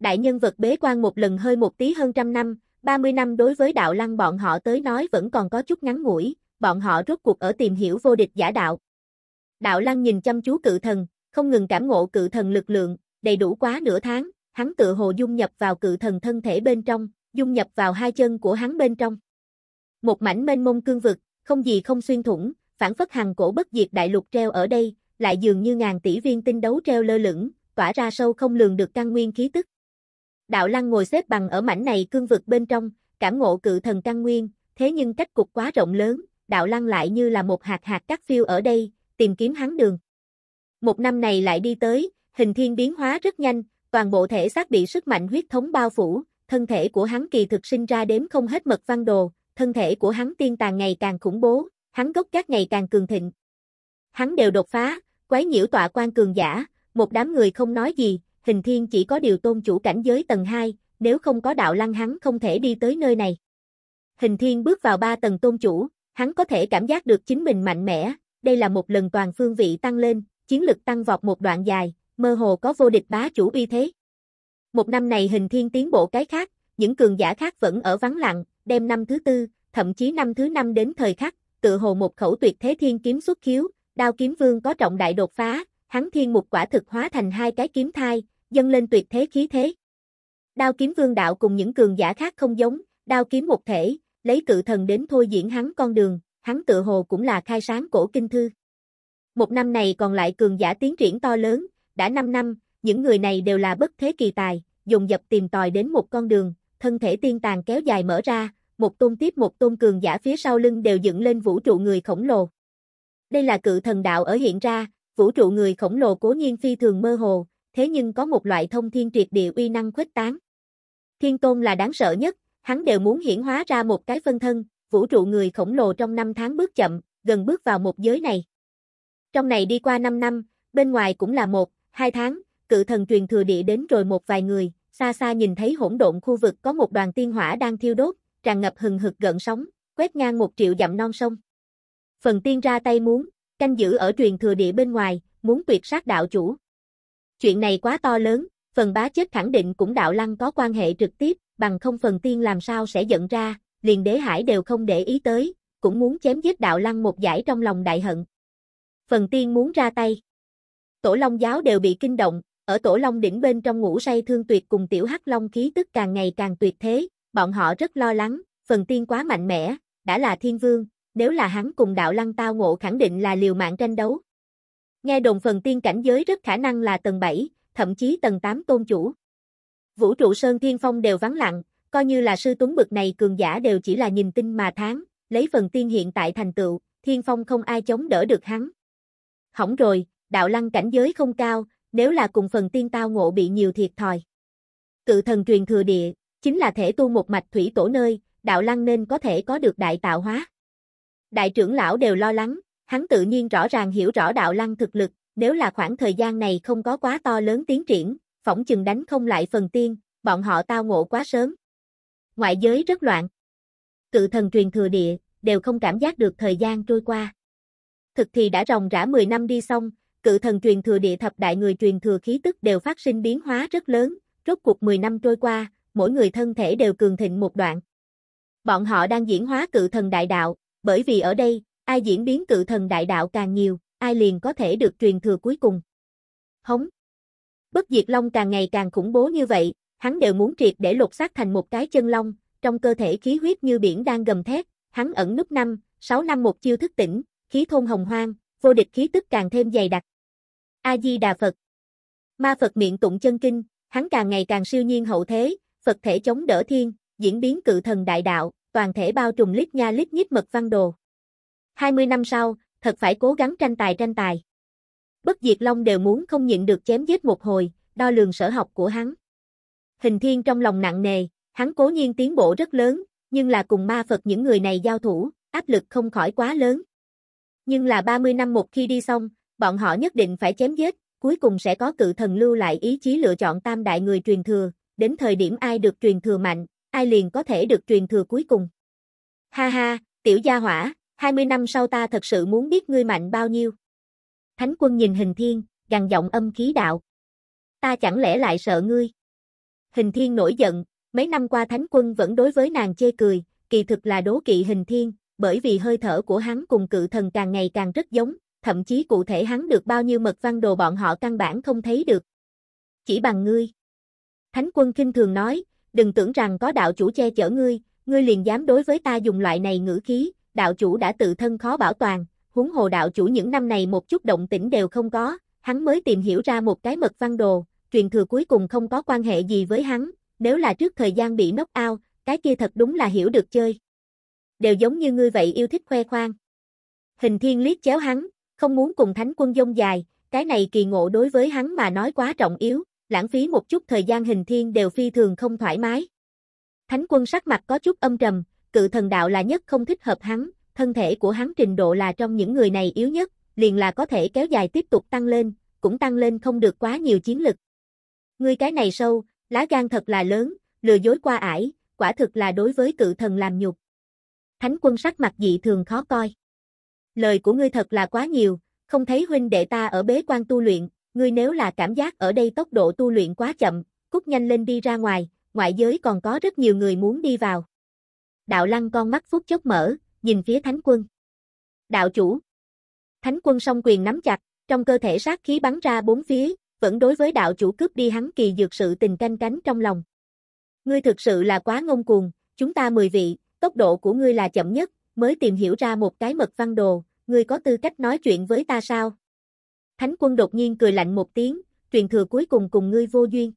Đại nhân vật bế quan một lần hơi một tí hơn trăm năm, 30 năm đối với đạo lăng bọn họ tới nói vẫn còn có chút ngắn ngủi, bọn họ rốt cuộc ở tìm hiểu vô địch giả đạo. Đạo lăng nhìn chăm chú cự thần, không ngừng cảm ngộ cự thần lực lượng, đầy đủ quá nửa tháng, hắn tự hồ dung nhập vào cự thần thân thể bên trong, dung nhập vào hai chân của hắn bên trong. Một mảnh mênh mông cương vực, không gì không xuyên thủng, phản phất hàng cổ bất diệt đại lục treo ở đây, lại dường như ngàn tỷ viên tinh đấu treo lơ lửng, tỏa ra sâu không lường được căn nguyên khí tức. Đạo Lăng ngồi xếp bằng ở mảnh này cương vực bên trong, cảm ngộ cự thần căn nguyên, thế nhưng cách cục quá rộng lớn, Đạo Lăng lại như là một hạt hạt cắt phiêu ở đây, tìm kiếm hắn đường. Một năm này lại đi tới, hình thiên biến hóa rất nhanh, toàn bộ thể xác bị sức mạnh huyết thống bao phủ, thân thể của hắn kỳ thực sinh ra đếm không hết mật văn đồ, thân thể của hắn tiên tàn ngày càng khủng bố, hắn gốc các ngày càng cường thịnh. Hắn đều đột phá, quấy nhiễu tọa quan cường giả, một đám người không nói gì, hình thiên chỉ có điều tôn chủ cảnh giới tầng 2, nếu không có đạo lăng hắn không thể đi tới nơi này. Hình thiên bước vào 3 tầng tôn chủ, hắn có thể cảm giác được chính mình mạnh mẽ, đây là một lần toàn phương vị tăng lên, chiến lực tăng vọt một đoạn dài, mơ hồ có vô địch bá chủ uy thế. Một năm này hình thiên tiến bộ cái khác, những cường giả khác vẫn ở vắng lặng, đem năm thứ tư, thậm chí năm thứ năm đến thời khắc, tự hồ một khẩu tuyệt thế thiên kiếm xuất khiếu, đao kiếm vương có trọng đại đột phá, hắn thiên mục quả thực hóa thành hai cái kiếm thai, dâng lên tuyệt thế khí thế. Đao kiếm vương đạo cùng những cường giả khác không giống, đao kiếm một thể, lấy cự thần đến thôi diễn hắn con đường, hắn tự hồ cũng là khai sáng cổ kinh thư. Một năm này còn lại cường giả tiến triển to lớn, đã 5 năm, những người này đều là bất thế kỳ tài, dùng dập tìm tòi đến một con đường, thân thể tiên tàng kéo dài mở ra, một tôn tiếp một tôn cường giả phía sau lưng đều dựng lên vũ trụ người khổng lồ. Đây là cự thần đạo ở hiện ra, vũ trụ người khổng lồ cố nhiên phi thường mơ hồ, thế nhưng có một loại thông thiên tuyệt địa uy năng khuếch tán. Thiên Tôn là đáng sợ nhất, hắn đều muốn hiển hóa ra một cái phân thân, vũ trụ người khổng lồ trong năm tháng bước chậm, gần bước vào một giới này. Trong này đi qua 5 năm, bên ngoài cũng là một, hai tháng, cự thần truyền thừa địa đến rồi một vài người, xa xa nhìn thấy hỗn độn khu vực có một đoàn tiên hỏa đang thiêu đốt, tràn ngập hừng hực gợn sóng, quét ngang một triệu dặm non sông. Phần tiên ra tay muốn, canh giữ ở truyền thừa địa bên ngoài, muốn tuyệt sát đạo chủ. Chuyện này quá to lớn, phần bá chết khẳng định cũng đạo lăng có quan hệ trực tiếp, bằng không phần tiên làm sao sẽ giận ra, liền đế hải đều không để ý tới, cũng muốn chém giết đạo lăng một giải trong lòng đại hận. Phần tiên muốn ra tay. Tổ Long giáo đều bị kinh động, ở Tổ Long đỉnh bên trong ngủ say thương tuyệt cùng tiểu Hắc Long khí tức càng ngày càng tuyệt thế, bọn họ rất lo lắng, phần tiên quá mạnh mẽ, đã là thiên vương, nếu là hắn cùng đạo lăng tao ngộ khẳng định là liều mạng tranh đấu, Nghe đồng phần tiên cảnh giới rất khả năng là tầng 7, thậm chí tầng 8 tôn chủ. Vũ trụ Sơn Thiên Phong đều vắng lặng, coi như là sư tuấn bực này cường giả đều chỉ là nhìn tinh mà tháng, lấy phần tiên hiện tại thành tựu, Thiên Phong không ai chống đỡ được hắn. Hỏng rồi, đạo lăng cảnh giới không cao, nếu là cùng phần tiên tao ngộ bị nhiều thiệt thòi. Cự thần truyền thừa địa, chính là thể tu một mạch thủy tổ nơi, đạo lăng nên có thể có được đại tạo hóa. Đại trưởng lão đều lo lắng, hắn tự nhiên rõ ràng hiểu rõ đạo lăng thực lực, nếu là khoảng thời gian này không có quá to lớn tiến triển, phỏng chừng đánh không lại phần tiên, bọn họ tao ngộ quá sớm. Ngoại giới rất loạn. Cự thần truyền thừa địa, đều không cảm giác được thời gian trôi qua. Thực thì đã ròng rã 10 năm đi xong, cự thần truyền thừa địa thập đại người truyền thừa khí tức đều phát sinh biến hóa rất lớn, rốt cuộc 10 năm trôi qua, mỗi người thân thể đều cường thịnh một đoạn. Bọn họ đang diễn hóa cự thần đại đạo, bởi vì ở đây, Ai diễn biến cự thần đại đạo càng nhiều, ai liền có thể được truyền thừa cuối cùng. Hống. Bất diệt long càng ngày càng khủng bố như vậy, hắn đều muốn triệt để lột xác thành một cái chân long, trong cơ thể khí huyết như biển đang gầm thét, hắn ẩn núp năm, 6 năm một chiêu thức tỉnh, khí thôn hồng hoang, vô địch khí tức càng thêm dày đặc. A Di Đà Phật. Ma Phật miệng tụng chân kinh, hắn càng ngày càng siêu nhiên hậu thế, Phật thể chống đỡ thiên, diễn biến cự thần đại đạo, toàn thể bao trùm lít nha lít nhít mật văn đồ. 20 năm sau, thật phải cố gắng tranh tài tranh tài. Bất diệt long đều muốn không nhịn được chém giết một hồi, đo lường sở học của hắn. Hình thiên trong lòng nặng nề, hắn cố nhiên tiến bộ rất lớn, nhưng là cùng ma Phật những người này giao thủ, áp lực không khỏi quá lớn. Nhưng là 30 năm một khi đi xong, bọn họ nhất định phải chém giết, cuối cùng sẽ có cự thần lưu lại ý chí lựa chọn tam đại người truyền thừa, đến thời điểm ai được truyền thừa mạnh, ai liền có thể được truyền thừa cuối cùng. Ha ha, tiểu gia hỏa, 20 năm sau ta thật sự muốn biết ngươi mạnh bao nhiêu. Thánh quân nhìn hình thiên, gằn giọng âm khí đạo. Ta chẳng lẽ lại sợ ngươi? Hình thiên nổi giận, mấy năm qua thánh quân vẫn đối với nàng chê cười, kỳ thực là đố kỵ hình thiên, bởi vì hơi thở của hắn cùng cự thần càng ngày càng rất giống, thậm chí cụ thể hắn được bao nhiêu mật văn đồ bọn họ căn bản không thấy được. Chỉ bằng ngươi. Thánh quân kinh thường nói, đừng tưởng rằng có đạo chủ che chở ngươi, ngươi liền dám đối với ta dùng loại này ngữ khí, đạo chủ đã tự thân khó bảo toàn, huống hồ đạo chủ những năm này một chút động tĩnh đều không có, hắn mới tìm hiểu ra một cái mật văn đồ, truyền thừa cuối cùng không có quan hệ gì với hắn, nếu là trước thời gian bị knock out, cái kia thật đúng là hiểu được chơi. Đều giống như ngươi vậy yêu thích khoe khoang. Hình thiên liếc chéo hắn, không muốn cùng thánh quân dông dài, cái này kỳ ngộ đối với hắn mà nói quá trọng yếu, lãng phí một chút thời gian hình thiên đều phi thường không thoải mái. Thánh quân sắc mặt có chút âm trầm, cự thần đạo là nhất không thích hợp hắn, thân thể của hắn trình độ là trong những người này yếu nhất, liền là có thể kéo dài tiếp tục tăng lên, cũng tăng lên không được quá nhiều chiến lực. Ngươi cái này sâu, lá gan thật là lớn, lừa dối qua ải, quả thực là đối với cự thần làm nhục. Thánh quân sắc mặt dị thường khó coi. Lời của ngươi thật là quá nhiều, không thấy huynh đệ ta ở bế quan tu luyện, ngươi nếu là cảm giác ở đây tốc độ tu luyện quá chậm, cút nhanh lên đi ra ngoài, ngoại giới còn có rất nhiều người muốn đi vào đạo lăng con mắt phút chốc mở, nhìn phía thánh quân. Đạo chủ. Thánh quân song quyền nắm chặt, trong cơ thể sát khí bắn ra bốn phía, vẫn đối với đạo chủ cướp đi hắn kỳ dược sự tình canh cánh trong lòng. Ngươi thực sự là quá ngông cuồng, chúng ta mười vị, tốc độ của ngươi là chậm nhất, mới tìm hiểu ra một cái mật văn đồ, ngươi có tư cách nói chuyện với ta sao? Thánh quân đột nhiên cười lạnh một tiếng, truyền thừa cuối cùng cùng ngươi vô duyên.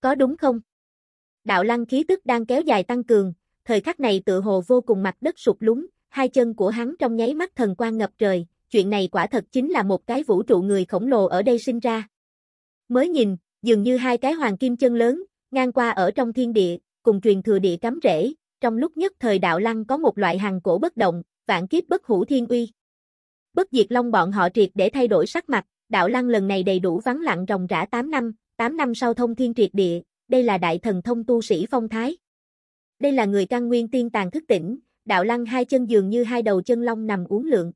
Có đúng không? Đạo lăng khí tức đang kéo dài tăng cường, thời khắc này tựa hồ vô cùng mặt đất sụp lúng, hai chân của hắn trong nháy mắt thần quan ngập trời, chuyện này quả thật chính là một cái vũ trụ người khổng lồ ở đây sinh ra. Mới nhìn, dường như hai cái hoàng kim chân lớn, ngang qua ở trong thiên địa, cùng truyền thừa địa cắm rễ, trong lúc nhất thời đạo lăng có một loại hàng cổ bất động, vạn kiếp bất hủ thiên uy. Bất diệt long bọn họ triệt để thay đổi sắc mặt, đạo lăng lần này đầy đủ vắng lặng ròng rã 8 năm, 8 năm sau thông thiên triệt địa, đây là đại thần thông tu sĩ phong thái. Đây là người căn nguyên tiên tàng thức tỉnh, đạo lăng hai chân dường như hai đầu chân long nằm uống lượng.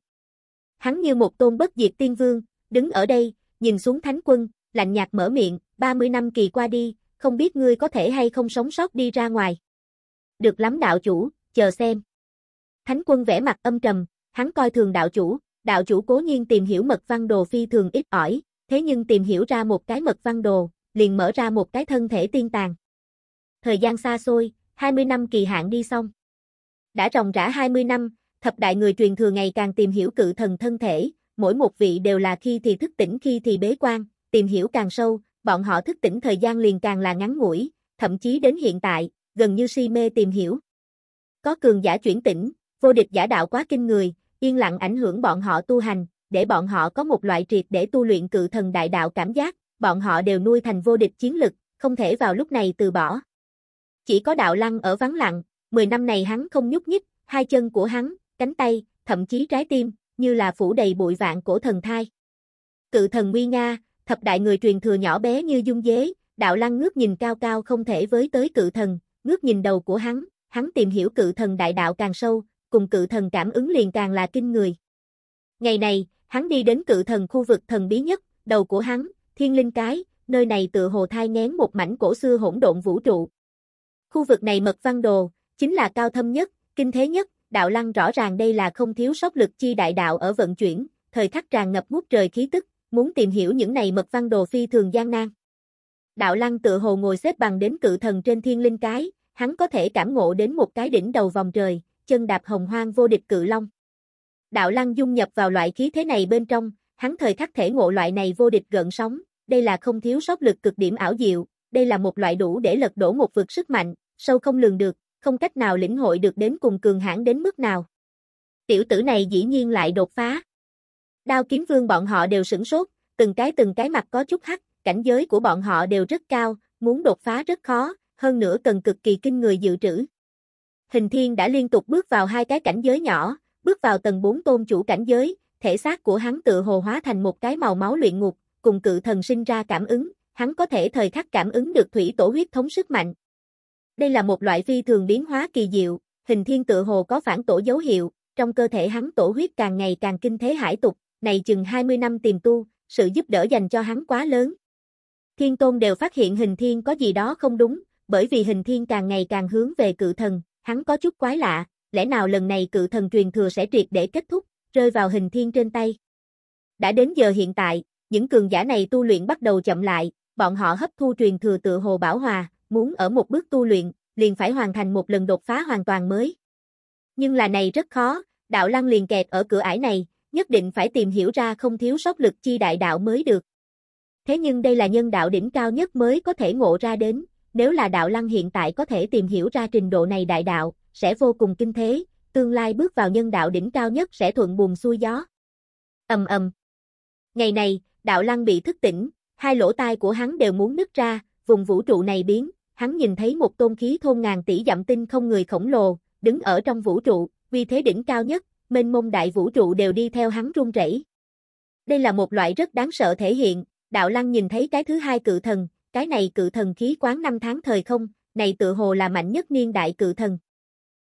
Hắn như một tôn bất diệt tiên vương, đứng ở đây, nhìn xuống thánh quân, lạnh nhạt mở miệng, 30 năm kỳ qua đi, không biết ngươi có thể hay không sống sót đi ra ngoài. Được lắm đạo chủ, chờ xem. Thánh quân vẽ mặt âm trầm, hắn coi thường đạo chủ, đạo chủ cố nhiên tìm hiểu mật văn đồ phi thường ít ỏi, thế nhưng tìm hiểu ra một cái mật văn đồ, liền mở ra một cái thân thể tiên tàng. Thời gian xa xôi, 20 năm kỳ hạn đi xong. Đã ròng rã 20 năm, thập đại người truyền thừa ngày càng tìm hiểu cự thần thân thể, mỗi một vị đều là khi thì thức tỉnh khi thì bế quan, tìm hiểu càng sâu, bọn họ thức tỉnh thời gian liền càng là ngắn ngủi, thậm chí đến hiện tại, gần như si mê tìm hiểu. Có cường giả chuyển tỉnh, vô địch giả đạo quá kinh người, yên lặng ảnh hưởng bọn họ tu hành, để bọn họ có một loại triệt để tu luyện cự thần đại đạo cảm giác, bọn họ đều nuôi thành vô địch chiến lực, không thể vào lúc này từ bỏ. Chỉ có đạo lăng ở vắng lặng, 10 năm này hắn không nhúc nhích, hai chân của hắn, cánh tay, thậm chí trái tim, như là phủ đầy bụi vạn cổ thần thai. Cự thần nguy nga, thập đại người truyền thừa nhỏ bé như dung dế, đạo lăng ngước nhìn cao cao không thể với tới cự thần, ngước nhìn đầu của hắn, hắn tìm hiểu cự thần đại đạo càng sâu, cùng cự thần cảm ứng liền càng là kinh người. Ngày này, hắn đi đến cự thần khu vực thần bí nhất, đầu của hắn, thiên linh cái, nơi này tự hồ thai ngén một mảnh cổ xưa hỗn độn vũ trụ, Khu vực này mật văn đồ, chính là cao thâm nhất, kinh thế nhất, đạo lăng rõ ràng đây là không thiếu sóc lực chi đại đạo ở vận chuyển, thời khắc tràn ngập ngút trời khí tức, muốn tìm hiểu những này mật văn đồ phi thường gian nan. Đạo lăng tự hồ ngồi xếp bằng đến cự thần trên thiên linh cái, hắn có thể cảm ngộ đến một cái đỉnh đầu vòng trời, chân đạp hồng hoang vô địch cự long. Đạo lăng dung nhập vào loại khí thế này bên trong, hắn thời khắc thể ngộ loại này vô địch gợn sóng, đây là không thiếu sóc lực cực điểm ảo diệu, đây là một loại đủ để lật đổ một vực sức mạnh, sâu không lường được, không cách nào lĩnh hội được đến cùng cường hãn đến mức nào. Tiểu tử này dĩ nhiên lại đột phá. Đao kiếm vương bọn họ đều sửng sốt, từng cái từng cái mặt có chút hắc, cảnh giới của bọn họ đều rất cao, muốn đột phá rất khó, hơn nữa cần cực kỳ kinh người dự trữ. Hình thiên đã liên tục bước vào hai cái cảnh giới nhỏ, bước vào tầng 4 tôn chủ cảnh giới, thể xác của hắn tự hồ hóa thành một cái màu máu luyện ngục, cùng cự thần sinh ra cảm ứng, hắn có thể thời khắc cảm ứng được thủy tổ huyết thống sức mạnh, đây là một loại phi thường biến hóa kỳ diệu, hình thiên tự hồ có phản tổ dấu hiệu, trong cơ thể hắn tổ huyết càng ngày càng kinh thế hải tục, này chừng 20 năm tìm tu, sự giúp đỡ dành cho hắn quá lớn. Thiên tôn đều phát hiện hình thiên có gì đó không đúng, bởi vì hình thiên càng ngày càng hướng về cự thần, hắn có chút quái lạ, lẽ nào lần này cự thần truyền thừa sẽ triệt để kết thúc, rơi vào hình thiên trên tay. Đã đến giờ hiện tại, những cường giả này tu luyện bắt đầu chậm lại, bọn họ hấp thu truyền thừa tự hồ bảo hòa, muốn ở một bước tu luyện, liền phải hoàn thành một lần đột phá hoàn toàn mới. Nhưng là này rất khó, đạo lăng liền kẹt ở cửa ải này, nhất định phải tìm hiểu ra không thiếu sóc lực chi đại đạo mới được. Thế nhưng đây là nhân đạo đỉnh cao nhất mới có thể ngộ ra đến, nếu là đạo lăng hiện tại có thể tìm hiểu ra trình độ này đại đạo, sẽ vô cùng kinh thế, tương lai bước vào nhân đạo đỉnh cao nhất sẽ thuận buồm xuôi gió. Ầm ầm. Ngày này, đạo lăng bị thức tỉnh, hai lỗ tai của hắn đều muốn nứt ra, vùng vũ trụ này biến, hắn nhìn thấy một tôn khí thôn ngàn tỷ dặm tinh không người khổng lồ, đứng ở trong vũ trụ, vì thế đỉnh cao nhất, mênh mông đại vũ trụ đều đi theo hắn run rẩy. Đây là một loại rất đáng sợ thể hiện, đạo lăng nhìn thấy cái thứ hai cự thần, cái này cự thần khí quán năm tháng thời không, này tự hồ là mạnh nhất niên đại cự thần.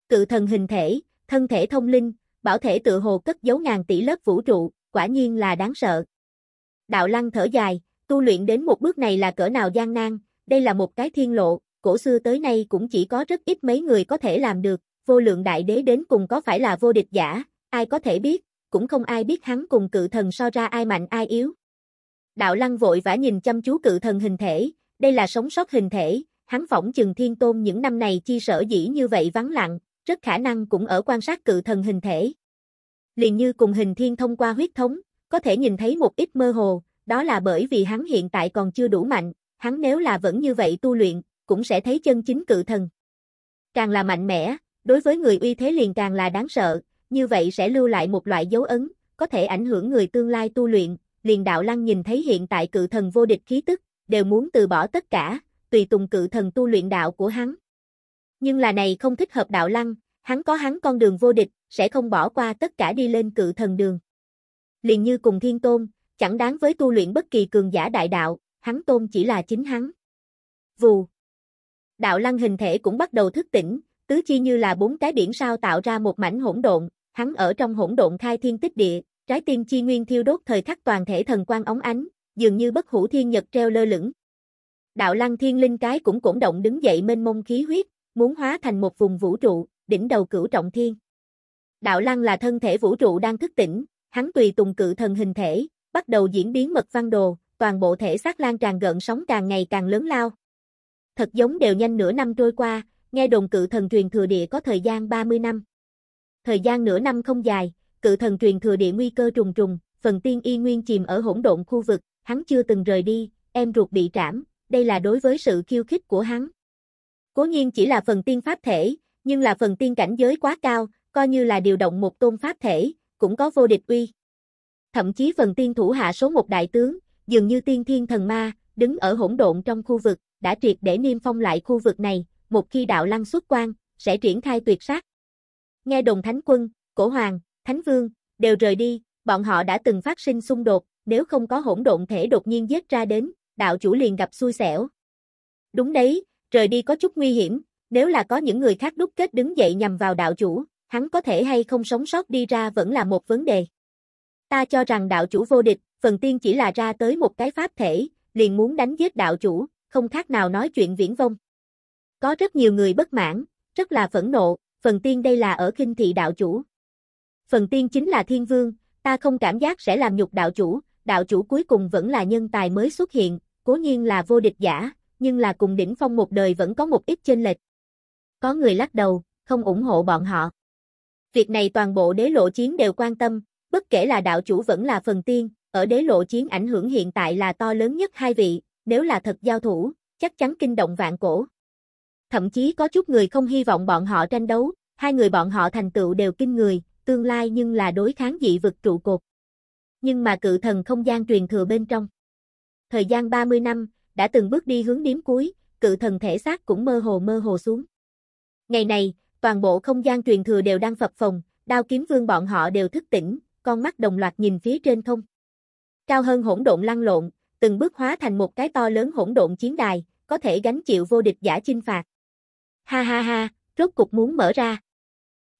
Cự thần hình thể, thân thể thông linh, bảo thể tự hồ cất giấu ngàn tỷ lớp vũ trụ, quả nhiên là đáng sợ. Đạo lăng thở dài, tu luyện đến một bước này là cỡ nào gian nan, đây là một cái thiên lộ, cổ xưa tới nay cũng chỉ có rất ít mấy người có thể làm được, vô lượng đại đế đến cùng có phải là vô địch giả, ai có thể biết, cũng không ai biết hắn cùng cự thần so ra ai mạnh ai yếu. Đạo lăng vội vã nhìn chăm chú cự thần hình thể, đây là sống sót hình thể, hắn phỏng chừng thiên tôn những năm này chi sở dĩ như vậy vắng lặng, rất khả năng cũng ở quan sát cự thần hình thể. Liền như cùng hình thiên thông qua huyết thống, có thể nhìn thấy một ít mơ hồ, đó là bởi vì hắn hiện tại còn chưa đủ mạnh, hắn nếu là vẫn như vậy tu luyện, cũng sẽ thấy chân chính cự thần. Càng là mạnh mẽ, đối với người uy thế liền càng là đáng sợ, như vậy sẽ lưu lại một loại dấu ấn, có thể ảnh hưởng người tương lai tu luyện, liền đạo lăng nhìn thấy hiện tại cự thần vô địch khí tức, đều muốn từ bỏ tất cả, tùy tùng cự thần tu luyện đạo của hắn. Nhưng là này không thích hợp đạo lăng, hắn có hắn con đường vô địch, sẽ không bỏ qua tất cả đi lên cự thần đường. Liền như cùng thiên tôn, chẳng đáng với tu luyện bất kỳ cường giả đại đạo, hắn tôn chỉ là chính hắn. Vù. Đạo lăng hình thể cũng bắt đầu thức tỉnh, tứ chi như là bốn cái biển sao tạo ra một mảnh hỗn độn, hắn ở trong hỗn độn khai thiên tích địa, trái tim chi nguyên thiêu đốt thời khắc toàn thể thần quan ống ánh, dường như bất hủ thiên nhật treo lơ lửng. Đạo lăng thiên linh cái cũng cổ động đứng dậy mênh mông khí huyết, muốn hóa thành một vùng vũ trụ, đỉnh đầu cửu trọng thiên. Đạo lăng là thân thể vũ trụ đang thức tỉnh, hắn tùy tùng cự thần hình thể, bắt đầu diễn biến mật văn đồ, toàn bộ thể xác lan tràn gợn sóng càng ngày càng lớn lao. Thật giống đều nhanh nửa năm trôi qua, nghe đồn cự thần truyền thừa địa có thời gian 30 năm. Thời gian nửa năm không dài, cự thần truyền thừa địa nguy cơ trùng trùng, phần tiên y nguyên chìm ở hỗn độn khu vực, hắn chưa từng rời đi, em ruột bị trảm, đây là đối với sự khiêu khích của hắn. Cố nhiên chỉ là phần tiên pháp thể, nhưng là phần tiên cảnh giới quá cao, coi như là điều động một tôn pháp thể, cũng có vô địch uy. Thậm chí phần tiên thủ hạ số một đại tướng, dường như tiên thiên thần ma, đứng ở hỗn độn trong khu vực, đã triệt để niêm phong lại khu vực này, một khi đạo lăng xuất quan, sẽ triển khai tuyệt sát. Nghe đồng thánh quân, cổ hoàng, thánh vương, đều rời đi, bọn họ đã từng phát sinh xung đột, nếu không có hỗn độn thể đột nhiên giết ra đến, đạo chủ liền gặp xui xẻo. Đúng đấy, rời đi có chút nguy hiểm, nếu là có những người khác đúc kết đứng dậy nhằm vào đạo chủ, hắn có thể hay không sống sót đi ra vẫn là một vấn đề. Ta cho rằng đạo chủ vô địch, phần tiên chỉ là ra tới một cái pháp thể, liền muốn đánh giết đạo chủ, không khác nào nói chuyện viễn vông. Có rất nhiều người bất mãn, rất là phẫn nộ, phần tiên đây là ở kinh thị đạo chủ. Phần tiên chính là thiên vương, ta không cảm giác sẽ làm nhục đạo chủ, đạo chủ cuối cùng vẫn là nhân tài mới xuất hiện, cố nhiên là vô địch giả, nhưng là cùng đỉnh phong một đời vẫn có một ít chênh lệch. Có người lắc đầu, không ủng hộ bọn họ. Việc này toàn bộ đế lộ chiến đều quan tâm, bất kể là đạo chủ vẫn là phần tiên, ở đế lộ chiến ảnh hưởng hiện tại là to lớn nhất hai vị, nếu là thật giao thủ, chắc chắn kinh động vạn cổ. Thậm chí có chút người không hy vọng bọn họ tranh đấu, hai người bọn họ thành tựu đều kinh người, tương lai nhưng là đối kháng dị vực trụ cột. Nhưng mà cự thần không gian truyền thừa bên trong. Thời gian 30 năm, đã từng bước đi hướng điểm cuối, cự thần thể xác cũng mơ hồ mơ hồ xuống. Ngày này, toàn bộ không gian truyền thừa đều đang phập phồng, đao kiếm vương bọn họ đều thức tỉnh, con mắt đồng loạt nhìn phía trên không cao hơn hỗn độn lăn lộn, từng bước hóa thành một cái to lớn hỗn độn chiến đài, có thể gánh chịu vô địch giả chinh phạt. Ha ha ha, rốt cục muốn mở ra.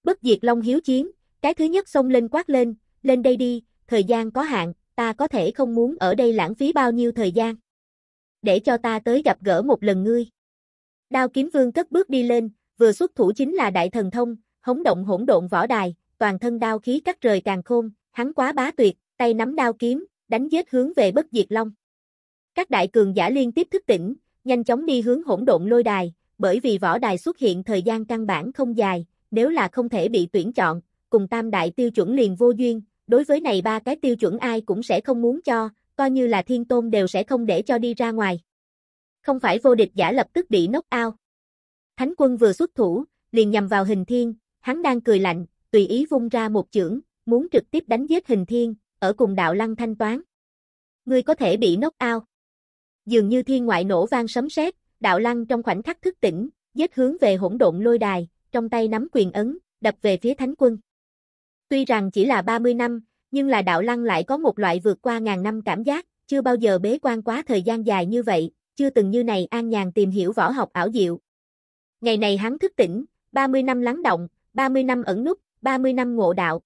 Bất diệt Long hiếu chiến, cái thứ nhất xông lên quát lên, lên đây đi, thời gian có hạn, ta có thể không muốn ở đây lãng phí bao nhiêu thời gian. Để cho ta tới gặp gỡ một lần ngươi. Đao kiếm vương cất bước đi lên, vừa xuất thủ chính là đại thần thông, hống động hỗn độn võ đài, toàn thân đao khí cắt rời càng khôn, hắn quá bá tuyệt, tay nắm đao kiếm, đánh giết hướng về bất diệt long. Các đại cường giả liên tiếp thức tỉnh, nhanh chóng đi hướng hỗn độn lôi đài, bởi vì võ đài xuất hiện thời gian căn bản không dài, nếu là không thể bị tuyển chọn, cùng tam đại tiêu chuẩn liền vô duyên, đối với này ba cái tiêu chuẩn ai cũng sẽ không muốn cho, coi như là thiên tôn đều sẽ không để cho đi ra ngoài. Không phải vô địch giả lập tức bị nốc ao. Thánh quân vừa xuất thủ, liền nhằm vào hình thiên, hắn đang cười lạnh, tùy ý vung ra một chưởng, muốn trực tiếp đánh giết hình thiên, ở cùng đạo lăng thanh toán. Ngươi có thể bị nốc ao. Dường như thiên ngoại nổ vang sấm sét, đạo lăng trong khoảnh khắc thức tỉnh, giết hướng về hỗn độn lôi đài, trong tay nắm quyền ấn, đập về phía thánh quân. Tuy rằng chỉ là 30 năm, nhưng là đạo lăng lại có một loại vượt qua ngàn năm cảm giác, chưa bao giờ bế quan quá thời gian dài như vậy, chưa từng như này an nhàn tìm hiểu võ học ảo diệu. Ngày này hắn thức tỉnh, 30 năm lắng động, 30 năm ẩn nút, 30 năm ngộ đạo.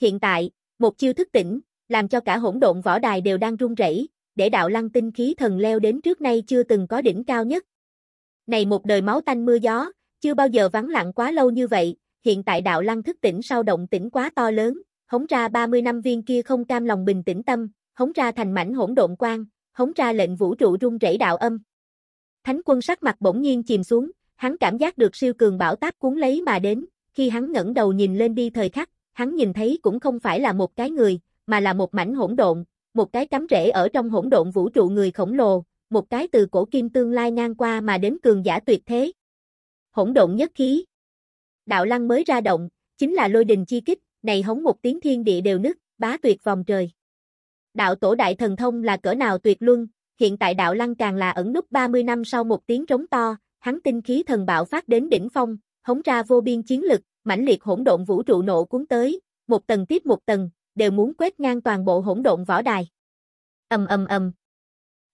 Hiện tại, một chiêu thức tỉnh, làm cho cả hỗn độn võ đài đều đang rung rẩy, để đạo lăng tinh khí thần leo đến trước nay chưa từng có đỉnh cao nhất. Này một đời máu tanh mưa gió, chưa bao giờ vắng lặng quá lâu như vậy, hiện tại đạo lăng thức tỉnh sau động tỉnh quá to lớn, hống ra 30 năm viên kia không cam lòng bình tĩnh tâm, hống ra thành mảnh hỗn độn quang, hống ra lệnh vũ trụ rung rẩy đạo âm. Thánh quân sắc mặt bỗng nhiên chìm xuống, hắn cảm giác được siêu cường bảo táp cuốn lấy mà đến, khi hắn ngẩng đầu nhìn lên đi thời khắc, hắn nhìn thấy cũng không phải là một cái người, mà là một mảnh hỗn độn, một cái cắm rễ ở trong hỗn độn vũ trụ người khổng lồ, một cái từ cổ kim tương lai ngang qua mà đến cường giả tuyệt thế. Hỗn độn nhất khí. Đạo lăng mới ra động, chính là lôi đình chi kích, này hống một tiếng thiên địa đều nứt, bá tuyệt vòng trời. Đạo tổ đại thần thông là cỡ nào tuyệt luân, hiện tại đạo lăng càng là ẩn nút 30 năm sau một tiếng trống to, hắn tinh khí thần bạo phát đến đỉnh phong, hống ra vô biên chiến lực, mãnh liệt hỗn độn vũ trụ nộ cuốn tới, một tầng tiếp một tầng, đều muốn quét ngang toàn bộ hỗn độn võ đài. Ầm ầm ầm.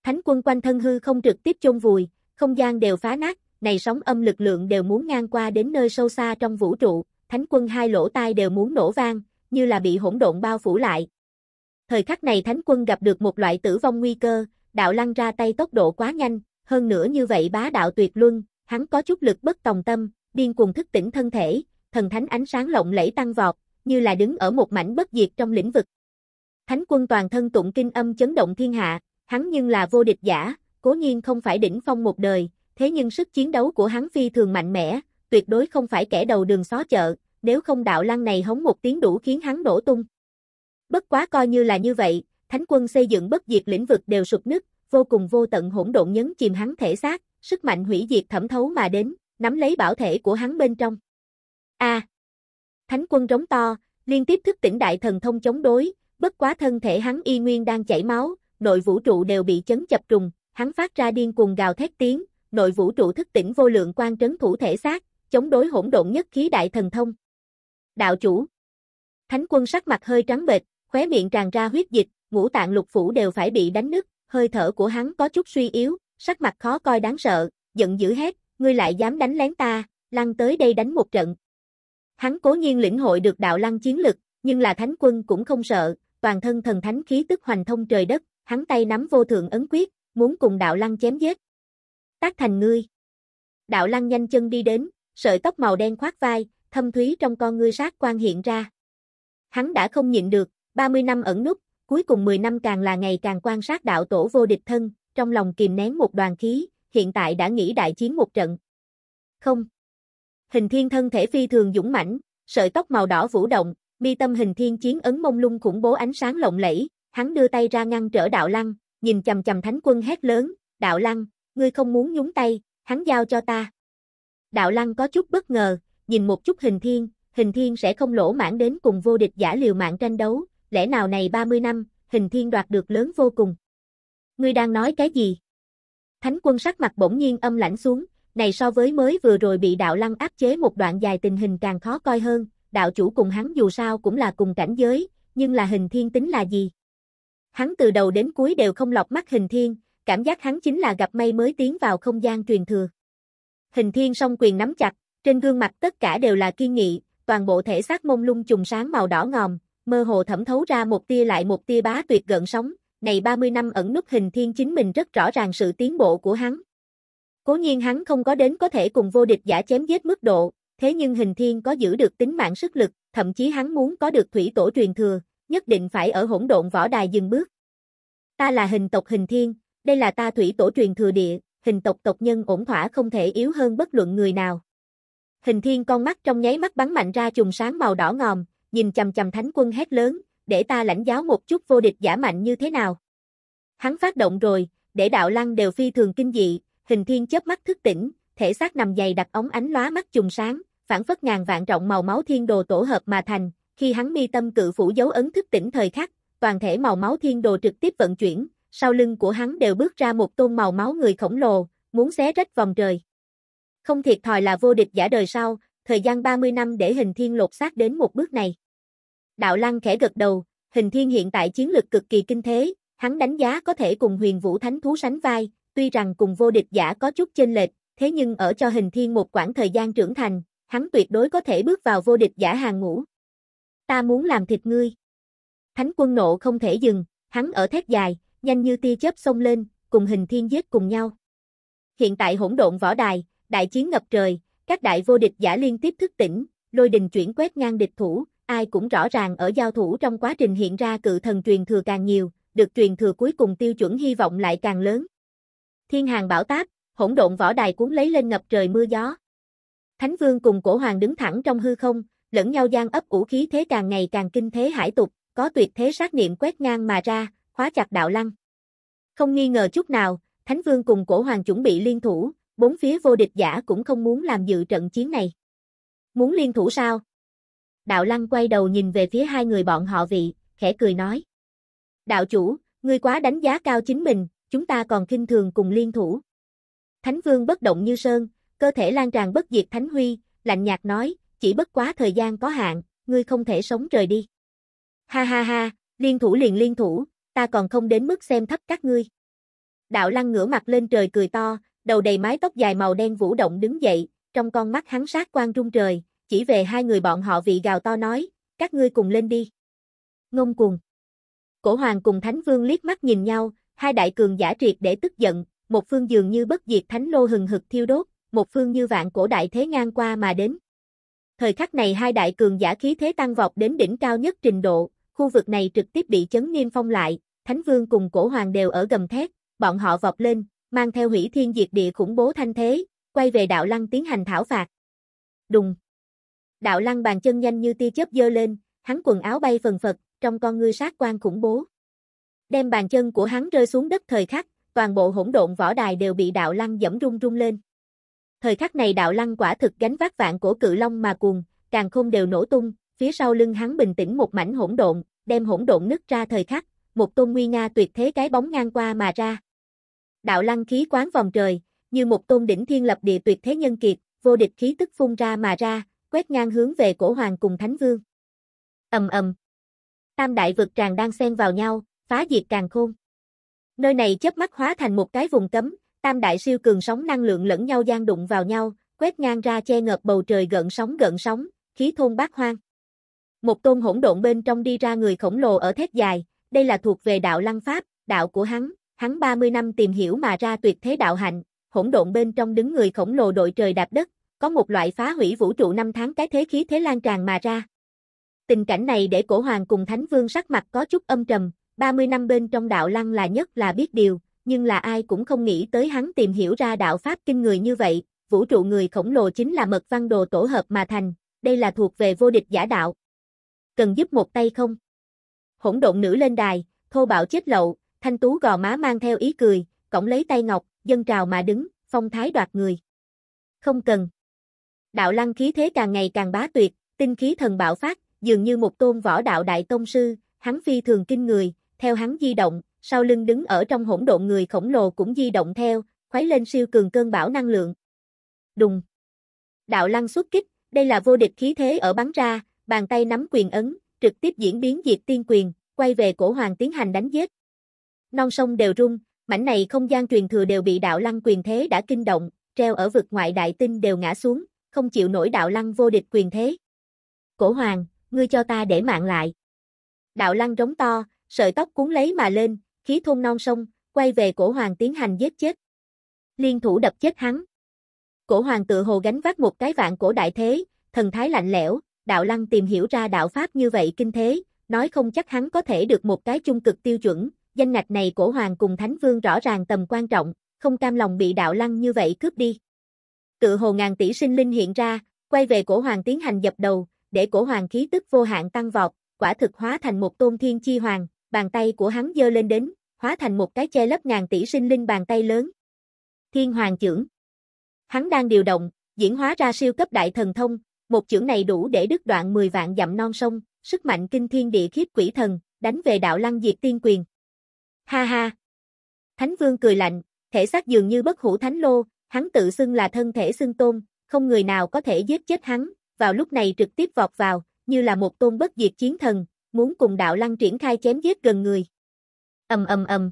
Thánh quân quanh thân hư không trực tiếp chôn vùi, không gian đều phá nát, này sóng âm lực lượng đều muốn ngang qua đến nơi sâu xa trong vũ trụ, thánh quân hai lỗ tai đều muốn nổ vang, như là bị hỗn độn bao phủ lại. Thời khắc này thánh quân gặp được một loại tử vong nguy cơ, đạo lăng ra tay tốc độ quá nhanh, hơn nữa như vậy bá đạo tuyệt luân, hắn có chút lực bất tòng tâm, điên cuồng thức tỉnh thân thể, thần thánh ánh sáng lộng lẫy tăng vọt, như là đứng ở một mảnh bất diệt trong lĩnh vực. Thánh quân toàn thân tụng kinh âm chấn động thiên hạ, hắn nhưng là vô địch giả, cố nhiên không phải đỉnh phong một đời, thế nhưng sức chiến đấu của hắn phi thường mạnh mẽ, tuyệt đối không phải kẻ đầu đường xó chợ, nếu không đạo lăng này hống một tiếng đủ khiến hắn nổ tung. Bất quá coi như là như vậy, thánh quân xây dựng bất diệt lĩnh vực đều sụp nứt, vô cùng vô tận hỗn độn nhấn chìm hắn thể xác, sức mạnh hủy diệt thẩm thấu mà đến, nắm lấy bảo thể của hắn bên trong. A. À, thánh quân rống to, liên tiếp thức tỉnh đại thần thông chống đối, bất quá thân thể hắn y nguyên đang chảy máu, nội vũ trụ đều bị chấn chập trùng, hắn phát ra điên cuồng gào thét tiếng, nội vũ trụ thức tỉnh vô lượng quan trấn thủ thể xác, chống đối hỗn độn nhất khí đại thần thông. Đạo chủ. Thánh quân sắc mặt hơi trắng bệch, khóe miệng tràn ra huyết dịch, ngũ tạng lục phủ đều phải bị đánh nứt, hơi thở của hắn có chút suy yếu, sắc mặt khó coi đáng sợ, giận dữ hét, ngươi lại dám đánh lén ta, lăn tới đây đánh một trận, Hắn cố nhiên lĩnh hội được đạo lăng chiến lực, nhưng là thánh quân cũng không sợ, toàn thân thần thánh khí tức hoành thông trời đất, hắn tay nắm vô thượng ấn quyết, muốn cùng đạo lăng chém giết. Tác thành ngươi. Đạo lăng nhanh chân đi đến, sợi tóc màu đen khoác vai, thâm thúy trong con ngươi sát quan hiện ra. Hắn đã không nhịn được, 30 năm ẩn nút, cuối cùng 10 năm càng là ngày càng quan sát đạo tổ vô địch thân, trong lòng kìm nén một đoàn khí, hiện tại đã nghĩ đại chiến một trận. Không hình thiên thân thể phi thường dũng mãnh, sợi tóc màu đỏ vũ động, mi tâm hình thiên chiến ấn mông lung khủng bố ánh sáng lộng lẫy, hắn đưa tay ra ngăn trở đạo lăng, nhìn chầm chầm thánh quân hét lớn, đạo lăng, ngươi không muốn nhúng tay, hắn giao cho ta. Đạo lăng có chút bất ngờ, nhìn một chút hình thiên, hình thiên sẽ không lỗ mãn đến cùng vô địch giả liều mạng tranh đấu, lẽ nào này 30 năm, hình thiên đoạt được lớn vô cùng. Ngươi đang nói cái gì? Thánh quân sắc mặt bỗng nhiên âm lãnh xuống, này so với mới vừa rồi bị đạo lăng áp chế một đoạn dài tình hình càng khó coi hơn, đạo chủ cùng hắn dù sao cũng là cùng cảnh giới, nhưng là hình thiên tính là gì? Hắn từ đầu đến cuối đều không lọc mắt hình thiên, cảm giác hắn chính là gặp may mới tiến vào không gian truyền thừa. Hình thiên song quyền nắm chặt, trên gương mặt tất cả đều là kiên nghị, toàn bộ thể xác mông lung trùng sáng màu đỏ ngòm, mơ hồ thẩm thấu ra một tia lại một tia bá tuyệt gợn sóng, này 30 năm ẩn nút hình thiên chính mình rất rõ ràng sự tiến bộ của hắn, Cố nhiên hắn không có đến có thể cùng vô địch giả chém giết mức độ, thế nhưng hình thiên có giữ được tính mạng sức lực, thậm chí hắn muốn có được thủy tổ truyền thừa, nhất định phải ở hỗn độn võ đài dừng bước. Ta là hình tộc hình thiên, đây là ta thủy tổ truyền thừa địa, hình tộc tộc nhân ổn thỏa không thể yếu hơn bất luận người nào. Hình thiên con mắt trong nháy mắt bắn mạnh ra trùng sáng màu đỏ ngòm, nhìn chầm chầm thánh quân hét lớn, để ta lãnh giáo một chút vô địch giả mạnh như thế nào. Hắn phát động rồi, để đạo lăng đều phi thường kinh dị, hình thiên chớp mắt thức tỉnh, thể xác nằm dày đặt ống ánh lóa mắt trùng sáng, phản phất ngàn vạn trọng màu máu thiên đồ tổ hợp mà thành, khi hắn mi tâm cự phủ dấu ấn thức tỉnh thời khắc, toàn thể màu máu thiên đồ trực tiếp vận chuyển, sau lưng của hắn đều bước ra một tôn màu máu người khổng lồ, muốn xé rách vòng trời. Không thiệt thòi là vô địch giả đời sau, thời gian 30 năm để hình thiên lột xác đến một bước này. Đạo Lăng khẽ gật đầu, hình thiên hiện tại chiến lược cực kỳ kinh thế, hắn đánh giá có thể cùng huyền vũ thánh thú sánh vai, tuy rằng cùng vô địch giả có chút chênh lệch, thế nhưng ở cho hình thiên một quãng thời gian trưởng thành, hắn tuyệt đối có thể bước vào vô địch giả hàng ngũ. Ta muốn làm thịt ngươi. Thánh quân nộ không thể dừng, hắn ở thét dài, nhanh như tia chớp xông lên, cùng hình thiên giết cùng nhau. Hiện tại hỗn độn võ đài, đại chiến ngập trời, các đại vô địch giả liên tiếp thức tỉnh, lôi đình chuyển quét ngang địch thủ, ai cũng rõ ràng ở giao thủ trong quá trình hiện ra cự thần truyền thừa càng nhiều, được truyền thừa cuối cùng tiêu chuẩn hy vọng lại càng lớn. Thiên hàng bảo táp, hỗn độn võ đài cuốn lấy lên ngập trời mưa gió. Thánh vương cùng cổ hoàng đứng thẳng trong hư không, lẫn nhau gian ấp vũ khí thế càng ngày càng kinh thế hải tục, có tuyệt thế sát niệm quét ngang mà ra, khóa chặt đạo lăng. Không nghi ngờ chút nào, Thánh vương cùng cổ hoàng chuẩn bị liên thủ, bốn phía vô địch giả cũng không muốn làm dự trận chiến này. Muốn liên thủ sao? Đạo lăng quay đầu nhìn về phía hai người bọn họ vị, khẽ cười nói. Đạo chủ, ngươi quá đánh giá cao chính mình, chúng ta còn kinh thường cùng liên thủ. Thánh vương bất động như sơn, cơ thể lan tràn bất diệt thánh huy, lạnh nhạt nói, chỉ bất quá thời gian có hạn, ngươi không thể sống trời đi. Ha ha ha, liên thủ liền liên thủ, ta còn không đến mức xem thấp các ngươi. Đạo lăng ngửa mặt lên trời cười to, đầu đầy mái tóc dài màu đen vũ động đứng dậy, trong con mắt hắn sát quan trung trời, chỉ về hai người bọn họ vị gào to nói, các ngươi cùng lên đi. Ngông cuồng. Cổ hoàng cùng thánh vương liếc mắt nhìn nhau, Hai đại cường giả triệt để tức giận, một phương dường như bất diệt thánh lô hừng hực thiêu đốt, một phương như vạn cổ đại thế ngang qua mà đến. Thời khắc này hai đại cường giả khí thế tăng vọt đến đỉnh cao nhất trình độ, khu vực này trực tiếp bị chấn niêm phong lại, Thánh Vương cùng cổ hoàng đều ở gầm thét, bọn họ vọt lên, mang theo hủy thiên diệt địa khủng bố thanh thế, quay về đạo lăng tiến hành thảo phạt. Đùng. Đạo lăng bàn chân nhanh như tia chớp dơ lên, hắn quần áo bay phần phật, trong con ngươi sát quan khủng bố đem bàn chân của hắn rơi xuống đất thời khắc, toàn bộ hỗn độn võ đài đều bị đạo lăng dẫm rung rung lên. Thời khắc này đạo lăng quả thực gánh vác vạn của cự long mà cuồng, càng không đều nổ tung, phía sau lưng hắn bình tĩnh một mảnh hỗn độn, đem hỗn độn nứt ra thời khắc, một tôn nguy nga tuyệt thế cái bóng ngang qua mà ra. Đạo lăng khí quán vòng trời, như một tôn đỉnh thiên lập địa tuyệt thế nhân kiệt, vô địch khí tức phun ra mà ra, quét ngang hướng về cổ hoàng cùng thánh vương. Ầm ầm. Tam đại vực tràn đang xen vào nhau, phá diệt càng khôn. Nơi này chớp mắt hóa thành một cái vùng cấm, tam đại siêu cường sóng năng lượng lẫn nhau gian đụng vào nhau, quét ngang ra che ngợp bầu trời gợn sóng gợn sóng, khí thôn bát hoang. Một tôn hỗn độn bên trong đi ra người khổng lồ ở thét dài, đây là thuộc về đạo lăng pháp, đạo của hắn, hắn 30 năm tìm hiểu mà ra tuyệt thế đạo hạnh, hỗn độn bên trong đứng người khổng lồ đội trời đạp đất, có một loại phá hủy vũ trụ năm tháng cái thế khí thế lan tràn mà ra. Tình cảnh này để cổ hoàng cùng thánh vương sắc mặt có chút âm trầm, 30 năm bên trong đạo lăng là nhất là biết điều, nhưng là ai cũng không nghĩ tới hắn tìm hiểu ra đạo pháp kinh người như vậy, vũ trụ người khổng lồ chính là mật văn đồ tổ hợp mà thành, đây là thuộc về vô địch giả đạo. Cần giúp một tay không? Hỗn độn nữ lên đài, thô bạo chết lậu, thanh tú gò má mang theo ý cười, cổng lấy tay ngọc, dân trào mà đứng, phong thái đoạt người. Không cần. Đạo lăng khí thế càng ngày càng bá tuyệt, tinh khí thần bạo phát, dường như một tôn võ đạo đại tông sư, hắn phi thường kinh người, theo hắn di động, sau lưng đứng ở trong hỗn độn người khổng lồ cũng di động theo, khuấy lên siêu cường cơn bão năng lượng. Đùng. Đạo lăng xuất kích, đây là vô địch khí thế ở bắn ra, bàn tay nắm quyền ấn, trực tiếp diễn biến diệt tiên quyền, quay về cổ hoàng tiến hành đánh giết. Non sông đều rung, mảnh này không gian truyền thừa đều bị đạo lăng quyền thế đã kinh động, treo ở vực ngoại đại tinh đều ngã xuống, không chịu nổi đạo lăng vô địch quyền thế. Cổ hoàng, ngươi cho ta để mạng lại. Đạo lăng rống to, sợi tóc cuốn lấy mà lên, khí thôn non sông, quay về cổ hoàng tiến hành giết chết. Liên thủ đập chết hắn. Cổ hoàng tự hồ gánh vác một cái vạn cổ đại thế, thần thái lạnh lẽo, đạo lăng tìm hiểu ra đạo pháp như vậy kinh thế, nói không chắc hắn có thể được một cái chung cực tiêu chuẩn, danh ngạch này cổ hoàng cùng thánh vương rõ ràng tầm quan trọng, không cam lòng bị đạo lăng như vậy cướp đi. Tự hồ ngàn tỷ sinh linh hiện ra, quay về cổ hoàng tiến hành dập đầu, để cổ hoàng khí tức vô hạn tăng vọt, quả thực hóa thành một tôn thiên chi hoàng, bàn tay của hắn dơ lên đến, hóa thành một cái che lấp ngàn tỷ sinh linh bàn tay lớn. Thiên Hoàng Chưởng Hắn đang điều động, diễn hóa ra siêu cấp đại thần thông, một chưởng này đủ để đứt đoạn 10 vạn dặm non sông, sức mạnh kinh thiên địa khiếp quỷ thần, đánh về đạo lăng diệt tiên quyền. Ha ha! Thánh Vương cười lạnh, thể xác dường như bất hủ thánh lô, hắn tự xưng là thân thể xưng tôn, không người nào có thể giết chết hắn, vào lúc này trực tiếp vọt vào, như là một tôn bất diệt chiến thần, muốn cùng đạo lăng triển khai chém giết gần người. Ầm ầm ầm.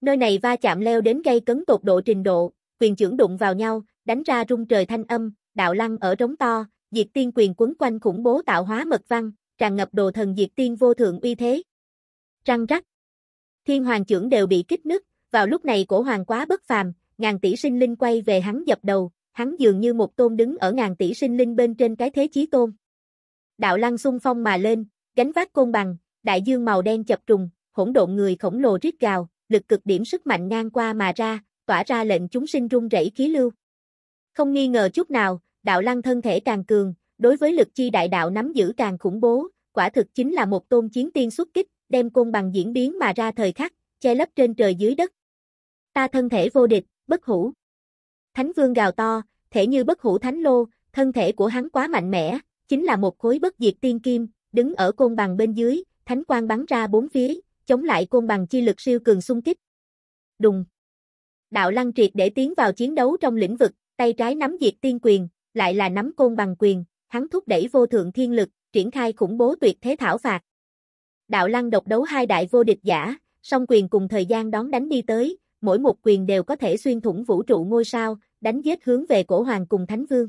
Nơi này va chạm leo đến gây cấn tột độ trình độ, quyền trưởng đụng vào nhau, đánh ra rung trời thanh âm, đạo lăng ở trống to, diệt tiên quyền quấn quanh khủng bố tạo hóa mật văn, tràn ngập đồ thần diệt tiên vô thượng uy thế. Răng rắc. Thiên hoàng trưởng đều bị kích nứt, vào lúc này cổ hoàng quá bất phàm, ngàn tỷ sinh linh quay về hắn dập đầu, hắn dường như một tôn đứng ở ngàn tỷ sinh linh bên trên cái thế chí tôn. Đạo lăng xung phong mà lên, Gánh vác côn bằng, đại dương màu đen chập trùng, hỗn độn người khổng lồ rít gào, lực cực điểm sức mạnh ngang qua mà ra, tỏa ra lệnh chúng sinh rung rẩy khí lưu. Không nghi ngờ chút nào, đạo lăng thân thể càng cường, đối với lực chi đại đạo nắm giữ càng khủng bố, quả thực chính là một tôn chiến tiên xuất kích, đem côn bằng diễn biến mà ra thời khắc, che lấp trên trời dưới đất. Ta thân thể vô địch, bất hủ. Thánh vương gào to, thể như bất hủ thánh lô, thân thể của hắn quá mạnh mẽ, chính là một khối bất diệt tiên kim, đứng ở côn bằng bên dưới, thánh quang bắn ra bốn phía, chống lại côn bằng chi lực siêu cường xung kích. Đùng. Đạo lăng triệt để tiến vào chiến đấu trong lĩnh vực, tay trái nắm diệt tiên quyền, lại là nắm côn bằng quyền, hắn thúc đẩy vô thượng thiên lực, triển khai khủng bố tuyệt thế thảo phạt. Đạo lăng độc đấu hai đại vô địch giả, song quyền cùng thời gian đón đánh đi tới, mỗi một quyền đều có thể xuyên thủng vũ trụ ngôi sao, đánh giết hướng về cổ hoàng cùng thánh vương.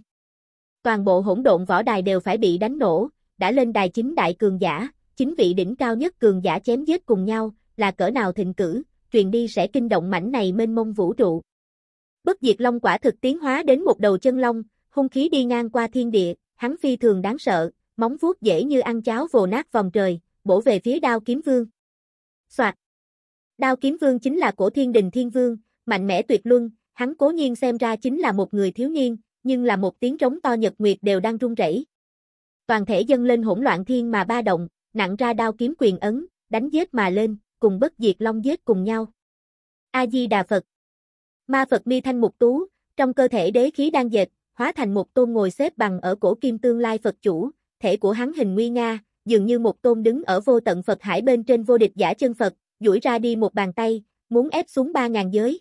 Toàn bộ hỗn độn võ đài đều phải bị đánh nổ, đã lên đài chính đại cường giả, chính vị đỉnh cao nhất cường giả chém giết cùng nhau, là cỡ nào thịnh cử, truyền đi sẽ kinh động mảnh này mênh mông vũ trụ. Bất diệt long quả thực tiến hóa đến một đầu chân long, hung khí đi ngang qua thiên địa, hắn phi thường đáng sợ, móng vuốt dễ như ăn cháo vồ nát vòng trời, bổ về phía đao kiếm vương. Soạt! Đao kiếm vương chính là cổ thiên đình thiên vương, mạnh mẽ tuyệt luân, hắn cố nhiên xem ra chính là một người thiếu niên, nhưng là một tiếng trống to nhật nguyệt đều đang rung rẩy toàn thể dân lên hỗn loạn thiên mà ba động, nặng ra đao kiếm quyền ấn, đánh giết mà lên, cùng bất diệt long giết cùng nhau. A-di-đà Phật Ma Phật mi thanh mục tú, trong cơ thể đế khí đang dệt, hóa thành một tôn ngồi xếp bằng ở cổ kim tương lai Phật chủ, thể của hắn hình nguy nga, dường như một tôn đứng ở vô tận Phật hải bên trên vô địch giả chân Phật, duỗi ra đi một bàn tay, muốn ép xuống ba ngàn giới.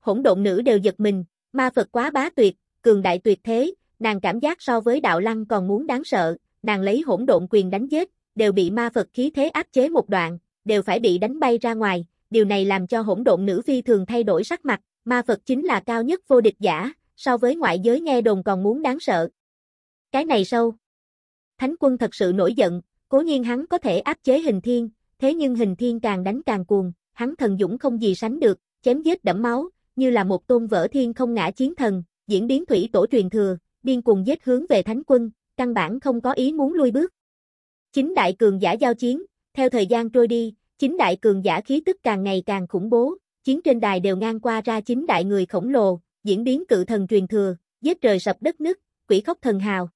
Hỗn độn nữ đều giật mình, ma Phật quá bá tuyệt, cường đại tuyệt thế, nàng cảm giác so với đạo lăng còn muốn đáng sợ, nàng lấy hỗn độn quyền đánh giết, đều bị ma Phật khí thế áp chế một đoạn, đều phải bị đánh bay ra ngoài, điều này làm cho hỗn độn nữ phi thường thay đổi sắc mặt, ma Phật chính là cao nhất vô địch giả, so với ngoại giới nghe đồn còn muốn đáng sợ. Cái này sâu. Thánh quân thật sự nổi giận, cố nhiên hắn có thể áp chế hình thiên, thế nhưng hình thiên càng đánh càng cuồng, hắn thần dũng không gì sánh được, chém giết đẫm máu, như là một tôn vỡ thiên không ngã chiến thần, diễn biến thủy tổ truyền thừa, điên cuồng giết hướng về thánh quân, căn bản không có ý muốn lui bước. Chính đại cường giả giao chiến, theo thời gian trôi đi, chính đại cường giả khí tức càng ngày càng khủng bố, chiến trên đài đều ngang qua ra chính đại người khổng lồ, diễn biến cự thần truyền thừa, giết trời sập đất nứt, quỷ khóc thần hào.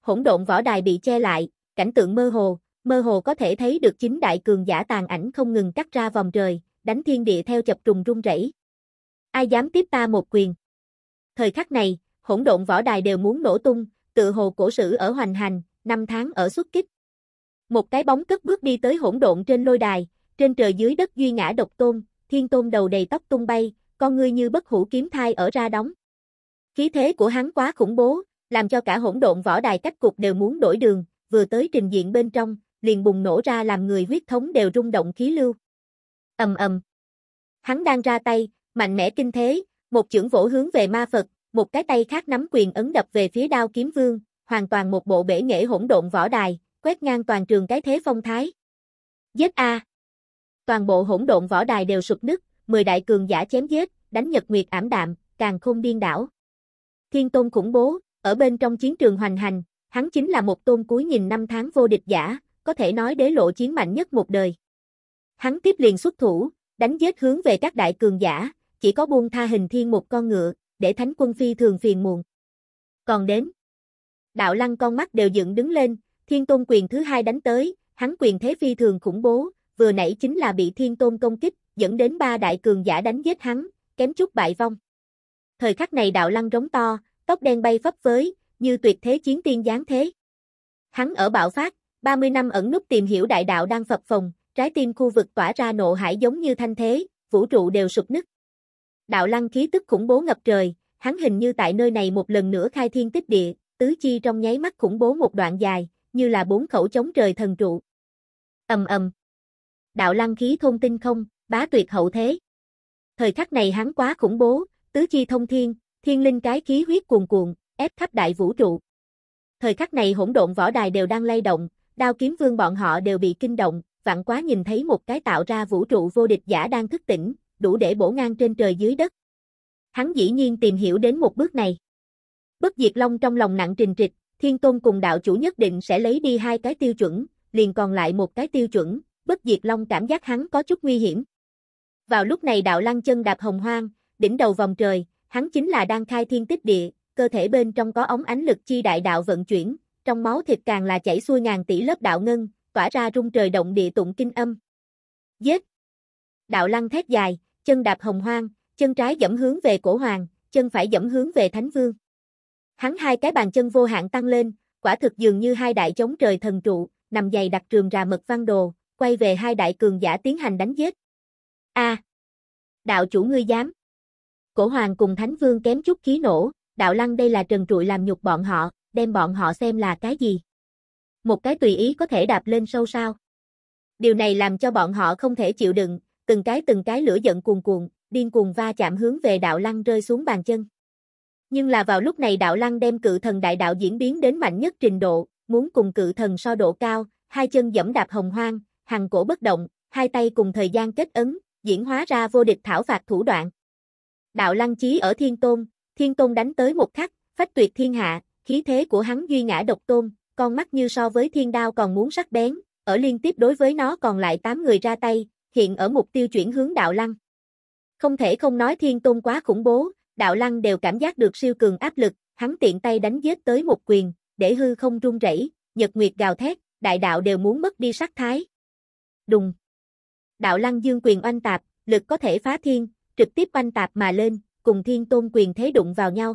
Hỗn độn võ đài bị che lại, cảnh tượng mơ hồ, mơ hồ có thể thấy được chính đại cường giả tàn ảnh không ngừng cắt ra vòng trời, đánh thiên địa theo chập trùng rung rẩy. Ai dám tiếp ta một quyền? Thời khắc này, hỗn độn võ đài đều muốn nổ tung, tự hồ cổ sử ở hoành hành, năm tháng ở xuất kích. Một cái bóng cất bước đi tới hỗn độn trên lôi đài, trên trời dưới đất duy ngã độc tôn, thiên tôn đầu đầy tóc tung bay, con ngươi như bất hủ kiếm thai ở ra đóng. Khí thế của hắn quá khủng bố, làm cho cả hỗn độn võ đài cách cục đều muốn đổi đường, vừa tới trình diện bên trong, liền bùng nổ ra làm người huyết thống đều rung động khí lưu. Ầm ầm. Hắn đang ra tay, mạnh mẽ kinh thế, một chưởng vỗ hướng về ma Phật, một cái tay khác nắm quyền ấn đập về phía đao kiếm vương, hoàn toàn một bộ bể nghệ hỗn độn võ đài, quét ngang toàn trường cái thế phong thái. Giết a! Toàn bộ hỗn độn võ đài đều sụp nứt, mười đại cường giả chém giết, đánh Nhật Nguyệt ảm đạm, càng không điên đảo. Thiên Tôn khủng bố, ở bên trong chiến trường hoành hành, hắn chính là một tôn cuối nhìn năm tháng vô địch giả, có thể nói đế lộ chiến mạnh nhất một đời. Hắn tiếp liền xuất thủ, đánh giết hướng về các đại cường giả, chỉ có buông tha hình thiên một con ngựa, để thánh quân phi thường phiền muộn. Còn đến, đạo lăng con mắt đều dựng đứng lên, thiên tôn quyền thứ hai đánh tới, hắn quyền thế phi thường khủng bố, vừa nãy chính là bị thiên tôn công kích, dẫn đến ba đại cường giả đánh giết hắn, kém chút bại vong. Thời khắc này đạo lăng rống to, tóc đen bay phấp phới, như tuyệt thế chiến tiên giáng thế. Hắn ở bạo phát, 30 năm ẩn nút tìm hiểu đại đạo đang phập phồng, trái tim khu vực tỏa ra nộ hải giống như thanh thế, vũ trụ đều sụp nứt đạo lăng khí tức khủng bố ngập trời, hắn hình như tại nơi này một lần nữa khai thiên tích địa, tứ chi trong nháy mắt khủng bố một đoạn dài, như là bốn khẩu chống trời thần trụ. Ầm ầm. Đạo lăng khí thông tinh không, bá tuyệt hậu thế. Thời khắc này hắn quá khủng bố, tứ chi thông thiên, thiên linh cái khí huyết cuồn cuộn, ép khắp đại vũ trụ. Thời khắc này hỗn độn võ đài đều đang lay động, đao kiếm vương bọn họ đều bị kinh động, vạn quá nhìn thấy một cái tạo ra vũ trụ vô địch giả đang thức tỉnh, đủ để bổ ngang trên trời dưới đất. Hắn dĩ nhiên tìm hiểu đến một bước này. Bất diệt long trong lòng nặng trình trịch, thiên tôn cùng đạo chủ nhất định sẽ lấy đi hai cái tiêu chuẩn, liền còn lại một cái tiêu chuẩn, bất diệt long cảm giác hắn có chút nguy hiểm. Vào lúc này đạo lăng chân đạp hồng hoang, đỉnh đầu vòng trời, hắn chính là đang khai thiên tích địa, cơ thể bên trong có ống ánh lực chi đại đạo vận chuyển, trong máu thịt càng là chảy xuôi ngàn tỷ lớp đạo ngân, tỏa ra rung trời động địa tụng kinh âm. Giết! Đạo lăng thét dài, chân đạp hồng hoang, chân trái dẫm hướng về cổ hoàng, chân phải dẫm hướng về thánh vương. Hắn hai cái bàn chân vô hạn tăng lên, quả thực dường như hai đại chống trời thần trụ, nằm dày đặt trường rà mật văn đồ, quay về hai đại cường giả tiến hành đánh giết. A. đạo chủ ngươi dám. Cổ hoàng cùng thánh vương kém chút khí nổ, đạo lăng đây là trần trụi làm nhục bọn họ, đem bọn họ xem là cái gì. Một cái tùy ý có thể đạp lên sâu sao. Điều này làm cho bọn họ không thể chịu đựng, từng cái từng cái lửa giận cuồn cuộn, điên cuồng va chạm hướng về đạo lăng rơi xuống bàn chân. Nhưng là vào lúc này đạo lăng đem cự thần đại đạo diễn biến đến mạnh nhất trình độ, muốn cùng cự thần so độ cao, hai chân dẫm đạp hồng hoang, hằng cổ bất động, hai tay cùng thời gian kết ấn, diễn hóa ra vô địch thảo phạt thủ đoạn. Đạo lăng chí ở thiên tôn, thiên tôn đánh tới một khắc, phách tuyệt thiên hạ, khí thế của hắn duy ngã độc tôn, con mắt như so với thiên đao còn muốn sắc bén, ở liên tiếp đối với nó còn lại tám người ra tay, hiện ở mục tiêu chuyển hướng đạo lăng. Không thể không nói thiên tôn quá khủng bố, đạo lăng đều cảm giác được siêu cường áp lực, hắn tiện tay đánh giết tới một quyền, để hư không rung rẩy, nhật nguyệt gào thét, đại đạo đều muốn mất đi sắc thái. Đùng. Đạo lăng dương quyền oanh tạp, lực có thể phá thiên, trực tiếp oanh tạp mà lên, cùng thiên tôn quyền thế đụng vào nhau.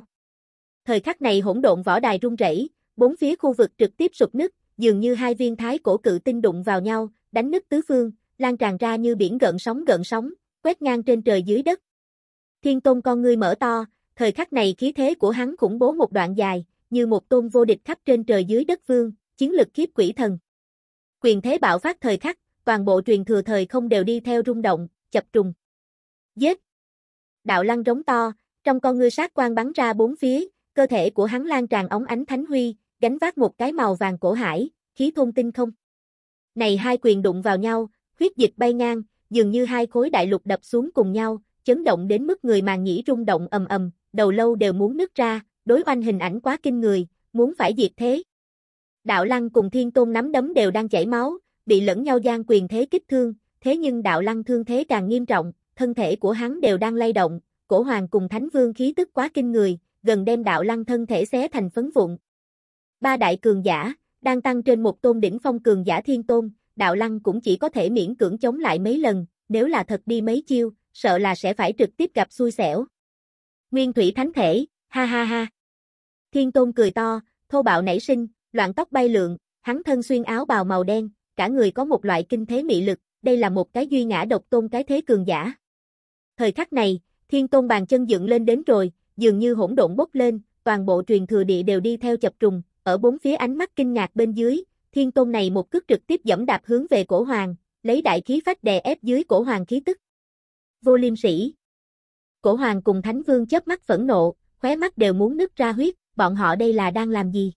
Thời khắc này hỗn độn võ đài rung rẩy, bốn phía khu vực trực tiếp sụp nứt, dường như hai viên thái cổ cự tinh đụng vào nhau, đánh nứt tứ phương, lan tràn ra như biển gợn sóng gợn sóng, quét ngang trên trời dưới đất. Thiên Tôn con ngươi mở to, thời khắc này khí thế của hắn khủng bố một đoạn dài, như một tôn vô địch khắp trên trời dưới đất vương, chiến lực kiếp quỷ thần. Quyền thế bạo phát thời khắc, toàn bộ truyền thừa thời không đều đi theo rung động, chập trùng. Giết! Đạo lăng rống to, trong con ngươi sát quang bắn ra bốn phía, cơ thể của hắn lan tràn ống ánh thánh huy, gánh vác một cái màu vàng cổ hải, khí thôn tinh không. Này hai quyền đụng vào nhau, huyết dịch bay ngang, dường như hai khối đại lục đập xuống cùng nhau, chấn động đến mức người màng nhĩ rung động ầm ầm, đầu lâu đều muốn nứt ra, đối oanh hình ảnh quá kinh người, muốn phải diệt thế. Đạo Lăng cùng Thiên Tôn nắm đấm đều đang chảy máu, bị lẫn nhau gian quyền thế kích thương, thế nhưng Đạo Lăng thương thế càng nghiêm trọng, thân thể của hắn đều đang lay động, cổ hoàng cùng Thánh Vương khí tức quá kinh người, gần đem Đạo Lăng thân thể xé thành phấn vụn. Ba đại cường giả, đang tăng trên một tôn đỉnh phong cường giả Thiên Tôn, đạo lăng cũng chỉ có thể miễn cưỡng chống lại mấy lần, nếu là thật đi mấy chiêu, sợ là sẽ phải trực tiếp gặp xui xẻo. Nguyên thủy thánh thể, ha ha ha. Thiên tôn cười to, thô bạo nảy sinh, loạn tóc bay lượn, hắn thân xuyên áo bào màu đen, cả người có một loại kinh thế mị lực, đây là một cái duy ngã độc tôn cái thế cường giả. Thời khắc này, thiên tôn bàn chân dựng lên đến rồi, dường như hỗn độn bốc lên, toàn bộ truyền thừa địa đều đi theo chập trùng, ở bốn phía ánh mắt kinh ngạc bên dưới, thiên tôn này một cước trực tiếp dẫm đạp hướng về cổ hoàng, lấy đại khí phách đè ép dưới cổ hoàng khí tức. Vô liêm sĩ. Cổ hoàng cùng thánh vương chớp mắt phẫn nộ, khóe mắt đều muốn nứt ra huyết, bọn họ đây là đang làm gì?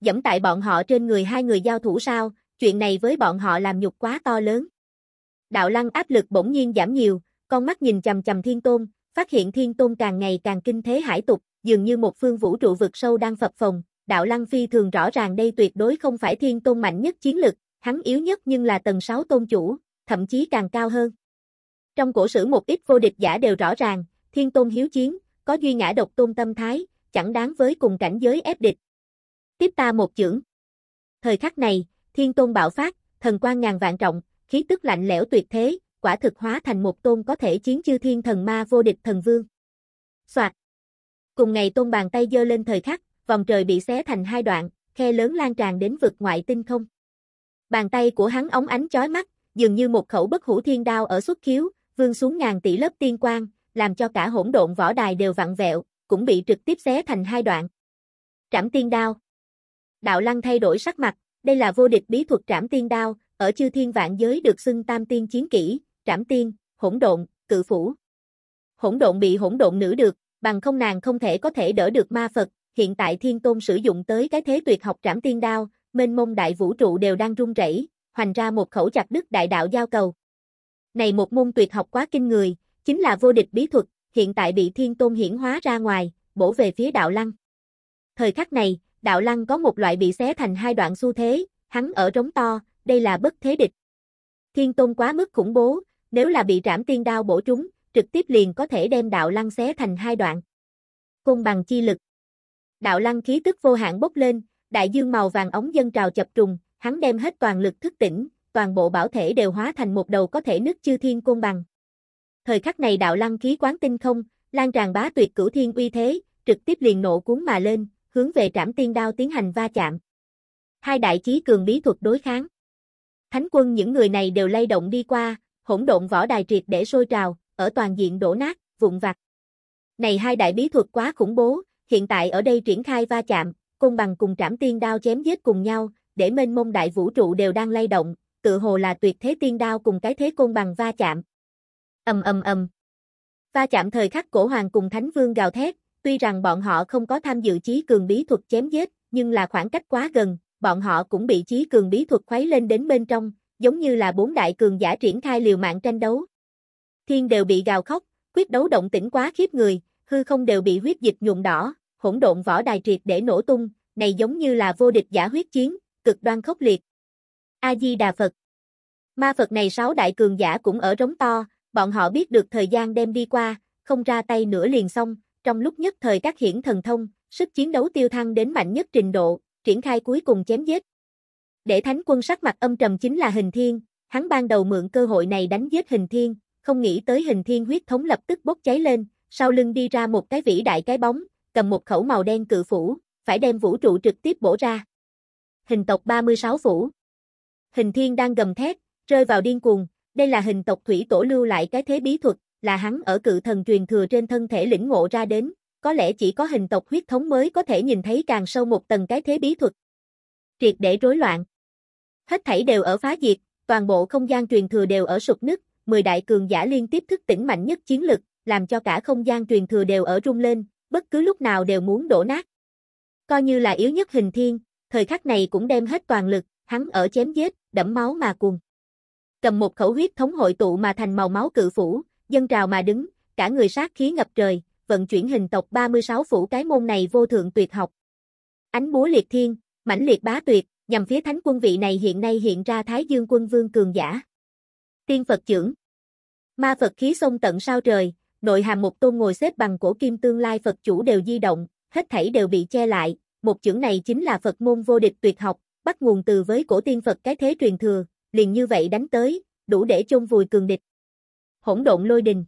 Dẫm tại bọn họ trên người hai người giao thủ sao, chuyện này với bọn họ làm nhục quá to lớn. Đạo lăng áp lực bỗng nhiên giảm nhiều, con mắt nhìn chầm chầm thiên tôn, phát hiện thiên tôn càng ngày càng kinh thế hải tục, dường như một phương vũ trụ vực sâu đang phập phồng, đạo lăng phi thường rõ ràng đây tuyệt đối không phải thiên tôn mạnh nhất chiến lực, hắn yếu nhất nhưng là tầng 6 tôn chủ, thậm chí càng cao hơn. Trong cổ sử một ít vô địch giả đều rõ ràng, thiên tôn hiếu chiến, có duy ngã độc tôn tâm thái, chẳng đáng với cùng cảnh giới ép địch. Tiếp ta một chưởng. Thời khắc này, thiên tôn bạo phát, thần quan ngàn vạn trọng, khí tức lạnh lẽo tuyệt thế, quả thực hóa thành một tôn có thể chiến chư thiên thần ma vô địch thần vương. Soạt. Cùng ngày tôn bàn tay dơ lên thời khắc, vòng trời bị xé thành hai đoạn, khe lớn lan tràn đến vực ngoại tinh không. Bàn tay của hắn ống ánh chói mắt, dường như một khẩu bất hủ thiên đao ở xuất khiếu, vương xuống ngàn tỷ lớp tiên quang, làm cho cả hỗn độn võ đài đều vặn vẹo, cũng bị trực tiếp xé thành hai đoạn. Trảm tiên đao. Đạo Lăng thay đổi sắc mặt, đây là vô địch bí thuật Trảm tiên đao, ở chư thiên vạn giới được xưng Tam tiên chiến kỹ, Trảm tiên, hỗn độn, cự phủ. Hỗn độn bị hỗn độn nữ được, bằng không nàng không thể có thể đỡ được ma Phật, hiện tại thiên tôn sử dụng tới cái thế tuyệt học trảm tiên đao, mênh mông đại vũ trụ đều đang rung rẩy, hoành ra một khẩu chặt đứt đại đạo giao cầu. Này một môn tuyệt học quá kinh người, chính là vô địch bí thuật, hiện tại bị thiên tôn hiển hóa ra ngoài, bổ về phía đạo lăng. Thời khắc này, đạo lăng có một loại bị xé thành hai đoạn xu thế, hắn ở trống to, đây là bất thế địch. Thiên tôn quá mức khủng bố, nếu là bị trảm tiên đao bổ trúng, trực tiếp liền có thể đem đạo lăng xé thành hai đoạn. Công bằng chi lực đạo lăng khí tức vô hạn bốc lên, đại dương màu vàng ống dân trào chập trùng, hắn đem hết toàn lực thức tỉnh, toàn bộ bảo thể đều hóa thành một đầu có thể nứt chư thiên côn bằng. Thời khắc này đạo lăng khí quán tinh không, lan tràn bá tuyệt cửu thiên uy thế, trực tiếp liền nổ cuốn mà lên, hướng về trảm tiên đao tiến hành va chạm. Hai đại chí cường bí thuật đối kháng. Thánh quân những người này đều lay động đi qua, hỗn độn võ đài triệt để sôi trào, ở toàn diện đổ nát, vụn vặt. Này hai đại bí thuật quá khủng bố, hiện tại ở đây triển khai va chạm, côn bằng cùng trảm tiên đao chém giết cùng nhau, để mênh mông đại vũ trụ đều đang lay động, tự hồ là tuyệt thế tiên đao cùng cái thế côn bằng va chạm. Ầm ầm ầm. Va chạm thời khắc cổ hoàng cùng thánh vương gào thét, tuy rằng bọn họ không có tham dự chí cường bí thuật chém giết, nhưng là khoảng cách quá gần, bọn họ cũng bị chí cường bí thuật khuấy lên đến bên trong, giống như là bốn đại cường giả triển khai liều mạng tranh đấu. Thiên đều bị gào khóc, quyết đấu động tĩnh quá khiếp người, hư không đều bị huyết dịch nhuộm đỏ, hỗn độn võ đài triệt để nổ tung, này giống như là vô địch giả huyết chiến, cực đoan khốc liệt. A-di-đà Phật Ma Phật này sáu đại cường giả cũng ở rống to, bọn họ biết được thời gian đem đi qua, không ra tay nữa liền xong, trong lúc nhất thời các hiển thần thông, sức chiến đấu tiêu thăng đến mạnh nhất trình độ, triển khai cuối cùng chém giết. Để thánh quân sắc mặt âm trầm chính là hình thiên, hắn ban đầu mượn cơ hội này đánh giết hình thiên, không nghĩ tới hình thiên huyết thống lập tức bốc cháy lên, sau lưng đi ra một cái vĩ đại cái bóng, cầm một khẩu màu đen cự phủ, phải đem vũ trụ trực tiếp bổ ra. Hình tộc 36 phủ. Hình thiên đang gầm thét, rơi vào điên cuồng, đây là hình tộc thủy tổ lưu lại cái thế bí thuật, là hắn ở cự thần truyền thừa trên thân thể lĩnh ngộ ra đến, có lẽ chỉ có hình tộc huyết thống mới có thể nhìn thấy càng sâu một tầng cái thế bí thuật. Triệt để rối loạn. Hết thảy đều ở phá diệt, toàn bộ không gian truyền thừa đều ở sụp nứt, 10 đại cường giả liên tiếp thức tỉnh mạnh nhất chiến lực, làm cho cả không gian truyền thừa đều ở rung lên, bất cứ lúc nào đều muốn đổ nát. Coi như là yếu nhất hình thiên, thời khắc này cũng đem hết toàn lực, hắn ở chém giết, đẫm máu mà cuồng. Cầm một khẩu huyết thống hội tụ mà thành màu máu cự phủ, dân trào mà đứng, cả người sát khí ngập trời, vận chuyển hình tộc 36 phủ cái môn này vô thượng tuyệt học. Ánh búa liệt thiên, mãnh liệt bá tuyệt, nhằm phía thánh quân vị này hiện nay hiện ra Thái Dương quân vương cường giả. Tiên Phật trưởng Ma Phật khí xông tận sao trời, Nội hàm một tôn ngồi xếp bằng cổ kim tương lai Phật chủ đều di động, hết thảy đều bị che lại, một chữ này chính là Phật môn vô địch tuyệt học, bắt nguồn từ với cổ tiên Phật cái thế truyền thừa, liền như vậy đánh tới, đủ để chôn vùi cường địch. Hỗn độn lôi đình.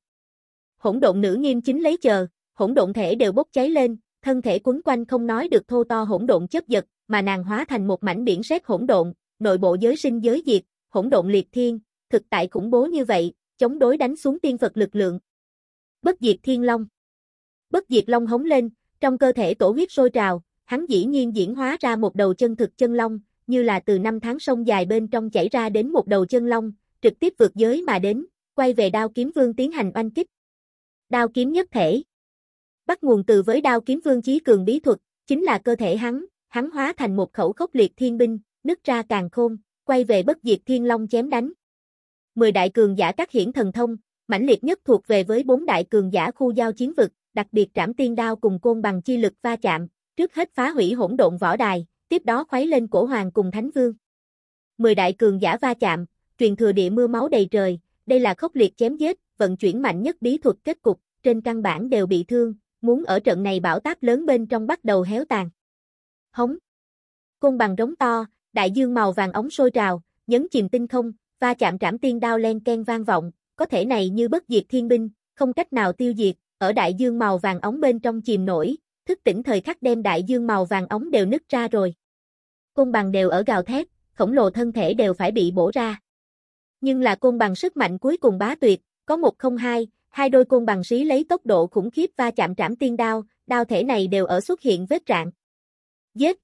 Hỗn độn nữ nghiêm chính lấy chờ, hỗn độn thể đều bốc cháy lên, thân thể quấn quanh không nói được thô to hỗn độn chớp giật, mà nàng hóa thành một mảnh biển sét hỗn độn, nội bộ giới sinh giới diệt, hỗn độn liệt thiên, thực tại khủng bố như vậy, chống đối đánh xuống tiên Phật lực lượng, Bất diệt thiên long. Bất diệt long hống lên, trong cơ thể tổ huyết sôi trào, hắn dĩ nhiên diễn hóa ra một đầu chân thực chân long, như là từ năm tháng sông dài bên trong chảy ra đến một đầu chân long, trực tiếp vượt giới mà đến, quay về đao kiếm vương tiến hành oanh kích. Đao kiếm nhất thể. Bắt nguồn từ với đao kiếm vương chí cường bí thuật, chính là cơ thể hắn, hắn hóa thành một khẩu khốc liệt thiên binh, nứt ra càng khôn, quay về bất diệt thiên long chém đánh. Mười đại cường giả các hiển thần thông, mãnh liệt nhất thuộc về với bốn đại cường giả khu giao chiến vực, đặc biệt trảm tiên đao cùng côn bằng chi lực va chạm, trước hết phá hủy hỗn độn võ đài, tiếp đó khuấy lên cổ hoàng cùng thánh vương. Mười đại cường giả va chạm, truyền thừa địa mưa máu đầy trời, đây là khốc liệt chém giết, vận chuyển mạnh nhất bí thuật kết cục, trên căn bản đều bị thương, muốn ở trận này bảo táp lớn bên trong bắt đầu héo tàn. Hống. Côn bằng rống to, đại dương màu vàng ống sôi trào, nhấn chìm tinh không, va chạm trảm tiên đao len ken vang vọng, có thể này như bất diệt thiên binh, không cách nào tiêu diệt, ở đại dương màu vàng ống bên trong chìm nổi, thức tỉnh thời khắc đem đại dương màu vàng ống đều nứt ra rồi. Côn bằng đều ở gào thét, khổng lồ thân thể đều phải bị bổ ra. Nhưng là côn bằng sức mạnh cuối cùng bá tuyệt, có một không hai, hai đôi côn bằng xí lấy tốc độ khủng khiếp va chạm trảm tiên đao, đao thể này đều ở xuất hiện vết rạn. Giết!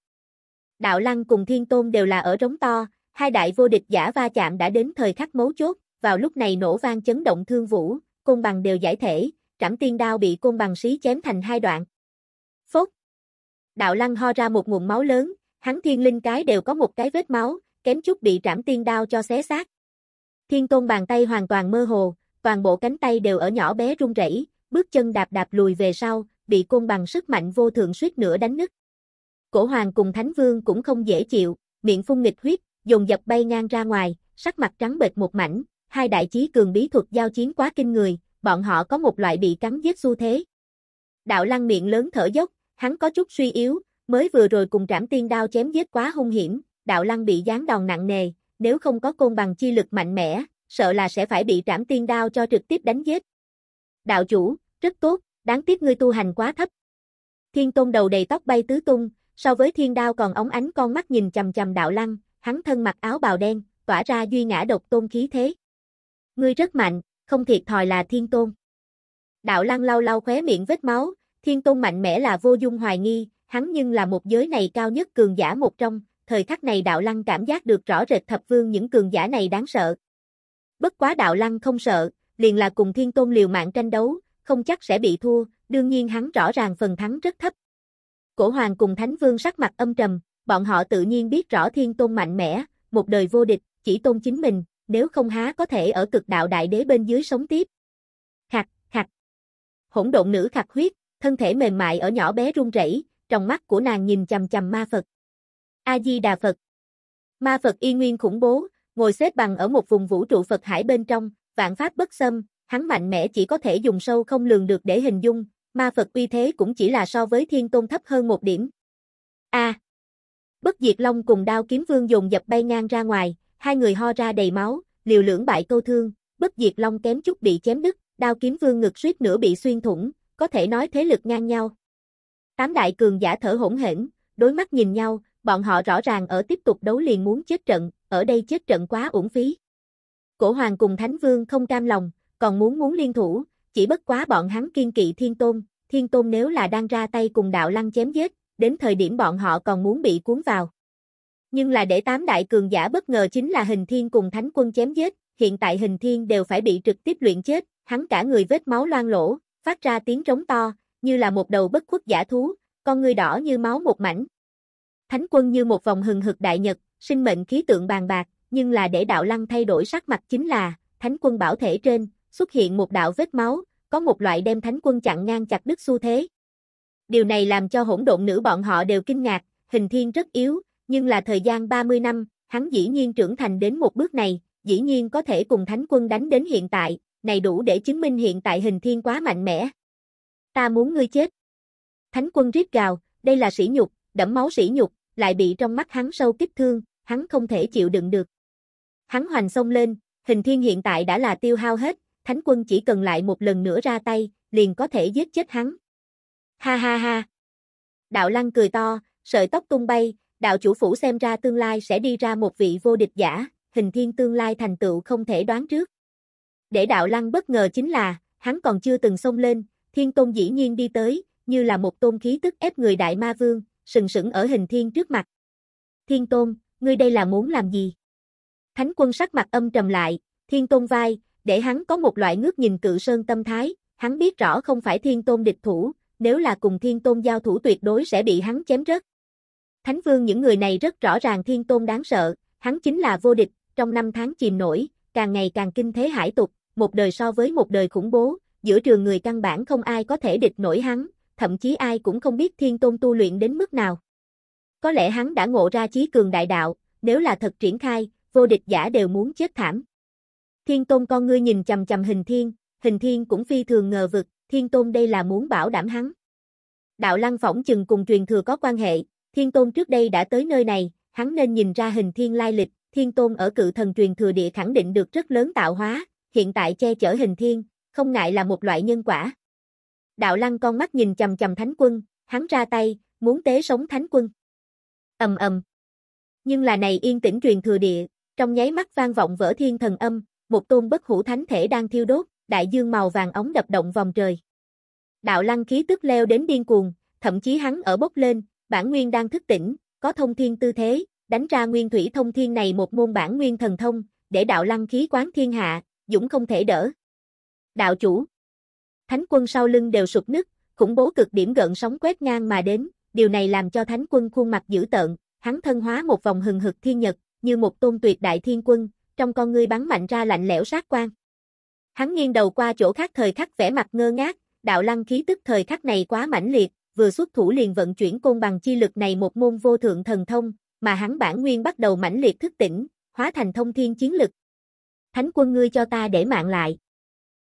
Đạo Lăng cùng Thiên Tôn đều là ở rống to, hai đại vô địch giả va chạm đã đến thời khắc mấu chốt, vào lúc này nổ vang chấn động thương vũ, côn bằng đều giải thể, trảm tiên đao bị côn bằng xí chém thành hai đoạn. Phốt! Đạo lăng ho ra một nguồn máu lớn, hắn thiên linh cái đều có một cái vết máu, kém chút bị trảm tiên đao cho xé xác. Thiên tôn bàn tay hoàn toàn mơ hồ, toàn bộ cánh tay đều ở nhỏ bé run rẩy, bước chân đạp đạp lùi về sau, bị côn bằng sức mạnh vô thượng suýt nữa đánh nứt. Cổ hoàng cùng thánh vương cũng không dễ chịu, miệng phun nghịch huyết, dùng dập bay ngang ra ngoài, sắc mặt trắng bệch một mảnh, hai đại chí cường bí thuật giao chiến quá kinh người, bọn họ có một loại bị cắn giết xu thế. Đạo lăng miệng lớn thở dốc, hắn có chút suy yếu, mới vừa rồi cùng trảm tiên đao chém giết quá hung hiểm, đạo lăng bị gián đòn nặng nề, nếu không có côn bằng chi lực mạnh mẽ, sợ là sẽ phải bị trảm tiên đao cho trực tiếp đánh giết. Đạo chủ, rất tốt, đáng tiếc ngươi tu hành quá thấp. Thiên tôn đầu đầy tóc bay tứ tung, so với thiên đao còn ống ánh con mắt nhìn chầm chầm đạo lăng, hắn thân mặc áo bào đen, tỏa ra duy ngã độc tôn khí thế. Ngươi rất mạnh, không thiệt thòi là thiên tôn. Đạo lăng lau lau khóe miệng vết máu, thiên tôn mạnh mẽ là vô dung hoài nghi, hắn nhưng là một giới này cao nhất cường giả một trong, thời khắc này đạo lăng cảm giác được rõ rệt thập vương những cường giả này đáng sợ. Bất quá đạo lăng không sợ, liền là cùng thiên tôn liều mạng tranh đấu, không chắc sẽ bị thua, đương nhiên hắn rõ ràng phần thắng rất thấp. Cổ hoàng cùng thánh vương sắc mặt âm trầm, bọn họ tự nhiên biết rõ thiên tôn mạnh mẽ, một đời vô địch, chỉ tôn chính mình, nếu không há có thể ở cực đạo đại đế bên dưới sống tiếp. Khặt, khặt. Hỗn độn nữ khặt huyết, thân thể mềm mại ở nhỏ bé run rẩy, trong mắt của nàng nhìn chằm chằm ma Phật. A-di-đà Phật. Ma Phật y nguyên khủng bố, ngồi xếp bằng ở một vùng vũ trụ Phật hải bên trong, vạn pháp bất xâm, hắn mạnh mẽ chỉ có thể dùng sâu không lường được để hình dung, ma Phật uy thế cũng chỉ là so với thiên tôn thấp hơn một điểm. A. bất diệt long cùng đao kiếm vương dùng dập bay ngang ra ngoài, hai người ho ra đầy máu, liều lưỡng bại câu thương, bất diệt long kém chút bị chém đứt, đao kiếm vương ngực suýt nữa bị xuyên thủng, có thể nói thế lực ngang nhau. Tám đại cường giả thở hỗn hển, đối mắt nhìn nhau, bọn họ rõ ràng ở tiếp tục đấu liền muốn chết trận, ở đây chết trận quá uổng phí. Cổ hoàng cùng thánh vương không cam lòng, còn muốn muốn liên thủ, chỉ bất quá bọn hắn kiên kỵ thiên tôn, thiên tôn nếu là đang ra tay cùng đạo lăng chém giết, đến thời điểm bọn họ còn muốn bị cuốn vào. Nhưng là để tám đại cường giả bất ngờ chính là hình thiên cùng thánh quân chém giết, hiện tại hình thiên đều phải bị trực tiếp luyện chết, hắn cả người vết máu loang lỗ, phát ra tiếng trống to, như là một đầu bất khuất giả thú, con người đỏ như máu một mảnh. Thánh quân như một vòng hừng hực đại nhật, sinh mệnh khí tượng bàn bạc, nhưng là để đạo lăng thay đổi sắc mặt chính là, thánh quân bảo thể trên, xuất hiện một đạo vết máu, có một loại đem thánh quân chặn ngang chặt đứt xu thế. Điều này làm cho hỗn độn nữ bọn họ đều kinh ngạc, hình thiên rất yếu, nhưng là thời gian 30 năm, hắn dĩ nhiên trưởng thành đến một bước này, dĩ nhiên có thể cùng thánh quân đánh đến hiện tại, này đủ để chứng minh hiện tại hình thiên quá mạnh mẽ. Ta muốn ngươi chết. Thánh quân rít gào, đây là sỉ nhục, đẫm máu sỉ nhục, lại bị trong mắt hắn sâu kích thương, hắn không thể chịu đựng được. Hắn hoành xông lên, hình thiên hiện tại đã là tiêu hao hết, thánh quân chỉ cần lại một lần nữa ra tay, liền có thể giết chết hắn. Ha ha ha. Đạo lăng cười to, sợi tóc tung bay, đạo chủ phủ xem ra tương lai sẽ đi ra một vị vô địch giả, hình thiên tương lai thành tựu không thể đoán trước. Để đạo lăng bất ngờ chính là, hắn còn chưa từng xông lên, thiên tôn dĩ nhiên đi tới, như là một tôn khí tức ép người đại ma vương, sừng sững ở hình thiên trước mặt. Thiên tôn, ngươi đây là muốn làm gì? Thánh quân sắc mặt âm trầm lại, thiên tôn vai, để hắn có một loại ngước nhìn cự sơn tâm thái, hắn biết rõ không phải thiên tôn địch thủ, nếu là cùng thiên tôn giao thủ tuyệt đối sẽ bị hắn chém rớt. Thánh vương những người này rất rõ ràng thiên tôn đáng sợ, hắn chính là vô địch, trong năm tháng chìm nổi, càng ngày càng kinh thế hải tục, một đời so với một đời khủng bố, giữa trường người căn bản không ai có thể địch nổi hắn, thậm chí ai cũng không biết thiên tôn tu luyện đến mức nào. Có lẽ hắn đã ngộ ra chí cường đại đạo, nếu là thật triển khai, vô địch giả đều muốn chết thảm. Thiên tôn con ngươi nhìn chầm chầm hình thiên, hình thiên cũng phi thường ngờ vực, thiên tôn đây là muốn bảo đảm hắn. Đạo lăng phỏng chừng cùng truyền thừa có quan hệ, Thiên Tôn trước đây đã tới nơi này, hắn nên nhìn ra hình thiên lai lịch, Thiên Tôn ở cự thần truyền thừa địa khẳng định được rất lớn tạo hóa, hiện tại che chở hình thiên, không ngại là một loại nhân quả. Đạo Lăng con mắt nhìn chầm chầm Thánh Quân, hắn ra tay, muốn tế sống Thánh Quân. Ầm ầm. Nhưng là này yên tĩnh truyền thừa địa, trong nháy mắt vang vọng vỡ thiên thần âm, một tôn bất hủ thánh thể đang thiêu đốt, đại dương màu vàng ống đập động vòng trời. Đạo Lăng khí tức leo đến điên cuồng, thậm chí hắn ở bốc lên, bản nguyên đang thức tỉnh, có thông thiên tư thế, đánh ra nguyên thủy thông thiên này một môn bản nguyên thần thông, để đạo lăng khí quán thiên hạ, dũng không thể đỡ. Đạo chủ Thánh quân sau lưng đều sụp nứt, khủng bố cực điểm gợn sóng quét ngang mà đến, điều này làm cho thánh quân khuôn mặt dữ tợn, hắn thân hóa một vòng hừng hực thiên nhật, như một tôn tuyệt đại thiên quân, trong con ngươi bắn mạnh ra lạnh lẽo sát quan. Hắn nghiêng đầu qua chỗ khác thời khắc vẻ mặt ngơ ngác, đạo lăng khí tức thời khắc này quá mãnh liệt, vừa xuất thủ liền vận chuyển côn bằng chi lực này một môn vô thượng thần thông, mà hắn bản nguyên bắt đầu mãnh liệt thức tỉnh, hóa thành thông thiên chiến lực. Thánh quân ngươi cho ta để mạng lại.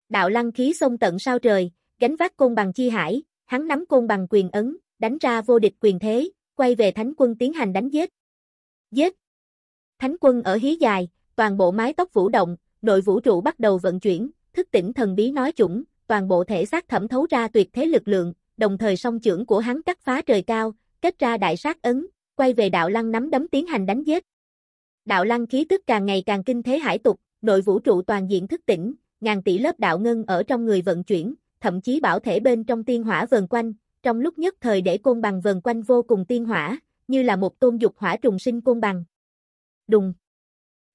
Đạo lăng khí xông tận sao trời, gánh vác côn bằng chi hải, hắn nắm côn bằng quyền ấn, đánh ra vô địch quyền thế, quay về thánh quân tiến hành đánh giết. Giết! Thánh quân ở hí dài, toàn bộ mái tóc vũ động, nội vũ trụ bắt đầu vận chuyển, thức tỉnh thần bí nói chủng, toàn bộ thể xác thẩm thấu ra tuyệt thế lực lượng, đồng thời song trưởng của hắn cắt phá trời cao, kết ra đại sát ấn, quay về đạo lăng nắm đấm tiến hành đánh giết. Đạo lăng khí tức càng ngày càng kinh thế hải tục, nội vũ trụ toàn diện thức tỉnh, ngàn tỷ lớp đạo ngân ở trong người vận chuyển, thậm chí bảo thể bên trong tiên hỏa vần quanh, trong lúc nhất thời để côn bằng vần quanh vô cùng tiên hỏa, như là một tôn dục hỏa trùng sinh côn bằng. Đùng!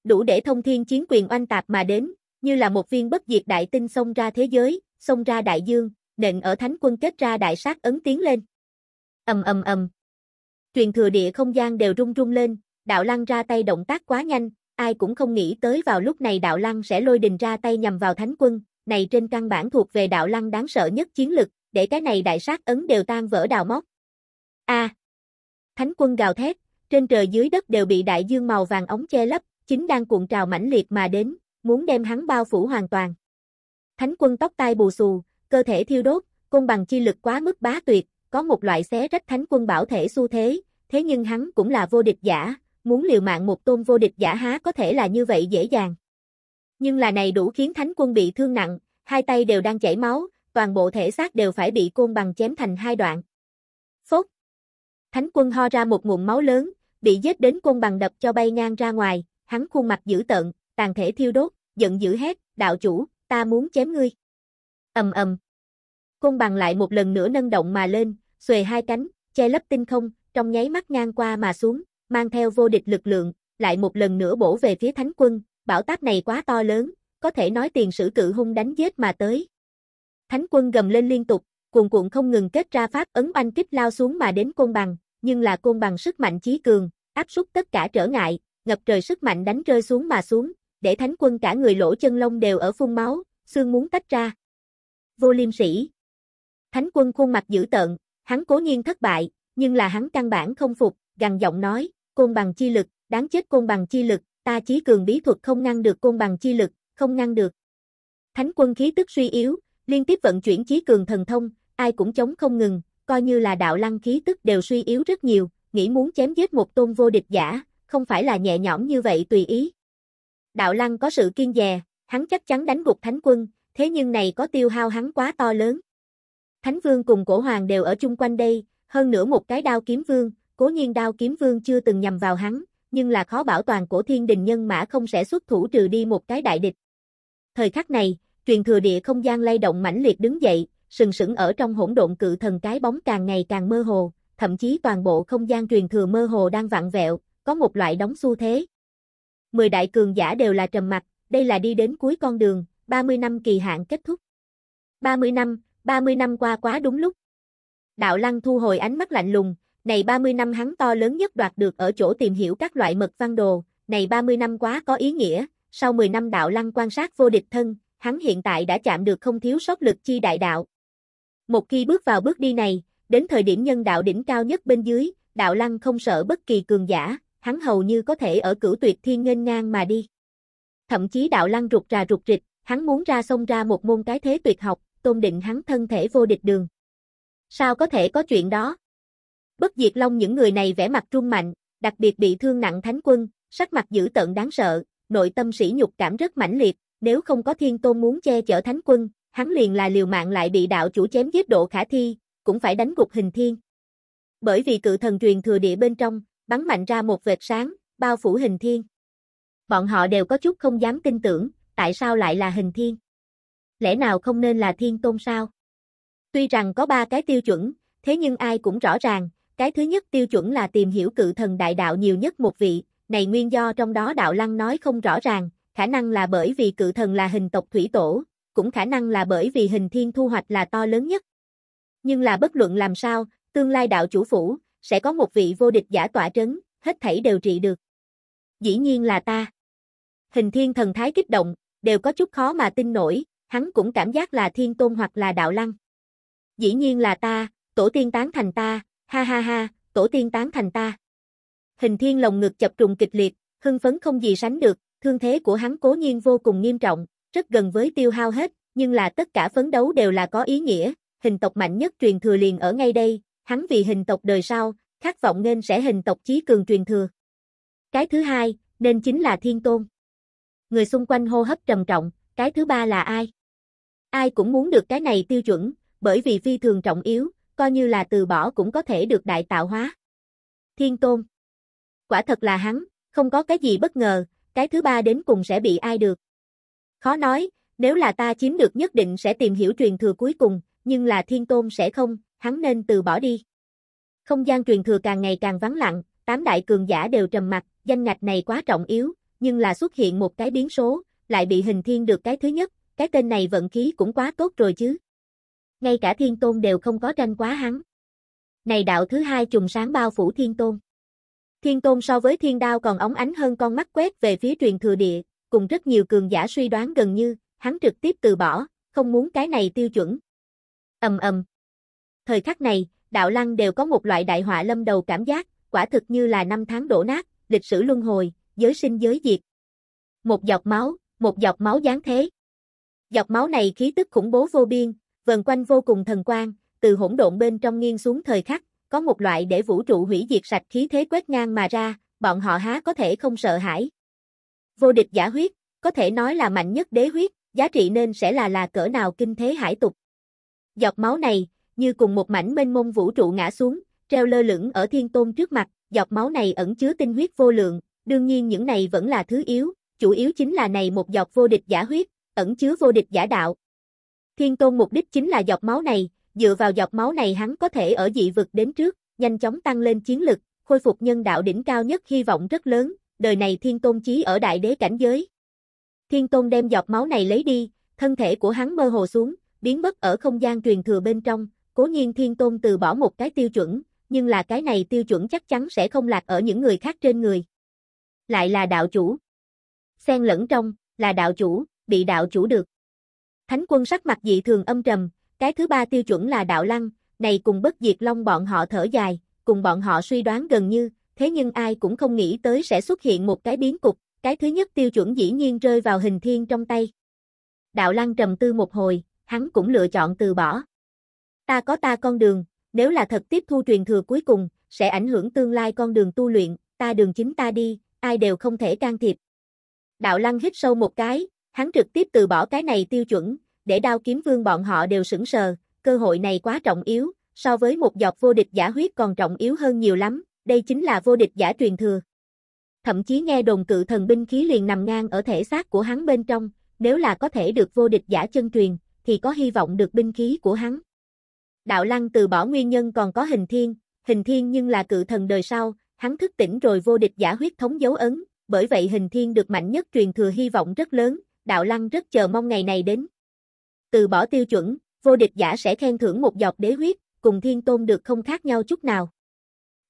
Đủ để thông thiên chiến quyền oanh tạp mà đến, như là một viên bất diệt đại tinh xông ra thế giới, xông ra đại dương, đện ở thánh quân kết ra đại sát ấn tiến lên. ầm ầm ầm. Truyền thừa địa không gian đều rung rung lên, đạo lăng ra tay động tác quá nhanh, ai cũng không nghĩ tới vào lúc này đạo lăng sẽ lôi đình ra tay nhằm vào thánh quân, này trên căn bản thuộc về đạo lăng đáng sợ nhất chiến lực, để cái này đại sát ấn đều tan vỡ đào móc. A. Thánh quân gào thét, trên trời dưới đất đều bị đại dương màu vàng ống che lấp, chính đang cuộn trào mãnh liệt mà đến, muốn đem hắn bao phủ hoàn toàn. Thánh quân tóc tai bù xù, cơ thể thiêu đốt, công bằng chi lực quá mức bá tuyệt, có một loại xé rách thánh quân bảo thể xu thế, thế nhưng hắn cũng là vô địch giả, muốn liều mạng một tôn vô địch giả há có thể là như vậy dễ dàng. Nhưng là này đủ khiến thánh quân bị thương nặng, hai tay đều đang chảy máu, toàn bộ thể xác đều phải bị côn bằng chém thành hai đoạn. Phốt! Thánh quân ho ra một nguồn máu lớn, bị giết đến côn bằng đập cho bay ngang ra ngoài, hắn khuôn mặt dữ tợn, tàn thể thiêu đốt, giận dữ hét, đạo chủ, ta muốn chém ngươi ầm ầm. Côn bằng lại một lần nữa nâng động mà lên, xuề hai cánh, che lấp tinh không, trong nháy mắt ngang qua mà xuống, mang theo vô địch lực lượng, lại một lần nữa bổ về phía thánh quân, bảo táp này quá to lớn, có thể nói tiền sử cự hung đánh giết mà tới. Thánh quân gầm lên liên tục, cuồn cuộn không ngừng kết ra pháp ấn oanh kích lao xuống mà đến côn bằng, nhưng là côn bằng sức mạnh chí cường, áp suất tất cả trở ngại, ngập trời sức mạnh đánh rơi xuống mà xuống, để thánh quân cả người lỗ chân lông đều ở phun máu, xương muốn tách ra vô liêm sỉ. Thánh quân khuôn mặt dữ tợn, hắn cố nhiên thất bại, nhưng là hắn căn bản không phục, gằn giọng nói, côn bằng chi lực, đáng chết côn bằng chi lực, ta chí cường bí thuật không ngăn được côn bằng chi lực, không ngăn được. Thánh quân khí tức suy yếu, liên tiếp vận chuyển chí cường thần thông, ai cũng chống không ngừng, coi như là đạo lăng khí tức đều suy yếu rất nhiều, nghĩ muốn chém giết một tôn vô địch giả, không phải là nhẹ nhõm như vậy tùy ý. Đạo lăng có sự kiên dè, hắn chắc chắn đánh gục thánh quân, thế nhưng này có tiêu hao hắn quá to lớn. Thánh Vương cùng cổ hoàng đều ở chung quanh đây, hơn nữa một cái đao kiếm vương, cố nhiên đao kiếm vương chưa từng nhằm vào hắn, nhưng là khó bảo toàn cổ thiên đình nhân mã không sẽ xuất thủ trừ đi một cái đại địch. Thời khắc này, truyền thừa địa không gian lay động mãnh liệt đứng dậy, sừng sững ở trong hỗn độn cự thần cái bóng càng ngày càng mơ hồ, thậm chí toàn bộ không gian truyền thừa mơ hồ đang vặn vẹo, có một loại đóng xu thế. Mười đại cường giả đều là trầm mặt, đây là đi đến cuối con đường, 30 năm kỳ hạn kết thúc. 30 năm, 30 năm qua quá đúng lúc. Đạo Lăng thu hồi ánh mắt lạnh lùng, này 30 năm hắn to lớn nhất đoạt được ở chỗ tìm hiểu các loại mật văn đồ, này 30 năm quá có ý nghĩa, sau 10 năm Đạo Lăng quan sát vô địch thân, hắn hiện tại đã chạm được không thiếu sót lực chi đại đạo. Một khi bước vào bước đi này, đến thời điểm nhân đạo đỉnh cao nhất bên dưới, Đạo Lăng không sợ bất kỳ cường giả, hắn hầu như có thể ở cửu tuyệt thiên ngân ngang mà đi. Thậm chí Đạo Lăng rụt rà rụt rịch, Hắn muốn ra sông ra một môn cái thế tuyệt học, tôn định hắn thân thể vô địch đường. Sao có thể có chuyện đó? Bất diệt long những người này vẻ mặt trung mạnh, đặc biệt bị thương nặng thánh quân, sắc mặt dữ tợn đáng sợ, nội tâm sỉ nhục cảm rất mãnh liệt, nếu không có thiên tôn muốn che chở thánh quân, hắn liền là liều mạng lại bị đạo chủ chém giết độ khả thi, cũng phải đánh gục hình thiên. Bởi vì cự thần truyền thừa địa bên trong, bắn mạnh ra một vệt sáng, bao phủ hình thiên. Bọn họ đều có chút không dám tin tưởng, tại sao lại là hình thiên? Lẽ nào không nên là thiên tôn sao? Tuy rằng có ba cái tiêu chuẩn, thế nhưng ai cũng rõ ràng, cái thứ nhất tiêu chuẩn là tìm hiểu cự thần đại đạo nhiều nhất một vị, này nguyên do trong đó đạo lăng nói không rõ ràng, khả năng là bởi vì cự thần là hình tộc thủy tổ, cũng khả năng là bởi vì hình thiên thu hoạch là to lớn nhất. Nhưng là bất luận làm sao, tương lai đạo chủ phủ, sẽ có một vị vô địch giả tỏa trấn, hết thảy đều trị được. Dĩ nhiên là ta. Hình thiên thần thái kích động, đều có chút khó mà tin nổi, hắn cũng cảm giác là thiên tôn hoặc là đạo lăng. Dĩ nhiên là ta, tổ tiên tán thành ta, ha ha ha, tổ tiên tán thành ta. Hình thiên lồng ngực chập trùng kịch liệt, hưng phấn không gì sánh được, thương thế của hắn cố nhiên vô cùng nghiêm trọng, rất gần với tiêu hao hết, nhưng là tất cả phấn đấu đều là có ý nghĩa, hình tộc mạnh nhất truyền thừa liền ở ngay đây, hắn vì hình tộc đời sau, khát vọng nên sẽ hình tộc chí cường truyền thừa. Cái thứ hai, nên chính là thiên tôn người xung quanh hô hấp trầm trọng, cái thứ ba là ai? Ai cũng muốn được cái này tiêu chuẩn, bởi vì phi thường trọng yếu, coi như là từ bỏ cũng có thể được đại tạo hóa. Thiên Tôn Quả thật là hắn, không có cái gì bất ngờ, cái thứ ba đến cùng sẽ bị ai được. Khó nói, nếu là ta chiếm được nhất định sẽ tìm hiểu truyền thừa cuối cùng, nhưng là Thiên Tôn sẽ không, hắn nên từ bỏ đi. Không gian truyền thừa càng ngày càng vắng lặng, tám đại cường giả đều trầm mặt, danh ngạch này quá trọng yếu, nhưng là xuất hiện một cái biến số, lại bị hình thiên được cái thứ nhất, cái tên này vận khí cũng quá tốt rồi chứ. Ngay cả thiên tôn đều không có tranh quá hắn. Này đạo thứ hai trùng sáng bao phủ thiên tôn. Thiên tôn so với thiên đao còn ống ánh hơn con mắt quét về phía truyền thừa địa, cùng rất nhiều cường giả suy đoán gần như, hắn trực tiếp từ bỏ, không muốn cái này tiêu chuẩn. ầm ầm. Thời khắc này, đạo lăng đều có một loại đại họa lâm đầu cảm giác, quả thực như là năm tháng đổ nát, lịch sử luân hồi, giới sinh giới diệt. Một giọt máu, một giọt máu giáng thế. Giọt máu này khí tức khủng bố vô biên, vần quanh vô cùng thần quang, từ hỗn độn bên trong nghiêng xuống thời khắc, có một loại để vũ trụ hủy diệt sạch khí thế quét ngang mà ra, bọn họ há có thể không sợ hãi. Vô địch giả huyết, có thể nói là mạnh nhất đế huyết, giá trị nên sẽ là là cỡ nào kinh thế hải tục. Giọt máu này, như cùng một mảnh mênh mông vũ trụ ngã xuống, treo lơ lửng ở thiên tôn trước mặt, giọt máu này ẩn chứa tinh huyết vô lượng, Đương nhiên những này vẫn là thứ yếu, chủ yếu chính là này một giọt vô địch giả huyết, ẩn chứa vô địch giả đạo. Thiên tôn mục đích chính là giọt máu này, dựa vào giọt máu này hắn có thể ở dị vực đến trước, nhanh chóng tăng lên chiến lực, khôi phục nhân đạo đỉnh cao nhất hy vọng rất lớn, đời này thiên tôn chí ở đại đế cảnh giới. Thiên tôn đem giọt máu này lấy đi, thân thể của hắn mơ hồ xuống, biến mất ở không gian truyền thừa bên trong, cố nhiên thiên tôn từ bỏ một cái tiêu chuẩn, nhưng là cái này tiêu chuẩn chắc chắn sẽ không lạc ở những người khác trên người lại là đạo chủ. Xen lẫn trong, là đạo chủ, bị đạo chủ được. Thánh quân sắc mặt dị thường âm trầm, cái thứ ba tiêu chuẩn là đạo lăng, này cùng bất diệt long bọn họ thở dài, cùng bọn họ suy đoán gần như, thế nhưng ai cũng không nghĩ tới sẽ xuất hiện một cái biến cục, cái thứ nhất tiêu chuẩn dĩ nhiên rơi vào hình thiên trong tay. Đạo lăng trầm tư một hồi, hắn cũng lựa chọn từ bỏ. Ta có ta con đường, nếu là thật tiếp thu truyền thừa cuối cùng, sẽ ảnh hưởng tương lai con đường tu luyện, ta đường chính ta đi, ai đều không thể can thiệp. Đạo Lăng hít sâu một cái, hắn trực tiếp từ bỏ cái này tiêu chuẩn, để đao kiếm vương bọn họ đều sững sờ, cơ hội này quá trọng yếu, so với một giọt vô địch giả huyết còn trọng yếu hơn nhiều lắm, đây chính là vô địch giả truyền thừa. Thậm chí nghe đồn cự thần binh khí liền nằm ngang ở thể xác của hắn bên trong, nếu là có thể được vô địch giả chân truyền, thì có hy vọng được binh khí của hắn. Đạo Lăng từ bỏ nguyên nhân còn có hình thiên, hình thiên nhưng là cự thần đời sau, hắn thức tỉnh rồi vô địch giả huyết thống dấu ấn, bởi vậy hình thiên được mạnh nhất truyền thừa hy vọng rất lớn, đạo lăng rất chờ mong ngày này đến. Từ bỏ tiêu chuẩn, vô địch giả sẽ khen thưởng một giọt đế huyết, cùng thiên tôn được không khác nhau chút nào.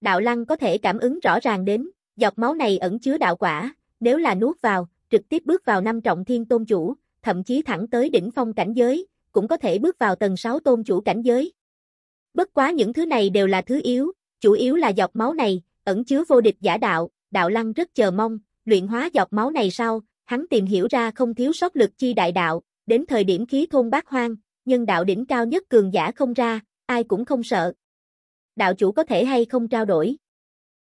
Đạo lăng có thể cảm ứng rõ ràng đến, giọt máu này ẩn chứa đạo quả, nếu là nuốt vào, trực tiếp bước vào năm trọng thiên tôn chủ, thậm chí thẳng tới đỉnh phong cảnh giới, cũng có thể bước vào tầng 6 tôn chủ cảnh giới. Bất quá những thứ này đều là thứ yếu, chủ yếu là giọt máu này, ẩn chứa vô địch giả đạo, đạo lăng rất chờ mong, luyện hóa giọt máu này sau, hắn tìm hiểu ra không thiếu sót lực chi đại đạo, đến thời điểm khí thôn bát hoang, nhân đạo đỉnh cao nhất cường giả không ra, ai cũng không sợ. Đạo chủ có thể hay không trao đổi.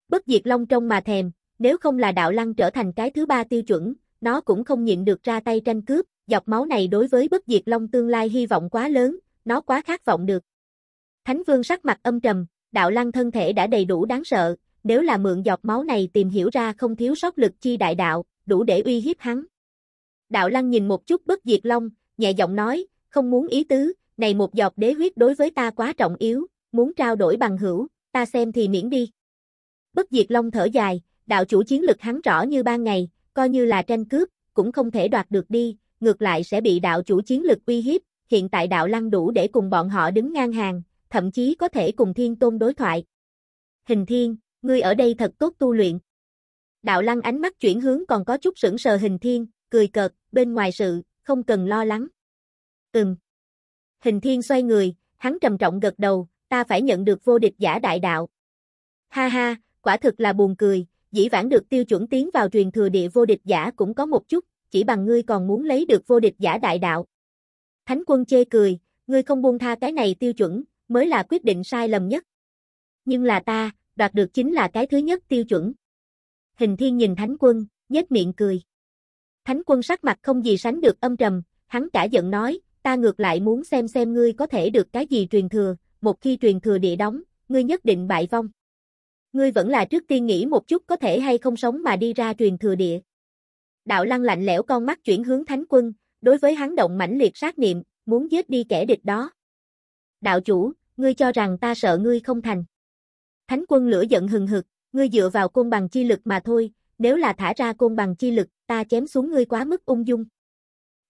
Bất diệt long trong mà thèm, nếu không là đạo lăng trở thành cái thứ ba tiêu chuẩn, nó cũng không nhịn được ra tay tranh cướp, dọc máu này đối với bất diệt long tương lai hy vọng quá lớn, nó quá khát vọng được. Thánh vương sắc mặt âm trầm, đạo lăng thân thể đã đầy đủ đáng sợ, nếu là mượn giọt máu này tìm hiểu ra không thiếu sót lực chi đại đạo, đủ để uy hiếp hắn. Đạo Lăng nhìn một chút bất diệt long, nhẹ giọng nói, không muốn ý tứ, này một giọt đế huyết đối với ta quá trọng yếu, muốn trao đổi bằng hữu, ta xem thì miễn đi. Bất diệt long thở dài, đạo chủ chiến lực hắn rõ như ban ngày, coi như là tranh cướp, cũng không thể đoạt được đi, ngược lại sẽ bị đạo chủ chiến lực uy hiếp, hiện tại đạo lăng đủ để cùng bọn họ đứng ngang hàng, thậm chí có thể cùng thiên tôn đối thoại. Hình thiên, ngươi ở đây thật tốt tu luyện. Đạo lăng ánh mắt chuyển hướng còn có chút sững sờ hình thiên, cười cợt, bên ngoài sự, không cần lo lắng. Ừm. Hình thiên xoay người, hắn trầm trọng gật đầu, ta phải nhận được vô địch giả đại đạo. Ha ha, quả thực là buồn cười, dĩ vãng được tiêu chuẩn tiến vào truyền thừa địa vô địch giả cũng có một chút, chỉ bằng ngươi còn muốn lấy được vô địch giả đại đạo. Thánh quân chê cười, ngươi không buông tha cái này tiêu chuẩn, mới là quyết định sai lầm nhất. Nhưng là ta, đoạt được chính là cái thứ nhất tiêu chuẩn. Hình thiên nhìn thánh quân, nhếch miệng cười. Thánh quân sắc mặt không gì sánh được âm trầm, hắn cả giận nói, ta ngược lại muốn xem xem ngươi có thể được cái gì truyền thừa, một khi truyền thừa địa đóng, ngươi nhất định bại vong. Ngươi vẫn là trước tiên nghĩ một chút có thể hay không sống mà đi ra truyền thừa địa. Đạo lăng lạnh lẽo con mắt chuyển hướng thánh quân, đối với hắn động mãnh liệt sát niệm, muốn giết đi kẻ địch đó. Đạo chủ, ngươi cho rằng ta sợ ngươi không thành. Thánh quân lửa giận hừng hực, ngươi dựa vào côn bằng chi lực mà thôi, nếu là thả ra côn bằng chi lực, ta chém xuống ngươi quá mức ung dung.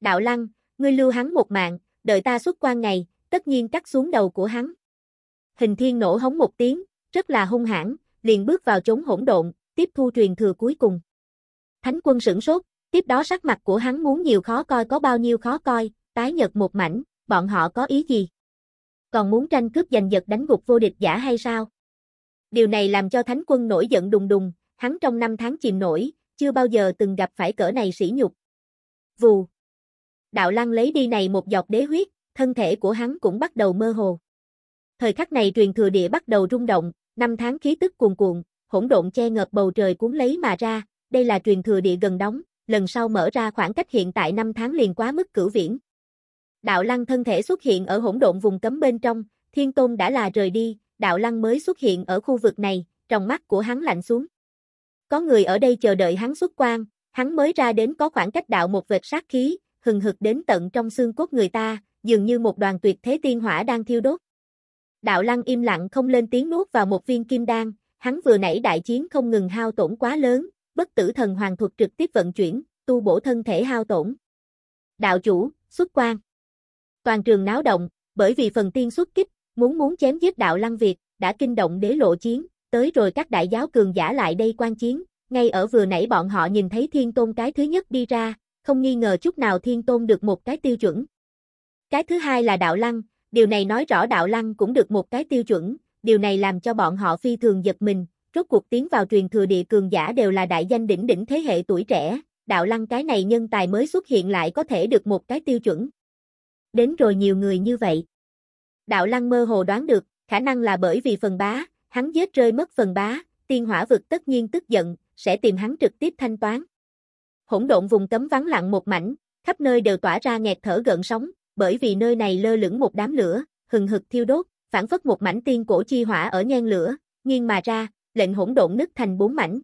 Đạo lăng, ngươi lưu hắn một mạng, đợi ta xuất quan ngày, tất nhiên cắt xuống đầu của hắn. Hình thiên nổ hống một tiếng, rất là hung hãn, liền bước vào chốn hỗn độn, tiếp thu truyền thừa cuối cùng. Thánh quân sửng sốt, tiếp đó sắc mặt của hắn muốn nhiều khó coi có bao nhiêu khó coi, tái nhật một mảnh, bọn họ có ý gì? Còn muốn tranh cướp giành giật đánh gục vô địch giả hay sao? Điều này làm cho Thánh quân nổi giận đùng đùng, hắn trong năm tháng chìm nổi, chưa bao giờ từng gặp phải cỡ này sỉ nhục. Vù. Đạo Lăng lấy đi này một giọt đế huyết, thân thể của hắn cũng bắt đầu mơ hồ. Thời khắc này truyền thừa địa bắt đầu rung động, năm tháng khí tức cuồn cuộn, hỗn độn che ngập bầu trời cuốn lấy mà ra, đây là truyền thừa địa gần đóng, lần sau mở ra khoảng cách hiện tại năm tháng liền quá mức cửu viễn. Đạo Lăng thân thể xuất hiện ở hỗn độn vùng cấm bên trong, Thiên Tôn đã là rời đi, đạo lăng mới xuất hiện ở khu vực này, trong mắt của hắn lạnh xuống. Có người ở đây chờ đợi hắn xuất quan, hắn mới ra đến có khoảng cách đạo một vệt sát khí, hừng hực đến tận trong xương cốt người ta, dường như một đoàn tuyệt thế tiên hỏa đang thiêu đốt. Đạo lăng im lặng không lên tiếng nuốt vào một viên kim đan, hắn vừa nãy đại chiến không ngừng hao tổn quá lớn, bất tử thần hoàng thuật trực tiếp vận chuyển, tu bổ thân thể hao tổn. Đạo chủ, xuất quan. Toàn trường náo động, bởi vì phần tiên xuất kích, Muốn muốn chém giết đạo lăng Việt, đã kinh động đế lộ chiến, tới rồi các đại giáo cường giả lại đây quan chiến, ngay ở vừa nãy bọn họ nhìn thấy thiên tôn cái thứ nhất đi ra, không nghi ngờ chút nào thiên tôn được một cái tiêu chuẩn. Cái thứ hai là đạo lăng, điều này nói rõ đạo lăng cũng được một cái tiêu chuẩn, điều này làm cho bọn họ phi thường giật mình, rốt cuộc tiến vào truyền thừa địa cường giả đều là đại danh đỉnh đỉnh thế hệ tuổi trẻ, đạo lăng cái này nhân tài mới xuất hiện lại có thể được một cái tiêu chuẩn. Đến rồi nhiều người như vậy. Đạo Lăng mơ hồ đoán được, khả năng là bởi vì phần bá, hắn giết rơi mất phần bá, tiên hỏa vực tất nhiên tức giận, sẽ tìm hắn trực tiếp thanh toán. Hỗn độn vùng cấm vắng lặng một mảnh, khắp nơi đều tỏa ra nghẹt thở gợn sóng, bởi vì nơi này lơ lửng một đám lửa, hừng hực thiêu đốt, phản phất một mảnh tiên cổ chi hỏa ở nhan lửa, nghiêng mà ra, lệnh hỗn độn nứt thành bốn mảnh.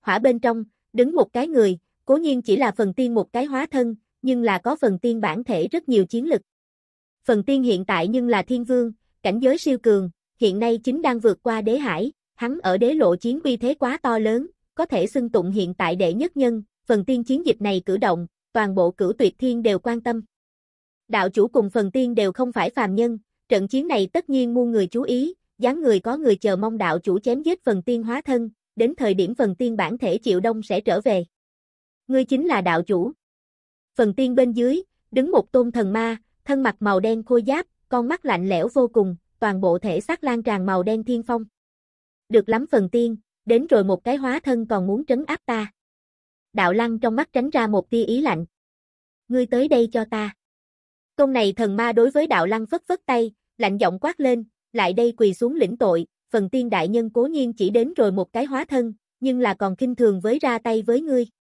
Hỏa bên trong, đứng một cái người, cố nhiên chỉ là phần tiên một cái hóa thân, nhưng là có phần tiên bản thể rất nhiều chiến lực. Phần tiên hiện tại nhưng là thiên vương, cảnh giới siêu cường, hiện nay chính đang vượt qua đế hải, hắn ở đế lộ chiến quy thế quá to lớn, có thể xưng tụng hiện tại đệ nhất nhân, phần tiên chiến dịch này cử động, toàn bộ cửu tuyệt thiên đều quan tâm. Đạo chủ cùng phần tiên đều không phải phàm nhân, trận chiến này tất nhiên muôn người chú ý, dáng người có người chờ mong đạo chủ chém giết phần tiên hóa thân, đến thời điểm phần tiên bản thể triệu đông sẽ trở về. Ngươi chính là đạo chủ. Phần tiên bên dưới, đứng một tôn thần ma, thân mặt màu đen khôi giáp, con mắt lạnh lẽo vô cùng, toàn bộ thể xác lan tràn màu đen thiên phong. Được lắm phần tiên, đến rồi một cái hóa thân còn muốn trấn áp ta. Đạo lăng trong mắt tránh ra một tia ý lạnh. Ngươi tới đây cho ta. Công này thần ma đối với đạo lăng phất phất tay, lạnh giọng quát lên, lại đây quỳ xuống lĩnh tội, phần tiên đại nhân cố nhiên chỉ đến rồi một cái hóa thân, nhưng là còn kinh thường với ra tay với ngươi.